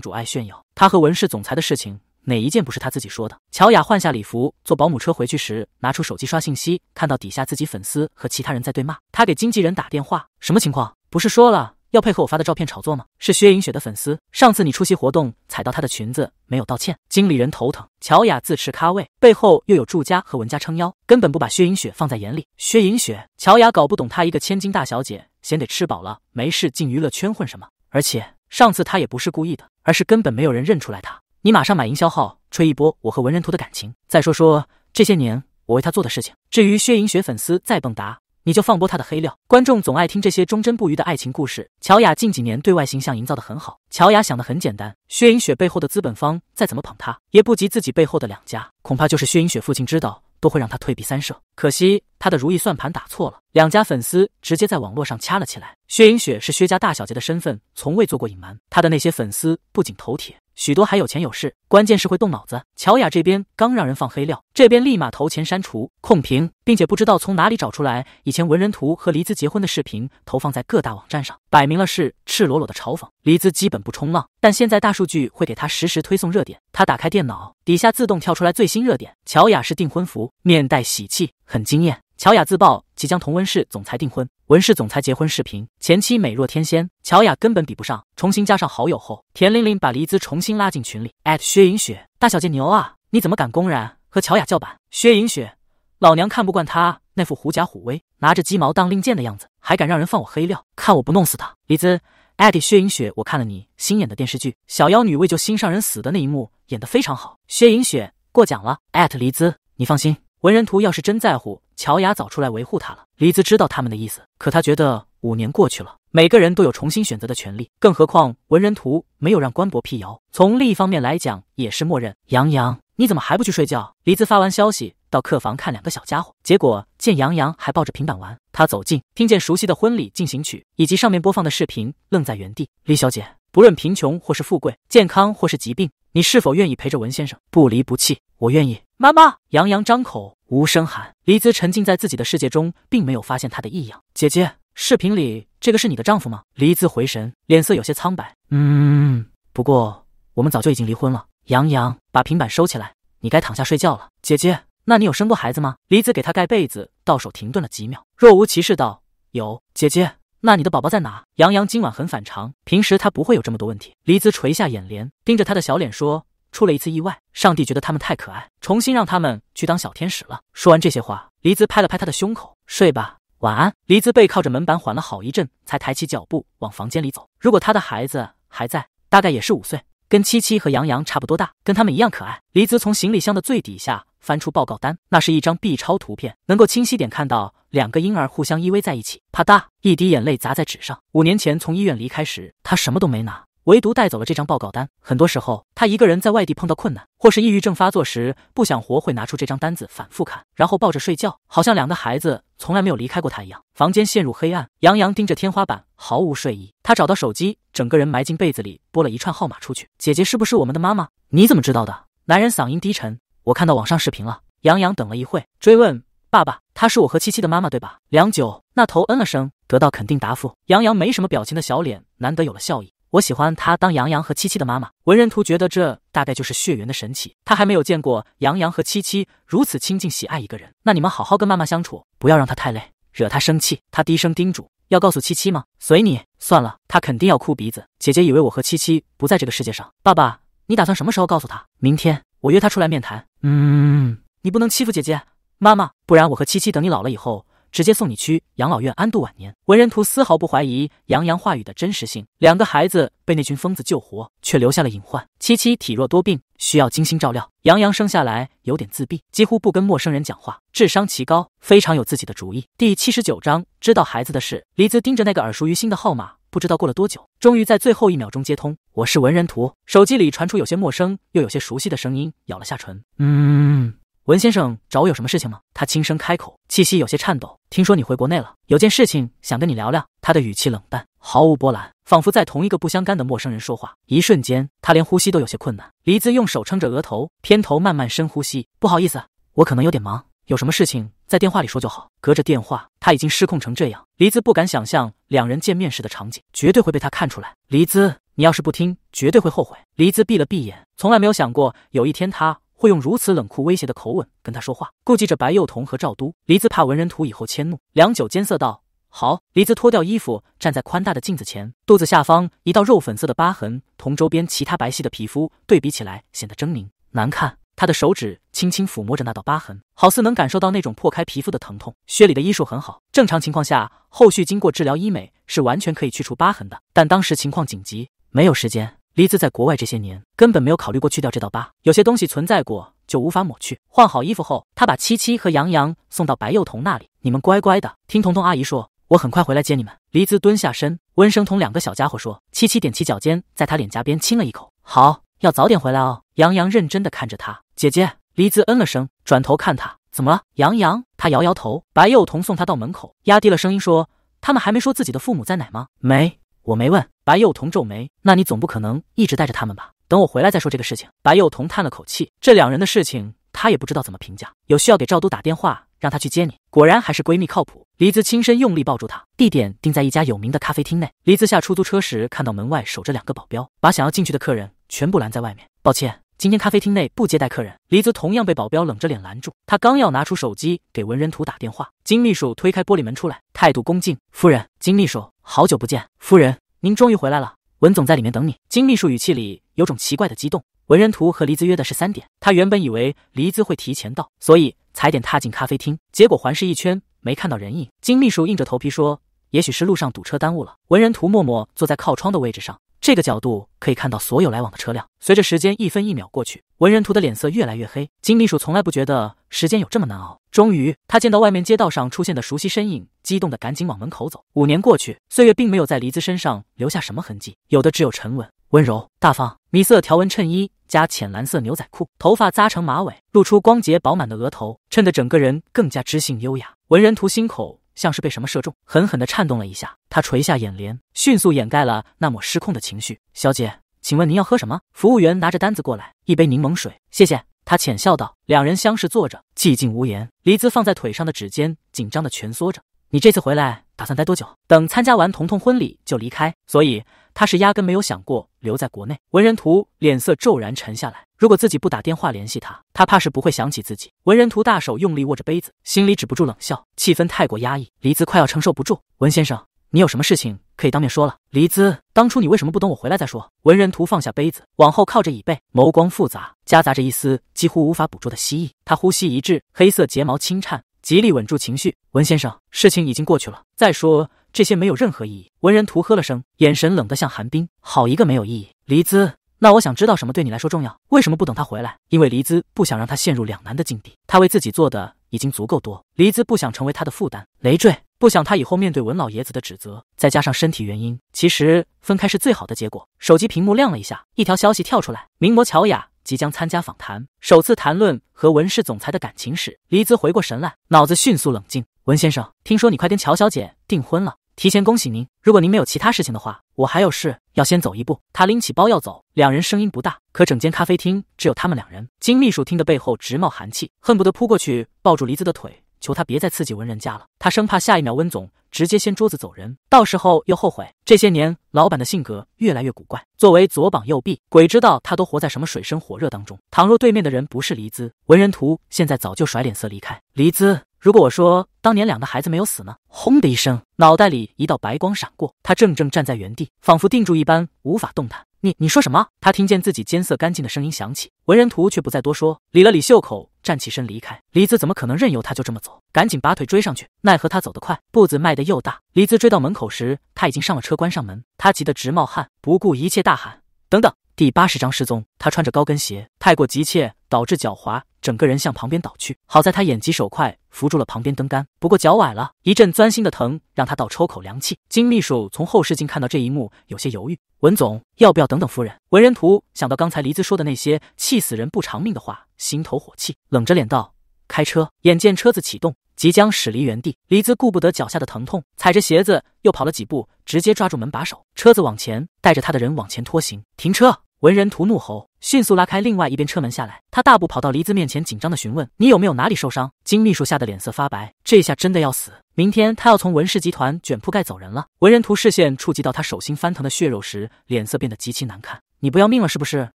主爱炫耀？他和文氏总裁的事情，哪一件不是他自己说的？乔雅换下礼服，坐保姆车回去时，拿出手机刷信息，看到底下自己粉丝和其他人在对骂。他给经纪人打电话：“什么情况？不是说了要配合我发的照片炒作吗？”是薛影雪的粉丝。上次你出席活动踩到她的裙子，没有道歉。经理人头疼。乔雅自持咖位，背后又有祝家和文家撑腰，根本不把薛影雪放在眼里。薛影雪，乔雅搞不懂，她一个千金大小姐。先得吃饱了，没事进娱乐圈混什么？而且上次他也不是故意的，而是根本没有人认出来他。你马上买营销号吹一波我和文人图的感情，再说说这些年我为他做的事情。至于薛莹雪粉丝再蹦跶，你就放播他的黑料。观众总爱听这些忠贞不渝的爱情故事。乔雅近几年对外形象营造的很好，乔雅想的很简单，薛莹雪背后的资本方再怎么捧他，也不及自己背后的两家，恐怕就是薛莹雪父亲知道。都会让他退避三舍，可惜他的如意算盘打错了，两家粉丝直接在网络上掐了起来。薛莹雪是薛家大小姐的身份，从未做过隐瞒，她的那些粉丝不仅头铁。许多还有钱有势，关键是会动脑子。乔雅这边刚让人放黑料，这边立马投钱删除控评，并且不知道从哪里找出来以前文人图和黎姿结婚的视频，投放在各大网站上，摆明了是赤裸裸的嘲讽。黎姿基本不冲浪，但现在大数据会给他实时推送热点。他打开电脑，底下自动跳出来最新热点。乔雅是订婚服，面带喜气，很惊艳。乔雅自曝即将同温氏总裁订婚，温氏总裁结婚视频，前妻美若天仙，乔雅根本比不上。重新加上好友后，田玲玲把黎姿重新拉进群里，@薛莹雪，大小姐牛啊，你怎么敢公然和乔雅叫板？薛莹雪，老娘看不惯她那副狐假虎威、拿着鸡毛当令箭的样子，还敢让人放我黑料，看我不弄死她！黎姿，@艾薛莹雪，我看了你新演的电视剧，小妖女为救心上人死的那一幕演得非常好。薛莹雪过奖了，@艾特黎姿，你放心。文人图要是真在乎乔雅，早出来维护他了。黎姿知道他们的意思，可他觉得五年过去了，每个人都有重新选择的权利。更何况文人图没有让官博辟谣，从另一方面来讲，也是默认。杨洋，你怎么还不去睡觉？黎姿发完消息到客房看两个小家伙，结果见杨洋还抱着平板玩，他走近，听见熟悉的婚礼进行曲以及上面播放的视频，愣在原地。李小姐，不论贫穷或是富贵，健康或是疾病，你是否愿意陪着文先生不离不弃？我愿意。妈妈，杨洋张口无声喊，黎姿沉浸在自己的世界中，并没有发现她的异样。姐姐，视频里这个是你的丈夫吗？黎姿回神，脸色有些苍白。嗯，不过我们早就已经离婚了。杨洋把平板收起来，你该躺下睡觉了。姐姐，那你有生过孩子吗？黎姿给他盖被子，到手停顿了几秒，若无其事道：“有。”姐姐，那你的宝宝在哪？杨洋今晚很反常，平时她不会有这么多问题。黎姿垂下眼帘，盯着他的小脸说。出了一次意外，上帝觉得他们太可爱，重新让他们去当小天使了。说完这些话，黎姿拍了拍他的胸口，睡吧，晚安。黎姿背靠着门板缓了好一阵，才抬起脚步往房间里走。如果他的孩子还在，大概也是五岁，跟七七和杨洋差不多大，跟他们一样可爱。黎姿从行李箱的最底下翻出报告单，那是一张 B 超图片，能够清晰点看到两个婴儿互相依偎在一起。啪嗒，一滴眼泪砸在纸上。五年前从医院离开时，他什么都没拿。唯独带走了这张报告单。很多时候，他一个人在外地碰到困难，或是抑郁症发作时不想活，会拿出这张单子反复看，然后抱着睡觉，好像两个孩子从来没有离开过他一样。房间陷入黑暗，杨洋盯着天花板，毫无睡意。他找到手机，整个人埋进被子里，拨了一串号码出去。姐姐是不是我们的妈妈？你怎么知道的？男人嗓音低沉。我看到网上视频了。杨洋等了一会，追问：“爸爸，她是我和七七的妈妈，对吧？”良久，那头嗯了声，得到肯定答复。杨洋没什么表情的小脸，难得有了笑意。我喜欢她当杨洋和七七的妈妈。文人图觉得这大概就是血缘的神奇，他还没有见过杨洋和七七如此亲近喜爱一个人。那你们好好跟妈妈相处，不要让她太累，惹她生气。他低声叮嘱。要告诉七七吗？随你。算了，她肯定要哭鼻子。姐姐以为我和七七不在这个世界上。爸爸，你打算什么时候告诉她？明天我约她出来面谈。嗯，你不能欺负姐姐，妈妈，不然我和七七等你老了以后。直接送你去养老院安度晚年。文人图丝毫不怀疑杨洋话语的真实性。两个孩子被那群疯子救活，却留下了隐患。七七体弱多病，需要精心照料。杨洋生下来有点自闭，几乎不跟陌生人讲话，智商奇高，非常有自己的主意。第七十九章，知道孩子的事。黎姿盯着那个耳熟于心的号码，不知道过了多久，终于在最后一秒钟接通。我是文人图。手机里传出有些陌生又有些熟悉的声音。咬了下唇，嗯。文先生找我有什么事情吗？他轻声开口，气息有些颤抖。听说你回国内了，有件事情想跟你聊聊。他的语气冷淡，毫无波澜，仿佛在同一个不相干的陌生人说话。一瞬间，他连呼吸都有些困难。黎姿用手撑着额头，偏头慢慢深呼吸。不好意思，我可能有点忙，有什么事情在电话里说就好。隔着电话，他已经失控成这样。黎姿不敢想象两人见面时的场景，绝对会被他看出来。黎姿，你要是不听，绝对会后悔。黎姿闭了闭眼，从来没有想过有一天他。会用如此冷酷威胁的口吻跟他说话，顾忌着白幼童和赵都，黎姿怕文人图以后迁怒，良久艰涩道：“好。”黎姿脱掉衣服，站在宽大的镜子前，肚子下方一道肉粉色的疤痕，同周边其他白皙的皮肤对比起来显得狰狞难看。他的手指轻轻抚摸着那道疤痕，好似能感受到那种破开皮肤的疼痛。薛里的医术很好，正常情况下，后续经过治疗医美是完全可以去除疤痕的，但当时情况紧急，没有时间。黎姿在国外这些年根本没有考虑过去掉这道疤，有些东西存在过就无法抹去。换好衣服后，他把七七和杨洋送到白幼童那里，你们乖乖的听彤彤阿姨说，我很快回来接你们。黎姿蹲下身，温声同两个小家伙说：“七七，踮起脚尖，在他脸颊边亲了一口。好，要早点回来哦。”杨洋认真的看着他，姐姐。黎姿嗯了声，转头看他，怎么了？杨洋，他摇摇头。白幼童送他到门口，压低了声音说：“他们还没说自己的父母在哪吗？没，我没问。”白幼童皱眉：“那你总不可能一直带着他们吧？等我回来再说这个事情。”白幼童叹了口气：“这两人的事情，他也不知道怎么评价。有需要给赵都打电话，让他去接你。”果然还是闺蜜靠谱。黎姿亲身用力抱住他，地点定在一家有名的咖啡厅内。黎姿下出租车时，看到门外守着两个保镖，把想要进去的客人全部拦在外面。抱歉，今天咖啡厅内不接待客人。黎姿同样被保镖冷着脸拦住，他刚要拿出手机给文人图打电话，金秘书推开玻璃门出来，态度恭敬：“夫人，金秘书，好久不见，夫人。”您终于回来了，文总在里面等你。金秘书语气里有种奇怪的激动。文人图和黎姿约的是三点，他原本以为黎姿会提前到，所以踩点踏进咖啡厅，结果环视一圈没看到人影。金秘书硬着头皮说，也许是路上堵车耽误了。文人图默默坐在靠窗的位置上。这个角度可以看到所有来往的车辆。随着时间一分一秒过去，文人图的脸色越来越黑。金秘书从来不觉得时间有这么难熬。终于，他见到外面街道上出现的熟悉身影，激动的赶紧往门口走。五年过去，岁月并没有在黎姿身上留下什么痕迹，有的只有沉稳、温柔、大方。米色条纹衬衣加浅蓝色牛仔裤，头发扎成马尾，露出光洁饱满的额头，衬得整个人更加知性优雅。文人图心口。像是被什么射中，狠狠的颤动了一下。他垂下眼帘，迅速掩盖了那抹失控的情绪。小姐，请问您要喝什么？服务员拿着单子过来，一杯柠檬水，谢谢。他浅笑道。两人相视坐着，寂静无言。黎姿放在腿上的指尖紧张的蜷缩着。你这次回来打算待多久？等参加完彤彤婚礼就离开，所以。他是压根没有想过留在国内。文人图脸色骤然沉下来，如果自己不打电话联系他，他怕是不会想起自己。文人图大手用力握着杯子，心里止不住冷笑。气氛太过压抑，黎姿快要承受不住。文先生，你有什么事情可以当面说了。黎姿，当初你为什么不等我回来再说？文人图放下杯子，往后靠着椅背，眸光复杂，夹杂着一丝几乎无法捕捉的蜥蜴。他呼吸一滞，黑色睫毛轻颤，极力稳住情绪。文先生，事情已经过去了，再说。这些没有任何意义。文人图呵了声，眼神冷得像寒冰。好一个没有意义！黎姿，那我想知道什么对你来说重要？为什么不等他回来？因为黎姿不想让他陷入两难的境地。他为自己做的已经足够多，黎姿不想成为他的负担、累赘，不想他以后面对文老爷子的指责，再加上身体原因，其实分开是最好的结果。手机屏幕亮了一下，一条消息跳出来：名模乔雅即将参加访谈，首次谈论和文氏总裁的感情史。黎姿回过神来，脑子迅速冷静。文先生，听说你快跟乔小姐订婚了？提前恭喜您，如果您没有其他事情的话，我还有事要先走一步。他拎起包要走，两人声音不大，可整间咖啡厅只有他们两人。金秘书听得背后直冒寒气，恨不得扑过去抱住黎子的腿，求他别再刺激温人家了。他生怕下一秒温总直接掀桌子走人，到时候又后悔。这些年，老板的性格越来越古怪，作为左膀右臂，鬼知道他都活在什么水深火热当中。倘若对面的人不是黎姿，文人图现在早就甩脸色离开。黎姿，如果我说当年两个孩子没有死呢？轰的一声，脑袋里一道白光闪过，他正正站在原地，仿佛定住一般，无法动弹。你你说什么？他听见自己艰涩干净的声音响起，文人图却不再多说，理了理袖口，站起身离开。黎姿怎么可能任由他就这么走？赶紧拔腿追上去，奈何他走得快，步子迈得又大。黎姿追到门口时，他已经上了车，关上门。他急得直冒汗，不顾一切大喊：“等等！”第八十章失踪。他穿着高跟鞋，太过急切，导致脚滑，整个人向旁边倒去。好在他眼疾手快，扶住了旁边灯杆，不过脚崴了，一阵钻心的疼，让他倒抽口凉气。金秘书从后视镜看到这一幕，有些犹豫：“文总，要不要等等夫人？”文人图想到刚才黎姿说的那些气死人不偿命的话，心头火气，冷着脸道：“开车。”眼见车子启动，即将驶离原地，黎姿顾不得脚下的疼痛，踩着鞋子又跑了几步，直接抓住门把手，车子往前，带着他的人往前拖行。停车。文人图怒吼，迅速拉开另外一边车门下来。他大步跑到黎姿面前，紧张地询问：“你有没有哪里受伤？”金秘书吓得脸色发白，这下真的要死。明天他要从文氏集团卷铺盖走人了。文人图视线触及到他手心翻腾的血肉时，脸色变得极其难看。“你不要命了是不是？”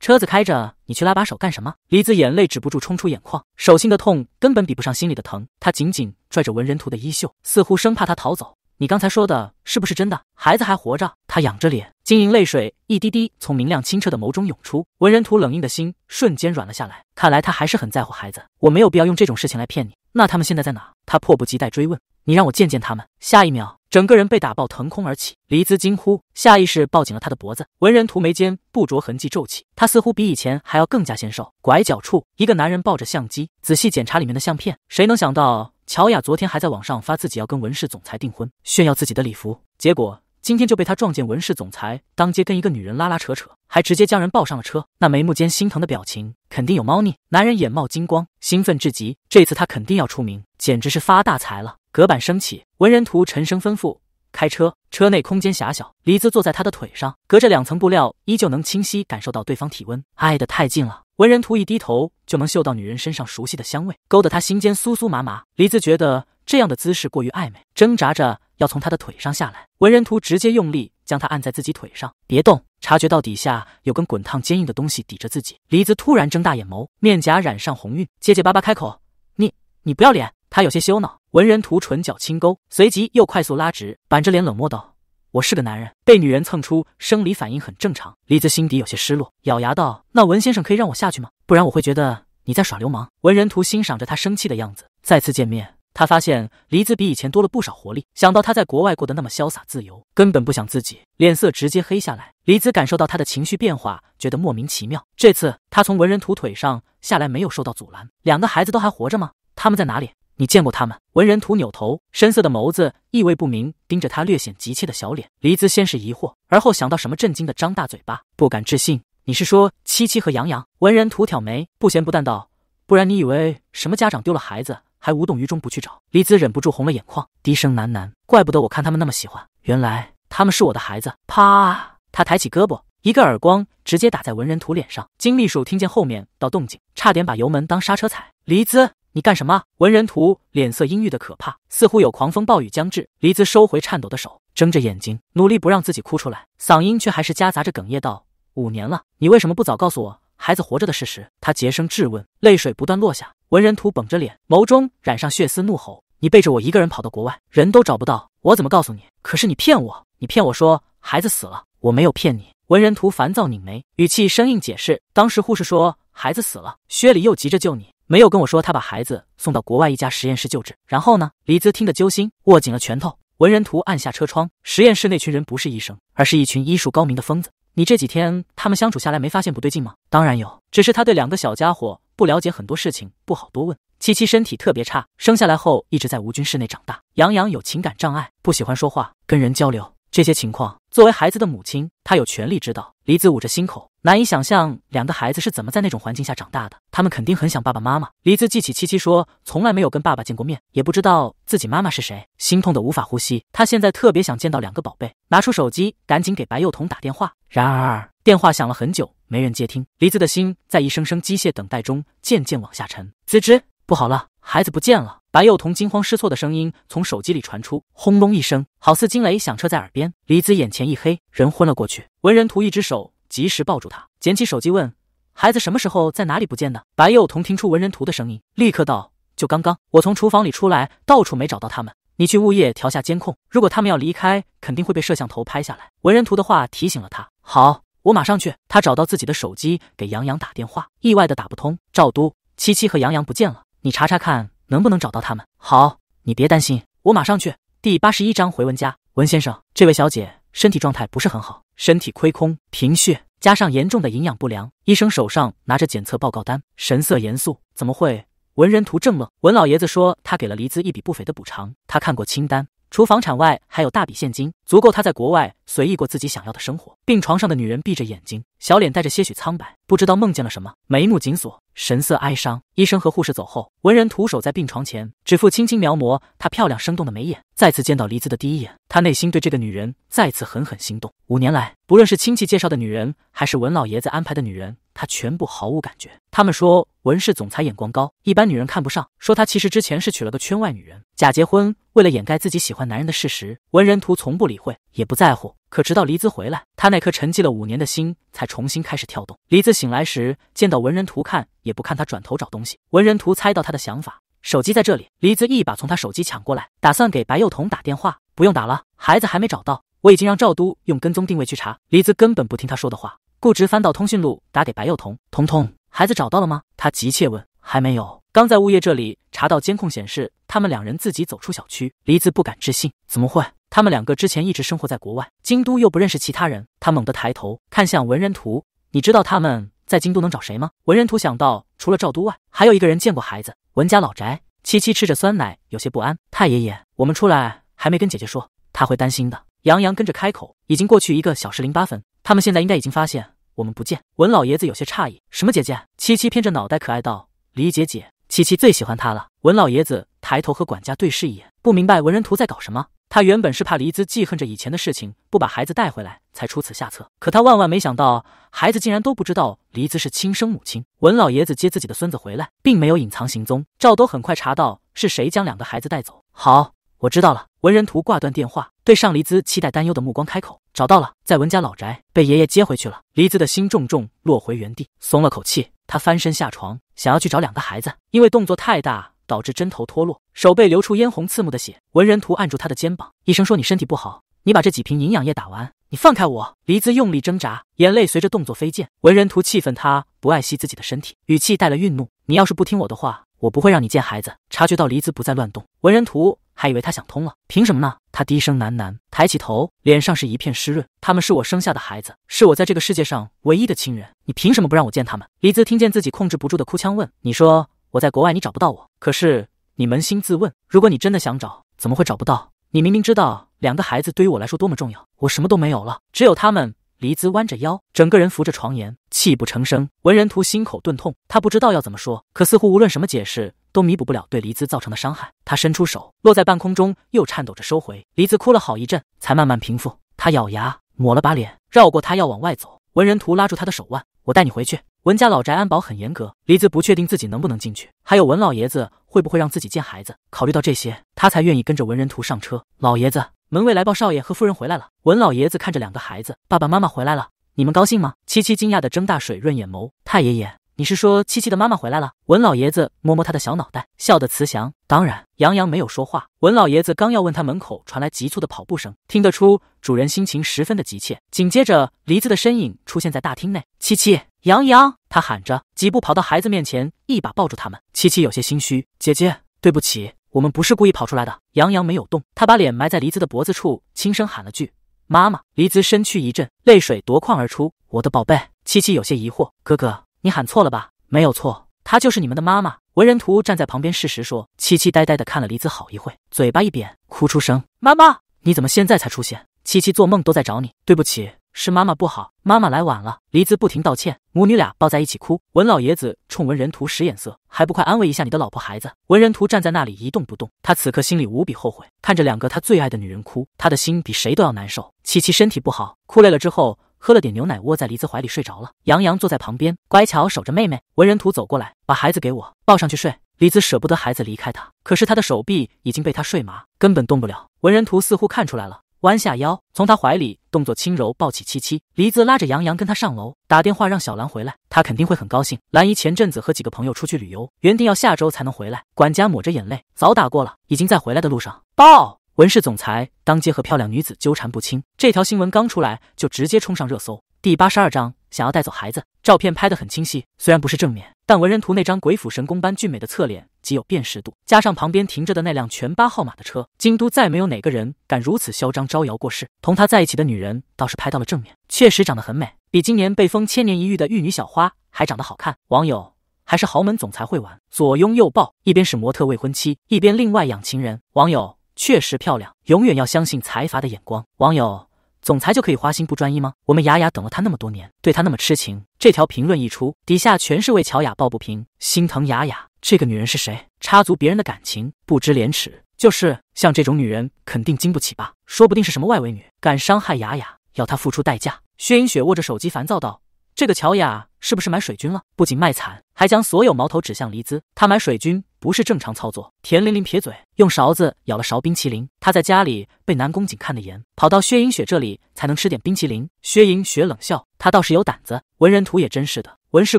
车子开着，你去拉把手干什么？黎姿眼泪止不住冲出眼眶，手心的痛根本比不上心里的疼。他紧紧拽着文人图的衣袖，似乎生怕他逃走。你刚才说的是不是真的？孩子还活着？他仰着脸，晶莹泪水一滴滴从明亮清澈的眸中涌出。文人图冷硬的心瞬间软了下来，看来他还是很在乎孩子。我没有必要用这种事情来骗你。那他们现在在哪？他迫不及待追问。你让我见见他们。下一秒，整个人被打爆，腾空而起。黎姿惊呼，下意识抱紧了他的脖子。文人图眉间不着痕迹皱起，他似乎比以前还要更加纤瘦。拐角处，一个男人抱着相机，仔细检查里面的相片。谁能想到？乔雅昨天还在网上发自己要跟文氏总裁订婚，炫耀自己的礼服，结果今天就被他撞见文氏总裁当街跟一个女人拉拉扯扯，还直接将人抱上了车，那眉目间心疼的表情，肯定有猫腻。男人眼冒金光，兴奋至极，这次他肯定要出名，简直是发大财了。隔板升起，文人图沉声吩咐开车。车内空间狭小，黎姿坐在他的腿上，隔着两层布料，依旧能清晰感受到对方体温，挨得太近了。文人图一低头。就能嗅到女人身上熟悉的香味，勾得他心间酥酥麻麻。黎子觉得这样的姿势过于暧昧，挣扎着要从他的腿上下来。文人图直接用力将他按在自己腿上，别动！察觉到底下有根滚烫坚硬的东西抵着自己，黎子突然睁大眼眸，面颊染上红晕，结结巴巴开口：“你……你不要脸！”他有些羞恼。文人图唇角轻勾，随即又快速拉直，板着脸冷漠道。我是个男人，被女人蹭出生理反应很正常。黎子心底有些失落，咬牙道：“那文先生可以让我下去吗？不然我会觉得你在耍流氓。”文人图欣赏着他生气的样子，再次见面，他发现黎子比以前多了不少活力。想到他在国外过得那么潇洒自由，根本不想自己，脸色直接黑下来。黎子感受到他的情绪变化，觉得莫名其妙。这次他从文人图腿上下来没有受到阻拦，两个孩子都还活着吗？他们在哪里？你见过他们？文人图扭头，深色的眸子意味不明，盯着他略显急切的小脸。黎姿先是疑惑，而后想到什么，震惊的张大嘴巴，不敢置信：“你是说七七和杨洋？”文人图挑眉，不咸不淡道：“不然你以为什么家长丢了孩子还无动于衷不去找？”黎姿忍不住红了眼眶，低声喃喃：“怪不得我看他们那么喜欢，原来他们是我的孩子。”啪！他抬起胳膊，一个耳光直接打在文人图脸上。金秘书听见后面到动静，差点把油门当刹车踩。黎姿。你干什么？文人图脸色阴郁的可怕，似乎有狂风暴雨将至。黎姿收回颤抖的手，睁着眼睛，努力不让自己哭出来，嗓音却还是夹杂着哽咽道：“五年了，你为什么不早告诉我孩子活着的事实？”他竭声质问，泪水不断落下。文人图绷着脸，眸中染上血丝，怒吼：“你背着我一个人跑到国外，人都找不到，我怎么告诉你？可是你骗我，你骗我说孩子死了，我没有骗你。”文人图烦躁拧眉，语气生硬解释：“当时护士说孩子死了，薛礼又急着救你。”没有跟我说，他把孩子送到国外一家实验室救治。然后呢？李姿听得揪心，握紧了拳头。文人图按下车窗。实验室那群人不是医生，而是一群医术高明的疯子。你这几天他们相处下来，没发现不对劲吗？当然有，只是他对两个小家伙不了解，很多事情不好多问。七七身体特别差，生下来后一直在无菌室内长大。杨洋有情感障碍，不喜欢说话，跟人交流。这些情况，作为孩子的母亲，她有权利知道。黎子捂着心口，难以想象两个孩子是怎么在那种环境下长大的。他们肯定很想爸爸妈妈。黎子记起七七说从来没有跟爸爸见过面，也不知道自己妈妈是谁，心痛的无法呼吸。他现在特别想见到两个宝贝，拿出手机赶紧给白幼童打电话。然而电话响了很久，没人接听。黎子的心在一声声机械等待中渐渐往下沉。吱吱，不好了，孩子不见了。白幼童惊慌失措的声音从手机里传出，轰隆一声，好似惊雷响彻在耳边。李子眼前一黑，人昏了过去。文人图一只手及时抱住他，捡起手机问：“孩子什么时候在哪里不见的？”白幼童听出文人图的声音，立刻道：“就刚刚，我从厨房里出来，到处没找到他们。你去物业调下监控，如果他们要离开，肯定会被摄像头拍下来。”文人图的话提醒了他：“好，我马上去。”他找到自己的手机，给杨洋打电话，意外的打不通。赵都、七七和杨洋不见了，你查查看。能不能找到他们？好，你别担心，我马上去。第八十一章回文家。文先生，这位小姐身体状态不是很好，身体亏空、贫血，加上严重的营养不良。医生手上拿着检测报告单，神色严肃。怎么会？文人图正愣。文老爷子说他给了黎姿一笔不菲的补偿，他看过清单。除房产外，还有大笔现金，足够他在国外随意过自己想要的生活。病床上的女人闭着眼睛，小脸带着些许苍白，不知道梦见了什么，眉目紧锁，神色哀伤。医生和护士走后，文人徒手在病床前，指腹轻轻描摹她漂亮生动的眉眼。再次见到黎姿的第一眼，他内心对这个女人再次狠狠心动。五年来，不论是亲戚介绍的女人，还是文老爷子安排的女人。他全部毫无感觉。他们说文氏总裁眼光高，一般女人看不上。说他其实之前是娶了个圈外女人，假结婚，为了掩盖自己喜欢男人的事实。文人图从不理会，也不在乎。可直到黎姿回来，他那颗沉寂了五年的心才重新开始跳动。黎姿醒来时，见到文人图，看也不看他，转头找东西。文人图猜到他的想法，手机在这里。黎姿一把从他手机抢过来，打算给白幼彤打电话。不用打了，孩子还没找到，我已经让赵都用跟踪定位去查。黎姿根本不听他说的话。顾直翻到通讯录，打给白幼童。童童，孩子找到了吗？他急切问。还没有，刚在物业这里查到监控，显示他们两人自己走出小区。梨子不敢置信，怎么会？他们两个之前一直生活在国外，京都又不认识其他人。他猛地抬头看向文人图，你知道他们在京都能找谁吗？文人图想到，除了赵都外，还有一个人见过孩子。文家老宅。七七吃着酸奶，有些不安。太爷爷，我们出来还没跟姐姐说，她会担心的。杨洋跟着开口。已经过去一个小时零八分，他们现在应该已经发现。我们不见文老爷子有些诧异，什么姐姐？七七偏着脑袋可爱道，李姐姐，七七最喜欢她了。文老爷子抬头和管家对视一眼，不明白文人图在搞什么。他原本是怕黎姿记恨着以前的事情，不把孩子带回来，才出此下策。可他万万没想到，孩子竟然都不知道黎姿是亲生母亲。文老爷子接自己的孙子回来，并没有隐藏行踪。赵都很快查到是谁将两个孩子带走。好，我知道了。文人图挂断电话，对上黎姿期待担忧的目光，开口：“找到了，在文家老宅，被爷爷接回去了。”黎姿的心重重落回原地，松了口气。他翻身下床，想要去找两个孩子，因为动作太大，导致针头脱落，手背流出嫣红刺目的血。文人图按住他的肩膀，医生说：“你身体不好，你把这几瓶营养液打完，你放开我。”黎姿用力挣扎，眼泪随着动作飞溅。文人图气愤，他不爱惜自己的身体，语气带了愠怒：“你要是不听我的话，我不会让你见孩子。”察觉到黎姿不再乱动，文人图。还以为他想通了，凭什么呢？他低声喃喃，抬起头，脸上是一片湿润。他们是我生下的孩子，是我在这个世界上唯一的亲人。你凭什么不让我见他们？黎姿听见自己控制不住的哭腔，问：“你说我在国外，你找不到我，可是你扪心自问，如果你真的想找，怎么会找不到？你明明知道两个孩子对于我来说多么重要，我什么都没有了，只有他们。”黎姿弯着腰，整个人扶着床沿，泣不成声。文人图心口钝痛，他不知道要怎么说，可似乎无论什么解释。都弥补不了对黎姿造成的伤害。他伸出手，落在半空中，又颤抖着收回。黎姿哭了好一阵，才慢慢平复。他咬牙抹了把脸，绕过他要往外走。文人图拉住他的手腕：“我带你回去。”文家老宅安保很严格，黎姿不确定自己能不能进去，还有文老爷子会不会让自己见孩子。考虑到这些，他才愿意跟着文人图上车。老爷子，门卫来报少爷和夫人回来了。文老爷子看着两个孩子：“爸爸妈妈回来了，你们高兴吗？”七七惊讶的睁大水润眼眸：“太爷爷。”你是说七七的妈妈回来了？文老爷子摸摸他的小脑袋，笑得慈祥。当然，杨洋没有说话。文老爷子刚要问他，门口传来急促的跑步声，听得出主人心情十分的急切。紧接着，黎子的身影出现在大厅内。七七、杨洋，他喊着，几步跑到孩子面前，一把抱住他们。七七有些心虚：“姐姐，对不起，我们不是故意跑出来的。”杨洋没有动，他把脸埋在黎子的脖子处，轻声喊了句：“妈妈。”黎姿身躯一震，泪水夺眶而出：“我的宝贝。”七七有些疑惑：“哥哥。”你喊错了吧？没有错，她就是你们的妈妈。文人图站在旁边，适时说，七七呆呆的看了黎子好一会，嘴巴一扁，哭出声：“妈妈，你怎么现在才出现？七七做梦都在找你。对不起，是妈妈不好，妈妈来晚了。”黎子不停道歉，母女俩抱在一起哭。文老爷子冲文人图使眼色，还不快安慰一下你的老婆孩子？文人图站在那里一动不动，他此刻心里无比后悔，看着两个他最爱的女人哭，他的心比谁都要难受。七七身体不好，哭累了之后。喝了点牛奶，窝在梨子怀里睡着了。杨洋坐在旁边，乖巧守着妹妹。文人图走过来，把孩子给我抱上去睡。黎子舍不得孩子离开他，可是他的手臂已经被他睡麻，根本动不了。文人图似乎看出来了，弯下腰，从他怀里动作轻柔抱起七七。黎子拉着杨洋跟他上楼，打电话让小兰回来，他肯定会很高兴。兰姨前阵子和几个朋友出去旅游，原定要下周才能回来。管家抹着眼泪，早打过了，已经在回来的路上。报。文氏总裁当街和漂亮女子纠缠不清，这条新闻刚出来就直接冲上热搜。第八十二章，想要带走孩子，照片拍得很清晰，虽然不是正面，但文人图那张鬼斧神工般俊美的侧脸极有辨识度，加上旁边停着的那辆全八号码的车，京都再没有哪个人敢如此嚣张招摇过市。同他在一起的女人倒是拍到了正面，确实长得很美，比今年被封千年一遇的玉女小花还长得好看。网友还是豪门总裁会玩，左拥右抱，一边是模特未婚妻，一边另外养情人。网友。确实漂亮，永远要相信财阀的眼光。网友，总裁就可以花心不专一吗？我们雅雅等了他那么多年，对他那么痴情。这条评论一出，底下全是为乔雅抱不平，心疼雅雅。这个女人是谁？插足别人的感情，不知廉耻。就是像这种女人，肯定经不起吧？说不定是什么外围女，敢伤害雅雅，要她付出代价。薛银雪握着手机，烦躁道：“这个乔雅是不是买水军了？不仅卖惨，还将所有矛头指向黎姿。她买水军。”不是正常操作，田玲玲撇嘴，用勺子舀了勺冰淇淋。她在家里被南宫瑾看得严，跑到薛莹雪这里才能吃点冰淇淋。薛莹雪冷笑，她倒是有胆子，文人图也真是的，文氏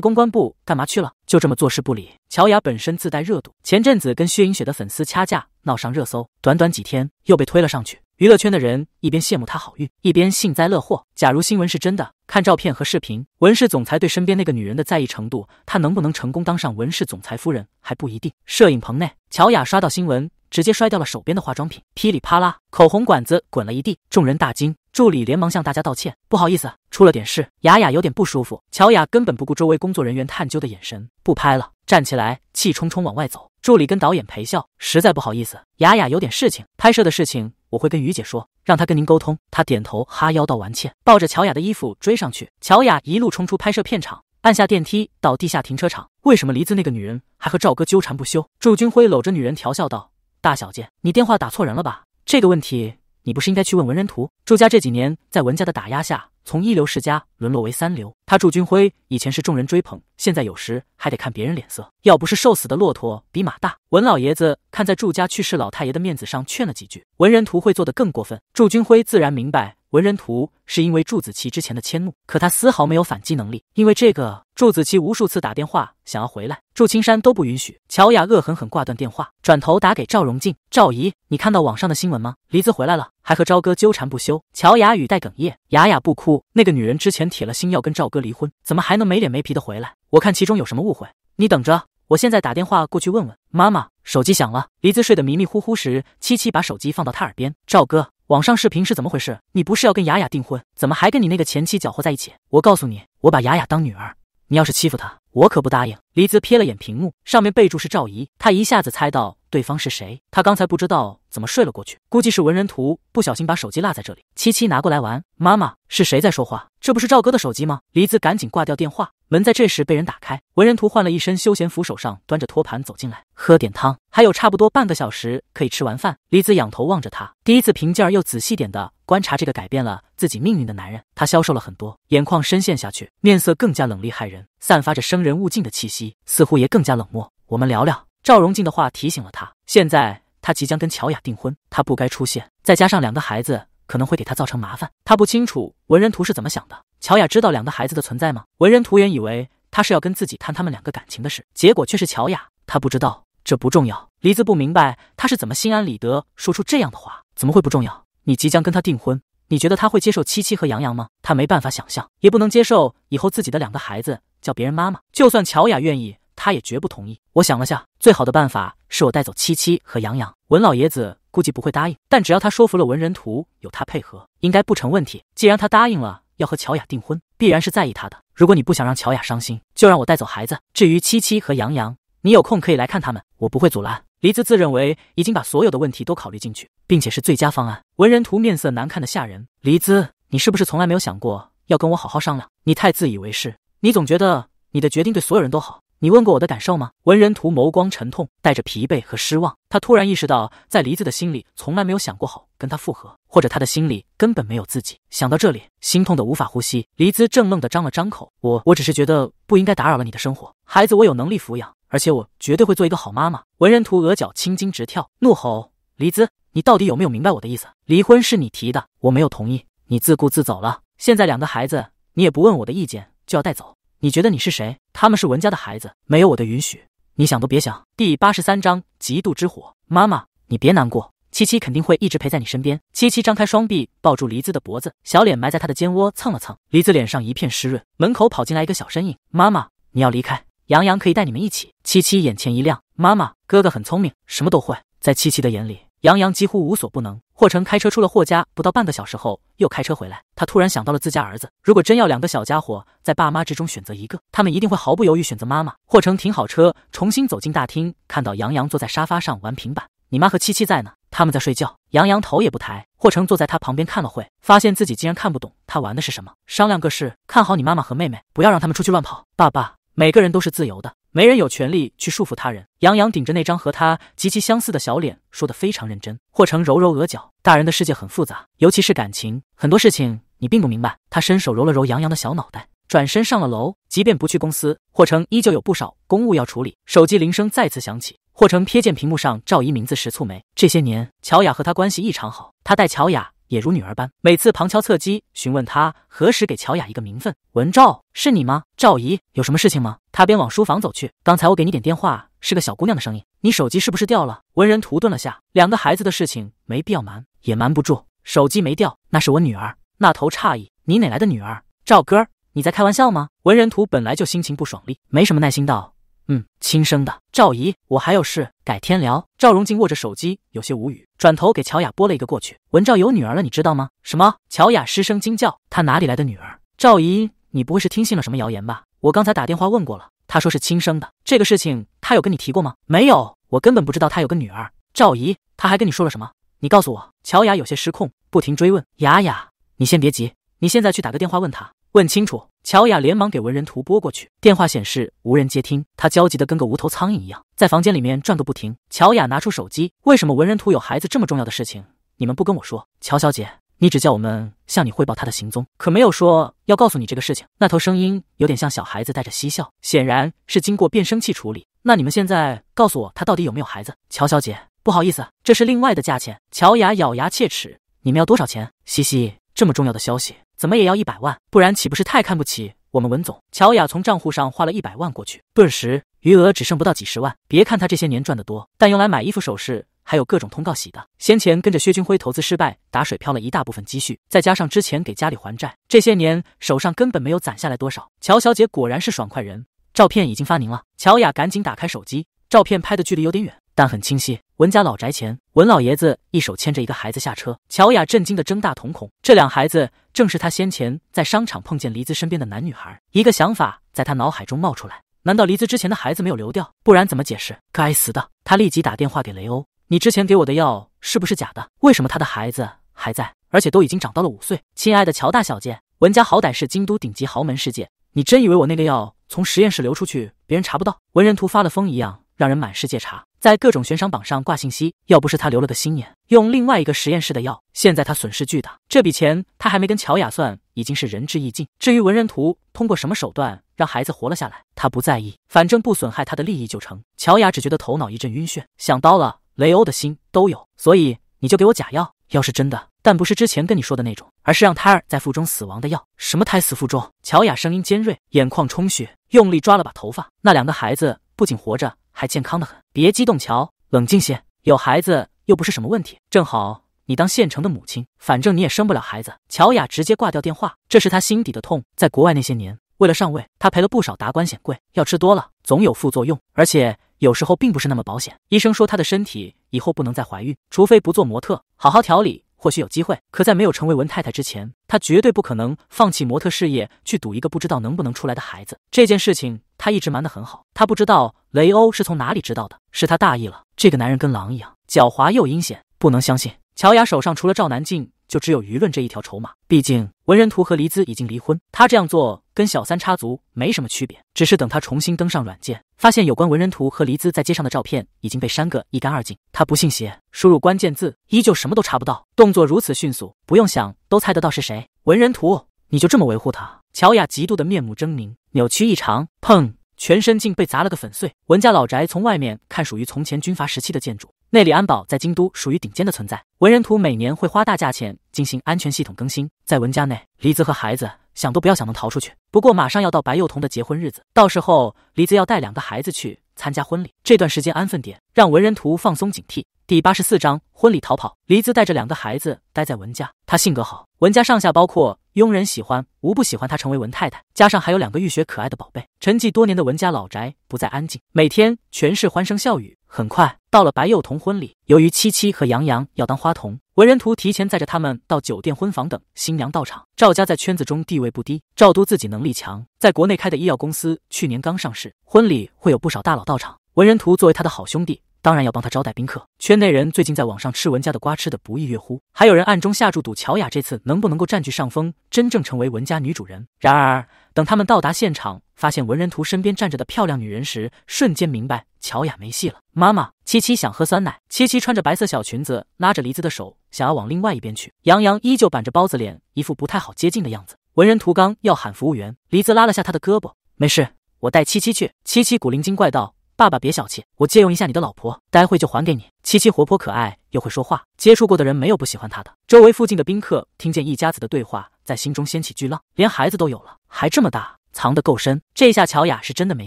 公关部干嘛去了？就这么坐视不理？乔雅本身自带热度，前阵子跟薛莹雪的粉丝掐架，闹上热搜，短短几天又被推了上去。娱乐圈的人一边羡慕他好运，一边幸灾乐祸。假如新闻是真的，看照片和视频，文氏总裁对身边那个女人的在意程度，他能不能成功当上文氏总裁夫人还不一定。摄影棚内，乔雅刷到新闻，直接摔掉了手边的化妆品，噼里啪啦，口红管子滚了一地，众人大惊，助理连忙向大家道歉：“不好意思，出了点事，雅雅有点不舒服。”乔雅根本不顾周围工作人员探究的眼神，不拍了，站起来，气冲冲往外走。助理跟导演陪笑：“实在不好意思，雅雅有点事情，拍摄的事情。”我会跟于姐说，让她跟您沟通。她点头哈腰道完歉，抱着乔雅的衣服追上去。乔雅一路冲出拍摄片场，按下电梯到地下停车场。为什么黎子那个女人还和赵哥纠缠不休？祝军辉搂着女人调笑道：“大小姐，你电话打错人了吧？”这个问题。你不是应该去问文人图？祝家这几年在文家的打压下，从一流世家沦落为三流。他祝军辉以前是众人追捧，现在有时还得看别人脸色。要不是瘦死的骆驼比马大，文老爷子看在祝家去世老太爷的面子上，劝了几句，文人图会做的更过分。祝军辉自然明白。文人图是因为祝子琪之前的迁怒，可他丝毫没有反击能力。因为这个，祝子琪无数次打电话想要回来，祝青山都不允许。乔雅恶狠狠挂断电话，转头打给赵荣静：“赵姨，你看到网上的新闻吗？黎姿回来了，还和朝哥纠缠不休。”乔雅语带哽咽：“雅雅不哭，那个女人之前铁了心要跟赵哥离婚，怎么还能没脸没皮的回来？我看其中有什么误会，你等着，我现在打电话过去问问。”妈妈，手机响了。黎姿睡得迷迷糊糊时，七七把手机放到他耳边：“赵哥。”网上视频是怎么回事？你不是要跟雅雅订婚，怎么还跟你那个前妻搅和在一起？我告诉你，我把雅雅当女儿，你要是欺负她，我可不答应。黎姿瞥了眼屏幕，上面备注是赵姨，她一下子猜到对方是谁。她刚才不知道怎么睡了过去，估计是文人图不小心把手机落在这里。七七拿过来玩，妈妈是谁在说话？这不是赵哥的手机吗？黎姿赶紧挂掉电话。门在这时被人打开，文人图换了一身休闲服，手上端着托盘走进来，喝点汤，还有差不多半个小时可以吃完饭。李子仰头望着他，第一次平静而又仔细点的观察这个改变了自己命运的男人。他消瘦了很多，眼眶深陷下去，面色更加冷厉骇人，散发着生人勿近的气息，似乎也更加冷漠。我们聊聊。赵荣静的话提醒了他，现在他即将跟乔雅订婚，他不该出现，再加上两个孩子。可能会给他造成麻烦。他不清楚文人图是怎么想的。乔雅知道两个孩子的存在吗？文人图原以为他是要跟自己谈他们两个感情的事，结果却是乔雅。他不知道，这不重要。黎子不明白他是怎么心安理得说出这样的话，怎么会不重要？你即将跟他订婚，你觉得他会接受七七和杨洋吗？他没办法想象，也不能接受以后自己的两个孩子叫别人妈妈。就算乔雅愿意，他也绝不同意。我想了下，最好的办法是我带走七七和杨洋。文老爷子。估计不会答应，但只要他说服了文人图，有他配合，应该不成问题。既然他答应了要和乔雅订婚，必然是在意他的。如果你不想让乔雅伤心，就让我带走孩子。至于七七和杨洋，你有空可以来看他们，我不会阻拦。黎姿自认为已经把所有的问题都考虑进去，并且是最佳方案。文人图面色难看的吓人，黎姿，你是不是从来没有想过要跟我好好商量？你太自以为是，你总觉得你的决定对所有人都好。你问过我的感受吗？文人图眸光沉痛，带着疲惫和失望。他突然意识到，在黎子的心里，从来没有想过好跟他复合，或者他的心里根本没有自己。想到这里，心痛的无法呼吸。黎子正愣的张了张口：“我我只是觉得不应该打扰了你的生活，孩子，我有能力抚养，而且我绝对会做一个好妈妈。”文人图额角青筋直跳，怒吼：“黎子，你到底有没有明白我的意思？离婚是你提的，我没有同意，你自顾自走了。现在两个孩子，你也不问我的意见，就要带走。”你觉得你是谁？他们是文家的孩子，没有我的允许，你想都别想。第八十三章极度之火。妈妈，你别难过，七七肯定会一直陪在你身边。七七张开双臂抱住黎姿的脖子，小脸埋在他的肩窝蹭了蹭，黎姿脸上一片湿润。门口跑进来一个小身影，妈妈，你要离开，杨洋可以带你们一起。七七眼前一亮，妈妈，哥哥很聪明，什么都会。在七七的眼里。杨洋几乎无所不能。霍成开车出了霍家，不到半个小时后又开车回来。他突然想到了自家儿子，如果真要两个小家伙在爸妈之中选择一个，他们一定会毫不犹豫选择妈妈。霍成停好车，重新走进大厅，看到杨洋坐在沙发上玩平板。你妈和七七在呢，他们在睡觉。杨洋头也不抬。霍成坐在他旁边看了会，发现自己竟然看不懂他玩的是什么。商量个事，看好你妈妈和妹妹，不要让他们出去乱跑。爸爸，每个人都是自由的。没人有权利去束缚他人。杨洋顶着那张和他极其相似的小脸，说的非常认真。霍成揉揉额角，大人的世界很复杂，尤其是感情，很多事情你并不明白。他伸手揉了揉杨洋的小脑袋，转身上了楼。即便不去公司，霍成依旧有不少公务要处理。手机铃声再次响起，霍成瞥见屏幕上赵姨名字时蹙眉。这些年，乔雅和他关系异常好，他带乔雅。也如女儿般，每次旁敲侧击询问他何时给乔雅一个名分。文照，是你吗？赵姨，有什么事情吗？他边往书房走去。刚才我给你点电话，是个小姑娘的声音。你手机是不是掉了？文人图顿了下，两个孩子的事情没必要瞒，也瞒不住。手机没掉，那是我女儿。那头诧异：“你哪来的女儿？”赵哥，你在开玩笑吗？文人图本来就心情不爽利，没什么耐心道。嗯，亲生的赵姨，我还有事，改天聊。赵荣静握着手机，有些无语，转头给乔雅拨了一个过去。文照有女儿了，你知道吗？什么？乔雅失声惊叫，她哪里来的女儿？赵姨，你不会是听信了什么谣言吧？我刚才打电话问过了，她说是亲生的。这个事情她有跟你提过吗？没有，我根本不知道她有个女儿。赵姨，她还跟你说了什么？你告诉我。乔雅有些失控，不停追问。雅雅，你先别急，你现在去打个电话问她，问清楚。乔雅连忙给文人图拨过去，电话显示无人接听。他焦急的跟个无头苍蝇一样，在房间里面转个不停。乔雅拿出手机，为什么文人图有孩子这么重要的事情，你们不跟我说？乔小姐，你只叫我们向你汇报他的行踪，可没有说要告诉你这个事情。那头声音有点像小孩子，带着嬉笑，显然是经过变声器处理。那你们现在告诉我，他到底有没有孩子？乔小姐，不好意思，这是另外的价钱。乔雅咬牙切齿，你们要多少钱？嘻嘻，这么重要的消息。怎么也要一百万，不然岂不是太看不起我们文总？乔雅从账户上划了一百万过去，顿时余额只剩不到几十万。别看她这些年赚得多，但用来买衣服、首饰，还有各种通告洗的，先前跟着薛军辉投资失败，打水漂了一大部分积蓄，再加上之前给家里还债，这些年手上根本没有攒下来多少。乔小姐果然是爽快人，照片已经发您了。乔雅赶紧打开手机，照片拍的距离有点远。但很清晰。文家老宅前，文老爷子一手牵着一个孩子下车。乔雅震惊的睁大瞳孔，这两孩子正是他先前在商场碰见黎姿身边的男女孩。一个想法在他脑海中冒出来：难道黎姿之前的孩子没有流掉？不然怎么解释？该死的！他立即打电话给雷欧：“你之前给我的药是不是假的？为什么他的孩子还在，而且都已经长到了五岁？”亲爱的乔大小姐，文家好歹是京都顶级豪门世界，你真以为我那个药从实验室流出去，别人查不到？文人图发了疯一样，让人满世界查。在各种悬赏榜上挂信息，要不是他留了个心眼，用另外一个实验室的药，现在他损失巨大。这笔钱他还没跟乔雅算，已经是仁至义尽。至于文人图通过什么手段让孩子活了下来，他不在意，反正不损害他的利益就成。乔雅只觉得头脑一阵晕眩，想到了雷欧的心都有，所以你就给我假药，要是真的，但不是之前跟你说的那种，而是让胎儿在腹中死亡的药。什么胎死腹中？乔雅声音尖锐，眼眶充血，用力抓了把头发。那两个孩子不仅活着。还健康的很，别激动，乔，冷静些，有孩子又不是什么问题，正好你当现成的母亲，反正你也生不了孩子。乔雅直接挂掉电话，这是她心底的痛。在国外那些年，为了上位，她赔了不少达官显贵，药吃多了总有副作用，而且有时候并不是那么保险。医生说她的身体以后不能再怀孕，除非不做模特，好好调理。或许有机会，可在没有成为文太太之前，她绝对不可能放弃模特事业去赌一个不知道能不能出来的孩子。这件事情她一直瞒得很好，她不知道雷欧是从哪里知道的，是他大意了。这个男人跟狼一样，狡猾又阴险，不能相信。乔雅手上除了赵南进。就只有舆论这一条筹码，毕竟文人图和黎姿已经离婚，他这样做跟小三插足没什么区别，只是等他重新登上软件，发现有关文人图和黎姿在街上的照片已经被删个一干二净。他不信邪，输入关键字依旧什么都查不到，动作如此迅速，不用想都猜得到是谁。文人图，你就这么维护他？乔雅极度的面目狰狞，扭曲异常，砰，全身竟被砸了个粉碎。文家老宅从外面看属于从前军阀时期的建筑。内里安保在京都属于顶尖的存在。文人图每年会花大价钱进行安全系统更新。在文家内，梨子和孩子想都不要想能逃出去。不过马上要到白幼童的结婚日子，到时候梨子要带两个孩子去参加婚礼。这段时间安分点，让文人图放松警惕。第八十四章婚礼逃跑。黎姿带着两个孩子待在文家，她性格好，文家上下包括佣人喜欢，无不喜欢她成为文太太。加上还有两个浴血可爱的宝贝，沉寂多年的文家老宅不再安静，每天全是欢声笑语。很快到了白幼童婚礼，由于七七和杨洋要当花童，文人图提前载着他们到酒店婚房等新娘到场。赵家在圈子中地位不低，赵都自己能力强，在国内开的医药公司去年刚上市，婚礼会有不少大佬到场。文人图作为他的好兄弟。当然要帮他招待宾客。圈内人最近在网上吃文家的瓜，吃的不亦乐乎。还有人暗中下注赌乔雅这次能不能够占据上风，真正成为文家女主人。然而，等他们到达现场，发现文人图身边站着的漂亮女人时，瞬间明白乔雅没戏了。妈妈，七七想喝酸奶。七七穿着白色小裙子，拉着梨子的手，想要往另外一边去。杨洋依旧板着包子脸，一副不太好接近的样子。文人图刚要喊服务员，梨子拉了下他的胳膊：“没事，我带七七去。”七七古灵精怪道。爸爸别小气，我借用一下你的老婆，待会就还给你。七七活泼可爱又会说话，接触过的人没有不喜欢她的。周围附近的宾客听见一家子的对话，在心中掀起巨浪。连孩子都有了，还这么大，藏得够深。这下乔雅是真的没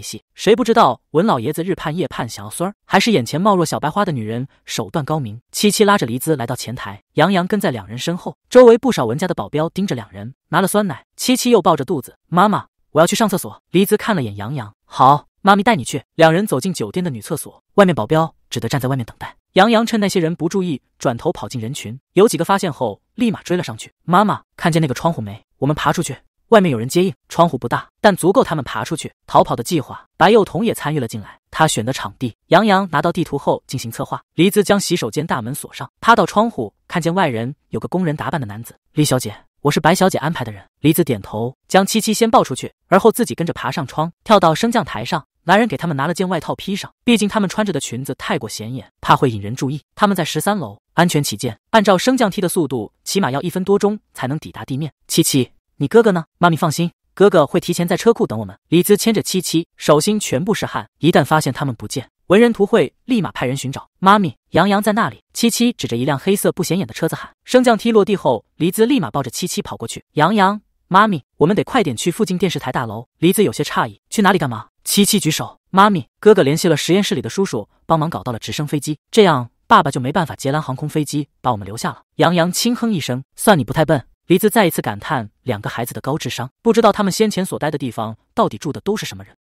戏。谁不知道文老爷子日盼夜盼想要孙儿，还是眼前貌若小白花的女人手段高明。七七拉着黎姿来到前台，杨洋跟在两人身后。周围不少文家的保镖盯着两人。拿了酸奶，七七又抱着肚子。妈妈，我要去上厕所。黎姿看了眼杨洋，好。妈咪带你去。两人走进酒店的女厕所，外面保镖只得站在外面等待。杨洋趁那些人不注意，转头跑进人群。有几个发现后，立马追了上去。妈妈，看见那个窗户没？我们爬出去，外面有人接应。窗户不大，但足够他们爬出去逃跑的计划。白幼童也参与了进来。他选的场地，杨洋拿到地图后进行策划。黎姿将洗手间大门锁上，趴到窗户，看见外人有个工人打扮的男子。黎小姐，我是白小姐安排的人。黎姿点头，将七七先抱出去，而后自己跟着爬上窗，跳到升降台上。男人给他们拿了件外套披上，毕竟他们穿着的裙子太过显眼，怕会引人注意。他们在十三楼，安全起见，按照升降梯的速度，起码要一分多钟才能抵达地面。七七，你哥哥呢？妈咪放心，哥哥会提前在车库等我们。黎姿牵着七七，手心全部是汗。一旦发现他们不见，文人图会立马派人寻找。妈咪，杨洋在那里。七七指着一辆黑色不显眼的车子喊。升降梯落地后，黎姿立马抱着七七跑过去。杨洋，妈咪，我们得快点去附近电视台大楼。黎姿有些诧异，去哪里干嘛？七七举手，妈咪，哥哥联系了实验室里的叔叔，帮忙搞到了直升飞机，这样爸爸就没办法截拦航空飞机，把我们留下了。杨洋轻哼一声，算你不太笨。黎子再一次感叹两个孩子的高智商，不知道他们先前所待的地方到底住的都是什么人。